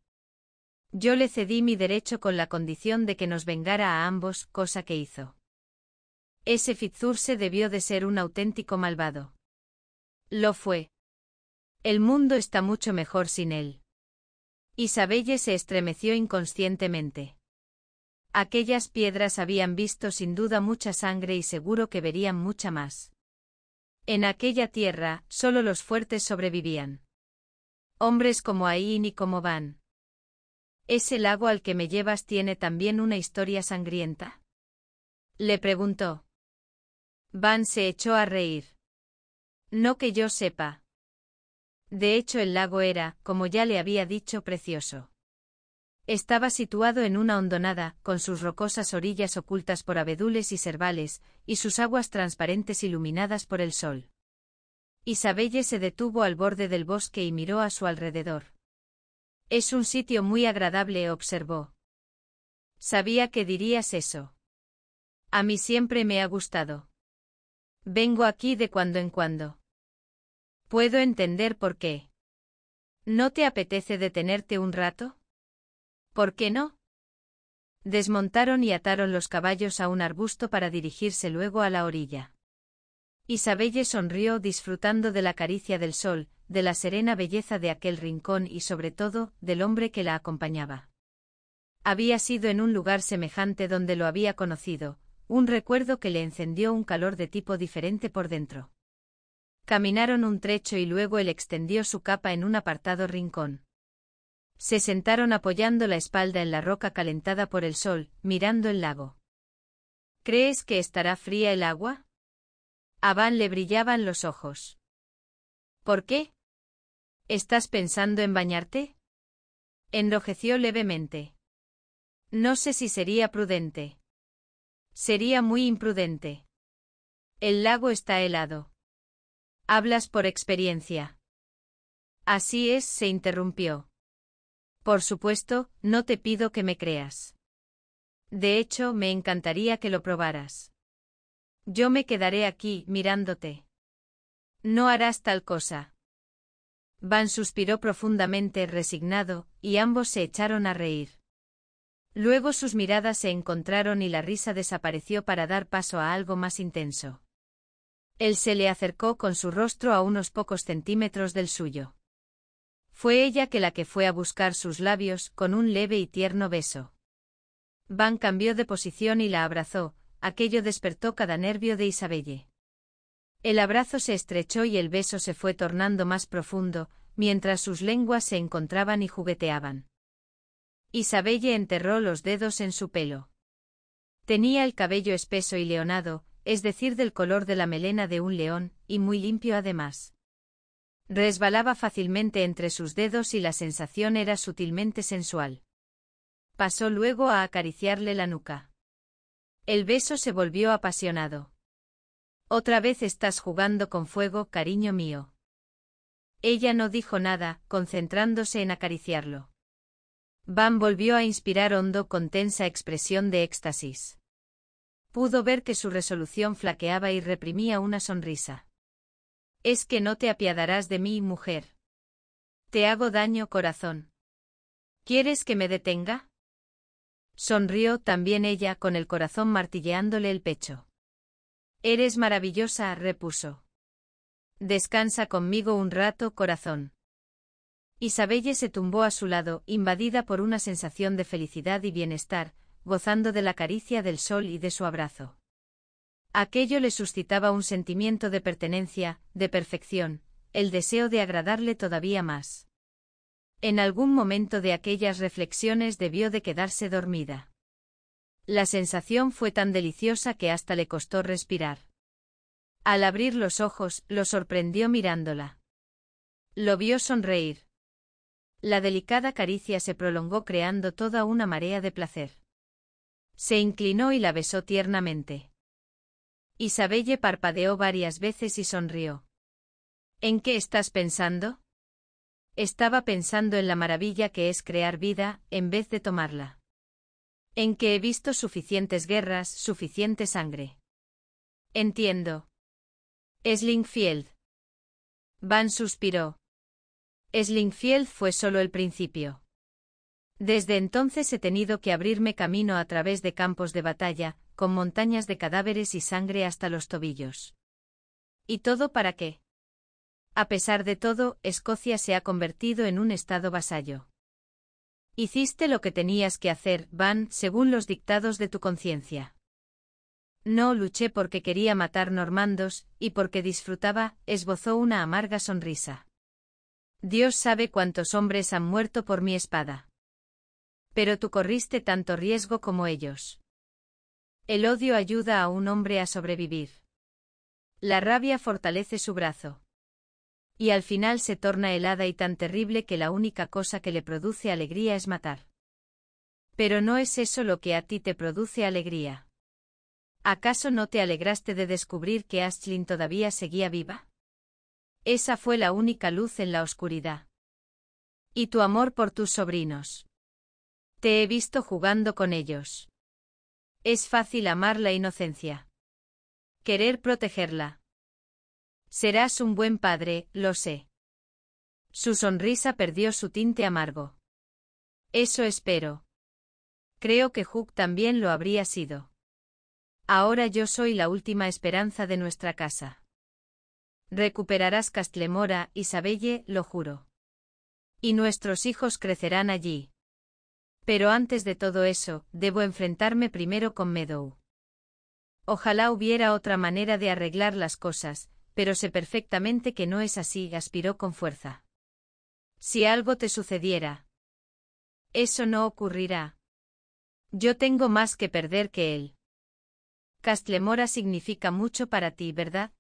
Yo le cedí mi derecho con la condición de que nos vengara a ambos, cosa que hizo. Ese Fitzurse debió de ser un auténtico malvado. Lo fue. El mundo está mucho mejor sin él. Isabelle se estremeció inconscientemente. Aquellas piedras habían visto sin duda mucha sangre y seguro que verían mucha más. En aquella tierra, solo los fuertes sobrevivían. Hombres como Ain y como Van, ¿Ese lago al que me llevas tiene también una historia sangrienta? Le preguntó. Van se echó a reír. No que yo sepa. De hecho el lago era, como ya le había dicho, precioso. Estaba situado en una hondonada, con sus rocosas orillas ocultas por abedules y cervales, y sus aguas transparentes iluminadas por el sol. Isabelle se detuvo al borde del bosque y miró a su alrededor. Es un sitio muy agradable, observó. Sabía que dirías eso. A mí siempre me ha gustado. Vengo aquí de cuando en cuando. Puedo entender por qué. ¿No te apetece detenerte un rato? ¿Por qué no? Desmontaron y ataron los caballos a un arbusto para dirigirse luego a la orilla. Isabelle sonrió disfrutando de la caricia del sol, de la serena belleza de aquel rincón y sobre todo, del hombre que la acompañaba. Había sido en un lugar semejante donde lo había conocido, un recuerdo que le encendió un calor de tipo diferente por dentro. Caminaron un trecho y luego él extendió su capa en un apartado rincón. Se sentaron apoyando la espalda en la roca calentada por el sol, mirando el lago. ¿Crees que estará fría el agua? A Van le brillaban los ojos. ¿Por qué? ¿Estás pensando en bañarte? Enrojeció levemente. No sé si sería prudente. Sería muy imprudente. El lago está helado. Hablas por experiencia. Así es, se interrumpió. Por supuesto, no te pido que me creas. De hecho, me encantaría que lo probaras. Yo me quedaré aquí, mirándote. No harás tal cosa. Van suspiró profundamente resignado, y ambos se echaron a reír. Luego sus miradas se encontraron y la risa desapareció para dar paso a algo más intenso. Él se le acercó con su rostro a unos pocos centímetros del suyo. Fue ella que la que fue a buscar sus labios con un leve y tierno beso. Van cambió de posición y la abrazó, aquello despertó cada nervio de Isabelle. El abrazo se estrechó y el beso se fue tornando más profundo, mientras sus lenguas se encontraban y jugueteaban. Isabelle enterró los dedos en su pelo. Tenía el cabello espeso y leonado, es decir, del color de la melena de un león, y muy limpio además. Resbalaba fácilmente entre sus dedos y la sensación era sutilmente sensual. Pasó luego a acariciarle la nuca. El beso se volvió apasionado. Otra vez estás jugando con fuego, cariño mío. Ella no dijo nada, concentrándose en acariciarlo. Van volvió a inspirar hondo con tensa expresión de éxtasis. Pudo ver que su resolución flaqueaba y reprimía una sonrisa. Es que no te apiadarás de mí, mujer. Te hago daño, corazón. ¿Quieres que me detenga? Sonrió también ella con el corazón martilleándole el pecho. Eres maravillosa, repuso. Descansa conmigo un rato, corazón. Isabelle se tumbó a su lado, invadida por una sensación de felicidad y bienestar, gozando de la caricia del sol y de su abrazo. Aquello le suscitaba un sentimiento de pertenencia, de perfección, el deseo de agradarle todavía más. En algún momento de aquellas reflexiones debió de quedarse dormida. La sensación fue tan deliciosa que hasta le costó respirar. Al abrir los ojos, lo sorprendió mirándola. Lo vio sonreír. La delicada caricia se prolongó creando toda una marea de placer. Se inclinó y la besó tiernamente. Isabelle parpadeó varias veces y sonrió. ¿En qué estás pensando? Estaba pensando en la maravilla que es crear vida, en vez de tomarla en que he visto suficientes guerras, suficiente sangre. Entiendo. Slingfield. Van suspiró. Slingfield fue solo el principio. Desde entonces he tenido que abrirme camino a través de campos de batalla, con montañas de cadáveres y sangre hasta los tobillos. ¿Y todo para qué? A pesar de todo, Escocia se ha convertido en un estado vasallo. Hiciste lo que tenías que hacer, van, según los dictados de tu conciencia. No luché porque quería matar normandos, y porque disfrutaba, esbozó una amarga sonrisa. Dios sabe cuántos hombres han muerto por mi espada. Pero tú corriste tanto riesgo como ellos. El odio ayuda a un hombre a sobrevivir. La rabia fortalece su brazo y al final se torna helada y tan terrible que la única cosa que le produce alegría es matar. Pero no es eso lo que a ti te produce alegría. ¿Acaso no te alegraste de descubrir que Ashlyn todavía seguía viva? Esa fue la única luz en la oscuridad. Y tu amor por tus sobrinos. Te he visto jugando con ellos. Es fácil amar la inocencia. Querer protegerla. Serás un buen padre, lo sé. Su sonrisa perdió su tinte amargo. Eso espero. Creo que Hook también lo habría sido. Ahora yo soy la última esperanza de nuestra casa. Recuperarás Castlemora, Isabelle, lo juro. Y nuestros hijos crecerán allí. Pero antes de todo eso, debo enfrentarme primero con Meadow. Ojalá hubiera otra manera de arreglar las cosas, pero sé perfectamente que no es así, aspiró con fuerza. Si algo te sucediera. Eso no ocurrirá. Yo tengo más que perder que él. Castlemora significa mucho para ti, ¿verdad?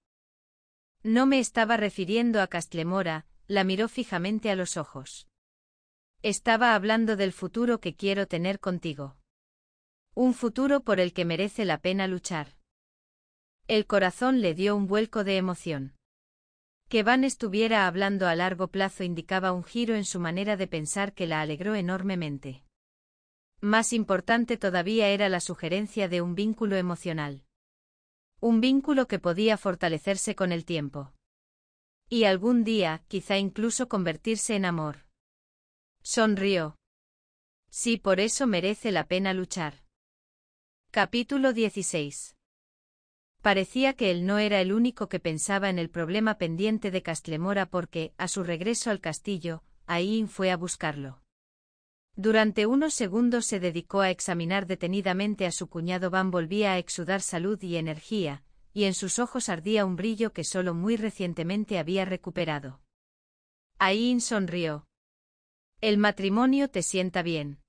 No me estaba refiriendo a Castlemora, la miró fijamente a los ojos. Estaba hablando del futuro que quiero tener contigo. Un futuro por el que merece la pena luchar. El corazón le dio un vuelco de emoción. Que Van estuviera hablando a largo plazo indicaba un giro en su manera de pensar que la alegró enormemente. Más importante todavía era la sugerencia de un vínculo emocional. Un vínculo que podía fortalecerse con el tiempo. Y algún día, quizá incluso convertirse en amor. Sonrió. Sí, por eso merece la pena luchar. Capítulo 16 Parecía que él no era el único que pensaba en el problema pendiente de Castlemora porque, a su regreso al castillo, Aín fue a buscarlo. Durante unos segundos se dedicó a examinar detenidamente a su cuñado Van volvía a exudar salud y energía, y en sus ojos ardía un brillo que solo muy recientemente había recuperado. Aín sonrió. El matrimonio te sienta bien.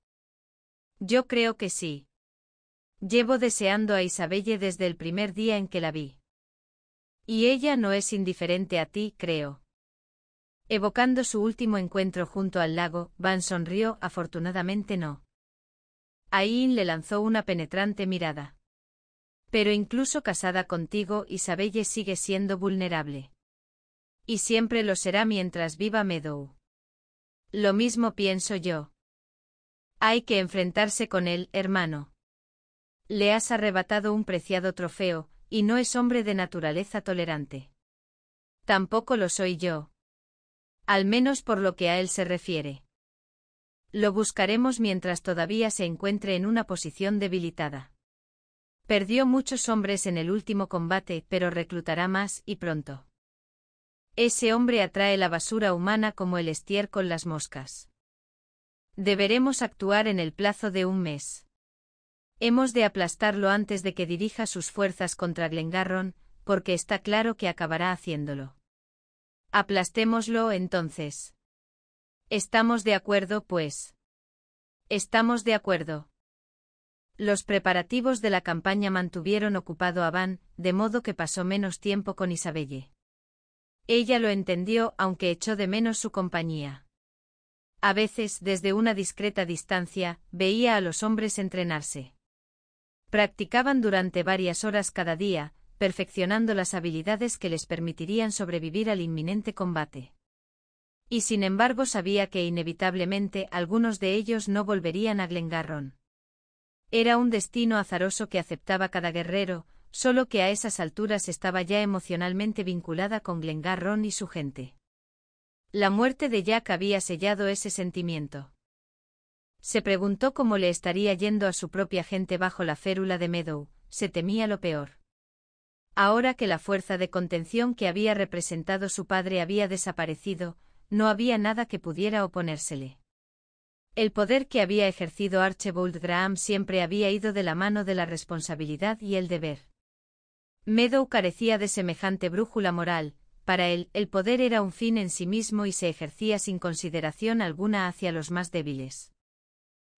Yo creo que sí. Llevo deseando a Isabelle desde el primer día en que la vi. Y ella no es indiferente a ti, creo. Evocando su último encuentro junto al lago, Van sonrió, afortunadamente no. Ain le lanzó una penetrante mirada. Pero incluso casada contigo, Isabelle sigue siendo vulnerable. Y siempre lo será mientras viva Meadow. Lo mismo pienso yo. Hay que enfrentarse con él, hermano le has arrebatado un preciado trofeo, y no es hombre de naturaleza tolerante. Tampoco lo soy yo. Al menos por lo que a él se refiere. Lo buscaremos mientras todavía se encuentre en una posición debilitada. Perdió muchos hombres en el último combate, pero reclutará más y pronto. Ese hombre atrae la basura humana como el con las moscas. Deberemos actuar en el plazo de un mes. Hemos de aplastarlo antes de que dirija sus fuerzas contra Glengarron, porque está claro que acabará haciéndolo. Aplastémoslo entonces. Estamos de acuerdo, pues. Estamos de acuerdo. Los preparativos de la campaña mantuvieron ocupado a Van, de modo que pasó menos tiempo con Isabelle. Ella lo entendió, aunque echó de menos su compañía. A veces, desde una discreta distancia, veía a los hombres entrenarse. Practicaban durante varias horas cada día, perfeccionando las habilidades que les permitirían sobrevivir al inminente combate. Y sin embargo sabía que inevitablemente algunos de ellos no volverían a Glengarron. Era un destino azaroso que aceptaba cada guerrero, solo que a esas alturas estaba ya emocionalmente vinculada con Glengarron y su gente. La muerte de Jack había sellado ese sentimiento. Se preguntó cómo le estaría yendo a su propia gente bajo la férula de Meadow, se temía lo peor. Ahora que la fuerza de contención que había representado su padre había desaparecido, no había nada que pudiera oponérsele. El poder que había ejercido Archibald Graham siempre había ido de la mano de la responsabilidad y el deber. Meadow carecía de semejante brújula moral, para él el poder era un fin en sí mismo y se ejercía sin consideración alguna hacia los más débiles.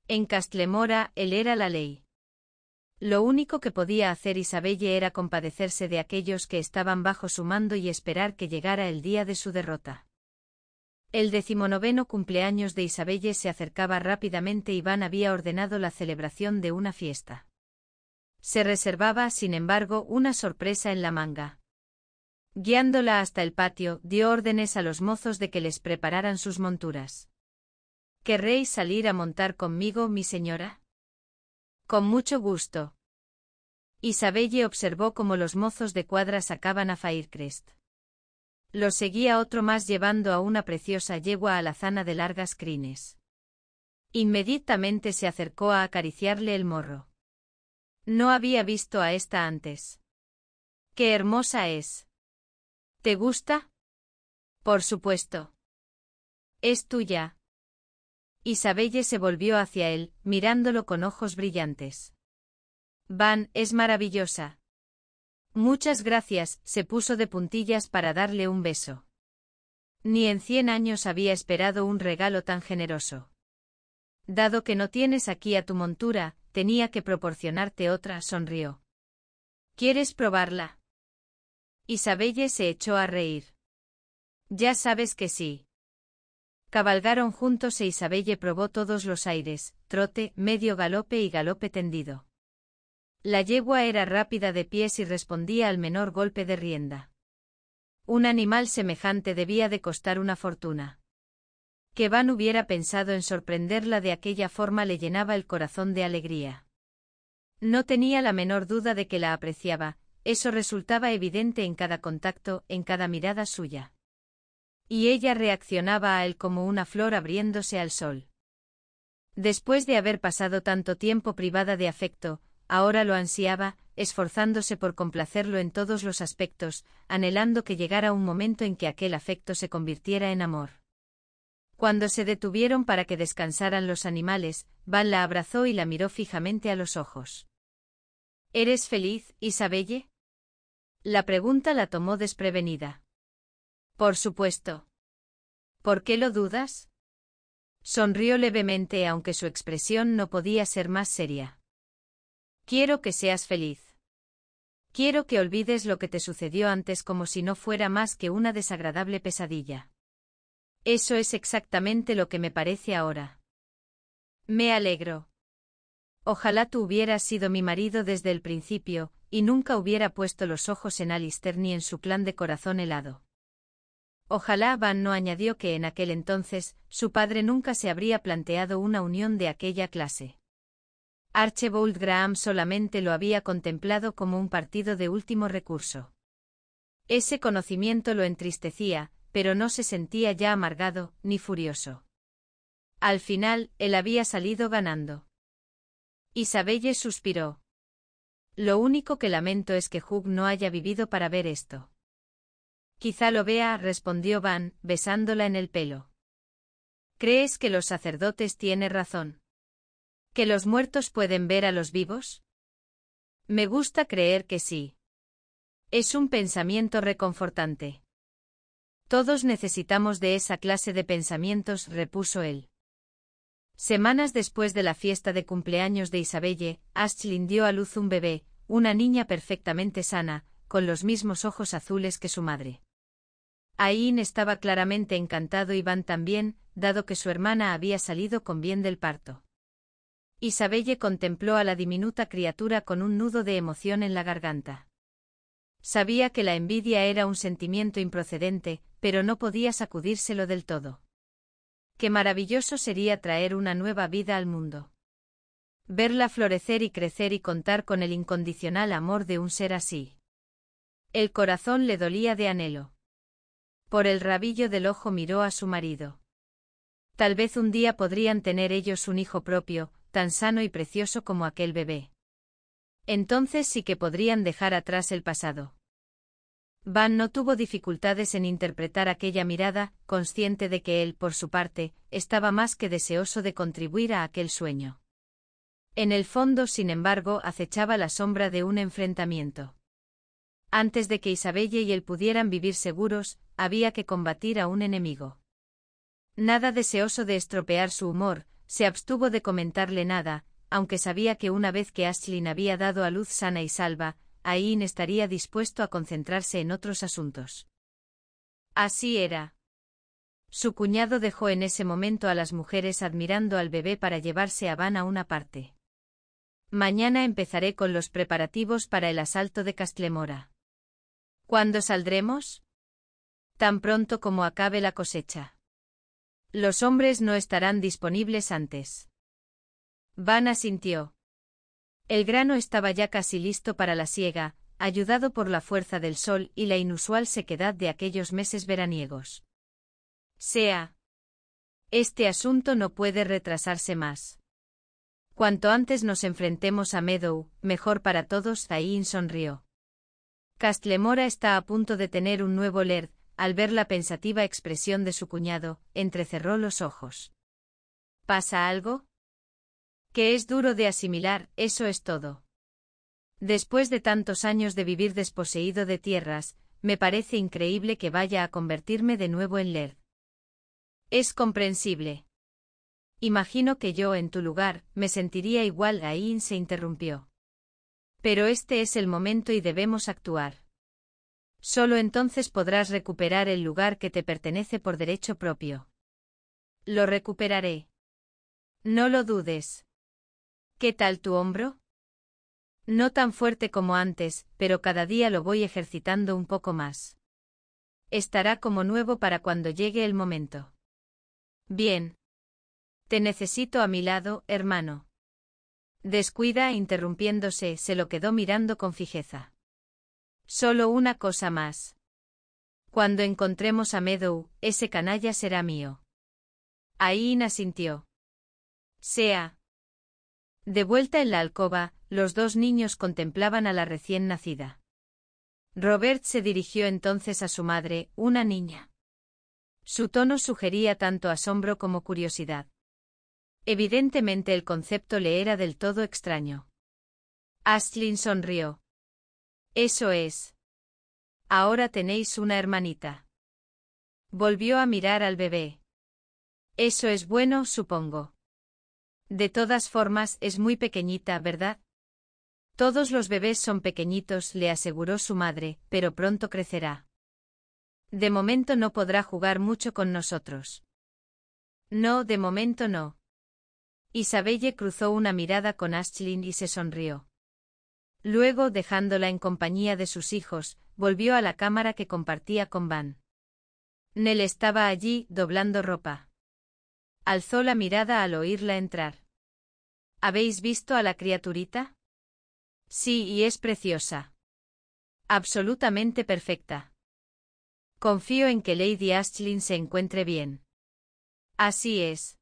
En Castlemora, él era la ley. Lo único que podía hacer Isabelle era compadecerse de aquellos que estaban bajo su mando y esperar que llegara el día de su derrota. El decimonoveno cumpleaños de Isabelle se acercaba rápidamente. y Van había ordenado la celebración de una fiesta. Se reservaba, sin embargo, una sorpresa en la manga. Guiándola hasta el patio, dio órdenes a los mozos de que les prepararan sus monturas. ¿Querréis salir a montar conmigo, mi señora? Con mucho gusto. Isabelle observó cómo los mozos de cuadra sacaban a Faircrest. Lo seguía otro más llevando a una preciosa yegua alazana de largas crines. Inmediatamente se acercó a acariciarle el morro. No había visto a esta antes. ¡Qué hermosa es! ¿Te gusta? Por supuesto. Es tuya, Isabelle se volvió hacia él, mirándolo con ojos brillantes. Van, es maravillosa. Muchas gracias, se puso de puntillas para darle un beso. Ni en cien años había esperado un regalo tan generoso. Dado que no tienes aquí a tu montura, tenía que proporcionarte otra, sonrió. ¿Quieres probarla? Isabelle se echó a reír. Ya sabes que sí. Cabalgaron juntos e Isabelle probó todos los aires, trote, medio galope y galope tendido. La yegua era rápida de pies y respondía al menor golpe de rienda. Un animal semejante debía de costar una fortuna. Que Van hubiera pensado en sorprenderla de aquella forma le llenaba el corazón de alegría. No tenía la menor duda de que la apreciaba, eso resultaba evidente en cada contacto, en cada mirada suya y ella reaccionaba a él como una flor abriéndose al sol. Después de haber pasado tanto tiempo privada de afecto, ahora lo ansiaba, esforzándose por complacerlo en todos los aspectos, anhelando que llegara un momento en que aquel afecto se convirtiera en amor. Cuando se detuvieron para que descansaran los animales, Van la abrazó y la miró fijamente a los ojos. ¿Eres feliz, Isabelle? La pregunta la tomó desprevenida. Por supuesto. ¿Por qué lo dudas? Sonrió levemente aunque su expresión no podía ser más seria. Quiero que seas feliz. Quiero que olvides lo que te sucedió antes como si no fuera más que una desagradable pesadilla. Eso es exactamente lo que me parece ahora. Me alegro. Ojalá tú hubieras sido mi marido desde el principio, y nunca hubiera puesto los ojos en Alister ni en su plan de corazón helado. Ojalá Van no añadió que en aquel entonces, su padre nunca se habría planteado una unión de aquella clase. Archibald Graham solamente lo había contemplado como un partido de último recurso. Ese conocimiento lo entristecía, pero no se sentía ya amargado, ni furioso. Al final, él había salido ganando. Isabelle suspiró. Lo único que lamento es que Hugh no haya vivido para ver esto. Quizá lo vea, respondió Van, besándola en el pelo. ¿Crees que los sacerdotes tienen razón? ¿Que los muertos pueden ver a los vivos? Me gusta creer que sí. Es un pensamiento reconfortante. Todos necesitamos de esa clase de pensamientos, repuso él. Semanas después de la fiesta de cumpleaños de Isabelle, Ashlyn dio a luz un bebé, una niña perfectamente sana, con los mismos ojos azules que su madre. Ain estaba claramente encantado y Van también, dado que su hermana había salido con bien del parto. Isabelle contempló a la diminuta criatura con un nudo de emoción en la garganta. Sabía que la envidia era un sentimiento improcedente, pero no podía sacudírselo del todo. Qué maravilloso sería traer una nueva vida al mundo. Verla florecer y crecer y contar con el incondicional amor de un ser así. El corazón le dolía de anhelo. Por el rabillo del ojo miró a su marido. Tal vez un día podrían tener ellos un hijo propio, tan sano y precioso como aquel bebé. Entonces sí que podrían dejar atrás el pasado. Van no tuvo dificultades en interpretar aquella mirada, consciente de que él, por su parte, estaba más que deseoso de contribuir a aquel sueño. En el fondo, sin embargo, acechaba la sombra de un enfrentamiento. Antes de que Isabelle y él pudieran vivir seguros, había que combatir a un enemigo. Nada deseoso de estropear su humor, se abstuvo de comentarle nada, aunque sabía que una vez que Ashlin había dado a luz sana y salva, Aín estaría dispuesto a concentrarse en otros asuntos. Así era. Su cuñado dejó en ese momento a las mujeres admirando al bebé para llevarse a Van a una parte. Mañana empezaré con los preparativos para el asalto de Castlemora. ¿Cuándo saldremos? tan pronto como acabe la cosecha. Los hombres no estarán disponibles antes. Van asintió. El grano estaba ya casi listo para la siega, ayudado por la fuerza del sol y la inusual sequedad de aquellos meses veraniegos. Sea. Este asunto no puede retrasarse más. Cuanto antes nos enfrentemos a Meadow, mejor para todos, Zain sonrió. Castlemora está a punto de tener un nuevo Lerd al ver la pensativa expresión de su cuñado, entrecerró los ojos. ¿Pasa algo? Que es duro de asimilar, eso es todo. Después de tantos años de vivir desposeído de tierras, me parece increíble que vaya a convertirme de nuevo en lord. Es comprensible. Imagino que yo, en tu lugar, me sentiría igual. Ain se interrumpió. Pero este es el momento y debemos actuar. Solo entonces podrás recuperar el lugar que te pertenece por derecho propio. Lo recuperaré. No lo dudes. ¿Qué tal tu hombro? No tan fuerte como antes, pero cada día lo voy ejercitando un poco más. Estará como nuevo para cuando llegue el momento. Bien. Te necesito a mi lado, hermano. Descuida, interrumpiéndose, se lo quedó mirando con fijeza. Solo una cosa más. Cuando encontremos a Meadow, ese canalla será mío. Aina sintió. Sea. De vuelta en la alcoba, los dos niños contemplaban a la recién nacida. Robert se dirigió entonces a su madre, una niña. Su tono sugería tanto asombro como curiosidad. Evidentemente el concepto le era del todo extraño. Astlin sonrió. Eso es. Ahora tenéis una hermanita. Volvió a mirar al bebé. Eso es bueno, supongo. De todas formas, es muy pequeñita, ¿verdad? Todos los bebés son pequeñitos, le aseguró su madre, pero pronto crecerá. De momento no podrá jugar mucho con nosotros. No, de momento no. Isabelle cruzó una mirada con Ashlyn y se sonrió. Luego, dejándola en compañía de sus hijos, volvió a la cámara que compartía con Van. Nell estaba allí, doblando ropa. Alzó la mirada al oírla entrar. ¿Habéis visto a la criaturita? Sí, y es preciosa. Absolutamente perfecta. Confío en que Lady Ashlyn se encuentre bien. Así es.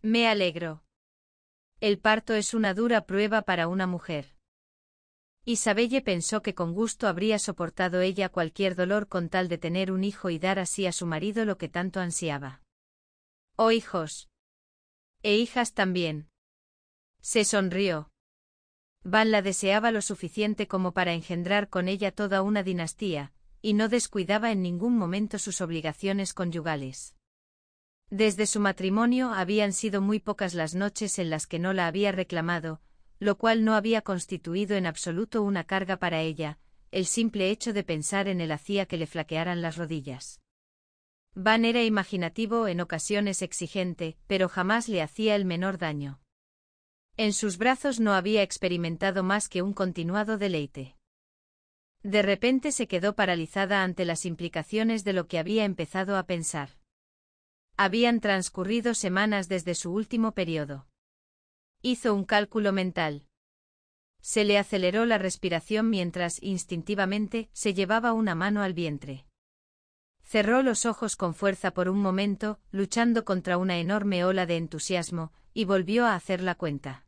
Me alegro. El parto es una dura prueba para una mujer. Isabelle pensó que con gusto habría soportado ella cualquier dolor con tal de tener un hijo y dar así a su marido lo que tanto ansiaba. Oh hijos. E hijas también. Se sonrió. Van la deseaba lo suficiente como para engendrar con ella toda una dinastía, y no descuidaba en ningún momento sus obligaciones conyugales. Desde su matrimonio habían sido muy pocas las noches en las que no la había reclamado, lo cual no había constituido en absoluto una carga para ella, el simple hecho de pensar en él hacía que le flaquearan las rodillas. Van era imaginativo, en ocasiones exigente, pero jamás le hacía el menor daño. En sus brazos no había experimentado más que un continuado deleite. De repente se quedó paralizada ante las implicaciones de lo que había empezado a pensar. Habían transcurrido semanas desde su último periodo. Hizo un cálculo mental. Se le aceleró la respiración mientras instintivamente se llevaba una mano al vientre. Cerró los ojos con fuerza por un momento, luchando contra una enorme ola de entusiasmo, y volvió a hacer la cuenta.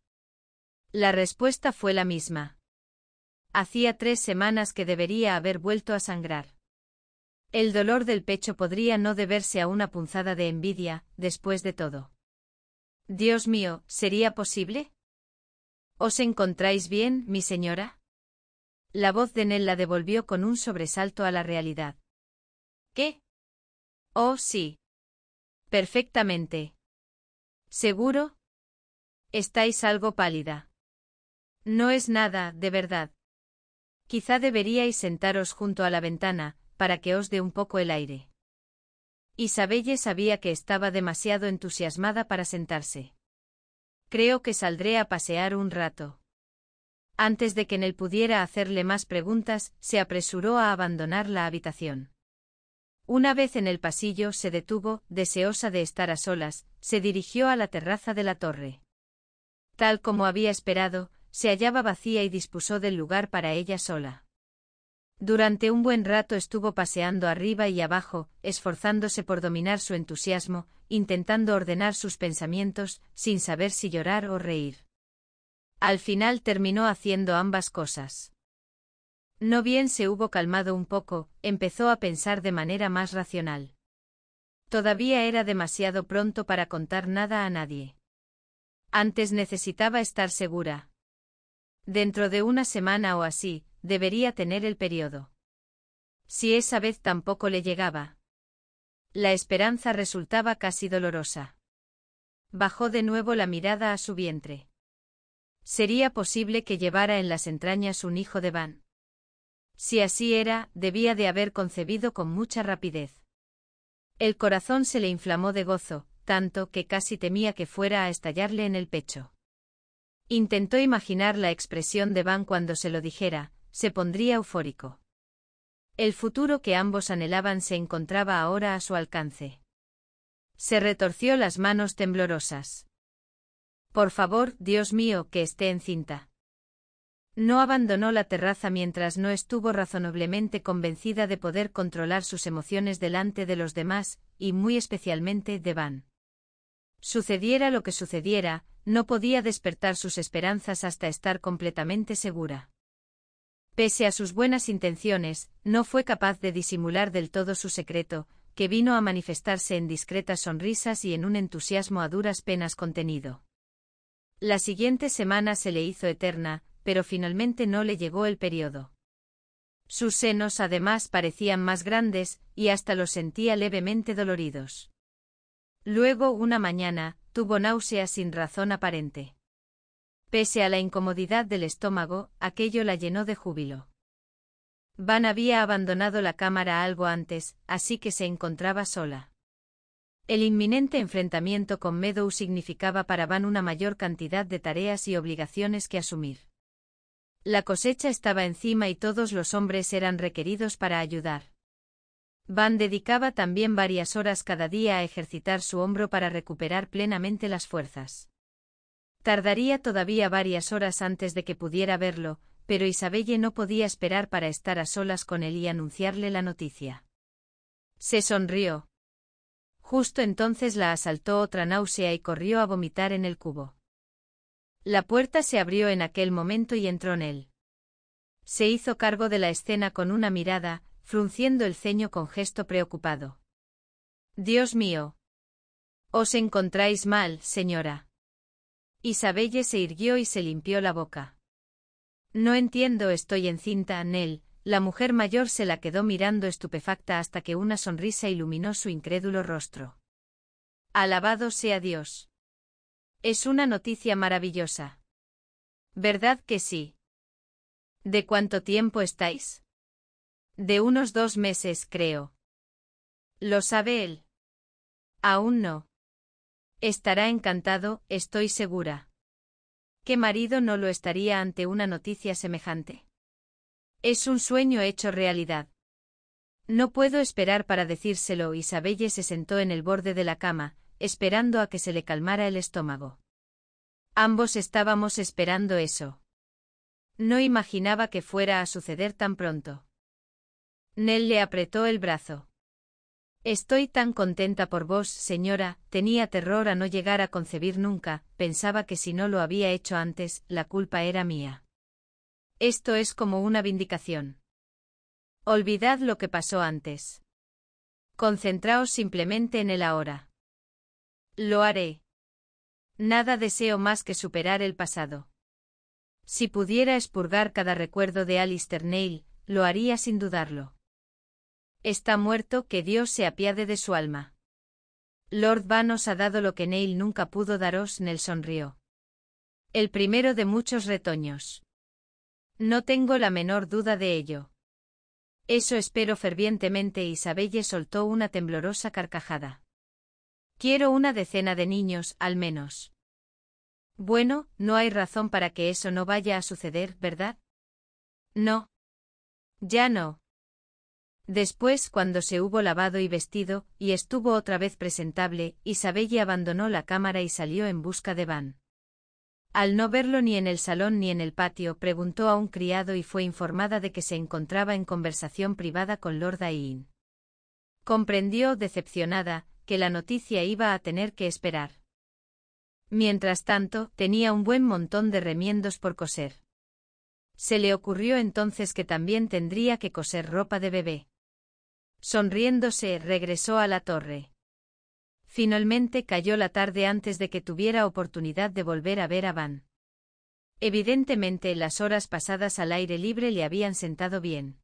La respuesta fue la misma. Hacía tres semanas que debería haber vuelto a sangrar. El dolor del pecho podría no deberse a una punzada de envidia, después de todo. Dios mío, ¿sería posible? ¿Os encontráis bien, mi señora? La voz de Nell la devolvió con un sobresalto a la realidad. ¿Qué? Oh, sí. Perfectamente. ¿Seguro? Estáis algo pálida. No es nada, de verdad. Quizá deberíais sentaros junto a la ventana, para que os dé un poco el aire. Isabelle sabía que estaba demasiado entusiasmada para sentarse. Creo que saldré a pasear un rato. Antes de que Nel pudiera hacerle más preguntas, se apresuró a abandonar la habitación. Una vez en el pasillo se detuvo, deseosa de estar a solas, se dirigió a la terraza de la torre. Tal como había esperado, se hallaba vacía y dispuso del lugar para ella sola. Durante un buen rato estuvo paseando arriba y abajo, esforzándose por dominar su entusiasmo, intentando ordenar sus pensamientos, sin saber si llorar o reír. Al final terminó haciendo ambas cosas. No bien se hubo calmado un poco, empezó a pensar de manera más racional. Todavía era demasiado pronto para contar nada a nadie. Antes necesitaba estar segura. Dentro de una semana o así, debería tener el periodo. Si esa vez tampoco le llegaba. La esperanza resultaba casi dolorosa. Bajó de nuevo la mirada a su vientre. Sería posible que llevara en las entrañas un hijo de Van. Si así era, debía de haber concebido con mucha rapidez. El corazón se le inflamó de gozo, tanto que casi temía que fuera a estallarle en el pecho. Intentó imaginar la expresión de Van cuando se lo dijera, se pondría eufórico. El futuro que ambos anhelaban se encontraba ahora a su alcance. Se retorció las manos temblorosas. Por favor, Dios mío, que esté encinta. No abandonó la terraza mientras no estuvo razonablemente convencida de poder controlar sus emociones delante de los demás, y muy especialmente de Van. Sucediera lo que sucediera, no podía despertar sus esperanzas hasta estar completamente segura. Pese a sus buenas intenciones, no fue capaz de disimular del todo su secreto, que vino a manifestarse en discretas sonrisas y en un entusiasmo a duras penas contenido. La siguiente semana se le hizo eterna, pero finalmente no le llegó el periodo. Sus senos además parecían más grandes, y hasta los sentía levemente doloridos. Luego, una mañana, tuvo náuseas sin razón aparente. Pese a la incomodidad del estómago, aquello la llenó de júbilo. Van había abandonado la cámara algo antes, así que se encontraba sola. El inminente enfrentamiento con Meadow significaba para Van una mayor cantidad de tareas y obligaciones que asumir. La cosecha estaba encima y todos los hombres eran requeridos para ayudar. Van dedicaba también varias horas cada día a ejercitar su hombro para recuperar plenamente las fuerzas. Tardaría todavía varias horas antes de que pudiera verlo, pero Isabelle no podía esperar para estar a solas con él y anunciarle la noticia. Se sonrió. Justo entonces la asaltó otra náusea y corrió a vomitar en el cubo. La puerta se abrió en aquel momento y entró en él. Se hizo cargo de la escena con una mirada, frunciendo el ceño con gesto preocupado. Dios mío. Os encontráis mal, señora. Isabelle se irguió y se limpió la boca. No entiendo, estoy encinta, Anel», La mujer mayor se la quedó mirando estupefacta hasta que una sonrisa iluminó su incrédulo rostro. Alabado sea Dios. Es una noticia maravillosa. ¿Verdad que sí? ¿De cuánto tiempo estáis? De unos dos meses, creo. Lo sabe él. Aún no. Estará encantado, estoy segura. ¿Qué marido no lo estaría ante una noticia semejante? Es un sueño hecho realidad. No puedo esperar para decírselo. Isabelle se sentó en el borde de la cama, esperando a que se le calmara el estómago. Ambos estábamos esperando eso. No imaginaba que fuera a suceder tan pronto. Nell le apretó el brazo. Estoy tan contenta por vos, señora, tenía terror a no llegar a concebir nunca, pensaba que si no lo había hecho antes, la culpa era mía. Esto es como una vindicación. Olvidad lo que pasó antes. Concentraos simplemente en el ahora. Lo haré. Nada deseo más que superar el pasado. Si pudiera expurgar cada recuerdo de Alistair Neil, lo haría sin dudarlo. Está muerto, que Dios se apiade de su alma. Lord Van ha dado lo que Neil nunca pudo daros, Nel sonrió. El primero de muchos retoños. No tengo la menor duda de ello. Eso espero fervientemente. Isabelle soltó una temblorosa carcajada. Quiero una decena de niños, al menos. Bueno, no hay razón para que eso no vaya a suceder, ¿verdad? No. Ya no. Después, cuando se hubo lavado y vestido, y estuvo otra vez presentable, Isabelle abandonó la cámara y salió en busca de Van. Al no verlo ni en el salón ni en el patio, preguntó a un criado y fue informada de que se encontraba en conversación privada con Lord Dain. Comprendió, decepcionada, que la noticia iba a tener que esperar. Mientras tanto, tenía un buen montón de remiendos por coser. Se le ocurrió entonces que también tendría que coser ropa de bebé. Sonriéndose, regresó a la torre. Finalmente cayó la tarde antes de que tuviera oportunidad de volver a ver a Van. Evidentemente las horas pasadas al aire libre le habían sentado bien.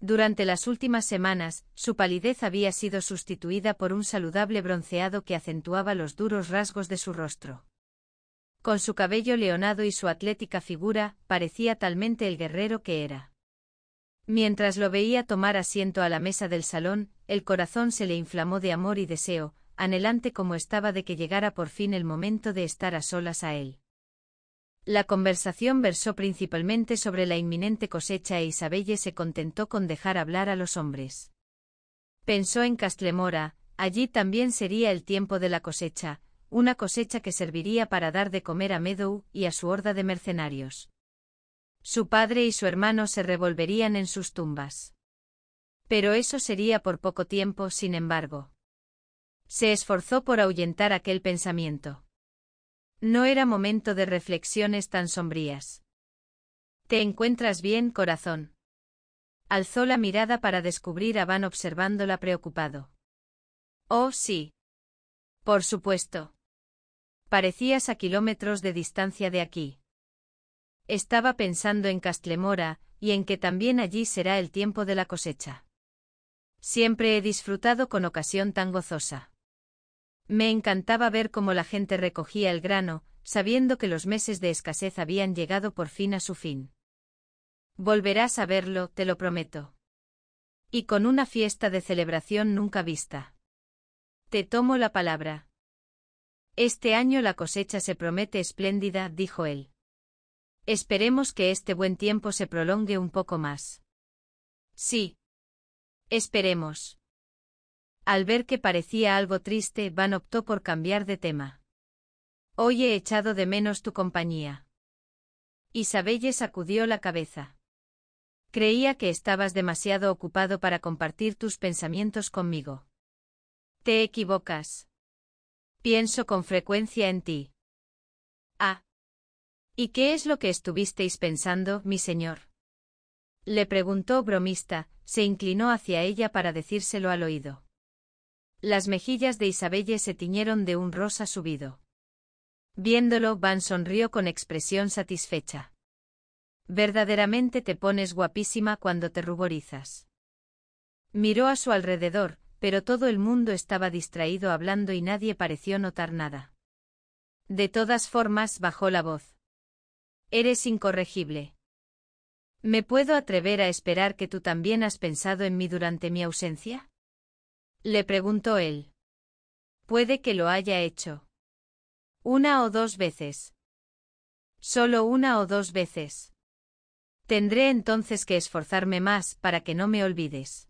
Durante las últimas semanas, su palidez había sido sustituida por un saludable bronceado que acentuaba los duros rasgos de su rostro. Con su cabello leonado y su atlética figura, parecía talmente el guerrero que era. Mientras lo veía tomar asiento a la mesa del salón, el corazón se le inflamó de amor y deseo, anhelante como estaba de que llegara por fin el momento de estar a solas a él. La conversación versó principalmente sobre la inminente cosecha e Isabelle se contentó con dejar hablar a los hombres. Pensó en Castlemora, allí también sería el tiempo de la cosecha, una cosecha que serviría para dar de comer a Meadow y a su horda de mercenarios. Su padre y su hermano se revolverían en sus tumbas. Pero eso sería por poco tiempo, sin embargo. Se esforzó por ahuyentar aquel pensamiento. No era momento de reflexiones tan sombrías. ¿Te encuentras bien, corazón? Alzó la mirada para descubrir a Van observándola preocupado. Oh, sí. Por supuesto. Parecías a kilómetros de distancia de aquí. Estaba pensando en Castlemora, y en que también allí será el tiempo de la cosecha. Siempre he disfrutado con ocasión tan gozosa. Me encantaba ver cómo la gente recogía el grano, sabiendo que los meses de escasez habían llegado por fin a su fin. Volverás a verlo, te lo prometo. Y con una fiesta de celebración nunca vista. Te tomo la palabra. Este año la cosecha se promete espléndida, dijo él. Esperemos que este buen tiempo se prolongue un poco más. Sí. Esperemos. Al ver que parecía algo triste, Van optó por cambiar de tema. Hoy he echado de menos tu compañía. Isabelle sacudió la cabeza. Creía que estabas demasiado ocupado para compartir tus pensamientos conmigo. Te equivocas. Pienso con frecuencia en ti. Ah. ¿Y qué es lo que estuvisteis pensando, mi señor? Le preguntó bromista, se inclinó hacia ella para decírselo al oído. Las mejillas de Isabelle se tiñeron de un rosa subido. Viéndolo, Van sonrió con expresión satisfecha. Verdaderamente te pones guapísima cuando te ruborizas. Miró a su alrededor, pero todo el mundo estaba distraído hablando y nadie pareció notar nada. De todas formas bajó la voz. Eres incorregible. ¿Me puedo atrever a esperar que tú también has pensado en mí durante mi ausencia? Le preguntó él. Puede que lo haya hecho. Una o dos veces. Solo una o dos veces. Tendré entonces que esforzarme más para que no me olvides.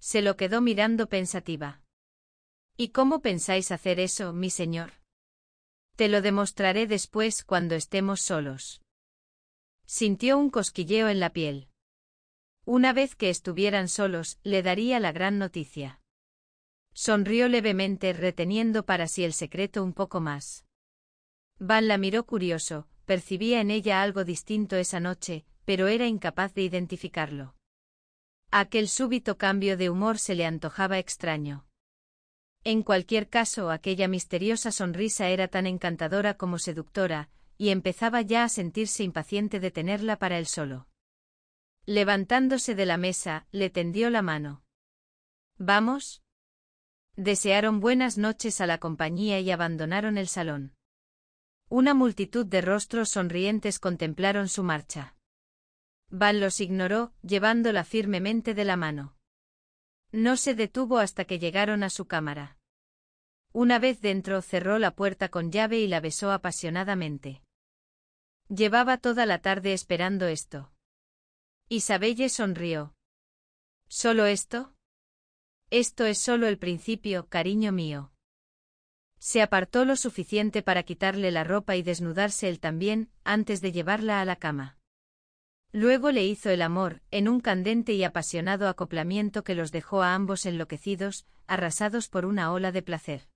Se lo quedó mirando pensativa. ¿Y cómo pensáis hacer eso, mi señor? Te lo demostraré después cuando estemos solos. Sintió un cosquilleo en la piel. Una vez que estuvieran solos, le daría la gran noticia. Sonrió levemente, reteniendo para sí el secreto un poco más. Van la miró curioso, percibía en ella algo distinto esa noche, pero era incapaz de identificarlo. Aquel súbito cambio de humor se le antojaba extraño. En cualquier caso, aquella misteriosa sonrisa era tan encantadora como seductora, y empezaba ya a sentirse impaciente de tenerla para él solo. Levantándose de la mesa, le tendió la mano. ¿Vamos? Desearon buenas noches a la compañía y abandonaron el salón. Una multitud de rostros sonrientes contemplaron su marcha. Van los ignoró, llevándola firmemente de la mano. No se detuvo hasta que llegaron a su cámara. Una vez dentro cerró la puerta con llave y la besó apasionadamente. Llevaba toda la tarde esperando esto. Isabelle sonrió. ¿Solo esto? Esto es solo el principio, cariño mío. Se apartó lo suficiente para quitarle la ropa y desnudarse él también, antes de llevarla a la cama. Luego le hizo el amor, en un candente y apasionado acoplamiento que los dejó a ambos enloquecidos, arrasados por una ola de placer.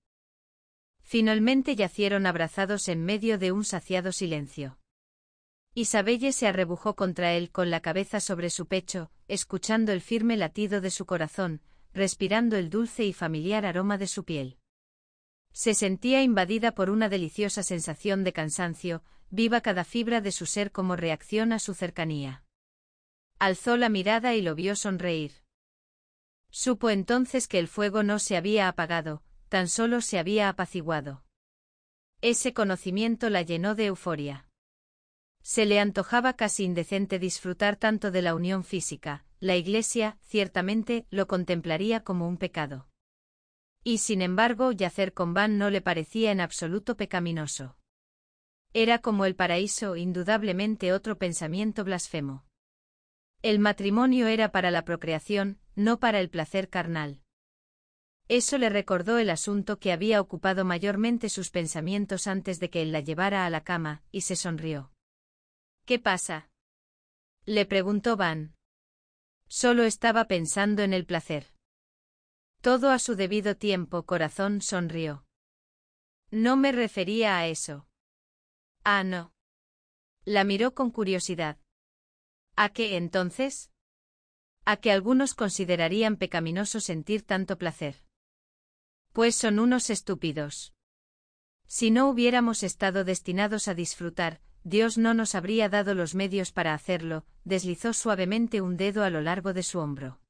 Finalmente yacieron abrazados en medio de un saciado silencio. Isabelle se arrebujó contra él con la cabeza sobre su pecho, escuchando el firme latido de su corazón, respirando el dulce y familiar aroma de su piel. Se sentía invadida por una deliciosa sensación de cansancio, viva cada fibra de su ser como reacción a su cercanía. Alzó la mirada y lo vio sonreír. Supo entonces que el fuego no se había apagado, tan solo se había apaciguado. Ese conocimiento la llenó de euforia. Se le antojaba casi indecente disfrutar tanto de la unión física, la Iglesia, ciertamente, lo contemplaría como un pecado. Y sin embargo, yacer con Van no le parecía en absoluto pecaminoso. Era como el paraíso, indudablemente otro pensamiento blasfemo. El matrimonio era para la procreación, no para el placer carnal. Eso le recordó el asunto que había ocupado mayormente sus pensamientos antes de que él la llevara a la cama, y se sonrió. ¿Qué pasa? le preguntó Van. Solo estaba pensando en el placer. Todo a su debido tiempo, corazón sonrió. No me refería a eso. Ah, no. La miró con curiosidad. ¿A qué entonces? A que algunos considerarían pecaminoso sentir tanto placer. Pues son unos estúpidos. Si no hubiéramos estado destinados a disfrutar, Dios no nos habría dado los medios para hacerlo, deslizó suavemente un dedo a lo largo de su hombro.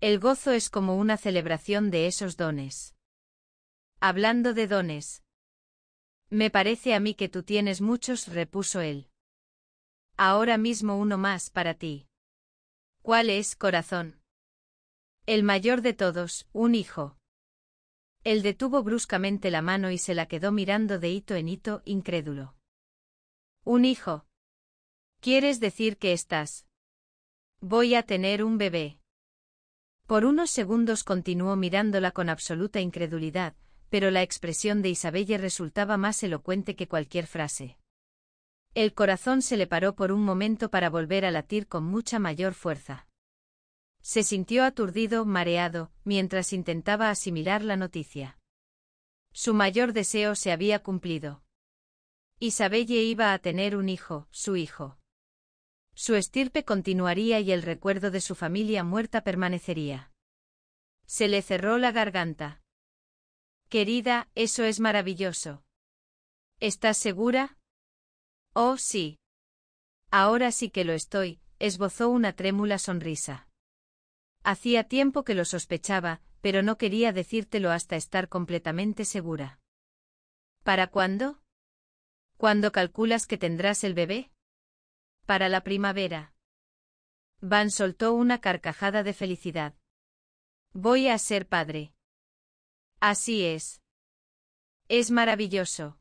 El gozo es como una celebración de esos dones. Hablando de dones. Me parece a mí que tú tienes muchos, repuso él. Ahora mismo uno más para ti. ¿Cuál es, corazón? El mayor de todos, un hijo. Él detuvo bruscamente la mano y se la quedó mirando de hito en hito, incrédulo. Un hijo. ¿Quieres decir que estás? Voy a tener un bebé. Por unos segundos continuó mirándola con absoluta incredulidad, pero la expresión de Isabelle resultaba más elocuente que cualquier frase. El corazón se le paró por un momento para volver a latir con mucha mayor fuerza. Se sintió aturdido, mareado, mientras intentaba asimilar la noticia. Su mayor deseo se había cumplido. Isabelle iba a tener un hijo, su hijo. Su estirpe continuaría y el recuerdo de su familia muerta permanecería. Se le cerró la garganta. Querida, eso es maravilloso. ¿Estás segura? Oh, sí. Ahora sí que lo estoy, esbozó una trémula sonrisa. Hacía tiempo que lo sospechaba, pero no quería decírtelo hasta estar completamente segura. ¿Para cuándo? ¿Cuándo calculas que tendrás el bebé? Para la primavera. Van soltó una carcajada de felicidad. Voy a ser padre. Así es. Es maravilloso.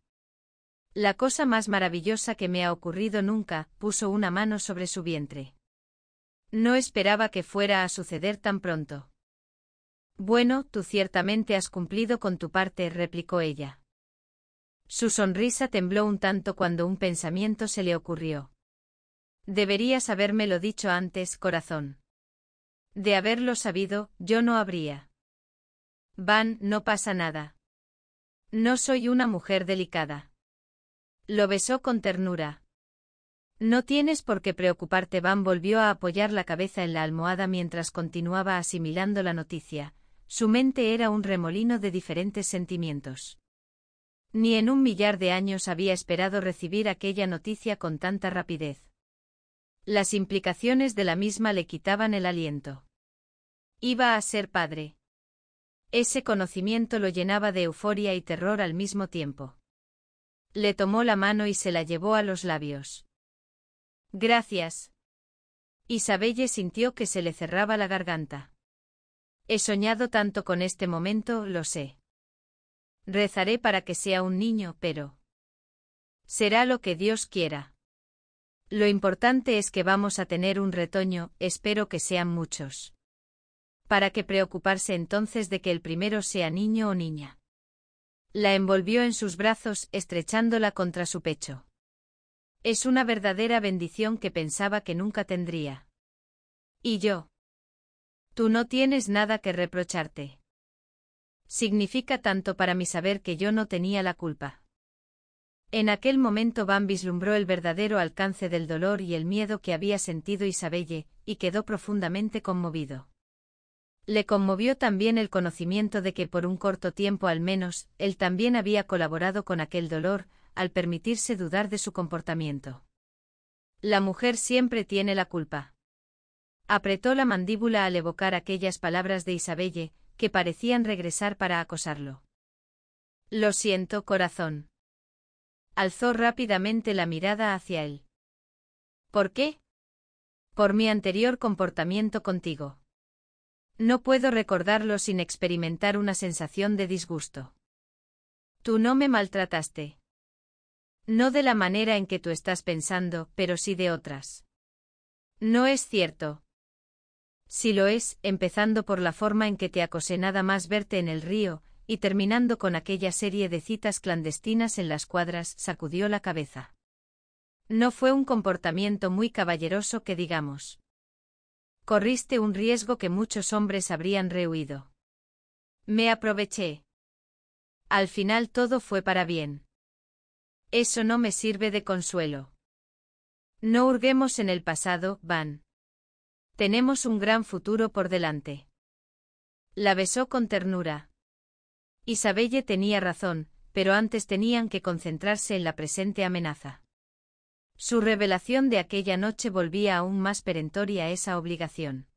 La cosa más maravillosa que me ha ocurrido nunca, puso una mano sobre su vientre. No esperaba que fuera a suceder tan pronto. Bueno, tú ciertamente has cumplido con tu parte, replicó ella. Su sonrisa tembló un tanto cuando un pensamiento se le ocurrió. Deberías habérmelo dicho antes, corazón. De haberlo sabido, yo no habría. Van, no pasa nada. No soy una mujer delicada. Lo besó con ternura. No tienes por qué preocuparte. Van volvió a apoyar la cabeza en la almohada mientras continuaba asimilando la noticia. Su mente era un remolino de diferentes sentimientos. Ni en un millar de años había esperado recibir aquella noticia con tanta rapidez. Las implicaciones de la misma le quitaban el aliento. Iba a ser padre. Ese conocimiento lo llenaba de euforia y terror al mismo tiempo. Le tomó la mano y se la llevó a los labios. Gracias. Isabelle sintió que se le cerraba la garganta. He soñado tanto con este momento, lo sé. Rezaré para que sea un niño, pero... Será lo que Dios quiera. Lo importante es que vamos a tener un retoño, espero que sean muchos. ¿Para qué preocuparse entonces de que el primero sea niño o niña? La envolvió en sus brazos, estrechándola contra su pecho. Es una verdadera bendición que pensaba que nunca tendría. Y yo. Tú no tienes nada que reprocharte. Significa tanto para mí saber que yo no tenía la culpa. En aquel momento Van vislumbró el verdadero alcance del dolor y el miedo que había sentido Isabelle, y quedó profundamente conmovido. Le conmovió también el conocimiento de que por un corto tiempo al menos, él también había colaborado con aquel dolor, al permitirse dudar de su comportamiento. La mujer siempre tiene la culpa. Apretó la mandíbula al evocar aquellas palabras de Isabelle, que parecían regresar para acosarlo. Lo siento, corazón. Alzó rápidamente la mirada hacia él. ¿Por qué? Por mi anterior comportamiento contigo. No puedo recordarlo sin experimentar una sensación de disgusto. Tú no me maltrataste. No de la manera en que tú estás pensando, pero sí de otras. No es cierto. Si lo es, empezando por la forma en que te acosé nada más verte en el río, y terminando con aquella serie de citas clandestinas en las cuadras, sacudió la cabeza. No fue un comportamiento muy caballeroso que digamos. Corriste un riesgo que muchos hombres habrían rehuido. Me aproveché. Al final todo fue para bien. Eso no me sirve de consuelo. No hurguemos en el pasado, Van. Tenemos un gran futuro por delante. La besó con ternura. Isabelle tenía razón, pero antes tenían que concentrarse en la presente amenaza. Su revelación de aquella noche volvía aún más perentoria esa obligación.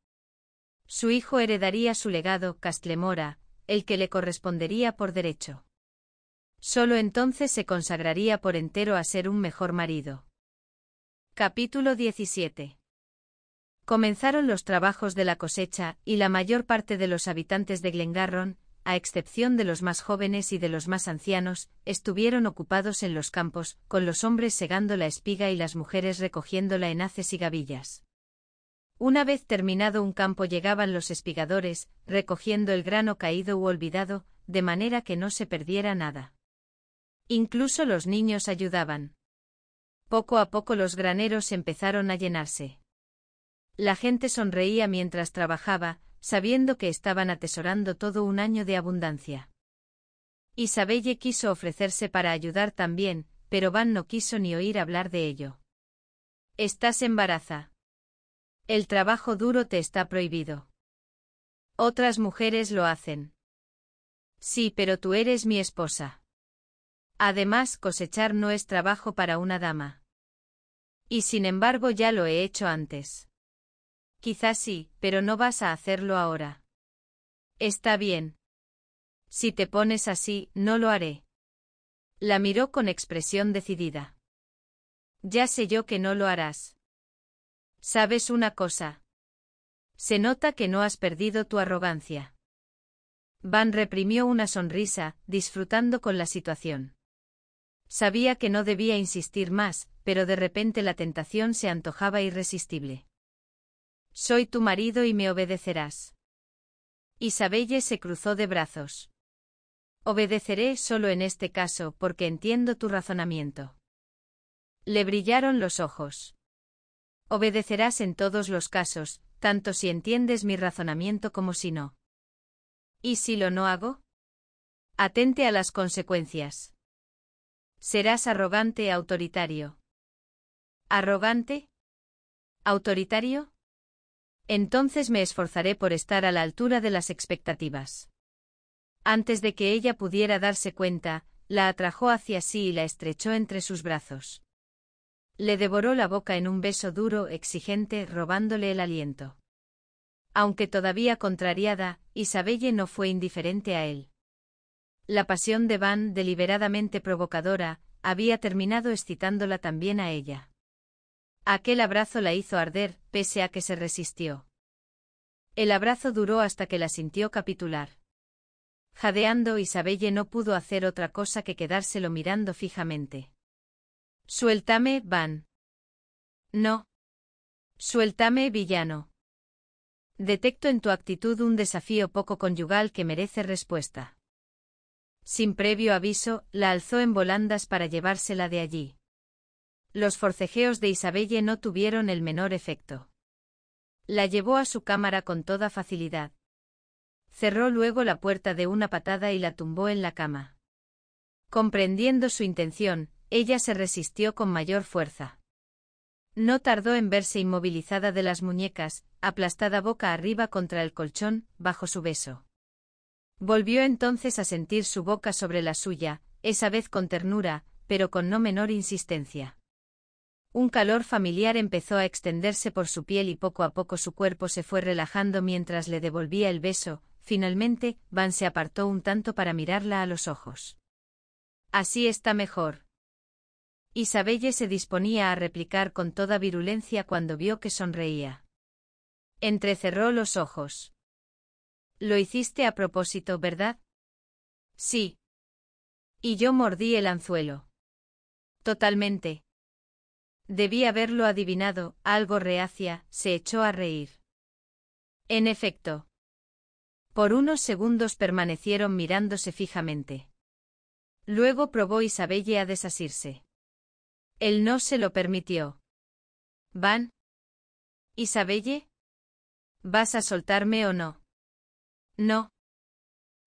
Su hijo heredaría su legado, Castlemora, el que le correspondería por derecho. Solo entonces se consagraría por entero a ser un mejor marido. Capítulo 17. Comenzaron los trabajos de la cosecha, y la mayor parte de los habitantes de Glengarron, a excepción de los más jóvenes y de los más ancianos, estuvieron ocupados en los campos, con los hombres segando la espiga y las mujeres recogiéndola en haces y gavillas. Una vez terminado un campo llegaban los espigadores, recogiendo el grano caído u olvidado, de manera que no se perdiera nada. Incluso los niños ayudaban. Poco a poco los graneros empezaron a llenarse. La gente sonreía mientras trabajaba, sabiendo que estaban atesorando todo un año de abundancia. Isabelle quiso ofrecerse para ayudar también, pero Van no quiso ni oír hablar de ello. Estás embaraza. El trabajo duro te está prohibido. Otras mujeres lo hacen. Sí, pero tú eres mi esposa. Además, cosechar no es trabajo para una dama. Y sin embargo ya lo he hecho antes. Quizás sí, pero no vas a hacerlo ahora. Está bien. Si te pones así, no lo haré. La miró con expresión decidida. Ya sé yo que no lo harás. ¿Sabes una cosa? Se nota que no has perdido tu arrogancia. Van reprimió una sonrisa, disfrutando con la situación. Sabía que no debía insistir más, pero de repente la tentación se antojaba irresistible. Soy tu marido y me obedecerás. Isabelle se cruzó de brazos. Obedeceré solo en este caso porque entiendo tu razonamiento. Le brillaron los ojos. Obedecerás en todos los casos, tanto si entiendes mi razonamiento como si no. ¿Y si lo no hago? Atente a las consecuencias. Serás arrogante autoritario. ¿Arrogante? ¿Autoritario? Entonces me esforzaré por estar a la altura de las expectativas. Antes de que ella pudiera darse cuenta, la atrajo hacia sí y la estrechó entre sus brazos. Le devoró la boca en un beso duro, exigente, robándole el aliento. Aunque todavía contrariada, Isabelle no fue indiferente a él. La pasión de Van, deliberadamente provocadora, había terminado excitándola también a ella. Aquel abrazo la hizo arder, pese a que se resistió. El abrazo duró hasta que la sintió capitular. Jadeando, Isabelle no pudo hacer otra cosa que quedárselo mirando fijamente. Suéltame, Van. No. Suéltame, villano. Detecto en tu actitud un desafío poco conyugal que merece respuesta sin previo aviso, la alzó en volandas para llevársela de allí. Los forcejeos de Isabelle no tuvieron el menor efecto. La llevó a su cámara con toda facilidad. Cerró luego la puerta de una patada y la tumbó en la cama. Comprendiendo su intención, ella se resistió con mayor fuerza. No tardó en verse inmovilizada de las muñecas, aplastada boca arriba contra el colchón, bajo su beso. Volvió entonces a sentir su boca sobre la suya, esa vez con ternura, pero con no menor insistencia. Un calor familiar empezó a extenderse por su piel y poco a poco su cuerpo se fue relajando mientras le devolvía el beso, finalmente, Van se apartó un tanto para mirarla a los ojos. Así está mejor. Isabelle se disponía a replicar con toda virulencia cuando vio que sonreía. Entrecerró los ojos. Lo hiciste a propósito, ¿verdad? Sí. Y yo mordí el anzuelo. Totalmente. Debí haberlo adivinado, algo reacia, se echó a reír. En efecto. Por unos segundos permanecieron mirándose fijamente. Luego probó Isabelle a desasirse. Él no se lo permitió. ¿Van? ¿Isabelle? ¿Vas a soltarme o no? No.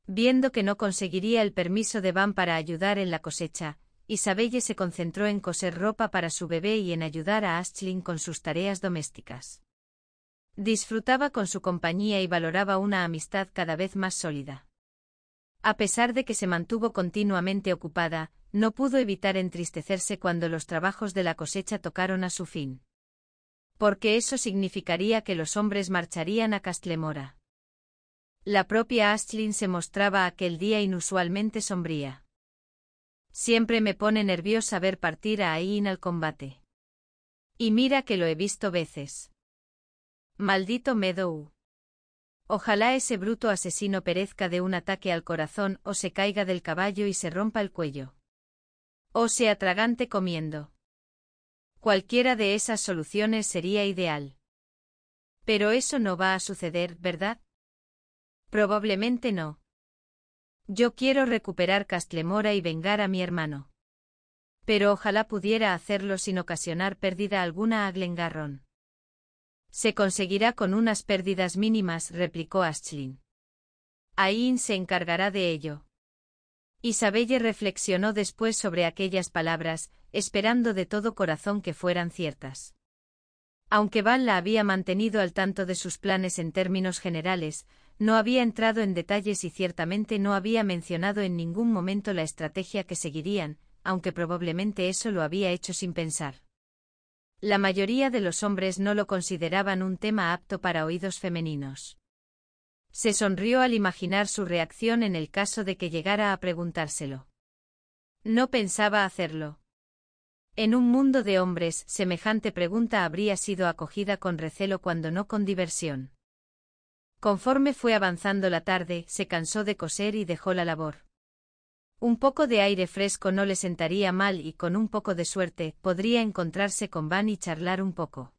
Viendo que no conseguiría el permiso de Van para ayudar en la cosecha, Isabelle se concentró en coser ropa para su bebé y en ayudar a Ashling con sus tareas domésticas. Disfrutaba con su compañía y valoraba una amistad cada vez más sólida. A pesar de que se mantuvo continuamente ocupada, no pudo evitar entristecerse cuando los trabajos de la cosecha tocaron a su fin. Porque eso significaría que los hombres marcharían a Castlemora. La propia Ashlyn se mostraba aquel día inusualmente sombría. Siempre me pone nerviosa ver partir a Ain al combate. Y mira que lo he visto veces. Maldito Meadow. Ojalá ese bruto asesino perezca de un ataque al corazón o se caiga del caballo y se rompa el cuello. O sea atragante comiendo. Cualquiera de esas soluciones sería ideal. Pero eso no va a suceder, ¿verdad? Probablemente no. Yo quiero recuperar Castlemora y vengar a mi hermano. Pero ojalá pudiera hacerlo sin ocasionar pérdida alguna a Glengarrón. Se conseguirá con unas pérdidas mínimas, replicó Ashlin. Ain se encargará de ello. Isabelle reflexionó después sobre aquellas palabras, esperando de todo corazón que fueran ciertas. Aunque Val la había mantenido al tanto de sus planes en términos generales, no había entrado en detalles y ciertamente no había mencionado en ningún momento la estrategia que seguirían, aunque probablemente eso lo había hecho sin pensar. La mayoría de los hombres no lo consideraban un tema apto para oídos femeninos. Se sonrió al imaginar su reacción en el caso de que llegara a preguntárselo. No pensaba hacerlo. En un mundo de hombres, semejante pregunta habría sido acogida con recelo cuando no con diversión. Conforme fue avanzando la tarde, se cansó de coser y dejó la labor. Un poco de aire fresco no le sentaría mal y con un poco de suerte podría encontrarse con Van y charlar un poco.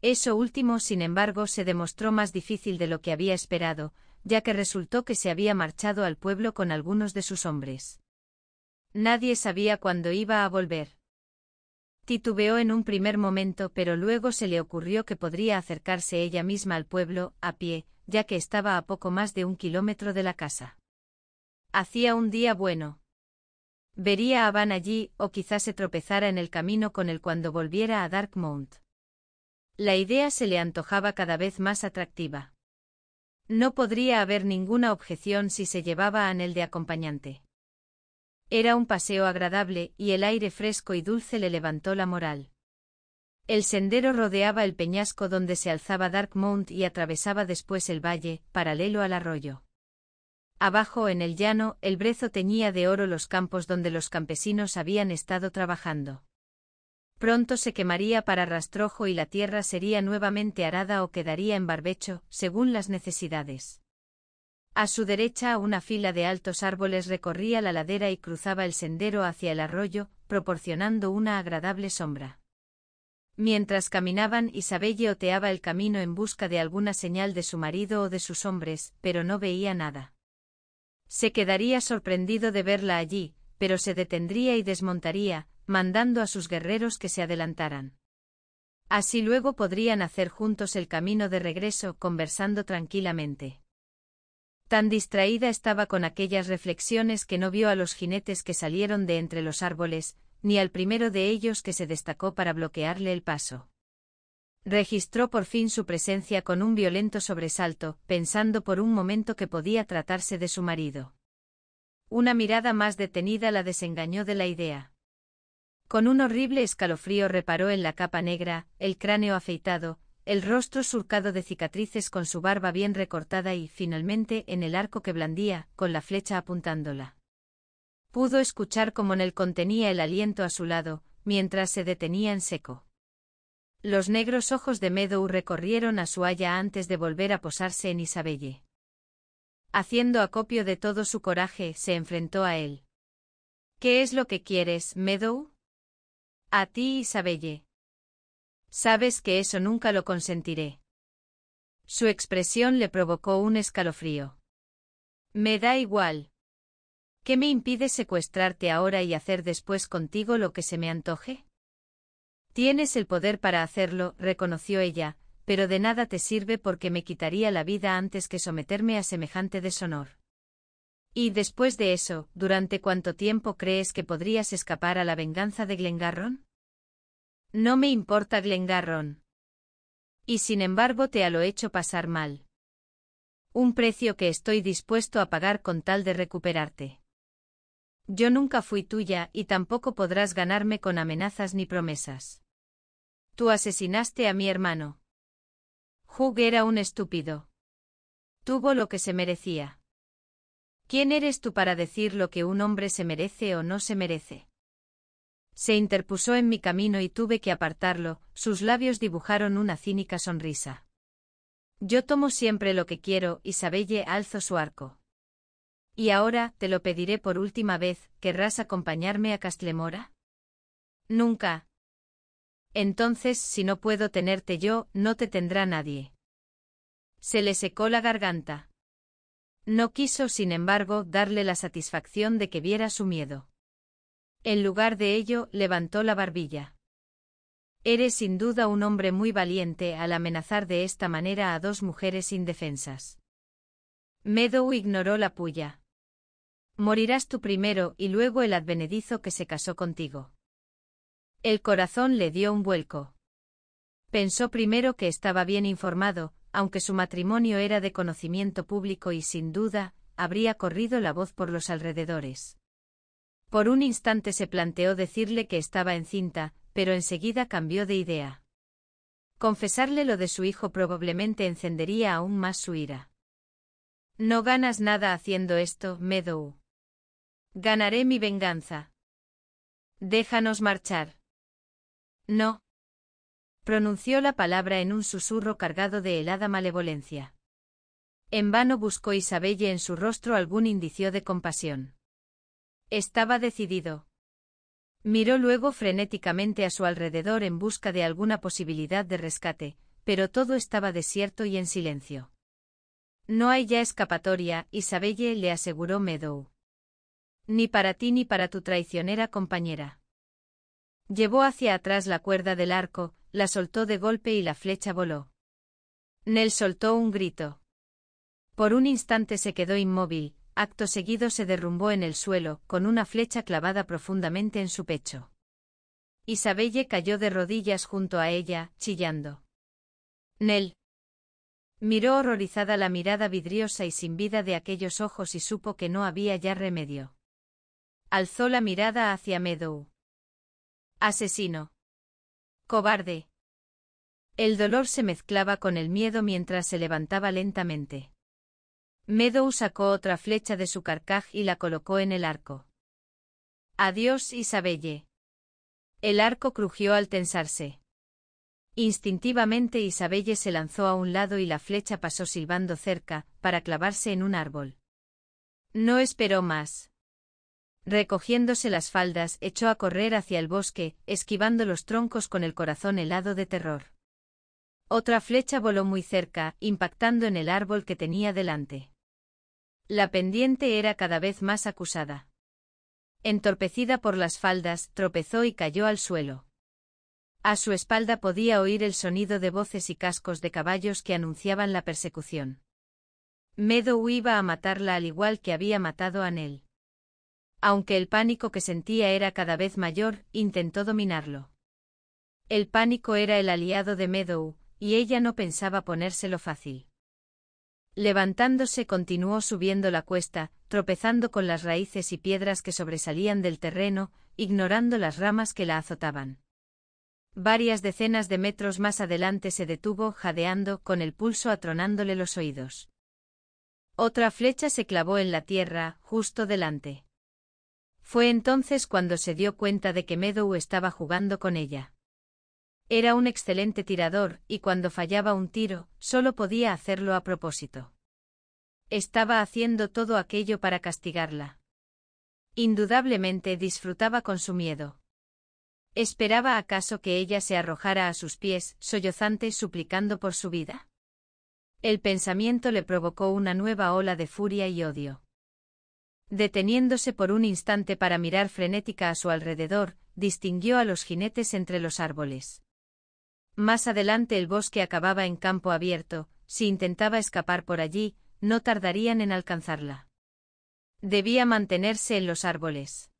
Eso último, sin embargo, se demostró más difícil de lo que había esperado, ya que resultó que se había marchado al pueblo con algunos de sus hombres. Nadie sabía cuándo iba a volver. Titubeó en un primer momento, pero luego se le ocurrió que podría acercarse ella misma al pueblo, a pie, ya que estaba a poco más de un kilómetro de la casa. Hacía un día bueno. Vería a Van allí, o quizás se tropezara en el camino con él cuando volviera a Darkmount. La idea se le antojaba cada vez más atractiva. No podría haber ninguna objeción si se llevaba a Anel de acompañante. Era un paseo agradable y el aire fresco y dulce le levantó la moral. El sendero rodeaba el peñasco donde se alzaba Dark Mount y atravesaba después el valle, paralelo al arroyo. Abajo en el llano, el brezo teñía de oro los campos donde los campesinos habían estado trabajando. Pronto se quemaría para rastrojo y la tierra sería nuevamente arada o quedaría en barbecho, según las necesidades. A su derecha una fila de altos árboles recorría la ladera y cruzaba el sendero hacia el arroyo, proporcionando una agradable sombra. Mientras caminaban, Isabelle oteaba el camino en busca de alguna señal de su marido o de sus hombres, pero no veía nada. Se quedaría sorprendido de verla allí, pero se detendría y desmontaría, mandando a sus guerreros que se adelantaran. Así luego podrían hacer juntos el camino de regreso, conversando tranquilamente. Tan distraída estaba con aquellas reflexiones que no vio a los jinetes que salieron de entre los árboles, ni al primero de ellos que se destacó para bloquearle el paso. Registró por fin su presencia con un violento sobresalto, pensando por un momento que podía tratarse de su marido. Una mirada más detenida la desengañó de la idea. Con un horrible escalofrío reparó en la capa negra, el cráneo afeitado, el rostro surcado de cicatrices con su barba bien recortada y, finalmente, en el arco que blandía, con la flecha apuntándola. Pudo escuchar cómo Nel contenía el aliento a su lado, mientras se detenía en seco. Los negros ojos de Meadow recorrieron a su haya antes de volver a posarse en Isabelle. Haciendo acopio de todo su coraje, se enfrentó a él. ¿Qué es lo que quieres, Meadow? A ti, Isabelle, Sabes que eso nunca lo consentiré. Su expresión le provocó un escalofrío. Me da igual. ¿Qué me impide secuestrarte ahora y hacer después contigo lo que se me antoje? Tienes el poder para hacerlo, reconoció ella, pero de nada te sirve porque me quitaría la vida antes que someterme a semejante deshonor. Y después de eso, ¿durante cuánto tiempo crees que podrías escapar a la venganza de Glengarron? No me importa Glengarron. Y sin embargo te ha lo hecho pasar mal. Un precio que estoy dispuesto a pagar con tal de recuperarte. Yo nunca fui tuya y tampoco podrás ganarme con amenazas ni promesas. Tú asesinaste a mi hermano. Hugh era un estúpido. Tuvo lo que se merecía. ¿Quién eres tú para decir lo que un hombre se merece o no se merece? Se interpuso en mi camino y tuve que apartarlo, sus labios dibujaron una cínica sonrisa. Yo tomo siempre lo que quiero, Isabelle», alzó su arco. Y ahora, te lo pediré por última vez, ¿querrás acompañarme a Castlemora? Nunca. Entonces, si no puedo tenerte yo, no te tendrá nadie. Se le secó la garganta. No quiso, sin embargo, darle la satisfacción de que viera su miedo. En lugar de ello, levantó la barbilla. Eres sin duda un hombre muy valiente al amenazar de esta manera a dos mujeres indefensas. Meadow ignoró la puya. Morirás tú primero y luego el advenedizo que se casó contigo. El corazón le dio un vuelco. Pensó primero que estaba bien informado, aunque su matrimonio era de conocimiento público y sin duda, habría corrido la voz por los alrededores. Por un instante se planteó decirle que estaba encinta, pero enseguida cambió de idea. Confesarle lo de su hijo probablemente encendería aún más su ira. No ganas nada haciendo esto, Meadow. Ganaré mi venganza. Déjanos marchar. No. Pronunció la palabra en un susurro cargado de helada malevolencia. En vano buscó Isabelle en su rostro algún indicio de compasión. Estaba decidido. Miró luego frenéticamente a su alrededor en busca de alguna posibilidad de rescate, pero todo estaba desierto y en silencio. No hay ya escapatoria, Isabelle le aseguró Meadow. Ni para ti ni para tu traicionera compañera. Llevó hacia atrás la cuerda del arco, la soltó de golpe y la flecha voló. Nell soltó un grito. Por un instante se quedó inmóvil, Acto seguido se derrumbó en el suelo, con una flecha clavada profundamente en su pecho. Isabelle cayó de rodillas junto a ella, chillando. Nel. Miró horrorizada la mirada vidriosa y sin vida de aquellos ojos y supo que no había ya remedio. Alzó la mirada hacia Meadow. Asesino. Cobarde. El dolor se mezclaba con el miedo mientras se levantaba lentamente. Meadow sacó otra flecha de su carcaj y la colocó en el arco. Adiós, Isabelle. El arco crujió al tensarse. Instintivamente Isabelle se lanzó a un lado y la flecha pasó silbando cerca, para clavarse en un árbol. No esperó más. Recogiéndose las faldas, echó a correr hacia el bosque, esquivando los troncos con el corazón helado de terror. Otra flecha voló muy cerca, impactando en el árbol que tenía delante. La pendiente era cada vez más acusada. Entorpecida por las faldas, tropezó y cayó al suelo. A su espalda podía oír el sonido de voces y cascos de caballos que anunciaban la persecución. Meadow iba a matarla al igual que había matado a Nell. Aunque el pánico que sentía era cada vez mayor, intentó dominarlo. El pánico era el aliado de Meadow, y ella no pensaba ponérselo fácil. Levantándose continuó subiendo la cuesta, tropezando con las raíces y piedras que sobresalían del terreno, ignorando las ramas que la azotaban. Varias decenas de metros más adelante se detuvo, jadeando, con el pulso atronándole los oídos. Otra flecha se clavó en la tierra, justo delante. Fue entonces cuando se dio cuenta de que Meadow estaba jugando con ella. Era un excelente tirador, y cuando fallaba un tiro, solo podía hacerlo a propósito. Estaba haciendo todo aquello para castigarla. Indudablemente disfrutaba con su miedo. ¿Esperaba acaso que ella se arrojara a sus pies, sollozante y suplicando por su vida? El pensamiento le provocó una nueva ola de furia y odio. Deteniéndose por un instante para mirar frenética a su alrededor, distinguió a los jinetes entre los árboles. Más adelante el bosque acababa en campo abierto, si intentaba escapar por allí, no tardarían en alcanzarla. Debía mantenerse en los árboles.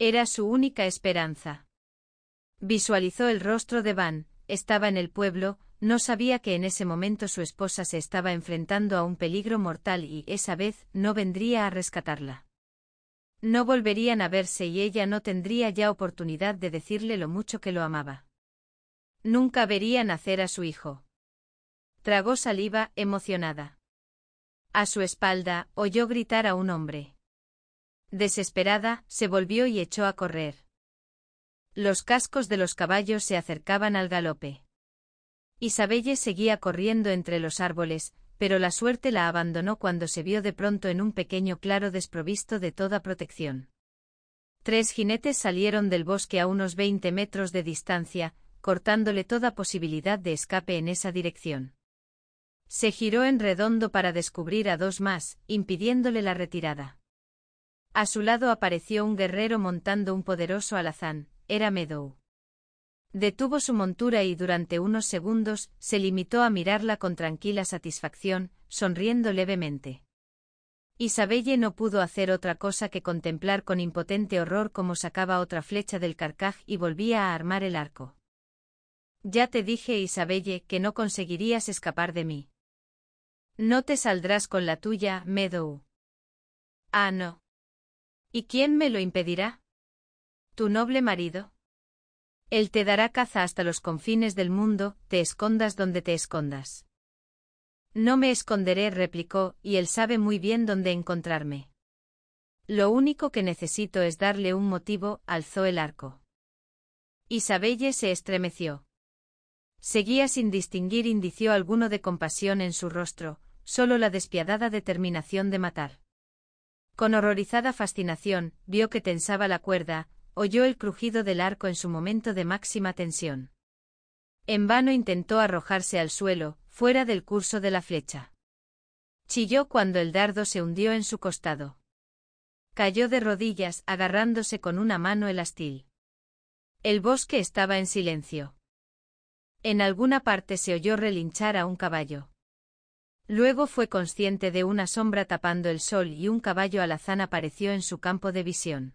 Era su única esperanza. Visualizó el rostro de Van, estaba en el pueblo, no sabía que en ese momento su esposa se estaba enfrentando a un peligro mortal y esa vez no vendría a rescatarla. No volverían a verse y ella no tendría ya oportunidad de decirle lo mucho que lo amaba. Nunca vería nacer a su hijo. Tragó saliva, emocionada. A su espalda, oyó gritar a un hombre. Desesperada, se volvió y echó a correr. Los cascos de los caballos se acercaban al galope. Isabelle seguía corriendo entre los árboles, pero la suerte la abandonó cuando se vio de pronto en un pequeño claro desprovisto de toda protección. Tres jinetes salieron del bosque a unos veinte metros de distancia, cortándole toda posibilidad de escape en esa dirección. Se giró en redondo para descubrir a dos más, impidiéndole la retirada. A su lado apareció un guerrero montando un poderoso alazán, era Meadow. Detuvo su montura y durante unos segundos se limitó a mirarla con tranquila satisfacción, sonriendo levemente. Isabelle no pudo hacer otra cosa que contemplar con impotente horror cómo sacaba otra flecha del carcaj y volvía a armar el arco. Ya te dije, Isabelle, que no conseguirías escapar de mí. No te saldrás con la tuya, Meadow. Ah, no. ¿Y quién me lo impedirá? ¿Tu noble marido? Él te dará caza hasta los confines del mundo, te escondas donde te escondas. No me esconderé, replicó, y él sabe muy bien dónde encontrarme. Lo único que necesito es darle un motivo, alzó el arco. Isabelle se estremeció. Seguía sin distinguir indicio alguno de compasión en su rostro, solo la despiadada determinación de matar. Con horrorizada fascinación, vio que tensaba la cuerda, oyó el crujido del arco en su momento de máxima tensión. En vano intentó arrojarse al suelo, fuera del curso de la flecha. Chilló cuando el dardo se hundió en su costado. Cayó de rodillas, agarrándose con una mano el astil. El bosque estaba en silencio. En alguna parte se oyó relinchar a un caballo. Luego fue consciente de una sombra tapando el sol y un caballo alazán apareció en su campo de visión.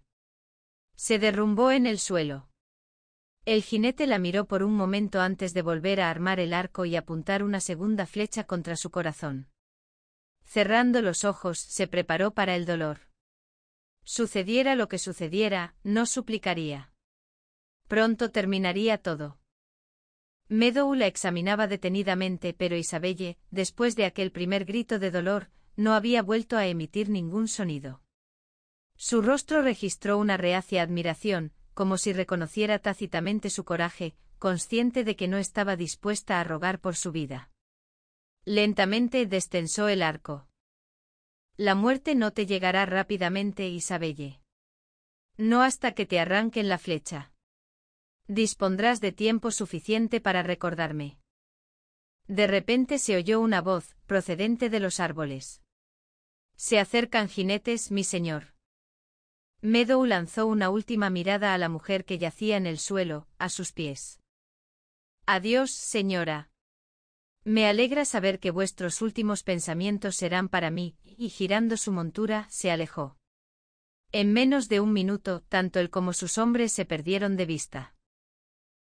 Se derrumbó en el suelo. El jinete la miró por un momento antes de volver a armar el arco y apuntar una segunda flecha contra su corazón. Cerrando los ojos, se preparó para el dolor. Sucediera lo que sucediera, no suplicaría. Pronto terminaría todo. Meadow la examinaba detenidamente, pero Isabelle, después de aquel primer grito de dolor, no había vuelto a emitir ningún sonido. Su rostro registró una reacia admiración, como si reconociera tácitamente su coraje, consciente de que no estaba dispuesta a rogar por su vida. Lentamente destensó el arco. La muerte no te llegará rápidamente, Isabelle. No hasta que te arranquen la flecha. Dispondrás de tiempo suficiente para recordarme. De repente se oyó una voz, procedente de los árboles. Se acercan jinetes, mi señor. Meadow lanzó una última mirada a la mujer que yacía en el suelo, a sus pies. Adiós, señora. Me alegra saber que vuestros últimos pensamientos serán para mí, y girando su montura, se alejó. En menos de un minuto, tanto él como sus hombres se perdieron de vista.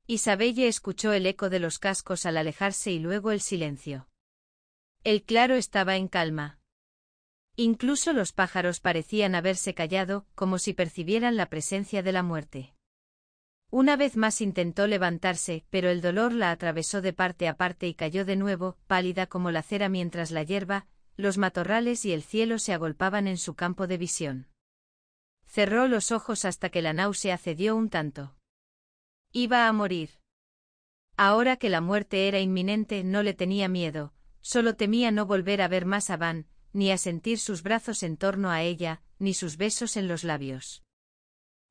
Isabelle escuchó el eco de los cascos al alejarse y luego el silencio. El claro estaba en calma. Incluso los pájaros parecían haberse callado, como si percibieran la presencia de la muerte. Una vez más intentó levantarse, pero el dolor la atravesó de parte a parte y cayó de nuevo, pálida como la cera mientras la hierba, los matorrales y el cielo se agolpaban en su campo de visión. Cerró los ojos hasta que la náusea cedió un tanto. Iba a morir. Ahora que la muerte era inminente no le tenía miedo, solo temía no volver a ver más a Van, ni a sentir sus brazos en torno a ella, ni sus besos en los labios.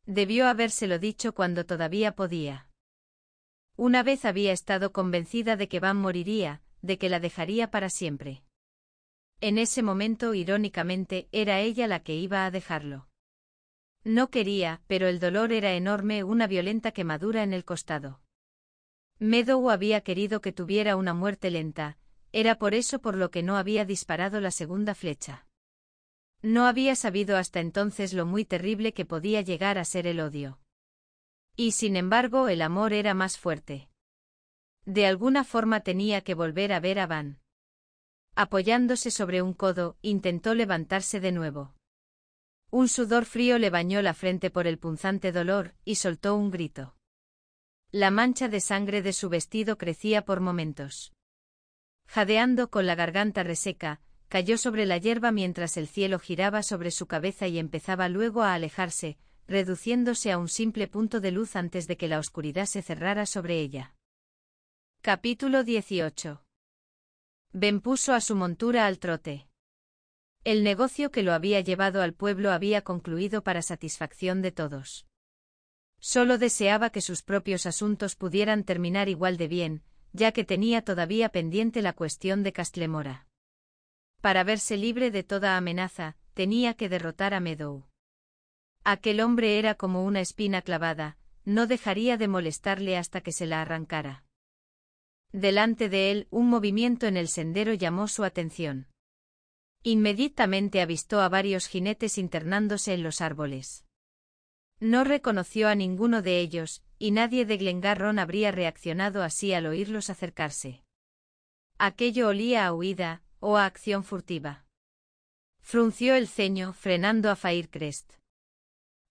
Debió habérselo dicho cuando todavía podía. Una vez había estado convencida de que Van moriría, de que la dejaría para siempre. En ese momento, irónicamente, era ella la que iba a dejarlo. No quería, pero el dolor era enorme, una violenta quemadura en el costado. Meadow había querido que tuviera una muerte lenta, era por eso por lo que no había disparado la segunda flecha. No había sabido hasta entonces lo muy terrible que podía llegar a ser el odio. Y sin embargo el amor era más fuerte. De alguna forma tenía que volver a ver a Van. Apoyándose sobre un codo, intentó levantarse de nuevo. Un sudor frío le bañó la frente por el punzante dolor, y soltó un grito. La mancha de sangre de su vestido crecía por momentos. Jadeando con la garganta reseca, cayó sobre la hierba mientras el cielo giraba sobre su cabeza y empezaba luego a alejarse, reduciéndose a un simple punto de luz antes de que la oscuridad se cerrara sobre ella. Capítulo 18. Ben puso a su montura al trote. El negocio que lo había llevado al pueblo había concluido para satisfacción de todos. Solo deseaba que sus propios asuntos pudieran terminar igual de bien, ya que tenía todavía pendiente la cuestión de Castlemora. Para verse libre de toda amenaza, tenía que derrotar a Meadow. Aquel hombre era como una espina clavada, no dejaría de molestarle hasta que se la arrancara. Delante de él, un movimiento en el sendero llamó su atención. Inmediatamente avistó a varios jinetes internándose en los árboles. No reconoció a ninguno de ellos, y nadie de Glengarrón habría reaccionado así al oírlos acercarse. Aquello olía a huida, o a acción furtiva. Frunció el ceño, frenando a Faircrest.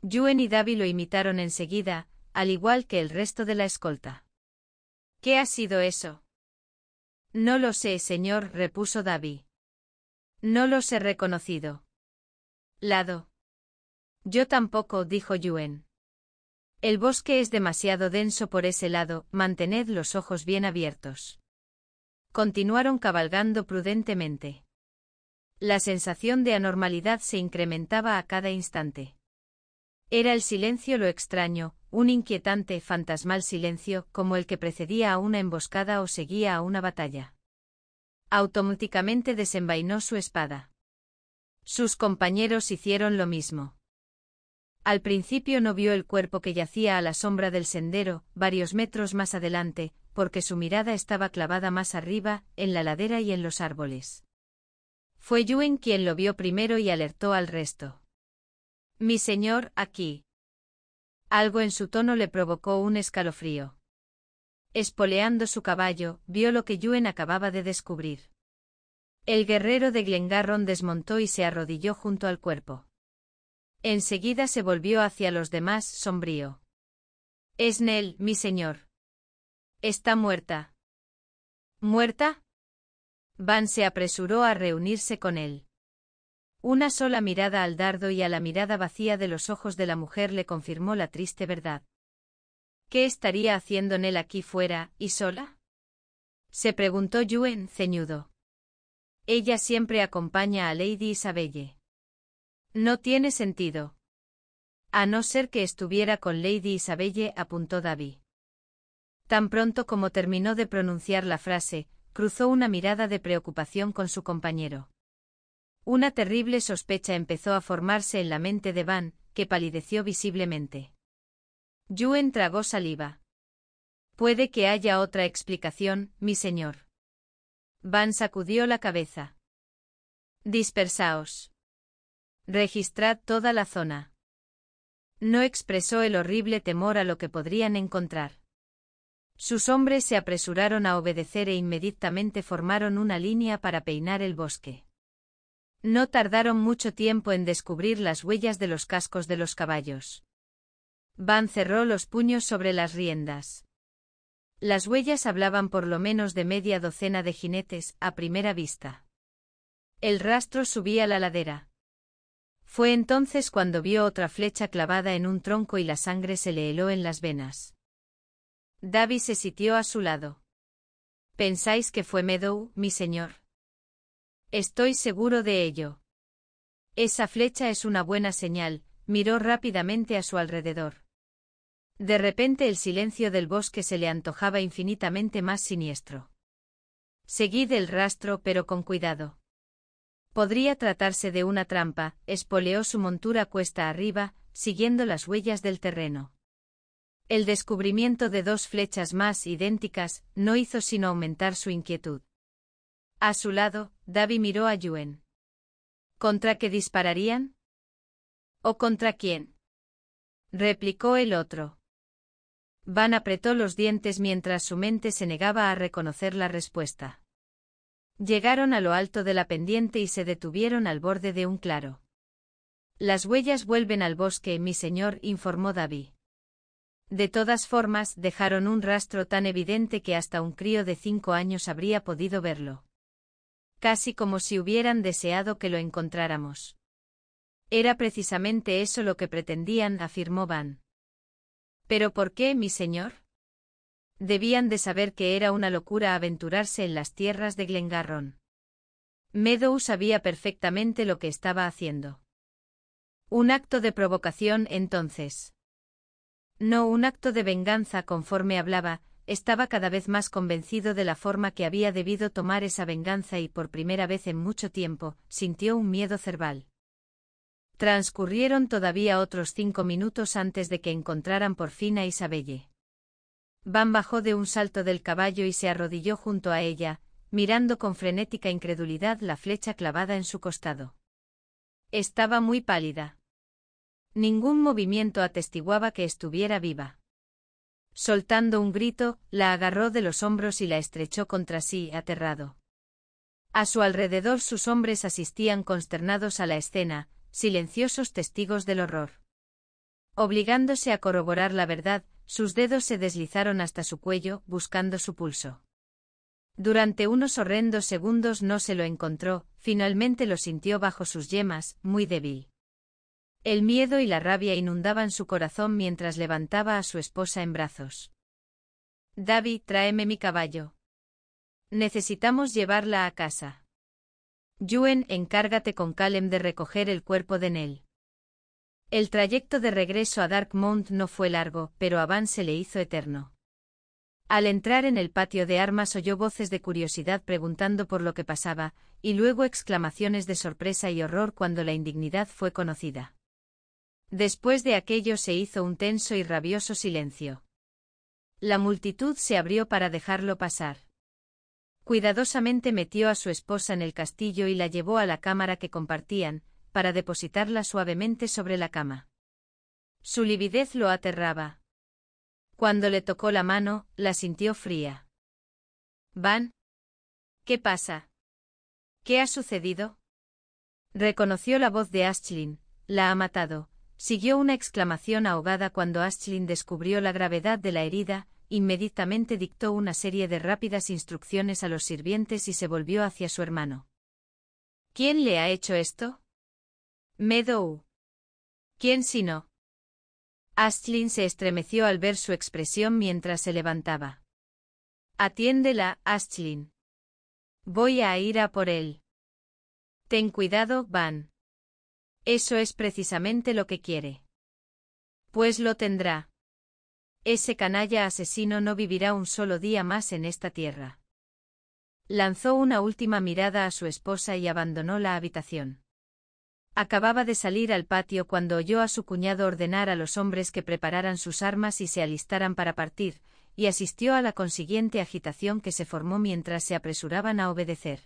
Yuen y Davy lo imitaron enseguida, al igual que el resto de la escolta. ¿Qué ha sido eso? No lo sé, señor, repuso Davy. No los he reconocido. Lado. Yo tampoco, dijo Yuen. El bosque es demasiado denso por ese lado, mantened los ojos bien abiertos. Continuaron cabalgando prudentemente. La sensación de anormalidad se incrementaba a cada instante. Era el silencio lo extraño, un inquietante, fantasmal silencio, como el que precedía a una emboscada o seguía a una batalla automáticamente desenvainó su espada. Sus compañeros hicieron lo mismo. Al principio no vio el cuerpo que yacía a la sombra del sendero, varios metros más adelante, porque su mirada estaba clavada más arriba, en la ladera y en los árboles. Fue Yuen quien lo vio primero y alertó al resto. Mi señor, aquí. Algo en su tono le provocó un escalofrío espoleando su caballo, vio lo que Yuen acababa de descubrir. El guerrero de Glengarron desmontó y se arrodilló junto al cuerpo. Enseguida se volvió hacia los demás, sombrío. Esnel, mi señor. Está muerta. ¿Muerta? Van se apresuró a reunirse con él. Una sola mirada al dardo y a la mirada vacía de los ojos de la mujer le confirmó la triste verdad. ¿Qué estaría haciendo Nell aquí fuera, y sola? Se preguntó Yuen, ceñudo. Ella siempre acompaña a Lady Isabelle. No tiene sentido. A no ser que estuviera con Lady Isabelle, apuntó David. Tan pronto como terminó de pronunciar la frase, cruzó una mirada de preocupación con su compañero. Una terrible sospecha empezó a formarse en la mente de Van, que palideció visiblemente. Yuen tragó saliva. Puede que haya otra explicación, mi señor. Van sacudió la cabeza. Dispersaos. Registrad toda la zona. No expresó el horrible temor a lo que podrían encontrar. Sus hombres se apresuraron a obedecer e inmediatamente formaron una línea para peinar el bosque. No tardaron mucho tiempo en descubrir las huellas de los cascos de los caballos. Van cerró los puños sobre las riendas. Las huellas hablaban por lo menos de media docena de jinetes, a primera vista. El rastro subía la ladera. Fue entonces cuando vio otra flecha clavada en un tronco y la sangre se le heló en las venas. Davy se sitió a su lado. ¿Pensáis que fue Meadow, mi señor? Estoy seguro de ello. Esa flecha es una buena señal, miró rápidamente a su alrededor. De repente el silencio del bosque se le antojaba infinitamente más siniestro. Seguid el rastro pero con cuidado. Podría tratarse de una trampa, espoleó su montura cuesta arriba, siguiendo las huellas del terreno. El descubrimiento de dos flechas más idénticas no hizo sino aumentar su inquietud. A su lado, Davy miró a Yuen. ¿Contra qué dispararían? ¿O contra quién? replicó el otro. Van apretó los dientes mientras su mente se negaba a reconocer la respuesta. Llegaron a lo alto de la pendiente y se detuvieron al borde de un claro. Las huellas vuelven al bosque, mi señor, informó David. De todas formas, dejaron un rastro tan evidente que hasta un crío de cinco años habría podido verlo. Casi como si hubieran deseado que lo encontráramos. Era precisamente eso lo que pretendían, afirmó Van. Pero ¿por qué, mi señor? Debían de saber que era una locura aventurarse en las tierras de Glengarrón. Meadow sabía perfectamente lo que estaba haciendo. Un acto de provocación entonces. No un acto de venganza conforme hablaba, estaba cada vez más convencido de la forma que había debido tomar esa venganza y por primera vez en mucho tiempo, sintió un miedo cerval. Transcurrieron todavía otros cinco minutos antes de que encontraran por fin a Isabelle. Van bajó de un salto del caballo y se arrodilló junto a ella, mirando con frenética incredulidad la flecha clavada en su costado. Estaba muy pálida. Ningún movimiento atestiguaba que estuviera viva. Soltando un grito, la agarró de los hombros y la estrechó contra sí, aterrado. A su alrededor sus hombres asistían consternados a la escena, silenciosos testigos del horror. Obligándose a corroborar la verdad, sus dedos se deslizaron hasta su cuello, buscando su pulso. Durante unos horrendos segundos no se lo encontró, finalmente lo sintió bajo sus yemas, muy débil. El miedo y la rabia inundaban su corazón mientras levantaba a su esposa en brazos. David, tráeme mi caballo. Necesitamos llevarla a casa. Yuen encárgate con Calem de recoger el cuerpo de Nell. El trayecto de regreso a Darkmount no fue largo, pero avance se le hizo eterno. Al entrar en el patio de armas oyó voces de curiosidad preguntando por lo que pasaba, y luego exclamaciones de sorpresa y horror cuando la indignidad fue conocida. Después de aquello se hizo un tenso y rabioso silencio. La multitud se abrió para dejarlo pasar. Cuidadosamente metió a su esposa en el castillo y la llevó a la cámara que compartían, para depositarla suavemente sobre la cama. Su lividez lo aterraba. Cuando le tocó la mano, la sintió fría. Van. ¿Qué pasa? ¿Qué ha sucedido? Reconoció la voz de Ashlyn, la ha matado. Siguió una exclamación ahogada cuando Ashlin descubrió la gravedad de la herida, Inmediatamente dictó una serie de rápidas instrucciones a los sirvientes y se volvió hacia su hermano. ¿Quién le ha hecho esto? Meadow. ¿Quién sino? Astlin se estremeció al ver su expresión mientras se levantaba. Atiéndela, Astlin. Voy a ir a por él. Ten cuidado, Van. Eso es precisamente lo que quiere. Pues lo tendrá. Ese canalla asesino no vivirá un solo día más en esta tierra. Lanzó una última mirada a su esposa y abandonó la habitación. Acababa de salir al patio cuando oyó a su cuñado ordenar a los hombres que prepararan sus armas y se alistaran para partir, y asistió a la consiguiente agitación que se formó mientras se apresuraban a obedecer.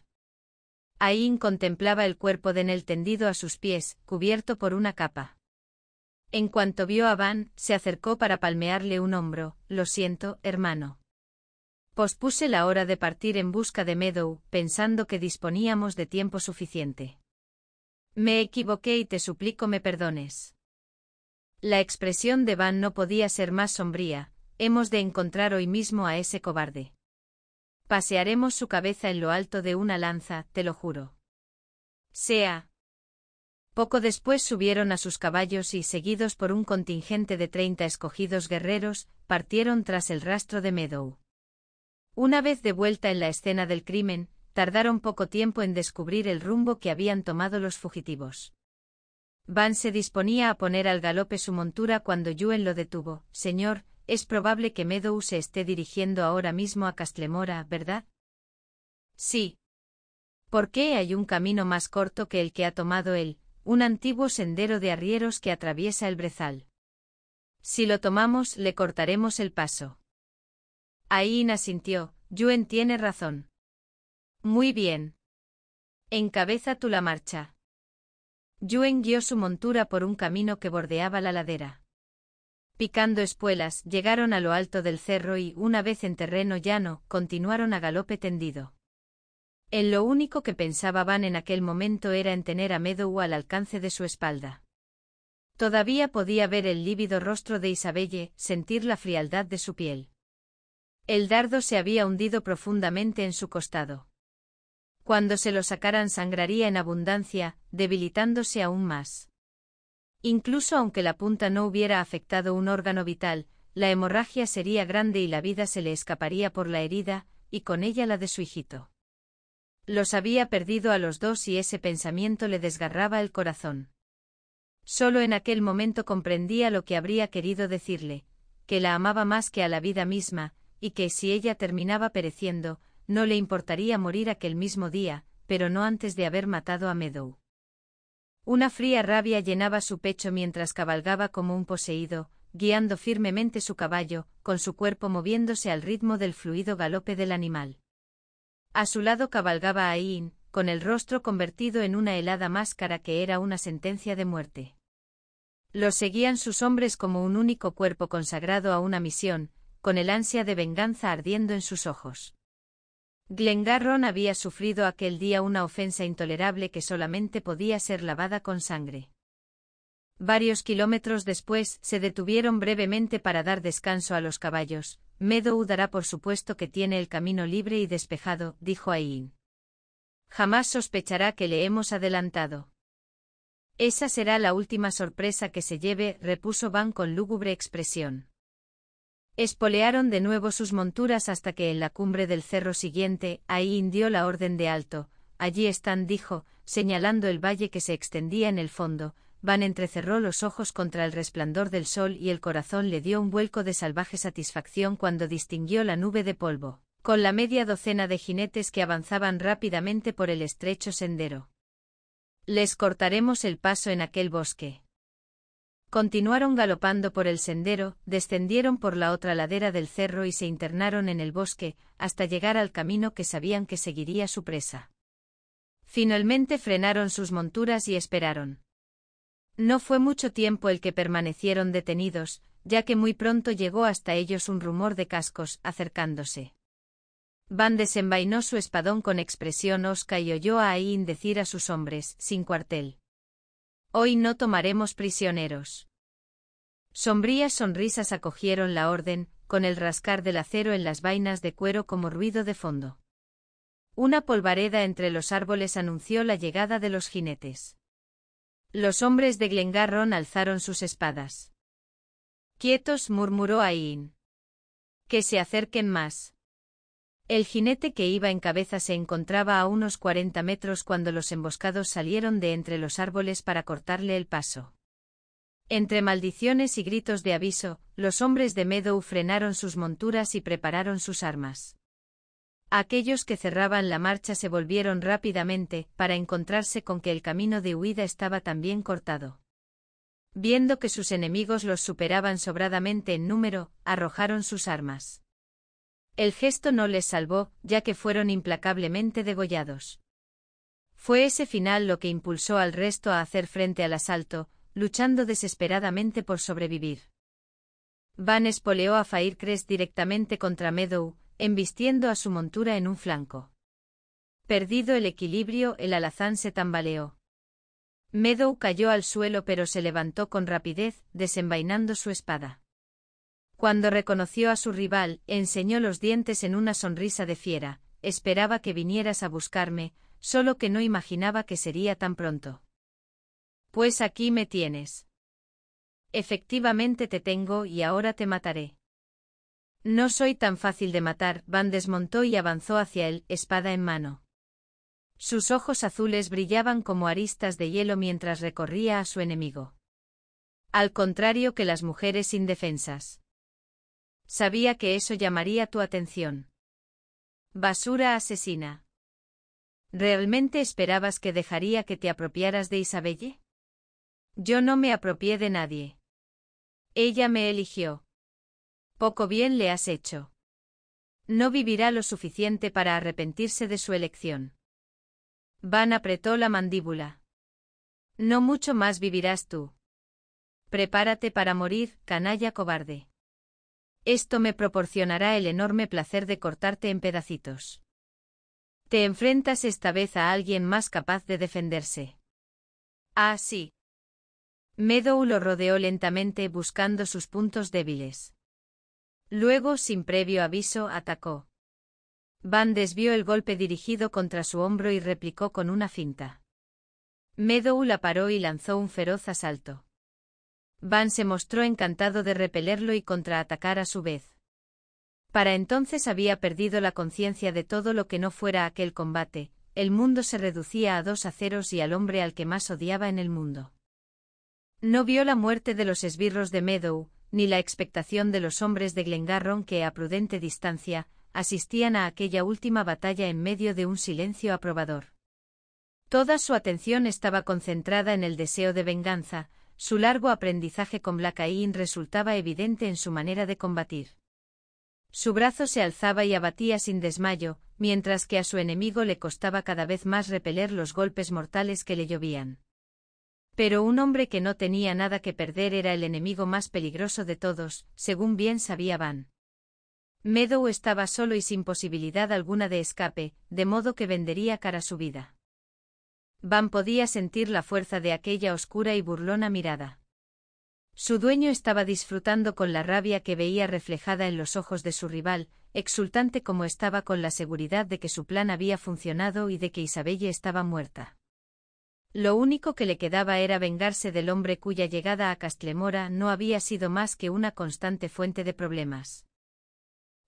Aín contemplaba el cuerpo de Nel tendido a sus pies, cubierto por una capa. En cuanto vio a Van, se acercó para palmearle un hombro. Lo siento, hermano. Pospuse la hora de partir en busca de Meadow, pensando que disponíamos de tiempo suficiente. Me equivoqué y te suplico me perdones. La expresión de Van no podía ser más sombría, hemos de encontrar hoy mismo a ese cobarde. Pasearemos su cabeza en lo alto de una lanza, te lo juro. Sea, poco después subieron a sus caballos y, seguidos por un contingente de treinta escogidos guerreros, partieron tras el rastro de Meadow. Una vez de vuelta en la escena del crimen, tardaron poco tiempo en descubrir el rumbo que habían tomado los fugitivos. Van se disponía a poner al galope su montura cuando Yuen lo detuvo. Señor, es probable que Meadow se esté dirigiendo ahora mismo a Castlemora, ¿verdad? Sí. ¿Por qué hay un camino más corto que el que ha tomado él? un antiguo sendero de arrieros que atraviesa el brezal. Si lo tomamos, le cortaremos el paso. Ahí asintió, Yuen tiene razón. Muy bien. Encabeza tú la marcha. Yuen guió su montura por un camino que bordeaba la ladera. Picando espuelas, llegaron a lo alto del cerro y, una vez en terreno llano, continuaron a galope tendido. En lo único que pensaba Van en aquel momento era en tener a Meadow al alcance de su espalda. Todavía podía ver el lívido rostro de Isabelle, sentir la frialdad de su piel. El dardo se había hundido profundamente en su costado. Cuando se lo sacaran sangraría en abundancia, debilitándose aún más. Incluso aunque la punta no hubiera afectado un órgano vital, la hemorragia sería grande y la vida se le escaparía por la herida, y con ella la de su hijito. Los había perdido a los dos y ese pensamiento le desgarraba el corazón. Solo en aquel momento comprendía lo que habría querido decirle, que la amaba más que a la vida misma, y que si ella terminaba pereciendo, no le importaría morir aquel mismo día, pero no antes de haber matado a Meadow. Una fría rabia llenaba su pecho mientras cabalgaba como un poseído, guiando firmemente su caballo, con su cuerpo moviéndose al ritmo del fluido galope del animal. A su lado cabalgaba Aín, con el rostro convertido en una helada máscara que era una sentencia de muerte. Los seguían sus hombres como un único cuerpo consagrado a una misión, con el ansia de venganza ardiendo en sus ojos. Glengarron había sufrido aquel día una ofensa intolerable que solamente podía ser lavada con sangre. Varios kilómetros después se detuvieron brevemente para dar descanso a los caballos, me dará por supuesto que tiene el camino libre y despejado, dijo Ain. Jamás sospechará que le hemos adelantado. Esa será la última sorpresa que se lleve, repuso Van con lúgubre expresión. Espolearon de nuevo sus monturas hasta que en la cumbre del cerro siguiente, Ain dio la orden de alto. Allí están, dijo, señalando el valle que se extendía en el fondo, Van entrecerró los ojos contra el resplandor del sol y el corazón le dio un vuelco de salvaje satisfacción cuando distinguió la nube de polvo, con la media docena de jinetes que avanzaban rápidamente por el estrecho sendero. Les cortaremos el paso en aquel bosque. Continuaron galopando por el sendero, descendieron por la otra ladera del cerro y se internaron en el bosque, hasta llegar al camino que sabían que seguiría su presa. Finalmente frenaron sus monturas y esperaron. No fue mucho tiempo el que permanecieron detenidos, ya que muy pronto llegó hasta ellos un rumor de cascos acercándose. Van desenvainó su espadón con expresión osca y oyó a Ain decir a sus hombres, sin cuartel. Hoy no tomaremos prisioneros. Sombrías sonrisas acogieron la orden, con el rascar del acero en las vainas de cuero como ruido de fondo. Una polvareda entre los árboles anunció la llegada de los jinetes. Los hombres de Glengarron alzaron sus espadas. Quietos, murmuró Ain. Que se acerquen más. El jinete que iba en cabeza se encontraba a unos 40 metros cuando los emboscados salieron de entre los árboles para cortarle el paso. Entre maldiciones y gritos de aviso, los hombres de Meadow frenaron sus monturas y prepararon sus armas. Aquellos que cerraban la marcha se volvieron rápidamente, para encontrarse con que el camino de huida estaba también cortado. Viendo que sus enemigos los superaban sobradamente en número, arrojaron sus armas. El gesto no les salvó, ya que fueron implacablemente degollados. Fue ese final lo que impulsó al resto a hacer frente al asalto, luchando desesperadamente por sobrevivir. Van espoleó a Faircrest directamente contra Meadow, embistiendo a su montura en un flanco. Perdido el equilibrio, el alazán se tambaleó. Meadow cayó al suelo pero se levantó con rapidez, desenvainando su espada. Cuando reconoció a su rival, enseñó los dientes en una sonrisa de fiera, esperaba que vinieras a buscarme, solo que no imaginaba que sería tan pronto. Pues aquí me tienes. Efectivamente te tengo y ahora te mataré. No soy tan fácil de matar, Van desmontó y avanzó hacia él, espada en mano. Sus ojos azules brillaban como aristas de hielo mientras recorría a su enemigo. Al contrario que las mujeres indefensas. Sabía que eso llamaría tu atención. Basura asesina. ¿Realmente esperabas que dejaría que te apropiaras de Isabelle? Yo no me apropié de nadie. Ella me eligió. Poco bien le has hecho. No vivirá lo suficiente para arrepentirse de su elección. Van apretó la mandíbula. No mucho más vivirás tú. Prepárate para morir, canalla cobarde. Esto me proporcionará el enorme placer de cortarte en pedacitos. Te enfrentas esta vez a alguien más capaz de defenderse. Ah, sí. Meadow lo rodeó lentamente buscando sus puntos débiles. Luego, sin previo aviso, atacó. Van desvió el golpe dirigido contra su hombro y replicó con una finta. Meadow la paró y lanzó un feroz asalto. Van se mostró encantado de repelerlo y contraatacar a su vez. Para entonces había perdido la conciencia de todo lo que no fuera aquel combate, el mundo se reducía a dos aceros y al hombre al que más odiaba en el mundo. No vio la muerte de los esbirros de Meadow, ni la expectación de los hombres de Glengarron que a prudente distancia asistían a aquella última batalla en medio de un silencio aprobador. Toda su atención estaba concentrada en el deseo de venganza, su largo aprendizaje con Blackain resultaba evidente en su manera de combatir. Su brazo se alzaba y abatía sin desmayo, mientras que a su enemigo le costaba cada vez más repeler los golpes mortales que le llovían. Pero un hombre que no tenía nada que perder era el enemigo más peligroso de todos, según bien sabía Van. Meadow estaba solo y sin posibilidad alguna de escape, de modo que vendería cara su vida. Van podía sentir la fuerza de aquella oscura y burlona mirada. Su dueño estaba disfrutando con la rabia que veía reflejada en los ojos de su rival, exultante como estaba con la seguridad de que su plan había funcionado y de que Isabelle estaba muerta. Lo único que le quedaba era vengarse del hombre cuya llegada a Castlemora no había sido más que una constante fuente de problemas.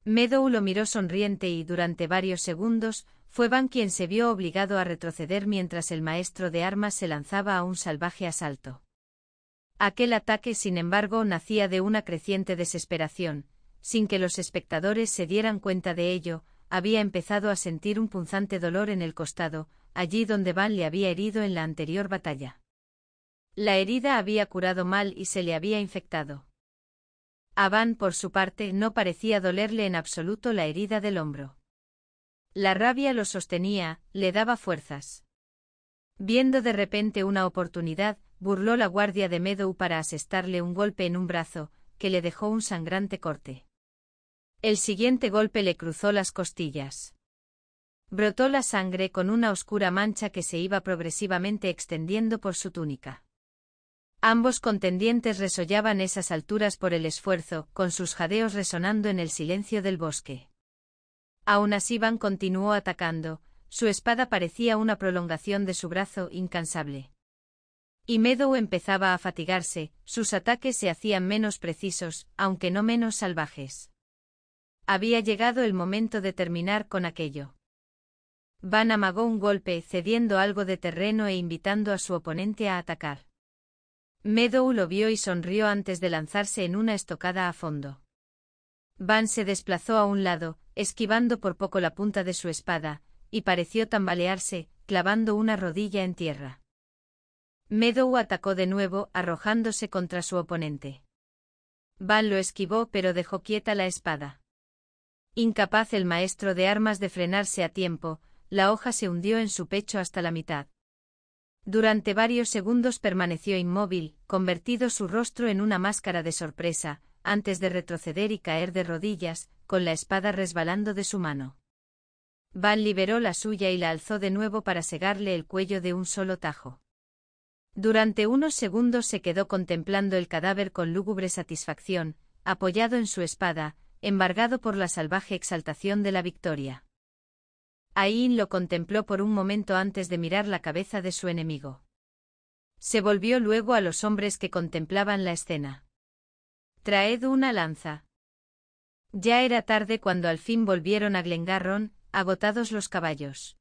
Meadow lo miró sonriente y durante varios segundos, fue Van quien se vio obligado a retroceder mientras el maestro de armas se lanzaba a un salvaje asalto. Aquel ataque, sin embargo, nacía de una creciente desesperación, sin que los espectadores se dieran cuenta de ello, había empezado a sentir un punzante dolor en el costado, allí donde Van le había herido en la anterior batalla. La herida había curado mal y se le había infectado. A Van, por su parte, no parecía dolerle en absoluto la herida del hombro. La rabia lo sostenía, le daba fuerzas. Viendo de repente una oportunidad, burló la guardia de Meadow para asestarle un golpe en un brazo, que le dejó un sangrante corte. El siguiente golpe le cruzó las costillas. Brotó la sangre con una oscura mancha que se iba progresivamente extendiendo por su túnica. Ambos contendientes resollaban esas alturas por el esfuerzo, con sus jadeos resonando en el silencio del bosque. Aun así Van continuó atacando, su espada parecía una prolongación de su brazo incansable. Y Meadow empezaba a fatigarse, sus ataques se hacían menos precisos, aunque no menos salvajes. Había llegado el momento de terminar con aquello. Van amagó un golpe cediendo algo de terreno e invitando a su oponente a atacar. Meadow lo vio y sonrió antes de lanzarse en una estocada a fondo. Van se desplazó a un lado, esquivando por poco la punta de su espada, y pareció tambalearse, clavando una rodilla en tierra. Meadow atacó de nuevo, arrojándose contra su oponente. Van lo esquivó pero dejó quieta la espada. Incapaz el maestro de armas de frenarse a tiempo, la hoja se hundió en su pecho hasta la mitad. Durante varios segundos permaneció inmóvil, convertido su rostro en una máscara de sorpresa, antes de retroceder y caer de rodillas, con la espada resbalando de su mano. Van liberó la suya y la alzó de nuevo para segarle el cuello de un solo tajo. Durante unos segundos se quedó contemplando el cadáver con lúgubre satisfacción, apoyado en su espada, embargado por la salvaje exaltación de la victoria. Ain lo contempló por un momento antes de mirar la cabeza de su enemigo. Se volvió luego a los hombres que contemplaban la escena. Traed una lanza. Ya era tarde cuando al fin volvieron a Glengarron, agotados los caballos.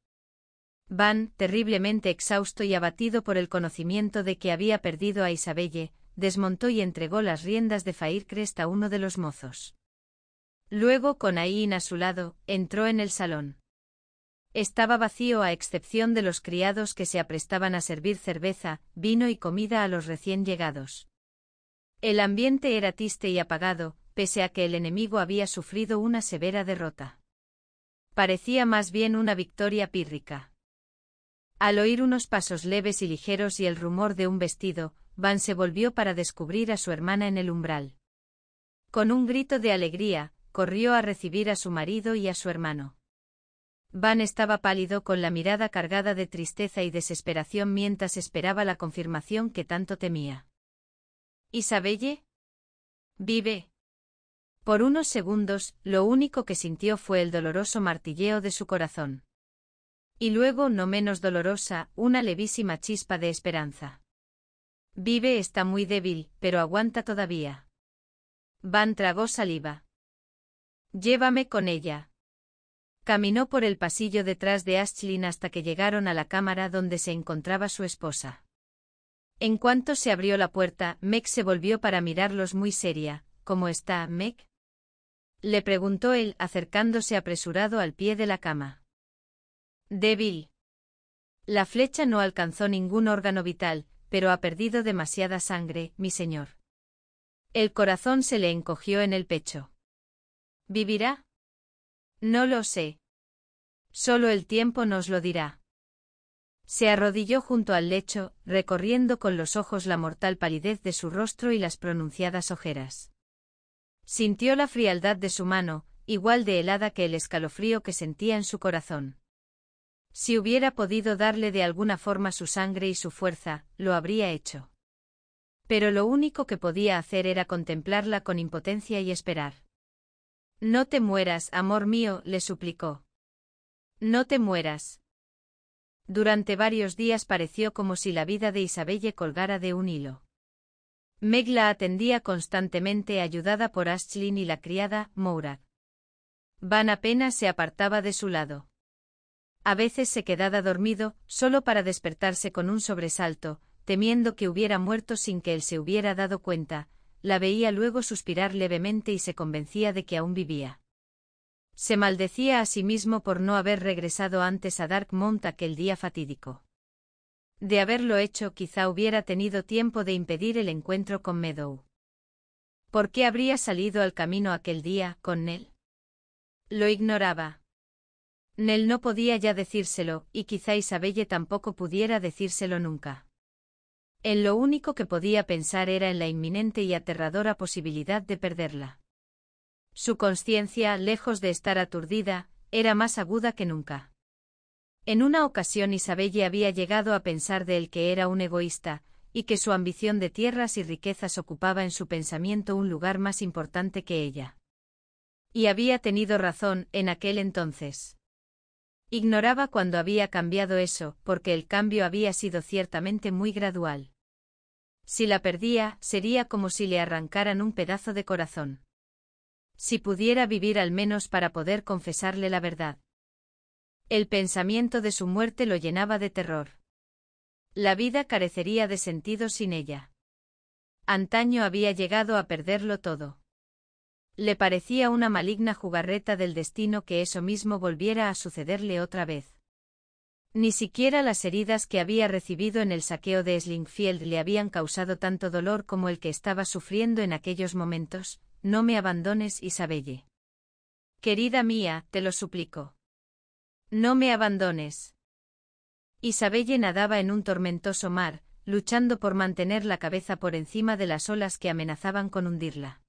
Van, terriblemente exhausto y abatido por el conocimiento de que había perdido a Isabelle, desmontó y entregó las riendas de Faircrest a uno de los mozos. Luego, con Ain a su lado, entró en el salón. Estaba vacío a excepción de los criados que se aprestaban a servir cerveza, vino y comida a los recién llegados. El ambiente era triste y apagado, pese a que el enemigo había sufrido una severa derrota. Parecía más bien una victoria pírrica. Al oír unos pasos leves y ligeros y el rumor de un vestido, Van se volvió para descubrir a su hermana en el umbral. Con un grito de alegría, corrió a recibir a su marido y a su hermano. Van estaba pálido con la mirada cargada de tristeza y desesperación mientras esperaba la confirmación que tanto temía. Isabelle? Vive. Por unos segundos, lo único que sintió fue el doloroso martilleo de su corazón. Y luego, no menos dolorosa, una levísima chispa de esperanza. Vive está muy débil, pero aguanta todavía. Van tragó saliva. Llévame con ella, Caminó por el pasillo detrás de Ashlyn hasta que llegaron a la cámara donde se encontraba su esposa. En cuanto se abrió la puerta, Meg se volvió para mirarlos muy seria. ¿Cómo está, Meg? Le preguntó él, acercándose apresurado al pie de la cama. Débil. La flecha no alcanzó ningún órgano vital, pero ha perdido demasiada sangre, mi señor. El corazón se le encogió en el pecho. ¿Vivirá? No lo sé, Solo el tiempo nos lo dirá. Se arrodilló junto al lecho, recorriendo con los ojos la mortal palidez de su rostro y las pronunciadas ojeras. Sintió la frialdad de su mano, igual de helada que el escalofrío que sentía en su corazón. Si hubiera podido darle de alguna forma su sangre y su fuerza, lo habría hecho. Pero lo único que podía hacer era contemplarla con impotencia y esperar. No te mueras, amor mío, le suplicó. No te mueras. Durante varios días pareció como si la vida de Isabelle colgara de un hilo. Meg la atendía constantemente ayudada por Ashlin y la criada, Mourad. Van apenas se apartaba de su lado. A veces se quedaba dormido, solo para despertarse con un sobresalto, temiendo que hubiera muerto sin que él se hubiera dado cuenta, la veía luego suspirar levemente y se convencía de que aún vivía. Se maldecía a sí mismo por no haber regresado antes a Darkmont aquel día fatídico. De haberlo hecho quizá hubiera tenido tiempo de impedir el encuentro con Meadow. ¿Por qué habría salido al camino aquel día, con Nell? Lo ignoraba. Nell no podía ya decírselo, y quizá Isabelle tampoco pudiera decírselo nunca. En lo único que podía pensar era en la inminente y aterradora posibilidad de perderla. Su conciencia, lejos de estar aturdida, era más aguda que nunca. En una ocasión Isabelle había llegado a pensar de él que era un egoísta, y que su ambición de tierras y riquezas ocupaba en su pensamiento un lugar más importante que ella. Y había tenido razón en aquel entonces. Ignoraba cuando había cambiado eso, porque el cambio había sido ciertamente muy gradual. Si la perdía, sería como si le arrancaran un pedazo de corazón. Si pudiera vivir al menos para poder confesarle la verdad. El pensamiento de su muerte lo llenaba de terror. La vida carecería de sentido sin ella. Antaño había llegado a perderlo todo. Le parecía una maligna jugarreta del destino que eso mismo volviera a sucederle otra vez. Ni siquiera las heridas que había recibido en el saqueo de Slingfield le habían causado tanto dolor como el que estaba sufriendo en aquellos momentos, no me abandones Isabelle. Querida mía, te lo suplico. No me abandones. Isabelle nadaba en un tormentoso mar, luchando por mantener la cabeza por encima de las olas que amenazaban con hundirla.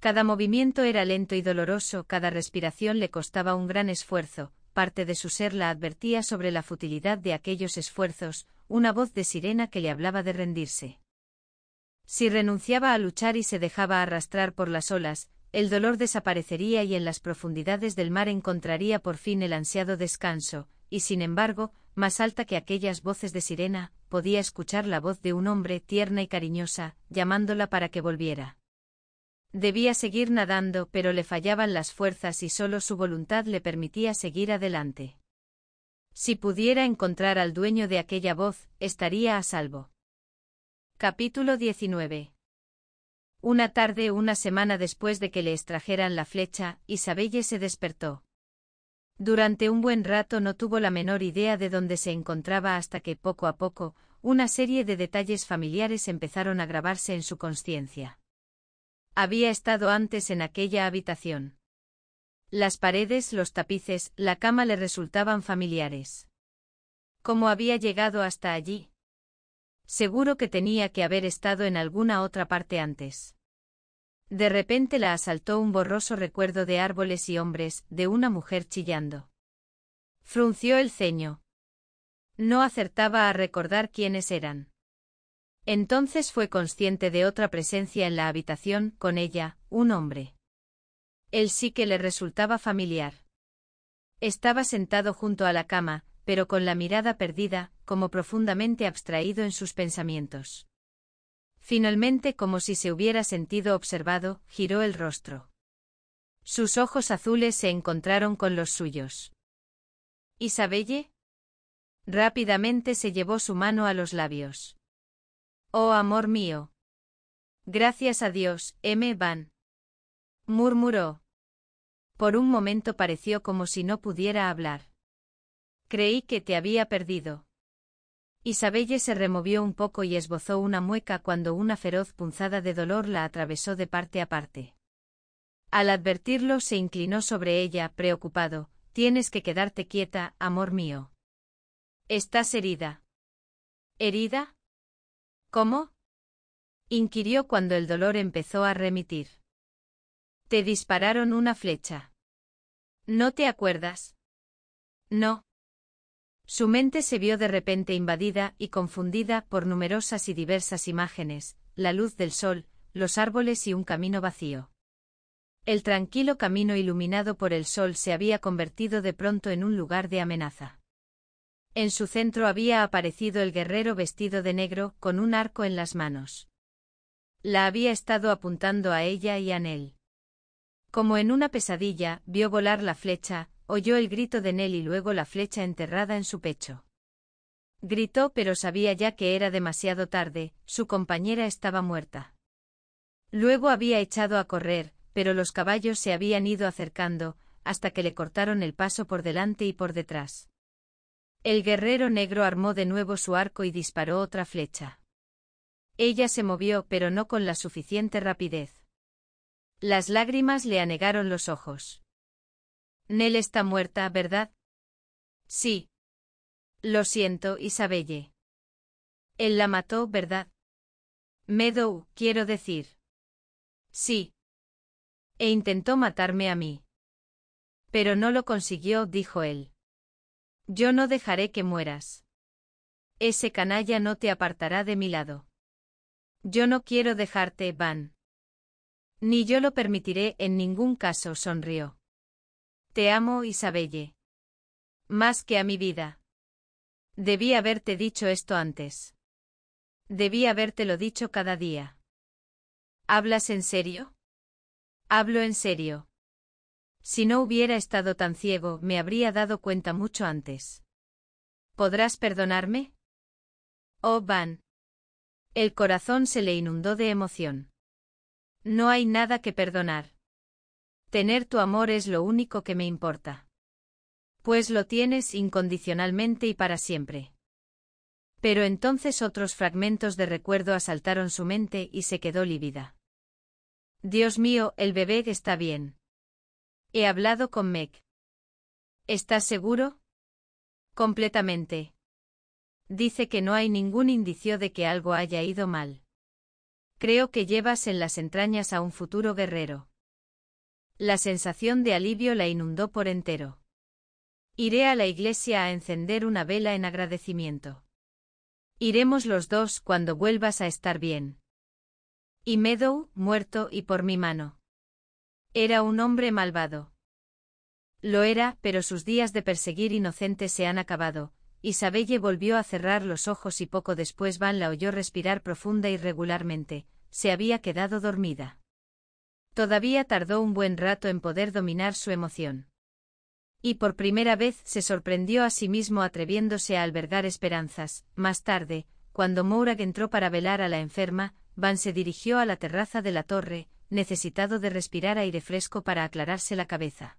Cada movimiento era lento y doloroso, cada respiración le costaba un gran esfuerzo, parte de su ser la advertía sobre la futilidad de aquellos esfuerzos, una voz de sirena que le hablaba de rendirse. Si renunciaba a luchar y se dejaba arrastrar por las olas, el dolor desaparecería y en las profundidades del mar encontraría por fin el ansiado descanso, y sin embargo, más alta que aquellas voces de sirena, podía escuchar la voz de un hombre tierna y cariñosa, llamándola para que volviera. Debía seguir nadando, pero le fallaban las fuerzas y solo su voluntad le permitía seguir adelante. Si pudiera encontrar al dueño de aquella voz, estaría a salvo. Capítulo 19. Una tarde, una semana después de que le extrajeran la flecha, Isabelle se despertó. Durante un buen rato no tuvo la menor idea de dónde se encontraba hasta que poco a poco, una serie de detalles familiares empezaron a grabarse en su conciencia. Había estado antes en aquella habitación. Las paredes, los tapices, la cama le resultaban familiares. Cómo había llegado hasta allí, Seguro que tenía que haber estado en alguna otra parte antes. De repente la asaltó un borroso recuerdo de árboles y hombres, de una mujer chillando. Frunció el ceño. No acertaba a recordar quiénes eran. Entonces fue consciente de otra presencia en la habitación, con ella, un hombre. Él sí que le resultaba familiar. Estaba sentado junto a la cama, pero con la mirada perdida, como profundamente abstraído en sus pensamientos. Finalmente, como si se hubiera sentido observado, giró el rostro. Sus ojos azules se encontraron con los suyos. Isabelle. Rápidamente se llevó su mano a los labios. Oh amor mío. Gracias a Dios, M. Van. Murmuró. Por un momento pareció como si no pudiera hablar. Creí que te había perdido. Isabelle se removió un poco y esbozó una mueca cuando una feroz punzada de dolor la atravesó de parte a parte. Al advertirlo se inclinó sobre ella, preocupado. Tienes que quedarte quieta, amor mío. Estás herida. ¿Herida? ¿Cómo? inquirió cuando el dolor empezó a remitir. Te dispararon una flecha. ¿No te acuerdas? No. Su mente se vio de repente invadida y confundida por numerosas y diversas imágenes, la luz del sol, los árboles y un camino vacío. El tranquilo camino iluminado por el sol se había convertido de pronto en un lugar de amenaza. En su centro había aparecido el guerrero vestido de negro, con un arco en las manos. La había estado apuntando a ella y a él. Como en una pesadilla, vio volar la flecha, oyó el grito de Nell y luego la flecha enterrada en su pecho. Gritó pero sabía ya que era demasiado tarde, su compañera estaba muerta. Luego había echado a correr, pero los caballos se habían ido acercando, hasta que le cortaron el paso por delante y por detrás. El guerrero negro armó de nuevo su arco y disparó otra flecha. Ella se movió pero no con la suficiente rapidez. Las lágrimas le anegaron los ojos. Nell está muerta, ¿verdad? Sí. Lo siento, Isabelle. Él la mató, ¿verdad? Meadow, quiero decir. Sí. E intentó matarme a mí. Pero no lo consiguió, dijo él. Yo no dejaré que mueras. Ese canalla no te apartará de mi lado. Yo no quiero dejarte, Van. Ni yo lo permitiré en ningún caso, sonrió. Te amo, Isabelle. Más que a mi vida. Debí haberte dicho esto antes. Debí habértelo dicho cada día. ¿Hablas en serio? Hablo en serio. Si no hubiera estado tan ciego, me habría dado cuenta mucho antes. ¿Podrás perdonarme? Oh, Van. El corazón se le inundó de emoción. No hay nada que perdonar. Tener tu amor es lo único que me importa. Pues lo tienes incondicionalmente y para siempre. Pero entonces otros fragmentos de recuerdo asaltaron su mente y se quedó lívida. Dios mío, el bebé está bien. He hablado con Meg. ¿Estás seguro? Completamente. Dice que no hay ningún indicio de que algo haya ido mal. Creo que llevas en las entrañas a un futuro guerrero. La sensación de alivio la inundó por entero. Iré a la iglesia a encender una vela en agradecimiento. Iremos los dos cuando vuelvas a estar bien. Y Meadow, muerto y por mi mano. Era un hombre malvado. Lo era, pero sus días de perseguir inocentes se han acabado. Isabelle volvió a cerrar los ojos y poco después Van la oyó respirar profunda y regularmente. Se había quedado dormida. Todavía tardó un buen rato en poder dominar su emoción. Y por primera vez se sorprendió a sí mismo atreviéndose a albergar esperanzas. Más tarde, cuando Mourag entró para velar a la enferma, Van se dirigió a la terraza de la torre, necesitado de respirar aire fresco para aclararse la cabeza.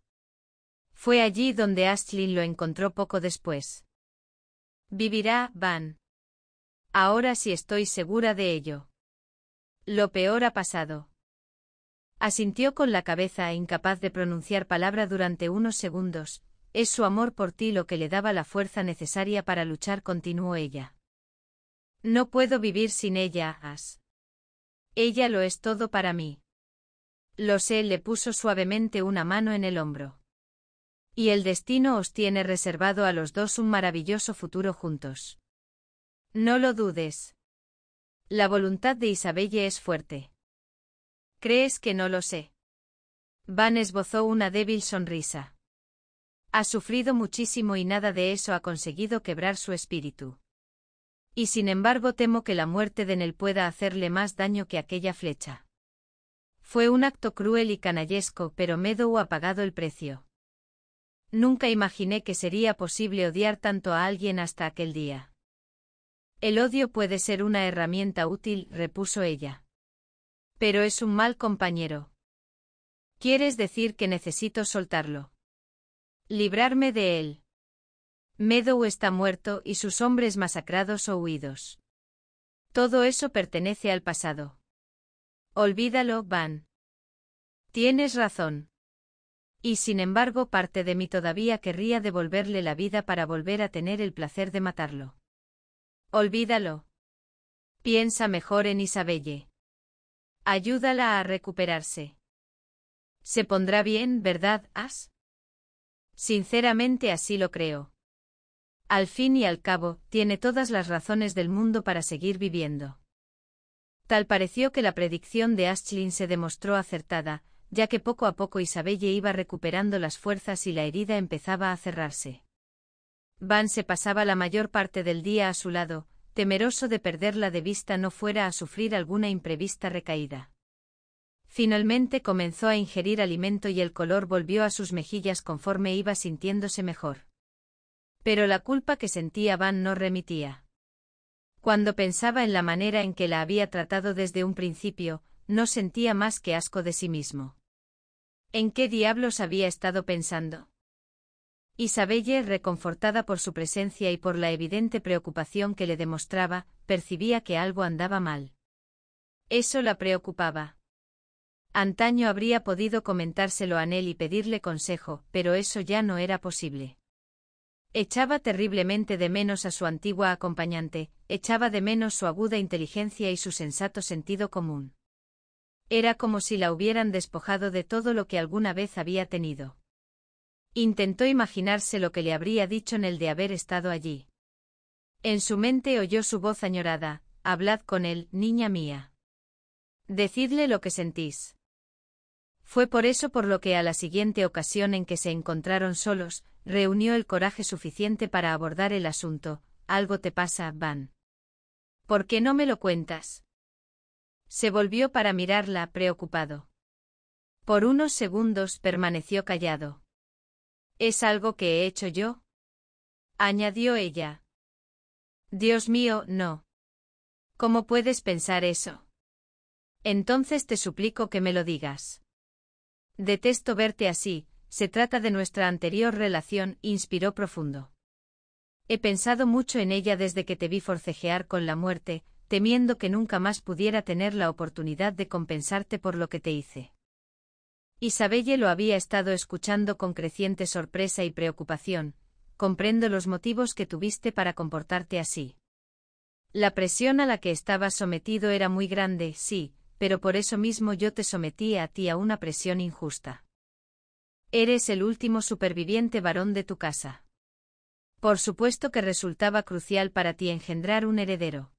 Fue allí donde Astlin lo encontró poco después. Vivirá, Van. Ahora sí estoy segura de ello. Lo peor ha pasado. Asintió con la cabeza e incapaz de pronunciar palabra durante unos segundos, es su amor por ti lo que le daba la fuerza necesaria para luchar, continuó ella. No puedo vivir sin ella, As. Ella lo es todo para mí. Lo sé, le puso suavemente una mano en el hombro. Y el destino os tiene reservado a los dos un maravilloso futuro juntos. No lo dudes. La voluntad de Isabelle es fuerte. ¿Crees que no lo sé? Van esbozó una débil sonrisa. Ha sufrido muchísimo y nada de eso ha conseguido quebrar su espíritu. Y sin embargo temo que la muerte de Nel pueda hacerle más daño que aquella flecha. Fue un acto cruel y canallesco, pero medo ha pagado el precio. Nunca imaginé que sería posible odiar tanto a alguien hasta aquel día. El odio puede ser una herramienta útil, repuso ella. Pero es un mal compañero. Quieres decir que necesito soltarlo. Librarme de él. Medo está muerto y sus hombres masacrados o huidos. Todo eso pertenece al pasado. Olvídalo, Van. Tienes razón. Y sin embargo parte de mí todavía querría devolverle la vida para volver a tener el placer de matarlo. Olvídalo. Piensa mejor en Isabelle. Ayúdala a recuperarse. Se pondrá bien, ¿verdad, As? Sinceramente así lo creo. Al fin y al cabo, tiene todas las razones del mundo para seguir viviendo. Tal pareció que la predicción de Ashlin se demostró acertada, ya que poco a poco Isabelle iba recuperando las fuerzas y la herida empezaba a cerrarse. Van se pasaba la mayor parte del día a su lado, temeroso de perderla de vista no fuera a sufrir alguna imprevista recaída. Finalmente comenzó a ingerir alimento y el color volvió a sus mejillas conforme iba sintiéndose mejor. Pero la culpa que sentía Van no remitía. Cuando pensaba en la manera en que la había tratado desde un principio, no sentía más que asco de sí mismo. ¿En qué diablos había estado pensando? Isabelle, reconfortada por su presencia y por la evidente preocupación que le demostraba, percibía que algo andaba mal. Eso la preocupaba. Antaño habría podido comentárselo a él y pedirle consejo, pero eso ya no era posible. Echaba terriblemente de menos a su antigua acompañante, echaba de menos su aguda inteligencia y su sensato sentido común. Era como si la hubieran despojado de todo lo que alguna vez había tenido. Intentó imaginarse lo que le habría dicho en el de haber estado allí. En su mente oyó su voz añorada, hablad con él, niña mía. Decidle lo que sentís. Fue por eso por lo que a la siguiente ocasión en que se encontraron solos, reunió el coraje suficiente para abordar el asunto. Algo te pasa, Van. ¿Por qué no me lo cuentas? Se volvió para mirarla, preocupado. Por unos segundos permaneció callado. Es algo que he hecho yo. Añadió ella. Dios mío, no. ¿Cómo puedes pensar eso? Entonces te suplico que me lo digas. Detesto verte así, se trata de nuestra anterior relación, inspiró profundo. He pensado mucho en ella desde que te vi forcejear con la muerte, temiendo que nunca más pudiera tener la oportunidad de compensarte por lo que te hice. Isabelle lo había estado escuchando con creciente sorpresa y preocupación. Comprendo los motivos que tuviste para comportarte así. La presión a la que estabas sometido era muy grande, sí, pero por eso mismo yo te sometí a ti a una presión injusta. Eres el último superviviente varón de tu casa. Por supuesto que resultaba crucial para ti engendrar un heredero.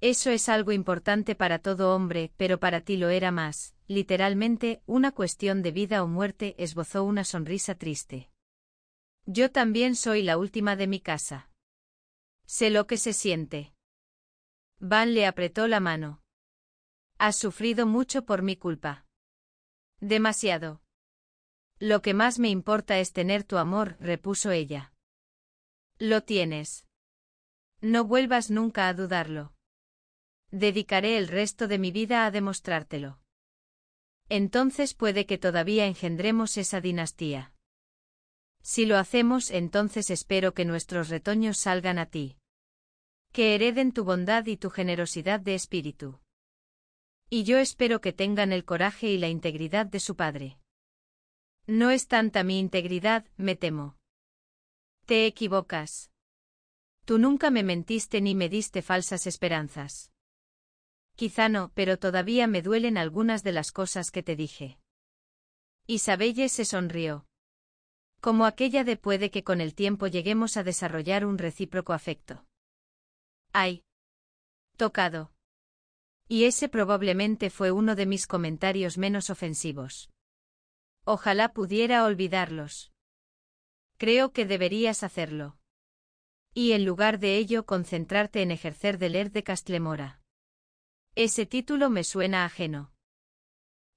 Eso es algo importante para todo hombre, pero para ti lo era más, literalmente, una cuestión de vida o muerte, esbozó una sonrisa triste. Yo también soy la última de mi casa. Sé lo que se siente. Van le apretó la mano. Has sufrido mucho por mi culpa. Demasiado. Lo que más me importa es tener tu amor, repuso ella. Lo tienes. No vuelvas nunca a dudarlo. Dedicaré el resto de mi vida a demostrártelo entonces puede que todavía engendremos esa dinastía. Si lo hacemos, entonces espero que nuestros retoños salgan a ti. Que hereden tu bondad y tu generosidad de espíritu. Y yo espero que tengan el coraje y la integridad de su padre. No es tanta mi integridad, me temo. Te equivocas. Tú nunca me mentiste ni me diste falsas esperanzas. Quizá no, pero todavía me duelen algunas de las cosas que te dije. Isabelle se sonrió. Como aquella de puede que con el tiempo lleguemos a desarrollar un recíproco afecto. Ay. Tocado. Y ese probablemente fue uno de mis comentarios menos ofensivos. Ojalá pudiera olvidarlos. Creo que deberías hacerlo. Y en lugar de ello concentrarte en ejercer de leer de Castlemora. Ese título me suena ajeno.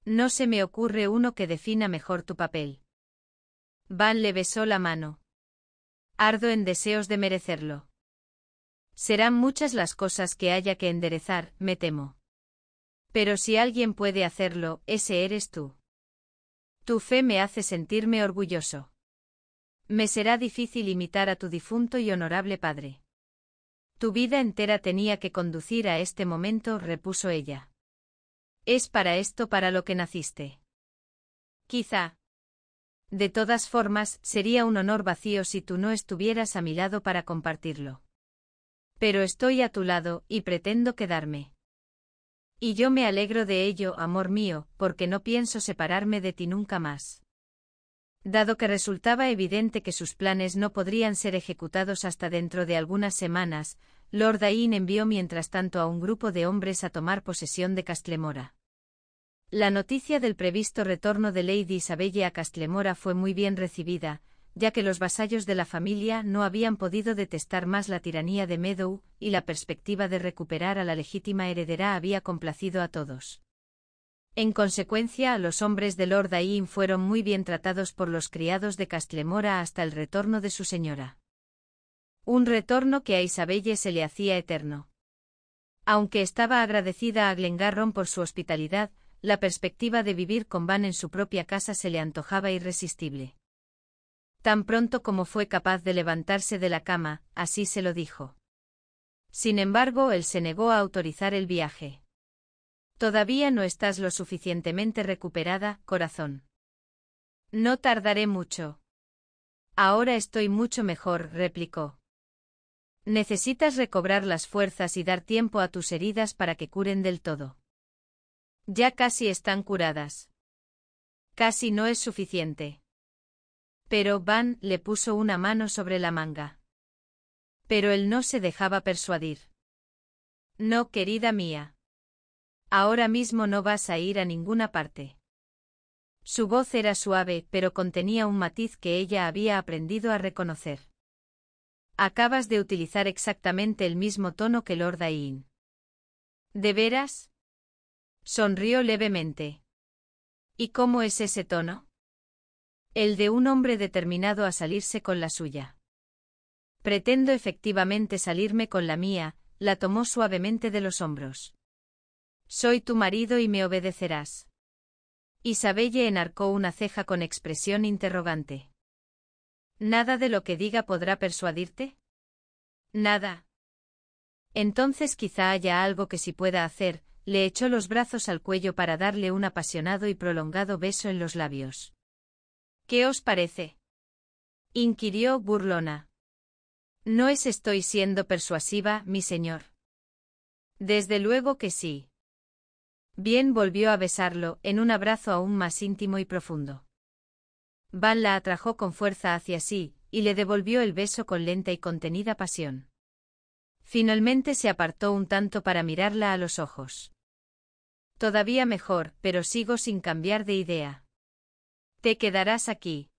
No se me ocurre uno que defina mejor tu papel. Van le besó la mano. Ardo en deseos de merecerlo. Serán muchas las cosas que haya que enderezar, me temo. Pero si alguien puede hacerlo, ese eres tú. Tu fe me hace sentirme orgulloso. Me será difícil imitar a tu difunto y honorable padre. Tu vida entera tenía que conducir a este momento, repuso ella. Es para esto para lo que naciste. Quizá. De todas formas, sería un honor vacío si tú no estuvieras a mi lado para compartirlo. Pero estoy a tu lado, y pretendo quedarme. Y yo me alegro de ello, amor mío, porque no pienso separarme de ti nunca más. Dado que resultaba evidente que sus planes no podrían ser ejecutados hasta dentro de algunas semanas, Lord Dain envió mientras tanto a un grupo de hombres a tomar posesión de Castlemora. La noticia del previsto retorno de Lady Isabella a Castlemora fue muy bien recibida, ya que los vasallos de la familia no habían podido detestar más la tiranía de Meadow, y la perspectiva de recuperar a la legítima heredera había complacido a todos. En consecuencia, los hombres de Lord fueron muy bien tratados por los criados de Castlemora hasta el retorno de su señora. Un retorno que a Isabelle se le hacía eterno. Aunque estaba agradecida a Glengarron por su hospitalidad, la perspectiva de vivir con Van en su propia casa se le antojaba irresistible. Tan pronto como fue capaz de levantarse de la cama, así se lo dijo. Sin embargo, él se negó a autorizar el viaje. Todavía no estás lo suficientemente recuperada, corazón. No tardaré mucho. Ahora estoy mucho mejor, replicó. Necesitas recobrar las fuerzas y dar tiempo a tus heridas para que curen del todo. Ya casi están curadas. Casi no es suficiente. Pero Van le puso una mano sobre la manga. Pero él no se dejaba persuadir. No, querida mía. Ahora mismo no vas a ir a ninguna parte. Su voz era suave, pero contenía un matiz que ella había aprendido a reconocer. Acabas de utilizar exactamente el mismo tono que Lord Ain. ¿De veras? Sonrió levemente. ¿Y cómo es ese tono? El de un hombre determinado a salirse con la suya. Pretendo efectivamente salirme con la mía, la tomó suavemente de los hombros. Soy tu marido y me obedecerás. Isabelle enarcó una ceja con expresión interrogante. ¿Nada de lo que diga podrá persuadirte? Nada. Entonces quizá haya algo que si pueda hacer, le echó los brazos al cuello para darle un apasionado y prolongado beso en los labios. ¿Qué os parece? inquirió burlona. No es estoy siendo persuasiva, mi señor. Desde luego que sí. Bien volvió a besarlo, en un abrazo aún más íntimo y profundo. Van la atrajo con fuerza hacia sí, y le devolvió el beso con lenta y contenida pasión. Finalmente se apartó un tanto para mirarla a los ojos. Todavía mejor, pero sigo sin cambiar de idea. Te quedarás aquí.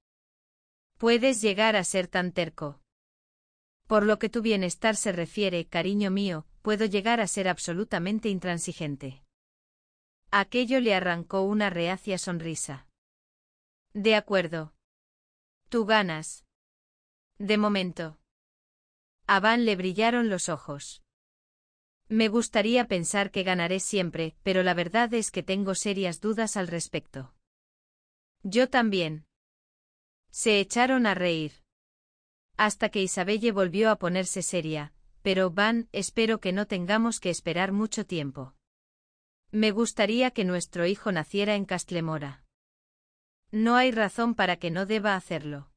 Puedes llegar a ser tan terco. Por lo que tu bienestar se refiere, cariño mío, puedo llegar a ser absolutamente intransigente. Aquello le arrancó una reacia sonrisa. De acuerdo. Tú ganas. De momento. A Van le brillaron los ojos. Me gustaría pensar que ganaré siempre, pero la verdad es que tengo serias dudas al respecto. Yo también. Se echaron a reír. Hasta que Isabelle volvió a ponerse seria, pero Van, espero que no tengamos que esperar mucho tiempo. Me gustaría que nuestro hijo naciera en Castlemora. No hay razón para que no deba hacerlo.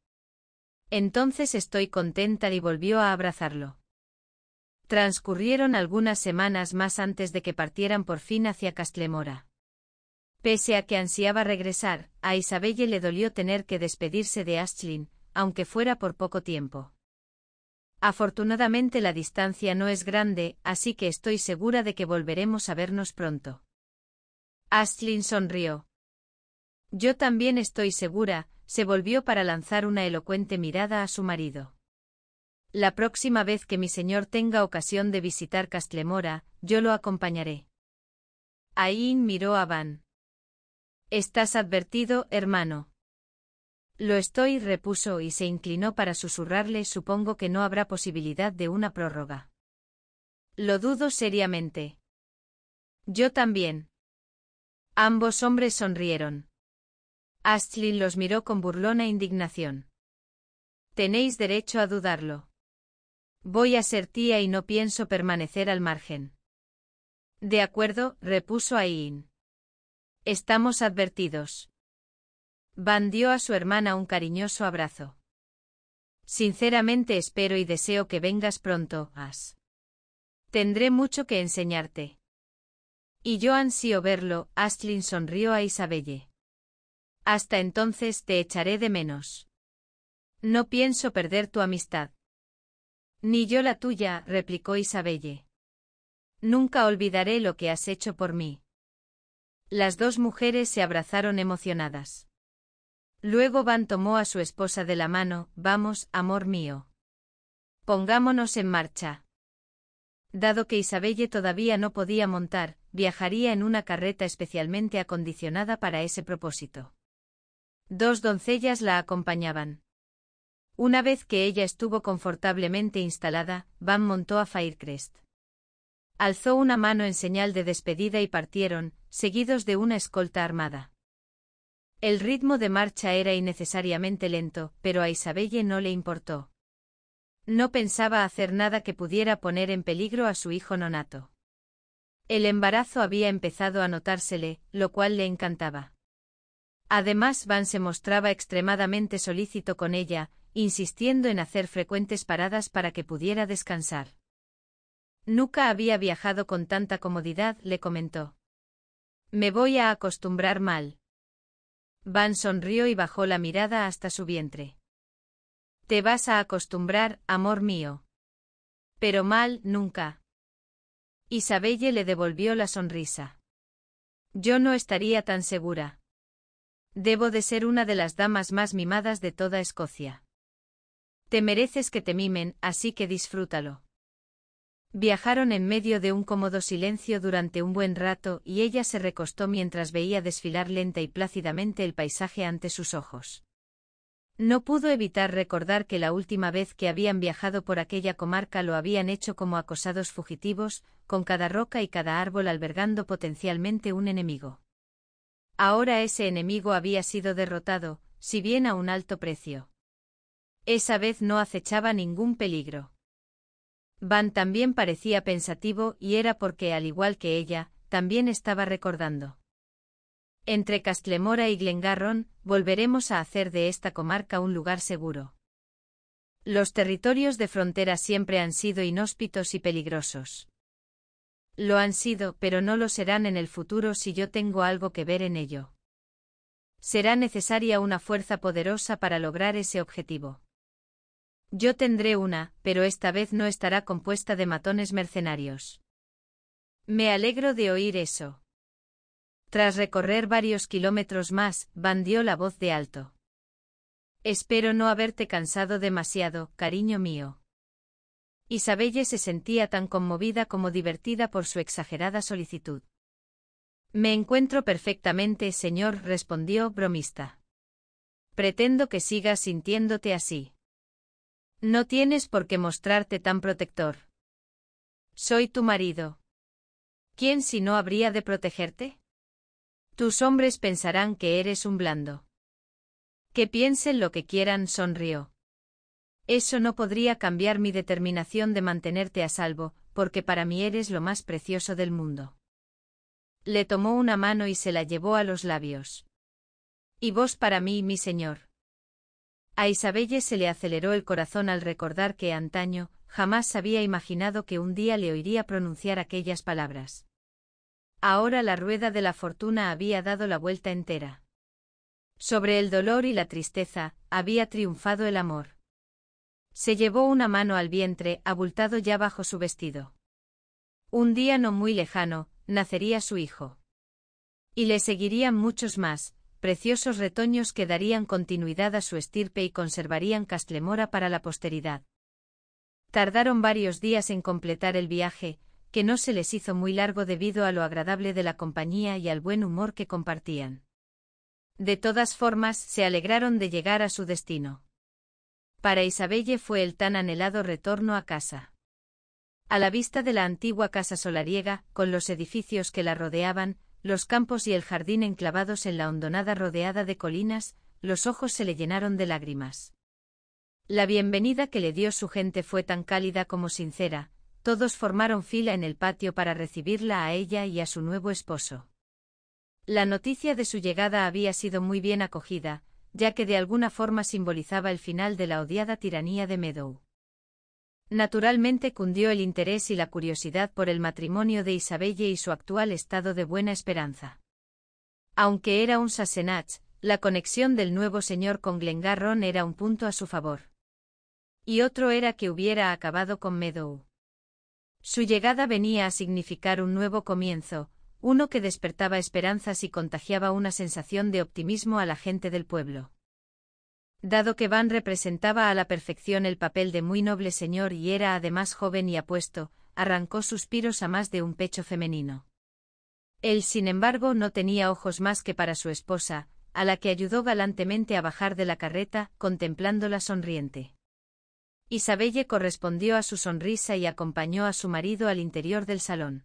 Entonces estoy contenta y volvió a abrazarlo. Transcurrieron algunas semanas más antes de que partieran por fin hacia Castlemora. Pese a que ansiaba regresar, a Isabelle le dolió tener que despedirse de Ashlin, aunque fuera por poco tiempo. Afortunadamente la distancia no es grande, así que estoy segura de que volveremos a vernos pronto. Astlin sonrió. Yo también estoy segura, se volvió para lanzar una elocuente mirada a su marido. La próxima vez que mi señor tenga ocasión de visitar Castlemora, yo lo acompañaré. Aín miró a Van. Estás advertido, hermano. Lo estoy, repuso y se inclinó para susurrarle, supongo que no habrá posibilidad de una prórroga. Lo dudo seriamente. Yo también. Ambos hombres sonrieron. Astlin los miró con burlona indignación. Tenéis derecho a dudarlo. Voy a ser tía y no pienso permanecer al margen. De acuerdo, repuso Ain. Estamos advertidos. Van dio a su hermana un cariñoso abrazo. Sinceramente espero y deseo que vengas pronto, As. Tendré mucho que enseñarte. Y yo ansío verlo, Astlin sonrió a Isabelle. Hasta entonces te echaré de menos. No pienso perder tu amistad. Ni yo la tuya, replicó Isabelle. Nunca olvidaré lo que has hecho por mí. Las dos mujeres se abrazaron emocionadas. Luego Van tomó a su esposa de la mano, vamos, amor mío. Pongámonos en marcha. Dado que Isabelle todavía no podía montar, viajaría en una carreta especialmente acondicionada para ese propósito. Dos doncellas la acompañaban. Una vez que ella estuvo confortablemente instalada, Van montó a Firecrest. Alzó una mano en señal de despedida y partieron, seguidos de una escolta armada. El ritmo de marcha era innecesariamente lento, pero a Isabelle no le importó no pensaba hacer nada que pudiera poner en peligro a su hijo nonato. El embarazo había empezado a notársele, lo cual le encantaba. Además, Van se mostraba extremadamente solícito con ella, insistiendo en hacer frecuentes paradas para que pudiera descansar. Nunca había viajado con tanta comodidad, le comentó. Me voy a acostumbrar mal. Van sonrió y bajó la mirada hasta su vientre. Te vas a acostumbrar, amor mío. Pero mal, nunca. Isabelle le devolvió la sonrisa. Yo no estaría tan segura. Debo de ser una de las damas más mimadas de toda Escocia. Te mereces que te mimen, así que disfrútalo. Viajaron en medio de un cómodo silencio durante un buen rato y ella se recostó mientras veía desfilar lenta y plácidamente el paisaje ante sus ojos. No pudo evitar recordar que la última vez que habían viajado por aquella comarca lo habían hecho como acosados fugitivos, con cada roca y cada árbol albergando potencialmente un enemigo. Ahora ese enemigo había sido derrotado, si bien a un alto precio. Esa vez no acechaba ningún peligro. Van también parecía pensativo y era porque, al igual que ella, también estaba recordando. Entre Castlemora y Glengarron, volveremos a hacer de esta comarca un lugar seguro. Los territorios de frontera siempre han sido inhóspitos y peligrosos. Lo han sido, pero no lo serán en el futuro si yo tengo algo que ver en ello. Será necesaria una fuerza poderosa para lograr ese objetivo. Yo tendré una, pero esta vez no estará compuesta de matones mercenarios. Me alegro de oír eso. Tras recorrer varios kilómetros más, bandió la voz de alto. Espero no haberte cansado demasiado, cariño mío. Isabelle se sentía tan conmovida como divertida por su exagerada solicitud. Me encuentro perfectamente, señor, respondió bromista. Pretendo que sigas sintiéndote así. No tienes por qué mostrarte tan protector. Soy tu marido. ¿Quién si no habría de protegerte? Tus hombres pensarán que eres un blando. Que piensen lo que quieran, sonrió. Eso no podría cambiar mi determinación de mantenerte a salvo, porque para mí eres lo más precioso del mundo. Le tomó una mano y se la llevó a los labios. Y vos para mí, mi señor. A Isabelle se le aceleró el corazón al recordar que antaño, jamás había imaginado que un día le oiría pronunciar aquellas palabras. Ahora la rueda de la fortuna había dado la vuelta entera. Sobre el dolor y la tristeza, había triunfado el amor. Se llevó una mano al vientre, abultado ya bajo su vestido. Un día no muy lejano, nacería su hijo. Y le seguirían muchos más, preciosos retoños que darían continuidad a su estirpe y conservarían Castlemora para la posteridad. Tardaron varios días en completar el viaje, que no se les hizo muy largo debido a lo agradable de la compañía y al buen humor que compartían. De todas formas, se alegraron de llegar a su destino. Para Isabelle fue el tan anhelado retorno a casa. A la vista de la antigua casa solariega, con los edificios que la rodeaban, los campos y el jardín enclavados en la hondonada rodeada de colinas, los ojos se le llenaron de lágrimas. La bienvenida que le dio su gente fue tan cálida como sincera, todos formaron fila en el patio para recibirla a ella y a su nuevo esposo. La noticia de su llegada había sido muy bien acogida, ya que de alguna forma simbolizaba el final de la odiada tiranía de Meadow. Naturalmente cundió el interés y la curiosidad por el matrimonio de Isabelle y su actual estado de buena esperanza. Aunque era un Sassenach, la conexión del nuevo señor con Glengarron era un punto a su favor. Y otro era que hubiera acabado con Meadow. Su llegada venía a significar un nuevo comienzo, uno que despertaba esperanzas y contagiaba una sensación de optimismo a la gente del pueblo. Dado que Van representaba a la perfección el papel de muy noble señor y era además joven y apuesto, arrancó suspiros a más de un pecho femenino. Él, sin embargo, no tenía ojos más que para su esposa, a la que ayudó galantemente a bajar de la carreta, contemplándola sonriente. Isabelle correspondió a su sonrisa y acompañó a su marido al interior del salón.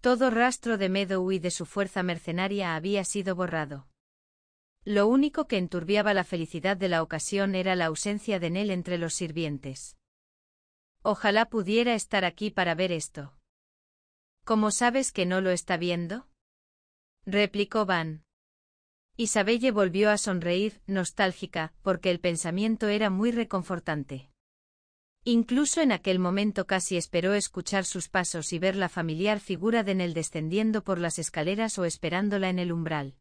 Todo rastro de Meadow y de su fuerza mercenaria había sido borrado. Lo único que enturbiaba la felicidad de la ocasión era la ausencia de Nell entre los sirvientes. Ojalá pudiera estar aquí para ver esto. ¿Cómo sabes que no lo está viendo? replicó Van. Isabelle volvió a sonreír, nostálgica, porque el pensamiento era muy reconfortante. Incluso en aquel momento casi esperó escuchar sus pasos y ver la familiar figura de Nel descendiendo por las escaleras o esperándola en el umbral.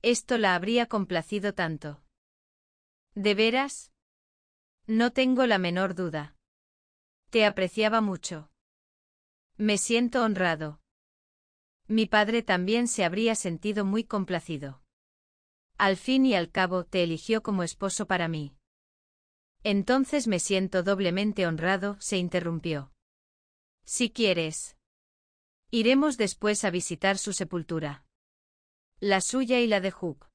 Esto la habría complacido tanto. ¿De veras? No tengo la menor duda. Te apreciaba mucho. Me siento honrado. Mi padre también se habría sentido muy complacido. Al fin y al cabo te eligió como esposo para mí. Entonces me siento doblemente honrado, se interrumpió. Si quieres. Iremos después a visitar su sepultura. La suya y la de Hook.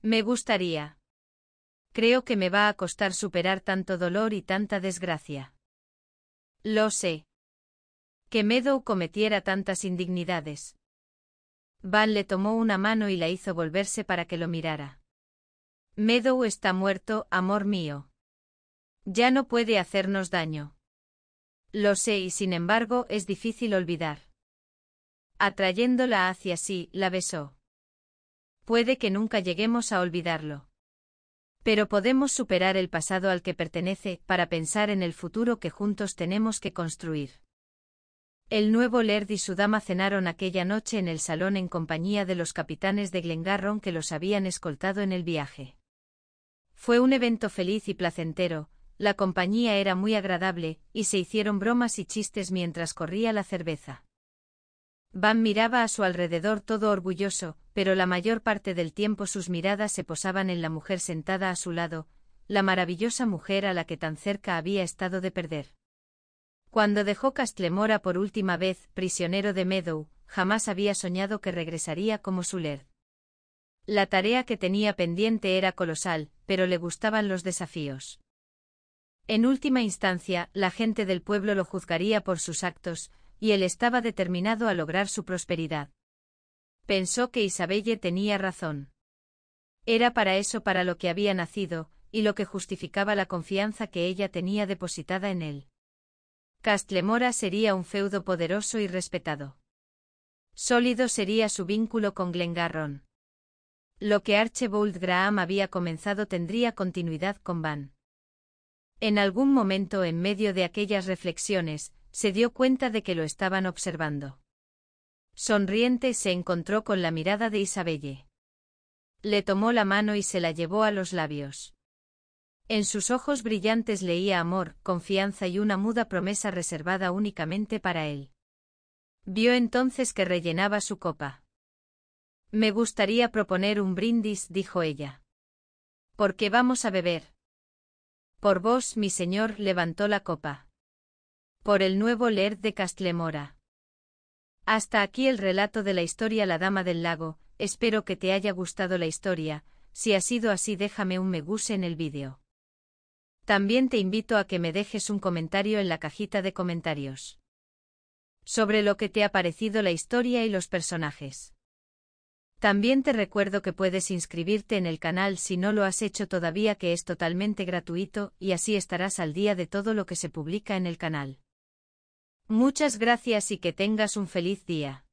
Me gustaría. Creo que me va a costar superar tanto dolor y tanta desgracia. Lo sé. Que Meadow cometiera tantas indignidades. Van le tomó una mano y la hizo volverse para que lo mirara. Meadow está muerto, amor mío. Ya no puede hacernos daño. Lo sé y sin embargo es difícil olvidar. Atrayéndola hacia sí, la besó. Puede que nunca lleguemos a olvidarlo. Pero podemos superar el pasado al que pertenece para pensar en el futuro que juntos tenemos que construir. El nuevo Laird y su dama cenaron aquella noche en el salón en compañía de los capitanes de Glengarron que los habían escoltado en el viaje. Fue un evento feliz y placentero, la compañía era muy agradable, y se hicieron bromas y chistes mientras corría la cerveza. Van miraba a su alrededor todo orgulloso, pero la mayor parte del tiempo sus miradas se posaban en la mujer sentada a su lado, la maravillosa mujer a la que tan cerca había estado de perder. Cuando dejó Castlemora por última vez, prisionero de Meadow, jamás había soñado que regresaría como su La tarea que tenía pendiente era colosal, pero le gustaban los desafíos. En última instancia, la gente del pueblo lo juzgaría por sus actos, y él estaba determinado a lograr su prosperidad. Pensó que Isabelle tenía razón. Era para eso para lo que había nacido, y lo que justificaba la confianza que ella tenía depositada en él. Castlemora sería un feudo poderoso y respetado. Sólido sería su vínculo con Glengarron. Lo que Archibald Graham había comenzado tendría continuidad con Van. En algún momento en medio de aquellas reflexiones, se dio cuenta de que lo estaban observando. Sonriente se encontró con la mirada de Isabelle. Le tomó la mano y se la llevó a los labios. En sus ojos brillantes leía amor, confianza y una muda promesa reservada únicamente para él. Vio entonces que rellenaba su copa. Me gustaría proponer un brindis, dijo ella. Porque vamos a beber. Por vos, mi señor, levantó la copa. Por el nuevo leer de Castlemora. Hasta aquí el relato de la historia La Dama del Lago, espero que te haya gustado la historia, si ha sido así déjame un me gusta en el vídeo. También te invito a que me dejes un comentario en la cajita de comentarios. Sobre lo que te ha parecido la historia y los personajes. También te recuerdo que puedes inscribirte en el canal si no lo has hecho todavía que es totalmente gratuito y así estarás al día de todo lo que se publica en el canal. Muchas gracias y que tengas un feliz día.